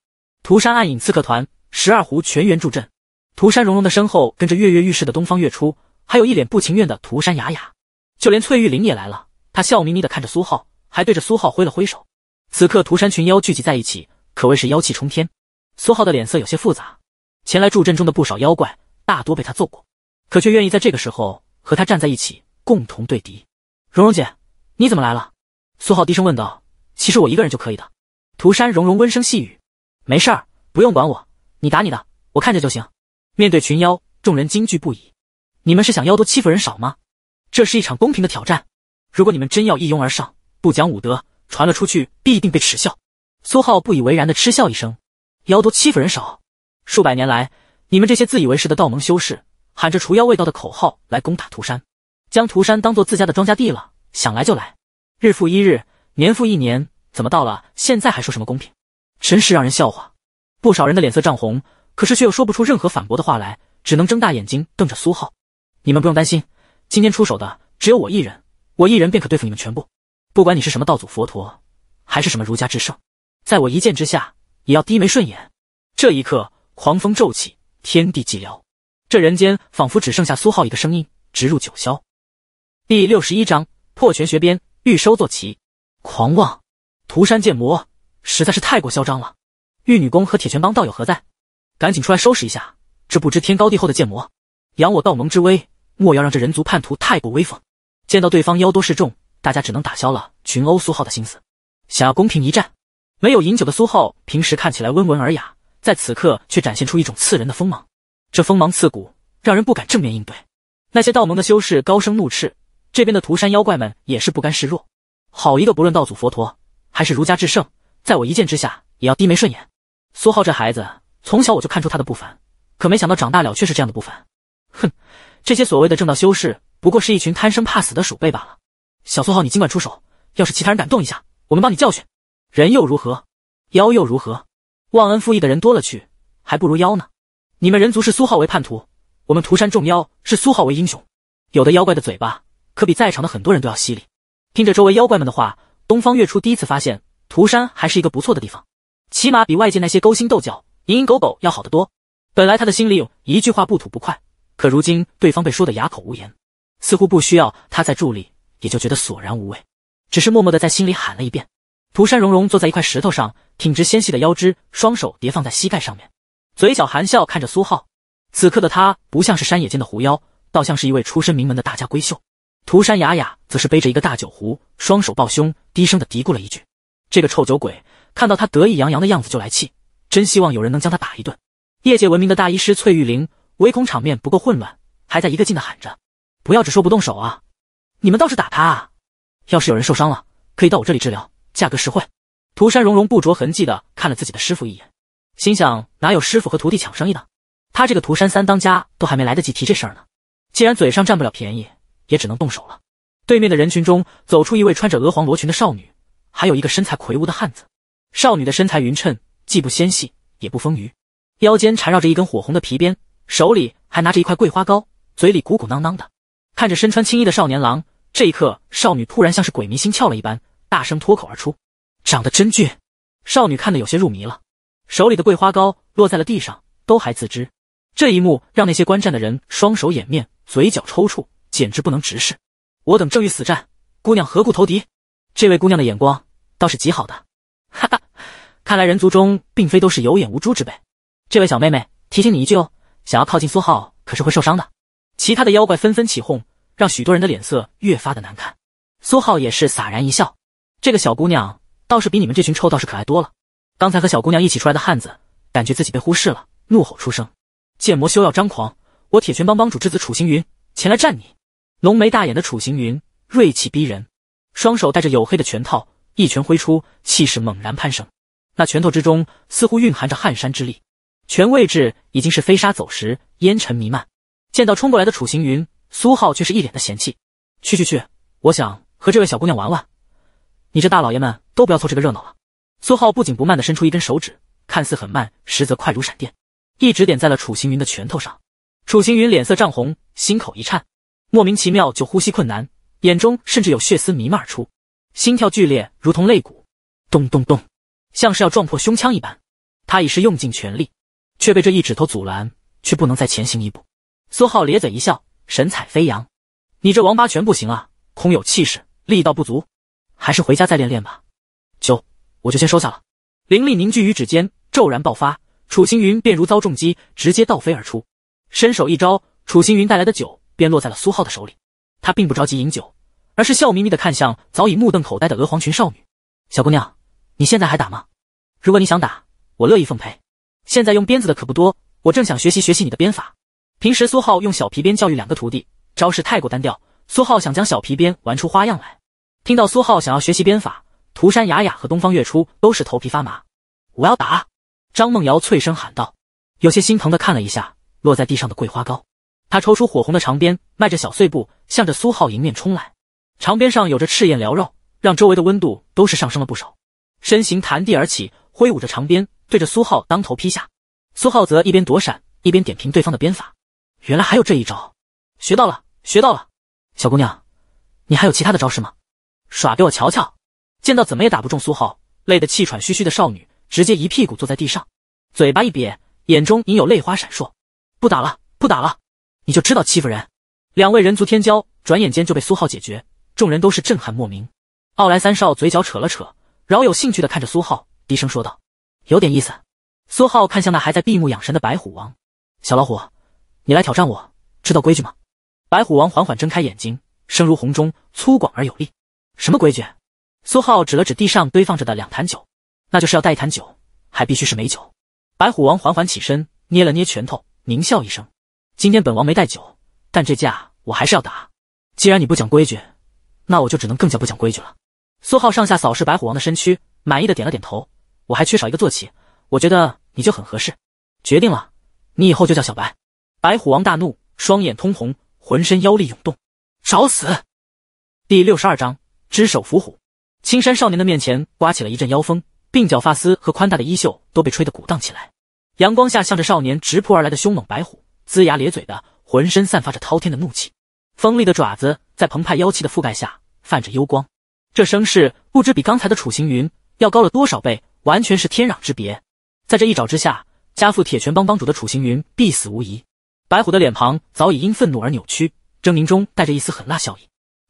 涂山暗影刺客团十二狐全员助阵。涂山蓉蓉的身后跟着跃跃欲试的东方月初，还有一脸不情愿的涂山雅雅，就连翠玉玲也来了。他笑眯眯的看着苏浩，还对着苏浩挥了挥手。此刻涂山群妖聚集在一起。可谓是妖气冲天，苏浩的脸色有些复杂。前来助阵中的不少妖怪，大多被他揍过，可却愿意在这个时候和他站在一起，共同对敌。蓉蓉姐，你怎么来了？苏浩低声问道。其实我一个人就可以的。涂山蓉蓉温声细语：“没事儿，不用管我，你打你的，我看着就行。”面对群妖，众人惊惧不已。你们是想妖多欺负人少吗？这是一场公平的挑战。如果你们真要一拥而上，不讲武德，传了出去必定被耻笑。苏浩不以为然的嗤笑一声：“妖多欺负人少，数百年来，你们这些自以为是的道盟修士，喊着除妖卫道的口号来攻打涂山，将涂山当做自家的庄稼地了，想来就来，日复一日，年复一年，怎么到了现在还说什么公平，真是让人笑话。”不少人的脸色涨红，可是却又说不出任何反驳的话来，只能睁大眼睛瞪着苏浩。“你们不用担心，今天出手的只有我一人，我一人便可对付你们全部，不管你是什么道祖佛陀，还是什么儒家至圣。”在我一剑之下，也要低眉顺眼。这一刻，狂风骤起，天地寂寥，这人间仿佛只剩下苏浩一个声音，直入九霄。第六十一章破拳学鞭，欲收坐骑。狂妄！涂山剑魔实在是太过嚣张了。玉女宫和铁拳帮道友何在？赶紧出来收拾一下这不知天高地厚的剑魔，扬我道盟之威，莫要让这人族叛徒太过威风。见到对方妖多势众，大家只能打消了群殴苏浩的心思，想要公平一战。没有饮酒的苏浩平时看起来温文尔雅，在此刻却展现出一种刺人的锋芒。这锋芒刺骨，让人不敢正面应对。那些道盟的修士高声怒斥，这边的涂山妖怪们也是不甘示弱。好一个不论道祖佛陀，还是儒家至圣，在我一剑之下也要低眉顺眼。苏浩这孩子从小我就看出他的不凡，可没想到长大了却是这样的不凡。哼，这些所谓的正道修士不过是一群贪生怕死的鼠辈罢了。小苏浩，你尽管出手，要是其他人敢动一下，我们帮你教训。人又如何，妖又如何？忘恩负义的人多了去，还不如妖呢。你们人族是苏浩为叛徒，我们涂山众妖是苏浩为英雄。有的妖怪的嘴巴可比在场的很多人都要犀利。听着周围妖怪们的话，东方月初第一次发现涂山还是一个不错的地方，起码比外界那些勾心斗角、蝇营狗苟要好得多。本来他的心里有一句话不吐不快，可如今对方被说得哑口无言，似乎不需要他再助力，也就觉得索然无味，只是默默的在心里喊了一遍。涂山荣荣坐在一块石头上，挺直纤细的腰肢，双手叠放在膝盖上面，嘴角含笑看着苏浩。此刻的他不像是山野间的狐妖，倒像是一位出身名门的大家闺秀。涂山雅雅则是背着一个大酒壶，双手抱胸，低声的嘀咕了一句：“这个臭酒鬼，看到他得意洋洋的样子就来气，真希望有人能将他打一顿。”业界闻名的大医师翠玉玲唯恐场面不够混乱，还在一个劲的喊着：“不要只说不动手啊，你们倒是打他啊！要是有人受伤了，可以到我这里治疗。”价格实惠，涂山融融不着痕迹的看了自己的师傅一眼，心想哪有师傅和徒弟抢生意的？他这个涂山三当家都还没来得及提这事儿呢。既然嘴上占不了便宜，也只能动手了。对面的人群中走出一位穿着鹅黄罗裙的少女，还有一个身材魁梧的汉子。少女的身材匀称，既不纤细也不丰腴，腰间缠绕着一根火红的皮鞭，手里还拿着一块桂花糕，嘴里鼓鼓囊囊的。看着身穿青衣的少年郎，这一刻，少女突然像是鬼迷心窍了一般。大声脱口而出：“长得真俊！”少女看得有些入迷了，手里的桂花糕落在了地上，都还自知。这一幕让那些观战的人双手掩面，嘴角抽搐，简直不能直视。我等正欲死战，姑娘何故投敌？这位姑娘的眼光倒是极好的，哈哈，看来人族中并非都是有眼无珠之辈。这位小妹妹，提醒你一句哦，想要靠近苏浩可是会受伤的。其他的妖怪纷纷起哄，让许多人的脸色越发的难看。苏浩也是洒然一笑。这个小姑娘倒是比你们这群臭道士可爱多了。刚才和小姑娘一起出来的汉子，感觉自己被忽视了，怒吼出声：“剑魔休要张狂！我铁拳帮帮主之子楚行云前来战你！”浓眉大眼的楚行云，锐气逼人，双手带着黝黑的拳套，一拳挥出，气势猛然攀升。那拳头之中似乎蕴含着撼山之力，拳位置已经是飞沙走石，烟尘弥漫。见到冲过来的楚行云，苏浩却是一脸的嫌弃：“去去去，我想和这位小姑娘玩玩。”你这大老爷们都不要凑这个热闹了。苏浩不紧不慢的伸出一根手指，看似很慢，实则快如闪电，一指点在了楚行云的拳头上。楚行云脸色涨红，心口一颤，莫名其妙就呼吸困难，眼中甚至有血丝弥漫而出，心跳剧烈如同肋骨咚咚咚，像是要撞破胸腔一般。他已是用尽全力，却被这一指头阻拦，却不能再前行一步。苏浩咧嘴一笑，神采飞扬：“你这王八拳不行啊，空有气势，力道不足。”还是回家再练练吧。酒，我就先收下了。灵力凝聚于指尖，骤然爆发，楚星云便如遭重击，直接倒飞而出。伸手一招，楚星云带来的酒便落在了苏浩的手里。他并不着急饮酒，而是笑眯眯的看向早已目瞪口呆的鹅黄裙少女。小姑娘，你现在还打吗？如果你想打，我乐意奉陪。现在用鞭子的可不多，我正想学习学习你的鞭法。平时苏浩用小皮鞭教育两个徒弟，招式太过单调，苏浩想将小皮鞭玩出花样来。听到苏浩想要学习鞭法，涂山雅雅和东方月初都是头皮发麻。我要打！张梦瑶脆声喊道，有些心疼的看了一下落在地上的桂花糕。她抽出火红的长鞭，迈着小碎步，向着苏浩迎面冲来。长鞭上有着赤焰缭绕，让周围的温度都是上升了不少。身形弹地而起，挥舞着长鞭，对着苏浩当头劈下。苏浩则一边躲闪，一边点评对方的鞭法。原来还有这一招，学到了，学到了。小姑娘，你还有其他的招式吗？耍给我瞧瞧！见到怎么也打不中，苏浩累得气喘吁吁的少女直接一屁股坐在地上，嘴巴一瘪，眼中隐有泪花闪烁。不打了，不打了！你就知道欺负人！两位人族天骄转眼间就被苏浩解决，众人都是震撼莫名。奥莱三少嘴角扯了扯，饶有兴趣的看着苏浩，低声说道：“有点意思。”苏浩看向那还在闭目养神的白虎王，小老虎，你来挑战我，知道规矩吗？白虎王缓缓睁开眼睛，声如洪钟，粗犷而有力。什么规矩？苏浩指了指地上堆放着的两坛酒，那就是要带一坛酒，还必须是美酒。白虎王缓缓起身，捏了捏拳头，狞笑一声：“今天本王没带酒，但这架我还是要打。既然你不讲规矩，那我就只能更加不讲规矩了。”苏浩上下扫视白虎王的身躯，满意的点了点头：“我还缺少一个坐骑，我觉得你就很合适。决定了，你以后就叫小白。”白虎王大怒，双眼通红，浑身妖力涌动，找死！第六十二章。只手伏虎，青山少年的面前刮起了一阵妖风，鬓角发丝和宽大的衣袖都被吹得鼓荡起来。阳光下，向着少年直扑而来的凶猛白虎，龇牙咧嘴的，浑身散发着滔天的怒气，锋利的爪子在澎湃妖气的覆盖下泛着幽光。这声势不知比刚才的楚行云要高了多少倍，完全是天壤之别。在这一爪之下，家父铁拳帮帮主的楚行云必死无疑。白虎的脸庞早已因愤怒而扭曲，狰狞中带着一丝狠辣笑意。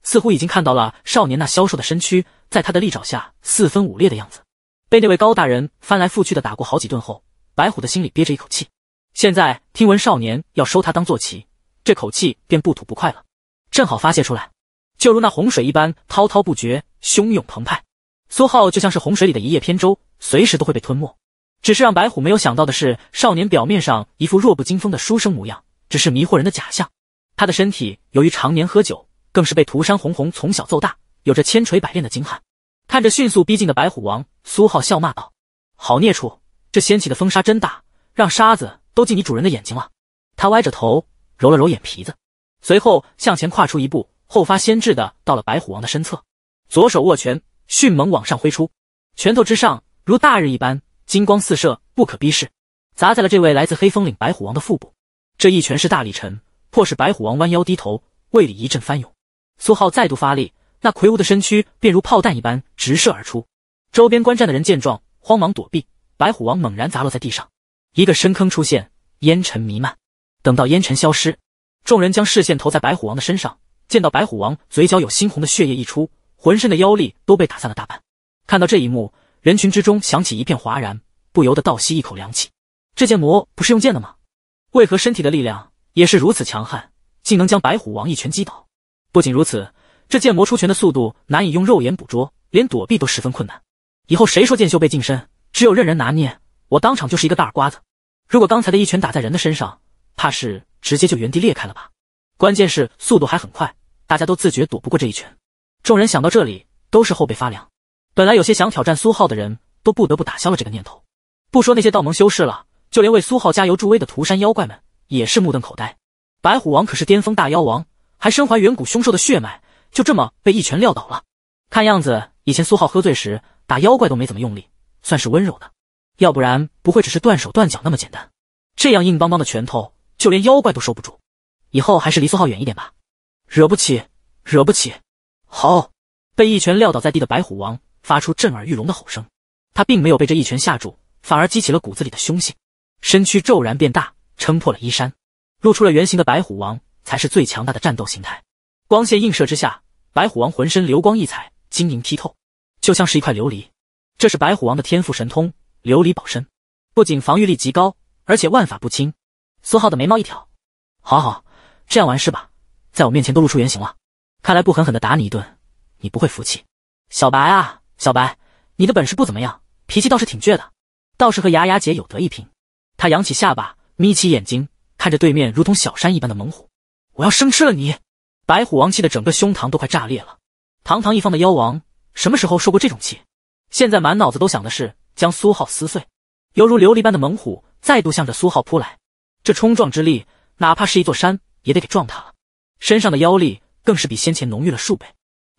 似乎已经看到了少年那消瘦的身躯，在他的利爪下四分五裂的样子。被那位高大人翻来覆去的打过好几顿后，白虎的心里憋着一口气。现在听闻少年要收他当坐骑，这口气便不吐不快了，正好发泄出来，就如那洪水一般滔滔不绝，汹涌澎湃。苏浩就像是洪水里的一叶扁舟，随时都会被吞没。只是让白虎没有想到的是，少年表面上一副弱不禁风的书生模样，只是迷惑人的假象。他的身体由于常年喝酒。更是被涂山红红从小揍大，有着千锤百炼的精悍。看着迅速逼近的白虎王，苏浩笑骂道：“好孽畜，这掀起的风沙真大，让沙子都进你主人的眼睛了。”他歪着头揉了揉眼皮子，随后向前跨出一步，后发先至的到了白虎王的身侧，左手握拳，迅猛往上挥出，拳头之上如大日一般，金光四射，不可逼视，砸在了这位来自黑风岭白虎王的腹部。这一拳是大力沉，迫使白虎王弯腰低头，胃里一阵翻涌。苏浩再度发力，那魁梧的身躯便如炮弹一般直射而出。周边观战的人见状，慌忙躲避。白虎王猛然砸落在地上，一个深坑出现，烟尘弥漫。等到烟尘消失，众人将视线投在白虎王的身上，见到白虎王嘴角有猩红的血液溢出，浑身的妖力都被打散了大半。看到这一幕，人群之中响起一片哗然，不由得倒吸一口凉气。这剑魔不是用剑的吗？为何身体的力量也是如此强悍，竟能将白虎王一拳击倒？不仅如此，这剑魔出拳的速度难以用肉眼捕捉，连躲避都十分困难。以后谁说剑修被近身，只有任人拿捏，我当场就是一个大耳瓜子。如果刚才的一拳打在人的身上，怕是直接就原地裂开了吧？关键是速度还很快，大家都自觉躲不过这一拳。众人想到这里，都是后背发凉。本来有些想挑战苏浩的人都不得不打消了这个念头。不说那些道盟修士了，就连为苏浩加油助威的涂山妖怪们也是目瞪口呆。白虎王可是巅峰大妖王。还身怀远古凶兽的血脉，就这么被一拳撂倒了。看样子，以前苏浩喝醉时打妖怪都没怎么用力，算是温柔的。要不然不会只是断手断脚那么简单。这样硬邦邦的拳头，就连妖怪都收不住。以后还是离苏浩远一点吧，惹不起，惹不起。好，被一拳撂倒在地的白虎王发出震耳欲聋的吼声。他并没有被这一拳吓住，反而激起了骨子里的凶性，身躯骤然变大，撑破了衣衫，露出了原形的白虎王。才是最强大的战斗形态。光线映射之下，白虎王浑身流光溢彩，晶莹剔透，就像是一块琉璃。这是白虎王的天赋神通——琉璃保身，不仅防御力极高，而且万法不侵。苏浩的眉毛一挑，好好，这样完事吧，在我面前都露出原形了，看来不狠狠的打你一顿，你不会服气。小白啊，小白，你的本事不怎么样，脾气倒是挺倔的，倒是和牙牙姐有得一拼。他扬起下巴，眯起眼睛，看着对面如同小山一般的猛虎。我要生吃了你！白虎王气的整个胸膛都快炸裂了，堂堂一方的妖王，什么时候受过这种气？现在满脑子都想的是将苏浩撕碎。犹如琉璃般的猛虎再度向着苏浩扑来，这冲撞之力，哪怕是一座山也得给撞塌了。身上的妖力更是比先前浓郁了数倍。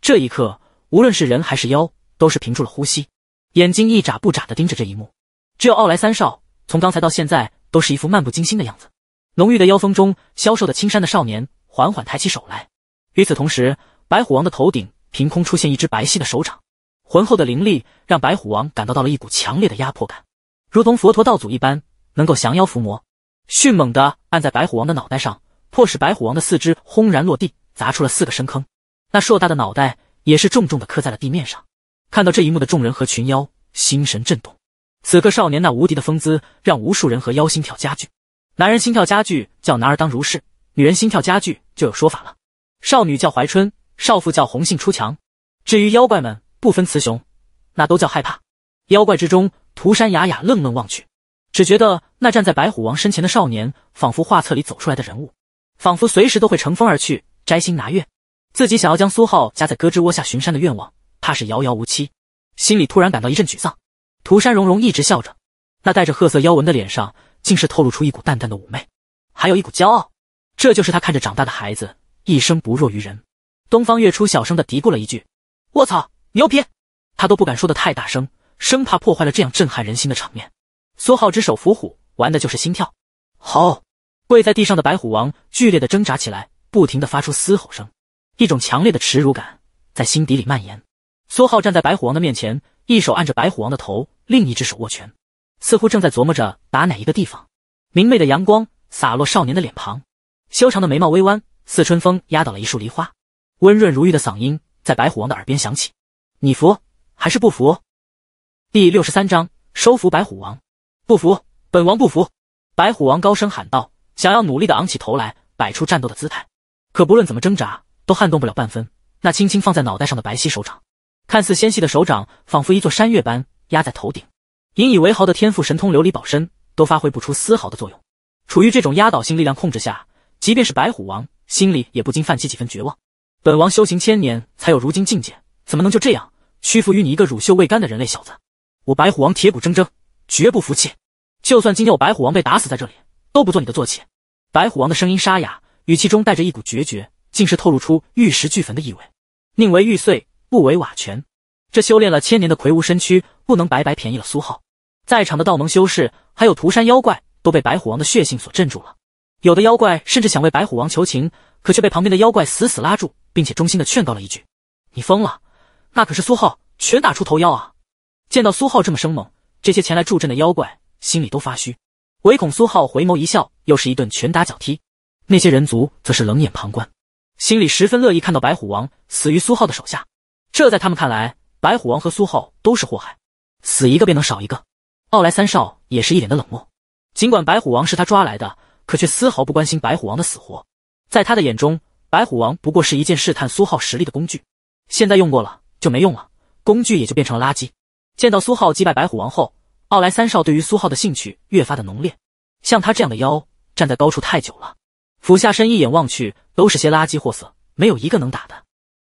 这一刻，无论是人还是妖，都是屏住了呼吸，眼睛一眨不眨的盯着这一幕。只有奥莱三少，从刚才到现在都是一副漫不经心的样子。浓郁的妖风中，消瘦的青衫的少年缓缓抬起手来。与此同时，白虎王的头顶凭空出现一只白皙的手掌，浑厚的灵力让白虎王感到到了一股强烈的压迫感，如同佛陀道祖一般，能够降妖伏魔。迅猛的按在白虎王的脑袋上，迫使白虎王的四肢轰然落地，砸出了四个深坑。那硕大的脑袋也是重重的磕在了地面上。看到这一幕的众人和群妖心神震动。此刻，少年那无敌的风姿让无数人和妖心跳加剧。男人心跳加剧叫男儿当如是，女人心跳加剧就有说法了。少女叫怀春，少妇叫红杏出墙。至于妖怪们，不分雌雄，那都叫害怕。妖怪之中，涂山雅雅愣愣望去，只觉得那站在白虎王身前的少年，仿佛画册里走出来的人物，仿佛随时都会乘风而去，摘星拿月。自己想要将苏浩夹在胳肢窝下巡山的愿望，怕是遥遥无期。心里突然感到一阵沮丧。涂山荣荣一直笑着，那带着褐色妖纹的脸上。竟是透露出一股淡淡的妩媚，还有一股骄傲，这就是他看着长大的孩子，一生不弱于人。东方月初小声的嘀咕了一句：“我操，牛皮！”他都不敢说的太大声，生怕破坏了这样震撼人心的场面。苏浩之手扶虎，玩的就是心跳。好，跪在地上的白虎王剧烈的挣扎起来，不停的发出嘶吼声，一种强烈的耻辱感在心底里蔓延。苏浩站在白虎王的面前，一手按着白虎王的头，另一只手握拳。似乎正在琢磨着打哪一个地方。明媚的阳光洒落少年的脸庞，修长的眉毛微弯，似春风压倒了一束梨花。温润如玉的嗓音在白虎王的耳边响起：“你服还是不服？”第六十三章收服白虎王。不服！本王不服！白虎王高声喊道，想要努力的昂起头来，摆出战斗的姿态。可不论怎么挣扎，都撼动不了半分。那轻轻放在脑袋上的白皙手掌，看似纤细的手掌，仿佛一座山岳般压在头顶。引以为豪的天赋神通琉璃宝身都发挥不出丝毫的作用，处于这种压倒性力量控制下，即便是白虎王心里也不禁泛起几分绝望。本王修行千年才有如今境界，怎么能就这样屈服于你一个乳臭未干的人类小子？我白虎王铁骨铮铮，绝不服气！就算今天我白虎王被打死在这里，都不做你的坐骑！白虎王的声音沙哑，语气中带着一股决绝，竟是透露出玉石俱焚的意味。宁为玉碎，不为瓦全。这修炼了千年的魁梧身躯，不能白白便宜了苏浩。在场的道盟修士，还有涂山妖怪，都被白虎王的血性所镇住了。有的妖怪甚至想为白虎王求情，可却被旁边的妖怪死死拉住，并且衷心的劝告了一句：“你疯了，那可是苏浩，拳打出头妖啊！”见到苏浩这么生猛，这些前来助阵的妖怪心里都发虚，唯恐苏浩回眸一笑，又是一顿拳打脚踢。那些人族则是冷眼旁观，心里十分乐意看到白虎王死于苏浩的手下。这在他们看来，白虎王和苏浩都是祸害，死一个便能少一个。奥莱三少也是一脸的冷漠，尽管白虎王是他抓来的，可却丝毫不关心白虎王的死活。在他的眼中，白虎王不过是一件试探苏浩实力的工具。现在用过了就没用了，工具也就变成了垃圾。见到苏浩击败白虎王后，奥莱三少对于苏浩的兴趣越发的浓烈。像他这样的妖，站在高处太久了，俯下身一眼望去都是些垃圾货色，没有一个能打的。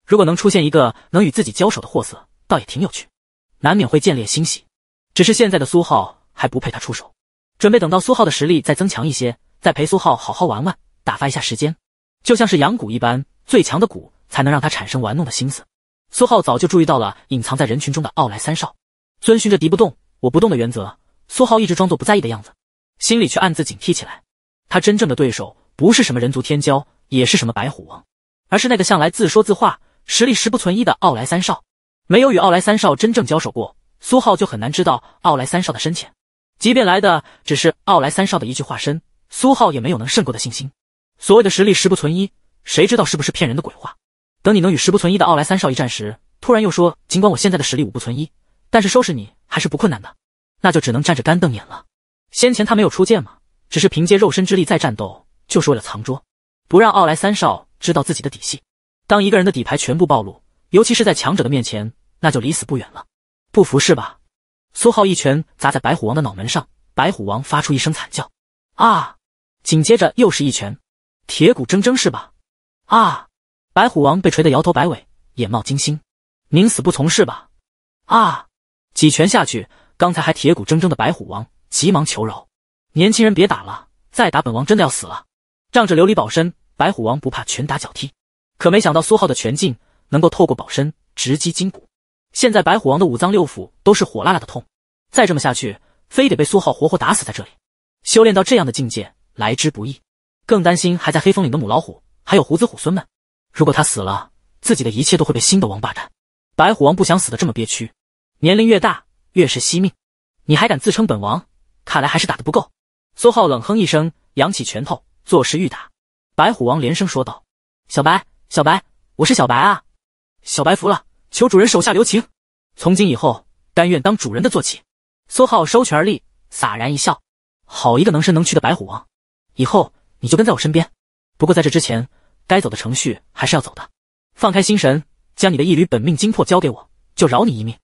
如果能出现一个能与自己交手的货色，倒也挺有趣，难免会见猎欣喜。只是现在的苏浩还不配他出手，准备等到苏浩的实力再增强一些，再陪苏浩好好玩玩，打发一下时间，就像是养蛊一般，最强的蛊才能让他产生玩弄的心思。苏浩早就注意到了隐藏在人群中的奥莱三少，遵循着敌不动我不动的原则，苏浩一直装作不在意的样子，心里却暗自警惕起来。他真正的对手不是什么人族天骄，也是什么白虎王，而是那个向来自说自话、实力实不存一的奥莱三少。没有与奥莱三少真正交手过。苏浩就很难知道奥莱三少的深浅，即便来的只是奥莱三少的一句化身，苏浩也没有能胜过的信心。所谓的实力十不存一，谁知道是不是骗人的鬼话？等你能与十不存一的奥莱三少一战时，突然又说尽管我现在的实力五不存一，但是收拾你还是不困难的，那就只能站着干瞪眼了。先前他没有出剑嘛，只是凭借肉身之力在战斗，就是为了藏拙，不让奥莱三少知道自己的底细。当一个人的底牌全部暴露，尤其是在强者的面前，那就离死不远了。不服是吧？苏浩一拳砸在白虎王的脑门上，白虎王发出一声惨叫，啊！紧接着又是一拳，铁骨铮铮是吧？啊！白虎王被锤得摇头摆尾，眼冒金星，宁死不从是吧？啊！几拳下去，刚才还铁骨铮铮的白虎王急忙求饶，年轻人别打了，再打本王真的要死了。仗着琉璃宝身，白虎王不怕拳打脚踢，可没想到苏浩的拳劲能够透过宝身直击筋骨。现在白虎王的五脏六腑都是火辣辣的痛，再这么下去，非得被苏浩活活打死在这里。修炼到这样的境界来之不易，更担心还在黑风岭的母老虎还有胡子虎孙们。如果他死了，自己的一切都会被新的王霸占。白虎王不想死的这么憋屈，年龄越大越是惜命。你还敢自称本王？看来还是打得不够。苏浩冷哼一声，扬起拳头，作势欲打。白虎王连声说道：“小白，小白，我是小白啊，小白服了。”求主人手下留情，从今以后，甘愿当主人的坐骑。苏浩收拳而立，洒然一笑：“好一个能伸能屈的白虎王，以后你就跟在我身边。不过在这之前，该走的程序还是要走的。放开心神，将你的一缕本命精魄交给我，就饶你一命。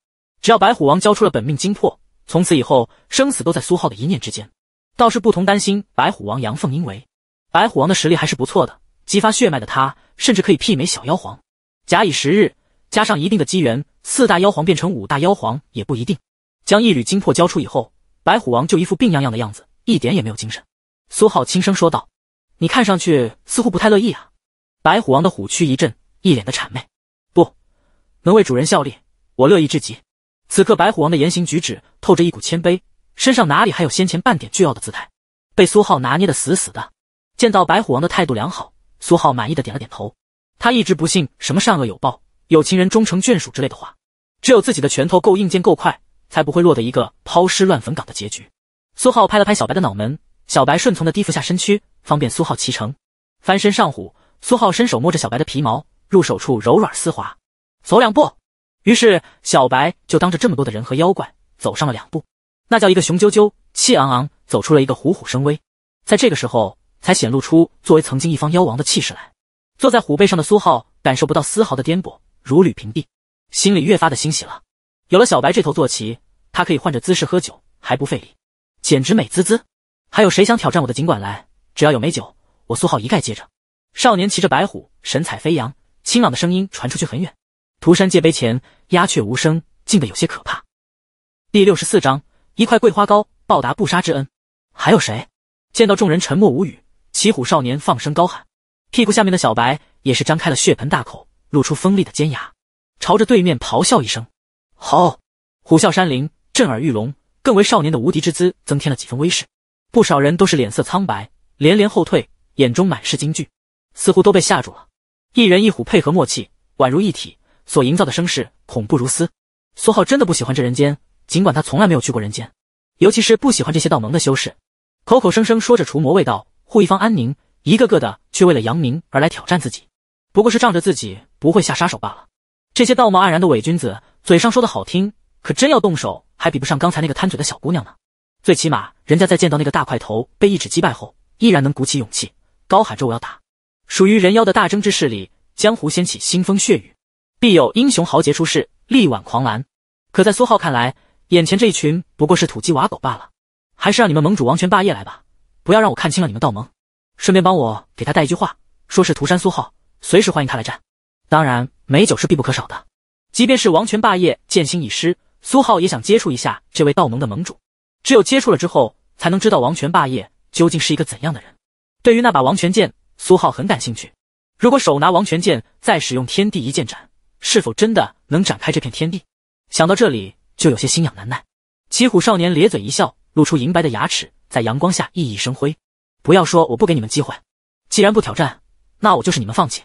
只要白虎王交出了本命精魄，从此以后，生死都在苏浩的一念之间。倒是不同担心白虎王阳奉阴违。白虎王的实力还是不错的，激发血脉的他，甚至可以媲美小妖皇。假以时日。”加上一定的机缘，四大妖皇变成五大妖皇也不一定。将一缕精魄交出以后，白虎王就一副病殃殃的样子，一点也没有精神。苏浩轻声说道：“你看上去似乎不太乐意啊。”白虎王的虎躯一震，一脸的谄媚：“不，能为主人效力，我乐意至极。”此刻，白虎王的言行举止透着一股谦卑，身上哪里还有先前半点倨傲的姿态？被苏浩拿捏的死死的。见到白虎王的态度良好，苏浩满意的点了点头。他一直不信什么善恶有报。有情人终成眷属之类的话，只有自己的拳头够硬、剑够快，才不会落得一个抛尸乱坟岗的结局。苏浩拍了拍小白的脑门，小白顺从的低伏下身躯，方便苏浩骑乘。翻身上虎，苏浩伸手摸着小白的皮毛，入手处柔软丝滑。走两步，于是小白就当着这么多的人和妖怪，走上了两步，那叫一个雄赳赳、气昂昂，走出了一个虎虎生威。在这个时候，才显露出作为曾经一方妖王的气势来。坐在虎背上的苏浩，感受不到丝毫的颠簸。如履平地，心里越发的欣喜了。有了小白这头坐骑，他可以换着姿势喝酒，还不费力，简直美滋滋。还有谁想挑战我的？尽管来，只要有美酒，我苏浩一概接着。少年骑着白虎，神采飞扬，清朗的声音传出去很远。涂山界碑前，鸦雀无声，静得有些可怕。第六十四章：一块桂花糕报答不杀之恩。还有谁？见到众人沉默无语，骑虎少年放声高喊，屁股下面的小白也是张开了血盆大口。露出锋利的尖牙，朝着对面咆哮一声：“好！”虎啸山林，震耳欲聋，更为少年的无敌之姿增添了几分威势。不少人都是脸色苍白，连连后退，眼中满是惊惧，似乎都被吓住了。一人一虎配合默契，宛如一体，所营造的声势恐怖如斯。苏浩真的不喜欢这人间，尽管他从来没有去过人间，尤其是不喜欢这些道盟的修士，口口声声说着除魔卫道、护一方安宁，一个个的却为了扬名而来挑战自己。不过是仗着自己不会下杀手罢了。这些道貌岸然的伪君子，嘴上说的好听，可真要动手，还比不上刚才那个贪嘴的小姑娘呢。最起码，人家在见到那个大块头被一指击败后，依然能鼓起勇气，高喊着我要打。属于人妖的大争之势里，江湖掀起腥风血雨，必有英雄豪杰出世，力挽狂澜。可在苏浩看来，眼前这一群不过是土鸡瓦狗罢了。还是让你们盟主王权霸业来吧，不要让我看清了你们道盟。顺便帮我给他带一句话，说是涂山苏浩。随时欢迎他来战，当然美酒是必不可少的。即便是王权霸业剑心已失，苏浩也想接触一下这位道盟的盟主。只有接触了之后，才能知道王权霸业究竟是一个怎样的人。对于那把王权剑，苏浩很感兴趣。如果手拿王权剑，再使用天地一剑斩，是否真的能展开这片天地？想到这里，就有些心痒难耐。骑虎少年咧嘴一笑，露出银白的牙齿，在阳光下熠熠生辉。不要说我不给你们机会，既然不挑战，那我就是你们放弃。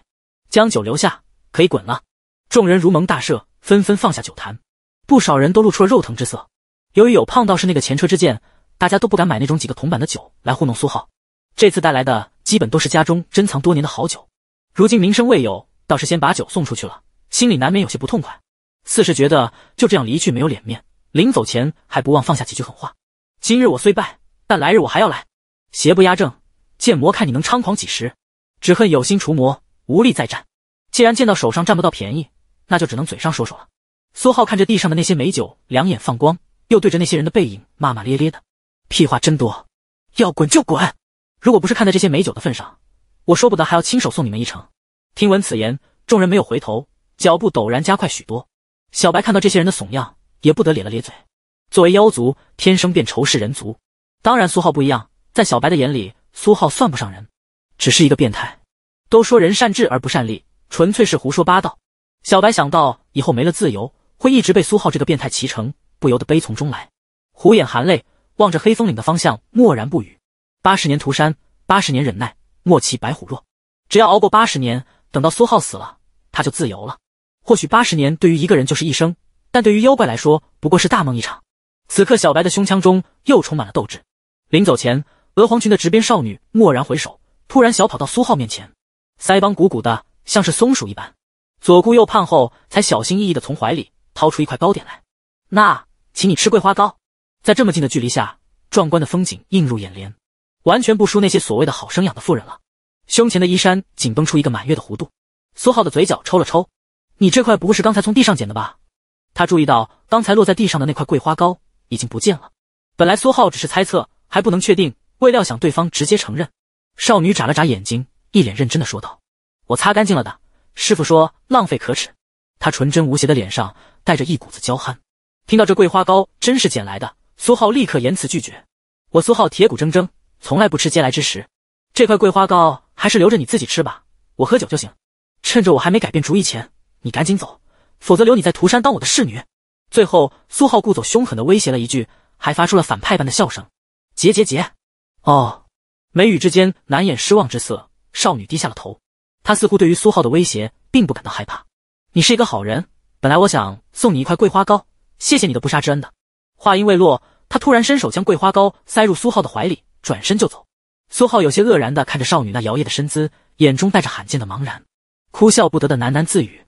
将酒留下，可以滚了。众人如蒙大赦，纷纷放下酒坛。不少人都露出了肉疼之色。由于有胖道士那个前车之鉴，大家都不敢买那种几个铜板的酒来糊弄苏浩。这次带来的基本都是家中珍藏多年的好酒。如今名声未有，倒是先把酒送出去了，心里难免有些不痛快，似是觉得就这样离去没有脸面。临走前还不忘放下几句狠话：“今日我虽败，但来日我还要来。邪不压正，剑魔看你能猖狂几时？只恨有心除魔。”无力再战，既然见到手上占不到便宜，那就只能嘴上说说了。苏浩看着地上的那些美酒，两眼放光，又对着那些人的背影骂骂咧咧的，屁话真多，要滚就滚！如果不是看在这些美酒的份上，我说不得还要亲手送你们一程。听闻此言，众人没有回头，脚步陡然加快许多。小白看到这些人的怂样，也不得咧了咧嘴。作为妖族，天生便仇视人族，当然苏浩不一样，在小白的眼里，苏浩算不上人，只是一个变态。都说人善智而不善力，纯粹是胡说八道。小白想到以后没了自由，会一直被苏浩这个变态骑乘，不由得悲从中来，虎眼含泪，望着黑风岭的方向，默然不语。八十年涂山，八十年忍耐，莫欺白虎弱。只要熬过八十年，等到苏浩死了，他就自由了。或许八十年对于一个人就是一生，但对于妖怪来说，不过是大梦一场。此刻小白的胸腔中又充满了斗志。临走前，鹅黄裙的直边少女蓦然回首，突然小跑到苏浩面前。腮帮鼓鼓的，像是松鼠一般，左顾右盼后，才小心翼翼的从怀里掏出一块糕点来。那，请你吃桂花糕。在这么近的距离下，壮观的风景映入眼帘，完全不输那些所谓的好生养的妇人了。胸前的衣衫紧绷出一个满月的弧度，苏浩的嘴角抽了抽。你这块不会是刚才从地上捡的吧？他注意到刚才落在地上的那块桂花糕已经不见了。本来苏浩只是猜测，还不能确定，未料想对方直接承认。少女眨了眨眼睛。一脸认真的说道：“我擦干净了的，师傅说浪费可耻。”他纯真无邪的脸上带着一股子娇憨。听到这桂花糕真是捡来的，苏浩立刻言辞拒绝：“我苏浩铁骨铮铮，从来不吃嗟来之食。这块桂花糕还是留着你自己吃吧，我喝酒就行。趁着我还没改变主意前，你赶紧走，否则留你在涂山当我的侍女。”最后，苏浩故作凶狠的威胁了一句，还发出了反派般的笑声：“结结结！”哦，眉宇之间难掩失望之色。少女低下了头，她似乎对于苏浩的威胁并不感到害怕。你是一个好人，本来我想送你一块桂花糕，谢谢你的不杀之恩的。话音未落，她突然伸手将桂花糕塞入苏浩的怀里，转身就走。苏浩有些愕然的看着少女那摇曳的身姿，眼中带着罕见的茫然，哭笑不得的喃喃自语：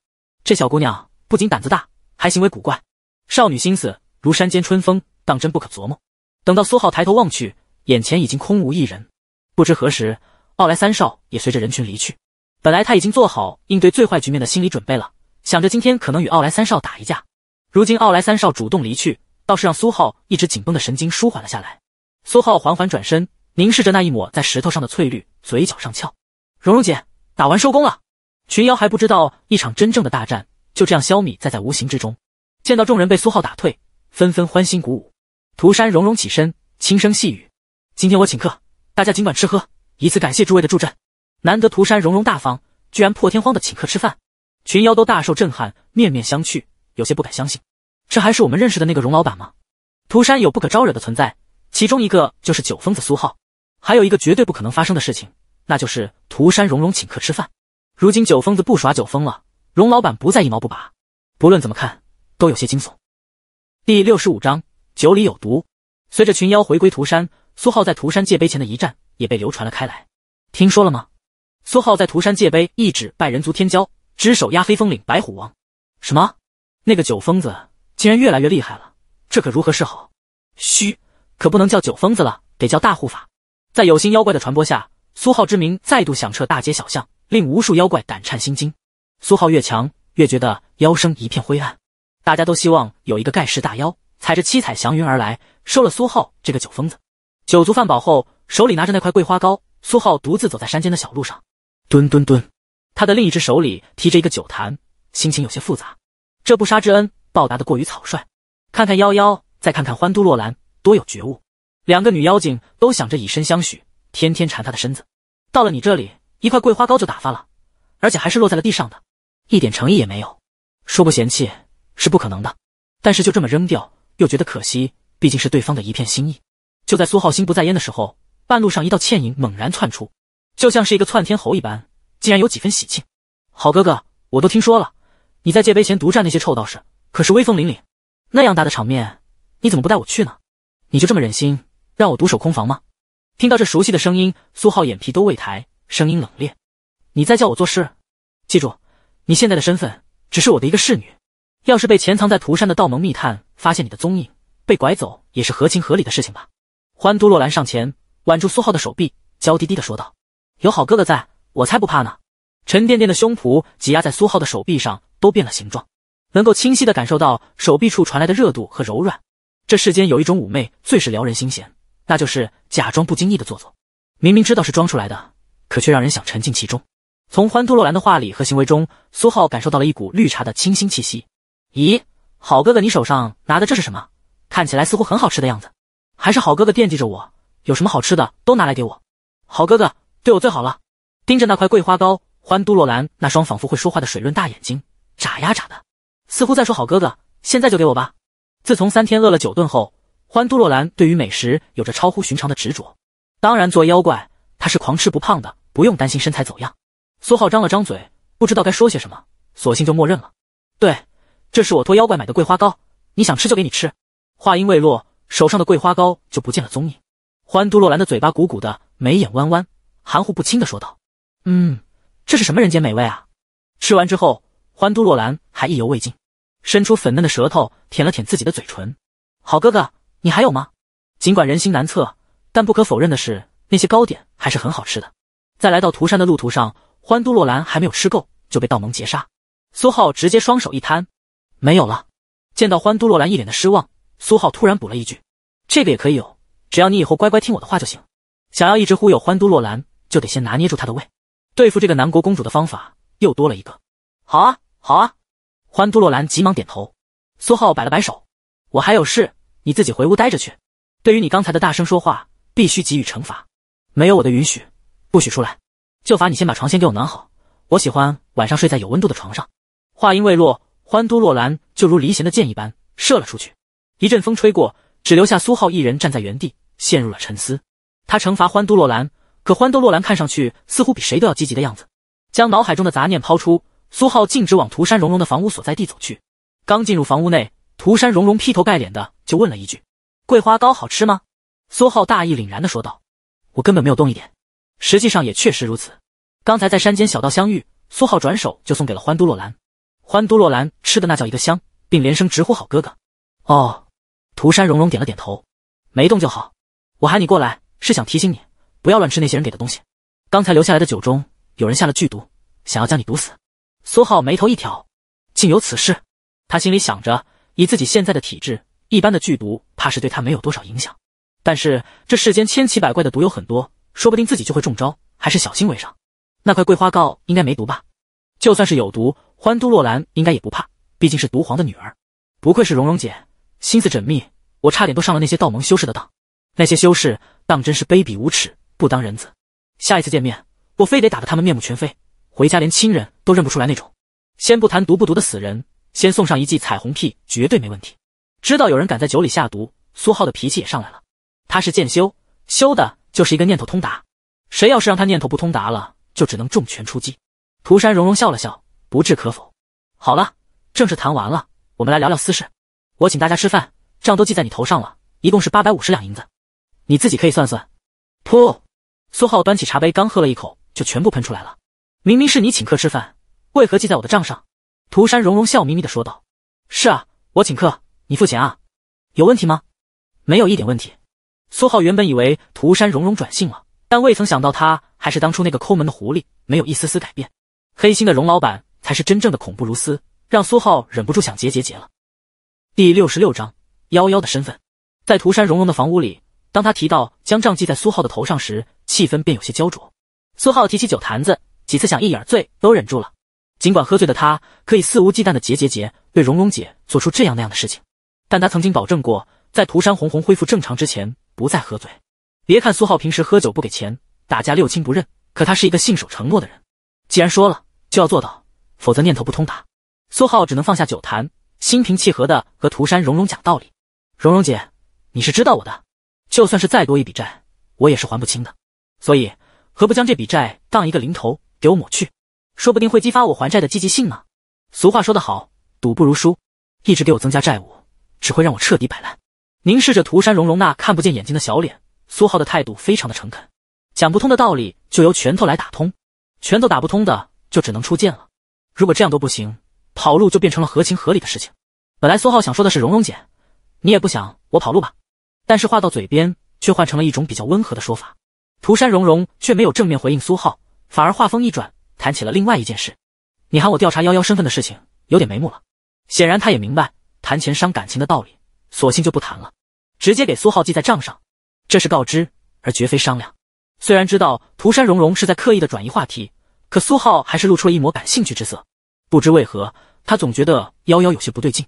这小姑娘不仅胆子大，还行为古怪。少女心思如山间春风，当真不可琢磨。等到苏浩抬头望去，眼前已经空无一人，不知何时。奥莱三少也随着人群离去。本来他已经做好应对最坏局面的心理准备了，想着今天可能与奥莱三少打一架。如今奥莱三少主动离去，倒是让苏浩一直紧绷的神经舒缓了下来。苏浩缓缓转身，凝视着那一抹在石头上的翠绿，嘴角上翘。蓉蓉姐，打完收工了。群妖还不知道一场真正的大战就这样消弭在在无形之中。见到众人被苏浩打退，纷纷欢欣鼓舞。涂山蓉蓉起身，轻声细语：“今天我请客，大家尽管吃喝。”以此感谢诸位的助阵，难得涂山融融大方，居然破天荒的请客吃饭，群妖都大受震撼，面面相觑，有些不敢相信，这还是我们认识的那个荣老板吗？涂山有不可招惹的存在，其中一个就是酒疯子苏浩，还有一个绝对不可能发生的事情，那就是涂山融融请客吃饭。如今酒疯子不耍酒疯了，荣老板不再一毛不拔，不论怎么看都有些惊悚。第六十五章酒里有毒。随着群妖回归涂山，苏浩在涂山界碑前的一战。也被流传了开来。听说了吗？苏浩在涂山界碑一指拜人族天骄，只手压黑风岭白虎王。什么？那个酒疯子竟然越来越厉害了，这可如何是好？嘘，可不能叫酒疯子了，得叫大护法。在有心妖怪的传播下，苏浩之名再度响彻大街小巷，令无数妖怪胆颤心惊。苏浩越强，越觉得妖生一片灰暗。大家都希望有一个盖世大妖，踩着七彩祥云而来，收了苏浩这个酒疯子。酒足饭饱后，手里拿着那块桂花糕，苏浩独自走在山间的小路上，蹲蹲蹲。他的另一只手里提着一个酒坛，心情有些复杂。这不杀之恩，报答的过于草率。看看妖妖，再看看欢都洛兰，多有觉悟。两个女妖精都想着以身相许，天天缠他的身子。到了你这里，一块桂花糕就打发了，而且还是落在了地上的一点诚意也没有。说不嫌弃是不可能的，但是就这么扔掉又觉得可惜，毕竟是对方的一片心意。就在苏浩心不在焉的时候，半路上一道倩影猛然窜出，就像是一个窜天猴一般，竟然有几分喜庆。好哥哥，我都听说了，你在界碑前独占那些臭道士，可是威风凛凛。那样大的场面，你怎么不带我去呢？你就这么忍心让我独守空房吗？听到这熟悉的声音，苏浩眼皮都未抬，声音冷冽：“你在叫我做事，记住，你现在的身份只是我的一个侍女。要是被潜藏在涂山的道盟密探发现你的踪影，被拐走也是合情合理的事情吧？”欢都洛兰上前挽住苏浩的手臂，娇滴滴的说道：“有好哥哥在，我才不怕呢。”沉甸甸的胸脯挤压在苏浩的手臂上，都变了形状，能够清晰的感受到手臂处传来的热度和柔软。这世间有一种妩媚，最是撩人心弦，那就是假装不经意的做作。明明知道是装出来的，可却让人想沉浸其中。从欢都洛兰的话里和行为中，苏浩感受到了一股绿茶的清新气息。咦，好哥哥，你手上拿的这是什么？看起来似乎很好吃的样子。还是好哥哥惦记着我，有什么好吃的都拿来给我。好哥哥对我最好了。盯着那块桂花糕，欢都洛兰那双仿佛会说话的水润大眼睛眨呀眨的，似乎在说：“好哥哥，现在就给我吧。”自从三天饿了九顿后，欢都洛兰对于美食有着超乎寻常的执着。当然，作为妖怪他是狂吃不胖的，不用担心身材走样。苏浩张了张嘴，不知道该说些什么，索性就默认了。对，这是我托妖怪买的桂花糕，你想吃就给你吃。话音未落。手上的桂花糕就不见了踪影，欢都洛兰的嘴巴鼓鼓的，眉眼弯弯，含糊不清的说道：“嗯，这是什么人间美味啊！”吃完之后，欢都洛兰还意犹未尽，伸出粉嫩的舌头舔了舔自己的嘴唇。“好哥哥，你还有吗？”尽管人心难测，但不可否认的是，那些糕点还是很好吃的。在来到涂山的路途上，欢都洛兰还没有吃够，就被道盟截杀。苏浩直接双手一摊：“没有了。”见到欢都洛兰一脸的失望。苏浩突然补了一句：“这个也可以有，只要你以后乖乖听我的话就行。”想要一直忽悠欢都洛兰，就得先拿捏住他的胃。对付这个南国公主的方法又多了一个。好啊，好啊！欢都洛兰急忙点头。苏浩摆了摆手：“我还有事，你自己回屋待着去。对于你刚才的大声说话，必须给予惩罚。没有我的允许，不许出来。就罚你先把床先给我暖好。我喜欢晚上睡在有温度的床上。”话音未落，欢都洛兰就如离弦的箭一般射了出去。一阵风吹过，只留下苏浩一人站在原地，陷入了沉思。他惩罚欢都洛兰，可欢都洛兰看上去似乎比谁都要积极的样子。将脑海中的杂念抛出，苏浩径直往涂山荣荣的房屋所在地走去。刚进入房屋内，涂山荣荣劈头盖脸的就问了一句：“桂花糕好吃吗？”苏浩大义凛然的说道：“我根本没有动一点，实际上也确实如此。刚才在山间小道相遇，苏浩转手就送给了欢都洛兰。欢都洛兰吃的那叫一个香，并连声直呼好哥哥。哦。”涂山荣荣点了点头，没动就好。我喊你过来是想提醒你，不要乱吃那些人给的东西。刚才留下来的酒中有人下了剧毒，想要将你毒死。苏浩眉头一挑，竟有此事。他心里想着，以自己现在的体质，一般的剧毒怕是对他没有多少影响。但是这世间千奇百怪的毒有很多，说不定自己就会中招，还是小心为上。那块桂花糕应该没毒吧？就算是有毒，欢都洛兰应该也不怕，毕竟是毒皇的女儿。不愧是蓉蓉姐。心思缜密，我差点都上了那些道盟修士的当。那些修士当真是卑鄙无耻，不当人子。下一次见面，我非得打得他们面目全非，回家连亲人都认不出来那种。先不谈毒不毒的死人，先送上一剂彩虹屁，绝对没问题。知道有人敢在酒里下毒，苏浩的脾气也上来了。他是剑修，修的就是一个念头通达。谁要是让他念头不通达了，就只能重拳出击。涂山荣荣笑了笑，不置可否。好了，正事谈完了，我们来聊聊私事。我请大家吃饭，账都记在你头上了一共是八百五十两银子，你自己可以算算。噗！苏浩端起茶杯，刚喝了一口就全部喷出来了。明明是你请客吃饭，为何记在我的账上？涂山荣荣笑眯眯的说道：“是啊，我请客，你付钱啊，有问题吗？没有一点问题。”苏浩原本以为涂山荣荣转性了，但未曾想到他还是当初那个抠门的狐狸，没有一丝丝改变。黑心的荣老板才是真正的恐怖如斯，让苏浩忍不住想结结结了。第六十六章夭夭的身份，在涂山融融的房屋里，当他提到将账记在苏浩的头上时，气氛便有些焦灼。苏浩提起酒坛子，几次想一饮而醉，都忍住了。尽管喝醉的他可以肆无忌惮的结结结对蓉蓉姐做出这样那样的事情，但他曾经保证过，在涂山红红恢复正常之前，不再喝醉。别看苏浩平时喝酒不给钱，打架六亲不认，可他是一个信守承诺的人。既然说了，就要做到，否则念头不通达。苏浩只能放下酒坛。心平气和的和涂山蓉蓉讲道理，蓉蓉姐，你是知道我的，就算是再多一笔债，我也是还不清的，所以何不将这笔债当一个零头给我抹去？说不定会激发我还债的积极性呢。俗话说得好，赌不如输，一直给我增加债务，只会让我彻底摆烂。凝视着涂山蓉蓉那看不见眼睛的小脸，苏浩的态度非常的诚恳，讲不通的道理就由拳头来打通，拳头打不通的就只能出剑了。如果这样都不行。跑路就变成了合情合理的事情。本来苏浩想说的是：“蓉蓉姐，你也不想我跑路吧？”但是话到嘴边却换成了一种比较温和的说法。涂山蓉蓉却没有正面回应苏浩，反而话锋一转，谈起了另外一件事：“你喊我调查幺幺身份的事情有点眉目了。”显然他也明白谈钱伤感情的道理，索性就不谈了，直接给苏浩记在账上。这是告知，而绝非商量。虽然知道涂山蓉蓉是在刻意的转移话题，可苏浩还是露出了一抹感兴趣之色。不知为何，他总觉得妖妖有些不对劲，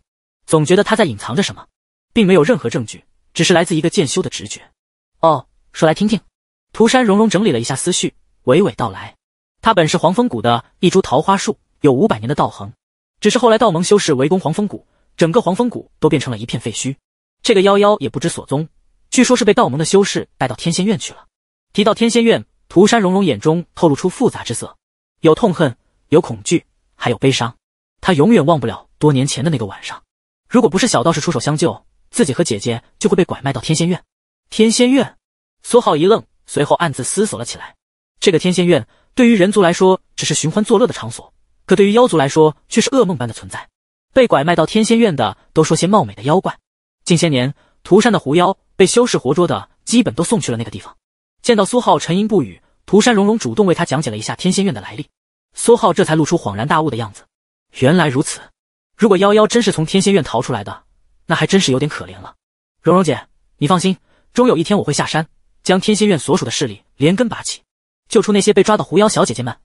总觉得他在隐藏着什么，并没有任何证据，只是来自一个剑修的直觉。哦，说来听听。涂山荣荣整理了一下思绪，娓娓道来：他本是黄风谷的一株桃花树，有五百年的道行，只是后来道盟修士围攻黄风谷，整个黄风谷都变成了一片废墟。这个妖妖也不知所踪，据说是被道盟的修士带到天仙院去了。提到天仙院，涂山荣荣眼中透露出复杂之色，有痛恨，有恐惧。还有悲伤，他永远忘不了多年前的那个晚上。如果不是小道士出手相救，自己和姐姐就会被拐卖到天仙院。天仙院，苏浩一愣，随后暗自思索了起来。这个天仙院对于人族来说只是寻欢作乐的场所，可对于妖族来说却是噩梦般的存在。被拐卖到天仙院的，都说些貌美的妖怪。近些年，涂山的狐妖被修士活捉的，基本都送去了那个地方。见到苏浩沉吟不语，涂山荣荣主动为他讲解了一下天仙院的来历。苏浩这才露出恍然大悟的样子，原来如此。如果妖妖真是从天仙院逃出来的，那还真是有点可怜了。蓉蓉姐，你放心，终有一天我会下山，将天仙院所属的势力连根拔起，救出那些被抓的狐妖小姐姐们。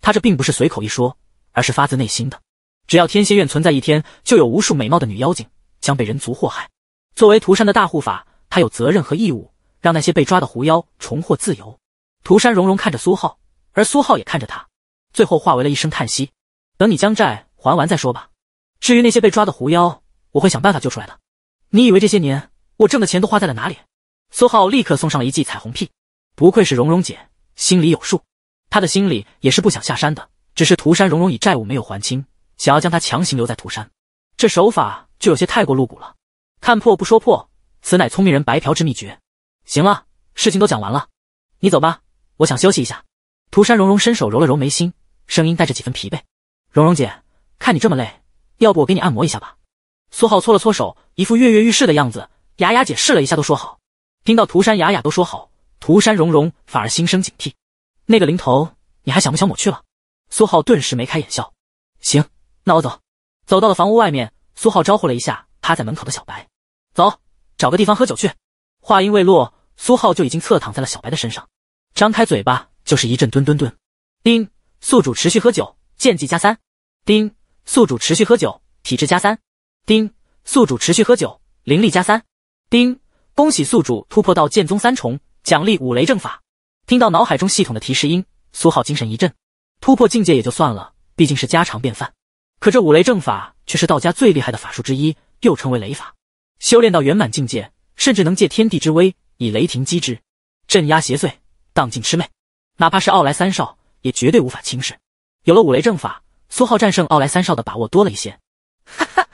他这并不是随口一说，而是发自内心的。只要天仙院存在一天，就有无数美貌的女妖精将被人族祸害。作为涂山的大护法，他有责任和义务让那些被抓的狐妖重获自由。涂山蓉蓉看着苏浩，而苏浩也看着他。最后化为了一声叹息。等你将债还完再说吧。至于那些被抓的狐妖，我会想办法救出来的。你以为这些年我挣的钱都花在了哪里？苏浩立刻送上了一记彩虹屁。不愧是蓉蓉姐，心里有数。他的心里也是不想下山的，只是涂山蓉蓉以债务没有还清，想要将他强行留在涂山，这手法就有些太过露骨了。看破不说破，此乃聪明人白嫖之秘诀。行了，事情都讲完了，你走吧，我想休息一下。涂山蓉蓉伸手揉了揉眉心。声音带着几分疲惫，蓉蓉姐，看你这么累，要不我给你按摩一下吧？苏浩搓了搓手，一副跃跃欲试的样子。雅雅姐试了一下，都说好。听到涂山雅雅都说好，涂山蓉蓉反而心生警惕。那个零头，你还想不想抹去了？苏浩顿时眉开眼笑。行，那我走。走到了房屋外面，苏浩招呼了一下趴在门口的小白，走，找个地方喝酒去。话音未落，苏浩就已经侧躺在了小白的身上，张开嘴巴就是一阵吨吨吨。叮。宿主持续喝酒，剑技加三。丁，宿主持续喝酒，体质加三。丁，宿主持续喝酒，灵力加三。丁，恭喜宿主突破到剑宗三重，奖励五雷正法。听到脑海中系统的提示音，苏浩精神一振。突破境界也就算了，毕竟是家常便饭。可这五雷正法却是道家最厉害的法术之一，又称为雷法。修炼到圆满境界，甚至能借天地之威，以雷霆击之，镇压邪祟，荡尽魑魅。哪怕是傲来三少。也绝对无法轻视。有了五雷正法，苏浩战胜奥莱三少的把握多了一些。哈哈！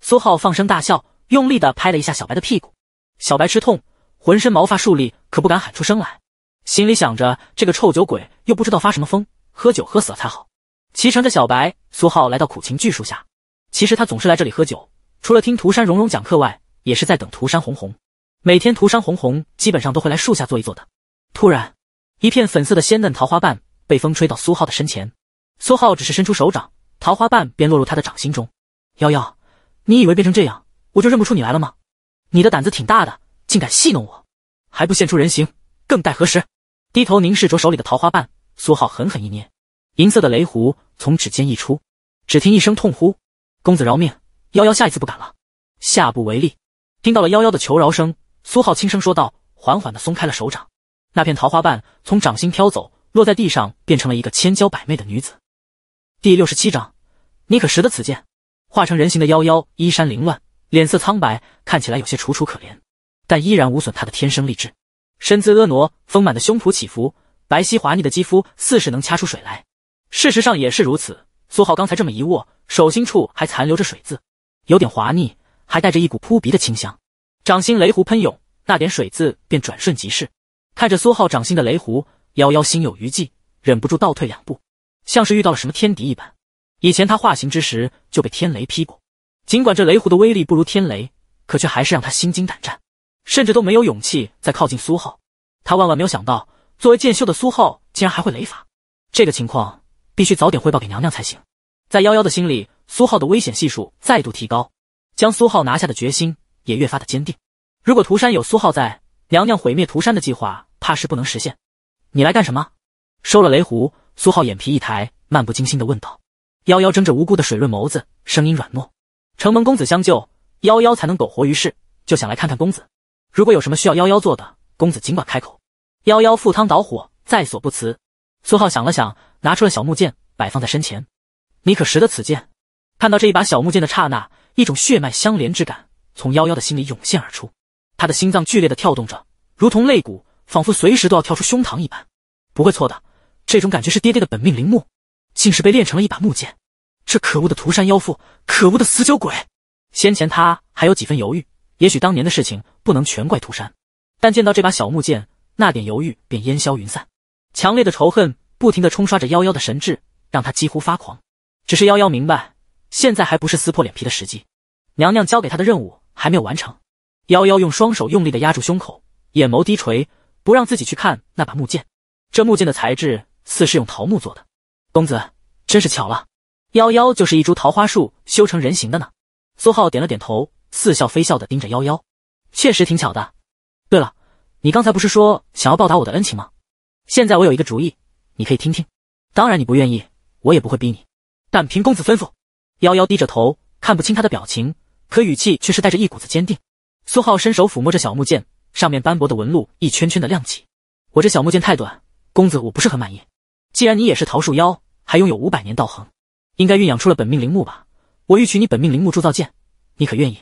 苏浩放声大笑，用力的拍了一下小白的屁股。小白吃痛，浑身毛发竖立，可不敢喊出声来，心里想着这个臭酒鬼又不知道发什么疯，喝酒喝死了才好。骑乘着小白，苏浩来到苦情巨树下。其实他总是来这里喝酒，除了听涂山荣荣讲课外，也是在等涂山红红。每天涂山红红基本上都会来树下坐一坐的。突然，一片粉色的鲜嫩桃花瓣。被风吹到苏浩的身前，苏浩只是伸出手掌，桃花瓣便落入他的掌心中。夭夭，你以为变成这样我就认不出你来了吗？你的胆子挺大的，竟敢戏弄我，还不现出人形，更待何时？低头凝视着手里的桃花瓣，苏浩狠狠一捏，银色的雷弧从指尖溢出。只听一声痛呼：“公子饶命！”夭夭下一次不敢了，下不为例。听到了夭夭的求饶声，苏浩轻声说道，缓缓地松开了手掌，那片桃花瓣从掌心飘走。落在地上，变成了一个千娇百媚的女子。第六十七章，你可识得此剑？化成人形的妖妖衣衫凌乱，脸色苍白，看起来有些楚楚可怜，但依然无损她的天生丽质，身姿婀娜，丰满的胸脯起伏，白皙滑腻的肌肤似是能掐出水来。事实上也是如此。苏浩刚才这么一握，手心处还残留着水渍，有点滑腻，还带着一股扑鼻的清香。掌心雷弧喷涌，那点水渍便转瞬即逝。看着苏浩掌心的雷弧。妖妖心有余悸，忍不住倒退两步，像是遇到了什么天敌一般。以前他化形之时就被天雷劈过，尽管这雷狐的威力不如天雷，可却还是让他心惊胆战，甚至都没有勇气再靠近苏浩。他万万没有想到，作为剑修的苏浩竟然还会雷法。这个情况必须早点汇报给娘娘才行。在妖妖的心里，苏浩的危险系数再度提高，将苏浩拿下的决心也越发的坚定。如果涂山有苏浩在，娘娘毁灭涂山的计划怕是不能实现。你来干什么？收了雷狐，苏浩眼皮一抬，漫不经心的问道。夭夭睁着无辜的水润眸子，声音软糯：“承蒙公子相救，夭夭才能苟活于世，就想来看看公子。如果有什么需要夭夭做的，公子尽管开口，夭夭赴汤蹈火，在所不辞。”苏浩想了想，拿出了小木剑，摆放在身前：“你可识得此剑？”看到这一把小木剑的刹那，一种血脉相连之感从夭夭的心里涌现而出，他的心脏剧烈的跳动着，如同肋骨。仿佛随时都要跳出胸膛一般，不会错的，这种感觉是爹爹的本命灵木，竟是被炼成了一把木剑。这可恶的涂山妖妇，可恶的死酒鬼！先前他还有几分犹豫，也许当年的事情不能全怪涂山，但见到这把小木剑，那点犹豫便烟消云散。强烈的仇恨不停的冲刷着妖妖的神智，让他几乎发狂。只是妖妖明白，现在还不是撕破脸皮的时机，娘娘交给他的任务还没有完成。妖妖用双手用力的压住胸口，眼眸低垂。不让自己去看那把木剑，这木剑的材质似是用桃木做的。公子，真是巧了，夭夭就是一株桃花树修成人形的呢。苏浩点了点头，似笑非笑的盯着夭夭，确实挺巧的。对了，你刚才不是说想要报答我的恩情吗？现在我有一个主意，你可以听听。当然你不愿意，我也不会逼你。但凭公子吩咐。夭夭低着头，看不清他的表情，可语气却是带着一股子坚定。苏浩伸手抚摸着小木剑。上面斑驳的纹路一圈圈的亮起，我这小木剑太短，公子我不是很满意。既然你也是桃树妖，还拥有五百年道行，应该蕴养出了本命灵木吧？我欲取你本命灵木铸造剑，你可愿意？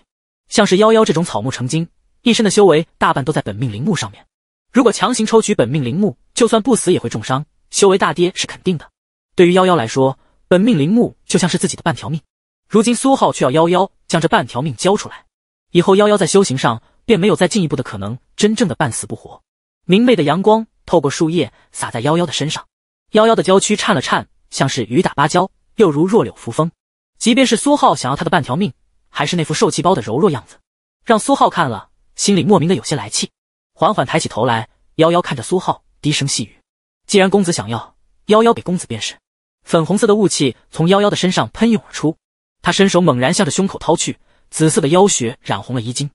像是夭夭这种草木成精，一身的修为大半都在本命灵木上面。如果强行抽取本命灵木，就算不死也会重伤，修为大跌是肯定的。对于夭夭来说，本命灵木就像是自己的半条命。如今苏浩却要夭夭将这半条命交出来，以后夭夭在修行上。便没有再进一步的可能，真正的半死不活。明媚的阳光透过树叶洒在夭夭的身上，夭夭的娇躯颤了颤，像是雨打芭蕉，又如弱柳扶风。即便是苏浩想要他的半条命，还是那副受气包的柔弱样子，让苏浩看了心里莫名的有些来气。缓缓抬起头来，夭夭看着苏浩，低声细语：“既然公子想要，夭夭给公子便是。”粉红色的雾气从夭夭的身上喷涌而出，她伸手猛然向着胸口掏去，紫色的妖血染红了衣襟。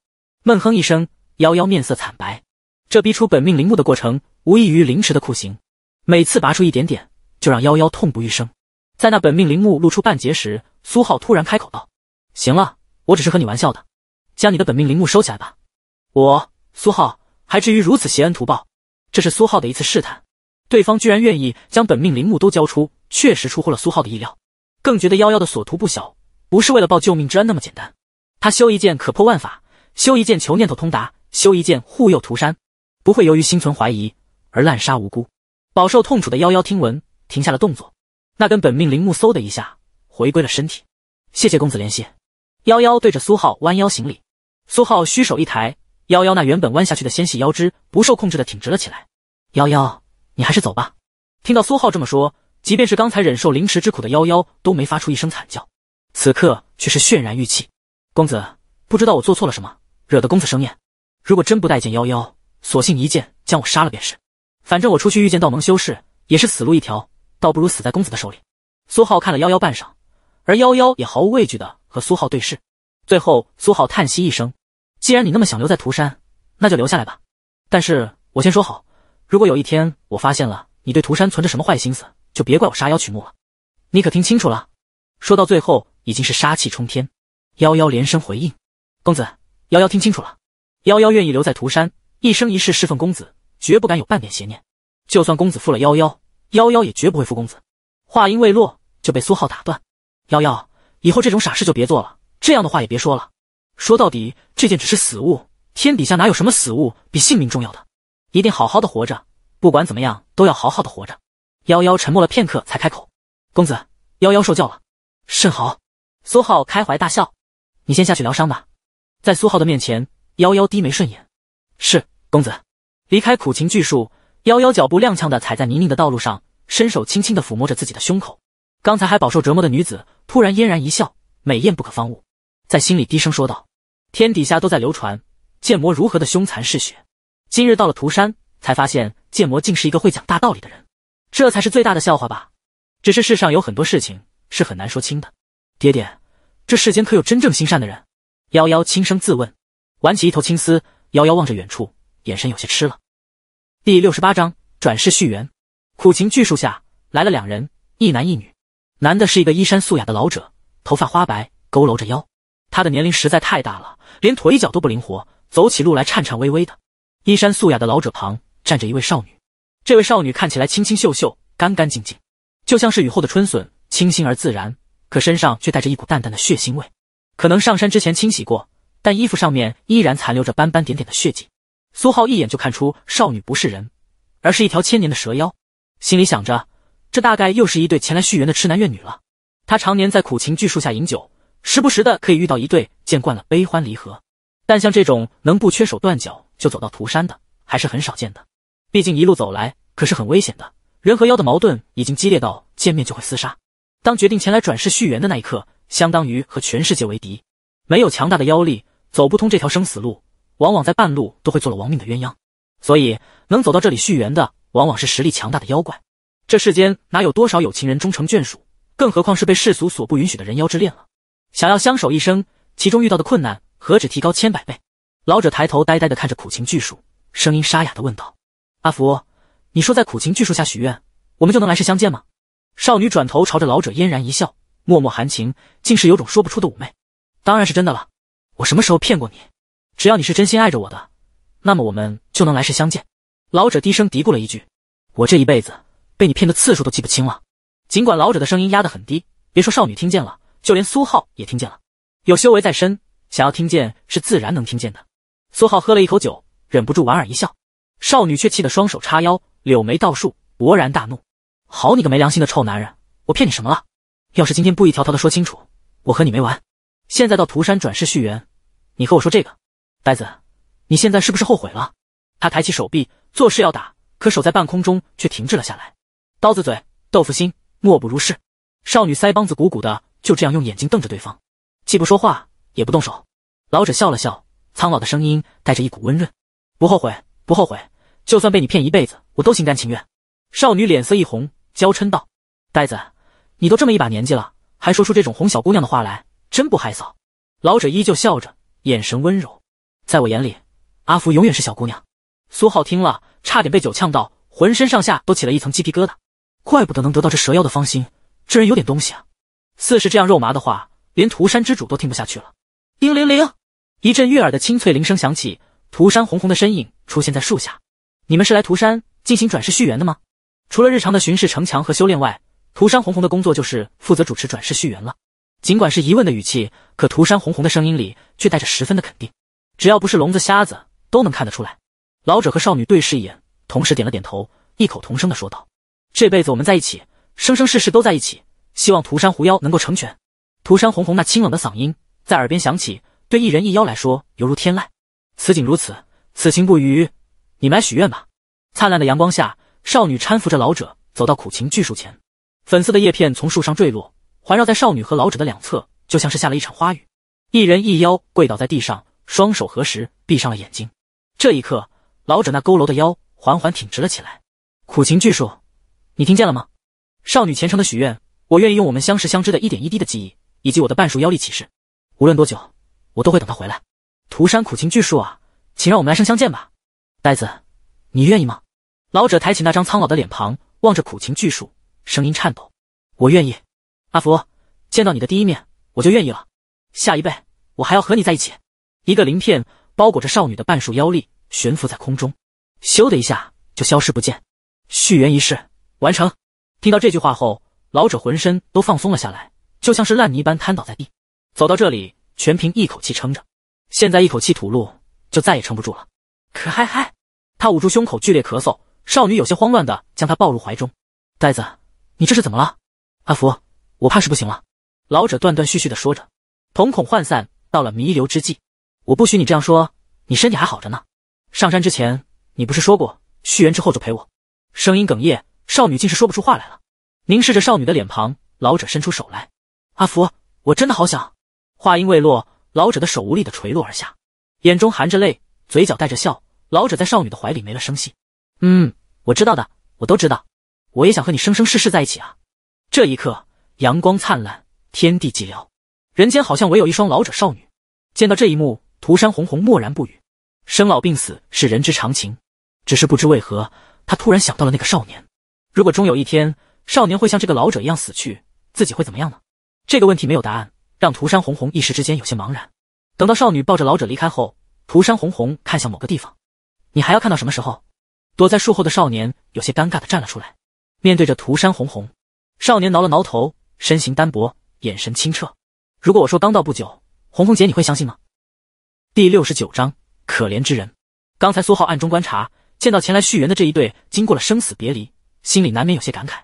闷哼一声，夭夭面色惨白。这逼出本命陵木的过程，无异于凌迟的酷刑。每次拔出一点点，就让夭夭痛不欲生。在那本命陵木露出半截时，苏浩突然开口道：“行了，我只是和你玩笑的，将你的本命陵木收起来吧。我苏浩还至于如此衔恩图报？这是苏浩的一次试探。对方居然愿意将本命陵木都交出，确实出乎了苏浩的意料，更觉得夭夭的所图不小，不是为了报救命之恩那么简单。他修一件可破万法。”修一剑求念头通达，修一剑护佑涂山，不会由于心存怀疑而滥杀无辜。饱受痛楚的妖妖听闻，停下了动作，那根本命铃木嗖的一下回归了身体。谢谢公子怜惜，妖妖对着苏浩弯腰行礼。苏浩虚手一抬，妖妖那原本弯下去的纤细腰肢不受控制的挺直了起来。妖妖，你还是走吧。听到苏浩这么说，即便是刚才忍受凌迟之苦的妖妖都没发出一声惨叫，此刻却是泫然欲泣。公子，不知道我做错了什么。惹得公子生厌，如果真不待见夭夭，索性一剑将我杀了便是。反正我出去遇见道盟修士也是死路一条，倒不如死在公子的手里。苏浩看了夭夭半晌，而夭夭也毫无畏惧的和苏浩对视。最后，苏浩叹息一声：“既然你那么想留在涂山，那就留下来吧。但是我先说好，如果有一天我发现了你对涂山存着什么坏心思，就别怪我杀妖取木了。你可听清楚了？”说到最后，已经是杀气冲天。夭夭连声回应：“公子。”夭夭听清楚了，夭夭愿意留在涂山，一生一世侍奉公子，绝不敢有半点邪念。就算公子负了夭夭，夭夭也绝不会负公子。话音未落，就被苏浩打断。夭夭，以后这种傻事就别做了，这样的话也别说了。说到底，这件只是死物，天底下哪有什么死物比性命重要的？一定好好的活着，不管怎么样，都要好好的活着。夭夭沉默了片刻，才开口。公子，夭夭受教了。甚好。苏浩开怀大笑。你先下去疗伤吧。在苏浩的面前，夭夭低眉顺眼，是公子。离开苦情巨树，夭夭脚步踉跄的踩在泥泞的道路上，伸手轻轻的抚摸着自己的胸口。刚才还饱受折磨的女子，突然嫣然一笑，美艳不可方物，在心里低声说道：“天底下都在流传，剑魔如何的凶残嗜血，今日到了涂山，才发现剑魔竟是一个会讲大道理的人，这才是最大的笑话吧。只是世上有很多事情是很难说清的。爹爹，这世间可有真正心善的人？”夭夭轻声自问，挽起一头青丝，夭夭望着远处，眼神有些痴了。第六十八章转世续缘。苦情巨树下，来了两人，一男一女。男的是一个衣衫素雅的老者，头发花白，佝偻着腰，他的年龄实在太大了，连腿脚都不灵活，走起路来颤颤巍巍的。衣衫素雅的老者旁站着一位少女，这位少女看起来清清秀秀，干干净净，就像是雨后的春笋，清新而自然，可身上却带着一股淡淡的血腥味。可能上山之前清洗过，但衣服上面依然残留着斑斑点点的血迹。苏浩一眼就看出少女不是人，而是一条千年的蛇妖。心里想着，这大概又是一对前来续缘的痴男怨女了。他常年在苦情巨树下饮酒，时不时的可以遇到一对见惯了悲欢离合，但像这种能不缺手断脚就走到涂山的，还是很少见的。毕竟一路走来可是很危险的，人和妖的矛盾已经激烈到见面就会厮杀。当决定前来转世续缘的那一刻。相当于和全世界为敌，没有强大的妖力，走不通这条生死路，往往在半路都会做了亡命的鸳鸯。所以能走到这里续缘的，往往是实力强大的妖怪。这世间哪有多少有情人终成眷属？更何况是被世俗所不允许的人妖之恋了？想要相守一生，其中遇到的困难何止提高千百倍？老者抬头呆呆的看着苦情巨树，声音沙哑的问道：“阿福，你说在苦情巨树下许愿，我们就能来世相见吗？”少女转头朝着老者嫣然一笑。脉脉含情，竟是有种说不出的妩媚。当然是真的了，我什么时候骗过你？只要你是真心爱着我的，那么我们就能来世相见。老者低声嘀咕了一句：“我这一辈子被你骗的次数都记不清了。”尽管老者的声音压得很低，别说少女听见了，就连苏浩也听见了。有修为在身，想要听见是自然能听见的。苏浩喝了一口酒，忍不住莞尔一笑。少女却气得双手叉腰，柳眉倒竖，勃然大怒：“好你个没良心的臭男人，我骗你什么了？”要是今天不一条条的说清楚，我和你没完。现在到涂山转世续缘，你和我说这个，呆子，你现在是不是后悔了？他抬起手臂，作势要打，可手在半空中却停滞了下来。刀子嘴豆腐心，莫不如是。少女腮帮子鼓鼓的，就这样用眼睛瞪着对方，既不说话，也不动手。老者笑了笑，苍老的声音带着一股温润：“不后悔，不后悔，就算被你骗一辈子，我都心甘情愿。”少女脸色一红，娇嗔道：“呆子。”你都这么一把年纪了，还说出这种哄小姑娘的话来，真不害臊！老者依旧笑着，眼神温柔。在我眼里，阿福永远是小姑娘。苏浩听了，差点被酒呛到，浑身上下都起了一层鸡皮疙瘩。怪不得能得到这蛇妖的芳心，这人有点东西啊！似是这样肉麻的话，连涂山之主都听不下去了。叮铃铃，一阵悦耳的清脆铃声响起，涂山红红的身影出现在树下。你们是来涂山进行转世续缘的吗？除了日常的巡视城墙和修炼外，涂山红红的工作就是负责主持转世续缘了。尽管是疑问的语气，可涂山红红的声音里却带着十分的肯定。只要不是聋子瞎子，都能看得出来。老者和少女对视一眼，同时点了点头，异口同声的说道：“这辈子我们在一起，生生世世都在一起。希望涂山狐妖能够成全。”涂山红红那清冷的嗓音在耳边响起，对一人一妖来说犹如天籁。此景如此，此情不渝，你们来许愿吧。灿烂的阳光下，少女搀扶着老者走到苦情巨树前。粉色的叶片从树上坠落，环绕在少女和老者的两侧，就像是下了一场花雨。一人一妖跪倒在地上，双手合十，闭上了眼睛。这一刻，老者那佝偻的腰缓缓挺直了起来。苦情巨树，你听见了吗？少女虔诚的许愿：“我愿意用我们相识相知的一点一滴的记忆，以及我的半数妖力起誓，无论多久，我都会等他回来。”涂山苦情巨树啊，请让我们来生相见吧，呆子，你愿意吗？老者抬起那张苍老的脸庞，望着苦情巨树。声音颤抖，我愿意，阿福，见到你的第一面我就愿意了，下一辈我还要和你在一起。一个鳞片包裹着少女的半数妖力，悬浮在空中，咻的一下就消失不见。续缘仪式完成。听到这句话后，老者浑身都放松了下来，就像是烂泥般瘫倒在地。走到这里，全凭一口气撑着，现在一口气吐露，就再也撑不住了。可嗨嗨，他捂住胸口剧烈咳嗽，少女有些慌乱的将他抱入怀中，呆子。你这是怎么了，阿福？我怕是不行了。老者断断续续的说着，瞳孔涣散，到了弥留之际。我不许你这样说，你身体还好着呢。上山之前，你不是说过续缘之后就陪我？声音哽咽，少女竟是说不出话来了。凝视着少女的脸庞，老者伸出手来。阿福，我真的好想。话音未落，老者的手无力的垂落而下，眼中含着泪，嘴角带着笑。老者在少女的怀里没了声息。嗯，我知道的，我都知道。我也想和你生生世世在一起啊！这一刻，阳光灿烂，天地寂寥，人间好像唯有一双老者少女。见到这一幕，涂山红红默然不语。生老病死是人之常情，只是不知为何，他突然想到了那个少年。如果终有一天，少年会像这个老者一样死去，自己会怎么样呢？这个问题没有答案，让涂山红红一时之间有些茫然。等到少女抱着老者离开后，涂山红红看向某个地方：“你还要看到什么时候？”躲在树后的少年有些尴尬的站了出来。面对着涂山红红，少年挠了挠头，身形单薄，眼神清澈。如果我说刚到不久，红红姐你会相信吗？第六十九章可怜之人。刚才苏浩暗中观察，见到前来续缘的这一对，经过了生死别离，心里难免有些感慨。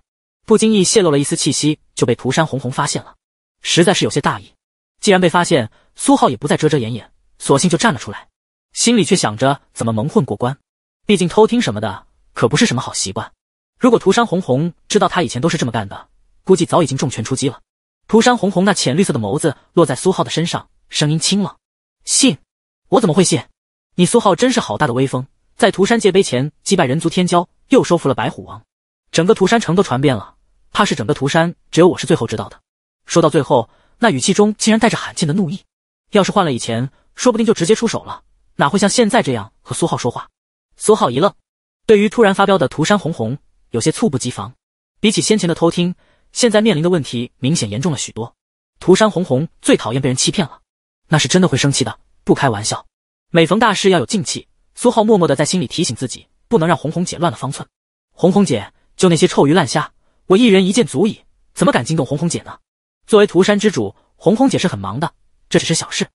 不经意泄露了一丝气息，就被涂山红红发现了，实在是有些大意。既然被发现，苏浩也不再遮遮掩掩，索性就站了出来，心里却想着怎么蒙混过关。毕竟偷听什么的可不是什么好习惯。如果涂山红红知道他以前都是这么干的，估计早已经重拳出击了。涂山红红那浅绿色的眸子落在苏浩的身上，声音清冷：“信？我怎么会信？你苏浩真是好大的威风，在涂山界碑前击败人族天骄，又收服了白虎王，整个涂山城都传遍了，怕是整个涂山只有我是最后知道的。”说到最后，那语气中竟然带着罕见的怒意。要是换了以前，说不定就直接出手了，哪会像现在这样和苏浩说话？苏浩一愣，对于突然发飙的涂山红红。有些猝不及防，比起先前的偷听，现在面临的问题明显严重了许多。涂山红红最讨厌被人欺骗了，那是真的会生气的，不开玩笑。每逢大事要有静气，苏浩默默的在心里提醒自己，不能让红红姐乱了方寸。红红姐就那些臭鱼烂虾，我一人一剑足矣，怎么敢惊动红红姐呢？作为涂山之主，红红姐是很忙的，这只是小事，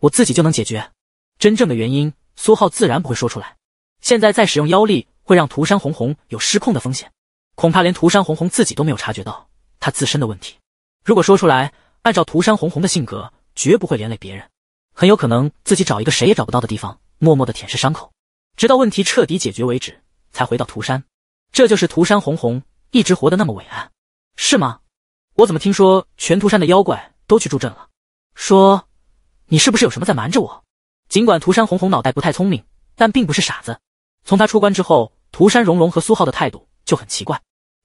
我自己就能解决。真正的原因，苏浩自然不会说出来。现在在使用妖力。会让涂山红红有失控的风险，恐怕连涂山红红自己都没有察觉到他自身的问题。如果说出来，按照涂山红红的性格，绝不会连累别人，很有可能自己找一个谁也找不到的地方，默默的舔舐伤口，直到问题彻底解决为止，才回到涂山。这就是涂山红红一直活得那么伟岸，是吗？我怎么听说全涂山的妖怪都去助阵了？说，你是不是有什么在瞒着我？尽管涂山红红脑袋不太聪明，但并不是傻子。从他出关之后，涂山荣荣和苏浩的态度就很奇怪，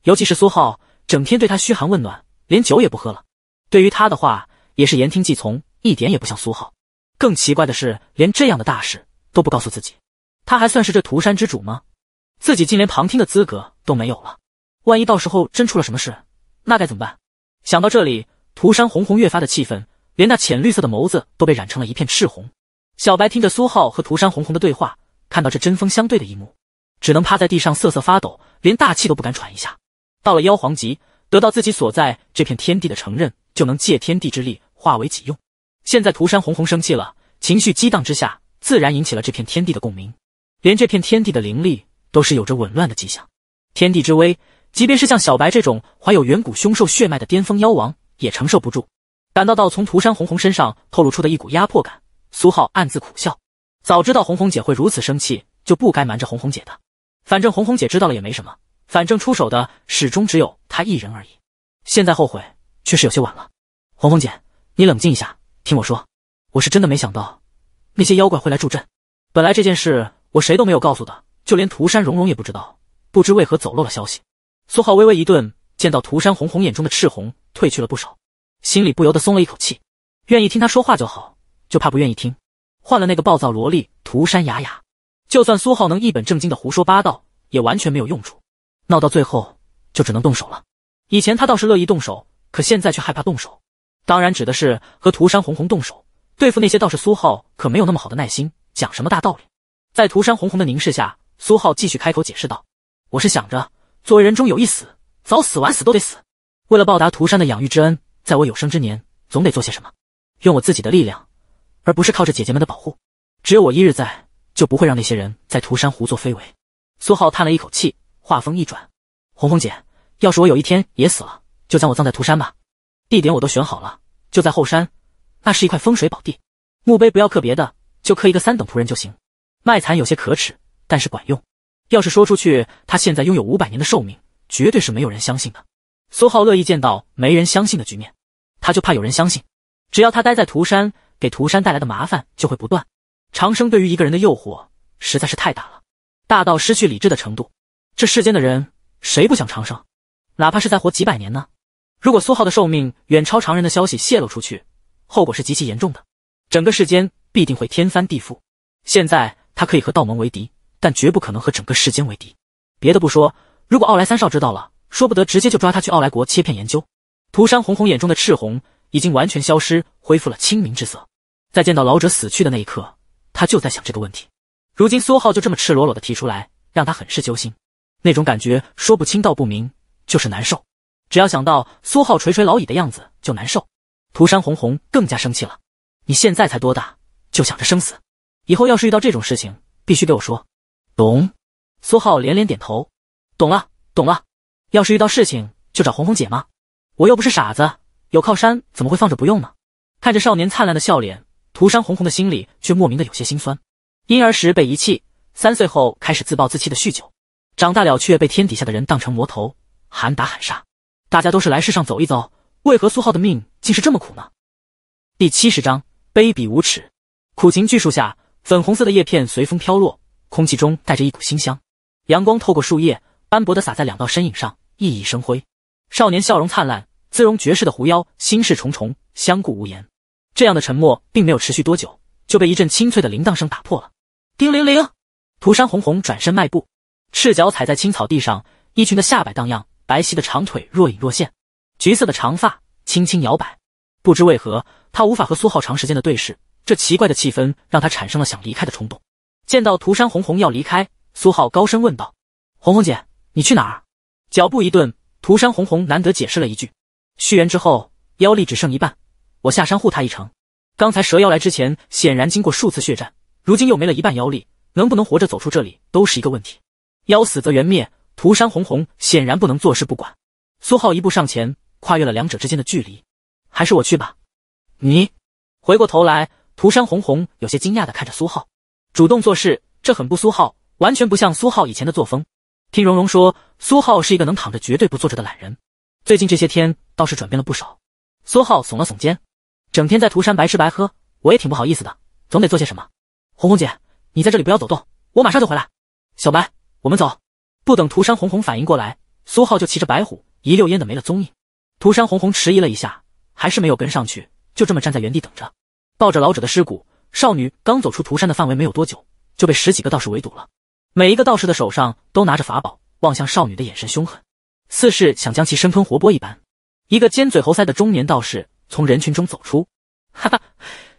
尤其是苏浩整天对他嘘寒问暖，连酒也不喝了。对于他的话也是言听计从，一点也不像苏浩。更奇怪的是，连这样的大事都不告诉自己，他还算是这涂山之主吗？自己竟连旁听的资格都没有了。万一到时候真出了什么事，那该怎么办？想到这里，涂山红红越发的气愤，连那浅绿色的眸子都被染成了一片赤红。小白听着苏浩和涂山红红的对话。看到这针锋相对的一幕，只能趴在地上瑟瑟发抖，连大气都不敢喘一下。到了妖皇级，得到自己所在这片天地的承认，就能借天地之力化为己用。现在涂山红红生气了，情绪激荡之下，自然引起了这片天地的共鸣，连这片天地的灵力都是有着紊乱的迹象。天地之威，即便是像小白这种怀有远古凶兽血脉的巅峰妖王，也承受不住。感到到从涂山红红身上透露出的一股压迫感，苏浩暗自苦笑。早知道红红姐会如此生气，就不该瞒着红红姐的。反正红红姐知道了也没什么，反正出手的始终只有她一人而已。现在后悔却是有些晚了。红红姐，你冷静一下，听我说，我是真的没想到那些妖怪会来助阵。本来这件事我谁都没有告诉的，就连涂山蓉蓉也不知道。不知为何走漏了消息。苏浩微微一顿，见到涂山红红眼中的赤红褪去了不少，心里不由得松了一口气。愿意听他说话就好，就怕不愿意听。换了那个暴躁萝莉涂山雅雅，就算苏浩能一本正经的胡说八道，也完全没有用处。闹到最后就只能动手了。以前他倒是乐意动手，可现在却害怕动手。当然指的是和涂山红红动手。对付那些道士，苏浩可没有那么好的耐心，讲什么大道理。在涂山红红的凝视下，苏浩继续开口解释道：“我是想着，作为人终有一死，早死晚死都得死。为了报答涂山的养育之恩，在我有生之年，总得做些什么，用我自己的力量。”而不是靠着姐姐们的保护，只有我一日在，就不会让那些人在涂山胡作非为。苏浩叹了一口气，话锋一转：“红红姐，要是我有一天也死了，就将我葬在涂山吧。地点我都选好了，就在后山，那是一块风水宝地。墓碑不要刻别的，就刻一个三等仆人就行。卖惨有些可耻，但是管用。要是说出去，他现在拥有五百年的寿命，绝对是没有人相信的。苏浩乐意见到没人相信的局面，他就怕有人相信。只要他待在涂山。”给涂山带来的麻烦就会不断。长生对于一个人的诱惑实在是太大了，大到失去理智的程度。这世间的人谁不想长生？哪怕是在活几百年呢？如果苏浩的寿命远超常人的消息泄露出去，后果是极其严重的，整个世间必定会天翻地覆。现在他可以和道盟为敌，但绝不可能和整个世间为敌。别的不说，如果奥莱三少知道了，说不得直接就抓他去奥莱国切片研究。涂山红红眼中的赤红已经完全消失，恢复了清明之色。在见到老者死去的那一刻，他就在想这个问题。如今苏浩就这么赤裸裸的提出来，让他很是揪心。那种感觉说不清道不明，就是难受。只要想到苏浩垂垂老矣的样子，就难受。涂山红红更加生气了：“你现在才多大，就想着生死？以后要是遇到这种事情，必须给我说懂。”苏浩连连点头：“懂了，懂了。要是遇到事情，就找红红姐吗？我又不是傻子，有靠山怎么会放着不用呢？”看着少年灿烂的笑脸。涂山红红的心里却莫名的有些心酸。婴儿时被遗弃，三岁后开始自暴自弃的酗酒，长大了却被天底下的人当成魔头，喊打喊杀。大家都是来世上走一遭，为何苏浩的命竟是这么苦呢？第七十章：卑鄙无耻。苦情巨树下，粉红色的叶片随风飘落，空气中带着一股馨香。阳光透过树叶，斑驳的洒在两道身影上，熠熠生辉。少年笑容灿烂，姿容绝世的狐妖心事重重，相顾无言。这样的沉默并没有持续多久，就被一阵清脆的铃铛声打破了。叮铃铃！涂山红红转身迈步，赤脚踩在青草地上，衣裙的下摆荡漾，白皙的长腿若隐若现，橘色的长发轻轻摇摆。不知为何，她无法和苏浩长时间的对视，这奇怪的气氛让她产生了想离开的冲动。见到涂山红红要离开，苏浩高声问道：“红红姐，你去哪儿？”脚步一顿，涂山红红难得解释了一句：“续缘之后，妖力只剩一半。”我下山护他一程。刚才蛇妖来之前，显然经过数次血战，如今又没了一半妖力，能不能活着走出这里都是一个问题。妖死则元灭，涂山红红显然不能坐视不管。苏浩一步上前，跨越了两者之间的距离。还是我去吧。你回过头来，涂山红红有些惊讶的看着苏浩，主动做事，这很不苏浩，完全不像苏浩以前的作风。听蓉蓉说，苏浩是一个能躺着绝对不坐着的懒人，最近这些天倒是转变了不少。苏浩耸了耸肩。整天在涂山白吃白喝，我也挺不好意思的，总得做些什么。红红姐，你在这里不要走动，我马上就回来。小白，我们走。不等涂山红红反应过来，苏浩就骑着白虎一溜烟的没了踪影。涂山红红迟疑了一下，还是没有跟上去，就这么站在原地等着。抱着老者的尸骨，少女刚走出涂山的范围没有多久，就被十几个道士围堵了。每一个道士的手上都拿着法宝，望向少女的眼神凶狠，似是想将其生吞活剥一般。一个尖嘴猴腮的中年道士。从人群中走出，哈哈，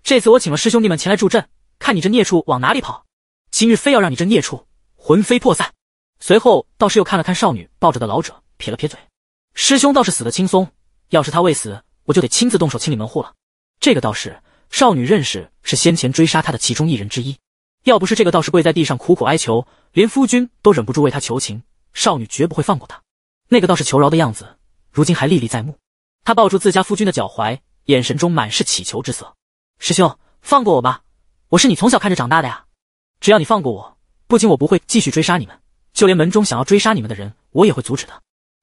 这次我请了师兄弟们前来助阵，看你这孽畜往哪里跑！今日非要让你这孽畜魂飞魄散。随后道士又看了看少女抱着的老者，撇了撇嘴：“师兄倒是死的轻松，要是他未死，我就得亲自动手清理门户了。”这个道士，少女认识，是先前追杀他的其中一人之一。要不是这个道士跪在地上苦苦哀求，连夫君都忍不住为他求情，少女绝不会放过他。那个道士求饶的样子，如今还历历在目。他抱住自家夫君的脚踝，眼神中满是乞求之色。“师兄，放过我吧，我是你从小看着长大的呀。只要你放过我，不仅我不会继续追杀你们，就连门中想要追杀你们的人，我也会阻止的。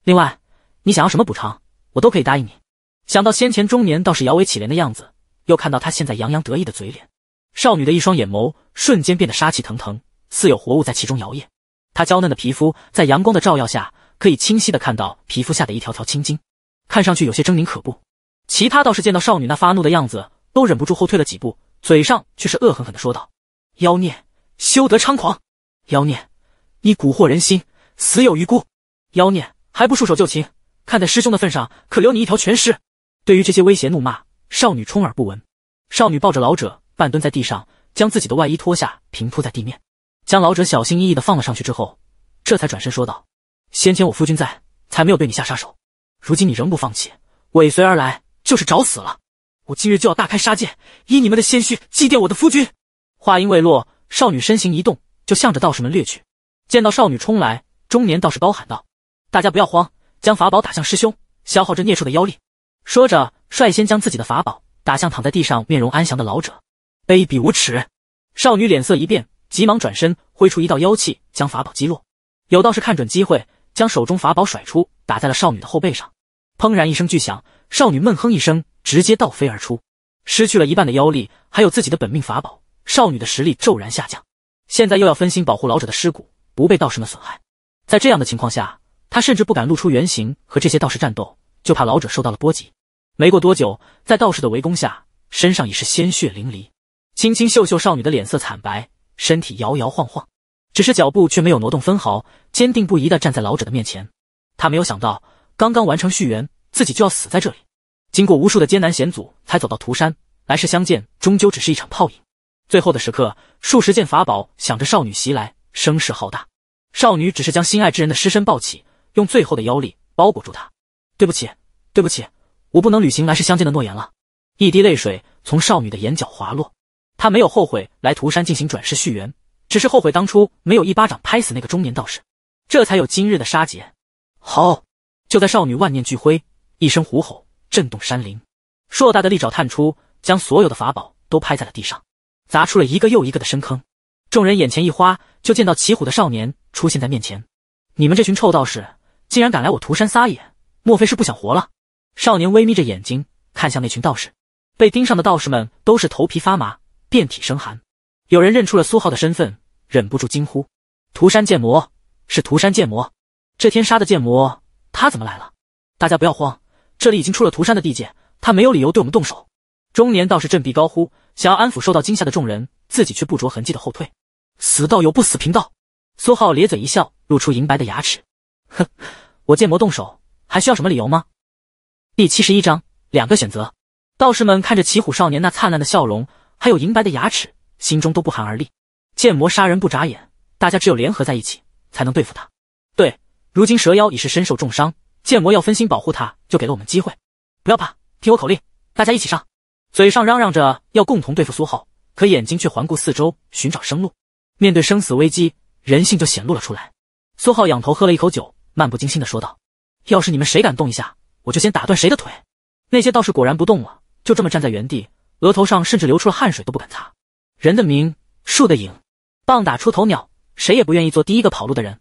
另外，你想要什么补偿，我都可以答应你。”想到先前中年倒是摇尾乞怜的样子，又看到他现在洋洋得意的嘴脸，少女的一双眼眸瞬间变得杀气腾腾，似有活物在其中摇曳。她娇嫩的皮肤在阳光的照耀下，可以清晰的看到皮肤下的一条条青筋。看上去有些狰狞可怖，其他倒是见到少女那发怒的样子，都忍不住后退了几步，嘴上却是恶狠狠的说道：“妖孽，休得猖狂！妖孽，你蛊惑人心，死有余辜！妖孽，还不束手就擒？看在师兄的份上，可留你一条全尸！”对于这些威胁怒骂，少女充耳不闻。少女抱着老者，半蹲在地上，将自己的外衣脱下，平铺在地面，将老者小心翼翼的放了上去之后，这才转身说道：“先前我夫君在，才没有对你下杀手。”如今你仍不放弃，尾随而来就是找死了！我今日就要大开杀戒，以你们的鲜血祭奠我的夫君！话音未落，少女身形一动，就向着道士们掠去。见到少女冲来，中年道士高喊道：“大家不要慌，将法宝打向师兄，消耗这孽畜的妖力。”说着，率先将自己的法宝打向躺在地上、面容安详的老者。卑鄙无耻！少女脸色一变，急忙转身，挥出一道妖气，将法宝击落。有道士看准机会，将手中法宝甩出。打在了少女的后背上，砰然一声巨响，少女闷哼一声，直接倒飞而出，失去了一半的妖力，还有自己的本命法宝，少女的实力骤然下降。现在又要分心保护老者的尸骨，不被道士们损害。在这样的情况下，她甚至不敢露出原形和这些道士战斗，就怕老者受到了波及。没过多久，在道士的围攻下，身上已是鲜血淋漓，清清秀秀少女的脸色惨白，身体摇摇晃晃，只是脚步却没有挪动分毫，坚定不移的站在老者的面前。他没有想到，刚刚完成续缘，自己就要死在这里。经过无数的艰难险阻，才走到涂山，来世相见终究只是一场泡影。最后的时刻，数十件法宝向着少女袭来，声势浩大。少女只是将心爱之人的尸身抱起，用最后的妖力包裹住他。对不起，对不起，我不能履行来世相见的诺言了。一滴泪水从少女的眼角滑落。她没有后悔来涂山进行转世续缘，只是后悔当初没有一巴掌拍死那个中年道士，这才有今日的杀劫。好！就在少女万念俱灰，一声虎吼震动山林，硕大的利爪探出，将所有的法宝都拍在了地上，砸出了一个又一个的深坑。众人眼前一花，就见到骑虎的少年出现在面前。你们这群臭道士，竟然敢来我涂山撒野，莫非是不想活了？少年微眯着眼睛看向那群道士，被盯上的道士们都是头皮发麻，遍体生寒。有人认出了苏浩的身份，忍不住惊呼：“涂山剑魔，是涂山剑魔！”这天杀的剑魔，他怎么来了？大家不要慌，这里已经出了涂山的地界，他没有理由对我们动手。中年道士振臂高呼，想要安抚受到惊吓的众人，自己却不着痕迹的后退。死道友不死贫道。苏浩咧嘴一笑，露出银白的牙齿，哼，我剑魔动手还需要什么理由吗？第七十一章两个选择。道士们看着骑虎少年那灿烂的笑容，还有银白的牙齿，心中都不寒而栗。剑魔杀人不眨眼，大家只有联合在一起才能对付他。如今蛇妖已是身受重伤，剑魔要分心保护他，就给了我们机会。不要怕，听我口令，大家一起上！嘴上嚷嚷着要共同对付苏浩，可眼睛却环顾四周寻找生路。面对生死危机，人性就显露了出来。苏浩仰头喝了一口酒，漫不经心地说道：“要是你们谁敢动一下，我就先打断谁的腿。”那些道士果然不动了，就这么站在原地，额头上甚至流出了汗水都不敢擦。人的名，树的影，棒打出头鸟，谁也不愿意做第一个跑路的人。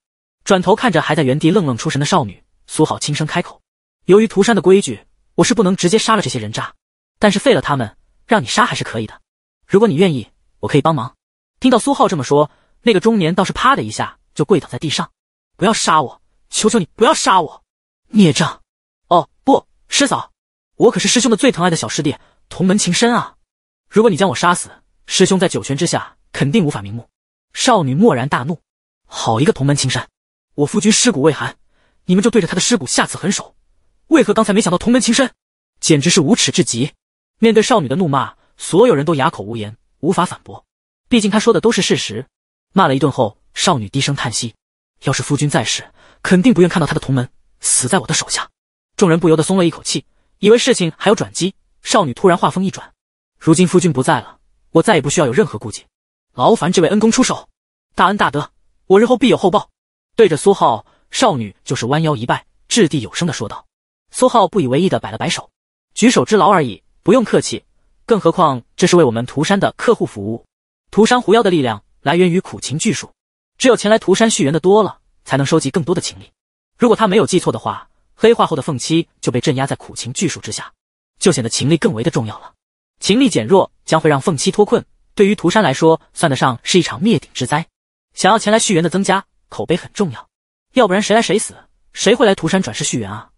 转头看着还在原地愣愣出神的少女苏浩，轻声开口：“由于涂山的规矩，我是不能直接杀了这些人渣，但是废了他们，让你杀还是可以的。如果你愿意，我可以帮忙。”听到苏浩这么说，那个中年倒是啪的一下就跪倒在地上：“不要杀我！求求你不要杀我！孽障！哦，不，师嫂，我可是师兄的最疼爱的小师弟，同门情深啊！如果你将我杀死，师兄在九泉之下肯定无法瞑目。”少女蓦然大怒：“好一个同门情深！”我夫君尸骨未寒，你们就对着他的尸骨下此狠手，为何刚才没想到同门情深？简直是无耻至极！面对少女的怒骂，所有人都哑口无言，无法反驳。毕竟他说的都是事实。骂了一顿后，少女低声叹息：“要是夫君在世，肯定不愿看到他的同门死在我的手下。”众人不由得松了一口气，以为事情还有转机。少女突然话锋一转：“如今夫君不在了，我再也不需要有任何顾忌。劳烦这位恩公出手，大恩大德，我日后必有厚报。”对着苏浩，少女就是弯腰一拜，掷地有声的说道：“苏浩不以为意的摆了摆手，举手之劳而已，不用客气。更何况这是为我们涂山的客户服务。涂山狐妖的力量来源于苦情巨树，只有前来涂山续缘的多了，才能收集更多的情力。如果他没有记错的话，黑化后的凤七就被镇压在苦情巨树之下，就显得情力更为的重要了。情力减弱将会让凤七脱困，对于涂山来说，算得上是一场灭顶之灾。想要前来续缘的增加。”口碑很重要，要不然谁来谁死，谁会来涂山转世续缘啊？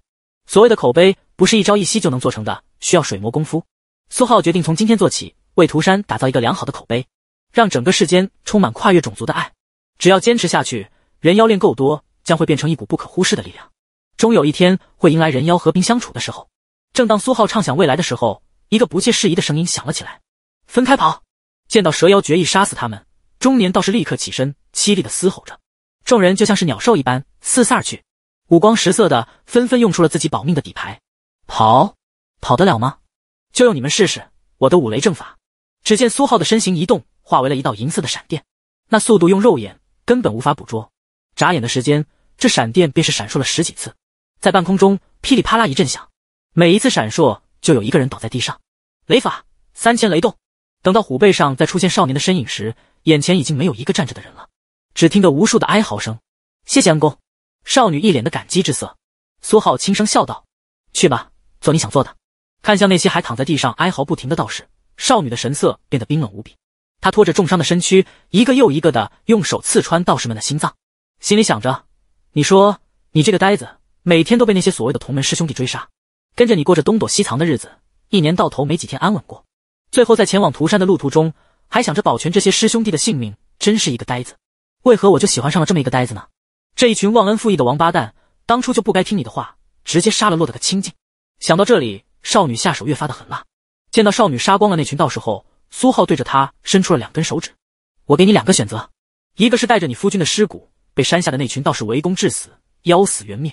所谓的口碑不是一朝一夕就能做成的，需要水磨功夫。苏浩决定从今天做起，为涂山打造一个良好的口碑，让整个世间充满跨越种族的爱。只要坚持下去，人妖恋够多，将会变成一股不可忽视的力量。终有一天会迎来人妖和平相处的时候。正当苏浩畅想未来的时候，一个不切事宜的声音响了起来：“分开跑！”见到蛇妖决意杀死他们，中年道士立刻起身，凄厉的嘶吼着。众人就像是鸟兽一般四散而去，五光十色的纷纷用出了自己保命的底牌，跑，跑得了吗？就用你们试试我的五雷正法。只见苏浩的身形移动，化为了一道银色的闪电，那速度用肉眼根本无法捕捉，眨眼的时间，这闪电便是闪烁了十几次，在半空中噼里啪啦一阵响，每一次闪烁就有一个人倒在地上。雷法三千雷动，等到虎背上再出现少年的身影时，眼前已经没有一个站着的人了。只听得无数的哀嚎声。谢谢恩公，少女一脸的感激之色。苏浩轻声笑道：“去吧，做你想做的。”看向那些还躺在地上哀嚎不停的道士，少女的神色变得冰冷无比。她拖着重伤的身躯，一个又一个的用手刺穿道士们的心脏，心里想着：“你说你这个呆子，每天都被那些所谓的同门师兄弟追杀，跟着你过着东躲西藏的日子，一年到头没几天安稳过。最后在前往涂山的路途中，还想着保全这些师兄弟的性命，真是一个呆子。”为何我就喜欢上了这么一个呆子呢？这一群忘恩负义的王八蛋，当初就不该听你的话，直接杀了洛德个清净。想到这里，少女下手越发的狠辣。见到少女杀光了那群道士后，苏浩对着她伸出了两根手指：“我给你两个选择，一个是带着你夫君的尸骨，被山下的那群道士围攻致死，妖死缘灭；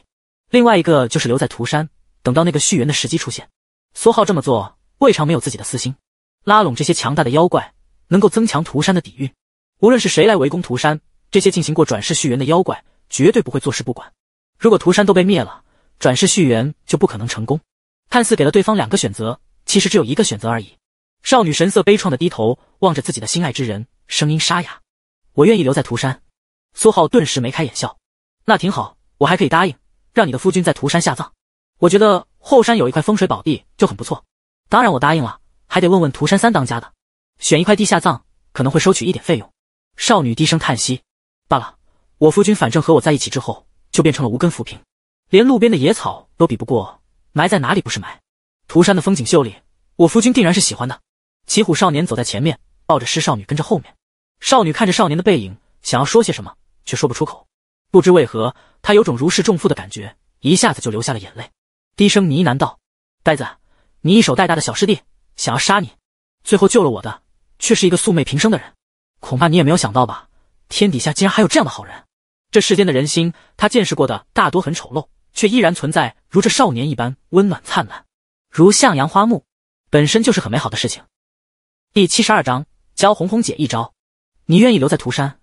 另外一个就是留在涂山，等到那个续缘的时机出现。”苏浩这么做，未尝没有自己的私心，拉拢这些强大的妖怪，能够增强涂山的底蕴。无论是谁来围攻涂山。这些进行过转世续缘的妖怪绝对不会坐视不管。如果涂山都被灭了，转世续缘就不可能成功。看似给了对方两个选择，其实只有一个选择而已。少女神色悲怆的低头望着自己的心爱之人，声音沙哑：“我愿意留在涂山。”苏浩顿时眉开眼笑：“那挺好，我还可以答应，让你的夫君在涂山下葬。我觉得后山有一块风水宝地就很不错。当然我答应了，还得问问涂山三当家的，选一块地下葬可能会收取一点费用。”少女低声叹息。罢了，我夫君反正和我在一起之后，就变成了无根浮萍，连路边的野草都比不过。埋在哪里不是埋？涂山的风景秀丽，我夫君定然是喜欢的。骑虎少年走在前面，抱着狮少女跟着后面。少女看着少年的背影，想要说些什么，却说不出口。不知为何，她有种如释重负的感觉，一下子就流下了眼泪，低声呢喃道：“呆子，你一手带大的小师弟，想要杀你，最后救了我的，却是一个素昧平生的人，恐怕你也没有想到吧。”天底下竟然还有这样的好人！这世间的人心，他见识过的大多很丑陋，却依然存在如这少年一般温暖灿烂，如向阳花木，本身就是很美好的事情。第七十二章教红红姐一招，你愿意留在涂山？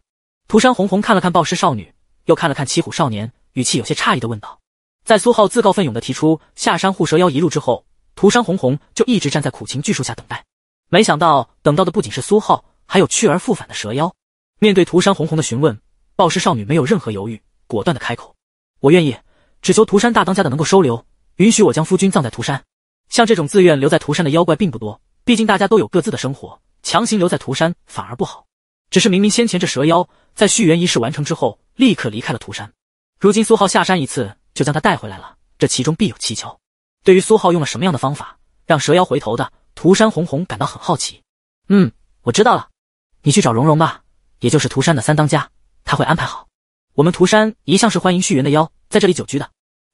涂山红红看了看暴尸少女，又看了看骑虎少年，语气有些诧异的问道。在苏浩自告奋勇的提出下山护蛇妖一路之后，涂山红红就一直站在苦情巨树下等待，没想到等到的不仅是苏浩，还有去而复返的蛇妖。面对涂山红红的询问，暴尸少女没有任何犹豫，果断的开口：“我愿意，只求涂山大当家的能够收留，允许我将夫君葬在涂山。像这种自愿留在涂山的妖怪并不多，毕竟大家都有各自的生活，强行留在涂山反而不好。只是明明先前这蛇妖在续缘仪式完成之后，立刻离开了涂山，如今苏浩下山一次就将他带回来了，这其中必有蹊跷。对于苏浩用了什么样的方法让蛇妖回头的，涂山红红感到很好奇。嗯，我知道了，你去找蓉蓉吧。”也就是涂山的三当家，他会安排好。我们涂山一向是欢迎续缘的妖在这里久居的。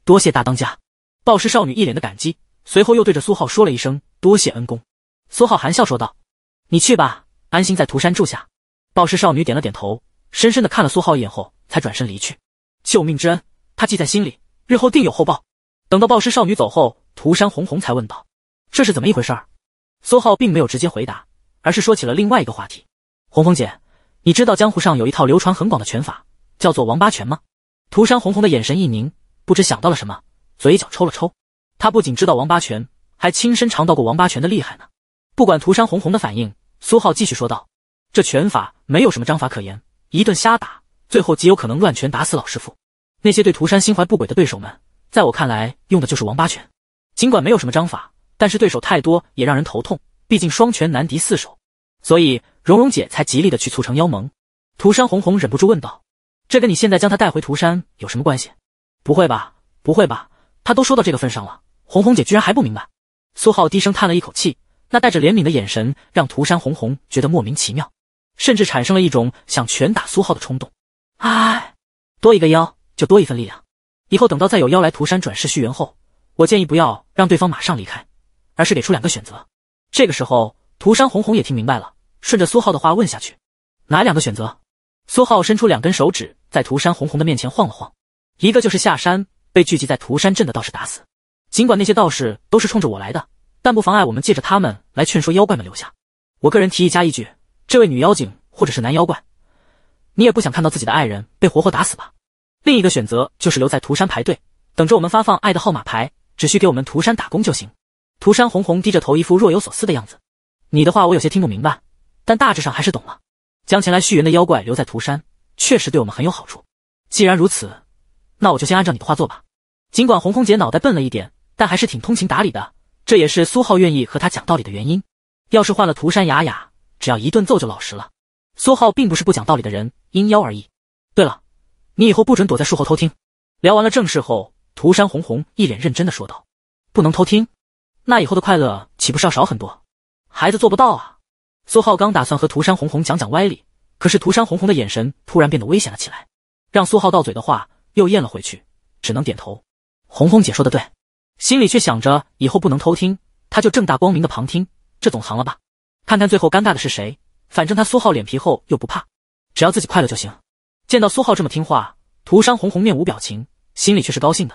多谢大当家。暴尸少女一脸的感激，随后又对着苏浩说了一声：“多谢恩公。”苏浩含笑说道：“你去吧，安心在涂山住下。”暴尸少女点了点头，深深的看了苏浩一眼后，才转身离去。救命之恩，她记在心里，日后定有厚报。等到暴尸少女走后，涂山红红才问道：“这是怎么一回事？”苏浩并没有直接回答，而是说起了另外一个话题：“红红姐。”你知道江湖上有一套流传很广的拳法，叫做王八拳吗？涂山红红的眼神一凝，不知想到了什么，嘴角抽了抽。他不仅知道王八拳，还亲身尝到过王八拳的厉害呢。不管涂山红红的反应，苏浩继续说道：“这拳法没有什么章法可言，一顿瞎打，最后极有可能乱拳打死老师傅。那些对涂山心怀不轨的对手们，在我看来用的就是王八拳。尽管没有什么章法，但是对手太多也让人头痛，毕竟双拳难敌四手。”所以，蓉蓉姐才极力的去促成妖盟。涂山红红忍不住问道：“这跟你现在将他带回涂山有什么关系？”不会吧，不会吧，他都说到这个份上了，红红姐居然还不明白？苏浩低声叹了一口气，那带着怜悯的眼神让涂山红红觉得莫名其妙，甚至产生了一种想拳打苏浩的冲动。唉，多一个妖就多一份力量，以后等到再有妖来涂山转世续缘后，我建议不要让对方马上离开，而是给出两个选择。这个时候。涂山红红也听明白了，顺着苏浩的话问下去：“哪两个选择？”苏浩伸出两根手指，在涂山红红的面前晃了晃：“一个就是下山，被聚集在涂山镇的道士打死。尽管那些道士都是冲着我来的，但不妨碍我们借着他们来劝说妖怪们留下。我个人提议加一句：这位女妖精或者是男妖怪，你也不想看到自己的爱人被活活打死吧？另一个选择就是留在涂山排队，等着我们发放爱的号码牌，只需给我们涂山打工就行。”涂山红红低着头，一副若有所思的样子。你的话我有些听不明白，但大致上还是懂了。将前来续缘的妖怪留在涂山，确实对我们很有好处。既然如此，那我就先按照你的话做吧。尽管红红姐脑袋笨了一点，但还是挺通情达理的。这也是苏浩愿意和他讲道理的原因。要是换了涂山雅雅，只要一顿揍就老实了。苏浩并不是不讲道理的人，因妖而异。对了，你以后不准躲在树后偷听。聊完了正事后，涂山红红一脸认真的说道：“不能偷听，那以后的快乐岂不是要少很多？”孩子做不到啊！苏浩刚打算和涂山红红讲讲歪理，可是涂山红红的眼神突然变得危险了起来，让苏浩到嘴的话又咽了回去，只能点头。红红姐说的对，心里却想着以后不能偷听，他就正大光明的旁听，这总行了吧？看看最后尴尬的是谁，反正他苏浩脸皮厚又不怕，只要自己快乐就行。见到苏浩这么听话，涂山红红面无表情，心里却是高兴的。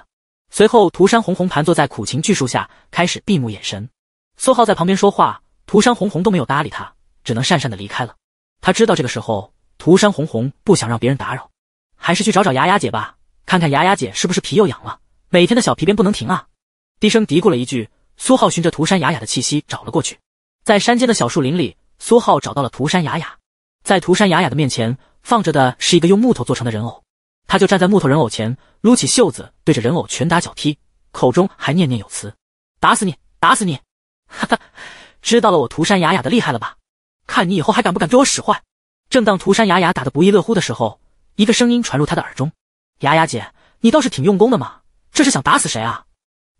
随后，涂山红红盘坐在苦情巨树下，开始闭目眼神。苏浩在旁边说话。涂山红红都没有搭理他，只能讪讪的离开了。他知道这个时候涂山红红不想让别人打扰，还是去找找雅雅姐吧，看看雅雅姐是不是皮又痒了，每天的小皮鞭不能停啊！低声嘀咕了一句，苏浩循着涂山雅雅的气息找了过去。在山间的小树林里，苏浩找到了涂山雅雅。在涂山雅雅的面前放着的是一个用木头做成的人偶，他就站在木头人偶前，撸起袖子对着人偶拳打脚踢，口中还念念有词：“打死你，打死你！”哈哈。知道了，我涂山雅雅的厉害了吧？看你以后还敢不敢对我使坏！正当涂山雅雅打得不亦乐乎的时候，一个声音传入他的耳中：“雅雅姐，你倒是挺用功的嘛，这是想打死谁啊？”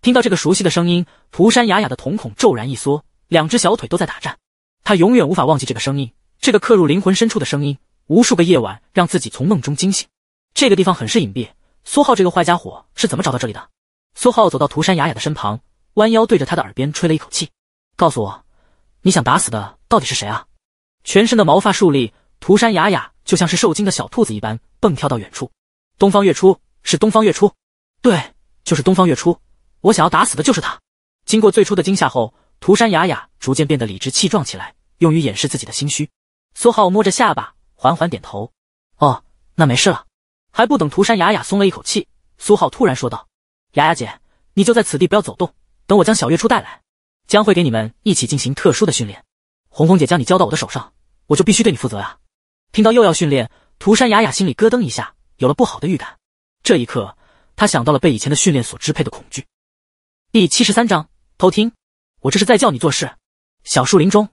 听到这个熟悉的声音，涂山雅雅的瞳孔骤然一缩，两只小腿都在打颤。他永远无法忘记这个声音，这个刻入灵魂深处的声音，无数个夜晚让自己从梦中惊醒。这个地方很是隐蔽，苏浩这个坏家伙是怎么找到这里的？苏浩走到涂山雅雅的身旁，弯腰对着他的耳边吹了一口气：“告诉我。”你想打死的到底是谁啊？全身的毛发竖立，涂山雅雅就像是受惊的小兔子一般，蹦跳到远处。东方月初，是东方月初，对，就是东方月初，我想要打死的就是他。经过最初的惊吓后，涂山雅雅逐渐变得理直气壮起来，用于掩饰自己的心虚。苏浩摸着下巴，缓缓点头。哦，那没事了。还不等涂山雅雅松了一口气，苏浩突然说道：“雅雅姐，你就在此地不要走动，等我将小月初带来。”将会给你们一起进行特殊的训练。红红姐将你交到我的手上，我就必须对你负责呀！听到又要训练，涂山雅雅心里咯噔一下，有了不好的预感。这一刻，她想到了被以前的训练所支配的恐惧。第七十三章偷听，我这是在叫你做事。小树林中，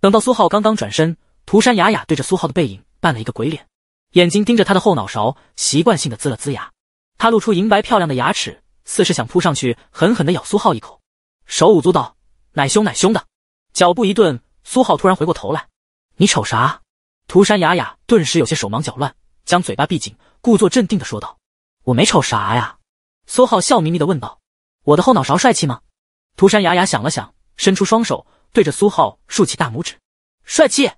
等到苏浩刚刚转身，涂山雅雅对着苏浩的背影扮了一个鬼脸，眼睛盯着他的后脑勺，习惯性的呲了呲牙，他露出银白漂亮的牙齿，似是想扑上去狠狠的咬苏浩一口，手舞足蹈。奶凶奶凶的，脚步一顿，苏浩突然回过头来，你瞅啥？涂山雅雅顿时有些手忙脚乱，将嘴巴闭紧，故作镇定的说道：“我没瞅啥呀。”苏浩笑眯眯的问道：“我的后脑勺帅气吗？”涂山雅雅想了想，伸出双手，对着苏浩竖起大拇指：“帅气。”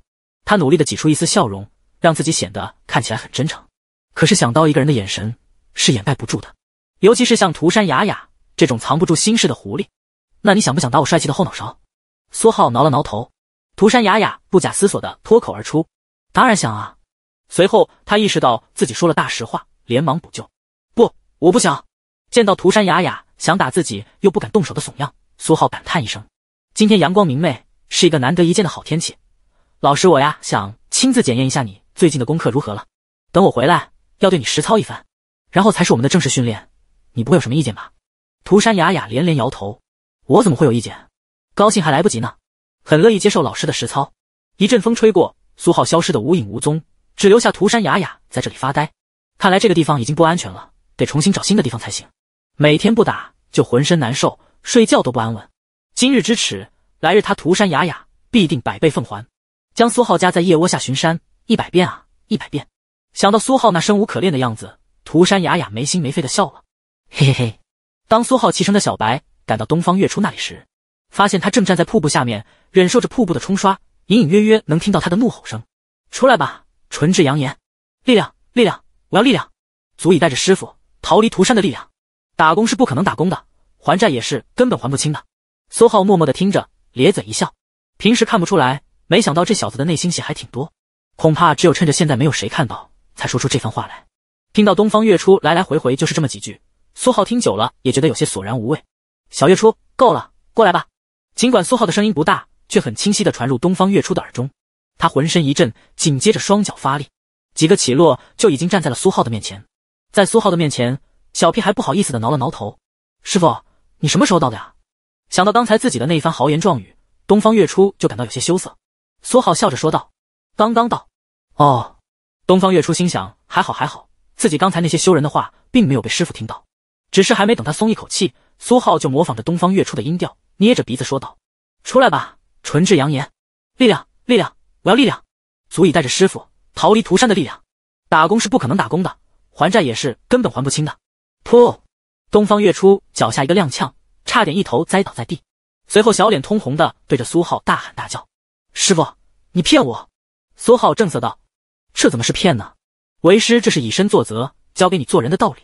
他努力的挤出一丝笑容，让自己显得看起来很真诚。可是想到一个人的眼神是掩盖不住的，尤其是像涂山雅雅这种藏不住心事的狐狸。那你想不想打我帅气的后脑勺？苏浩挠了挠头，涂山雅雅不假思索地脱口而出：“当然想啊！”随后他意识到自己说了大实话，连忙补救：“不，我不想。”见到涂山雅雅想打自己又不敢动手的怂样，苏浩感叹一声：“今天阳光明媚，是一个难得一见的好天气。老师我呀，想亲自检验一下你最近的功课如何了。等我回来，要对你实操一番，然后才是我们的正式训练。你不会有什么意见吧？”涂山雅雅连连摇头。我怎么会有意见？高兴还来不及呢，很乐意接受老师的实操。一阵风吹过，苏浩消失的无影无踪，只留下涂山雅雅在这里发呆。看来这个地方已经不安全了，得重新找新的地方才行。每天不打就浑身难受，睡觉都不安稳。今日之耻，来日他涂山雅雅必定百倍奉还。将苏浩夹在腋窝下巡山一百遍啊，一百遍！想到苏浩那生无可恋的样子，涂山雅雅没心没肺的笑了，嘿嘿嘿。当苏浩骑乘的小白。赶到东方月初那里时，发现他正站在瀑布下面，忍受着瀑布的冲刷，隐隐约约能听到他的怒吼声：“出来吧，纯质扬言，力量，力量，我要力量，足以带着师傅逃离涂山的力量。打工是不可能打工的，还债也是根本还不清的。”苏浩默默的听着，咧嘴一笑。平时看不出来，没想到这小子的内心戏还挺多，恐怕只有趁着现在没有谁看到，才说出这番话来。听到东方月初来来回回就是这么几句，苏浩听久了也觉得有些索然无味。小月初，够了，过来吧。尽管苏浩的声音不大，却很清晰的传入东方月初的耳中。他浑身一震，紧接着双脚发力，几个起落就已经站在了苏浩的面前。在苏浩的面前，小屁孩不好意思的挠了挠头：“师傅，你什么时候到的呀？”想到刚才自己的那一番豪言壮语，东方月初就感到有些羞涩。苏浩笑着说道：“刚刚到。”哦。东方月初心想，还好还好，自己刚才那些羞人的话并没有被师傅听到。只是还没等他松一口气，苏浩就模仿着东方月初的音调，捏着鼻子说道：“出来吧，纯质扬言，力量，力量，我要力量，足以带着师傅逃离涂山的力量。打工是不可能打工的，还债也是根本还不清的。”噗！东方月初脚下一个踉跄，差点一头栽倒在地，随后小脸通红的对着苏浩大喊大叫：“师傅，你骗我！”苏浩正色道：“这怎么是骗呢？为师这是以身作则，教给你做人的道理。”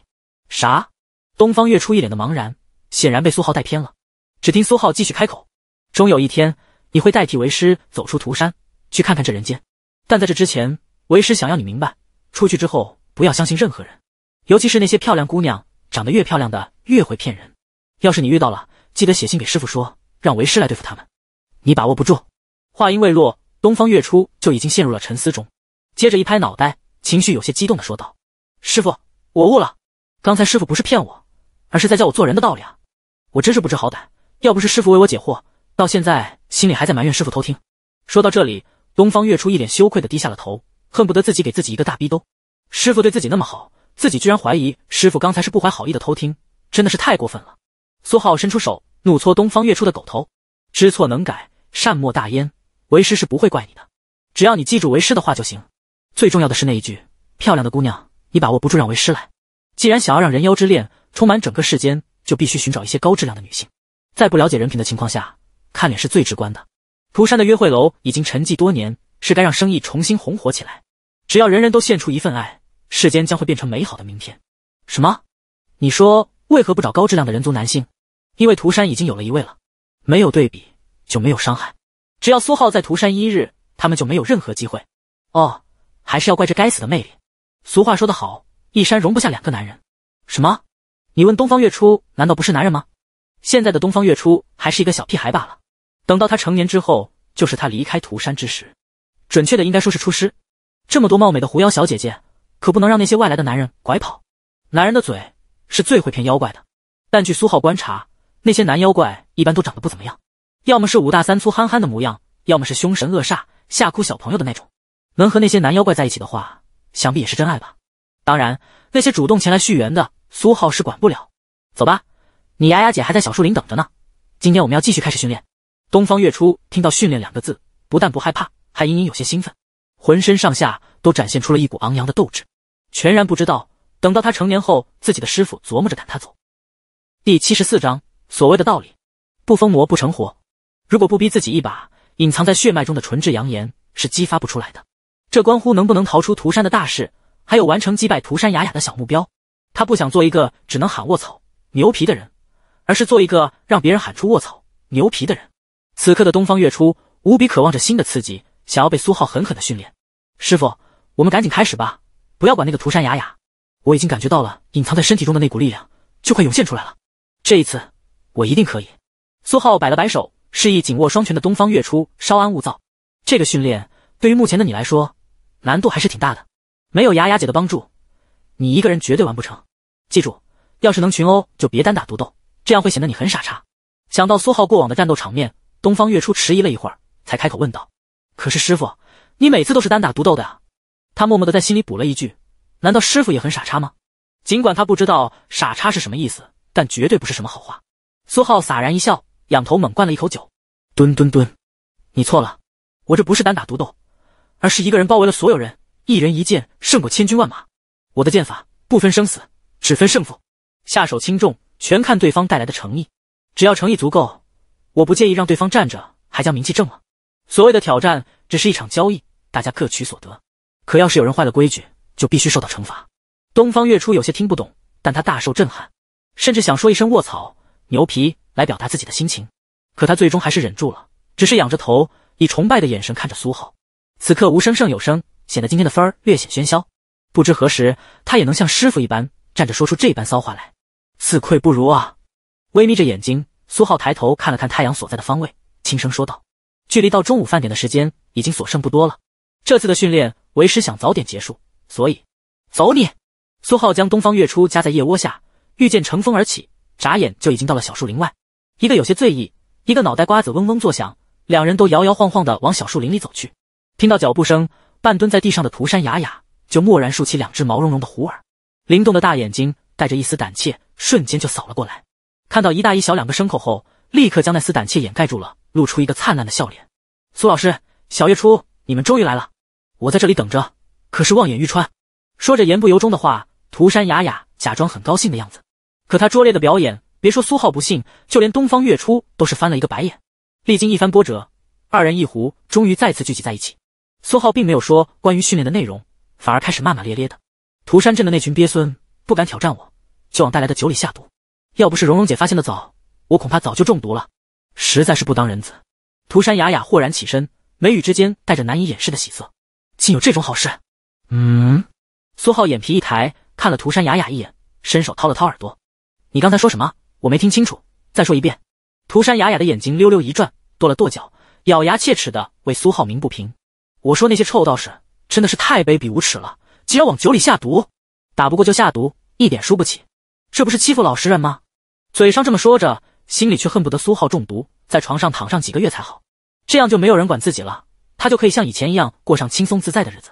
啥？东方月初一脸的茫然。显然被苏浩带偏了。只听苏浩继续开口：“终有一天，你会代替为师走出涂山，去看看这人间。但在这之前，为师想要你明白，出去之后不要相信任何人，尤其是那些漂亮姑娘，长得越漂亮的越会骗人。要是你遇到了，记得写信给师傅说，让为师来对付他们。你把握不住。”话音未落，东方月初就已经陷入了沉思中，接着一拍脑袋，情绪有些激动的说道：“师傅，我悟了。刚才师傅不是骗我，而是在教我做人的道理啊！”我真是不知好歹，要不是师傅为我解惑，到现在心里还在埋怨师傅偷听。说到这里，东方月初一脸羞愧的低下了头，恨不得自己给自己一个大逼兜。师傅对自己那么好，自己居然怀疑师傅刚才是不怀好意的偷听，真的是太过分了。苏浩伸出手，怒搓东方月初的狗头，知错能改，善莫大焉，为师是不会怪你的。只要你记住为师的话就行，最重要的是那一句，漂亮的姑娘，你把握不住，让为师来。既然想要让人妖之恋充满整个世间。就必须寻找一些高质量的女性，在不了解人品的情况下，看脸是最直观的。涂山的约会楼已经沉寂多年，是该让生意重新红火起来。只要人人都献出一份爱，世间将会变成美好的明天。什么？你说为何不找高质量的人族男性？因为涂山已经有了一位了。没有对比就没有伤害。只要苏浩在涂山一日，他们就没有任何机会。哦，还是要怪这该死的魅力。俗话说得好，一山容不下两个男人。什么？你问东方月初，难道不是男人吗？现在的东方月初还是一个小屁孩罢了。等到他成年之后，就是他离开涂山之时，准确的应该说是出师。这么多貌美的狐妖小姐姐，可不能让那些外来的男人拐跑。男人的嘴是最会骗妖怪的。但据苏浩观察，那些男妖怪一般都长得不怎么样，要么是五大三粗憨憨的模样，要么是凶神恶煞吓哭小朋友的那种。能和那些男妖怪在一起的话，想必也是真爱吧。当然，那些主动前来续缘的。苏浩是管不了，走吧，你雅雅姐还在小树林等着呢。今天我们要继续开始训练。东方月初听到“训练”两个字，不但不害怕，还隐隐有些兴奋，浑身上下都展现出了一股昂扬的斗志，全然不知道等到他成年后，自己的师傅琢磨着赶他走。第七十四章：所谓的道理，不疯魔不成活。如果不逼自己一把，隐藏在血脉中的纯质阳炎是激发不出来的。这关乎能不能逃出涂山的大事，还有完成击败涂山雅雅的小目标。他不想做一个只能喊“卧槽牛皮”的人，而是做一个让别人喊出“卧槽牛皮”的人。此刻的东方月初无比渴望着新的刺激，想要被苏浩狠狠的训练。师傅，我们赶紧开始吧，不要管那个涂山雅雅。我已经感觉到了隐藏在身体中的那股力量，就快涌现出来了。这一次，我一定可以。苏浩摆了摆手，示意紧握双拳的东方月初稍安勿躁。这个训练对于目前的你来说，难度还是挺大的。没有雅雅姐的帮助，你一个人绝对完不成。记住，要是能群殴就别单打独斗，这样会显得你很傻叉。想到苏浩过往的战斗场面，东方月初迟疑了一会儿，才开口问道：“可是师傅，你每次都是单打独斗的啊？”他默默的在心里补了一句：“难道师傅也很傻叉吗？”尽管他不知道“傻叉”是什么意思，但绝对不是什么好话。苏浩洒然一笑，仰头猛灌了一口酒：“蹲蹲蹲，你错了，我这不是单打独斗，而是一个人包围了所有人，一人一剑胜过千军万马。我的剑法不分生死。”只分胜负，下手轻重全看对方带来的诚意。只要诚意足够，我不介意让对方站着还将名气挣了。所谓的挑战只是一场交易，大家各取所得。可要是有人坏了规矩，就必须受到惩罚。东方月初有些听不懂，但他大受震撼，甚至想说一声“卧槽”“牛皮”来表达自己的心情，可他最终还是忍住了，只是仰着头以崇拜的眼神看着苏浩。此刻无声胜有声，显得今天的分儿略显喧嚣。不知何时，他也能像师傅一般。站着说出这般骚话来，自愧不如啊！微眯着眼睛，苏浩抬头看了看太阳所在的方位，轻声说道：“距离到中午饭点的时间已经所剩不多了。这次的训练，为师想早点结束，所以走你！”苏浩将东方月初夹在腋窝下，御剑乘风而起，眨眼就已经到了小树林外。一个有些醉意，一个脑袋瓜子嗡嗡作响，两人都摇摇晃晃地往小树林里走去。听到脚步声，半蹲在地上的涂山雅雅就蓦然竖起两只毛茸茸的虎耳。灵动的大眼睛带着一丝胆怯，瞬间就扫了过来。看到一大一小两个牲口后，立刻将那丝胆怯掩盖住了，露出一个灿烂的笑脸。苏老师，小月初，你们终于来了，我在这里等着，可是望眼欲穿。说着言不由衷的话，涂山雅雅假装很高兴的样子。可他拙劣的表演，别说苏浩不信，就连东方月初都是翻了一个白眼。历经一番波折，二人一狐终于再次聚集在一起。苏浩并没有说关于训练的内容，反而开始骂骂咧咧的。涂山镇的那群鳖孙不敢挑战我，就往带来的酒里下毒。要不是蓉蓉姐发现的早，我恐怕早就中毒了。实在是不当人子。涂山雅雅豁然起身，眉宇之间带着难以掩饰的喜色，竟有这种好事？嗯？苏浩眼皮一抬，看了涂山雅雅一眼，伸手掏了掏耳朵：“你刚才说什么？我没听清楚，再说一遍。”涂山雅雅的眼睛溜溜一转，跺了跺脚，咬牙切齿的为苏浩鸣不平：“我说那些臭道士真的是太卑鄙无耻了！”竟然往酒里下毒，打不过就下毒，一点输不起，这不是欺负老实人吗？嘴上这么说着，心里却恨不得苏浩中毒，在床上躺上几个月才好，这样就没有人管自己了，他就可以像以前一样过上轻松自在的日子，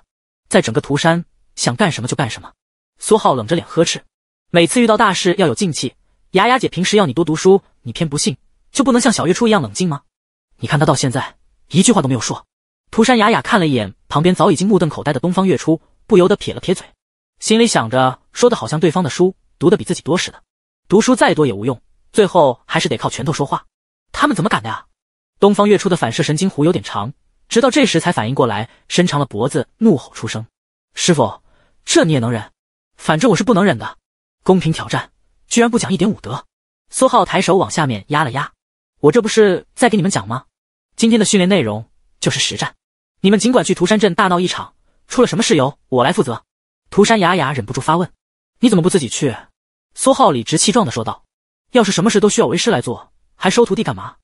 在整个涂山想干什么就干什么。苏浩冷着脸呵斥：“每次遇到大事要有静气，雅雅姐平时要你多读书，你偏不信，就不能像小月初一样冷静吗？你看他到现在一句话都没有说。”涂山雅雅看了一眼旁边早已经目瞪口呆的东方月初。不由得撇了撇嘴，心里想着，说的好像对方的书读的比自己多似的。读书再多也无用，最后还是得靠拳头说话。他们怎么敢的啊？东方月初的反射神经弧有点长，直到这时才反应过来，伸长了脖子，怒吼出声：“师傅，这你也能忍？反正我是不能忍的！公平挑战，居然不讲一点武德！”苏浩抬手往下面压了压：“我这不是在给你们讲吗？今天的训练内容就是实战，你们尽管去涂山镇大闹一场。”出了什么事由我来负责，涂山雅雅忍不住发问：“你怎么不自己去？”苏浩理直气壮的说道：“要是什么事都需要为师来做，还收徒弟干嘛？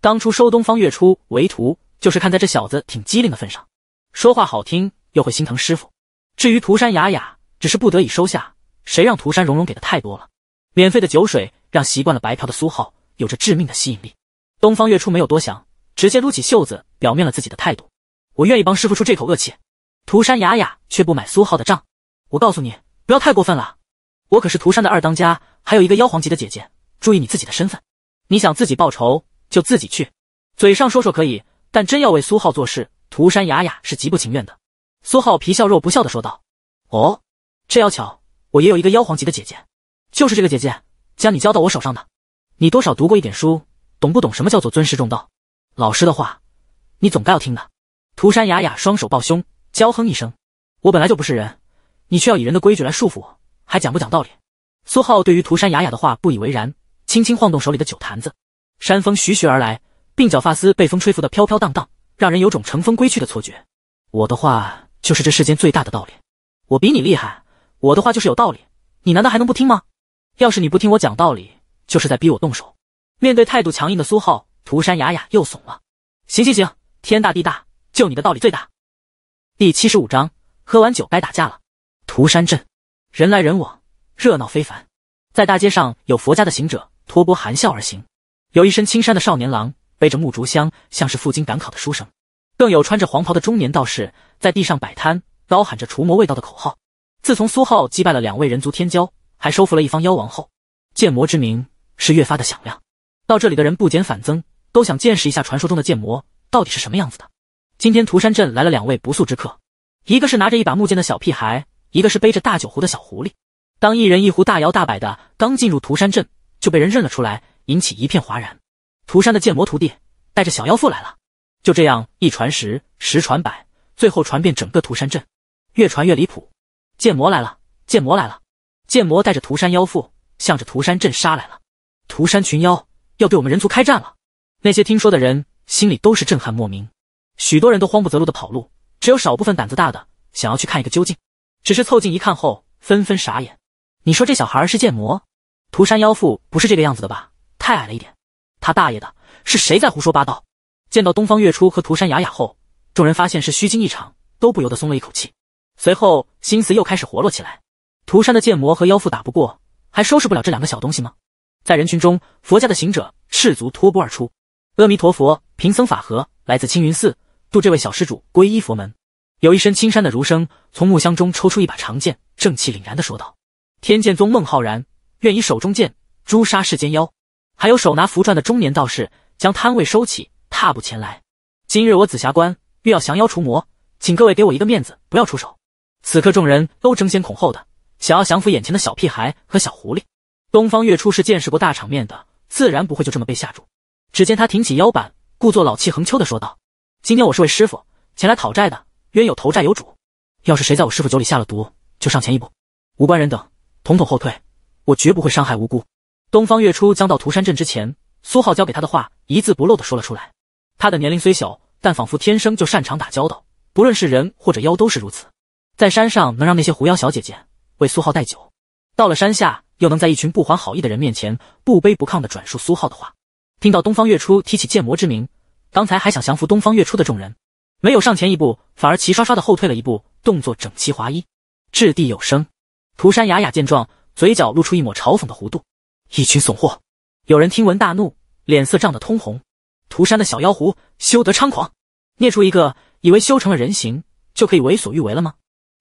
当初收东方月初为徒，就是看在这小子挺机灵的份上，说话好听又会心疼师傅。至于涂山雅雅，只是不得已收下，谁让涂山融融给的太多了，免费的酒水让习惯了白嫖的苏浩有着致命的吸引力。东方月初没有多想，直接撸起袖子，表面了自己的态度：“我愿意帮师傅出这口恶气。”涂山雅雅却不买苏浩的账，我告诉你，不要太过分了。我可是涂山的二当家，还有一个妖皇级的姐姐，注意你自己的身份。你想自己报仇就自己去，嘴上说说可以，但真要为苏浩做事，涂山雅雅是极不情愿的。苏浩皮笑肉不笑的说道：“哦，这要巧，我也有一个妖皇级的姐姐，就是这个姐姐将你交到我手上的。你多少读过一点书，懂不懂什么叫做尊师重道？老师的话，你总该要听的。”涂山雅雅双手抱胸。娇哼一声，我本来就不是人，你却要以人的规矩来束缚我，还讲不讲道理？苏浩对于涂山雅雅的话不以为然，轻轻晃动手里的酒坛子，山风徐徐而来，鬓角发丝被风吹拂的飘飘荡荡，让人有种乘风归去的错觉。我的话就是这世间最大的道理，我比你厉害，我的话就是有道理，你难道还能不听吗？要是你不听我讲道理，就是在逼我动手。面对态度强硬的苏浩，涂山雅雅又怂了。行行行，天大地大，就你的道理最大。第七十五章，喝完酒该打架了。涂山镇，人来人往，热闹非凡。在大街上，有佛家的行者托钵含笑而行，有一身青衫的少年郎背着木竹香，像是赴京赶考的书生；更有穿着黄袍的中年道士在地上摆摊，高喊着除魔卫道的口号。自从苏浩击败了两位人族天骄，还收服了一方妖王后，剑魔之名是越发的响亮。到这里的人不减反增，都想见识一下传说中的剑魔到底是什么样子的。今天涂山镇来了两位不速之客，一个是拿着一把木剑的小屁孩，一个是背着大酒壶的小狐狸。当一人一壶大摇大摆的刚进入涂山镇，就被人认了出来，引起一片哗然。涂山的剑魔徒弟带着小妖妇来了，就这样一传十，十传百，最后传遍整个涂山镇。越传越离谱，剑魔来了，剑魔来了，剑魔带着涂山妖妇向着涂山镇杀来了。涂山群妖要对我们人族开战了，那些听说的人心里都是震撼莫名。许多人都慌不择路的跑路，只有少部分胆子大的想要去看一个究竟，只是凑近一看后，纷纷傻眼。你说这小孩是剑魔涂山妖妇不是这个样子的吧？太矮了一点。他大爷的，是谁在胡说八道？见到东方月初和涂山雅雅后，众人发现是虚惊一场，都不由得松了一口气。随后心思又开始活络起来。涂山的剑魔和妖妇打不过，还收拾不了这两个小东西吗？在人群中，佛家的行者赤足脱钵而出。阿弥陀佛，贫僧法和来自青云寺。祝这位小施主皈依佛门。有一身青衫的儒生从木箱中抽出一把长剑，正气凛然地说道：“天剑宗孟浩然，愿以手中剑诛杀世间妖。”还有手拿符篆的中年道士将摊位收起，踏步前来。今日我紫霞观欲要降妖除魔，请各位给我一个面子，不要出手。此刻众人都争先恐后的想要降服眼前的小屁孩和小狐狸。东方月初是见识过大场面的，自然不会就这么被吓住。只见他挺起腰板，故作老气横秋的说道。今天我是为师傅前来讨债的，冤有头债有主。要是谁在我师傅酒里下了毒，就上前一步。无关人等，统统后退，我绝不会伤害无辜。东方月初将到涂山镇之前，苏浩交给他的话，一字不漏的说了出来。他的年龄虽小，但仿佛天生就擅长打交道，不论是人或者妖，都是如此。在山上能让那些狐妖小姐姐为苏浩代酒，到了山下又能在一群不怀好意的人面前不卑不亢的转述苏浩的话。听到东方月初提起剑魔之名。刚才还想降服东方月初的众人，没有上前一步，反而齐刷刷的后退了一步，动作整齐划一，掷地有声。涂山雅雅见状，嘴角露出一抹嘲讽的弧度：“一群怂货！”有人听闻大怒，脸色涨得通红。涂山的小妖狐，休得猖狂！捏出一个，以为修成了人形就可以为所欲为了吗？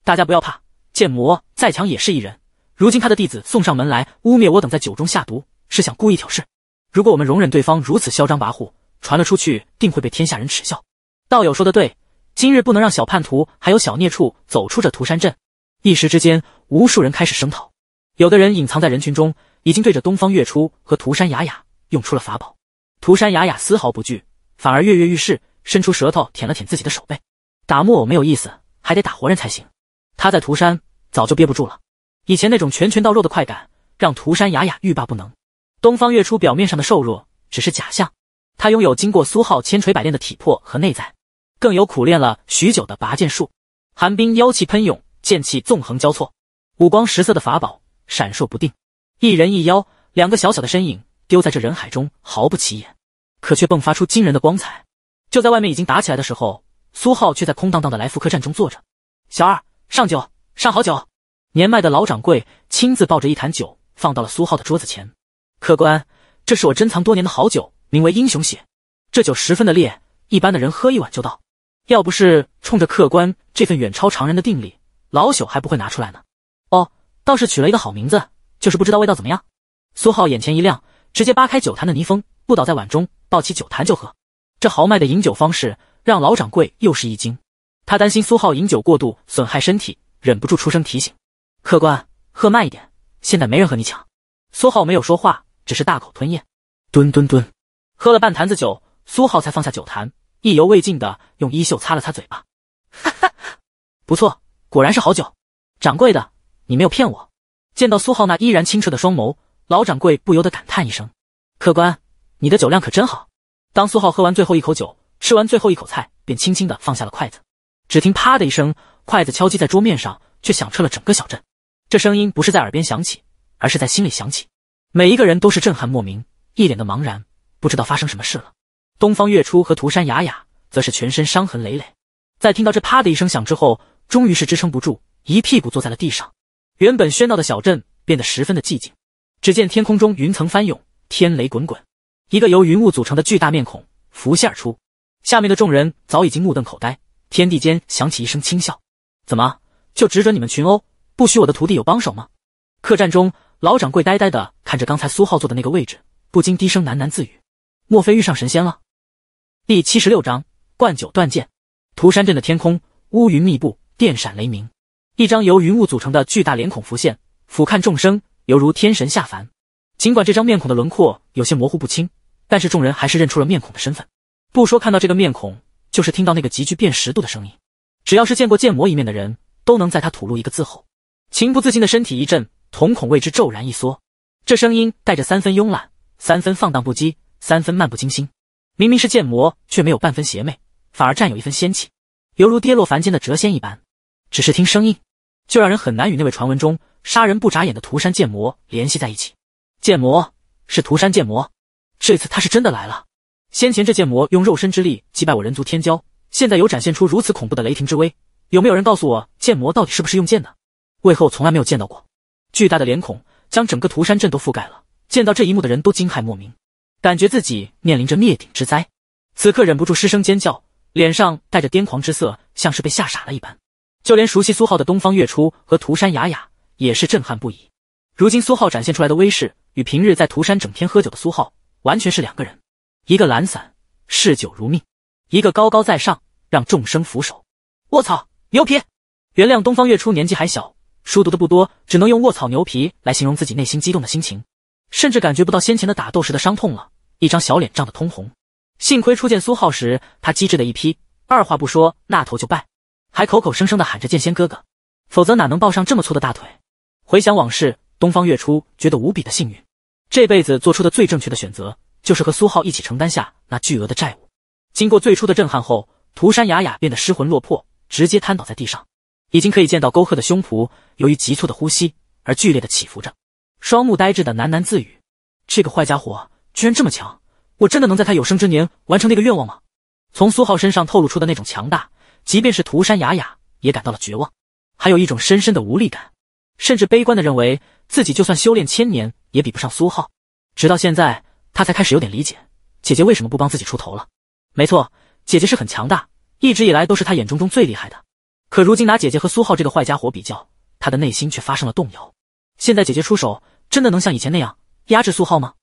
大家不要怕，剑魔再强也是一人。如今他的弟子送上门来，污蔑我等在酒中下毒，是想故意挑事。如果我们容忍对方如此嚣张跋扈，传了出去，定会被天下人耻笑。道友说的对，今日不能让小叛徒还有小孽畜走出这涂山镇。一时之间，无数人开始声讨，有的人隐藏在人群中，已经对着东方月初和涂山雅雅用出了法宝。涂山雅雅丝毫不惧，反而跃跃欲试，伸出舌头舔了舔自己的手背。打木偶没有意思，还得打活人才行。他在涂山早就憋不住了，以前那种拳拳到肉的快感，让涂山雅雅欲罢不能。东方月初表面上的瘦弱只是假象。他拥有经过苏浩千锤百炼的体魄和内在，更有苦练了许久的拔剑术。寒冰妖气喷涌，剑气纵横交错，五光十色的法宝闪烁不定。一人一妖，两个小小的身影丢在这人海中毫不起眼，可却迸发出惊人的光彩。就在外面已经打起来的时候，苏浩却在空荡荡的来福客栈中坐着。小二，上酒，上好酒。年迈的老掌柜亲自抱着一坛酒放到了苏浩的桌子前。客官，这是我珍藏多年的好酒。名为英雄血，这酒十分的烈，一般的人喝一碗就倒。要不是冲着客官这份远超常人的定力，老朽还不会拿出来呢。哦，倒是取了一个好名字，就是不知道味道怎么样。苏浩眼前一亮，直接扒开酒坛的泥封，不倒在碗中，抱起酒坛就喝。这豪迈的饮酒方式让老掌柜又是一惊，他担心苏浩饮酒过度损害身体，忍不住出声提醒：“客官喝慢一点，现在没人和你抢。”苏浩没有说话，只是大口吞咽，蹲蹲蹲。喝了半坛子酒，苏浩才放下酒坛，意犹未尽的用衣袖擦了擦嘴巴。哈哈，不错，果然是好酒。掌柜的，你没有骗我。见到苏浩那依然清澈的双眸，老掌柜不由得感叹一声：“客官，你的酒量可真好。”当苏浩喝完最后一口酒，吃完最后一口菜，便轻轻的放下了筷子。只听啪的一声，筷子敲击在桌面上，却响彻了整个小镇。这声音不是在耳边响起，而是在心里响起。每一个人都是震撼莫名，一脸的茫然。不知道发生什么事了。东方月初和涂山雅雅则是全身伤痕累累，在听到这啪的一声响之后，终于是支撑不住，一屁股坐在了地上。原本喧闹的小镇变得十分的寂静。只见天空中云层翻涌，天雷滚滚，一个由云雾组成的巨大面孔浮现而出。下面的众人早已经目瞪口呆。天地间响起一声轻笑：“怎么，就只准你们群殴，不许我的徒弟有帮手吗？”客栈中，老掌柜呆呆的看着刚才苏浩坐的那个位置，不禁低声喃喃自语。莫非遇上神仙了？第七十六章灌酒断剑。涂山镇的天空乌云密布，电闪雷鸣。一张由云雾组成的巨大脸孔浮现，俯瞰众生，犹如天神下凡。尽管这张面孔的轮廓有些模糊不清，但是众人还是认出了面孔的身份。不说看到这个面孔，就是听到那个极具辨识度的声音，只要是见过剑魔一面的人都能在他吐露一个字后，情不自禁的身体一震，瞳孔为之骤然一缩。这声音带着三分慵懒，三分放荡不羁。三分漫不经心，明明是剑魔，却没有半分邪魅，反而占有一分仙气，犹如跌落凡间的谪仙一般。只是听声音，就让人很难与那位传闻中杀人不眨眼的涂山剑魔联系在一起。剑魔是涂山剑魔，这次他是真的来了。先前这剑魔用肉身之力击败我人族天骄，现在又展现出如此恐怖的雷霆之威。有没有人告诉我，剑魔到底是不是用剑的？为何我从来没有见到过？巨大的脸孔将整个涂山镇都覆盖了，见到这一幕的人都惊骇莫名。感觉自己面临着灭顶之灾，此刻忍不住失声尖叫，脸上带着癫狂之色，像是被吓傻了一般。就连熟悉苏浩的东方月初和涂山雅雅也是震撼不已。如今苏浩展现出来的威势，与平日在涂山整天喝酒的苏浩完全是两个人：一个懒散嗜酒如命，一个高高在上让众生俯首。卧槽，牛皮！原谅东方月初年纪还小，书读的不多，只能用卧槽牛皮来形容自己内心激动的心情，甚至感觉不到先前的打斗时的伤痛了。一张小脸涨得通红，幸亏初见苏浩时，他机智的一批，二话不说那头就拜，还口口声声的喊着剑仙哥哥，否则哪能抱上这么粗的大腿？回想往事，东方月初觉得无比的幸运，这辈子做出的最正确的选择就是和苏浩一起承担下那巨额的债务。经过最初的震撼后，涂山雅雅变得失魂落魄，直接瘫倒在地上，已经可以见到沟壑的胸脯，由于急促的呼吸而剧烈的起伏着，双目呆滞的喃喃自语：“这个坏家伙。”居然这么强！我真的能在他有生之年完成那个愿望吗？从苏浩身上透露出的那种强大，即便是涂山雅雅也感到了绝望，还有一种深深的无力感，甚至悲观的认为自己就算修炼千年也比不上苏浩。直到现在，他才开始有点理解姐姐为什么不帮自己出头了。没错，姐姐是很强大，一直以来都是他眼中中最厉害的。可如今拿姐姐和苏浩这个坏家伙比较，他的内心却发生了动摇。现在姐姐出手，真的能像以前那样压制苏浩吗？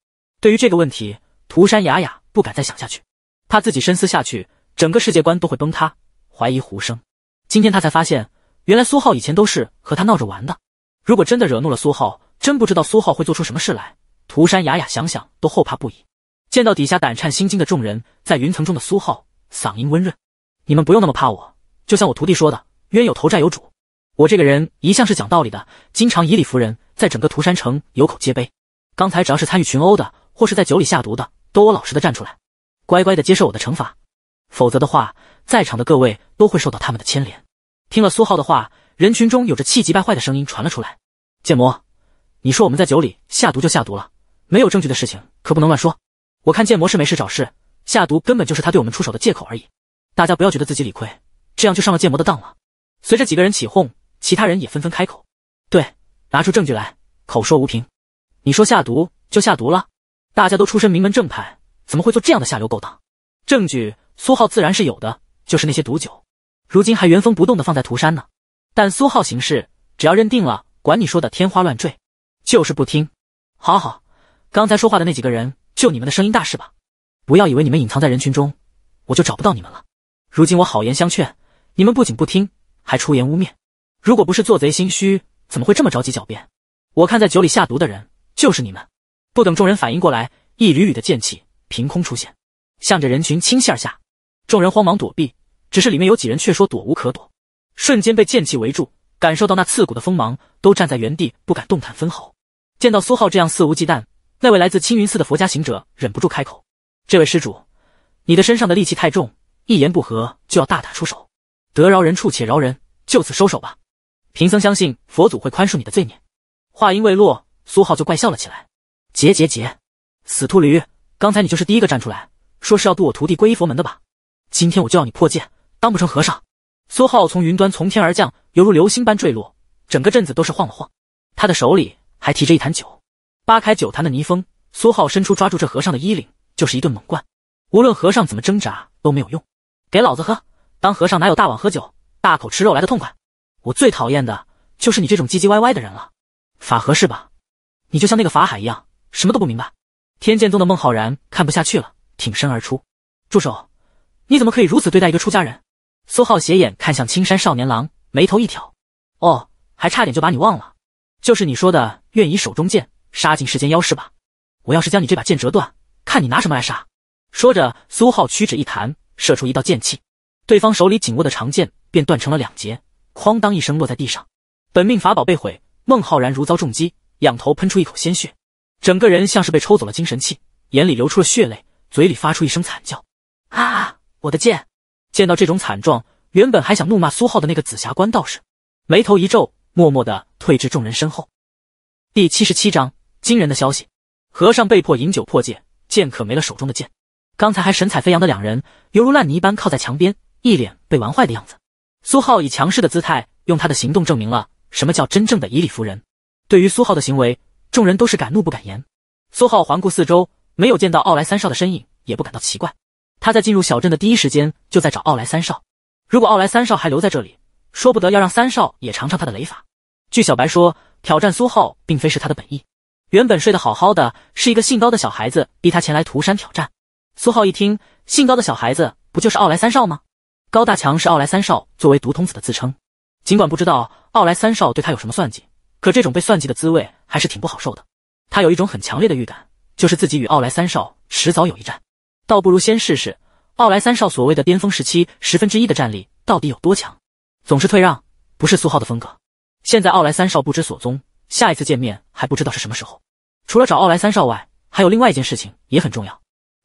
对于这个问题，涂山雅雅不敢再想下去，怕自己深思下去，整个世界观都会崩塌。怀疑胡生，今天他才发现，原来苏浩以前都是和他闹着玩的。如果真的惹怒了苏浩，真不知道苏浩会做出什么事来。涂山雅雅想想都后怕不已。见到底下胆颤心惊的众人，在云层中的苏浩嗓音温润：“你们不用那么怕我，就像我徒弟说的，冤有头债有主。我这个人一向是讲道理的，经常以理服人，在整个涂山城有口皆碑。刚才只要是参与群殴的，或是在酒里下毒的，都我老实的站出来，乖乖的接受我的惩罚，否则的话，在场的各位都会受到他们的牵连。听了苏浩的话，人群中有着气急败坏的声音传了出来：“剑魔，你说我们在酒里下毒就下毒了，没有证据的事情可不能乱说。我看剑魔是没事找事，下毒根本就是他对我们出手的借口而已。大家不要觉得自己理亏，这样就上了剑魔的当了。”随着几个人起哄，其他人也纷纷开口：“对，拿出证据来，口说无凭。你说下毒就下毒了。”大家都出身名门正派，怎么会做这样的下流勾当？证据苏浩自然是有的，就是那些毒酒，如今还原封不动的放在涂山呢。但苏浩行事，只要认定了，管你说的天花乱坠，就是不听。好好，刚才说话的那几个人，就你们的声音大是吧？不要以为你们隐藏在人群中，我就找不到你们了。如今我好言相劝，你们不仅不听，还出言污蔑。如果不是做贼心虚，怎么会这么着急狡辩？我看在酒里下毒的人，就是你们。不等众人反应过来，一缕缕的剑气凭空出现，向着人群倾泻而下。众人慌忙躲避，只是里面有几人却说躲无可躲，瞬间被剑气围住。感受到那刺骨的锋芒，都站在原地不敢动弹分毫。见到苏浩这样肆无忌惮，那位来自青云寺的佛家行者忍不住开口：“这位施主，你的身上的戾气太重，一言不合就要大打出手。得饶人处且饶人，就此收手吧。贫僧相信佛祖会宽恕你的罪孽。”话音未落，苏浩就怪笑了起来。结结结！死秃驴，刚才你就是第一个站出来，说是要渡我徒弟皈依佛门的吧？今天我就要你破戒，当不成和尚！苏浩从云端从天而降，犹如流星般坠落，整个镇子都是晃了晃。他的手里还提着一坛酒，扒开酒坛的泥封，苏浩伸出抓住这和尚的衣领，就是一顿猛灌。无论和尚怎么挣扎都没有用，给老子喝！当和尚哪有大碗喝酒、大口吃肉来的痛快？我最讨厌的就是你这种唧唧歪歪的人了，法和是吧？你就像那个法海一样。什么都不明白。天剑宗的孟浩然看不下去了，挺身而出：“住手！你怎么可以如此对待一个出家人？”苏浩斜眼看向青山少年郎，眉头一挑：“哦，还差点就把你忘了，就是你说的愿以手中剑杀尽世间妖士吧？我要是将你这把剑折断，看你拿什么来杀？”说着，苏浩屈指一弹，射出一道剑气，对方手里紧握的长剑便断成了两截，哐当一声落在地上。本命法宝被毁，孟浩然如遭重击，仰头喷出一口鲜血。整个人像是被抽走了精神气，眼里流出了血泪，嘴里发出一声惨叫：“啊，我的剑！”见到这种惨状，原本还想怒骂苏浩的那个紫霞观道士，眉头一皱，默默的退至众人身后。第七十七章惊人的消息：和尚被迫饮酒破戒，剑客没了手中的剑。刚才还神采飞扬的两人，犹如烂泥般靠在墙边，一脸被玩坏的样子。苏浩以强势的姿态，用他的行动证明了什么叫真正的以理服人。对于苏浩的行为。众人都是敢怒不敢言。苏浩环顾四周，没有见到奥莱三少的身影，也不感到奇怪。他在进入小镇的第一时间就在找奥莱三少。如果奥莱三少还留在这里，说不得要让三少也尝尝他的雷法。据小白说，挑战苏浩并非是他的本意。原本睡得好好的，是一个姓高的小孩子逼他前来涂山挑战。苏浩一听，姓高的小孩子不就是奥莱三少吗？高大强是奥莱三少作为独童子的自称。尽管不知道奥莱三少对他有什么算计。可这种被算计的滋味还是挺不好受的。他有一种很强烈的预感，就是自己与奥莱三少迟早有一战，倒不如先试试奥莱三少所谓的巅峰时期十分之一的战力到底有多强。总是退让，不是苏浩的风格。现在奥莱三少不知所踪，下一次见面还不知道是什么时候。除了找奥莱三少外，还有另外一件事情也很重要。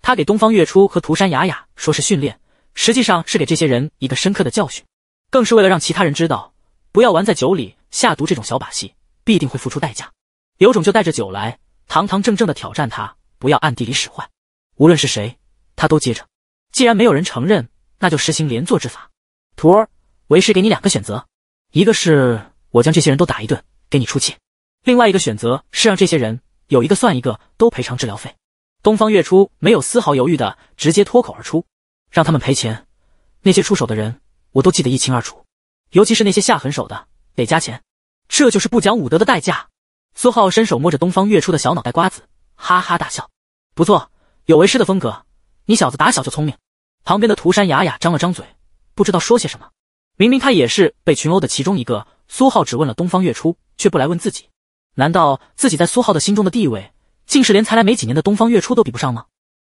他给东方月初和涂山雅雅说是训练，实际上是给这些人一个深刻的教训，更是为了让其他人知道，不要玩在酒里下毒这种小把戏。必定会付出代价，有种就带着酒来，堂堂正正的挑战他，不要暗地里使坏。无论是谁，他都接着。既然没有人承认，那就实行连坐之法。徒儿，为师给你两个选择：一个是我将这些人都打一顿，给你出气；另外一个选择是让这些人有一个算一个都赔偿治疗费。东方月初没有丝毫犹豫的直接脱口而出：“让他们赔钱，那些出手的人我都记得一清二楚，尤其是那些下狠手的，得加钱。”这就是不讲武德的代价。苏浩伸手摸着东方月初的小脑袋瓜子，哈哈大笑。不错，有为师的风格。你小子打小就聪明。旁边的涂山雅雅张了张嘴，不知道说些什么。明明他也是被群殴的其中一个，苏浩只问了东方月初，却不来问自己。难道自己在苏浩的心中的地位，竟是连才来没几年的东方月初都比不上吗？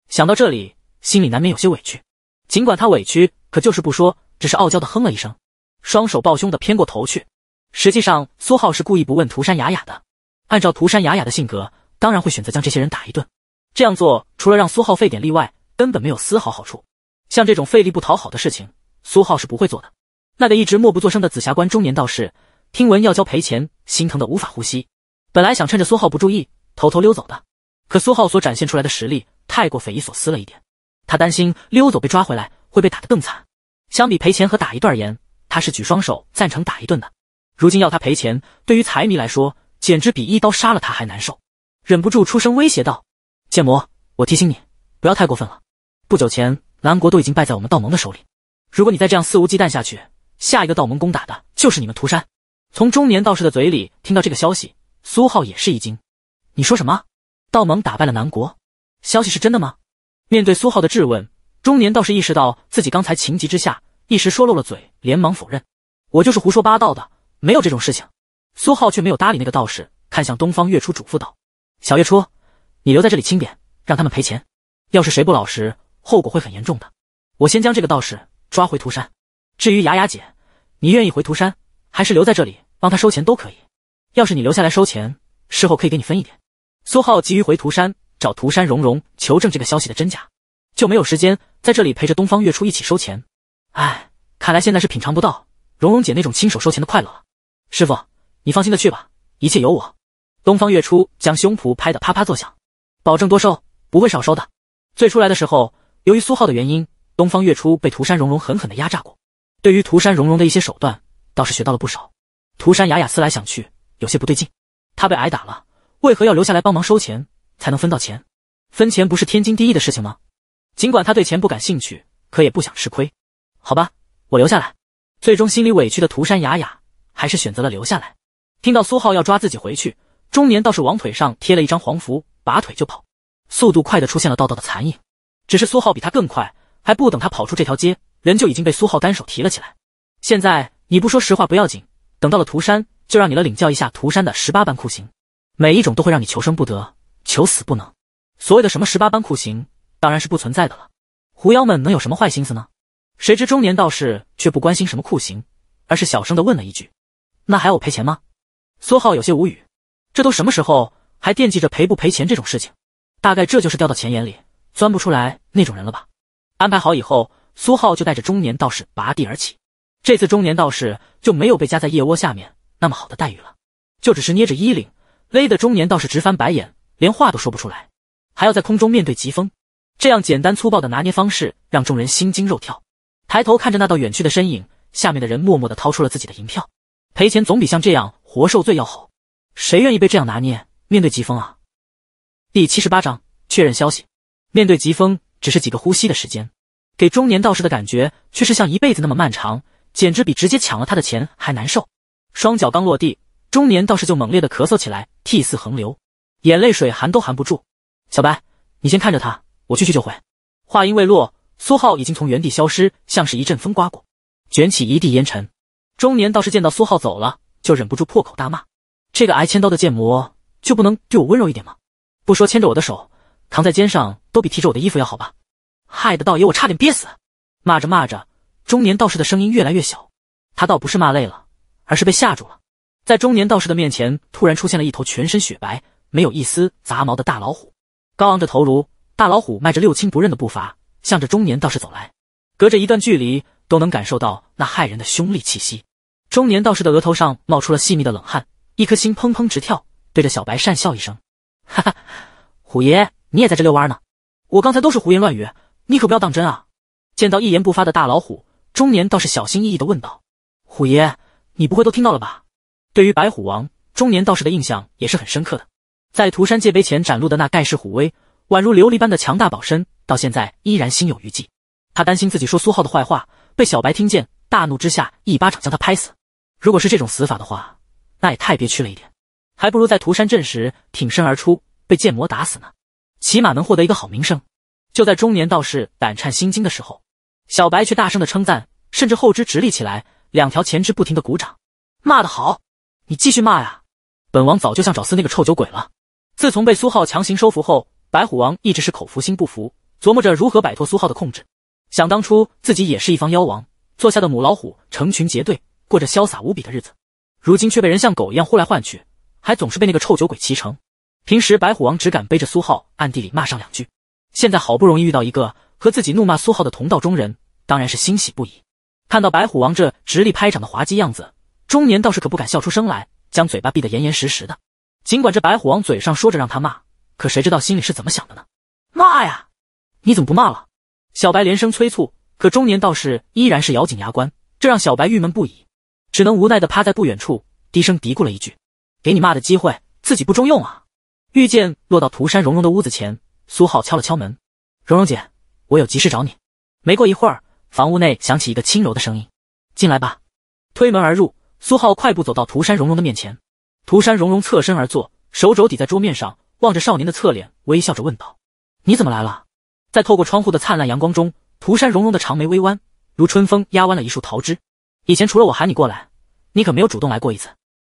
想到这里，心里难免有些委屈。尽管他委屈，可就是不说，只是傲娇的哼了一声，双手抱胸的偏过头去。实际上，苏浩是故意不问涂山雅雅的。按照涂山雅雅的性格，当然会选择将这些人打一顿。这样做除了让苏浩费点力外，根本没有丝毫好处。像这种费力不讨好的事情，苏浩是不会做的。那个一直默不作声的紫霞观中年道士，听闻要交赔钱，心疼的无法呼吸。本来想趁着苏浩不注意，偷偷溜走的，可苏浩所展现出来的实力太过匪夷所思了一点。他担心溜走被抓回来会被打得更惨。相比赔钱和打一顿而言，他是举双手赞成打一顿的。如今要他赔钱，对于财迷来说，简直比一刀杀了他还难受。忍不住出声威胁道：“剑魔，我提醒你，不要太过分了。不久前，南国都已经败在我们道盟的手里，如果你再这样肆无忌惮下去，下一个道盟攻打的就是你们涂山。”从中年道士的嘴里听到这个消息，苏浩也是一惊：“你说什么？道盟打败了南国？消息是真的吗？”面对苏浩的质问，中年道士意识到自己刚才情急之下一时说漏了嘴，连忙否认：“我就是胡说八道的。”没有这种事情，苏浩却没有搭理那个道士，看向东方月初，嘱咐道：“小月初，你留在这里清点，让他们赔钱。要是谁不老实，后果会很严重的。我先将这个道士抓回涂山。至于雅雅姐，你愿意回涂山，还是留在这里帮他收钱都可以。要是你留下来收钱，事后可以给你分一点。”苏浩急于回涂山找涂山蓉蓉求证这个消息的真假，就没有时间在这里陪着东方月初一起收钱。唉，看来现在是品尝不到蓉蓉姐那种亲手收钱的快乐了。师傅，你放心的去吧，一切有我。东方月初将胸脯拍得啪啪作响，保证多收，不会少收的。最初来的时候，由于苏浩的原因，东方月初被涂山融融狠狠的压榨过，对于涂山融融的一些手段，倒是学到了不少。涂山雅雅思来想去，有些不对劲，他被挨打了，为何要留下来帮忙收钱才能分到钱？分钱不是天经地义的事情吗？尽管他对钱不感兴趣，可也不想吃亏。好吧，我留下来。最终心里委屈的涂山雅雅。还是选择了留下来。听到苏浩要抓自己回去，中年道士往腿上贴了一张黄符，拔腿就跑，速度快的出现了道道的残影。只是苏浩比他更快，还不等他跑出这条街，人就已经被苏浩单手提了起来。现在你不说实话不要紧，等到了涂山，就让你来领教一下涂山的十八般酷刑，每一种都会让你求生不得，求死不能。所谓的什么十八般酷刑，当然是不存在的了。狐妖们能有什么坏心思呢？谁知中年道士却不关心什么酷刑，而是小声的问了一句。那还要我赔钱吗？苏浩有些无语，这都什么时候还惦记着赔不赔钱这种事情？大概这就是掉到钱眼里钻不出来那种人了吧？安排好以后，苏浩就带着中年道士拔地而起。这次中年道士就没有被夹在腋窝下面那么好的待遇了，就只是捏着衣领，勒得中年道士直翻白眼，连话都说不出来，还要在空中面对疾风。这样简单粗暴的拿捏方式让众人心惊肉跳。抬头看着那道远去的身影，下面的人默默的掏出了自己的银票。赔钱总比像这样活受罪要好，谁愿意被这样拿捏？面对疾风啊！第七十八章确认消息。面对疾风，只是几个呼吸的时间，给中年道士的感觉却是像一辈子那么漫长，简直比直接抢了他的钱还难受。双脚刚落地，中年道士就猛烈的咳嗽起来，涕泗横流，眼泪水含都含不住。小白，你先看着他，我去去就回。话音未落，苏浩已经从原地消失，像是一阵风刮过，卷起一地烟尘。中年道士见到苏浩走了，就忍不住破口大骂：“这个挨千刀的剑魔就不能对我温柔一点吗？不说牵着我的手，扛在肩上都比提着我的衣服要好吧！害得道爷我差点憋死！”骂着骂着，中年道士的声音越来越小。他倒不是骂累了，而是被吓住了。在中年道士的面前，突然出现了一头全身雪白、没有一丝杂毛的大老虎，高昂着头颅，大老虎迈着六亲不认的步伐，向着中年道士走来。隔着一段距离，都能感受到那骇人的凶戾气息。中年道士的额头上冒出了细密的冷汗，一颗心砰砰直跳，对着小白讪笑一声：“哈哈，虎爷你也在这遛弯呢？我刚才都是胡言乱语，你可不要当真啊！”见到一言不发的大老虎，中年道士小心翼翼的问道：“虎爷，你不会都听到了吧？”对于白虎王，中年道士的印象也是很深刻的，在涂山界碑前展露的那盖世虎威，宛如琉璃般的强大保身，到现在依然心有余悸。他担心自己说苏浩的坏话被小白听见，大怒之下一巴掌将他拍死。如果是这种死法的话，那也太憋屈了一点，还不如在涂山镇时挺身而出，被剑魔打死呢，起码能获得一个好名声。就在中年道士胆颤心惊的时候，小白却大声的称赞，甚至后肢直立起来，两条前肢不停的鼓掌，骂得好！你继续骂呀！本王早就想找死那个臭酒鬼了。自从被苏浩强行收服后，白虎王一直是口服心不服，琢磨着如何摆脱苏浩的控制。想当初自己也是一方妖王，坐下的母老虎成群结队。过着潇洒无比的日子，如今却被人像狗一样呼来唤去，还总是被那个臭酒鬼骑乘。平时白虎王只敢背着苏浩暗地里骂上两句，现在好不容易遇到一个和自己怒骂苏浩的同道中人，当然是欣喜不已。看到白虎王这直立拍掌的滑稽样子，中年道士可不敢笑出声来，将嘴巴闭得严严实实的。尽管这白虎王嘴上说着让他骂，可谁知道心里是怎么想的呢？骂呀，你怎么不骂了？小白连声催促，可中年道士依然是咬紧牙关，这让小白郁闷不已。只能无奈的趴在不远处，低声嘀咕了一句：“给你骂的机会，自己不中用啊！”玉剑落到涂山蓉蓉的屋子前，苏浩敲了敲门：“蓉蓉姐，我有急事找你。”没过一会儿，房屋内响起一个轻柔的声音：“进来吧。”推门而入，苏浩快步走到涂山蓉蓉的面前。涂山蓉蓉侧身而坐，手肘抵在桌面上，望着少年的侧脸，微笑着问道：“你怎么来了？”在透过窗户的灿烂阳光中，涂山蓉蓉的长眉微弯，如春风压弯了一束桃枝。以前除了我喊你过来，你可没有主动来过一次。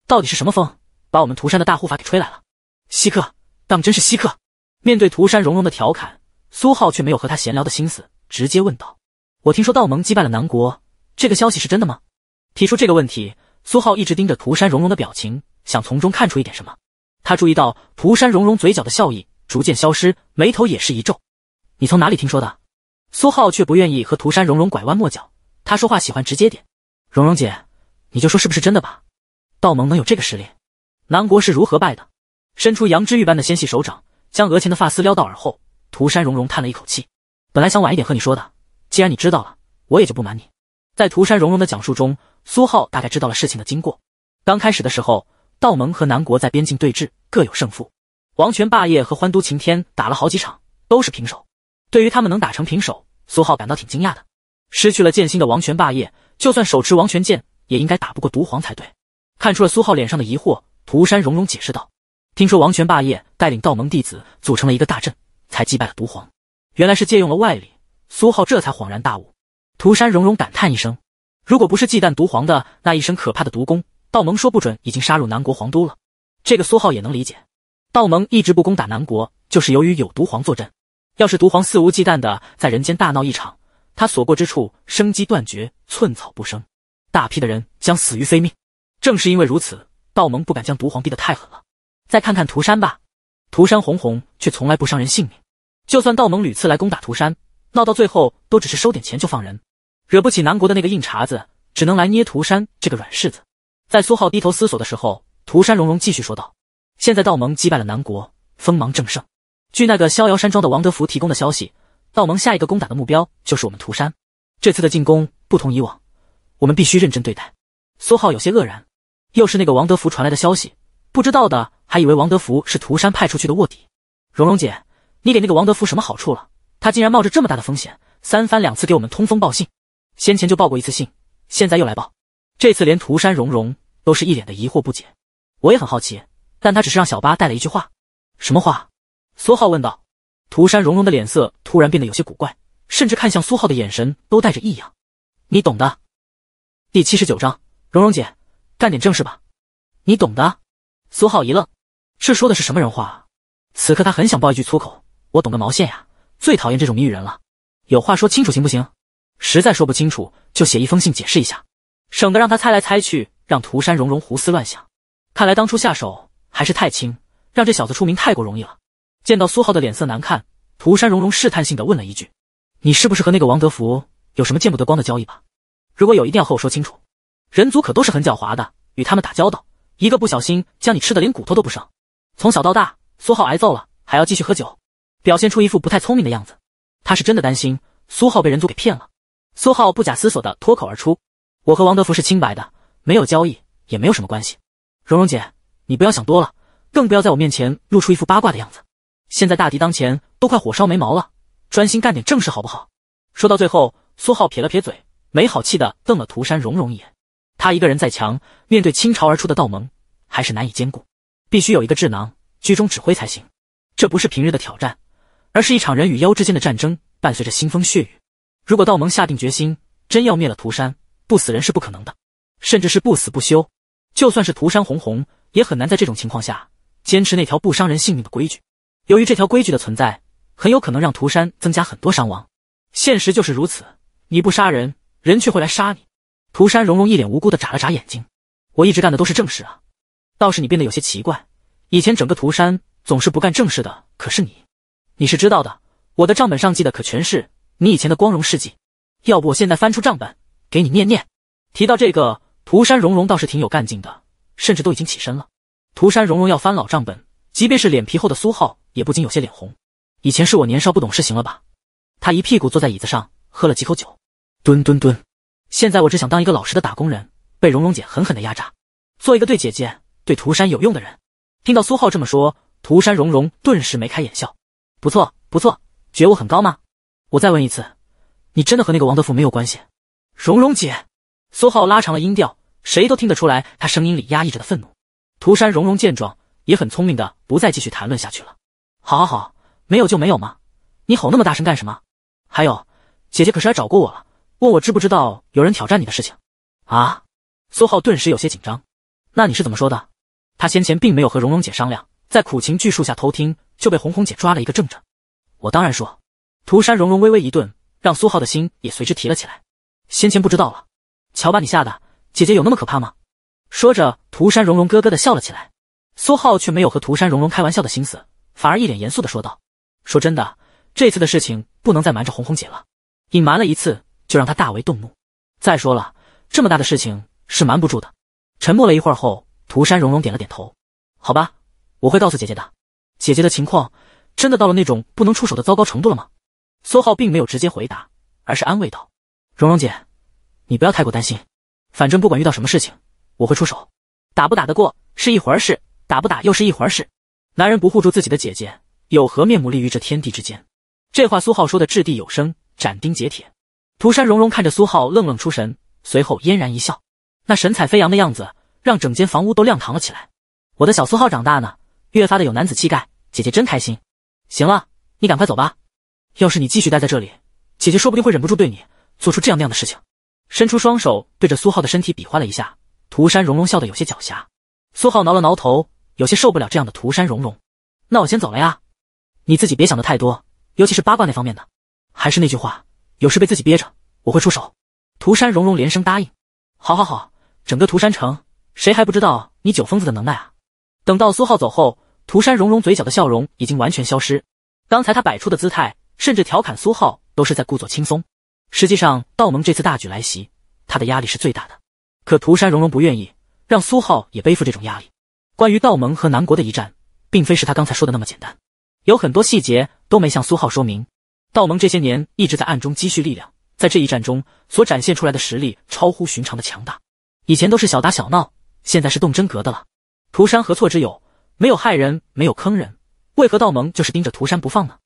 到底是什么风把我们涂山的大护法给吹来了？稀客，当真是稀客。面对涂山蓉蓉的调侃，苏浩却没有和他闲聊的心思，直接问道：“我听说道盟击败了南国，这个消息是真的吗？”提出这个问题，苏浩一直盯着涂山蓉蓉的表情，想从中看出一点什么。他注意到涂山蓉蓉嘴角的笑意逐渐消失，眉头也是一皱。“你从哪里听说的？”苏浩却不愿意和涂山蓉蓉拐弯抹角，他说话喜欢直接点。蓉蓉姐，你就说是不是真的吧？道盟能有这个实力，南国是如何败的？伸出羊脂玉般的纤细手掌，将额前的发丝撩到耳后。涂山蓉蓉叹了一口气，本来想晚一点和你说的，既然你知道了，我也就不瞒你。在涂山蓉蓉的讲述中，苏浩大概知道了事情的经过。刚开始的时候，道盟和南国在边境对峙，各有胜负。王权霸业和欢都晴天打了好几场，都是平手。对于他们能打成平手，苏浩感到挺惊讶的。失去了剑心的王权霸业。就算手持王权剑，也应该打不过毒皇才对。看出了苏浩脸上的疑惑，涂山荣荣解释道：“听说王权霸业带领道盟弟子组成了一个大阵，才击败了毒皇。原来是借用了外力。”苏浩这才恍然大悟。涂山荣荣感叹一声：“如果不是忌惮毒皇的那一身可怕的毒功，道盟说不准已经杀入南国皇都了。”这个苏浩也能理解，道盟一直不攻打南国，就是由于有毒皇坐镇。要是毒皇肆无忌惮的在人间大闹一场，他所过之处，生机断绝，寸草不生，大批的人将死于非命。正是因为如此，道盟不敢将毒皇逼得太狠了。再看看涂山吧，涂山红红却从来不伤人性命，就算道盟屡次来攻打涂山，闹到最后都只是收点钱就放人。惹不起南国的那个硬茬子，只能来捏涂山这个软柿子。在苏浩低头思索的时候，涂山荣荣继续说道：“现在道盟击败了南国，锋芒正盛。据那个逍遥山庄的王德福提供的消息。”道盟下一个攻打的目标就是我们涂山，这次的进攻不同以往，我们必须认真对待。苏浩有些愕然，又是那个王德福传来的消息，不知道的还以为王德福是涂山派出去的卧底。蓉蓉姐，你给那个王德福什么好处了？他竟然冒着这么大的风险，三番两次给我们通风报信。先前就报过一次信，现在又来报，这次连涂山蓉蓉都是一脸的疑惑不解。我也很好奇，但他只是让小八带了一句话。什么话？苏浩问道。涂山荣荣的脸色突然变得有些古怪，甚至看向苏浩的眼神都带着异样，你懂的。第七十九章，荣荣姐，干点正事吧，你懂的。苏浩一愣，这说的是什么人话？此刻他很想爆一句粗口，我懂个毛线呀！最讨厌这种谜语人了，有话说清楚行不行？实在说不清楚，就写一封信解释一下，省得让他猜来猜去，让涂山荣荣胡思乱想。看来当初下手还是太轻，让这小子出名太过容易了。见到苏浩的脸色难看，涂山荣荣试探性的问了一句：“你是不是和那个王德福有什么见不得光的交易吧？如果有，一定要和我说清楚。人族可都是很狡猾的，与他们打交道，一个不小心将你吃的连骨头都不剩。”从小到大，苏浩挨揍了还要继续喝酒，表现出一副不太聪明的样子。他是真的担心苏浩被人族给骗了。苏浩不假思索的脱口而出：“我和王德福是清白的，没有交易，也没有什么关系。”荣荣姐，你不要想多了，更不要在我面前露出一副八卦的样子。现在大敌当前，都快火烧眉毛了，专心干点正事好不好？说到最后，苏浩撇了撇嘴，没好气的瞪了涂山荣荣一眼。他一个人再强，面对倾巢而出的道盟，还是难以兼顾，必须有一个智囊居中指挥才行。这不是平日的挑战，而是一场人与妖之间的战争，伴随着腥风血雨。如果道盟下定决心，真要灭了涂山，不死人是不可能的，甚至是不死不休。就算是涂山红红，也很难在这种情况下坚持那条不伤人性命的规矩。由于这条规矩的存在，很有可能让涂山增加很多伤亡。现实就是如此，你不杀人，人却会来杀你。涂山蓉蓉一脸无辜的眨了眨眼睛，我一直干的都是正事啊。倒是你变得有些奇怪，以前整个涂山总是不干正事的，可是你，你是知道的，我的账本上记的可全是你以前的光荣事迹。要不我现在翻出账本给你念念？提到这个，涂山蓉蓉倒是挺有干劲的，甚至都已经起身了。涂山蓉蓉要翻老账本，即便是脸皮厚的苏浩。也不禁有些脸红，以前是我年少不懂事，行了吧？他一屁股坐在椅子上，喝了几口酒，蹲蹲蹲。现在我只想当一个老实的打工人，被蓉蓉姐狠狠的压榨，做一个对姐姐、对涂山有用的人。听到苏浩这么说，涂山蓉蓉顿时眉开眼笑。不错，不错，觉悟很高吗？我再问一次，你真的和那个王德富没有关系？蓉蓉姐，苏浩拉长了音调，谁都听得出来他声音里压抑着的愤怒。涂山蓉蓉见状，也很聪明的不再继续谈论下去了。好，好，好，没有就没有嘛，你吼那么大声干什么？还有，姐姐可是来找过我了，问我知不知道有人挑战你的事情，啊？苏浩顿时有些紧张。那你是怎么说的？他先前并没有和蓉蓉姐商量，在苦情巨树下偷听就被红红姐抓了一个正着。我当然说。涂山蓉蓉微微一顿，让苏浩的心也随之提了起来。先前不知道了，瞧把你吓的，姐姐有那么可怕吗？说着，涂山蓉蓉咯咯的笑了起来。苏浩却没有和涂山蓉蓉开玩笑的心思。反而一脸严肃的说道：“说真的，这次的事情不能再瞒着红红姐了。隐瞒了一次，就让她大为动怒。再说了，这么大的事情是瞒不住的。”沉默了一会儿后，涂山荣荣点了点头：“好吧，我会告诉姐姐的。姐姐的情况，真的到了那种不能出手的糟糕程度了吗？”苏浩并没有直接回答，而是安慰道：“荣荣姐，你不要太过担心。反正不管遇到什么事情，我会出手。打不打得过是一回事，打不打又是一回事。”男人不护住自己的姐姐，有何面目立于这天地之间？这话苏浩说的掷地有声，斩钉截铁。涂山荣荣看着苏浩，愣愣出神，随后嫣然一笑，那神采飞扬的样子让整间房屋都亮堂了起来。我的小苏浩长大呢，越发的有男子气概，姐姐真开心。行了，你赶快走吧。要是你继续待在这里，姐姐说不定会忍不住对你做出这样那样的事情。伸出双手对着苏浩的身体比划了一下，涂山荣荣笑得有些狡黠。苏浩挠了挠头。有些受不了这样的涂山融融，那我先走了呀，你自己别想的太多，尤其是八卦那方面的。还是那句话，有事被自己憋着，我会出手。涂山融融连声答应。好，好，好，整个涂山城谁还不知道你酒疯子的能耐啊？等到苏浩走后，涂山融融嘴角的笑容已经完全消失。刚才他摆出的姿态，甚至调侃苏浩，都是在故作轻松。实际上，道盟这次大举来袭，他的压力是最大的。可涂山融融不愿意让苏浩也背负这种压力。关于道盟和南国的一战，并非是他刚才说的那么简单，有很多细节都没向苏浩说明。道盟这些年一直在暗中积蓄力量，在这一战中所展现出来的实力超乎寻常的强大。以前都是小打小闹，现在是动真格的了。涂山何错之有？没有害人，没有坑人，为何道盟就是盯着涂山不放呢？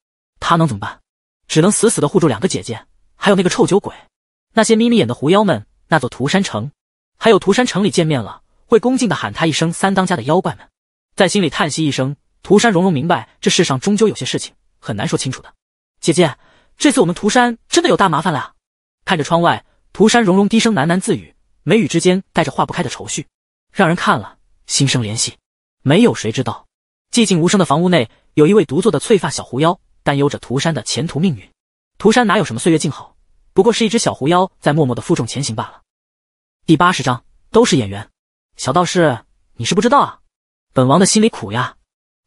他能怎么办？只能死死的护住两个姐姐，还有那个臭酒鬼，那些眯眯眼的狐妖们，那座涂山城，还有涂山城里见面了。会恭敬地喊他一声“三当家”的妖怪们，在心里叹息一声。涂山荣荣明白，这世上终究有些事情很难说清楚的。姐姐，这次我们涂山真的有大麻烦了。看着窗外，涂山荣荣低声喃喃自语，眉宇之间带着化不开的愁绪，让人看了心生怜惜。没有谁知道，寂静无声的房屋内，有一位独坐的翠发小狐妖，担忧着涂山的前途命运。涂山哪有什么岁月静好，不过是一只小狐妖在默默的负重前行罢了。第八十章，都是演员。小道士，你是不知道啊，本王的心里苦呀！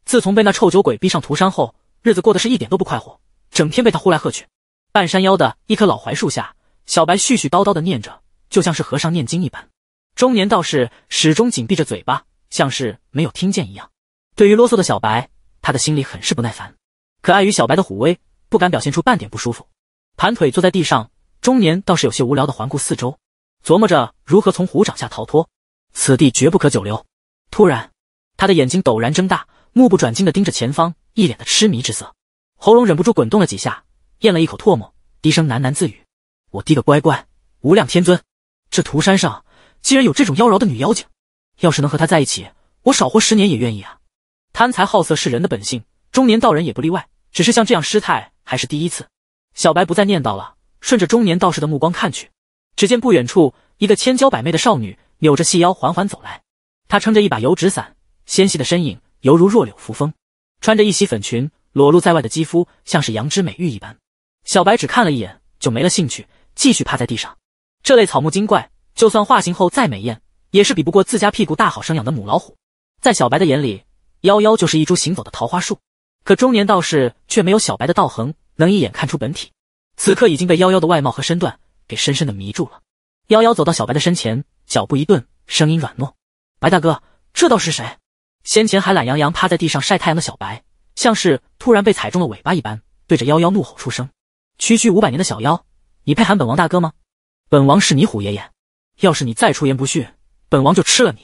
自从被那臭酒鬼逼上涂山后，日子过得是一点都不快活，整天被他呼来喝去。半山腰的一棵老槐树下，小白絮絮叨叨的念着，就像是和尚念经一般。中年道士始终紧闭着嘴巴，像是没有听见一样。对于啰嗦的小白，他的心里很是不耐烦，可碍于小白的虎威，不敢表现出半点不舒服。盘腿坐在地上，中年倒是有些无聊的环顾四周，琢磨着如何从虎掌下逃脱。此地绝不可久留。突然，他的眼睛陡然睁大，目不转睛地盯着前方，一脸的痴迷之色，喉咙忍不住滚动了几下，咽了一口唾沫，低声喃喃自语：“我滴个乖乖，无量天尊！这涂山上竟然有这种妖娆的女妖精，要是能和她在一起，我少活十年也愿意啊！”贪财好色是人的本性，中年道人也不例外，只是像这样失态还是第一次。小白不再念叨了，顺着中年道士的目光看去，只见不远处一个千娇百媚的少女。扭着细腰缓缓走来，她撑着一把油纸伞，纤细的身影犹如弱柳扶风，穿着一袭粉裙，裸露在外的肌肤像是羊脂美玉一般。小白只看了一眼就没了兴趣，继续趴在地上。这类草木精怪，就算化形后再美艳，也是比不过自家屁股大、好生养的母老虎。在小白的眼里，夭夭就是一株行走的桃花树。可中年道士却没有小白的道行，能一眼看出本体。此刻已经被夭夭的外貌和身段给深深的迷住了。夭夭走到小白的身前。脚步一顿，声音软糯：“白大哥，这倒是谁？”先前还懒洋洋趴在地上晒太阳的小白，像是突然被踩中了尾巴一般，对着妖妖怒吼出声：“区区五百年的小妖，你配喊本王大哥吗？本王是你虎爷爷！要是你再出言不逊，本王就吃了你！”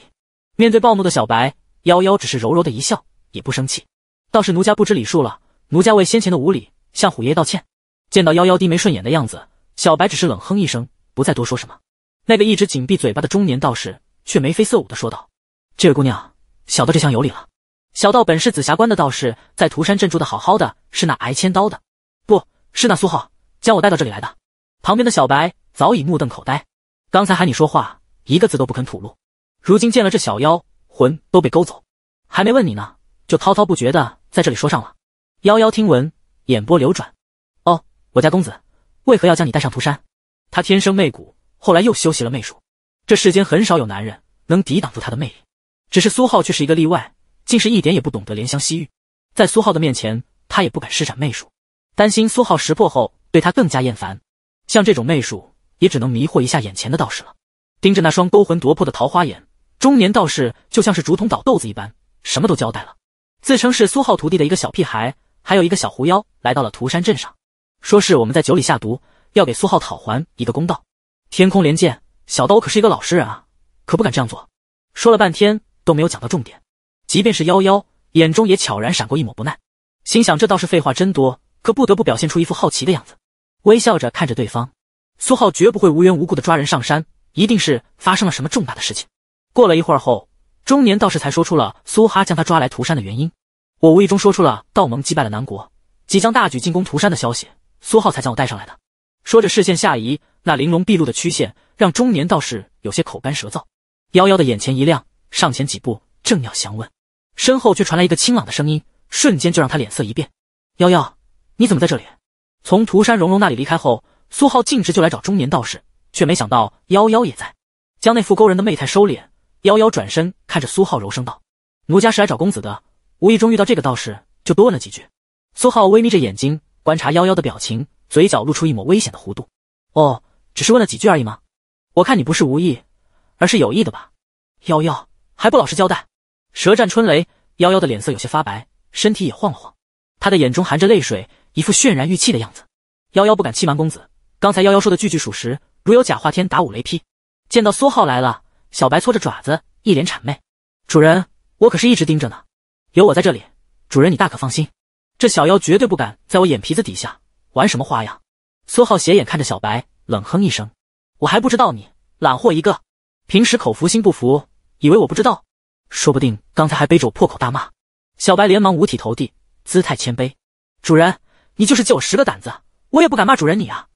面对暴怒的小白，妖妖只是柔柔的一笑，也不生气。倒是奴家不知礼数了，奴家为先前的无礼向虎爷道歉。见到妖妖低眉顺眼的样子，小白只是冷哼一声，不再多说什么。那个一直紧闭嘴巴的中年道士却眉飞色舞的说道：“这位姑娘，小道这厢有礼了。小道本是紫霞观的道士，在涂山镇住的好好的。是那挨千刀的，不是那苏浩将我带到这里来的。”旁边的小白早已目瞪口呆。刚才喊你说话，一个字都不肯吐露，如今见了这小妖，魂都被勾走，还没问你呢，就滔滔不绝的在这里说上了。妖妖听闻，眼波流转：“哦，我家公子为何要将你带上涂山？他天生媚骨。”后来又修习了媚术，这世间很少有男人能抵挡住他的魅力，只是苏浩却是一个例外，竟是一点也不懂得怜香惜玉。在苏浩的面前，他也不敢施展媚术，担心苏浩识破后对他更加厌烦。像这种媚术，也只能迷惑一下眼前的道士了。盯着那双勾魂夺魄的桃花眼，中年道士就像是竹筒倒豆子一般，什么都交代了。自称是苏浩徒弟的一个小屁孩，还有一个小狐妖来到了涂山镇上，说是我们在酒里下毒，要给苏浩讨还一个公道。天空连剑，小刀我可是一个老实人啊，可不敢这样做。说了半天都没有讲到重点，即便是妖妖眼中也悄然闪过一抹不耐，心想这倒是废话真多，可不得不表现出一副好奇的样子，微笑着看着对方。苏浩绝不会无缘无故的抓人上山，一定是发生了什么重大的事情。过了一会儿后，中年道士才说出了苏哈将他抓来涂山的原因。我无意中说出了道盟击败了南国，即将大举进攻涂山的消息，苏浩才将我带上来的。说着，视线下移，那玲珑毕露的曲线让中年道士有些口干舌燥。妖妖的眼前一亮，上前几步，正要详问，身后却传来一个清朗的声音，瞬间就让他脸色一变。妖妖，你怎么在这里？从涂山融融那里离开后，苏浩径直就来找中年道士，却没想到妖妖也在。将那副勾人的媚态收敛，妖妖转身看着苏浩，柔声道：“奴家是来找公子的，无意中遇到这个道士，就多问了几句。”苏浩微眯着眼睛，观察妖妖的表情。嘴角露出一抹危险的弧度。哦，只是问了几句而已吗？我看你不是无意，而是有意的吧？妖妖，还不老实交代？舌战春雷，妖妖的脸色有些发白，身体也晃了晃。他的眼中含着泪水，一副泫然欲泣的样子。妖妖不敢欺瞒公子，刚才妖妖说的句句属实，如有假话，天打五雷劈。见到苏浩来了，小白搓着爪子，一脸谄媚。主人，我可是一直盯着呢，有我在这里，主人你大可放心，这小妖绝对不敢在我眼皮子底下。玩什么花样？苏浩斜眼看着小白，冷哼一声：“我还不知道你懒货一个，平时口服心不服，以为我不知道，说不定刚才还背着我破口大骂。”小白连忙五体投地，姿态谦卑：“主人，你就是借我十个胆子，我也不敢骂主人你啊！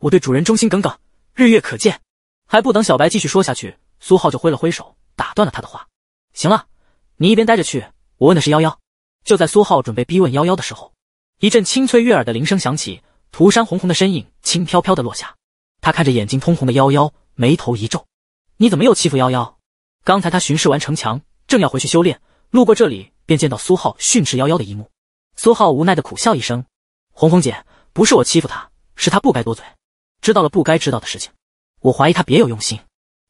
我对主人忠心耿耿，日月可鉴。”还不等小白继续说下去，苏浩就挥了挥手，打断了他的话：“行了，你一边待着去，我问的是幺幺。”就在苏浩准备逼问幺幺的时候。一阵清脆悦耳的铃声响起，涂山红红的身影轻飘飘的落下。他看着眼睛通红的夭夭，眉头一皱：“你怎么又欺负夭夭？”刚才他巡视完城墙，正要回去修炼，路过这里便见到苏浩训斥夭夭的一幕。苏浩无奈的苦笑一声：“红红姐，不是我欺负他，是他不该多嘴，知道了不该知道的事情。我怀疑他别有用心。”“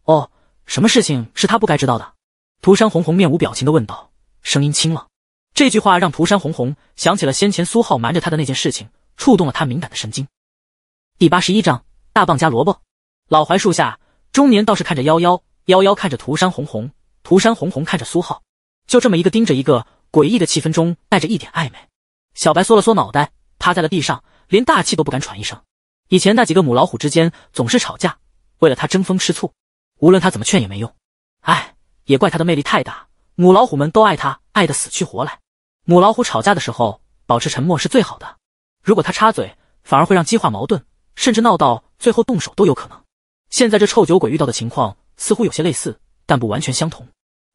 哦，什么事情是他不该知道的？”涂山红红面无表情的问道，声音清冷。这句话让涂山红红想起了先前苏浩瞒着他的那件事情，触动了他敏感的神经。第八十一章大棒加萝卜。老槐树下，中年道士看着夭夭，夭夭看着涂山红红，涂山红红看着苏浩，就这么一个盯着一个，诡异的气氛中带着一点暧昧。小白缩了缩脑袋，趴在了地上，连大气都不敢喘一声。以前那几个母老虎之间总是吵架，为了他争风吃醋，无论他怎么劝也没用。唉，也怪他的魅力太大。母老虎们都爱他，爱得死去活来。母老虎吵架的时候，保持沉默是最好的。如果他插嘴，反而会让激化矛盾，甚至闹到最后动手都有可能。现在这臭酒鬼遇到的情况似乎有些类似，但不完全相同。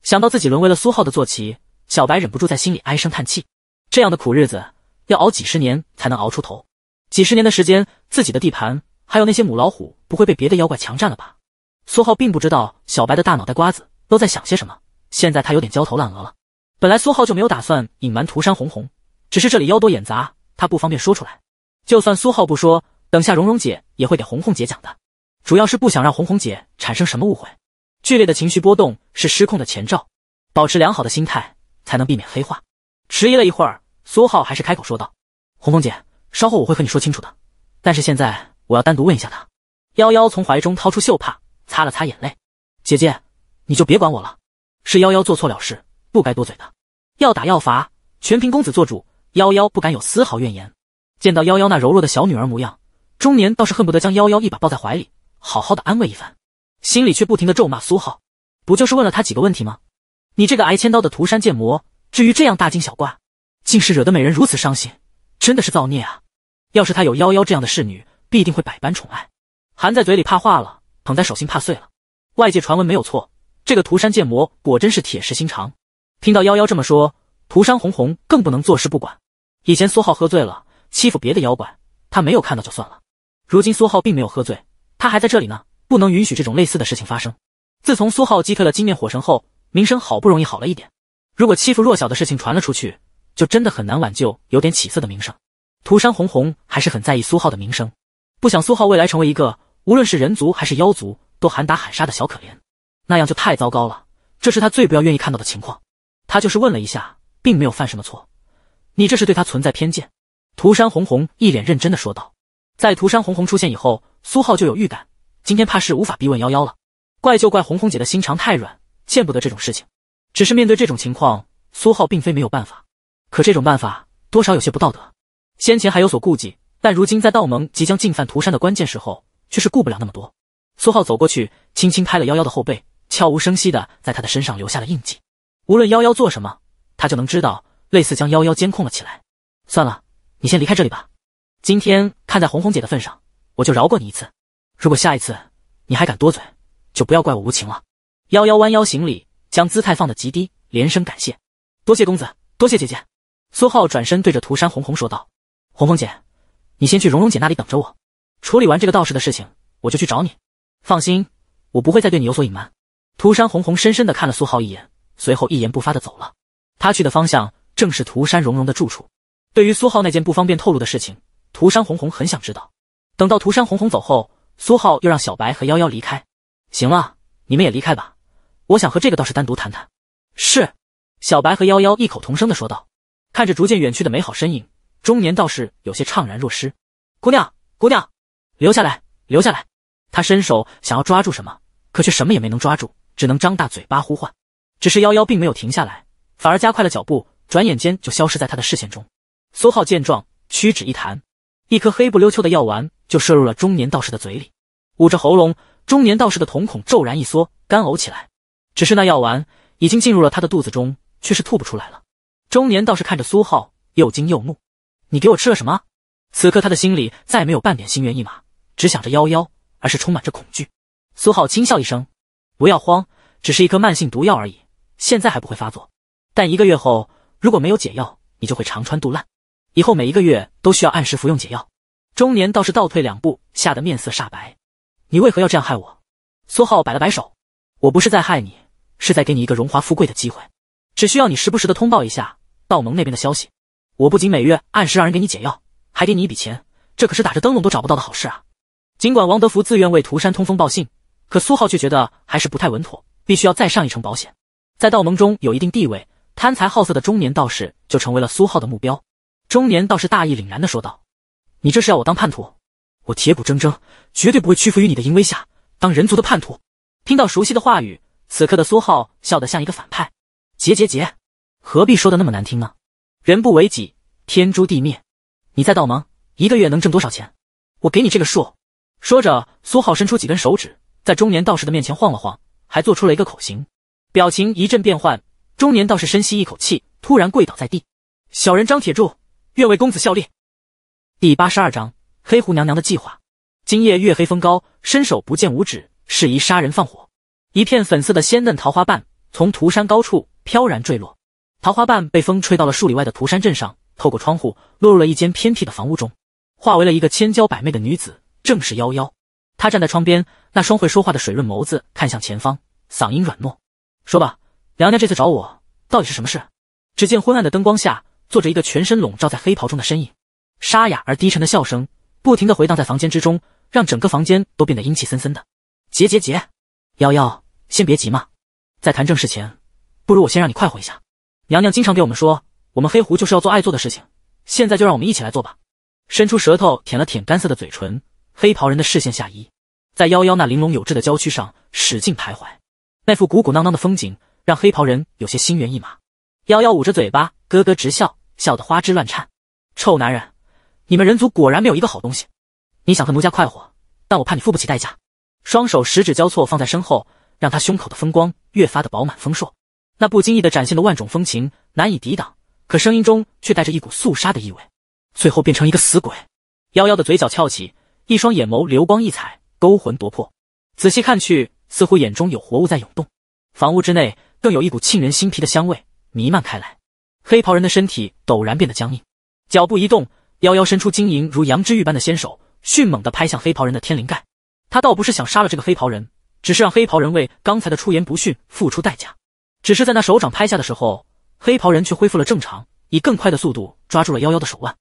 想到自己沦为了苏浩的坐骑，小白忍不住在心里唉声叹气。这样的苦日子要熬几十年才能熬出头。几十年的时间，自己的地盘还有那些母老虎不会被别的妖怪强占了吧？苏浩并不知道小白的大脑袋瓜子都在想些什么。现在他有点焦头烂额了。本来苏浩就没有打算隐瞒涂山红红，只是这里妖多眼杂，他不方便说出来。就算苏浩不说，等下蓉蓉姐也会给红红姐讲的。主要是不想让红红姐产生什么误会。剧烈的情绪波动是失控的前兆，保持良好的心态才能避免黑化。迟疑了一会儿，苏浩还是开口说道：“红红姐，稍后我会和你说清楚的。但是现在我要单独问一下她。”夭夭从怀中掏出袖帕，擦了擦眼泪：“姐姐，你就别管我了。”是夭夭做错了事，不该多嘴的，要打要罚，全凭公子做主。夭夭不敢有丝毫怨言。见到夭夭那柔弱的小女儿模样，中年倒是恨不得将夭夭一把抱在怀里，好好的安慰一番。心里却不停的咒骂苏浩，不就是问了他几个问题吗？你这个挨千刀的涂山剑魔，至于这样大惊小怪，竟是惹得美人如此伤心，真的是造孽啊！要是他有夭夭这样的侍女，必定会百般宠爱，含在嘴里怕化了，捧在手心怕碎了。外界传闻没有错。这个涂山剑魔果真是铁石心肠。听到妖妖这么说，涂山红红更不能坐视不管。以前苏浩喝醉了欺负别的妖怪，他没有看到就算了。如今苏浩并没有喝醉，他还在这里呢，不能允许这种类似的事情发生。自从苏浩击退了金面火神后，名声好不容易好了一点。如果欺负弱小的事情传了出去，就真的很难挽救有点起色的名声。涂山红红还是很在意苏浩的名声，不想苏浩未来成为一个无论是人族还是妖族都喊打喊杀的小可怜。那样就太糟糕了，这是他最不要愿意看到的情况。他就是问了一下，并没有犯什么错。你这是对他存在偏见。”涂山红红一脸认真的说道。在涂山红红出现以后，苏浩就有预感，今天怕是无法逼问幺幺了。怪就怪红红姐的心肠太软，见不得这种事情。只是面对这种情况，苏浩并非没有办法。可这种办法多少有些不道德。先前还有所顾忌，但如今在道盟即将进犯涂山的关键时候，却是顾不了那么多。苏浩走过去，轻轻拍了幺幺的后背。悄无声息的在他的身上留下了印记，无论妖妖做什么，他就能知道，类似将妖妖监控了起来。算了，你先离开这里吧。今天看在红红姐的份上，我就饶过你一次。如果下一次你还敢多嘴，就不要怪我无情了。妖妖弯腰行礼，将姿态放得极低，连声感谢，多谢公子，多谢姐姐。苏浩转身对着涂山红红说道：“红红姐，你先去蓉蓉姐那里等着我，处理完这个道士的事情，我就去找你。放心，我不会再对你有所隐瞒。”涂山红红深深地看了苏浩一眼，随后一言不发地走了。他去的方向正是涂山蓉蓉的住处。对于苏浩那件不方便透露的事情，涂山红红很想知道。等到涂山红红走后，苏浩又让小白和幺幺离开。行了，你们也离开吧，我想和这个道士单独谈谈。是，小白和幺幺异口同声的说道。看着逐渐远去的美好身影，中年道士有些怅然若失。姑娘，姑娘，留下来，留下来。他伸手想要抓住什么，可却什么也没能抓住。只能张大嘴巴呼唤，只是妖妖并没有停下来，反而加快了脚步，转眼间就消失在他的视线中。苏浩见状，屈指一弹，一颗黑不溜秋的药丸就射入了中年道士的嘴里。捂着喉咙，中年道士的瞳孔骤然一缩，干呕起来。只是那药丸已经进入了他的肚子中，却是吐不出来了。中年道士看着苏浩，又惊又怒：“你给我吃了什么？”此刻他的心里再没有半点心猿意马，只想着妖妖，而是充满着恐惧。苏浩轻笑一声。不要慌，只是一颗慢性毒药而已，现在还不会发作。但一个月后，如果没有解药，你就会肠穿肚烂。以后每一个月都需要按时服用解药。中年倒是倒退两步，吓得面色煞白。你为何要这样害我？苏浩摆了摆手，我不是在害你，是在给你一个荣华富贵的机会。只需要你时不时的通报一下道盟那边的消息，我不仅每月按时让人给你解药，还给你一笔钱。这可是打着灯笼都找不到的好事啊！尽管王德福自愿为涂山通风报信。可苏浩却觉得还是不太稳妥，必须要再上一层保险。在道盟中有一定地位、贪财好色的中年道士就成为了苏浩的目标。中年道士大义凛然地说道：“你这是要我当叛徒？我铁骨铮铮，绝对不会屈服于你的淫威下，当人族的叛徒。”听到熟悉的话语，此刻的苏浩笑得像一个反派：“结结结，何必说的那么难听呢？人不为己，天诛地灭。你在道盟一个月能挣多少钱？我给你这个数。”说着，苏浩伸出几根手指。在中年道士的面前晃了晃，还做出了一个口型，表情一阵变幻。中年道士深吸一口气，突然跪倒在地：“小人张铁柱，愿为公子效力。”第八十二章黑狐娘娘的计划。今夜月黑风高，伸手不见五指，适宜杀人放火。一片粉色的鲜嫩桃花瓣从涂山高处飘然坠落，桃花瓣被风吹到了数里外的涂山镇上，透过窗户落入了一间偏僻的房屋中，化为了一个千娇百媚的女子，正是夭夭。他站在窗边，那双会说话的水润眸子看向前方，嗓音软糯：“说吧，娘娘这次找我到底是什么事？”只见昏暗的灯光下坐着一个全身笼罩在黑袍中的身影，沙哑而低沉的笑声不停的回荡在房间之中，让整个房间都变得阴气森森的。结结结，瑶瑶先别急嘛，在谈正事前，不如我先让你快活一下。娘娘经常给我们说，我们黑狐就是要做爱做的事情，现在就让我们一起来做吧。伸出舌头舔了舔干涩的嘴唇。黑袍人的视线下移，在妖妖那玲珑有致的娇躯上使劲徘徊，那副鼓鼓囊囊的风景让黑袍人有些心猿意马。妖妖捂着嘴巴咯咯直笑，笑得花枝乱颤。臭男人，你们人族果然没有一个好东西！你想和奴家快活，但我怕你付不起代价。双手十指交错放在身后，让他胸口的风光越发的饱满丰硕。那不经意的展现的万种风情难以抵挡，可声音中却带着一股肃杀的意味。最后变成一个死鬼。妖妖的嘴角翘起。一双眼眸流光溢彩，勾魂夺魄。仔细看去，似乎眼中有活物在涌动。房屋之内，更有一股沁人心脾的香味弥漫开来。黑袍人的身体陡然变得僵硬，脚步一动，妖妖伸出晶莹如羊脂玉般的纤手，迅猛地拍向黑袍人的天灵盖。他倒不是想杀了这个黑袍人，只是让黑袍人为刚才的出言不逊付出代价。只是在那手掌拍下的时候，黑袍人却恢复了正常，以更快的速度抓住了妖妖的手腕。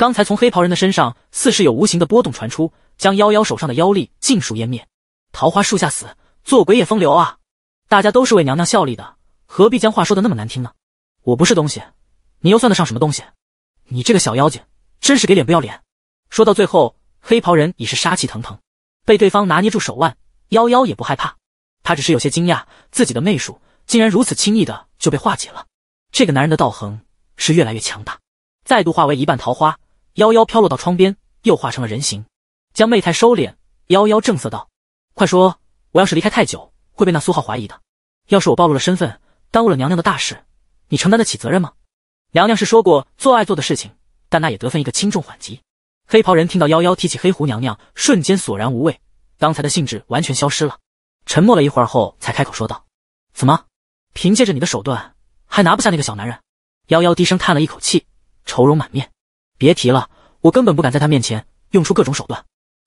刚才从黑袍人的身上，似是有无形的波动传出，将妖妖手上的妖力尽数湮灭。桃花树下死，做鬼也风流啊！大家都是为娘娘效力的，何必将话说的那么难听呢？我不是东西，你又算得上什么东西？你这个小妖精，真是给脸不要脸！说到最后，黑袍人已是杀气腾腾，被对方拿捏住手腕，妖妖也不害怕，他只是有些惊讶，自己的媚术竟然如此轻易的就被化解了。这个男人的道行是越来越强大，再度化为一半桃花。妖妖飘落到窗边，又化成了人形，将媚态收敛。妖妖正色道：“快说，我要是离开太久，会被那苏浩怀疑的。要是我暴露了身份，耽误了娘娘的大事，你承担得起责任吗？”娘娘是说过做爱做的事情，但那也得分一个轻重缓急。黑袍人听到妖妖提起黑狐娘娘，瞬间索然无味，刚才的兴致完全消失了。沉默了一会儿后，才开口说道：“怎么，凭借着你的手段，还拿不下那个小男人？”妖妖低声叹了一口气，愁容满面。别提了，我根本不敢在他面前用出各种手段。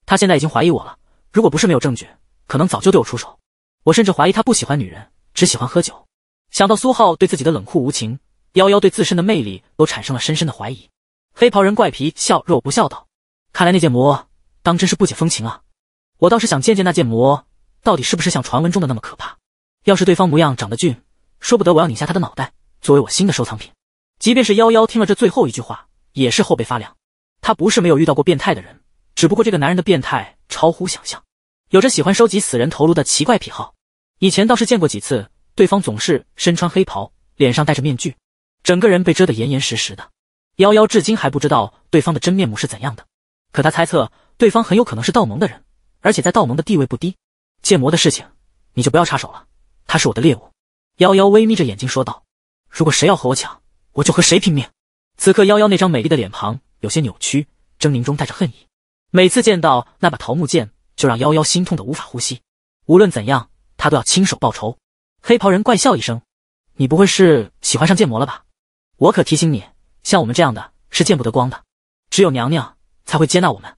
他现在已经怀疑我了，如果不是没有证据，可能早就对我出手。我甚至怀疑他不喜欢女人，只喜欢喝酒。想到苏浩对自己的冷酷无情，夭夭对自身的魅力都产生了深深的怀疑。黑袍人怪皮笑若不笑道：“看来那剑魔当真是不解风情啊！我倒是想见见那剑魔，到底是不是像传闻中的那么可怕？要是对方模样长得俊，说不得我要拧下他的脑袋，作为我新的收藏品。”即便是夭夭听了这最后一句话。也是后背发凉，他不是没有遇到过变态的人，只不过这个男人的变态超乎想象，有着喜欢收集死人头颅的奇怪癖好。以前倒是见过几次，对方总是身穿黑袍，脸上戴着面具，整个人被遮得严严实实的。妖妖至今还不知道对方的真面目是怎样的，可他猜测对方很有可能是道盟的人，而且在道盟的地位不低。剑魔的事情你就不要插手了，他是我的猎物。妖妖微眯着眼睛说道：“如果谁要和我抢，我就和谁拼命。”此刻，妖妖那张美丽的脸庞有些扭曲，狰狞中带着恨意。每次见到那把桃木剑，就让妖妖心痛的无法呼吸。无论怎样，他都要亲手报仇。黑袍人怪笑一声：“你不会是喜欢上剑魔了吧？”我可提醒你，像我们这样的，是见不得光的，只有娘娘才会接纳我们。”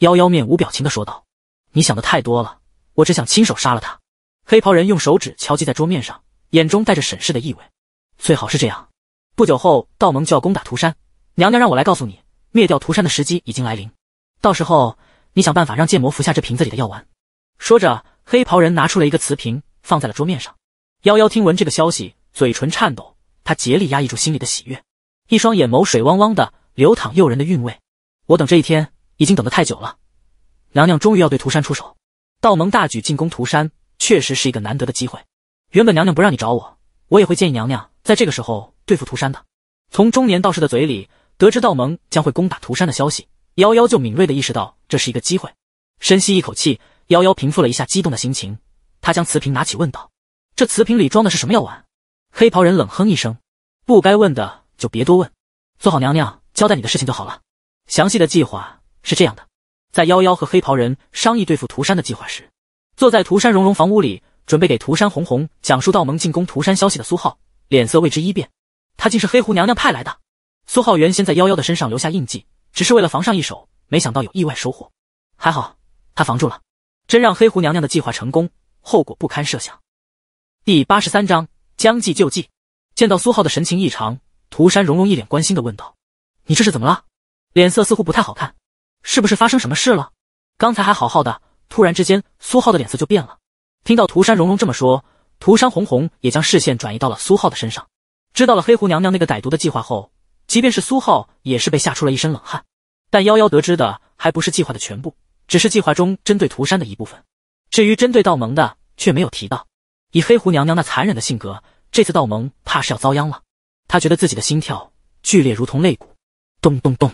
妖妖面无表情地说道：“你想的太多了，我只想亲手杀了他。”黑袍人用手指敲击在桌面上，眼中带着审视的意味：“最好是这样。”不久后，道盟就要攻打涂山，娘娘让我来告诉你，灭掉涂山的时机已经来临。到时候，你想办法让剑魔服下这瓶子里的药丸。说着，黑袍人拿出了一个瓷瓶，放在了桌面上。夭夭听闻这个消息，嘴唇颤抖，她竭力压抑住心里的喜悦，一双眼眸水汪汪的流淌诱人的韵味。我等这一天已经等得太久了，娘娘终于要对涂山出手，道盟大举进攻涂山确实是一个难得的机会。原本娘娘不让你找我，我也会建议娘娘在这个时候。对付涂山的，从中年道士的嘴里得知道盟将会攻打涂山的消息，夭夭就敏锐的意识到这是一个机会。深吸一口气，夭夭平复了一下激动的心情，他将瓷瓶拿起，问道：“这瓷瓶里装的是什么药丸？”黑袍人冷哼一声：“不该问的就别多问，做好娘娘交代你的事情就好了。”详细的计划是这样的。在夭夭和黑袍人商议对付涂山的计划时，坐在涂山荣荣房屋里，准备给涂山红红讲述道盟进攻涂山消息的苏浩，脸色为之一变。她竟是黑狐娘娘派来的。苏浩原先在夭夭的身上留下印记，只是为了防上一手，没想到有意外收获。还好，他防住了，真让黑狐娘娘的计划成功，后果不堪设想。第八十三章将计就计。见到苏浩的神情异常，涂山荣荣一脸关心的问道：“你这是怎么了？脸色似乎不太好看，是不是发生什么事了？刚才还好好的，突然之间苏浩的脸色就变了。”听到涂山荣荣这么说，涂山红红也将视线转移到了苏浩的身上。知道了黑狐娘娘那个歹毒的计划后，即便是苏浩也是被吓出了一身冷汗。但夭夭得知的还不是计划的全部，只是计划中针对涂山的一部分。至于针对道盟的，却没有提到。以黑狐娘娘那残忍的性格，这次道盟怕是要遭殃了。他觉得自己的心跳剧烈，如同肋骨咚咚咚，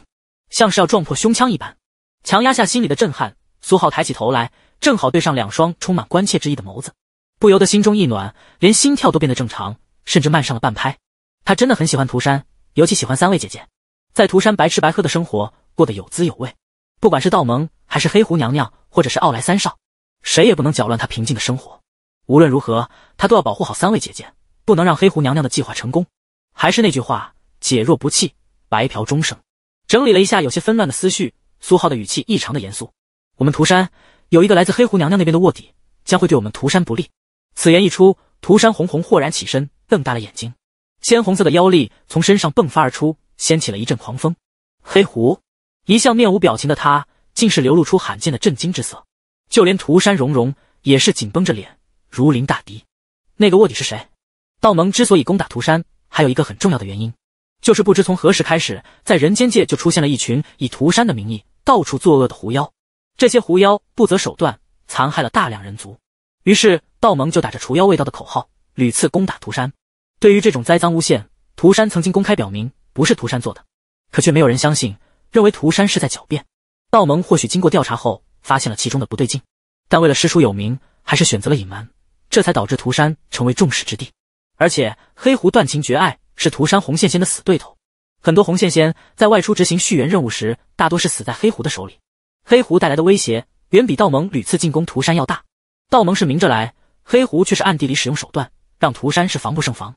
像是要撞破胸腔一般。强压下心里的震撼，苏浩抬起头来，正好对上两双充满关切之意的眸子，不由得心中一暖，连心跳都变得正常，甚至慢上了半拍。他真的很喜欢涂山，尤其喜欢三位姐姐，在涂山白吃白喝的生活过得有滋有味。不管是道盟，还是黑狐娘娘，或者是傲来三少，谁也不能搅乱他平静的生活。无论如何，他都要保护好三位姐姐，不能让黑狐娘娘的计划成功。还是那句话，姐若不弃，白嫖终生。整理了一下有些纷乱的思绪，苏浩的语气异常的严肃。我们涂山有一个来自黑狐娘娘那边的卧底，将会对我们涂山不利。此言一出，涂山红红豁然起身，瞪大了眼睛。鲜红色的妖力从身上迸发而出，掀起了一阵狂风。黑狐一向面无表情的他，竟是流露出罕见的震惊之色。就连涂山荣荣也是紧绷着脸，如临大敌。那个卧底是谁？道盟之所以攻打涂山，还有一个很重要的原因，就是不知从何时开始，在人间界就出现了一群以涂山的名义到处作恶的狐妖。这些狐妖不择手段，残害了大量人族。于是道盟就打着除妖卫道的口号，屡次攻打涂山。对于这种栽赃诬陷，涂山曾经公开表明不是涂山做的，可却没有人相信，认为涂山是在狡辩。道盟或许经过调查后发现了其中的不对劲，但为了师出有名，还是选择了隐瞒，这才导致涂山成为众矢之的。而且黑狐断情绝爱是涂山红线仙的死对头，很多红线仙在外出执行续缘任务时，大多是死在黑狐的手里。黑狐带来的威胁远比道盟屡次进攻涂山要大，道盟是明着来，黑狐却是暗地里使用手段，让涂山是防不胜防。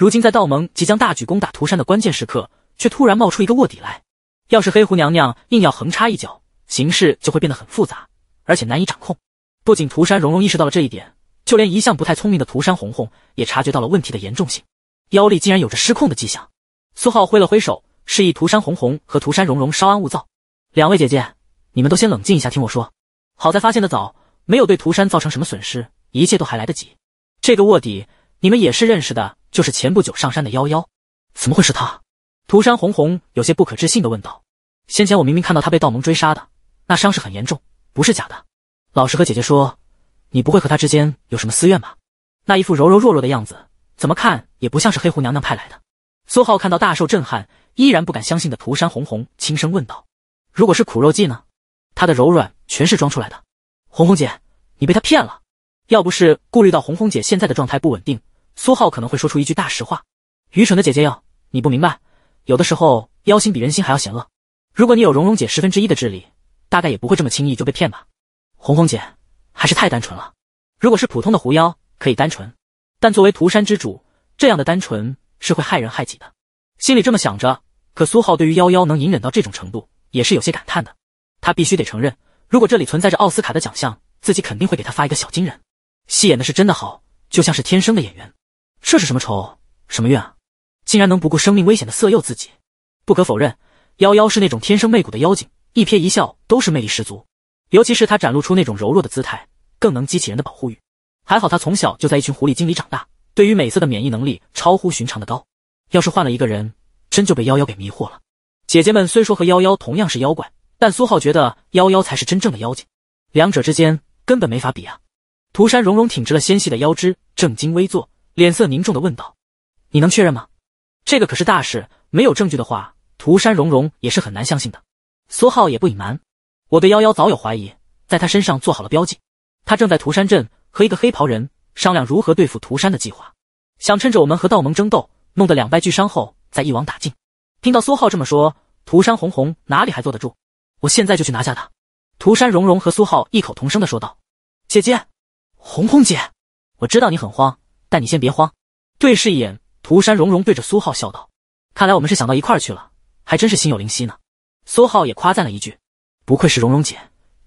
如今在道盟即将大举攻打涂山的关键时刻，却突然冒出一个卧底来。要是黑狐娘娘硬要横插一脚，形势就会变得很复杂，而且难以掌控。不仅涂山蓉蓉意识到了这一点，就连一向不太聪明的涂山红红也察觉到了问题的严重性，妖力竟然有着失控的迹象。苏浩挥了挥手，示意涂山红红和涂山蓉蓉稍安勿躁。两位姐姐，你们都先冷静一下，听我说。好在发现的早，没有对涂山造成什么损失，一切都还来得及。这个卧底，你们也是认识的。就是前不久上山的妖妖。怎么会是他？涂山红红有些不可置信的问道。先前我明明看到他被道盟追杀的，那伤势很严重，不是假的。老实和姐姐说，你不会和他之间有什么私怨吧？那一副柔柔弱弱的样子，怎么看也不像是黑狐娘娘派来的。苏浩看到大受震撼，依然不敢相信的涂山红红轻声问道：“如果是苦肉计呢？他的柔软全是装出来的。红红姐，你被他骗了。要不是顾虑到红红姐现在的状态不稳定。”苏浩可能会说出一句大实话：“愚蠢的姐姐哟，你不明白，有的时候妖心比人心还要险恶。如果你有蓉蓉姐十分之一的智力，大概也不会这么轻易就被骗吧。”红红姐还是太单纯了。如果是普通的狐妖，可以单纯，但作为涂山之主，这样的单纯是会害人害己的。心里这么想着，可苏浩对于妖妖能隐忍到这种程度，也是有些感叹的。他必须得承认，如果这里存在着奥斯卡的奖项，自己肯定会给他发一个小金人。戏演的是真的好，就像是天生的演员。这是什么仇，什么怨啊！竟然能不顾生命危险的色诱自己。不可否认，妖妖是那种天生媚骨的妖精，一瞥一笑都是魅力十足。尤其是她展露出那种柔弱的姿态，更能激起人的保护欲。还好她从小就在一群狐狸精里长大，对于美色的免疫能力超乎寻常的高。要是换了一个人，真就被妖妖给迷惑了。姐姐们虽说和妖妖同样是妖怪，但苏浩觉得妖妖才是真正的妖精，两者之间根本没法比啊！涂山融融挺直了纤细的腰肢，正襟危坐。脸色凝重的问道：“你能确认吗？这个可是大事，没有证据的话，涂山荣荣也是很难相信的。”苏浩也不隐瞒：“我对幺幺早有怀疑，在他身上做好了标记，他正在涂山镇和一个黑袍人商量如何对付涂山的计划，想趁着我们和道盟争斗弄得两败俱伤后再一网打尽。”听到苏浩这么说，涂山红红哪里还坐得住？我现在就去拿下他！涂山荣荣和苏浩异口同声的说道：“姐姐，红红姐，我知道你很慌。”但你先别慌，对视一眼，涂山融融对着苏浩笑道：“看来我们是想到一块去了，还真是心有灵犀呢。”苏浩也夸赞了一句：“不愧是蓉蓉姐，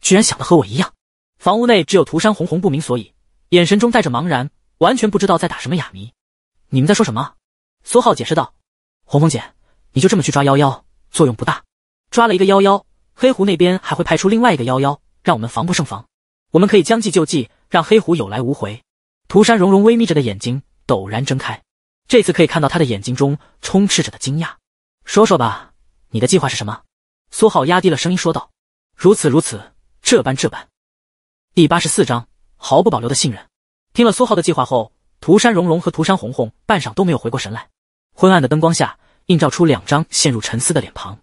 居然想的和我一样。”房屋内只有涂山红红不明所以，眼神中带着茫然，完全不知道在打什么哑谜。“你们在说什么？”苏浩解释道：“红红姐，你就这么去抓妖妖，作用不大。抓了一个妖妖，黑狐那边还会派出另外一个妖妖，让我们防不胜防。我们可以将计就计，让黑狐有来无回。”涂山融融微眯着的眼睛陡然睁开，这次可以看到他的眼睛中充斥着的惊讶。说说吧，你的计划是什么？苏浩压低了声音说道。如此如此，这般这般。第八十四章，毫不保留的信任。听了苏浩的计划后，涂山融融和涂山红红半晌都没有回过神来。昏暗的灯光下，映照出两张陷入沉思的脸庞。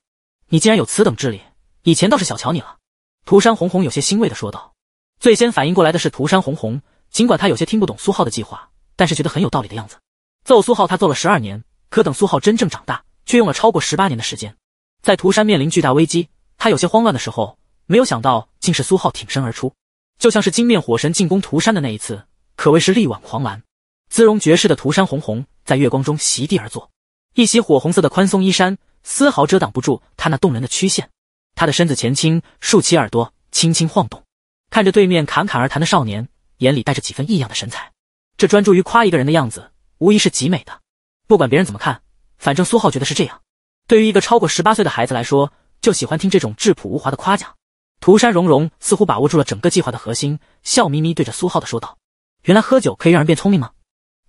你竟然有此等智力，以前倒是小瞧你了。涂山红红有些欣慰的说道。最先反应过来的是涂山红红。尽管他有些听不懂苏浩的计划，但是觉得很有道理的样子。揍苏浩，他揍了十二年，可等苏浩真正长大，却用了超过十八年的时间。在涂山面临巨大危机，他有些慌乱的时候，没有想到竟是苏浩挺身而出，就像是金面火神进攻涂山的那一次，可谓是力挽狂澜。姿容绝世的涂山红红在月光中席地而坐，一袭火红色的宽松衣衫，丝毫遮挡不住他那动人的曲线。他的身子前倾，竖起耳朵，轻轻晃动，看着对面侃侃而谈的少年。眼里带着几分异样的神采，这专注于夸一个人的样子，无疑是极美的。不管别人怎么看，反正苏浩觉得是这样。对于一个超过十八岁的孩子来说，就喜欢听这种质朴无华的夸奖。涂山荣荣似乎把握住了整个计划的核心，笑眯眯对着苏浩的说道：“原来喝酒可以让人变聪明吗？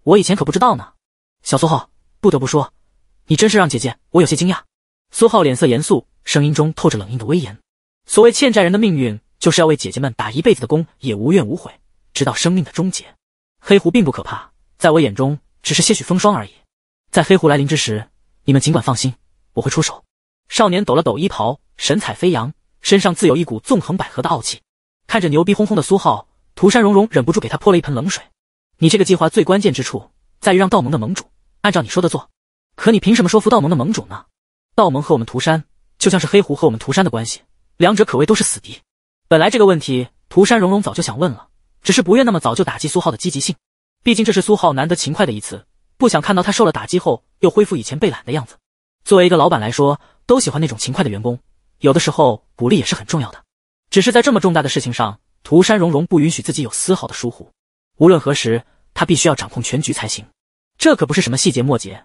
我以前可不知道呢。”小苏浩，不得不说，你真是让姐姐我有些惊讶。苏浩脸色严肃，声音中透着冷硬的威严：“所谓欠债人的命运，就是要为姐姐们打一辈子的工，也无怨无悔。”直到生命的终结，黑狐并不可怕，在我眼中只是些许风霜而已。在黑狐来临之时，你们尽管放心，我会出手。少年抖了抖衣袍，神采飞扬，身上自有一股纵横捭阖的傲气。看着牛逼哄哄的苏浩，涂山荣荣忍不住给他泼了一盆冷水：“你这个计划最关键之处在于让道盟的盟主按照你说的做，可你凭什么说服道盟的盟主呢？道盟和我们涂山就像是黑狐和我们涂山的关系，两者可谓都是死敌。本来这个问题，涂山荣荣早就想问了。”只是不愿那么早就打击苏浩的积极性，毕竟这是苏浩难得勤快的一次，不想看到他受了打击后又恢复以前被懒的样子。作为一个老板来说，都喜欢那种勤快的员工，有的时候鼓励也是很重要的。只是在这么重大的事情上，涂山荣荣不允许自己有丝毫的疏忽，无论何时，他必须要掌控全局才行。这可不是什么细节末节，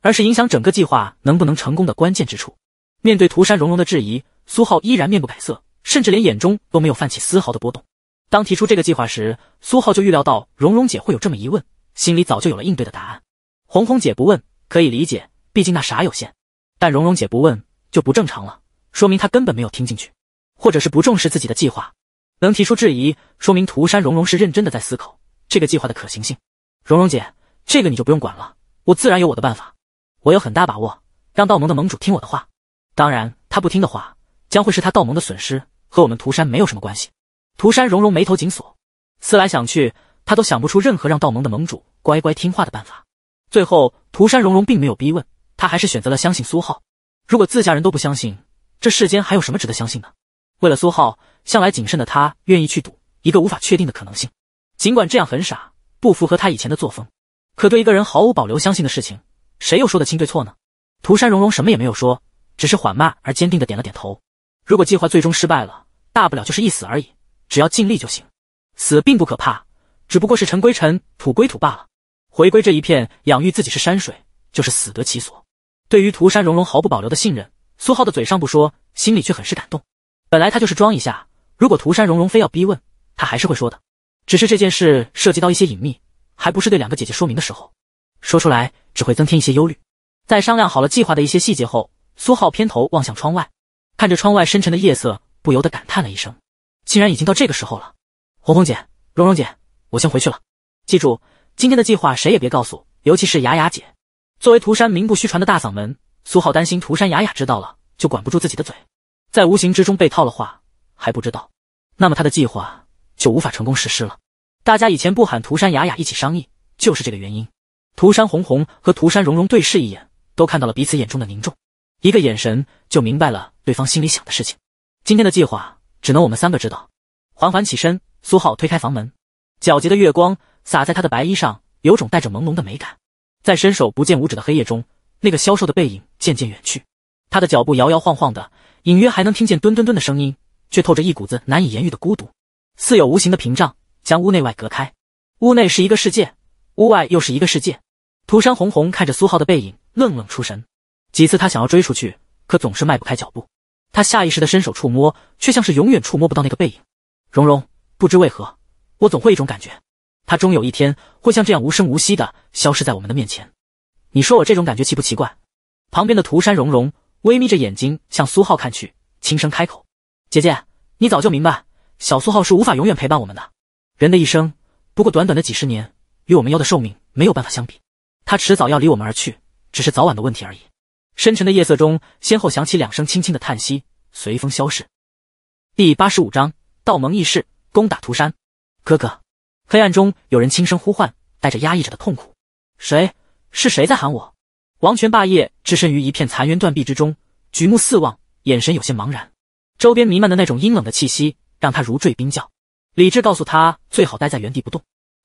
而是影响整个计划能不能成功的关键之处。面对涂山荣荣的质疑，苏浩依然面不改色，甚至连眼中都没有泛起丝毫的波动。当提出这个计划时，苏浩就预料到蓉蓉姐会有这么疑问，心里早就有了应对的答案。红红姐不问可以理解，毕竟那啥有限，但蓉蓉姐不问就不正常了，说明她根本没有听进去，或者是不重视自己的计划。能提出质疑，说明涂山蓉蓉是认真的，在思考这个计划的可行性。蓉蓉姐，这个你就不用管了，我自然有我的办法，我有很大把握让道盟的盟主听我的话。当然，他不听的话，将会是他道盟的损失，和我们涂山没有什么关系。涂山荣荣眉头紧锁，思来想去，他都想不出任何让道盟的盟主乖乖听话的办法。最后，涂山荣荣并没有逼问，他还是选择了相信苏浩。如果自家人都不相信，这世间还有什么值得相信的？为了苏浩，向来谨慎的他愿意去赌一个无法确定的可能性。尽管这样很傻，不符合他以前的作风，可对一个人毫无保留相信的事情，谁又说得清对错呢？涂山荣荣什么也没有说，只是缓慢而坚定的点了点头。如果计划最终失败了，大不了就是一死而已。只要尽力就行，死并不可怕，只不过是尘归尘，土归土罢了，回归这一片养育自己是山水，就是死得其所。对于涂山荣荣毫不保留的信任，苏浩的嘴上不说，心里却很是感动。本来他就是装一下，如果涂山荣荣非要逼问，他还是会说的。只是这件事涉及到一些隐秘，还不是对两个姐姐说明的时候，说出来只会增添一些忧虑。在商量好了计划的一些细节后，苏浩偏头望向窗外，看着窗外深沉的夜色，不由得感叹了一声。竟然已经到这个时候了，红红姐、蓉蓉姐，我先回去了。记住，今天的计划谁也别告诉，尤其是雅雅姐。作为涂山名不虚传的大嗓门，苏浩担心涂山雅雅知道了就管不住自己的嘴，在无形之中被套了话还不知道，那么他的计划就无法成功实施了。大家以前不喊涂山雅雅一起商议，就是这个原因。涂山红红和涂山蓉蓉对视一眼，都看到了彼此眼中的凝重，一个眼神就明白了对方心里想的事情。今天的计划。只能我们三个知道。缓缓起身，苏浩推开房门，皎洁的月光洒在他的白衣上，有种带着朦胧的美感。在伸手不见五指的黑夜中，那个消瘦的背影渐渐远去。他的脚步摇摇晃晃的，隐约还能听见“墩墩墩”的声音，却透着一股子难以言喻的孤独，似有无形的屏障将屋内外隔开。屋内是一个世界，屋外又是一个世界。涂山红红看着苏浩的背影，愣愣出神。几次他想要追出去，可总是迈不开脚步。他下意识的伸手触摸，却像是永远触摸不到那个背影。蓉蓉，不知为何，我总会一种感觉，他终有一天会像这样无声无息的消失在我们的面前。你说我这种感觉奇不奇怪？旁边的涂山蓉蓉微眯着眼睛向苏浩看去，轻声开口：“姐姐，你早就明白，小苏浩是无法永远陪伴我们的。人的一生不过短短的几十年，与我们妖的寿命没有办法相比，他迟早要离我们而去，只是早晚的问题而已。”深沉的夜色中，先后响起两声轻轻的叹息，随风消逝。第八十五章道盟议事，攻打涂山。哥哥，黑暗中有人轻声呼唤，带着压抑着的痛苦。谁？是谁在喊我？王权霸业置身于一片残垣断壁之中，举目四望，眼神有些茫然。周边弥漫的那种阴冷的气息，让他如坠冰窖。理智告诉他最好待在原地不动，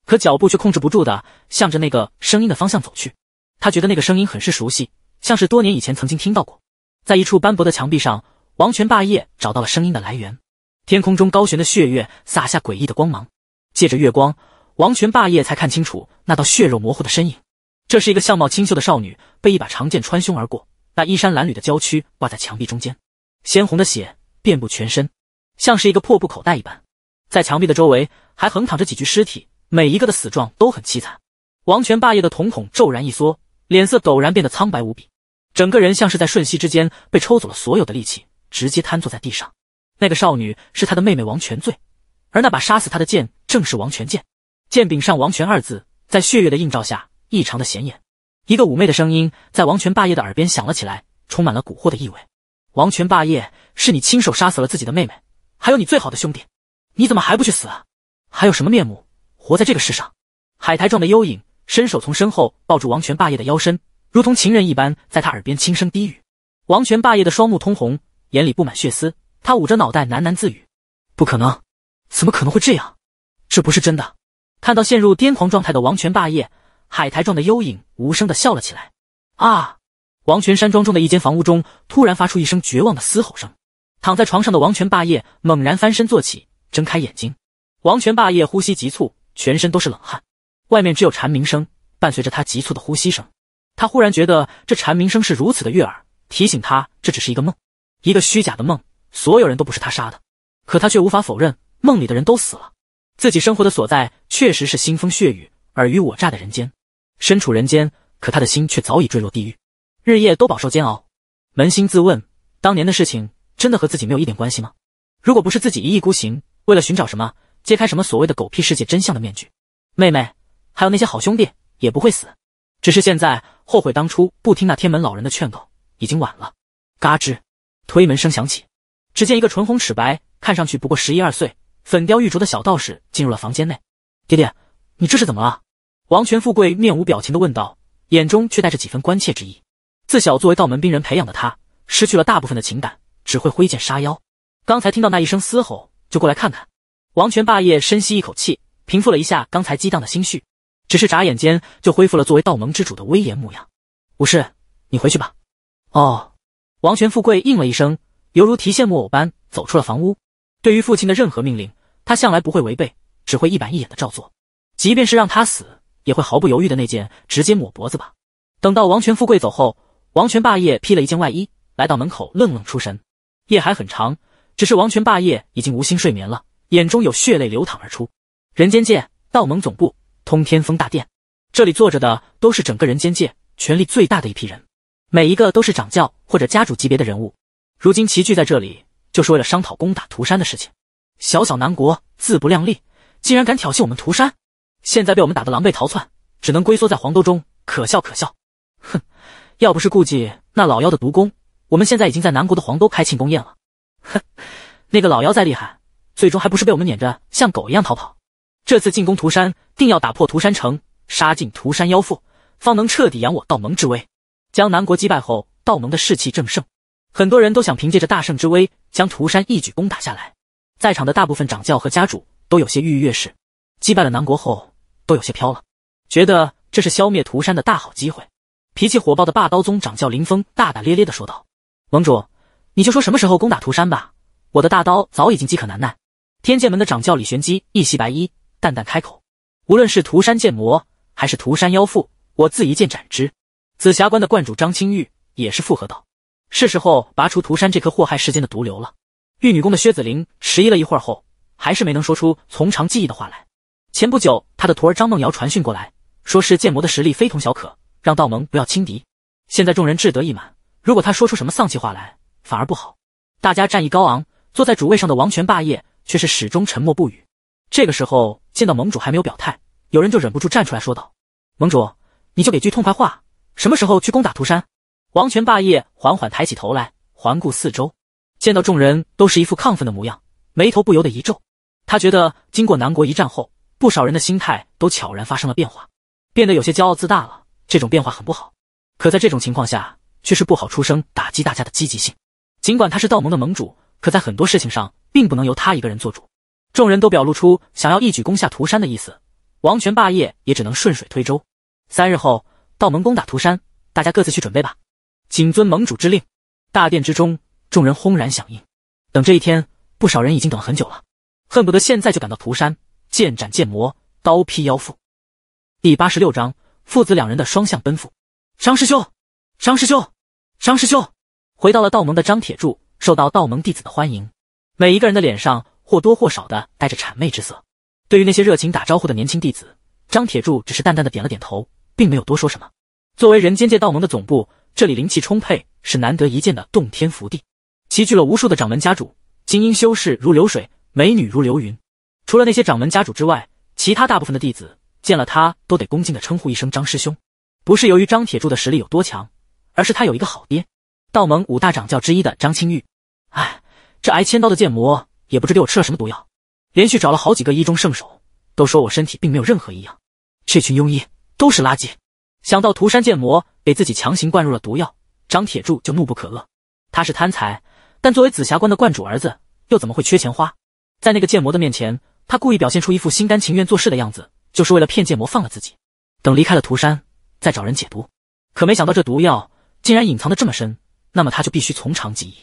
可脚步却控制不住的向着那个声音的方向走去。他觉得那个声音很是熟悉。像是多年以前曾经听到过，在一处斑驳的墙壁上，王权霸业找到了声音的来源。天空中高悬的血月洒下诡异的光芒，借着月光，王权霸业才看清楚那道血肉模糊的身影。这是一个相貌清秀的少女，被一把长剑穿胸而过，那衣衫褴褛的娇躯挂在墙壁中间，鲜红的血遍布全身，像是一个破布口袋一般。在墙壁的周围还横躺着几具尸体，每一个的死状都很凄惨。王权霸业的瞳孔骤然一缩，脸色陡然变得苍白无比。整个人像是在瞬息之间被抽走了所有的力气，直接瘫坐在地上。那个少女是他的妹妹王权醉，而那把杀死他的剑正是王权剑，剑柄上“王权”二字在血月的映照下异常的显眼。一个妩媚的声音在王权霸业的耳边响了起来，充满了蛊惑的意味：“王权霸业，是你亲手杀死了自己的妹妹，还有你最好的兄弟，你怎么还不去死？啊？还有什么面目活在这个世上？”海苔状的幽影伸手从身后抱住王权霸业的腰身。如同情人一般，在他耳边轻声低语。王权霸业的双目通红，眼里布满血丝，他捂着脑袋喃喃自语：“不可能，怎么可能会这样？这不是真的！”看到陷入癫狂状态的王权霸业，海苔状的幽影无声的笑了起来。啊！王权山庄中的一间房屋中，突然发出一声绝望的嘶吼声。躺在床上的王权霸业猛然翻身坐起，睁开眼睛。王权霸业呼吸急促，全身都是冷汗。外面只有蝉鸣声，伴随着他急促的呼吸声。他忽然觉得这蝉鸣声是如此的悦耳，提醒他这只是一个梦，一个虚假的梦。所有人都不是他杀的，可他却无法否认，梦里的人都死了。自己生活的所在确实是腥风血雨、尔虞我诈的人间。身处人间，可他的心却早已坠落地狱，日夜都饱受煎熬。扪心自问，当年的事情真的和自己没有一点关系吗？如果不是自己一意孤行，为了寻找什么、揭开什么所谓的狗屁世界真相的面具，妹妹还有那些好兄弟也不会死。只是现在。后悔当初不听那天门老人的劝告，已经晚了。嘎吱，推门声响起，只见一个唇红齿白、看上去不过十一二岁、粉雕玉琢的小道士进入了房间内。爹爹，你这是怎么了？王权富贵面无表情的问道，眼中却带着几分关切之意。自小作为道门兵人培养的他，失去了大部分的情感，只会挥剑杀妖。刚才听到那一声嘶吼，就过来看看。王权霸业深吸一口气，平复了一下刚才激荡的心绪。只是眨眼间就恢复了作为道盟之主的威严模样。武士，你回去吧。哦，王权富贵应了一声，犹如提线木偶般走出了房屋。对于父亲的任何命令，他向来不会违背，只会一板一眼的照做。即便是让他死，也会毫不犹豫的那件直接抹脖子吧。等到王权富贵走后，王权霸业披了一件外衣，来到门口愣愣出神。夜还很长，只是王权霸业已经无心睡眠了，眼中有血泪流淌而出。人间界，道盟总部。通天峰大殿，这里坐着的都是整个人间界权力最大的一批人，每一个都是掌教或者家主级别的人物。如今齐聚在这里，就是为了商讨攻打涂山的事情。小小南国自不量力，竟然敢挑衅我们涂山，现在被我们打得狼狈逃窜，只能龟缩在黄都中，可笑可笑！哼，要不是顾忌那老妖的毒功，我们现在已经在南国的黄都开庆功宴了。哼，那个老妖再厉害，最终还不是被我们撵着像狗一样逃跑？这次进攻涂山，定要打破涂山城，杀尽涂山妖妇，方能彻底扬我道盟之威。将南国击败后，道盟的士气正盛，很多人都想凭借着大圣之威，将涂山一举攻打下来。在场的大部分掌教和家主都有些跃跃欲试。击败了南国后，都有些飘了，觉得这是消灭涂山的大好机会。脾气火爆的霸刀宗掌教林峰大大咧咧地说道：“盟主，你就说什么时候攻打涂山吧。我的大刀早已经饥渴难耐。”天剑门的掌教李玄机一袭白衣。淡淡开口：“无论是涂山剑魔还是涂山妖妇，我自一剑斩之。”紫霞观的观主张青玉也是附和道：“是时候拔除涂山这颗祸害世间的毒瘤了。”玉女宫的薛子菱迟疑了一会儿后，还是没能说出从长计议的话来。前不久，他的徒儿张梦瑶传讯过来，说是剑魔的实力非同小可，让道盟不要轻敌。现在众人志得意满，如果他说出什么丧气话来，反而不好。大家战意高昂，坐在主位上的王权霸业却是始终沉默不语。这个时候见到盟主还没有表态，有人就忍不住站出来说道：“盟主，你就给句痛快话，什么时候去攻打涂山？”王权霸业缓缓抬起头来，环顾四周，见到众人都是一副亢奋的模样，眉头不由得一皱。他觉得经过南国一战后，不少人的心态都悄然发生了变化，变得有些骄傲自大了。这种变化很不好，可在这种情况下却是不好出声打击大家的积极性。尽管他是道盟的盟主，可在很多事情上并不能由他一个人做主。众人都表露出想要一举攻下涂山的意思，王权霸业也只能顺水推舟。三日后，道盟攻打涂山，大家各自去准备吧。谨遵盟主之令。大殿之中，众人轰然响应。等这一天，不少人已经等了很久了，恨不得现在就赶到涂山，剑斩剑魔，刀劈妖妇。第八十六章：父子两人的双向奔赴。张师兄，张师兄，张师兄！回到了道盟的张铁柱受到道盟弟子的欢迎，每一个人的脸上。或多或少的带着谄媚之色，对于那些热情打招呼的年轻弟子，张铁柱只是淡淡的点了点头，并没有多说什么。作为人间界道盟的总部，这里灵气充沛，是难得一见的洞天福地，齐聚了无数的掌门家主、精英修士如流水，美女如流云。除了那些掌门家主之外，其他大部分的弟子见了他都得恭敬的称呼一声“张师兄”。不是由于张铁柱的实力有多强，而是他有一个好爹，道盟五大掌教之一的张青玉。哎，这挨千刀的剑魔。也不知给我吃了什么毒药，连续找了好几个医中圣手，都说我身体并没有任何异样。这群庸医都是垃圾。想到涂山剑魔给自己强行灌入了毒药，张铁柱就怒不可遏。他是贪财，但作为紫霞观的观主儿子，又怎么会缺钱花？在那个剑魔的面前，他故意表现出一副心甘情愿做事的样子，就是为了骗剑魔放了自己。等离开了涂山，再找人解毒。可没想到这毒药竟然隐藏的这么深，那么他就必须从长计议。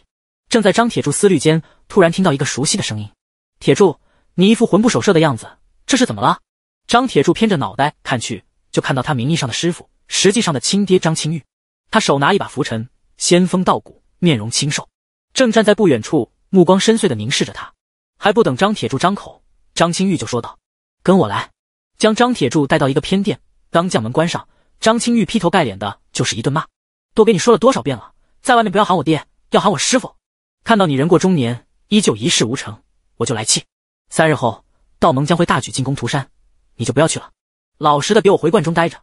正在张铁柱思虑间，突然听到一个熟悉的声音：“铁柱，你一副魂不守舍的样子，这是怎么了？”张铁柱偏着脑袋看去，就看到他名义上的师傅，实际上的亲爹张青玉。他手拿一把拂尘，仙风道骨，面容清瘦，正站在不远处，目光深邃的凝视着他。还不等张铁柱张口，张青玉就说道：“跟我来。”将张铁柱带到一个偏殿，刚将门关上，张青玉劈头盖脸的就是一顿骂：“都给你说了多少遍了，在外面不要喊我爹，要喊我师傅。”看到你人过中年依旧一事无成，我就来气。三日后道盟将会大举进攻涂山，你就不要去了，老实的给我回观中待着。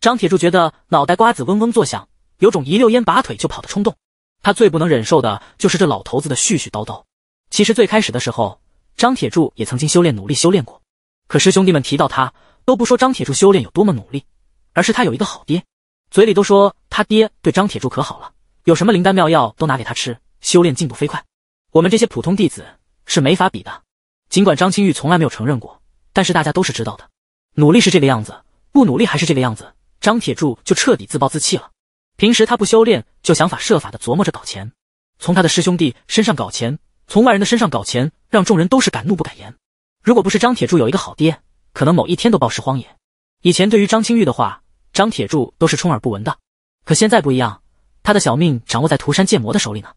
张铁柱觉得脑袋瓜子嗡嗡作响，有种一溜烟拔腿就跑的冲动。他最不能忍受的就是这老头子的絮絮叨叨。其实最开始的时候，张铁柱也曾经修炼，努力修炼过。可师兄弟们提到他，都不说张铁柱修炼有多么努力，而是他有一个好爹，嘴里都说他爹对张铁柱可好了，有什么灵丹妙药都拿给他吃。修炼进步飞快，我们这些普通弟子是没法比的。尽管张青玉从来没有承认过，但是大家都是知道的。努力是这个样子，不努力还是这个样子。张铁柱就彻底自暴自弃了。平时他不修炼，就想法设法的琢磨着搞钱，从他的师兄弟身上搞钱，从外人的身上搞钱，让众人都是敢怒不敢言。如果不是张铁柱有一个好爹，可能某一天都暴尸荒野。以前对于张青玉的话，张铁柱都是充耳不闻的，可现在不一样，他的小命掌握在涂山剑魔的手里呢。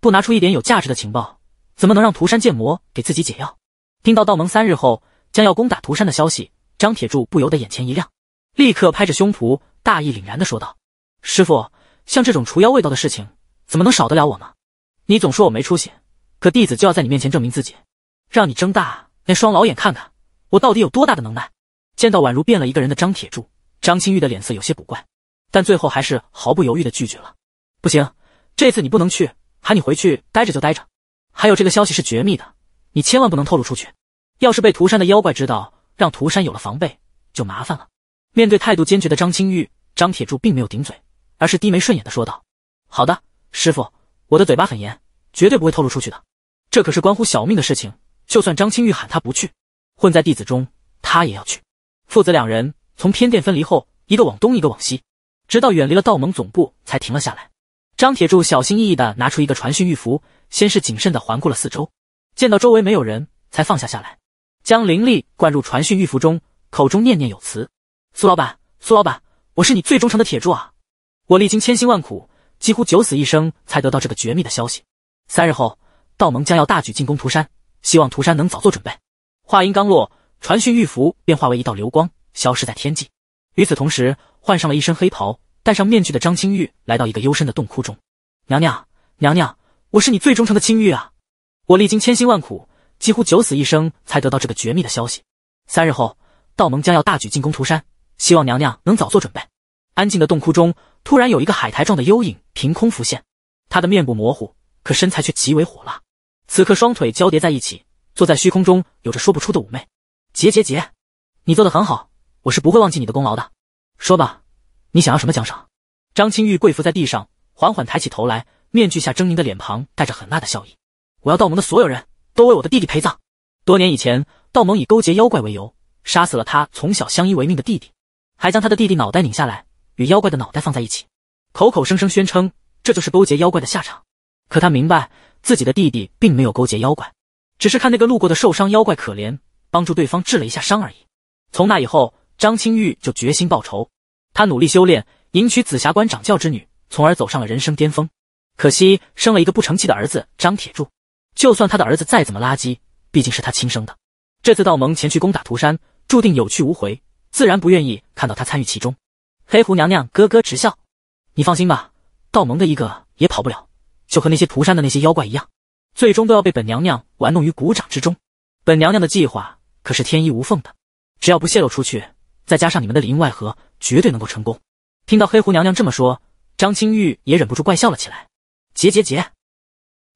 不拿出一点有价值的情报，怎么能让涂山剑魔给自己解药？听到道盟三日后将要攻打涂山的消息，张铁柱不由得眼前一亮，立刻拍着胸脯，大义凛然的说道：“师傅，像这种除妖味道的事情，怎么能少得了我呢？你总说我没出息，可弟子就要在你面前证明自己，让你睁大那双老眼看看，我到底有多大的能耐。”见到宛如变了一个人的张铁柱，张青玉的脸色有些古怪，但最后还是毫不犹豫的拒绝了：“不行，这次你不能去。”喊你回去待着就待着，还有这个消息是绝密的，你千万不能透露出去。要是被涂山的妖怪知道，让涂山有了防备，就麻烦了。面对态度坚决的张青玉，张铁柱并没有顶嘴，而是低眉顺眼的说道：“好的，师傅，我的嘴巴很严，绝对不会透露出去的。这可是关乎小命的事情，就算张青玉喊他不去，混在弟子中，他也要去。”父子两人从偏殿分离后，一个往东，一个往西，直到远离了道盟总部，才停了下来。张铁柱小心翼翼地拿出一个传讯玉符，先是谨慎地环顾了四周，见到周围没有人才放下下来，将灵力灌入传讯玉符中，口中念念有词：“苏老板，苏老板，我是你最忠诚的铁柱啊！我历经千辛万苦，几乎九死一生才得到这个绝密的消息。三日后，道盟将要大举进攻涂山，希望涂山能早做准备。”话音刚落，传讯玉符便化为一道流光，消失在天际。与此同时，换上了一身黑袍。戴上面具的张青玉来到一个幽深的洞窟中。娘娘，娘娘，我是你最忠诚的青玉啊！我历经千辛万苦，几乎九死一生，才得到这个绝密的消息。三日后，道盟将要大举进攻涂山，希望娘娘能早做准备。安静的洞窟中，突然有一个海苔状的幽影凭空浮现，她的面部模糊，可身材却极为火辣。此刻双腿交叠在一起，坐在虚空中，有着说不出的妩媚。结结结，你做的很好，我是不会忘记你的功劳的。说吧。你想要什么奖赏？张青玉跪伏在地上，缓缓抬起头来，面具下狰狞的脸庞带着狠辣的笑意。我要道盟的所有人都为我的弟弟陪葬。多年以前，道盟以勾结妖怪为由，杀死了他从小相依为命的弟弟，还将他的弟弟脑袋拧下来，与妖怪的脑袋放在一起，口口声声宣称这就是勾结妖怪的下场。可他明白，自己的弟弟并没有勾结妖怪，只是看那个路过的受伤妖怪可怜，帮助对方治了一下伤而已。从那以后，张青玉就决心报仇。他努力修炼，迎娶紫霞观掌教之女，从而走上了人生巅峰。可惜生了一个不成器的儿子张铁柱。就算他的儿子再怎么垃圾，毕竟是他亲生的。这次道盟前去攻打涂山，注定有去无回，自然不愿意看到他参与其中。黑狐娘娘咯咯直笑：“你放心吧，道盟的一个也跑不了，就和那些涂山的那些妖怪一样，最终都要被本娘娘玩弄于股掌之中。本娘娘的计划可是天衣无缝的，只要不泄露出去。”再加上你们的里应外合，绝对能够成功。听到黑狐娘娘这么说，张青玉也忍不住怪笑了起来。结结结，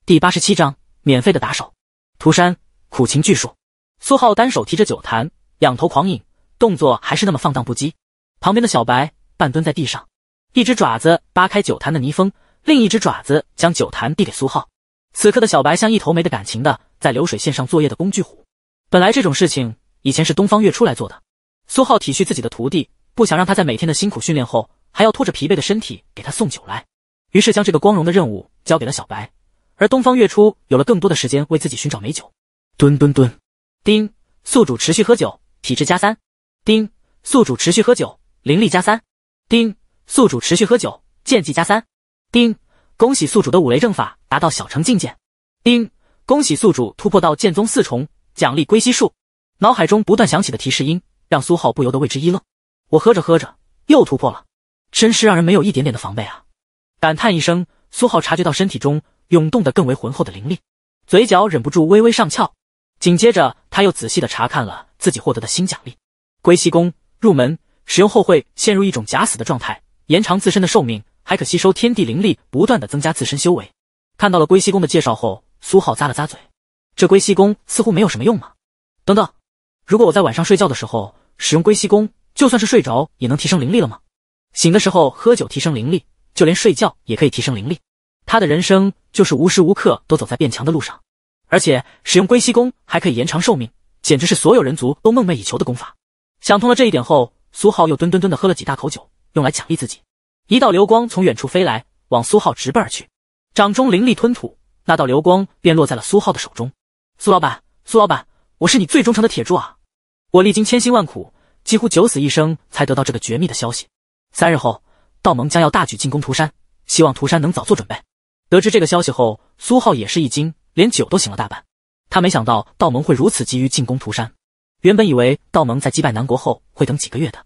第八十七章免费的打手。涂山苦情巨树。苏浩单手提着酒坛，仰头狂饮，动作还是那么放荡不羁。旁边的小白半蹲在地上，一只爪子扒开酒坛的泥封，另一只爪子将酒坛递给苏浩。此刻的小白像一头没得感情的在流水线上作业的工具虎。本来这种事情以前是东方月初来做的。苏浩体恤自己的徒弟，不想让他在每天的辛苦训练后还要拖着疲惫的身体给他送酒来，于是将这个光荣的任务交给了小白。而东方月初有了更多的时间为自己寻找美酒。吨吨吨，丁宿主持续喝酒，体质加三。丁宿主持续喝酒，灵力加三。丁宿主持续喝酒，剑技加三。丁恭喜宿主的五雷正法达到小成境界。丁恭喜宿主突破到剑宗四重，奖励归西术。脑海中不断响起的提示音。让苏浩不由得为之一愣。我喝着喝着又突破了，真是让人没有一点点的防备啊！感叹一声，苏浩察觉到身体中涌动的更为浑厚的灵力，嘴角忍不住微微上翘。紧接着，他又仔细的查看了自己获得的新奖励——归西功入门。使用后会陷入一种假死的状态，延长自身的寿命，还可吸收天地灵力，不断的增加自身修为。看到了归西功的介绍后，苏浩咂了咂嘴，这归西功似乎没有什么用嘛？等等，如果我在晚上睡觉的时候。使用龟息功，就算是睡着也能提升灵力了吗？醒的时候喝酒提升灵力，就连睡觉也可以提升灵力。他的人生就是无时无刻都走在变强的路上，而且使用龟息功还可以延长寿命，简直是所有人族都梦寐以求的功法。想通了这一点后，苏浩又吨吨吨的喝了几大口酒，用来奖励自己。一道流光从远处飞来，往苏浩直奔而去，掌中灵力吞吐，那道流光便落在了苏浩的手中。苏老板，苏老板，我是你最忠诚的铁柱啊！我历经千辛万苦，几乎九死一生才得到这个绝密的消息。三日后，道盟将要大举进攻涂山，希望涂山能早做准备。得知这个消息后，苏浩也是一惊，连酒都醒了大半。他没想到道盟会如此急于进攻涂山，原本以为道盟在击败南国后会等几个月的。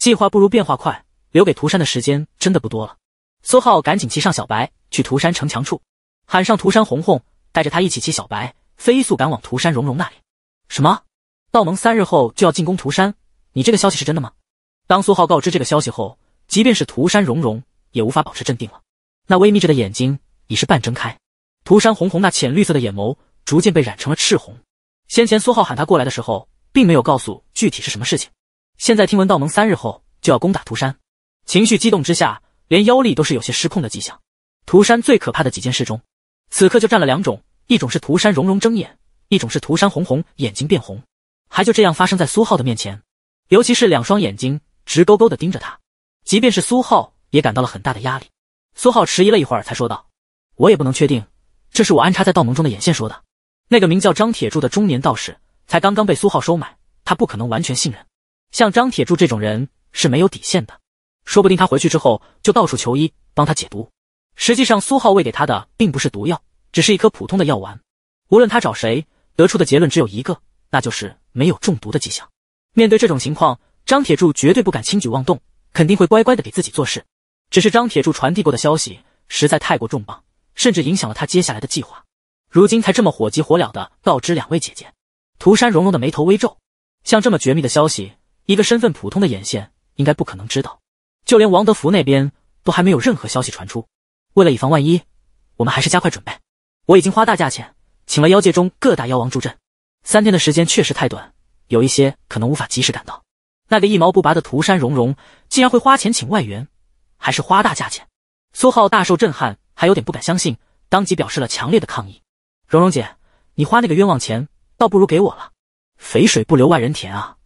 计划不如变化快，留给涂山的时间真的不多了。苏浩赶紧骑上小白，去涂山城墙处，喊上涂山红红，带着他一起骑小白，飞速赶往涂山融融那里。什么？道盟三日后就要进攻涂山，你这个消息是真的吗？当苏浩告知这个消息后，即便是涂山融融也无法保持镇定了。那微眯着的眼睛已是半睁开，涂山红红那浅绿色的眼眸逐渐被染成了赤红。先前苏浩喊他过来的时候，并没有告诉具体是什么事情。现在听闻道盟三日后就要攻打涂山，情绪激动之下，连妖力都是有些失控的迹象。涂山最可怕的几件事中，此刻就占了两种：一种是涂山融融睁眼，一种是涂山红红眼睛变红。还就这样发生在苏浩的面前，尤其是两双眼睛直勾勾的盯着他，即便是苏浩也感到了很大的压力。苏浩迟疑了一会儿，才说道：“我也不能确定，这是我安插在道盟中的眼线说的。那个名叫张铁柱的中年道士，才刚刚被苏浩收买，他不可能完全信任。像张铁柱这种人是没有底线的，说不定他回去之后就到处求医，帮他解毒。实际上，苏浩喂给他的并不是毒药，只是一颗普通的药丸。无论他找谁，得出的结论只有一个，那就是。”没有中毒的迹象。面对这种情况，张铁柱绝对不敢轻举妄动，肯定会乖乖的给自己做事。只是张铁柱传递过的消息实在太过重磅，甚至影响了他接下来的计划，如今才这么火急火燎的告知两位姐姐。涂山荣荣的眉头微皱，像这么绝密的消息，一个身份普通的眼线应该不可能知道，就连王德福那边都还没有任何消息传出。为了以防万一，我们还是加快准备。我已经花大价钱请了妖界中各大妖王助阵。三天的时间确实太短，有一些可能无法及时赶到。那个一毛不拔的涂山荣荣，竟然会花钱请外援，还是花大价钱。苏浩大受震撼，还有点不敢相信，当即表示了强烈的抗议。荣荣姐，你花那个冤枉钱，倒不如给我了。肥水不流外人田啊！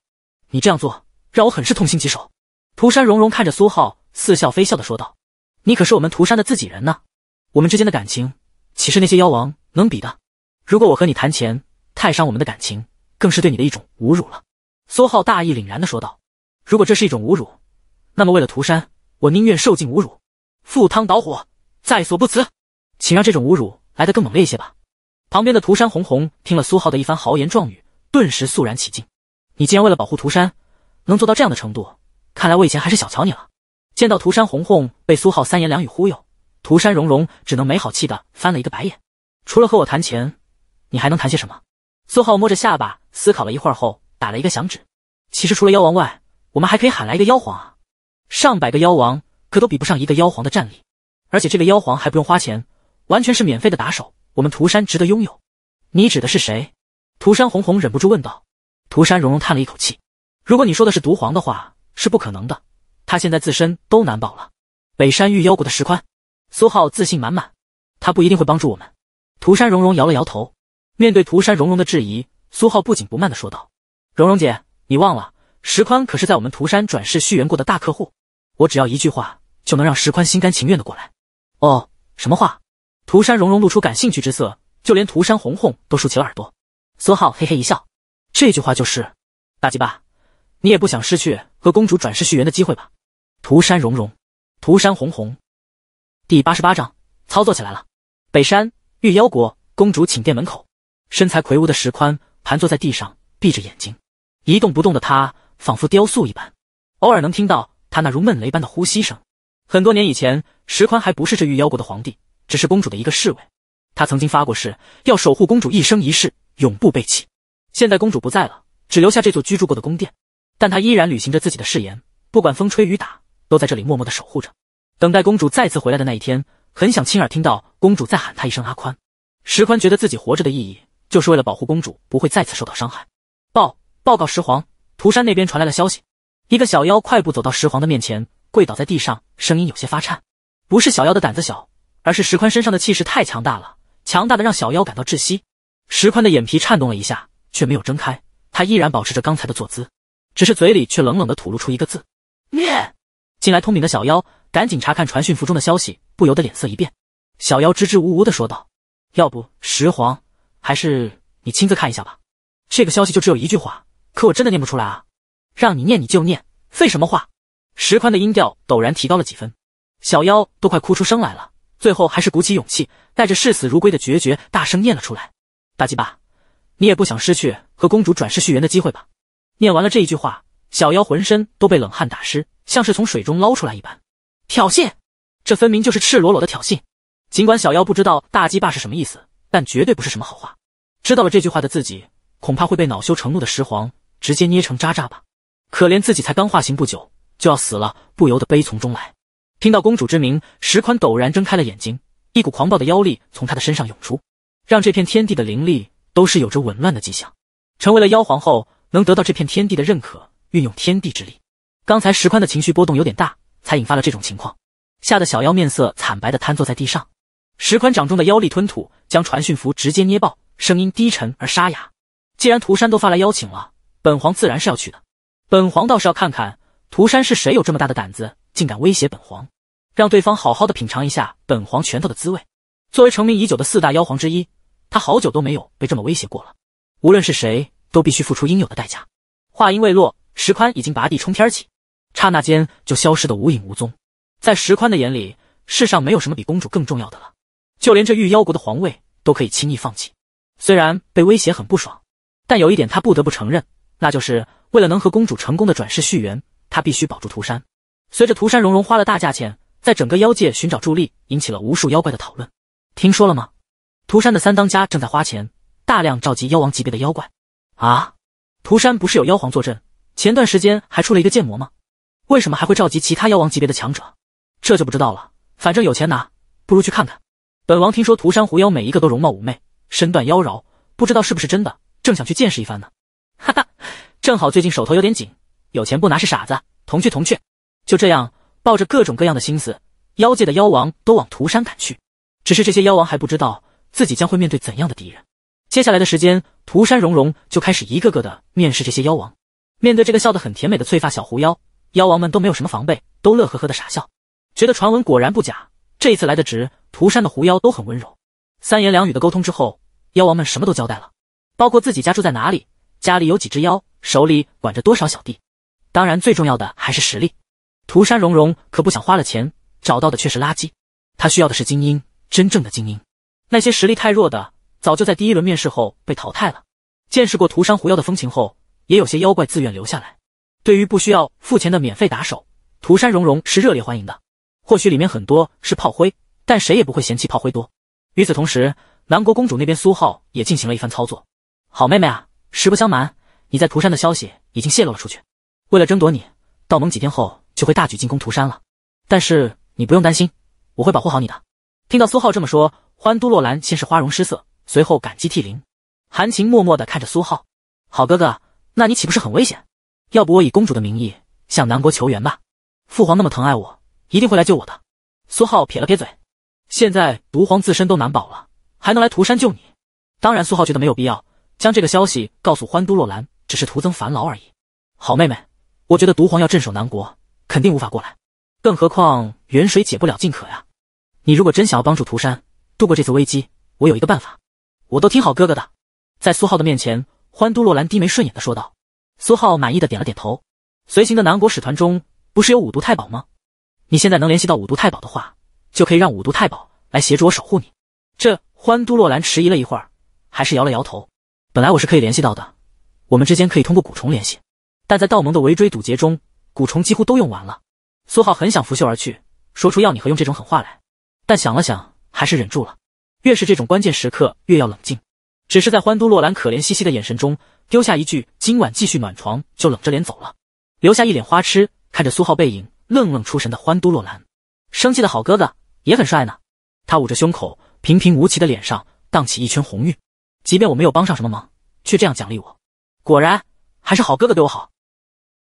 你这样做让我很是痛心疾首。涂山荣荣看着苏浩，似笑非笑的说道：“你可是我们涂山的自己人呢，我们之间的感情，岂是那些妖王能比的？如果我和你谈钱……”太伤我们的感情，更是对你的一种侮辱了。”苏浩大义凛然的说道，“如果这是一种侮辱，那么为了涂山，我宁愿受尽侮辱，赴汤蹈火，在所不辞。请让这种侮辱来得更猛烈一些吧。”旁边的涂山红红听了苏浩的一番豪言壮语，顿时肃然起敬。“你竟然为了保护涂山，能做到这样的程度，看来我以前还是小瞧你了。”见到涂山红红被苏浩三言两语忽悠，涂山融融只能没好气的翻了一个白眼。“除了和我谈钱，你还能谈些什么？”苏浩摸着下巴思考了一会儿后，打了一个响指。其实除了妖王外，我们还可以喊来一个妖皇啊！上百个妖王可都比不上一个妖皇的战力，而且这个妖皇还不用花钱，完全是免费的打手。我们涂山值得拥有。你指的是谁？涂山红红忍不住问道。涂山融融叹了一口气：“如果你说的是毒皇的话，是不可能的。他现在自身都难保了。”北山玉妖国的石宽，苏浩自信满满：“他不一定会帮助我们。”涂山融融摇了摇头。面对涂山融融的质疑，苏浩不紧不慢的说道：“融融姐，你忘了，石宽可是在我们涂山转世续缘过的大客户，我只要一句话就能让石宽心甘情愿的过来。”“哦，什么话？”涂山融融露出感兴趣之色，就连涂山红红都竖起了耳朵。苏浩嘿嘿一笑：“这句话就是，大鸡巴，你也不想失去和公主转世续缘的机会吧？”涂山融融、涂山红红，第八十八章操作起来了。北山御妖国公主寝殿门口。身材魁梧的石宽盘坐在地上，闭着眼睛，一动不动的他仿佛雕塑一般。偶尔能听到他那如闷雷般的呼吸声。很多年以前，石宽还不是这玉妖国的皇帝，只是公主的一个侍卫。他曾经发过誓，要守护公主一生一世，永不背弃。现在公主不在了，只留下这座居住过的宫殿，但他依然履行着自己的誓言，不管风吹雨打，都在这里默默的守护着，等待公主再次回来的那一天。很想亲耳听到公主再喊他一声阿宽。石宽觉得自己活着的意义。就是为了保护公主不会再次受到伤害。报报告石皇，涂山那边传来了消息。一个小妖快步走到石皇的面前，跪倒在地上，声音有些发颤。不是小妖的胆子小，而是石宽身上的气势太强大了，强大的让小妖感到窒息。石宽的眼皮颤动了一下，却没有睁开，他依然保持着刚才的坐姿，只是嘴里却冷冷的吐露出一个字：灭。进来通禀的小妖赶紧查看传讯符中的消息，不由得脸色一变。小妖支支吾吾的说道：“要不石皇。”还是你亲自看一下吧。这个消息就只有一句话，可我真的念不出来啊！让你念你就念，废什么话！石宽的音调陡然提高了几分，小妖都快哭出声来了。最后还是鼓起勇气，带着视死如归的决绝，大声念了出来：“大鸡巴，你也不想失去和公主转世续缘的机会吧？”念完了这一句话，小妖浑身都被冷汗打湿，像是从水中捞出来一般。挑衅！这分明就是赤裸裸的挑衅！尽管小妖不知道大鸡霸是什么意思。但绝对不是什么好话。知道了这句话的自己，恐怕会被恼羞成怒的石皇直接捏成渣渣吧？可怜自己才刚化形不久就要死了，不由得悲从中来。听到公主之名，石宽陡然睁开了眼睛，一股狂暴的妖力从他的身上涌出，让这片天地的灵力都是有着紊乱的迹象。成为了妖皇后，能得到这片天地的认可，运用天地之力。刚才石宽的情绪波动有点大，才引发了这种情况，吓得小妖面色惨白的瘫坐在地上。石宽掌中的妖力吞吐，将传讯符直接捏爆，声音低沉而沙哑。既然涂山都发来邀请了，本皇自然是要去的。本皇倒是要看看涂山是谁，有这么大的胆子，竟敢威胁本皇，让对方好好的品尝一下本皇拳头的滋味。作为成名已久的四大妖皇之一，他好久都没有被这么威胁过了。无论是谁，都必须付出应有的代价。话音未落，石宽已经拔地冲天起，刹那间就消失得无影无踪。在石宽的眼里，世上没有什么比公主更重要的了。就连这御妖国的皇位都可以轻易放弃，虽然被威胁很不爽，但有一点他不得不承认，那就是为了能和公主成功的转世续缘，他必须保住涂山。随着涂山融融花了大价钱在整个妖界寻找助力，引起了无数妖怪的讨论。听说了吗？涂山的三当家正在花钱大量召集妖王级别的妖怪啊！涂山不是有妖皇坐镇，前段时间还出了一个剑魔吗？为什么还会召集其他妖王级别的强者？这就不知道了，反正有钱拿，不如去看看。本王听说涂山狐妖每一个都容貌妩媚，身段妖娆，不知道是不是真的，正想去见识一番呢。哈哈，正好最近手头有点紧，有钱不拿是傻子。同去同去，就这样抱着各种各样的心思，妖界的妖王都往涂山赶去。只是这些妖王还不知道自己将会面对怎样的敌人。接下来的时间，涂山融融就开始一个个的面试这些妖王。面对这个笑得很甜美的翠发小狐妖，妖王们都没有什么防备，都乐呵呵的傻笑，觉得传闻果然不假。这次来的值，涂山的狐妖都很温柔。三言两语的沟通之后，妖王们什么都交代了，包括自己家住在哪里，家里有几只妖，手里管着多少小弟。当然，最重要的还是实力。涂山荣荣可不想花了钱找到的却是垃圾，他需要的是精英，真正的精英。那些实力太弱的，早就在第一轮面试后被淘汰了。见识过涂山狐妖的风情后，也有些妖怪自愿留下来。对于不需要付钱的免费打手，涂山荣荣是热烈欢迎的。或许里面很多是炮灰，但谁也不会嫌弃炮灰多。与此同时，南国公主那边，苏浩也进行了一番操作。好妹妹啊，实不相瞒，你在涂山的消息已经泄露了出去。为了争夺你，道盟几天后就会大举进攻涂山了。但是你不用担心，我会保护好你的。听到苏浩这么说，欢都洛兰先是花容失色，随后感激涕零，含情脉脉地看着苏浩。好哥哥，那你岂不是很危险？要不我以公主的名义向南国求援吧，父皇那么疼爱我。一定会来救我的。苏浩撇了撇嘴，现在毒皇自身都难保了，还能来涂山救你？当然，苏浩觉得没有必要将这个消息告诉欢都洛兰，只是徒增烦劳而已。好妹妹，我觉得毒皇要镇守南国，肯定无法过来，更何况远水解不了近渴呀。你如果真想要帮助涂山度过这次危机，我有一个办法。我都听好哥哥的。在苏浩的面前，欢都洛兰低眉顺眼的说道。苏浩满意的点了点头。随行的南国使团中，不是有五毒太保吗？你现在能联系到五毒太保的话，就可以让五毒太保来协助我守护你。这欢都洛兰迟疑了一会儿，还是摇了摇头。本来我是可以联系到的，我们之间可以通过蛊虫联系，但在道盟的围追堵截中，蛊虫几乎都用完了。苏浩很想拂袖而去，说出要你和用这种狠话来，但想了想，还是忍住了。越是这种关键时刻，越要冷静。只是在欢都洛兰可怜兮兮的眼神中，丢下一句“今晚继续暖床”，就冷着脸走了，留下一脸花痴看着苏浩背影。愣愣出神的欢都洛兰，生气的好哥哥也很帅呢。他捂着胸口，平平无奇的脸上荡起一圈红晕。即便我没有帮上什么忙，却这样奖励我，果然还是好哥哥对我好。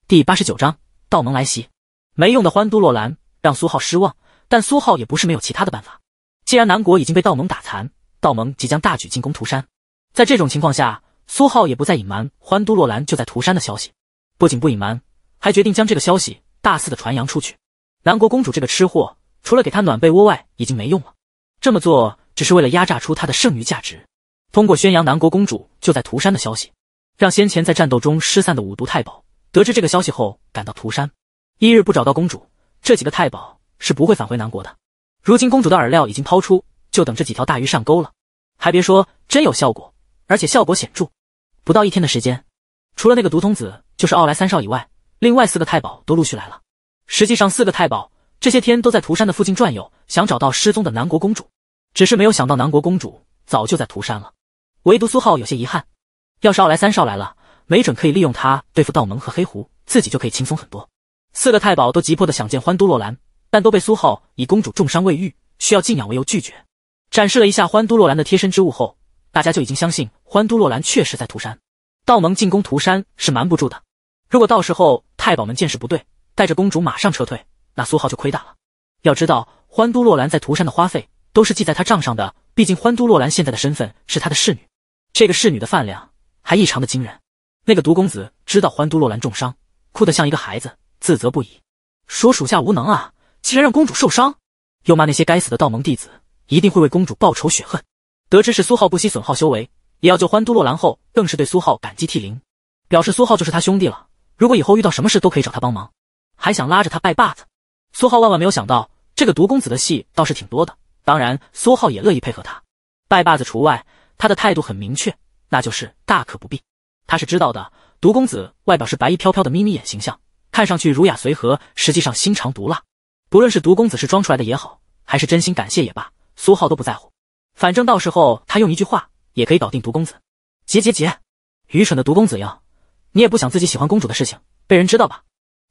第八十九章，道盟来袭，没用的欢都洛兰让苏浩失望，但苏浩也不是没有其他的办法。既然南国已经被道盟打残，道盟即将大举进攻涂山，在这种情况下，苏浩也不再隐瞒欢都洛兰就在涂山的消息，不仅不隐瞒，还决定将这个消息。大肆的传扬出去，南国公主这个吃货，除了给她暖被窝外，已经没用了。这么做只是为了压榨出她的剩余价值。通过宣扬南国公主就在涂山的消息，让先前在战斗中失散的五毒太保得知这个消息后，赶到涂山。一日不找到公主，这几个太保是不会返回南国的。如今公主的饵料已经抛出，就等这几条大鱼上钩了。还别说，真有效果，而且效果显著。不到一天的时间，除了那个毒童子，就是傲来三少以外。另外四个太保都陆续来了。实际上，四个太保这些天都在涂山的附近转悠，想找到失踪的南国公主，只是没有想到南国公主早就在涂山了。唯独苏浩有些遗憾，要是奥莱三少来了，没准可以利用他对付道盟和黑狐，自己就可以轻松很多。四个太保都急迫的想见欢都洛兰，但都被苏浩以公主重伤未愈，需要静养为由拒绝。展示了一下欢都洛兰的贴身之物后，大家就已经相信欢都洛兰确实在涂山。道盟进攻涂山是瞒不住的。如果到时候太保们见势不对，带着公主马上撤退，那苏浩就亏大了。要知道，欢都洛兰在涂山的花费都是记在他账上的。毕竟欢都洛兰现在的身份是他的侍女，这个侍女的饭量还异常的惊人。那个毒公子知道欢都洛兰重伤，哭得像一个孩子，自责不已，说属下无能啊，竟然让公主受伤，又骂那些该死的道盟弟子一定会为公主报仇雪恨。得知是苏浩不惜损耗修为也要救欢都洛兰后，更是对苏浩感激涕零，表示苏浩就是他兄弟了。如果以后遇到什么事都可以找他帮忙，还想拉着他拜把子。苏浩万万没有想到，这个毒公子的戏倒是挺多的。当然，苏浩也乐意配合他拜把子除外，他的态度很明确，那就是大可不必。他是知道的，毒公子外表是白衣飘飘的眯眯眼形象，看上去儒雅随和，实际上心肠毒辣。不论是毒公子是装出来的也好，还是真心感谢也罢，苏浩都不在乎。反正到时候他用一句话也可以搞定毒公子。结结结，愚蠢的毒公子呀！你也不想自己喜欢公主的事情被人知道吧？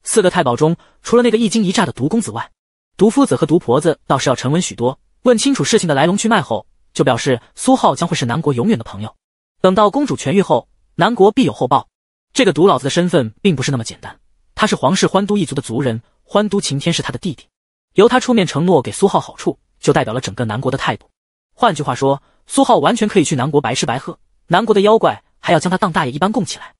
四个太保中，除了那个一惊一乍的毒公子外，毒夫子和毒婆子倒是要沉稳许多。问清楚事情的来龙去脉后，就表示苏浩将会是南国永远的朋友。等到公主痊愈后，南国必有厚报。这个毒老子的身份并不是那么简单，他是皇室欢都一族的族人，欢都晴天是他的弟弟。由他出面承诺给苏浩好处，就代表了整个南国的态度。换句话说，苏浩完全可以去南国白吃白喝，南国的妖怪还要将他当大爷一般供起来。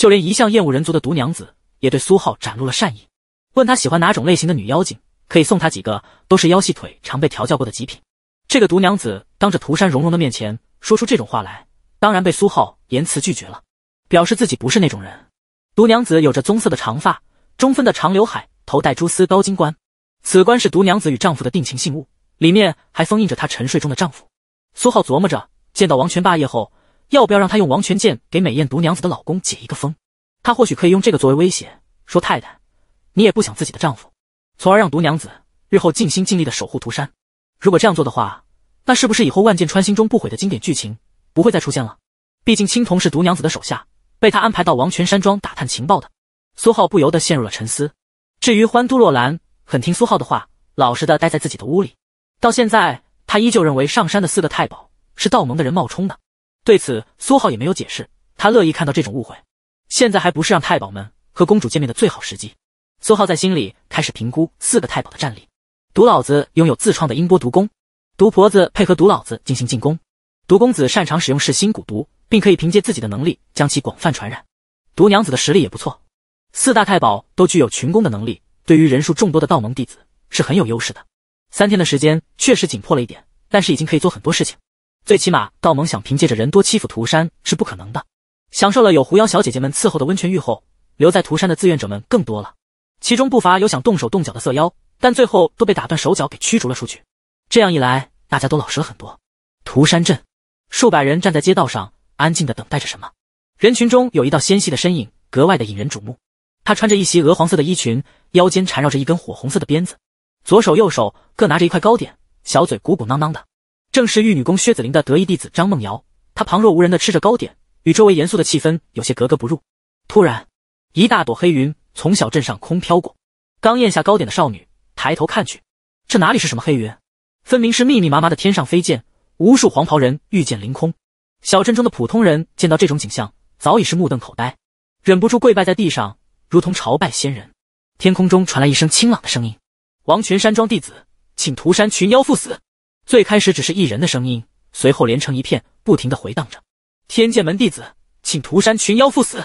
就连一向厌恶人族的毒娘子，也对苏浩展露了善意，问他喜欢哪种类型的女妖精，可以送他几个，都是腰细腿长被调教过的极品。这个毒娘子当着涂山蓉蓉的面前说出这种话来，当然被苏浩言辞拒绝了，表示自己不是那种人。毒娘子有着棕色的长发，中分的长刘海，头戴蛛丝高金冠，此冠是毒娘子与丈夫的定情信物，里面还封印着她沉睡中的丈夫。苏浩琢磨着，见到王权霸业后。要不要让他用王权剑给美艳毒娘子的老公解一个封？他或许可以用这个作为威胁，说太太，你也不想自己的丈夫，从而让毒娘子日后尽心尽力的守护涂山。如果这样做的话，那是不是以后万箭穿心中不悔的经典剧情不会再出现了？毕竟青铜是毒娘子的手下，被他安排到王权山庄打探情报的。苏浩不由得陷入了沉思。至于欢都洛兰，很听苏浩的话，老实的待在自己的屋里。到现在，他依旧认为上山的四个太保是道盟的人冒充的。对此，苏浩也没有解释，他乐意看到这种误会。现在还不是让太保们和公主见面的最好时机。苏浩在心里开始评估四个太保的战力。毒老子拥有自创的音波毒功，毒婆子配合毒老子进行进攻。毒公子擅长使用噬心蛊毒，并可以凭借自己的能力将其广泛传染。毒娘子的实力也不错。四大太保都具有群攻的能力，对于人数众多的道盟弟子是很有优势的。三天的时间确实紧迫了一点，但是已经可以做很多事情。最起码，道盟想凭借着人多欺负涂山是不可能的。享受了有狐妖小姐姐们伺候的温泉浴后，留在涂山的志愿者们更多了，其中不乏有想动手动脚的色妖，但最后都被打断手脚给驱逐了出去。这样一来，大家都老实了很多。涂山镇，数百人站在街道上，安静的等待着什么。人群中有一道纤细的身影，格外的引人瞩目。他穿着一袭鹅黄色的衣裙，腰间缠绕着一根火红色的鞭子，左手右手各拿着一块糕点，小嘴鼓鼓囊囊的。正是玉女宫薛紫菱的得意弟子张梦瑶，她旁若无人的吃着糕点，与周围严肃的气氛有些格格不入。突然，一大朵黑云从小镇上空飘过，刚咽下糕点的少女抬头看去，这哪里是什么黑云，分明是密密麻麻的天上飞剑，无数黄袍人御剑凌空。小镇中的普通人见到这种景象，早已是目瞪口呆，忍不住跪拜在地上，如同朝拜仙人。天空中传来一声清朗的声音：“王权山庄弟子，请涂山群妖赴死。”最开始只是一人的声音，随后连成一片，不停的回荡着。天剑门弟子，请涂山群妖赴死；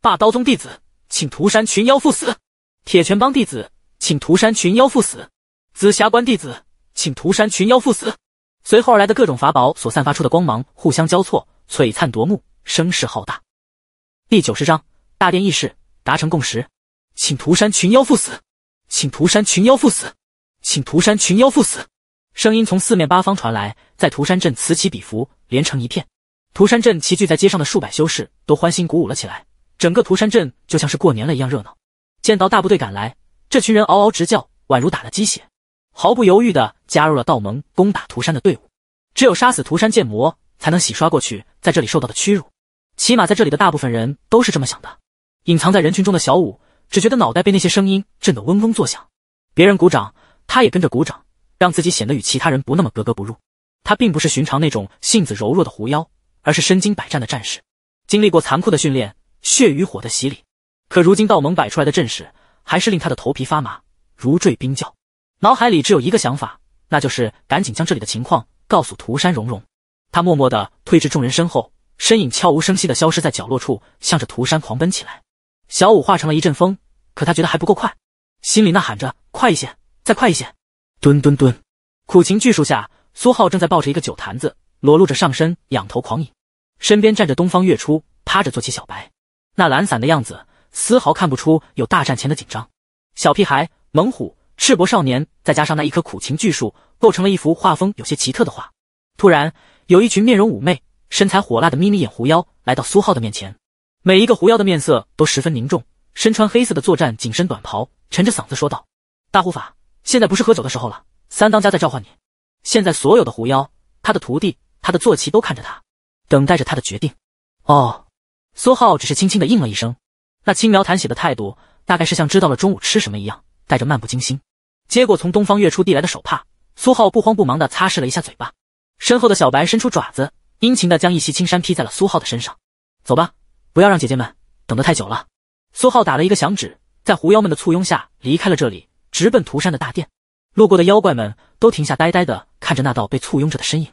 霸刀宗弟子，请涂山群妖赴死；铁拳帮弟子，请涂山群妖赴死；紫霞关弟子，请涂山群妖赴死。随后而来的各种法宝所散发出的光芒互相交错，璀璨夺目，声势浩大。第九十章大殿议事，达成共识，请涂山群妖赴死，请涂山群妖赴死，请涂山群妖赴死。声音从四面八方传来，在涂山镇此起彼伏，连成一片。涂山镇齐聚在街上的数百修士都欢欣鼓舞了起来，整个涂山镇就像是过年了一样热闹。见到大部队赶来，这群人嗷嗷直叫，宛如打了鸡血，毫不犹豫地加入了道盟攻打涂山的队伍。只有杀死涂山剑魔，才能洗刷过去在这里受到的屈辱。起码在这里的大部分人都是这么想的。隐藏在人群中的小五只觉得脑袋被那些声音震得嗡嗡作响，别人鼓掌，他也跟着鼓掌。让自己显得与其他人不那么格格不入。他并不是寻常那种性子柔弱的狐妖，而是身经百战的战士，经历过残酷的训练，血与火的洗礼。可如今道盟摆出来的阵势，还是令他的头皮发麻，如坠冰窖。脑海里只有一个想法，那就是赶紧将这里的情况告诉涂山荣荣。他默默地退至众人身后，身影悄无声息地消失在角落处，向着涂山狂奔起来。小舞化成了一阵风，可他觉得还不够快，心里呐喊着：“快一些，再快一些。”蹲蹲蹲，苦情巨树下，苏浩正在抱着一个酒坛子，裸露着上身，仰头狂饮。身边站着东方月初，趴着坐起小白，那懒散的样子，丝毫看不出有大战前的紧张。小屁孩、猛虎、赤膊少年，再加上那一棵苦情巨树，构成了一幅画风有些奇特的画。突然，有一群面容妩媚、身材火辣的眯眯眼狐妖来到苏浩的面前，每一个狐妖的面色都十分凝重，身穿黑色的作战紧身短袍，沉着嗓子说道：“大护法。”现在不是喝酒的时候了，三当家在召唤你。现在所有的狐妖、他的徒弟、他的坐骑都看着他，等待着他的决定。哦，苏浩只是轻轻的应了一声，那轻描淡写的态度大概是像知道了中午吃什么一样，带着漫不经心。接过从东方月初递来的手帕，苏浩不慌不忙的擦拭了一下嘴巴。身后的小白伸出爪子，殷勤的将一袭青衫披在了苏浩的身上。走吧，不要让姐姐们等得太久了。苏浩打了一个响指，在狐妖们的簇拥下离开了这里。直奔涂山的大殿，路过的妖怪们都停下，呆呆的看着那道被簇拥着的身影。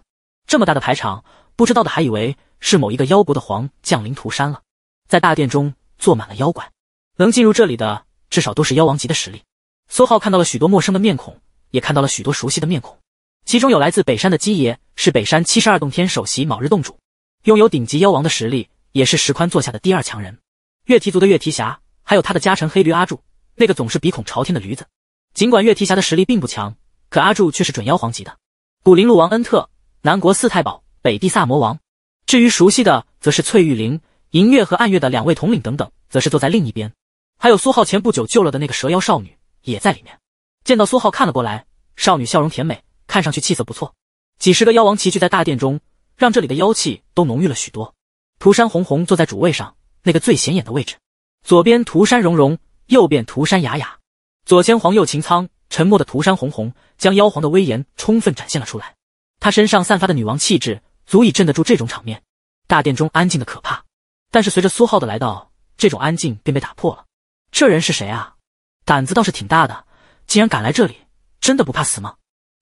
这么大的排场，不知道的还以为是某一个妖国的皇降临涂山了。在大殿中坐满了妖怪，能进入这里的至少都是妖王级的实力。苏浩看到了许多陌生的面孔，也看到了许多熟悉的面孔，其中有来自北山的姬爷，是北山七十二洞天首席卯日洞主，拥有顶级妖王的实力，也是石宽座下的第二强人。月啼族的月啼侠，还有他的家臣黑驴阿柱，那个总是鼻孔朝天的驴子。尽管月啼霞的实力并不强，可阿柱却是准妖皇级的。古灵鹿王恩特，南国四太保，北地萨魔王。至于熟悉的，则是翠玉灵、银月和暗月的两位统领等等，则是坐在另一边。还有苏浩前不久救了的那个蛇妖少女也在里面。见到苏浩看了过来，少女笑容甜美，看上去气色不错。几十个妖王齐聚在大殿中，让这里的妖气都浓郁了许多。涂山红红坐在主位上，那个最显眼的位置，左边涂山融融，右边涂山雅雅。左千皇，右擎苍，沉默的涂山红红将妖皇的威严充分展现了出来。他身上散发的女王气质，足以镇得住这种场面。大殿中安静的可怕，但是随着苏浩的来到，这种安静便被打破了。这人是谁啊？胆子倒是挺大的，竟然敢来这里，真的不怕死吗？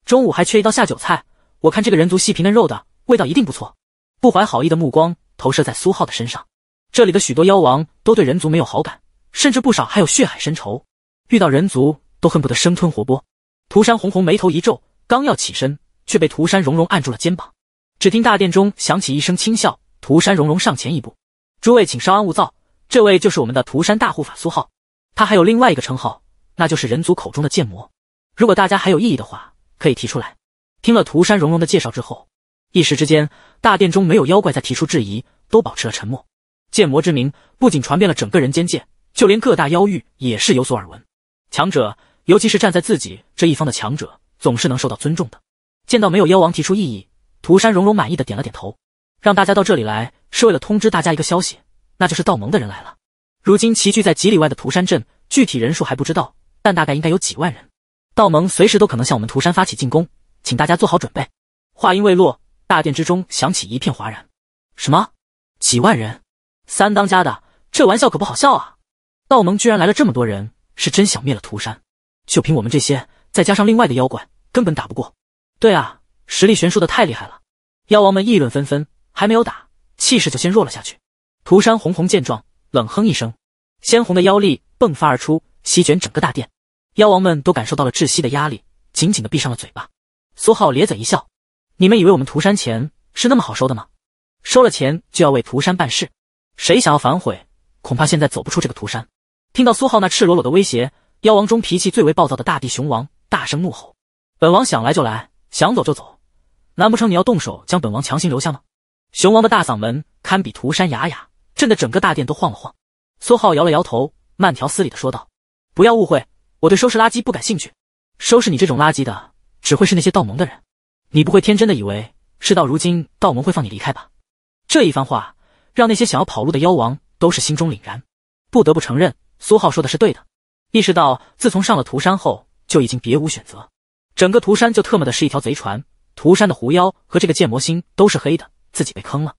中午还缺一道下酒菜，我看这个人族细皮嫩肉的味道一定不错。不怀好意的目光投射在苏浩的身上，这里的许多妖王都对人族没有好感，甚至不少还有血海深仇。遇到人族都恨不得生吞活剥，涂山红红眉头一皱，刚要起身，却被涂山融融按住了肩膀。只听大殿中响起一声轻笑，涂山融融上前一步：“诸位请稍安勿躁，这位就是我们的涂山大护法苏浩，他还有另外一个称号，那就是人族口中的剑魔。如果大家还有异议的话，可以提出来。”听了涂山融融的介绍之后，一时之间，大殿中没有妖怪再提出质疑，都保持了沉默。剑魔之名不仅传遍了整个人间界，就连各大妖域也是有所耳闻。强者，尤其是站在自己这一方的强者，总是能受到尊重的。见到没有妖王提出异议，涂山荣荣满意的点了点头。让大家到这里来，是为了通知大家一个消息，那就是道盟的人来了。如今齐聚在几里外的涂山镇，具体人数还不知道，但大概应该有几万人。道盟随时都可能向我们涂山发起进攻，请大家做好准备。话音未落，大殿之中响起一片哗然。什么？几万人？三当家的，这玩笑可不好笑啊！道盟居然来了这么多人！是真想灭了涂山，就凭我们这些，再加上另外的妖怪，根本打不过。对啊，实力悬殊的太厉害了。妖王们议论纷纷，还没有打，气势就先弱了下去。涂山红红见状，冷哼一声，鲜红的妖力迸发而出，席卷整个大殿。妖王们都感受到了窒息的压力，紧紧的闭上了嘴巴。苏浩咧嘴一笑：“你们以为我们涂山钱是那么好收的吗？收了钱就要为涂山办事，谁想要反悔，恐怕现在走不出这个涂山。”听到苏浩那赤裸裸的威胁，妖王中脾气最为暴躁的大地熊王大声怒吼：“本王想来就来，想走就走，难不成你要动手将本王强行留下吗？”熊王的大嗓门堪比涂山雅雅，震得整个大殿都晃了晃。苏浩摇了摇头，慢条斯理的说道：“不要误会，我对收拾垃圾不感兴趣，收拾你这种垃圾的只会是那些道盟的人。你不会天真的以为事到如今道盟会放你离开吧？”这一番话让那些想要跑路的妖王都是心中凛然，不得不承认。苏浩说的是对的，意识到自从上了涂山后就已经别无选择，整个涂山就特么的是一条贼船。涂山的狐妖和这个剑魔星都是黑的，自己被坑了。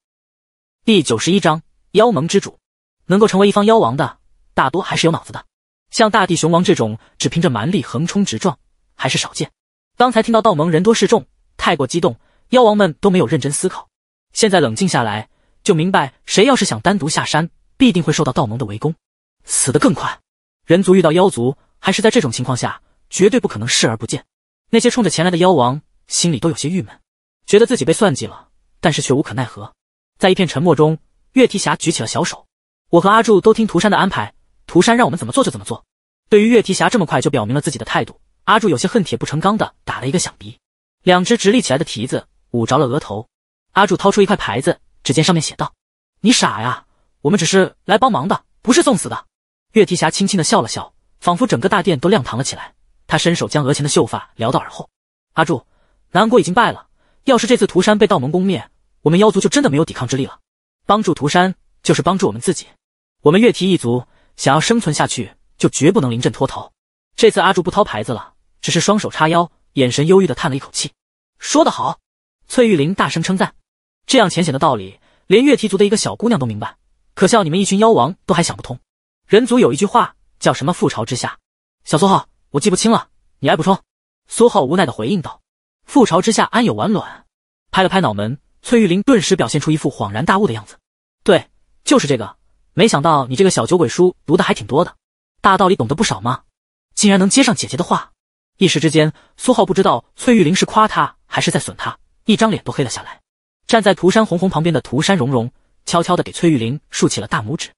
第九十一章妖盟之主，能够成为一方妖王的，大多还是有脑子的，像大地熊王这种只凭着蛮力横冲直撞，还是少见。刚才听到道盟人多势众，太过激动，妖王们都没有认真思考。现在冷静下来，就明白谁要是想单独下山，必定会受到道盟的围攻。死得更快，人族遇到妖族，还是在这种情况下，绝对不可能视而不见。那些冲着前来的妖王心里都有些郁闷，觉得自己被算计了，但是却无可奈何。在一片沉默中，月啼侠举起了小手：“我和阿柱都听涂山的安排，涂山让我们怎么做就怎么做。”对于月啼侠这么快就表明了自己的态度，阿柱有些恨铁不成钢的打了一个响鼻，两只直立起来的蹄子捂着了额头。阿柱掏出一块牌子，只见上面写道：“你傻呀，我们只是来帮忙的，不是送死的。”月提侠轻轻的笑了笑，仿佛整个大殿都亮堂了起来。他伸手将额前的秀发撩到耳后。阿柱，南国已经败了。要是这次涂山被道盟攻灭，我们妖族就真的没有抵抗之力了。帮助涂山，就是帮助我们自己。我们月提一族想要生存下去，就绝不能临阵脱逃。这次阿柱不掏牌子了，只是双手叉腰，眼神忧郁的叹了一口气。说得好，翠玉玲大声称赞。这样浅显的道理，连月提族的一个小姑娘都明白，可笑你们一群妖王都还想不通。人族有一句话叫什么“覆巢之下”，小苏浩，我记不清了，你来补充。苏浩无奈的回应道：“覆巢之下，安有完卵。”拍了拍脑门，崔玉林顿时表现出一副恍然大悟的样子：“对，就是这个。没想到你这个小酒鬼书读的还挺多的，大道理懂得不少吗？竟然能接上姐姐的话。”一时之间，苏浩不知道崔玉林是夸他还是在损他，一张脸都黑了下来。站在涂山红红旁边的涂山荣荣悄悄的给崔玉林竖起了大拇指，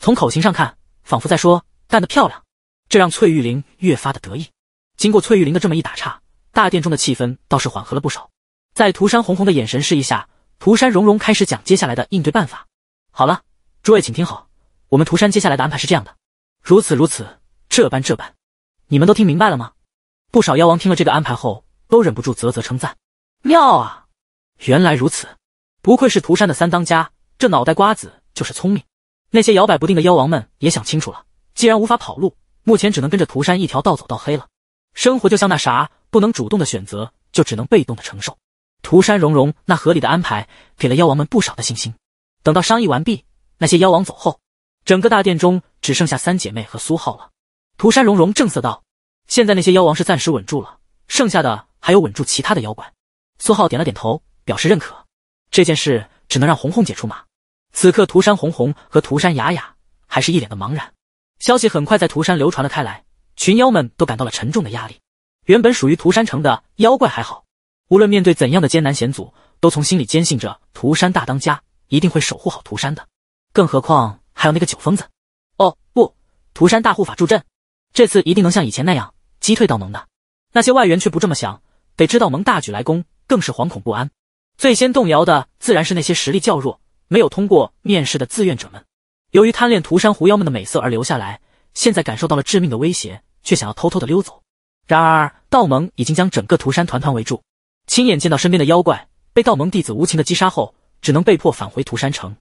从口型上看。仿佛在说“干得漂亮”，这让翠玉玲越发的得意。经过翠玉玲的这么一打岔，大殿中的气氛倒是缓和了不少。在涂山红红的眼神示意下，涂山荣荣开始讲接下来的应对办法。好了，诸位请听好，我们涂山接下来的安排是这样的：如此如此，这般这般。你们都听明白了吗？不少妖王听了这个安排后，都忍不住啧啧称赞：“妙啊！原来如此，不愧是涂山的三当家，这脑袋瓜子就是聪明。”那些摇摆不定的妖王们也想清楚了，既然无法跑路，目前只能跟着涂山一条道走到黑了。生活就像那啥，不能主动的选择，就只能被动的承受。涂山融融那合理的安排，给了妖王们不少的信心。等到商议完毕，那些妖王走后，整个大殿中只剩下三姐妹和苏浩了。涂山融融正色道：“现在那些妖王是暂时稳住了，剩下的还有稳住其他的妖怪。”苏浩点了点头，表示认可。这件事只能让红红姐出马。此刻，涂山红红和涂山雅雅还是一脸的茫然。消息很快在涂山流传了开来，群妖们都感到了沉重的压力。原本属于涂山城的妖怪还好，无论面对怎样的艰难险阻，都从心里坚信着涂山大当家一定会守护好涂山的。更何况还有那个酒疯子，哦不，涂山大护法助阵，这次一定能像以前那样击退道盟的。那些外援却不这么想，得知道盟大举来攻，更是惶恐不安。最先动摇的自然是那些实力较弱。没有通过面试的自愿者们，由于贪恋涂山狐妖们的美色而留下来，现在感受到了致命的威胁，却想要偷偷的溜走。然而道盟已经将整个涂山团团围住，亲眼见到身边的妖怪被道盟弟子无情的击杀后，只能被迫返回涂山城。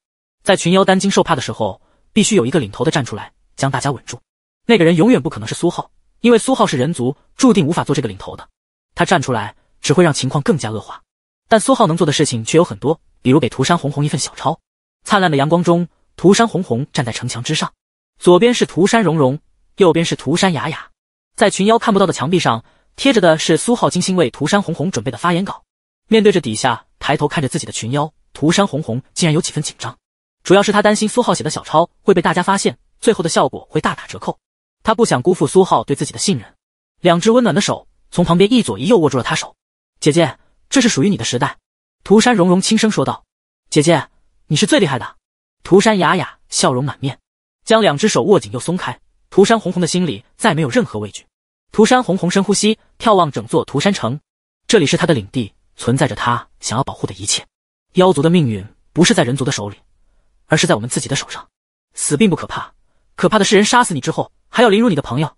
在群妖担惊受怕的时候，必须有一个领头的站出来，将大家稳住。那个人永远不可能是苏浩，因为苏浩是人族，注定无法做这个领头的。他站出来只会让情况更加恶化。但苏浩能做的事情却有很多。比如给涂山红红一份小抄。灿烂的阳光中，涂山红红站在城墙之上，左边是涂山融融，右边是涂山雅雅。在群妖看不到的墙壁上贴着的是苏浩精心为涂山红红准备的发言稿。面对着底下抬头看着自己的群妖，涂山红红竟然有几分紧张，主要是她担心苏浩写的小抄会被大家发现，最后的效果会大打折扣。她不想辜负苏浩对自己的信任。两只温暖的手从旁边一左一右握住了她手。姐姐，这是属于你的时代。涂山融融轻声说道：“姐姐，你是最厉害的。”涂山雅雅笑容满面，将两只手握紧又松开。涂山红红的心里再没有任何畏惧。涂山红红深呼吸，眺望整座涂山城，这里是她的领地，存在着他想要保护的一切。妖族的命运不是在人族的手里，而是在我们自己的手上。死并不可怕，可怕的是人杀死你之后，还要凌辱你的朋友、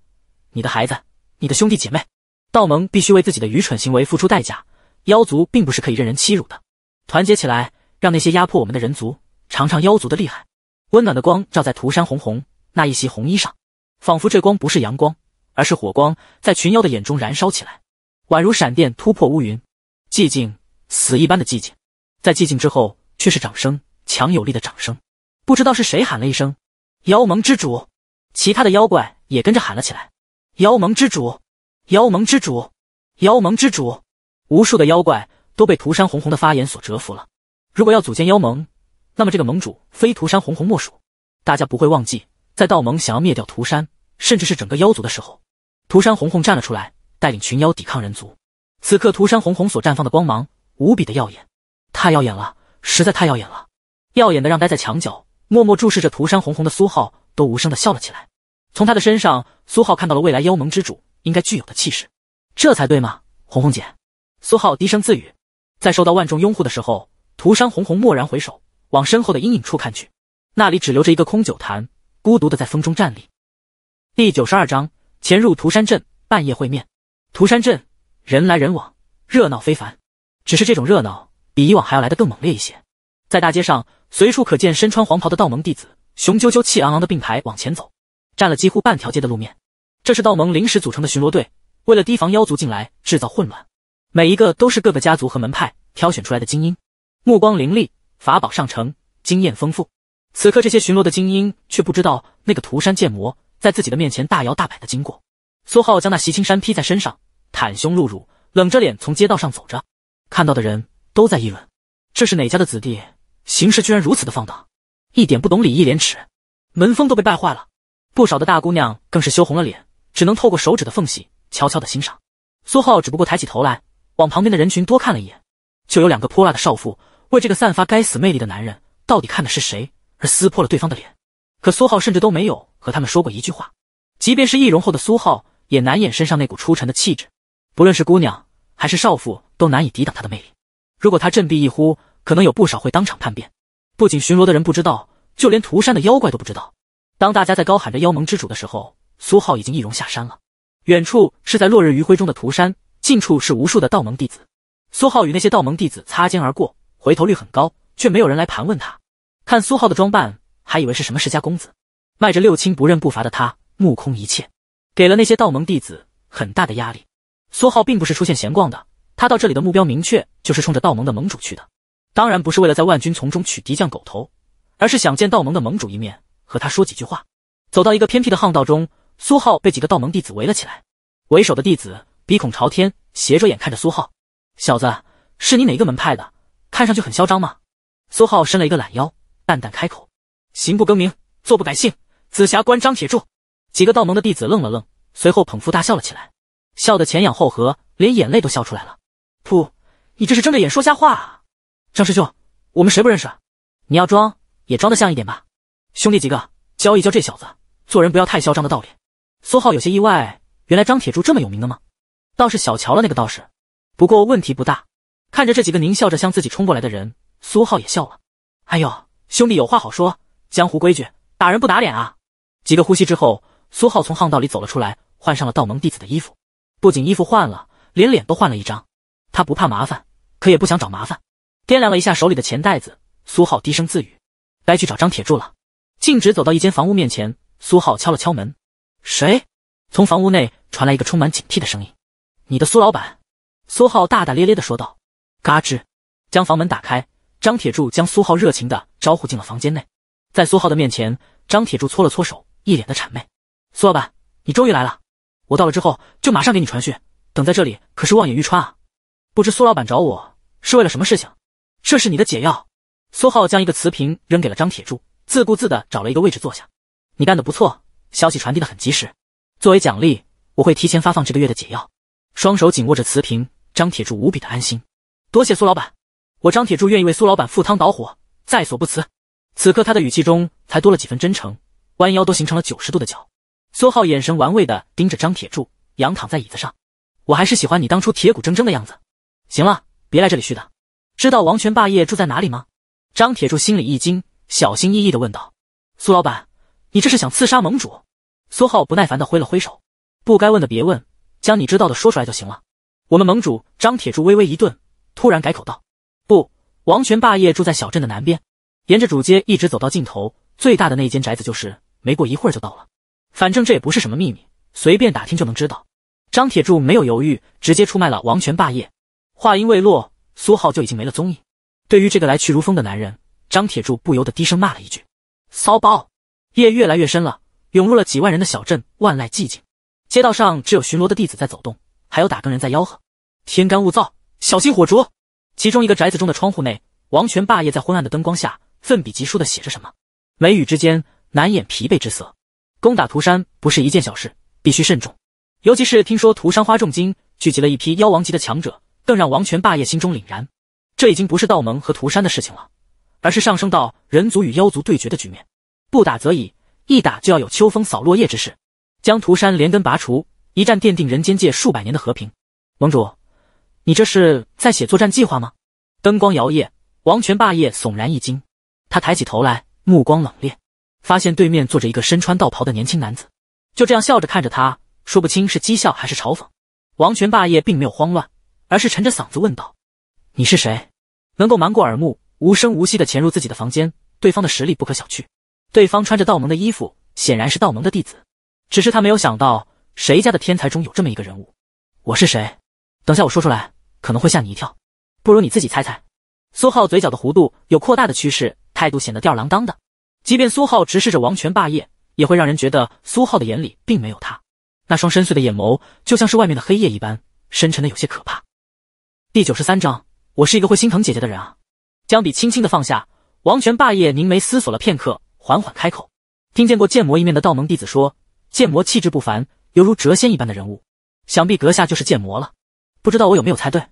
你的孩子、你的兄弟姐妹。道盟必须为自己的愚蠢行为付出代价。妖族并不是可以任人欺辱的，团结起来，让那些压迫我们的人族尝尝妖族的厉害。温暖的光照在涂山红红那一袭红衣上，仿佛这光不是阳光，而是火光，在群妖的眼中燃烧起来，宛如闪电突破乌云。寂静，死一般的寂静，在寂静之后，却是掌声，强有力的掌声。不知道是谁喊了一声“妖盟之主”，其他的妖怪也跟着喊了起来：“妖盟之主，妖盟之主，妖盟之主。”无数的妖怪都被涂山红红的发言所折服了。如果要组建妖盟，那么这个盟主非涂山红红莫属。大家不会忘记，在道盟想要灭掉涂山，甚至是整个妖族的时候，涂山红红站了出来，带领群妖抵抗人族。此刻，涂山红红所绽放的光芒无比的耀眼，太耀眼了，实在太耀眼了，耀眼的让待在墙角默默注视着涂山红红的苏浩都无声的笑了起来。从他的身上，苏浩看到了未来妖盟之主应该具有的气势，这才对嘛，红红姐。苏浩低声自语，在受到万众拥护的时候，涂山红红蓦然回首，往身后的阴影处看去，那里只留着一个空酒坛，孤独的在风中站立。第九十二章潜入涂山镇，半夜会面。涂山镇人来人往，热闹非凡，只是这种热闹比以往还要来得更猛烈一些。在大街上随处可见身穿黄袍的道盟弟子，雄赳赳气昂昂的并排往前走，占了几乎半条街的路面。这是道盟临时组成的巡逻队，为了提防妖族进来制造混乱。每一个都是各个家族和门派挑选出来的精英，目光凌厉，法宝上乘，经验丰富。此刻，这些巡逻的精英却不知道那个涂山剑魔在自己的面前大摇大摆的经过。苏浩将那袭青山披在身上，袒胸露乳，冷着脸从街道上走着。看到的人都在议论：“这是哪家的子弟，行事居然如此的放荡，一点不懂礼义廉耻，门风都被败坏了。”不少的大姑娘更是羞红了脸，只能透过手指的缝隙悄悄的欣赏。苏浩只不过抬起头来。往旁边的人群多看了一眼，就有两个泼辣的少妇为这个散发该死魅力的男人到底看的是谁而撕破了对方的脸。可苏浩甚至都没有和他们说过一句话，即便是易容后的苏浩，也难掩身上那股出尘的气质，不论是姑娘还是少妇，都难以抵挡他的魅力。如果他振臂一呼，可能有不少会当场叛变。不仅巡逻的人不知道，就连涂山的妖怪都不知道。当大家在高喊着妖盟之主的时候，苏浩已经易容下山了。远处是在落日余晖中的涂山。近处是无数的道盟弟子，苏浩与那些道盟弟子擦肩而过，回头率很高，却没有人来盘问他。看苏浩的装扮，还以为是什么世家公子。迈着六亲不认步伐的他，目空一切，给了那些道盟弟子很大的压力。苏浩并不是出现闲逛的，他到这里的目标明确，就是冲着道盟的盟主去的。当然不是为了在万军丛中取敌将狗头，而是想见道盟的盟主一面，和他说几句话。走到一个偏僻的巷道中，苏浩被几个道盟弟子围了起来，为首的弟子。鼻孔朝天，斜着眼看着苏浩，小子，是你哪个门派的？看上去很嚣张吗？苏浩伸了一个懒腰，淡淡开口：“行不更名，坐不改姓，紫霞关张铁柱。”几个道盟的弟子愣了愣，随后捧腹大笑了起来，笑得前仰后合，连眼泪都笑出来了。噗，你这是睁着眼说瞎话啊！张师兄，我们谁不认识？你要装也装得像一点吧！兄弟几个，教一教这小子做人不要太嚣张的道理。苏浩有些意外，原来张铁柱这么有名的吗？倒是小瞧了那个道士，不过问题不大。看着这几个狞笑着向自己冲过来的人，苏浩也笑了。哎呦，兄弟有话好说，江湖规矩，打人不打脸啊！几个呼吸之后，苏浩从巷道里走了出来，换上了道盟弟子的衣服。不仅衣服换了，连脸都换了一张。他不怕麻烦，可也不想找麻烦。掂量了一下手里的钱袋子，苏浩低声自语：“该去找张铁柱了。”径直走到一间房屋面前，苏浩敲了敲门。“谁？”从房屋内传来一个充满警惕的声音。你的苏老板，苏浩大大咧咧的说道。嘎吱，将房门打开，张铁柱将苏浩热情的招呼进了房间内。在苏浩的面前，张铁柱搓了搓手，一脸的谄媚。苏老板，你终于来了，我到了之后就马上给你传讯。等在这里可是望眼欲穿啊！不知苏老板找我是为了什么事情？这是你的解药。苏浩将一个瓷瓶扔给了张铁柱，自顾自的找了一个位置坐下。你干的不错，消息传递的很及时。作为奖励，我会提前发放这个月的解药。双手紧握着瓷瓶，张铁柱无比的安心。多谢苏老板，我张铁柱愿意为苏老板赴汤蹈火，在所不辞。此刻他的语气中才多了几分真诚，弯腰都形成了九十度的角。苏浩眼神玩味的盯着张铁柱，仰躺在椅子上。我还是喜欢你当初铁骨铮铮的样子。行了，别来这里虚的。知道王权霸业住在哪里吗？张铁柱心里一惊，小心翼翼的问道：“苏老板，你这是想刺杀盟主？”苏浩不耐烦的挥了挥手：“不该问的别问。”将你知道的说出来就行了。我们盟主张铁柱微微一顿，突然改口道：“不，王权霸业住在小镇的南边，沿着主街一直走到尽头，最大的那一间宅子就是。没过一会儿就到了，反正这也不是什么秘密，随便打听就能知道。”张铁柱没有犹豫，直接出卖了王权霸业。话音未落，苏浩就已经没了踪影。对于这个来去如风的男人，张铁柱不由得低声骂了一句：“骚包！”夜越来越深了，涌入了几万人的小镇，万籁寂静。街道上只有巡逻的弟子在走动，还有打更人在吆喝：“天干物燥，小心火烛。”其中一个宅子中的窗户内，王权霸业在昏暗的灯光下奋笔疾书的写着什么，眉宇之间难掩疲惫之色。攻打涂山不是一件小事，必须慎重。尤其是听说涂山花重金聚集了一批妖王级的强者，更让王权霸业心中凛然。这已经不是道盟和涂山的事情了，而是上升到人族与妖族对决的局面。不打则已，一打就要有秋风扫落叶之势。将涂山连根拔除，一战奠定人间界数百年的和平。盟主，你这是在写作战计划吗？灯光摇曳，王权霸业悚然一惊，他抬起头来，目光冷冽，发现对面坐着一个身穿道袍的年轻男子，就这样笑着看着他，说不清是讥笑还是嘲讽。王权霸业并没有慌乱，而是沉着嗓子问道：“你是谁？能够瞒过耳目，无声无息的潜入自己的房间？对方的实力不可小觑，对方穿着道盟的衣服，显然是道盟的弟子。”只是他没有想到，谁家的天才中有这么一个人物。我是谁？等下我说出来，可能会吓你一跳。不如你自己猜猜。苏浩嘴角的弧度有扩大的趋势，态度显得吊儿郎当的。即便苏浩直视着王权霸业，也会让人觉得苏浩的眼里并没有他。那双深邃的眼眸就像是外面的黑夜一般，深沉的有些可怕。第九十三章，我是一个会心疼姐姐的人啊。江比轻轻的放下，王权霸业凝眉思索了片刻，缓缓开口：“听见过剑魔一面的道盟弟子说。”剑魔气质不凡，犹如谪仙一般的人物，想必阁下就是剑魔了。不知道我有没有猜对？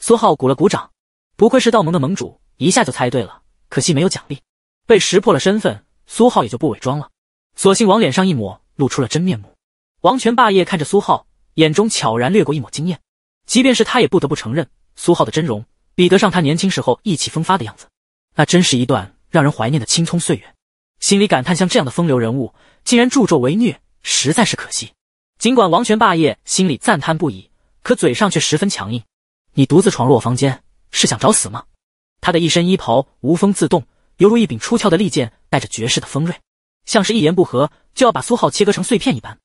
苏浩鼓了鼓掌，不愧是道盟的盟主，一下就猜对了。可惜没有奖励，被识破了身份，苏浩也就不伪装了，索性往脸上一抹，露出了真面目。王权霸业看着苏浩，眼中悄然掠过一抹惊艳。即便是他，也不得不承认，苏浩的真容比得上他年轻时候意气风发的样子，那真是一段让人怀念的青葱岁月。心里感叹，像这样的风流人物，竟然助纣为虐。实在是可惜，尽管王权霸业心里赞叹不已，可嘴上却十分强硬。你独自闯入我房间，是想找死吗？他的一身衣袍无风自动，犹如一柄出鞘的利剑，带着绝世的锋锐，像是一言不合就要把苏浩切割成碎片一般。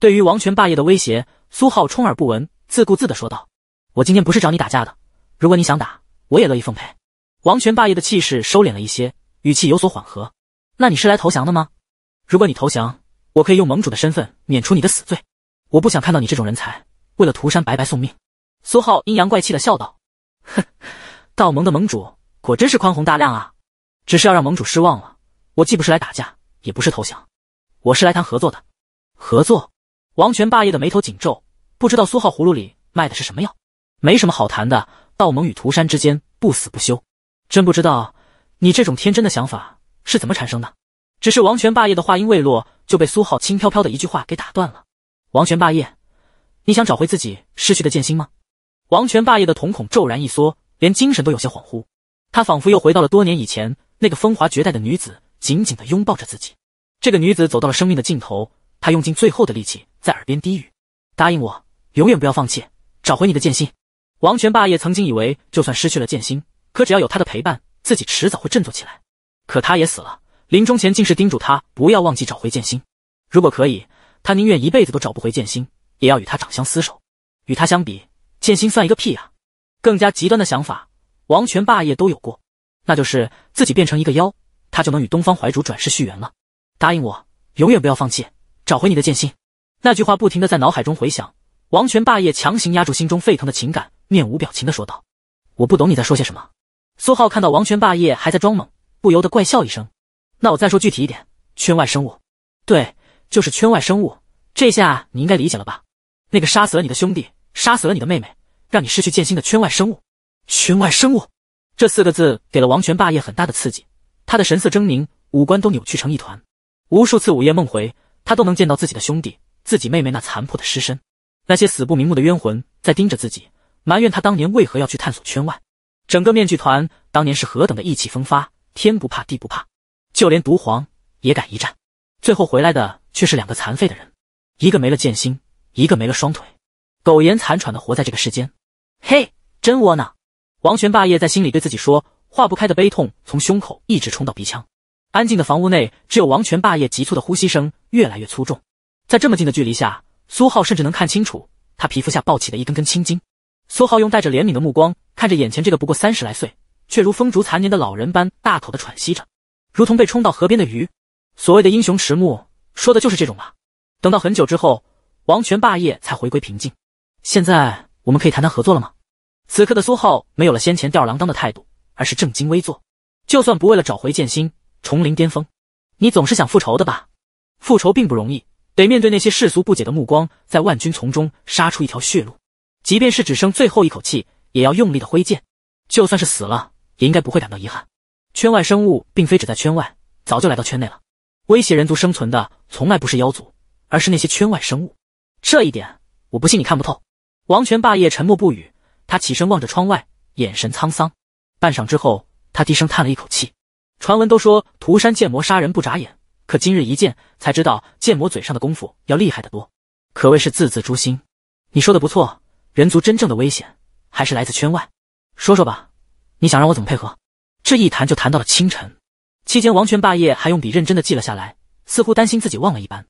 对于王权霸业的威胁，苏浩充耳不闻，自顾自地说道：“我今天不是找你打架的，如果你想打，我也乐意奉陪。”王权霸业的气势收敛了一些，语气有所缓和：“那你是来投降的吗？如果你投降……”我可以用盟主的身份免除你的死罪，我不想看到你这种人才为了涂山白白送命。”苏浩阴阳怪气的笑道，“哼，道盟的盟主果真是宽宏大量啊！只是要让盟主失望了，我既不是来打架，也不是投降，我是来谈合作的。合作？”王权霸业的眉头紧皱，不知道苏浩葫芦里卖的是什么药。没什么好谈的，道盟与涂山之间不死不休，真不知道你这种天真的想法是怎么产生的。只是王权霸业的话音未落，就被苏浩轻飘飘的一句话给打断了。王权霸业，你想找回自己失去的剑心吗？王权霸业的瞳孔骤然一缩，连精神都有些恍惚。他仿佛又回到了多年以前，那个风华绝代的女子紧紧的拥抱着自己。这个女子走到了生命的尽头，她用尽最后的力气在耳边低语：“答应我，永远不要放弃，找回你的剑心。”王权霸业曾经以为，就算失去了剑心，可只要有她的陪伴，自己迟早会振作起来。可她也死了。临终前竟是叮嘱他不要忘记找回剑心，如果可以，他宁愿一辈子都找不回剑心，也要与他长相厮守。与他相比，剑心算一个屁呀！更加极端的想法，王权霸业都有过，那就是自己变成一个妖，他就能与东方怀主转世续缘了。答应我，永远不要放弃，找回你的剑心。那句话不停的在脑海中回响。王权霸业强行压住心中沸腾的情感，面无表情的说道：“我不懂你在说些什么。”苏浩看到王权霸业还在装懵，不由得怪笑一声。那我再说具体一点，圈外生物，对，就是圈外生物。这下你应该理解了吧？那个杀死了你的兄弟，杀死了你的妹妹，让你失去剑心的圈外生物。圈外生物这四个字给了王权霸业很大的刺激，他的神色狰狞，五官都扭曲成一团。无数次午夜梦回，他都能见到自己的兄弟、自己妹妹那残破的尸身，那些死不瞑目的冤魂在盯着自己，埋怨他当年为何要去探索圈外。整个面具团当年是何等的意气风发，天不怕地不怕。就连毒皇也敢一战，最后回来的却是两个残废的人，一个没了剑心，一个没了双腿，苟延残喘的活在这个世间。嘿，真窝囊！王权霸业在心里对自己说。化不开的悲痛从胸口一直冲到鼻腔。安静的房屋内，只有王权霸业急促的呼吸声越来越粗重。在这么近的距离下，苏浩甚至能看清楚他皮肤下暴起的一根根青筋。苏浩用带着怜悯的目光看着眼前这个不过三十来岁，却如风烛残年的老人般大口的喘息着。如同被冲到河边的鱼，所谓的英雄迟暮，说的就是这种吧。等到很久之后，王权霸业才回归平静。现在我们可以谈谈合作了吗？此刻的苏浩没有了先前吊儿郎当的态度，而是正襟危坐。就算不为了找回剑心，重临巅峰，你总是想复仇的吧？复仇并不容易，得面对那些世俗不解的目光，在万军丛中杀出一条血路。即便是只剩最后一口气，也要用力的挥剑。就算是死了，也应该不会感到遗憾。圈外生物并非只在圈外，早就来到圈内了。威胁人族生存的从来不是妖族，而是那些圈外生物。这一点我不信你看不透。王权霸业沉默不语，他起身望着窗外，眼神沧桑。半晌之后，他低声叹了一口气。传闻都说涂山剑魔杀人不眨眼，可今日一见，才知道剑魔嘴上的功夫要厉害得多，可谓是字字诛心。你说的不错，人族真正的危险还是来自圈外。说说吧，你想让我怎么配合？这一谈就谈到了清晨，期间王权霸业还用笔认真的记了下来，似乎担心自己忘了一般。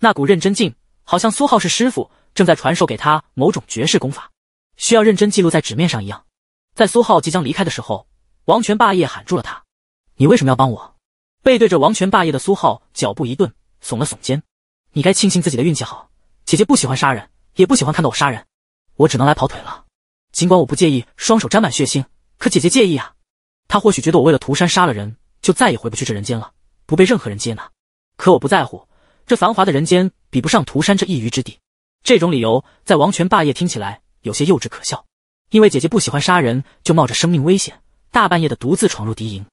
那股认真劲，好像苏浩是师傅，正在传授给他某种绝世功法，需要认真记录在纸面上一样。在苏浩即将离开的时候，王权霸业喊住了他：“你为什么要帮我？”背对着王权霸业的苏浩脚步一顿，耸了耸肩：“你该庆幸自己的运气好，姐姐不喜欢杀人，也不喜欢看到我杀人，我只能来跑腿了。尽管我不介意双手沾满血腥，可姐姐介意啊。”他或许觉得我为了涂山杀了人，就再也回不去这人间了，不被任何人接纳。可我不在乎，这繁华的人间比不上涂山这一隅之地。这种理由在王权霸业听起来有些幼稚可笑。因为姐姐不喜欢杀人，就冒着生命危险，大半夜的独自闯入敌营。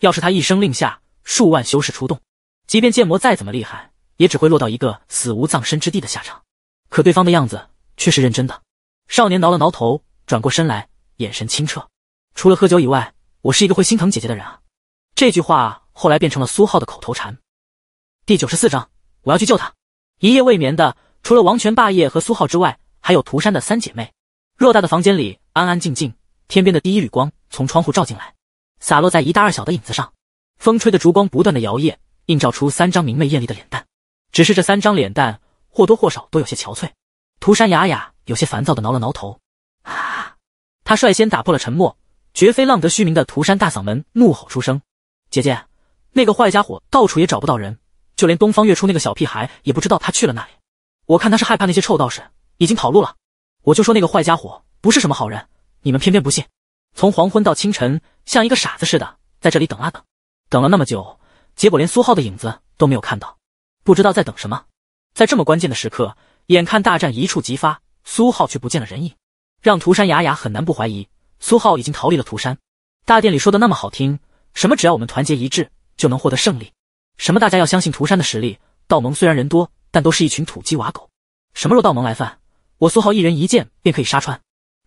要是他一声令下，数万修士出动，即便剑魔再怎么厉害，也只会落到一个死无葬身之地的下场。可对方的样子却是认真的。少年挠了挠头，转过身来，眼神清澈。除了喝酒以外，我是一个会心疼姐姐的人啊，这句话后来变成了苏浩的口头禅。第九十四章，我要去救他。一夜未眠的，除了王权霸业和苏浩之外，还有涂山的三姐妹。偌大的房间里安安静静，天边的第一缕光从窗户照进来，洒落在一大二小的影子上。风吹的烛光不断的摇曳，映照出三张明媚艳丽的脸蛋。只是这三张脸蛋或多或少都有些憔悴。涂山雅雅有些烦躁的挠了挠头，啊，他率先打破了沉默。绝非浪得虚名的涂山大嗓门怒吼出声：“姐姐，那个坏家伙到处也找不到人，就连东方月初那个小屁孩也不知道他去了哪里。我看他是害怕那些臭道士，已经跑路了。我就说那个坏家伙不是什么好人，你们偏偏不信。从黄昏到清晨，像一个傻子似的在这里等啊等，等了那么久，结果连苏浩的影子都没有看到，不知道在等什么。在这么关键的时刻，眼看大战一触即发，苏浩却不见了人影，让涂山雅雅很难不怀疑。”苏浩已经逃离了涂山，大殿里说的那么好听，什么只要我们团结一致就能获得胜利，什么大家要相信涂山的实力，道盟虽然人多，但都是一群土鸡瓦狗，什么若道盟来犯，我苏浩一人一剑便可以杀穿，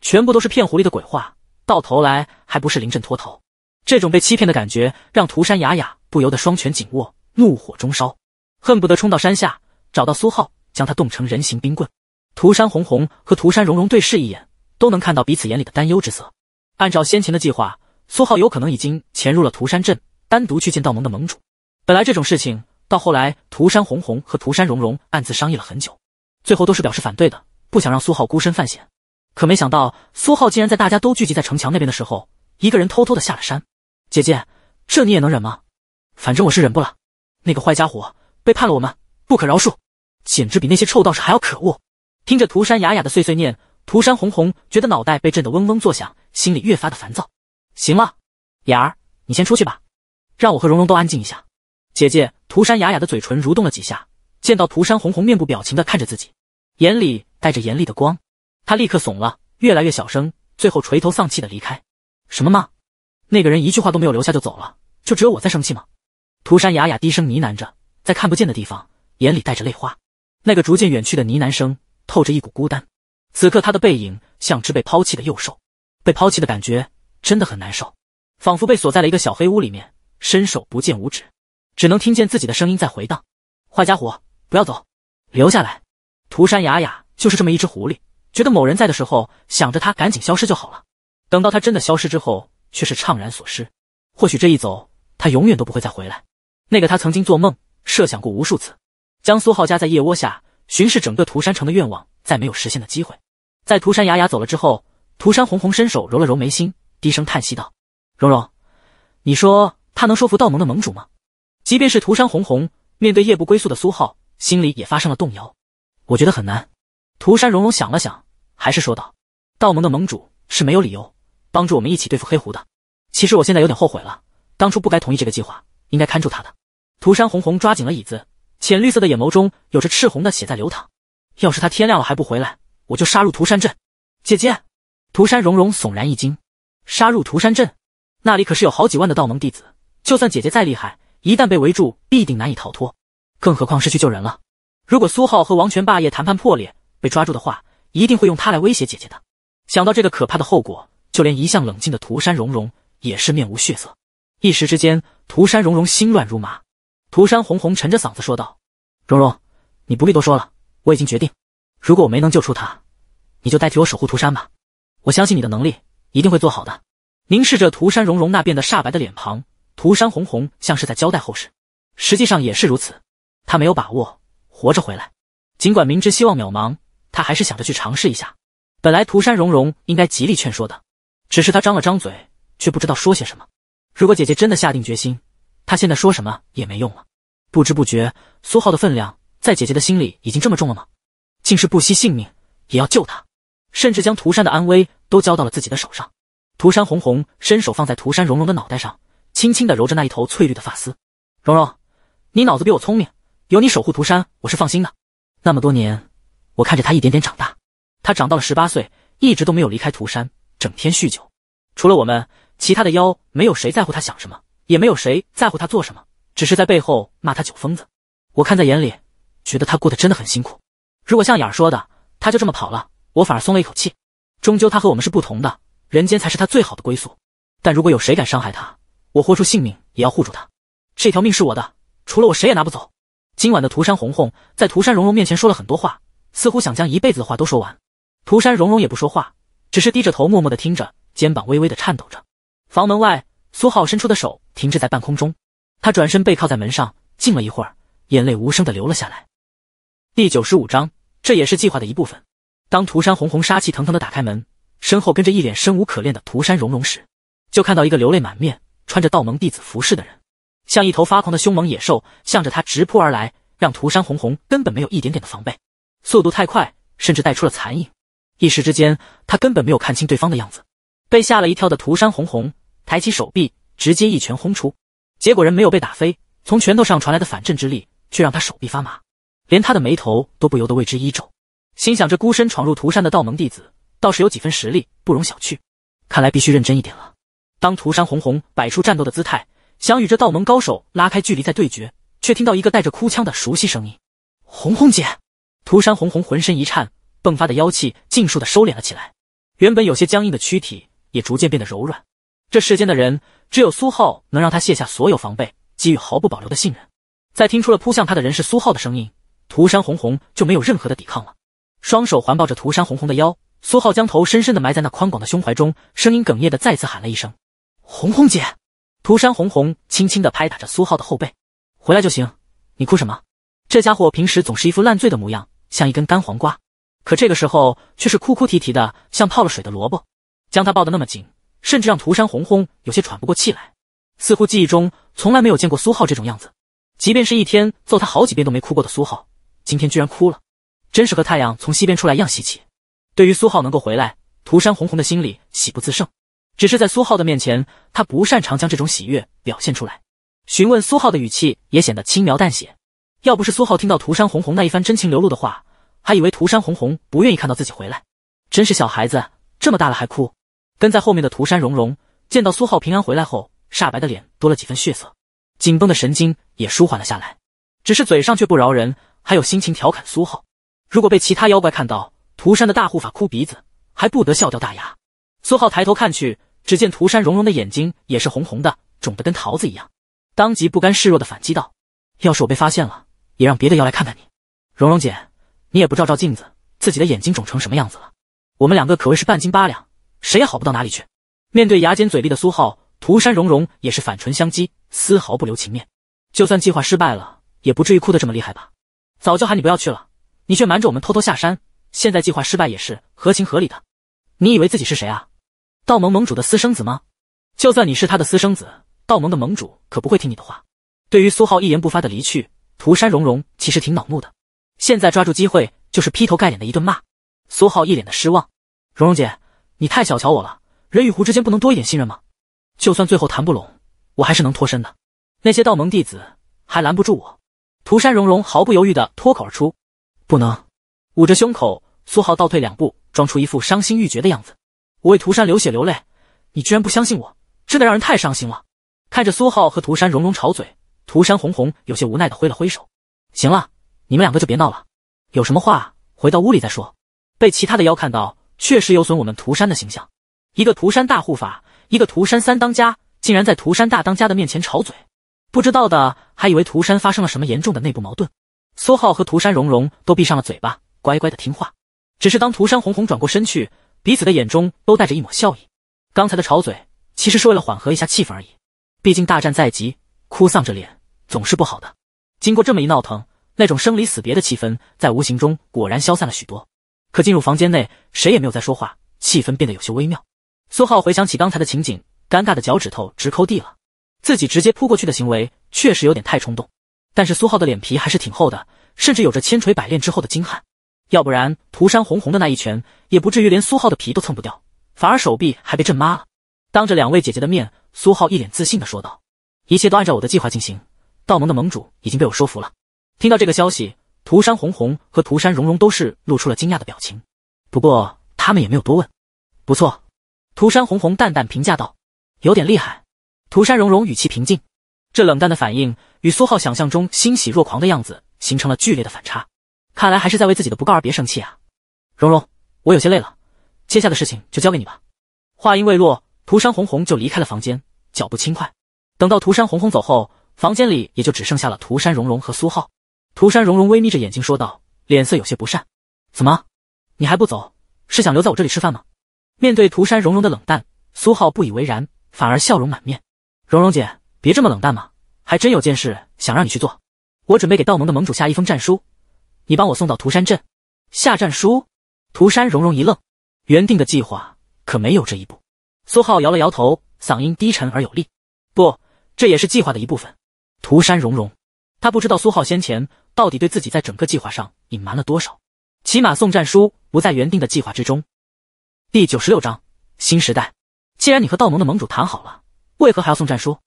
全部都是骗狐狸的鬼话，到头来还不是临阵脱逃。这种被欺骗的感觉让涂山雅雅不由得双拳紧握，怒火中烧，恨不得冲到山下找到苏浩，将他冻成人形冰棍。涂山红红和涂山融融对视一眼，都能看到彼此眼里的担忧之色。按照先前的计划，苏浩有可能已经潜入了涂山镇，单独去见道盟的盟主。本来这种事情，到后来涂山红红和涂山蓉蓉暗自商议了很久，最后都是表示反对的，不想让苏浩孤身犯险。可没想到，苏浩竟然在大家都聚集在城墙那边的时候，一个人偷偷的下了山。姐姐，这你也能忍吗？反正我是忍不了。那个坏家伙背叛了我们，不可饶恕，简直比那些臭道士还要可恶。听着涂山雅雅的碎碎念，涂山红红觉得脑袋被震得嗡嗡作响。心里越发的烦躁。行了，雅儿，你先出去吧，让我和蓉蓉都安静一下。姐姐，涂山雅雅的嘴唇蠕动了几下，见到涂山红红面部表情的看着自己，眼里带着严厉的光，她立刻怂了，越来越小声，最后垂头丧气的离开。什么吗？那个人一句话都没有留下就走了，就只有我在生气吗？涂山雅雅低声呢喃着，在看不见的地方，眼里带着泪花。那个逐渐远去的呢喃声，透着一股孤单。此刻她的背影，像只被抛弃的幼兽。被抛弃的感觉真的很难受，仿佛被锁在了一个小黑屋里面，伸手不见五指，只能听见自己的声音在回荡。坏家伙，不要走，留下来！涂山雅雅就是这么一只狐狸，觉得某人在的时候想着他赶紧消失就好了，等到他真的消失之后，却是怅然所失。或许这一走，他永远都不会再回来。那个他曾经做梦设想过无数次，将苏浩家在腋窝下巡视整个涂山城的愿望，再没有实现的机会。在涂山雅雅走了之后。涂山红红伸手揉了揉眉心，低声叹息道：“蓉蓉，你说他能说服道盟的盟主吗？即便是涂山红红，面对夜不归宿的苏浩，心里也发生了动摇。我觉得很难。”涂山蓉蓉想了想，还是说道：“道盟的盟主是没有理由帮助我们一起对付黑狐的。其实我现在有点后悔了，当初不该同意这个计划，应该看住他的。”涂山红红抓紧了椅子，浅绿色的眼眸中有着赤红的血在流淌。要是他天亮了还不回来，我就杀入涂山镇。姐姐。涂山融融悚然一惊，杀入涂山镇，那里可是有好几万的道盟弟子。就算姐姐再厉害，一旦被围住，必定难以逃脱。更何况是去救人了。如果苏浩和王权霸业谈判破裂，被抓住的话，一定会用他来威胁姐姐的。想到这个可怕的后果，就连一向冷静的涂山融融也是面无血色。一时之间，涂山融融心乱如麻。涂山红红沉着嗓子说道：“融融，你不必多说了，我已经决定。如果我没能救出他，你就代替我守护涂山吧。”我相信你的能力，一定会做好的。凝视着涂山融融那变得煞白的脸庞，涂山红红像是在交代后事，实际上也是如此。他没有把握活着回来，尽管明知希望渺茫，他还是想着去尝试一下。本来涂山融融应该极力劝说的，只是他张了张嘴，却不知道说些什么。如果姐姐真的下定决心，他现在说什么也没用了。不知不觉，苏浩的分量在姐姐的心里已经这么重了吗？竟是不惜性命也要救他。甚至将涂山的安危都交到了自己的手上。涂山红红伸手放在涂山蓉蓉的脑袋上，轻轻地揉着那一头翠绿的发丝。蓉蓉，你脑子比我聪明，有你守护涂山，我是放心的。那么多年，我看着他一点点长大，他长到了十八岁，一直都没有离开涂山，整天酗酒。除了我们，其他的妖没有谁在乎他想什么，也没有谁在乎他做什么，只是在背后骂他酒疯子。我看在眼里，觉得他过得真的很辛苦。如果像眼儿说的，他就这么跑了。我反而松了一口气，终究他和我们是不同的，人间才是他最好的归宿。但如果有谁敢伤害他，我豁出性命也要护住他，这条命是我的，除了我谁也拿不走。今晚的涂山红红在涂山荣荣面前说了很多话，似乎想将一辈子的话都说完。涂山荣荣也不说话，只是低着头默默的听着，肩膀微微的颤抖着。房门外，苏浩伸出的手停滞在半空中，他转身背靠在门上，静了一会儿，眼泪无声的流了下来。第九十五章，这也是计划的一部分。当涂山红红杀气腾腾的打开门，身后跟着一脸生无可恋的涂山融融时，就看到一个流泪满面、穿着道盟弟子服饰的人，像一头发狂的凶猛野兽向着他直扑而来，让涂山红红根本没有一点点的防备，速度太快，甚至带出了残影。一时之间，他根本没有看清对方的样子，被吓了一跳的涂山红红抬起手臂，直接一拳轰出，结果人没有被打飞，从拳头上传来的反震之力却让他手臂发麻，连他的眉头都不由得为之一皱。心想这孤身闯入涂山的道盟弟子，倒是有几分实力，不容小觑。看来必须认真一点了。当涂山红红摆出战斗的姿态，想与这道盟高手拉开距离，再对决，却听到一个带着哭腔的熟悉声音：“红红姐！”涂山红红浑身一颤，迸发的妖气尽数的收敛了起来，原本有些僵硬的躯体也逐渐变得柔软。这世间的人，只有苏浩能让他卸下所有防备，给予毫不保留的信任。在听出了扑向他的人是苏浩的声音，涂山红红就没有任何的抵抗了。双手环抱着涂山红红的腰，苏浩将头深深的埋在那宽广的胸怀中，声音哽咽的再次喊了一声：“红红姐。”涂山红红轻轻的拍打着苏浩的后背：“回来就行，你哭什么？”这家伙平时总是一副烂醉的模样，像一根干黄瓜，可这个时候却是哭哭啼啼的，像泡了水的萝卜，将他抱得那么紧，甚至让涂山红红有些喘不过气来。似乎记忆中从来没有见过苏浩这种样子，即便是一天揍他好几遍都没哭过的苏浩，今天居然哭了。真是和太阳从西边出来一样稀奇。对于苏浩能够回来，涂山红红的心里喜不自胜。只是在苏浩的面前，他不擅长将这种喜悦表现出来，询问苏浩的语气也显得轻描淡写。要不是苏浩听到涂山红红那一番真情流露的话，还以为涂山红红不愿意看到自己回来。真是小孩子，这么大了还哭。跟在后面的涂山融融见到苏浩平安回来后，煞白的脸多了几分血色，紧绷的神经也舒缓了下来。只是嘴上却不饶人，还有心情调侃苏浩。如果被其他妖怪看到，涂山的大护法哭鼻子还不得笑掉大牙？苏浩抬头看去，只见涂山蓉蓉的眼睛也是红红的，肿得跟桃子一样，当即不甘示弱的反击道：“要是我被发现了，也让别的妖来看看你，蓉蓉姐，你也不照照镜子，自己的眼睛肿成什么样子了？我们两个可谓是半斤八两，谁也好不到哪里去。”面对牙尖嘴利的苏浩，涂山蓉蓉也是反唇相讥，丝毫不留情面。就算计划失败了，也不至于哭得这么厉害吧？早就喊你不要去了。你却瞒着我们偷偷下山，现在计划失败也是合情合理的。你以为自己是谁啊？道盟盟主的私生子吗？就算你是他的私生子，道盟的盟主可不会听你的话。对于苏浩一言不发的离去，涂山荣荣其实挺恼怒的。现在抓住机会，就是劈头盖脸的一顿骂。苏浩一脸的失望。荣荣姐，你太小瞧我了。人与狐之间不能多一点信任吗？就算最后谈不拢，我还是能脱身的。那些道盟弟子还拦不住我。涂山荣荣毫不犹豫的脱口而出。不能，捂着胸口，苏浩倒退两步，装出一副伤心欲绝的样子。我为涂山流血流泪，你居然不相信我，真的让人太伤心了。看着苏浩和涂山融融吵嘴，涂山红红有些无奈的挥了挥手。行了，你们两个就别闹了，有什么话回到屋里再说。被其他的妖看到，确实有损我们涂山的形象。一个涂山大护法，一个涂山三当家，竟然在涂山大当家的面前吵嘴，不知道的还以为涂山发生了什么严重的内部矛盾。苏浩和涂山蓉蓉都闭上了嘴巴，乖乖的听话。只是当涂山红红转过身去，彼此的眼中都带着一抹笑意。刚才的吵嘴其实是为了缓和一下气氛而已，毕竟大战在即，哭丧着脸总是不好的。经过这么一闹腾，那种生离死别的气氛在无形中果然消散了许多。可进入房间内，谁也没有再说话，气氛变得有些微妙。苏浩回想起刚才的情景，尴尬的脚趾头直抠地了。自己直接扑过去的行为确实有点太冲动。但是苏浩的脸皮还是挺厚的，甚至有着千锤百炼之后的精悍，要不然涂山红红的那一拳也不至于连苏浩的皮都蹭不掉，反而手臂还被震麻了。当着两位姐姐的面，苏浩一脸自信的说道：“一切都按照我的计划进行，道盟的盟主已经被我说服了。”听到这个消息，涂山红红和涂山荣荣都是露出了惊讶的表情，不过他们也没有多问。不错，涂山红红淡淡评价道：“有点厉害。”涂山融融语气平静。这冷淡的反应与苏浩想象中欣喜若狂的样子形成了剧烈的反差，看来还是在为自己的不告而别生气啊！蓉蓉，我有些累了，接下的事情就交给你吧。话音未落，涂山红红就离开了房间，脚步轻快。等到涂山红红走后，房间里也就只剩下了涂山蓉蓉和苏浩。涂山蓉蓉微眯着眼睛说道，脸色有些不善：“怎么，你还不走？是想留在我这里吃饭吗？”面对涂山蓉蓉的冷淡，苏浩不以为然，反而笑容满面：“蓉蓉姐。”别这么冷淡嘛，还真有件事想让你去做。我准备给道盟的盟主下一封战书，你帮我送到涂山镇。下战书？涂山融融一愣，原定的计划可没有这一步。苏浩摇了摇头，嗓音低沉而有力：“不，这也是计划的一部分。”涂山融融，他不知道苏浩先前到底对自己在整个计划上隐瞒了多少，起码送战书不在原定的计划之中。第九十六章新时代。既然你和道盟的盟主谈好了，为何还要送战书？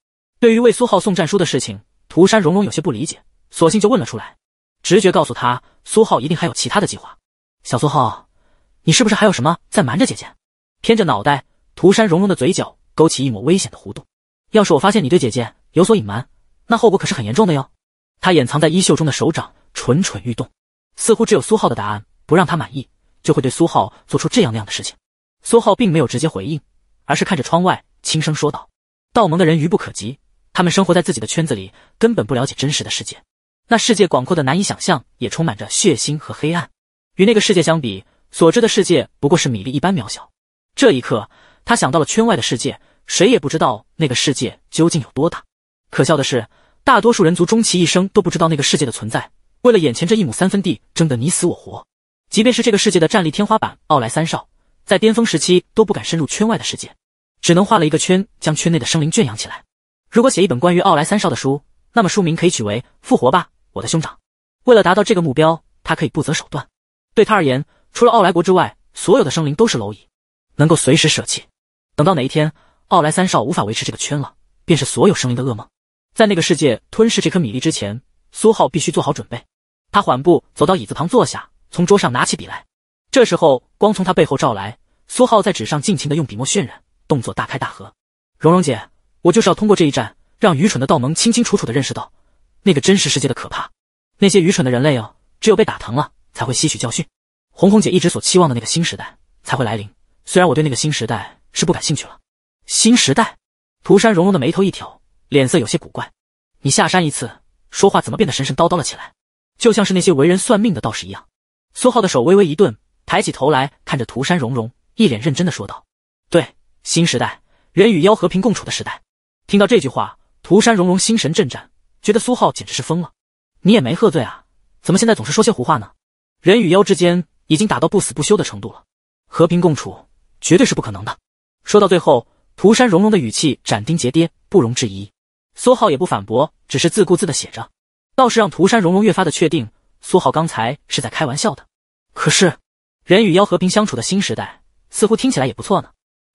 对于为苏浩送战书的事情，涂山荣荣有些不理解，索性就问了出来。直觉告诉他，苏浩一定还有其他的计划。小苏浩，你是不是还有什么在瞒着姐姐？偏着脑袋，涂山荣荣的嘴角勾起一抹危险的弧度。要是我发现你对姐姐有所隐瞒，那后果可是很严重的哟。他掩藏在衣袖中的手掌蠢蠢欲动，似乎只有苏浩的答案不让他满意，就会对苏浩做出这样那样的事情。苏浩并没有直接回应，而是看着窗外，轻声说道：“道盟的人愚不可及。”他们生活在自己的圈子里，根本不了解真实的世界。那世界广阔的难以想象，也充满着血腥和黑暗。与那个世界相比，所知的世界不过是米粒一般渺小。这一刻，他想到了圈外的世界，谁也不知道那个世界究竟有多大。可笑的是，大多数人族终其一生都不知道那个世界的存在，为了眼前这一亩三分地争得你死我活。即便是这个世界的战力天花板奥莱三少，在巅峰时期都不敢深入圈外的世界，只能画了一个圈，将圈内的生灵圈养起来。如果写一本关于奥莱三少的书，那么书名可以取为《复活吧，我的兄长》。为了达到这个目标，他可以不择手段。对他而言，除了奥莱国之外，所有的生灵都是蝼蚁，能够随时舍弃。等到哪一天，奥莱三少无法维持这个圈了，便是所有生灵的噩梦。在那个世界吞噬这颗米粒之前，苏浩必须做好准备。他缓步走到椅子旁坐下，从桌上拿起笔来。这时候，光从他背后照来，苏浩在纸上尽情的用笔墨渲染，动作大开大合。蓉蓉姐。我就是要通过这一战，让愚蠢的道盟清清楚楚的认识到那个真实世界的可怕。那些愚蠢的人类哦，只有被打疼了，才会吸取教训。红红姐一直所期望的那个新时代才会来临。虽然我对那个新时代是不感兴趣了。新时代，涂山荣荣的眉头一挑，脸色有些古怪。你下山一次，说话怎么变得神神叨叨了起来？就像是那些为人算命的道士一样。苏浩的手微微一顿，抬起头来看着涂山荣荣，一脸认真的说道：“对，新时代，人与妖和平共处的时代。”听到这句话，涂山荣荣心神震颤，觉得苏浩简直是疯了。你也没喝醉啊，怎么现在总是说些胡话呢？人与妖之间已经打到不死不休的程度了，和平共处绝对是不可能的。说到最后，涂山荣荣的语气斩钉截铁，不容置疑。苏浩也不反驳，只是自顾自的写着，倒是让涂山荣荣越发的确定苏浩刚才是在开玩笑的。可是，人与妖和平相处的新时代似乎听起来也不错呢。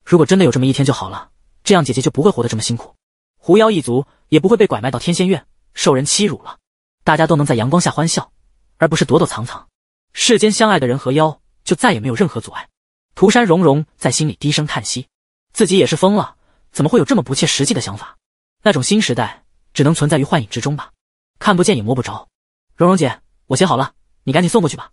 如果真的有这么一天就好了，这样姐姐就不会活得这么辛苦。狐妖一族也不会被拐卖到天仙院受人欺辱了，大家都能在阳光下欢笑，而不是躲躲藏藏。世间相爱的人和妖就再也没有任何阻碍。涂山荣荣在心里低声叹息，自己也是疯了，怎么会有这么不切实际的想法？那种新时代只能存在于幻影之中吧，看不见也摸不着。荣荣姐，我写好了，你赶紧送过去吧，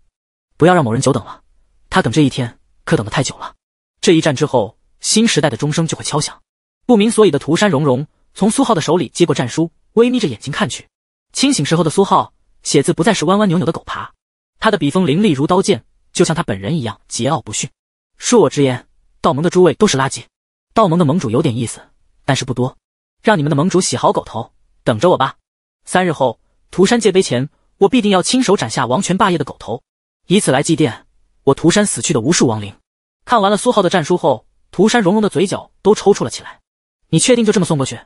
不要让某人久等了。他等这一天可等得太久了。这一战之后，新时代的钟声就会敲响。不明所以的涂山荣荣。从苏浩的手里接过战书，微眯着眼睛看去。清醒时候的苏浩写字不再是弯弯扭扭的狗爬，他的笔锋凌厉如刀剑，就像他本人一样桀骜不驯。恕我直言，道盟的诸位都是垃圾，道盟的盟主有点意思，但是不多。让你们的盟主洗好狗头，等着我吧。三日后，涂山界碑前，我必定要亲手斩下王权霸业的狗头，以此来祭奠我涂山死去的无数亡灵。看完了苏浩的战书后，涂山融融的嘴角都抽搐了起来。你确定就这么送过去？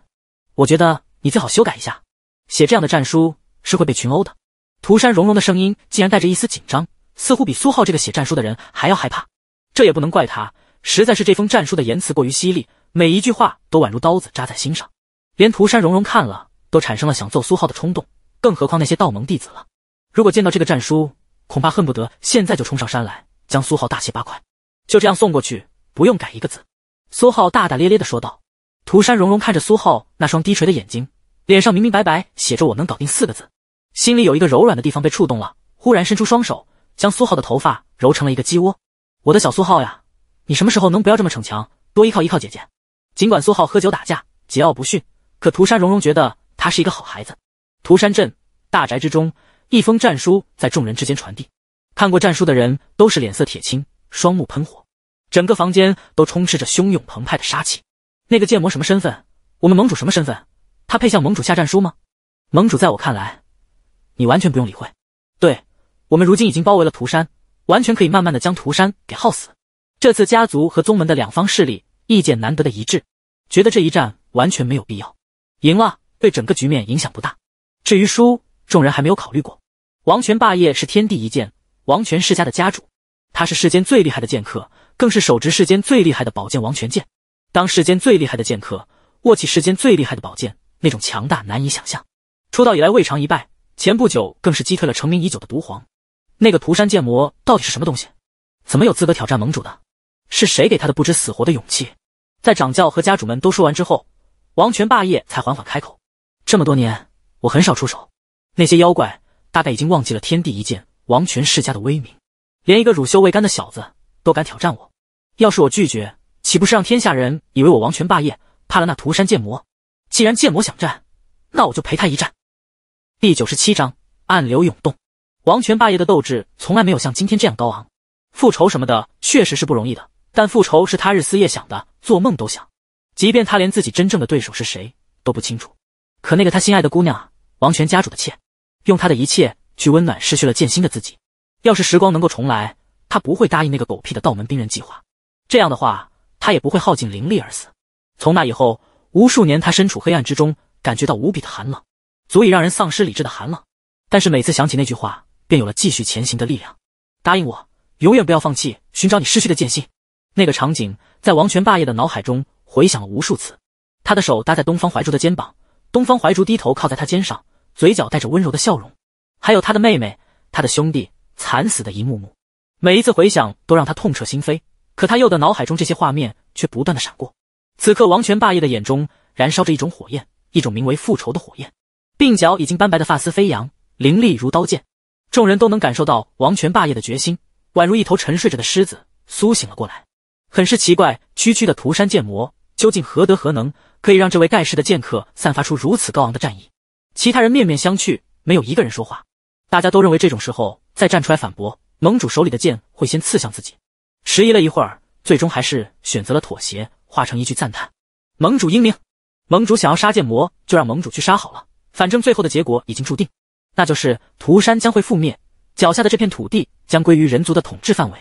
我觉得你最好修改一下，写这样的战书是会被群殴的。涂山荣荣的声音竟然带着一丝紧张，似乎比苏浩这个写战书的人还要害怕。这也不能怪他，实在是这封战书的言辞过于犀利，每一句话都宛如刀子扎在心上，连涂山荣荣看了都产生了想揍苏浩的冲动，更何况那些道盟弟子了？如果见到这个战书，恐怕恨不得现在就冲上山来将苏浩大卸八块。就这样送过去，不用改一个字。苏浩大大咧咧的说道。涂山融融看着苏浩那双低垂的眼睛，脸上明明白白写着“我能搞定”四个字，心里有一个柔软的地方被触动了，忽然伸出双手，将苏浩的头发揉成了一个鸡窝。我的小苏浩呀，你什么时候能不要这么逞强，多依靠依靠姐姐？尽管苏浩喝酒打架，桀骜不驯，可涂山融融觉得他是一个好孩子。涂山镇大宅之中，一封战书在众人之间传递，看过战书的人都是脸色铁青，双目喷火，整个房间都充斥着汹涌澎湃的杀气。那个剑魔什么身份？我们盟主什么身份？他配向盟主下战书吗？盟主在我看来，你完全不用理会。对，我们如今已经包围了涂山，完全可以慢慢的将涂山给耗死。这次家族和宗门的两方势力意见难得的一致，觉得这一战完全没有必要。赢了对整个局面影响不大，至于输，众人还没有考虑过。王权霸业是天地一剑，王权世家的家主，他是世间最厉害的剑客，更是手执世间最厉害的宝剑王权剑。当世间最厉害的剑客握起世间最厉害的宝剑，那种强大难以想象。出道以来未尝一败，前不久更是击退了成名已久的毒皇。那个涂山剑魔到底是什么东西？怎么有资格挑战盟主的？是谁给他的不知死活的勇气？在掌教和家主们都说完之后，王权霸业才缓缓开口：“这么多年，我很少出手。那些妖怪大概已经忘记了天地一剑王权世家的威名，连一个乳臭未干的小子都敢挑战我。要是我拒绝……”岂不是让天下人以为我王权霸业怕了那涂山剑魔？既然剑魔想战，那我就陪他一战。第九十七章暗流涌动，王权霸业的斗志从来没有像今天这样高昂。复仇什么的确实是不容易的，但复仇是他日思夜想的，做梦都想。即便他连自己真正的对手是谁都不清楚，可那个他心爱的姑娘，王权家主的妾，用他的一切去温暖失去了剑心的自己。要是时光能够重来，他不会答应那个狗屁的道门兵人计划。这样的话。他也不会耗尽灵力而死。从那以后，无数年，他身处黑暗之中，感觉到无比的寒冷，足以让人丧失理智的寒冷。但是每次想起那句话，便有了继续前行的力量。答应我，永远不要放弃寻找你失去的剑心。那个场景在王权霸业的脑海中回响了无数次。他的手搭在东方怀竹的肩膀，东方怀竹低头靠在他肩上，嘴角带着温柔的笑容。还有他的妹妹，他的兄弟，惨死的一幕幕，每一次回想都让他痛彻心扉。可他右的脑海中这些画面却不断的闪过。此刻王权霸业的眼中燃烧着一种火焰，一种名为复仇的火焰。鬓角已经斑白的发丝飞扬，凌厉如刀剑。众人都能感受到王权霸业的决心，宛如一头沉睡着的狮子苏醒了过来。很是奇怪，区区的涂山剑魔究竟何德何能，可以让这位盖世的剑客散发出如此高昂的战意？其他人面面相觑，没有一个人说话。大家都认为这种时候再站出来反驳，盟主手里的剑会先刺向自己。迟疑了一会儿，最终还是选择了妥协，化成一句赞叹：“盟主英明。”盟主想要杀剑魔，就让盟主去杀好了。反正最后的结果已经注定，那就是涂山将会覆灭，脚下的这片土地将归于人族的统治范围。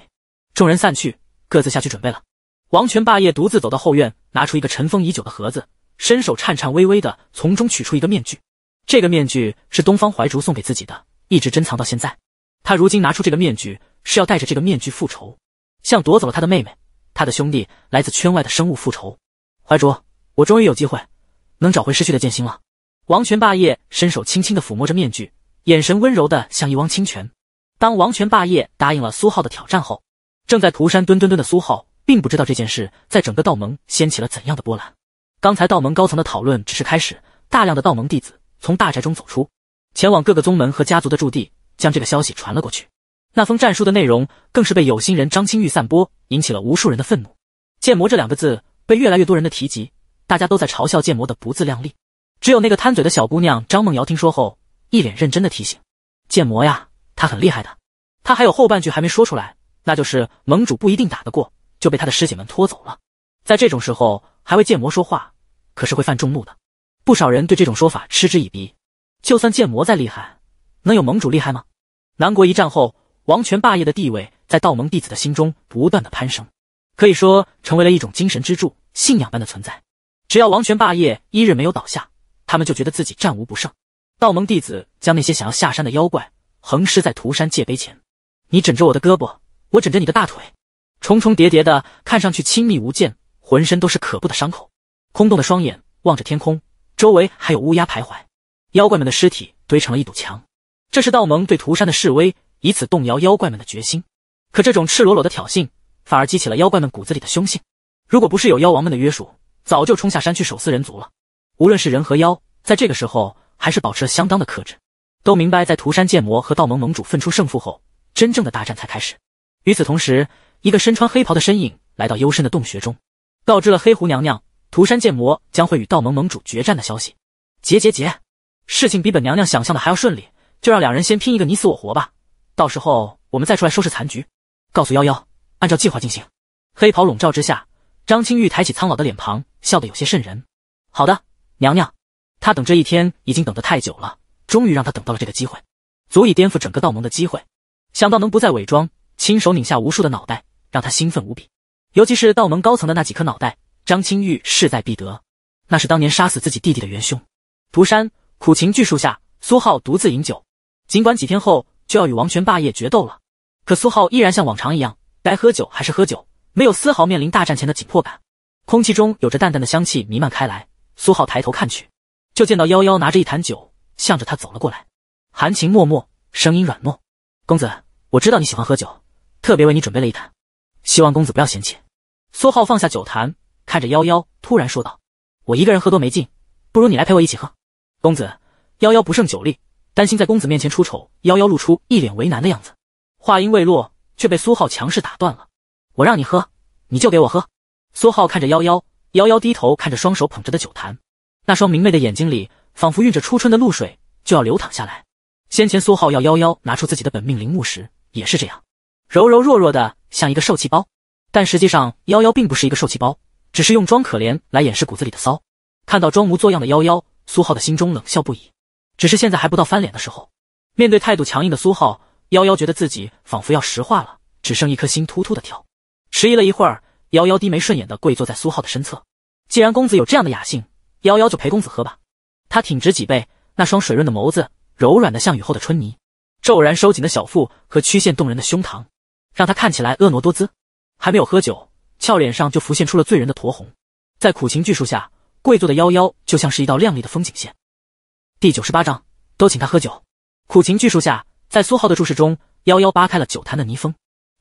众人散去，各自下去准备了。王权霸业独自走到后院，拿出一个尘封已久的盒子，伸手颤颤巍巍的从中取出一个面具。这个面具是东方怀竹送给自己的，一直珍藏到现在。他如今拿出这个面具，是要戴着这个面具复仇。像夺走了他的妹妹，他的兄弟来自圈外的生物复仇。怀竹，我终于有机会能找回失去的剑心了。王权霸业伸手轻轻的抚摸着面具，眼神温柔的像一汪清泉。当王权霸业答应了苏浩的挑战后，正在涂山蹲蹲蹲的苏浩并不知道这件事在整个道盟掀起了怎样的波澜。刚才道盟高层的讨论只是开始，大量的道盟弟子从大宅中走出，前往各个宗门和家族的驻地，将这个消息传了过去。那封战书的内容更是被有心人张青玉散播，引起了无数人的愤怒。剑魔这两个字被越来越多人的提及，大家都在嘲笑剑魔的不自量力。只有那个贪嘴的小姑娘张梦瑶听说后，一脸认真的提醒：“剑魔呀，他很厉害的。”他还有后半句还没说出来，那就是盟主不一定打得过，就被他的师姐们拖走了。在这种时候还为剑魔说话，可是会犯众怒的。不少人对这种说法嗤之以鼻。就算剑魔再厉害，能有盟主厉害吗？南国一战后。王权霸业的地位在道盟弟子的心中不断的攀升，可以说成为了一种精神支柱、信仰般的存在。只要王权霸业一日没有倒下，他们就觉得自己战无不胜。道盟弟子将那些想要下山的妖怪横尸在涂山界碑前，你枕着我的胳膊，我枕着你的大腿，重重叠叠的，看上去亲密无间，浑身都是可怖的伤口，空洞的双眼望着天空，周围还有乌鸦徘徊。妖怪们的尸体堆成了一堵墙，这是道盟对涂山的示威。以此动摇妖怪们的决心，可这种赤裸裸的挑衅反而激起了妖怪们骨子里的凶性。如果不是有妖王们的约束，早就冲下山去手撕人族了。无论是人和妖，在这个时候还是保持了相当的克制，都明白在涂山剑魔和道盟盟主分出胜负后，真正的大战才开始。与此同时，一个身穿黑袍的身影来到幽深的洞穴中，告知了黑狐娘娘涂山剑魔将会与道盟盟主决战的消息。结结结，事情比本娘娘想象的还要顺利，就让两人先拼一个你死我活吧。到时候我们再出来收拾残局，告诉幺幺按照计划进行。黑袍笼罩之下，张青玉抬起苍老的脸庞，笑得有些瘆人。好的，娘娘。他等这一天已经等得太久了，终于让他等到了这个机会，足以颠覆整个道盟的机会。想到能不再伪装，亲手拧下无数的脑袋，让他兴奋无比。尤其是道盟高层的那几颗脑袋，张青玉势在必得。那是当年杀死自己弟弟的元凶。涂山苦情巨树下，苏浩独自饮酒。尽管几天后。就要与王权霸业决斗了，可苏浩依然像往常一样，该喝酒还是喝酒，没有丝毫面临大战前的紧迫感。空气中有着淡淡的香气弥漫开来，苏浩抬头看去，就见到夭夭拿着一坛酒向着他走了过来，含情脉脉，声音软糯：“公子，我知道你喜欢喝酒，特别为你准备了一坛，希望公子不要嫌弃。”苏浩放下酒坛，看着夭夭，突然说道：“我一个人喝多没劲，不如你来陪我一起喝。”公子，夭夭不胜酒力。担心在公子面前出丑，夭夭露出一脸为难的样子。话音未落，却被苏浩强势打断了。我让你喝，你就给我喝。苏浩看着夭夭，夭夭低头看着双手捧着的酒坛，那双明媚的眼睛里仿佛蕴着初春的露水，就要流淌下来。先前苏浩要夭夭拿出自己的本命灵木时，也是这样，柔柔弱弱的，像一个受气包。但实际上，夭夭并不是一个受气包，只是用装可怜来掩饰骨子里的骚。看到装模作样的夭夭，苏浩的心中冷笑不已。只是现在还不到翻脸的时候。面对态度强硬的苏浩，夭夭觉得自己仿佛要石化了，只剩一颗心突突的跳。迟疑了一会儿，夭夭低眉顺眼的跪坐在苏浩的身侧。既然公子有这样的雅兴，夭夭就陪公子喝吧。她挺直脊背，那双水润的眸子柔软的像雨后的春泥，骤然收紧的小腹和曲线动人的胸膛，让她看起来婀娜多姿。还没有喝酒，俏脸上就浮现出了醉人的酡红。在苦情巨树下跪坐的夭夭，就像是一道亮丽的风景线。第九十八章都请他喝酒。苦情巨树下，在苏浩的注视中，幺幺扒开了酒坛的泥封，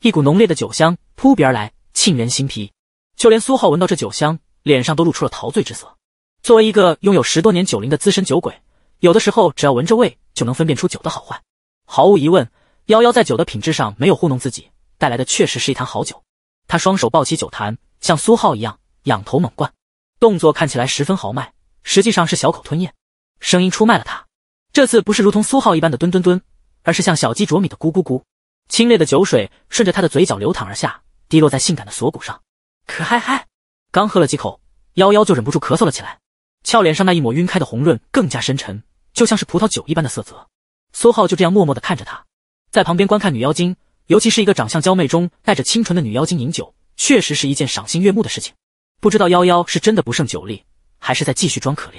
一股浓烈的酒香扑鼻而来，沁人心脾。就连苏浩闻到这酒香，脸上都露出了陶醉之色。作为一个拥有十多年酒龄的资深酒鬼，有的时候只要闻着味就能分辨出酒的好坏。毫无疑问，幺幺在酒的品质上没有糊弄自己，带来的确实是一坛好酒。他双手抱起酒坛，像苏浩一样仰头猛灌，动作看起来十分豪迈，实际上是小口吞咽。声音出卖了他，这次不是如同苏浩一般的蹲蹲蹲，而是像小鸡啄米的咕咕咕。清冽的酒水顺着他的嘴角流淌而下，滴落在性感的锁骨上。可嗨嗨，刚喝了几口，夭夭就忍不住咳嗽了起来。俏脸上那一抹晕开的红润更加深沉，就像是葡萄酒一般的色泽。苏浩就这样默默地看着她，在旁边观看女妖精，尤其是一个长相娇媚中带着清纯的女妖精饮酒，确实是一件赏心悦目的事情。不知道夭夭是真的不胜酒力，还是在继续装可怜。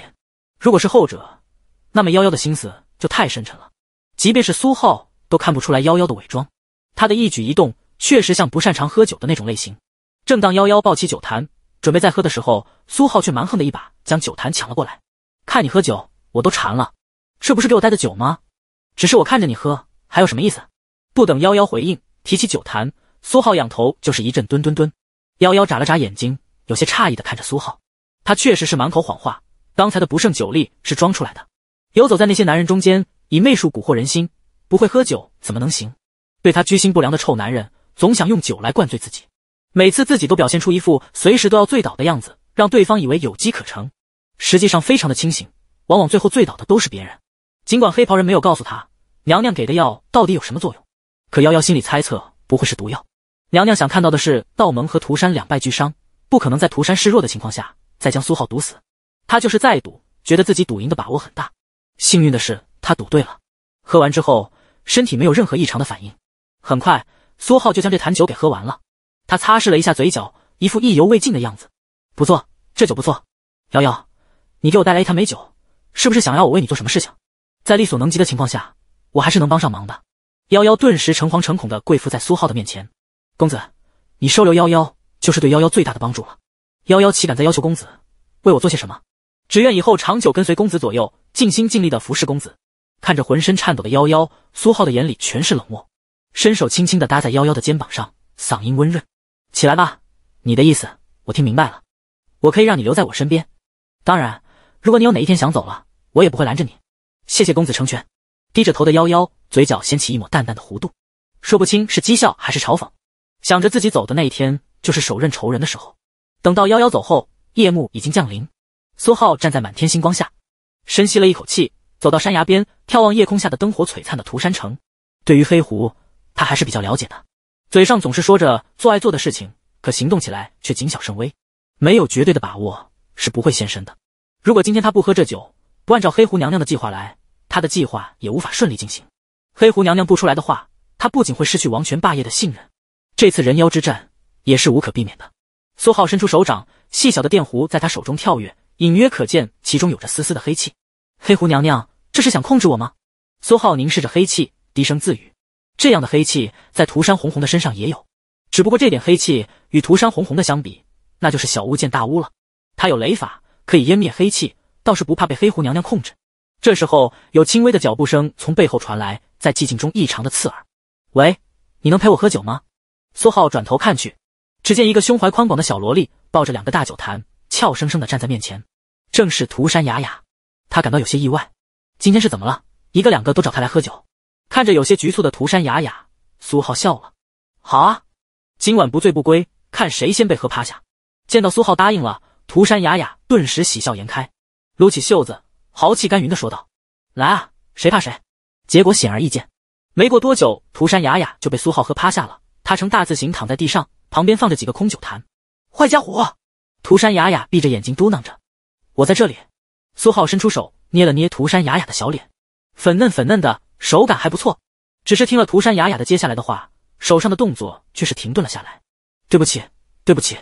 如果是后者，那么夭夭的心思就太深沉了。即便是苏浩，都看不出来夭夭的伪装。他的一举一动，确实像不擅长喝酒的那种类型。正当夭夭抱起酒坛准备再喝的时候，苏浩却蛮横的一把将酒坛抢了过来。看你喝酒，我都馋了。这不是给我带的酒吗？只是我看着你喝，还有什么意思？不等夭夭回应，提起酒坛，苏浩仰头就是一阵蹲蹲蹲。夭夭眨了眨眼睛，有些诧异的看着苏浩。他确实是满口谎话。刚才的不胜酒力是装出来的，游走在那些男人中间，以媚术蛊惑人心，不会喝酒怎么能行？对他居心不良的臭男人，总想用酒来灌醉自己，每次自己都表现出一副随时都要醉倒的样子，让对方以为有机可乘，实际上非常的清醒，往往最后醉倒的都是别人。尽管黑袍人没有告诉他，娘娘给的药到底有什么作用，可夭夭心里猜测不会是毒药。娘娘想看到的是道盟和涂山两败俱伤，不可能在涂山示弱的情况下再将苏浩毒死。他就是再赌，觉得自己赌赢的把握很大。幸运的是，他赌对了。喝完之后，身体没有任何异常的反应。很快，苏浩就将这坛酒给喝完了。他擦拭了一下嘴角，一副意犹未尽的样子。不错，这酒不错。瑶瑶，你给我带来一坛美酒，是不是想要我为你做什么事情？在力所能及的情况下，我还是能帮上忙的。夭夭顿时诚惶诚恐的跪伏在苏浩的面前。公子，你收留夭夭就是对夭夭最大的帮助了。夭夭岂敢再要求公子为我做些什么？只愿以后长久跟随公子左右，尽心尽力的服侍公子。看着浑身颤抖的夭夭，苏浩的眼里全是冷漠，伸手轻轻的搭在夭夭的肩膀上，嗓音温润：“起来吧，你的意思我听明白了，我可以让你留在我身边。当然，如果你有哪一天想走了，我也不会拦着你。谢谢公子成全。”低着头的夭夭嘴角掀起一抹淡淡的弧度，说不清是讥笑还是嘲讽。想着自己走的那一天，就是手刃仇人的时候。等到夭夭走后，夜幕已经降临。苏浩站在满天星光下，深吸了一口气，走到山崖边，眺望夜空下的灯火璀璨的涂山城。对于黑狐，他还是比较了解的，嘴上总是说着做爱做的事情，可行动起来却谨小慎微，没有绝对的把握是不会现身的。如果今天他不喝这酒，不按照黑狐娘娘的计划来，他的计划也无法顺利进行。黑狐娘娘不出来的话，他不仅会失去王权霸业的信任，这次人妖之战也是无可避免的。苏浩伸出手掌，细小的电弧在他手中跳跃。隐约可见，其中有着丝丝的黑气。黑狐娘娘，这是想控制我吗？苏浩凝视着黑气，低声自语：“这样的黑气，在涂山红红的身上也有，只不过这点黑气与涂山红红的相比，那就是小巫见大巫了。他有雷法，可以湮灭黑气，倒是不怕被黑狐娘娘控制。”这时候，有轻微的脚步声从背后传来，在寂静中异常的刺耳。“喂，你能陪我喝酒吗？”苏浩转头看去，只见一个胸怀宽广的小萝莉抱着两个大酒坛，俏生生的站在面前。正是涂山雅雅，他感到有些意外，今天是怎么了？一个两个都找他来喝酒。看着有些局促的涂山雅雅，苏浩笑了：“好啊，今晚不醉不归，看谁先被喝趴下。”见到苏浩答应了，涂山雅雅顿时喜笑颜开，撸起袖子，豪气干云的说道：“来啊，谁怕谁？”结果显而易见，没过多久，涂山雅雅就被苏浩喝趴下了。他呈大字形躺在地上，旁边放着几个空酒坛。坏家伙！涂山雅雅闭着眼睛嘟囔着。我在这里，苏浩伸出手捏了捏涂山雅雅的小脸，粉嫩粉嫩的，手感还不错。只是听了涂山雅雅的接下来的话，手上的动作却是停顿了下来。对不起，对不起，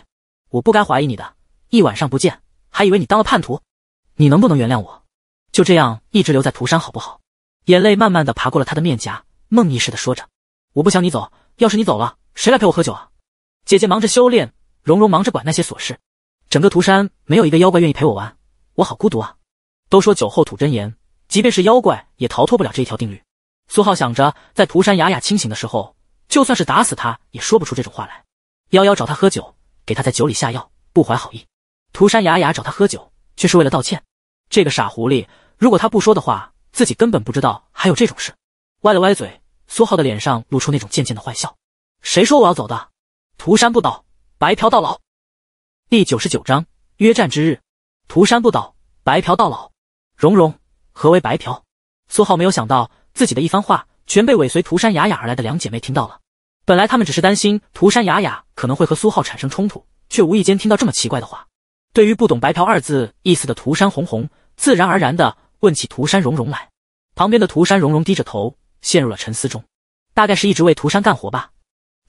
我不该怀疑你的。一晚上不见，还以为你当了叛徒。你能不能原谅我？就这样一直留在涂山好不好？眼泪慢慢的爬过了他的面颊，梦呓似的说着：“我不想你走，要是你走了，谁来陪我喝酒啊？姐姐忙着修炼，蓉蓉忙着管那些琐事，整个涂山没有一个妖怪愿意陪我玩。”我好孤独啊！都说酒后吐真言，即便是妖怪也逃脱不了这一条定律。苏浩想着，在涂山雅雅清醒的时候，就算是打死他，也说不出这种话来。妖妖找他喝酒，给他在酒里下药，不怀好意；涂山雅雅找他喝酒，却是为了道歉。这个傻狐狸，如果他不说的话，自己根本不知道还有这种事。歪了歪嘴，苏浩的脸上露出那种贱贱的坏笑。谁说我要走的？涂山不倒，白嫖到老。第九十九章：约战之日。涂山不倒，白嫖到老。蓉蓉，何为白嫖？苏浩没有想到自己的一番话，全被尾随涂山雅雅而来的两姐妹听到了。本来他们只是担心涂山雅雅可能会和苏浩产生冲突，却无意间听到这么奇怪的话。对于不懂“白嫖”二字意思的涂山红红，自然而然的问起涂山蓉蓉来。旁边的涂山蓉蓉低着头，陷入了沉思中。大概是一直为涂山干活吧。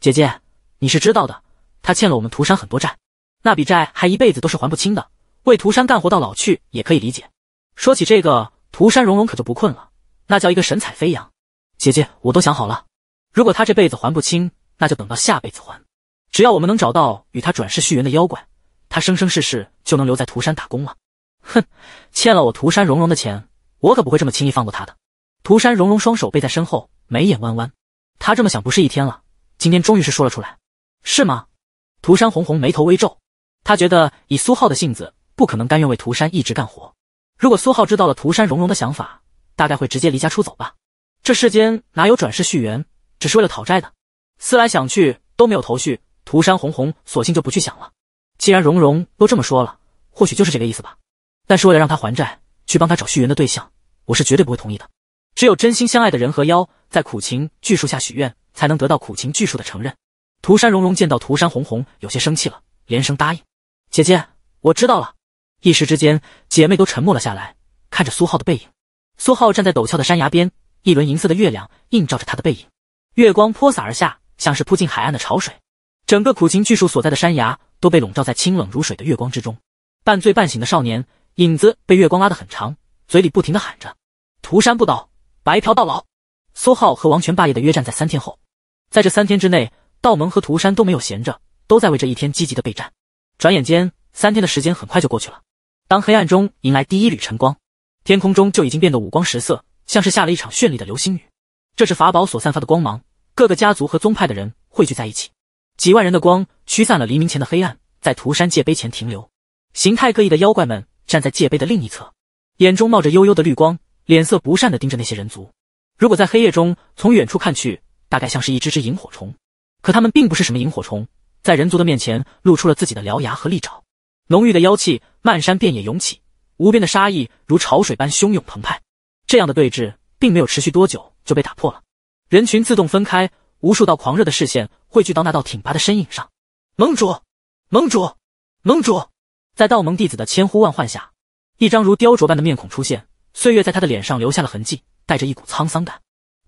姐姐，你是知道的，他欠了我们涂山很多债，那笔债还一辈子都是还不清的。为涂山干活到老去也可以理解。说起这个，涂山荣荣可就不困了，那叫一个神采飞扬。姐姐，我都想好了，如果他这辈子还不清，那就等到下辈子还。只要我们能找到与他转世续缘的妖怪，他生生世世就能留在涂山打工了。哼，欠了我涂山荣荣的钱，我可不会这么轻易放过他的。涂山荣荣双手背在身后，眉眼弯弯。他这么想不是一天了，今天终于是说了出来。是吗？涂山红红眉头微皱，他觉得以苏浩的性子。不可能甘愿为涂山一直干活。如果苏浩知道了涂山融融的想法，大概会直接离家出走吧。这世间哪有转世续缘只是为了讨债的？思来想去都没有头绪，涂山红红索性就不去想了。既然蓉蓉都这么说了，或许就是这个意思吧。但是为了让他还债，去帮他找续缘的对象，我是绝对不会同意的。只有真心相爱的人和妖，在苦情巨树下许愿，才能得到苦情巨树的承认。涂山融融见到涂山红红有些生气了，连声答应：“姐姐，我知道了。”一时之间，姐妹都沉默了下来，看着苏浩的背影。苏浩站在陡峭的山崖边，一轮银色的月亮映照着他的背影，月光泼洒而下，像是扑进海岸的潮水。整个苦情巨树所在的山崖都被笼罩在清冷如水的月光之中。半醉半醒的少年，影子被月光拉得很长，嘴里不停的喊着：“涂山不倒，白嫖到老。”苏浩和王权霸业的约战在三天后，在这三天之内，道盟和涂山都没有闲着，都在为这一天积极的备战。转眼间，三天的时间很快就过去了。当黑暗中迎来第一缕晨光，天空中就已经变得五光十色，像是下了一场绚丽的流星雨。这是法宝所散发的光芒。各个家族和宗派的人汇聚在一起，几万人的光驱散了黎明前的黑暗，在涂山界碑前停留。形态各异的妖怪们站在界碑的另一侧，眼中冒着幽幽的绿光，脸色不善地盯着那些人族。如果在黑夜中从远处看去，大概像是一只只萤火虫。可他们并不是什么萤火虫，在人族的面前露出了自己的獠牙和利爪。浓郁的妖气漫山遍野涌起，无边的杀意如潮水般汹涌澎湃。这样的对峙并没有持续多久就被打破了，人群自动分开，无数道狂热的视线汇聚到那道挺拔的身影上。盟主，盟主，盟主！在道盟弟子的千呼万唤下，一张如雕琢般的面孔出现，岁月在他的脸上留下了痕迹，带着一股沧桑感，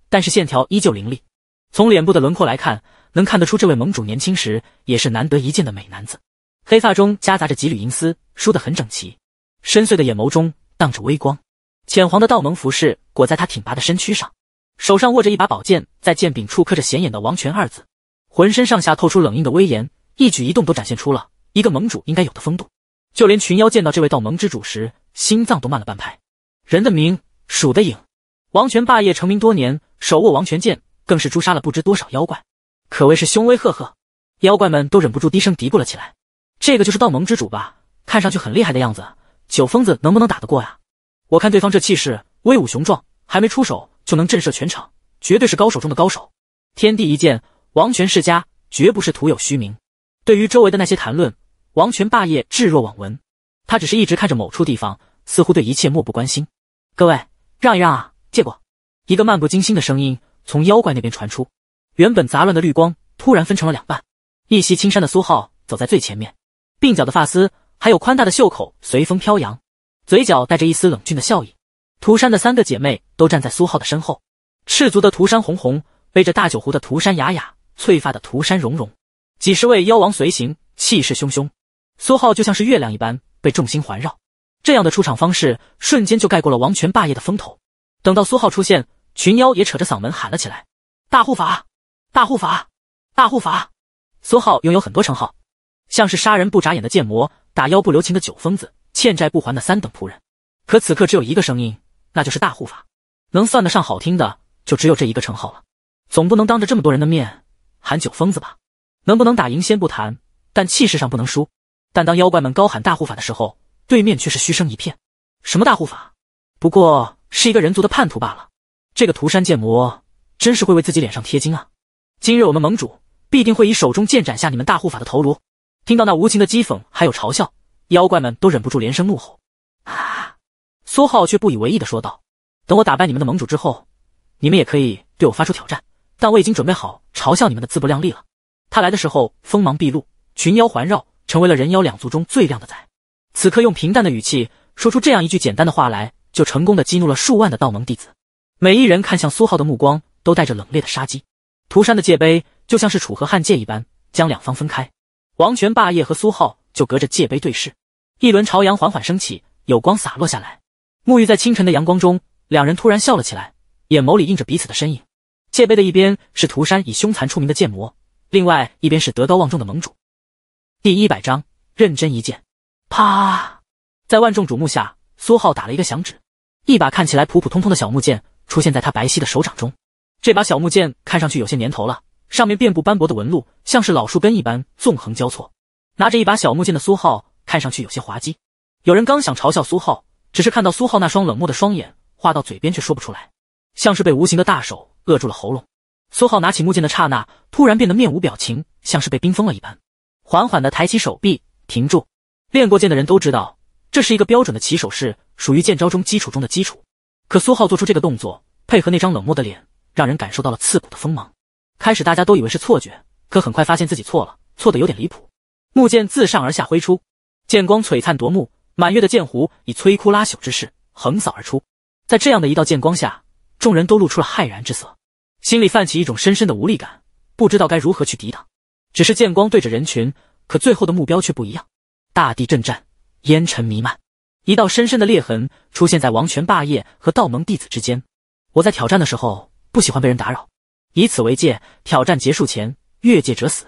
但是线条依旧凌厉。从脸部的轮廓来看，能看得出这位盟主年轻时也是难得一见的美男子。黑发中夹杂着几缕银丝，梳得很整齐。深邃的眼眸中荡着微光，浅黄的道盟服饰裹在他挺拔的身躯上，手上握着一把宝剑，在剑柄处刻着显眼的“王权”二字。浑身上下透出冷硬的威严，一举一动都展现出了一个盟主应该有的风度。就连群妖见到这位道盟之主时，心脏都慢了半拍。人的名，鼠的影，王权霸业成名多年，手握王权剑，更是诛杀了不知多少妖怪，可谓是凶威赫赫。妖怪们都忍不住低声嘀咕了起来。这个就是道盟之主吧？看上去很厉害的样子。酒疯子能不能打得过呀？我看对方这气势威武雄壮，还没出手就能震慑全场，绝对是高手中的高手。天地一剑，王权世家绝不是徒有虚名。对于周围的那些谈论，王权霸业置若罔闻。他只是一直看着某处地方，似乎对一切漠不关心。各位，让一让啊！借过。一个漫不经心的声音从妖怪那边传出，原本杂乱的绿光突然分成了两半。一袭青衫的苏浩走在最前面。鬓角的发丝，还有宽大的袖口随风飘扬，嘴角带着一丝冷峻的笑意。涂山的三个姐妹都站在苏浩的身后，赤足的涂山红红，背着大酒壶的涂山雅雅，翠发的涂山融融。几十位妖王随行，气势汹汹。苏浩就像是月亮一般被众星环绕，这样的出场方式瞬间就盖过了王权霸业的风头。等到苏浩出现，群妖也扯着嗓门喊了起来：“大护法，大护法，大护法！”苏浩拥有很多称号。像是杀人不眨眼的剑魔，打妖不留情的酒疯子，欠债不还的三等仆人。可此刻只有一个声音，那就是大护法。能算得上好听的，就只有这一个称号了。总不能当着这么多人的面喊酒疯子吧？能不能打赢先不谈，但气势上不能输。但当妖怪们高喊大护法的时候，对面却是嘘声一片。什么大护法？不过是一个人族的叛徒罢了。这个涂山剑魔真是会为自己脸上贴金啊！今日我们盟主必定会以手中剑斩下你们大护法的头颅。听到那无情的讥讽还有嘲笑，妖怪们都忍不住连声怒吼。啊！苏浩却不以为意的说道：“等我打败你们的盟主之后，你们也可以对我发出挑战。但我已经准备好嘲笑你们的自不量力了。”他来的时候锋芒毕露，群妖环绕，成为了人妖两族中最靓的仔。此刻用平淡的语气说出这样一句简单的话来，就成功的激怒了数万的道盟弟子。每一人看向苏浩的目光都带着冷冽的杀机。涂山的界碑就像是楚河汉界一般，将两方分开。王权霸业和苏浩就隔着界碑对视，一轮朝阳缓缓升起，有光洒落下来，沐浴在清晨的阳光中，两人突然笑了起来，眼眸里映着彼此的身影。界碑的一边是涂山以凶残出名的剑魔，另外一边是德高望重的盟主。第一百章认真一剑。啪，在万众瞩目下，苏浩打了一个响指，一把看起来普普通通的小木剑出现在他白皙的手掌中。这把小木剑看上去有些年头了。上面遍布斑驳的纹路，像是老树根一般纵横交错。拿着一把小木剑的苏浩看上去有些滑稽。有人刚想嘲笑苏浩，只是看到苏浩那双冷漠的双眼，话到嘴边却说不出来，像是被无形的大手扼住了喉咙。苏浩拿起木剑的刹那，突然变得面无表情，像是被冰封了一般，缓缓地抬起手臂，停住。练过剑的人都知道，这是一个标准的起手式，属于剑招中基础中的基础。可苏浩做出这个动作，配合那张冷漠的脸，让人感受到了刺骨的锋芒。开始大家都以为是错觉，可很快发现自己错了，错的有点离谱。木剑自上而下挥出，剑光璀璨夺目，满月的剑弧以摧枯拉朽之势横扫而出。在这样的一道剑光下，众人都露出了骇然之色，心里泛起一种深深的无力感，不知道该如何去抵挡。只是剑光对着人群，可最后的目标却不一样。大地震颤，烟尘弥漫，一道深深的裂痕出现在王权霸业和道盟弟子之间。我在挑战的时候不喜欢被人打扰。以此为戒，挑战结束前越界者死。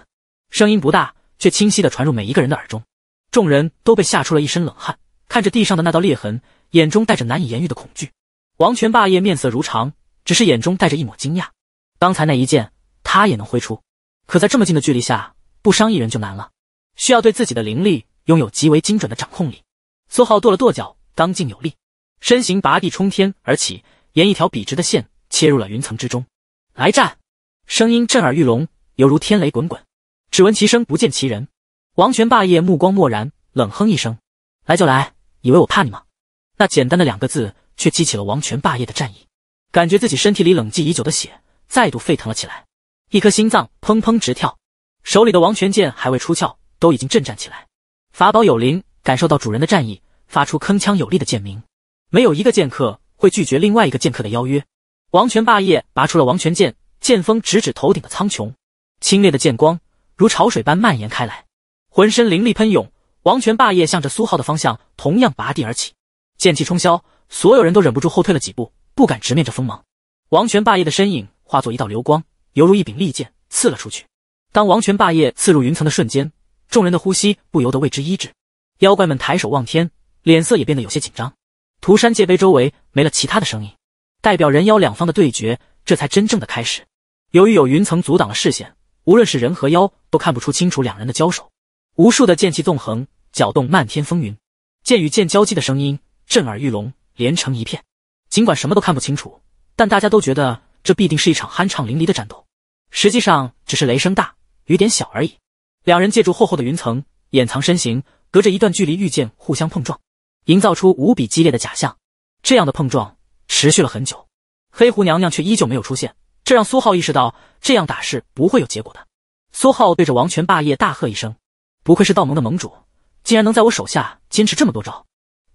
声音不大，却清晰的传入每一个人的耳中。众人都被吓出了一身冷汗，看着地上的那道裂痕，眼中带着难以言喻的恐惧。王权霸业面色如常，只是眼中带着一抹惊讶。刚才那一剑他也能挥出，可在这么近的距离下不伤一人就难了，需要对自己的灵力拥有极为精准的掌控力。苏浩跺了跺脚，刚劲有力，身形拔地冲天而起，沿一条笔直的线切入了云层之中。来战！声音震耳欲聋，犹如天雷滚滚。只闻其声，不见其人。王权霸业目光漠然，冷哼一声：“来就来，以为我怕你吗？”那简单的两个字，却激起了王权霸业的战意，感觉自己身体里冷寂已久的血再度沸腾了起来，一颗心脏砰砰直跳，手里的王权剑还未出鞘，都已经震颤起来。法宝有灵，感受到主人的战意，发出铿锵有力的剑鸣。没有一个剑客会拒绝另外一个剑客的邀约。王权霸业拔出了王权剑，剑锋直指头顶的苍穹，清冽的剑光如潮水般蔓延开来，浑身灵力喷涌。王权霸业向着苏浩的方向同样拔地而起，剑气冲霄，所有人都忍不住后退了几步，不敢直面这锋芒。王权霸业的身影化作一道流光，犹如一柄利剑刺了出去。当王权霸业刺入云层的瞬间，众人的呼吸不由得为之一滞。妖怪们抬手望天，脸色也变得有些紧张。涂山界碑周围没了其他的声音。代表人妖两方的对决，这才真正的开始。由于有云层阻挡了视线，无论是人和妖都看不出清楚两人的交手。无数的剑气纵横，搅动漫天风云，剑与剑交击的声音震耳欲聋，连成一片。尽管什么都看不清楚，但大家都觉得这必定是一场酣畅淋漓的战斗。实际上只是雷声大雨点小而已。两人借助厚厚的云层掩藏身形，隔着一段距离御剑互相碰撞，营造出无比激烈的假象。这样的碰撞。持续了很久，黑狐娘娘却依旧没有出现，这让苏浩意识到这样打是不会有结果的。苏浩对着王权霸业大喝一声：“不愧是道盟的盟主，竟然能在我手下坚持这么多招，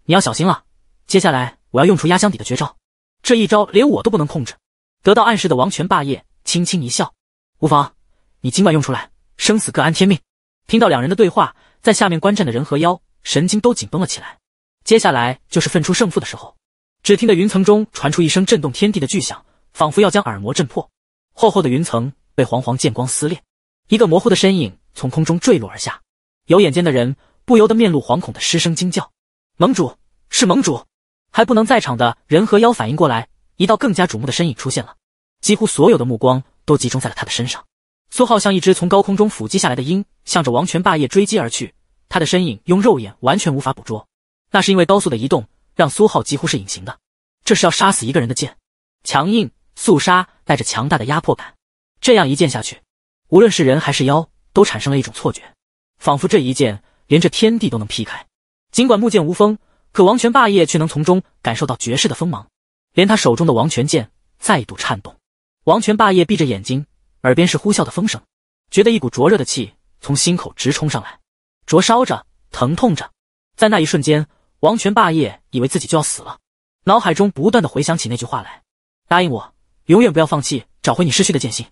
你要小心了，接下来我要用出压箱底的绝招，这一招连我都不能控制。”得到暗示的王权霸业轻轻一笑：“无妨，你尽管用出来，生死各安天命。”听到两人的对话，在下面观战的人和妖神经都紧绷了起来，接下来就是分出胜负的时候。只听得云层中传出一声震动天地的巨响，仿佛要将耳膜震破。厚厚的云层被黄黄剑光撕裂，一个模糊的身影从空中坠落而下。有眼尖的人不由得面露惶恐的失声惊叫：“盟主，是盟主！”还不能在场的人和妖反应过来，一道更加瞩目的身影出现了，几乎所有的目光都集中在了他的身上。苏浩像一只从高空中俯击下来的鹰，向着王权霸业追击而去。他的身影用肉眼完全无法捕捉，那是因为高速的移动。让苏浩几乎是隐形的，这是要杀死一个人的剑，强硬、肃杀，带着强大的压迫感。这样一剑下去，无论是人还是妖，都产生了一种错觉，仿佛这一剑连这天地都能劈开。尽管木剑无锋，可王权霸业却能从中感受到绝世的锋芒，连他手中的王权剑再度颤动。王权霸业闭着眼睛，耳边是呼啸的风声，觉得一股灼热的气从心口直冲上来，灼烧着，疼痛着，在那一瞬间。王权霸业以为自己就要死了，脑海中不断的回想起那句话来：“答应我，永远不要放弃，找回你失去的剑心。”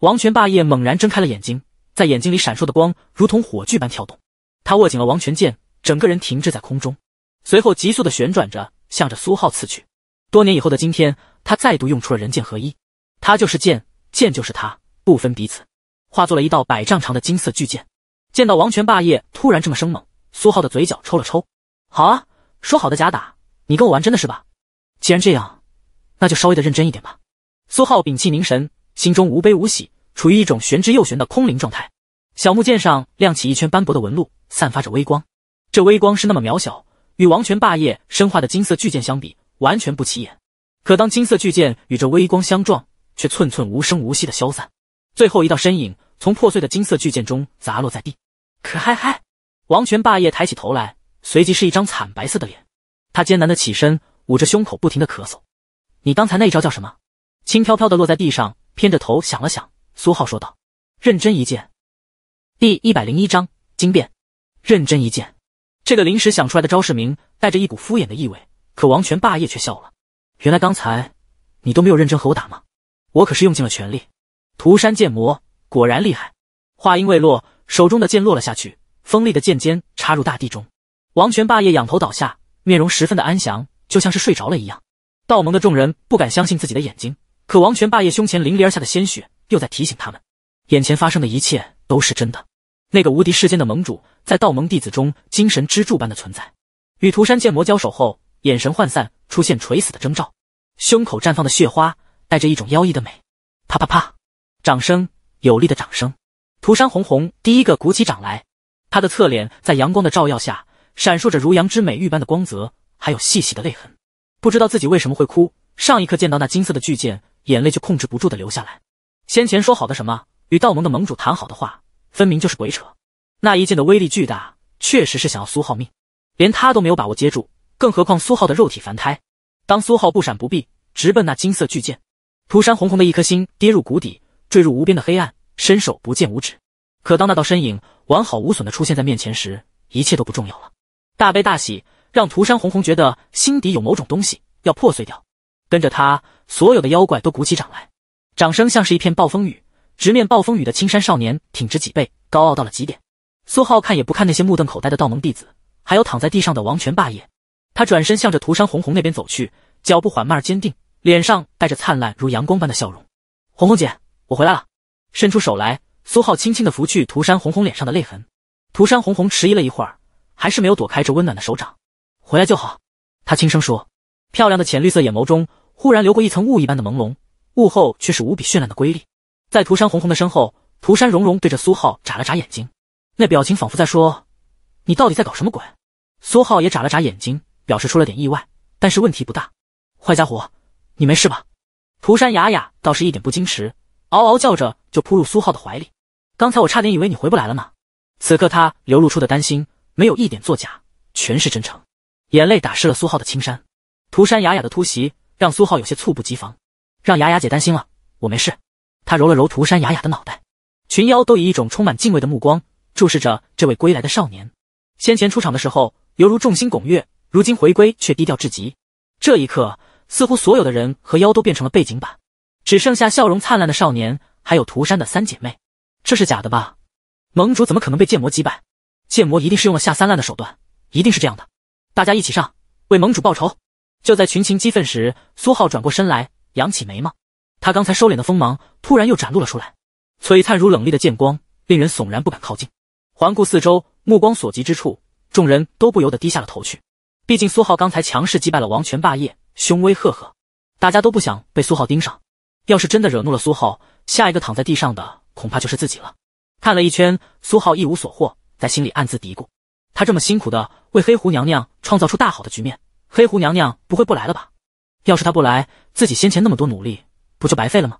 王权霸业猛然睁开了眼睛，在眼睛里闪烁的光如同火炬般跳动。他握紧了王权剑，整个人停滞在空中，随后急速的旋转着，向着苏浩刺去。多年以后的今天，他再度用出了人剑合一，他就是剑，剑就是他，不分彼此，化作了一道百丈长的金色巨剑。见到王权霸业突然这么生猛，苏浩的嘴角抽了抽。好啊。说好的假打，你跟我玩真的是吧？既然这样，那就稍微的认真一点吧。苏浩屏气凝神，心中无悲无喜，处于一种玄之又玄的空灵状态。小木剑上亮起一圈斑驳的纹路，散发着微光。这微光是那么渺小，与王权霸业生化的金色巨剑相比，完全不起眼。可当金色巨剑与这微光相撞，却寸寸无声无息的消散。最后一道身影从破碎的金色巨剑中砸落在地。可嗨嗨！王权霸业抬起头来。随即是一张惨白色的脸，他艰难的起身，捂着胸口，不停的咳嗽。你刚才那一招叫什么？轻飘飘的落在地上，偏着头想了想，苏浩说道：“认真一剑。”第一百零一章惊变。认真一剑，这个临时想出来的招式名带着一股敷衍的意味。可王权霸业却笑了：“原来刚才你都没有认真和我打吗？我可是用尽了全力。”涂山剑魔果然厉害。话音未落，手中的剑落了下去，锋利的剑尖插入大地中。王权霸业仰头倒下，面容十分的安详，就像是睡着了一样。道盟的众人不敢相信自己的眼睛，可王权霸业胸前淋漓而下的鲜血又在提醒他们，眼前发生的一切都是真的。那个无敌世间的盟主，在道盟弟子中精神支柱般的存在，与涂山剑魔交手后，眼神涣散，出现垂死的征兆，胸口绽放的血花带着一种妖异的美。啪啪啪，掌声，有力的掌声。涂山红红第一个鼓起掌来，他的侧脸在阳光的照耀下。闪烁着如羊脂美玉般的光泽，还有细细的泪痕。不知道自己为什么会哭。上一刻见到那金色的巨剑，眼泪就控制不住的流下来。先前说好的什么与道盟的盟主谈好的话，分明就是鬼扯。那一剑的威力巨大，确实是想要苏浩命，连他都没有把握接住，更何况苏浩的肉体凡胎。当苏浩不闪不避，直奔那金色巨剑，涂山红红的一颗心跌入谷底，坠入无边的黑暗，伸手不见五指。可当那道身影完好无损的出现在面前时，一切都不重要了。大悲大喜，让涂山红红觉得心底有某种东西要破碎掉。跟着他，所有的妖怪都鼓起掌来，掌声像是一片暴风雨。直面暴风雨的青山少年挺直脊背，高傲到了极点。苏浩看也不看那些目瞪口呆的道盟弟子，还有躺在地上的王权霸业，他转身向着涂山红红那边走去，脚步缓慢而坚定，脸上带着灿烂如阳光般的笑容。红红姐，我回来了。伸出手来，苏浩轻轻的拂去涂山红红脸上的泪痕。涂山红红迟疑了一会儿。还是没有躲开这温暖的手掌，回来就好。他轻声说，漂亮的浅绿色眼眸中忽然流过一层雾一般的朦胧，雾后却是无比绚烂的瑰丽。在涂山红红的身后，涂山融融对着苏浩眨了眨眼睛，那表情仿佛在说：“你到底在搞什么鬼？”苏浩也眨了眨眼睛，表示出了点意外，但是问题不大。坏家伙，你没事吧？涂山雅雅倒是一点不矜持，嗷嗷叫着就扑入苏浩的怀里。刚才我差点以为你回不来了呢。此刻他流露出的担心。没有一点作假，全是真诚。眼泪打湿了苏浩的青衫。涂山雅雅的突袭让苏浩有些猝不及防，让雅雅姐担心了。我没事。他揉了揉涂山雅雅的脑袋。群妖都以一种充满敬畏的目光注视着这位归来的少年。先前出场的时候犹如众星拱月，如今回归却低调至极。这一刻，似乎所有的人和妖都变成了背景板，只剩下笑容灿烂的少年，还有涂山的三姐妹。这是假的吧？盟主怎么可能被剑魔击败？剑魔一定是用了下三滥的手段，一定是这样的！大家一起上，为盟主报仇！就在群情激愤时，苏浩转过身来，扬起眉毛。他刚才收敛的锋芒，突然又展露了出来，璀璨如冷冽的剑光，令人悚然不敢靠近。环顾四周，目光所及之处，众人都不由得低下了头去。毕竟苏浩刚才强势击败了王权霸业，凶威赫赫，大家都不想被苏浩盯上。要是真的惹怒了苏浩，下一个躺在地上的恐怕就是自己了。看了一圈，苏浩一无所获。在心里暗自嘀咕：“他这么辛苦的为黑狐娘娘创造出大好的局面，黑狐娘娘不会不来了吧？要是她不来，自己先前那么多努力不就白费了吗？”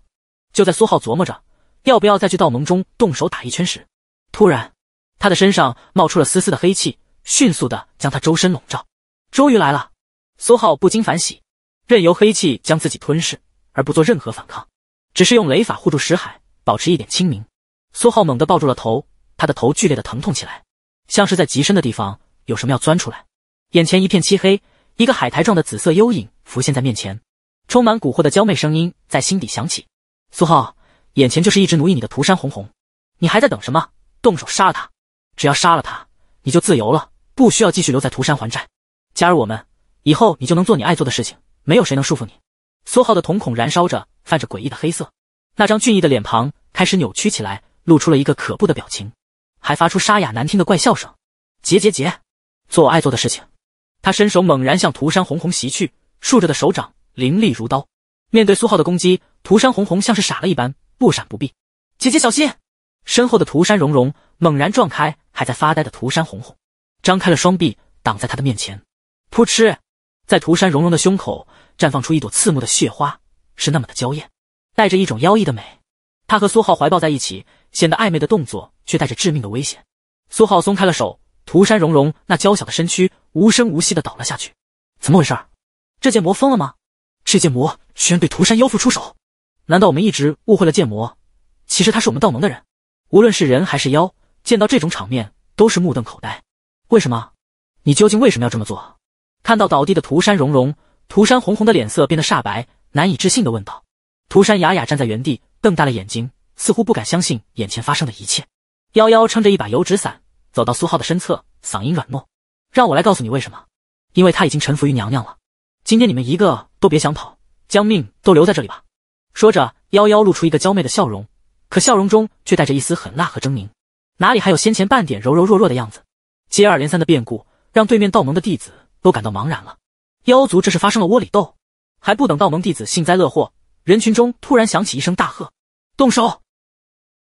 就在苏浩琢磨着要不要再去道盟中动手打一圈时，突然，他的身上冒出了丝丝的黑气，迅速的将他周身笼罩。终于来了！苏浩不禁反喜，任由黑气将自己吞噬，而不做任何反抗，只是用雷法护住石海，保持一点清明。苏浩猛地抱住了头。他的头剧烈的疼痛起来，像是在极深的地方有什么要钻出来。眼前一片漆黑，一个海苔状的紫色幽影浮现在面前，充满蛊惑的娇媚声音在心底响起：“苏浩，眼前就是一直奴役你的涂山红红，你还在等什么？动手杀了他！只要杀了他，你就自由了，不需要继续留在涂山还债。加入我们以后，你就能做你爱做的事情，没有谁能束缚你。”苏浩的瞳孔燃烧着，泛着诡异的黑色，那张俊逸的脸庞开始扭曲起来，露出了一个可怖的表情。还发出沙哑难听的怪笑声，结结结，做我爱做的事情。他伸手猛然向涂山红红袭去，竖着的手掌凌厉如刀。面对苏浩的攻击，涂山红红像是傻了一般，不闪不避。姐姐小心！身后的涂山融融猛然撞开还在发呆的涂山红红，张开了双臂挡在他的面前。扑哧，在涂山融融的胸口绽放出一朵刺目的血花，是那么的娇艳，带着一种妖异的美。他和苏浩怀抱在一起，显得暧昧的动作。却带着致命的危险。苏浩松开了手，涂山荣荣那娇小的身躯无声无息的倒了下去。怎么回事？这剑魔疯了吗？这剑魔居然对涂山妖父出手？难道我们一直误会了剑魔？其实他是我们道盟的人。无论是人还是妖，见到这种场面都是目瞪口呆。为什么？你究竟为什么要这么做？看到倒地的涂山荣荣，涂山红红的脸色变得煞白，难以置信的问道。涂山雅雅站在原地，瞪大了眼睛，似乎不敢相信眼前发生的一切。幺幺撑着一把油纸伞，走到苏浩的身侧，嗓音软糯：“让我来告诉你为什么，因为她已经臣服于娘娘了。今天你们一个都别想跑，将命都留在这里吧。”说着，幺幺露出一个娇媚的笑容，可笑容中却带着一丝狠辣和狰狞，哪里还有先前半点柔柔弱弱的样子？接二连三的变故，让对面道盟的弟子都感到茫然了。妖族这是发生了窝里斗？还不等道盟弟子幸灾乐祸，人群中突然响起一声大喝：“动手！”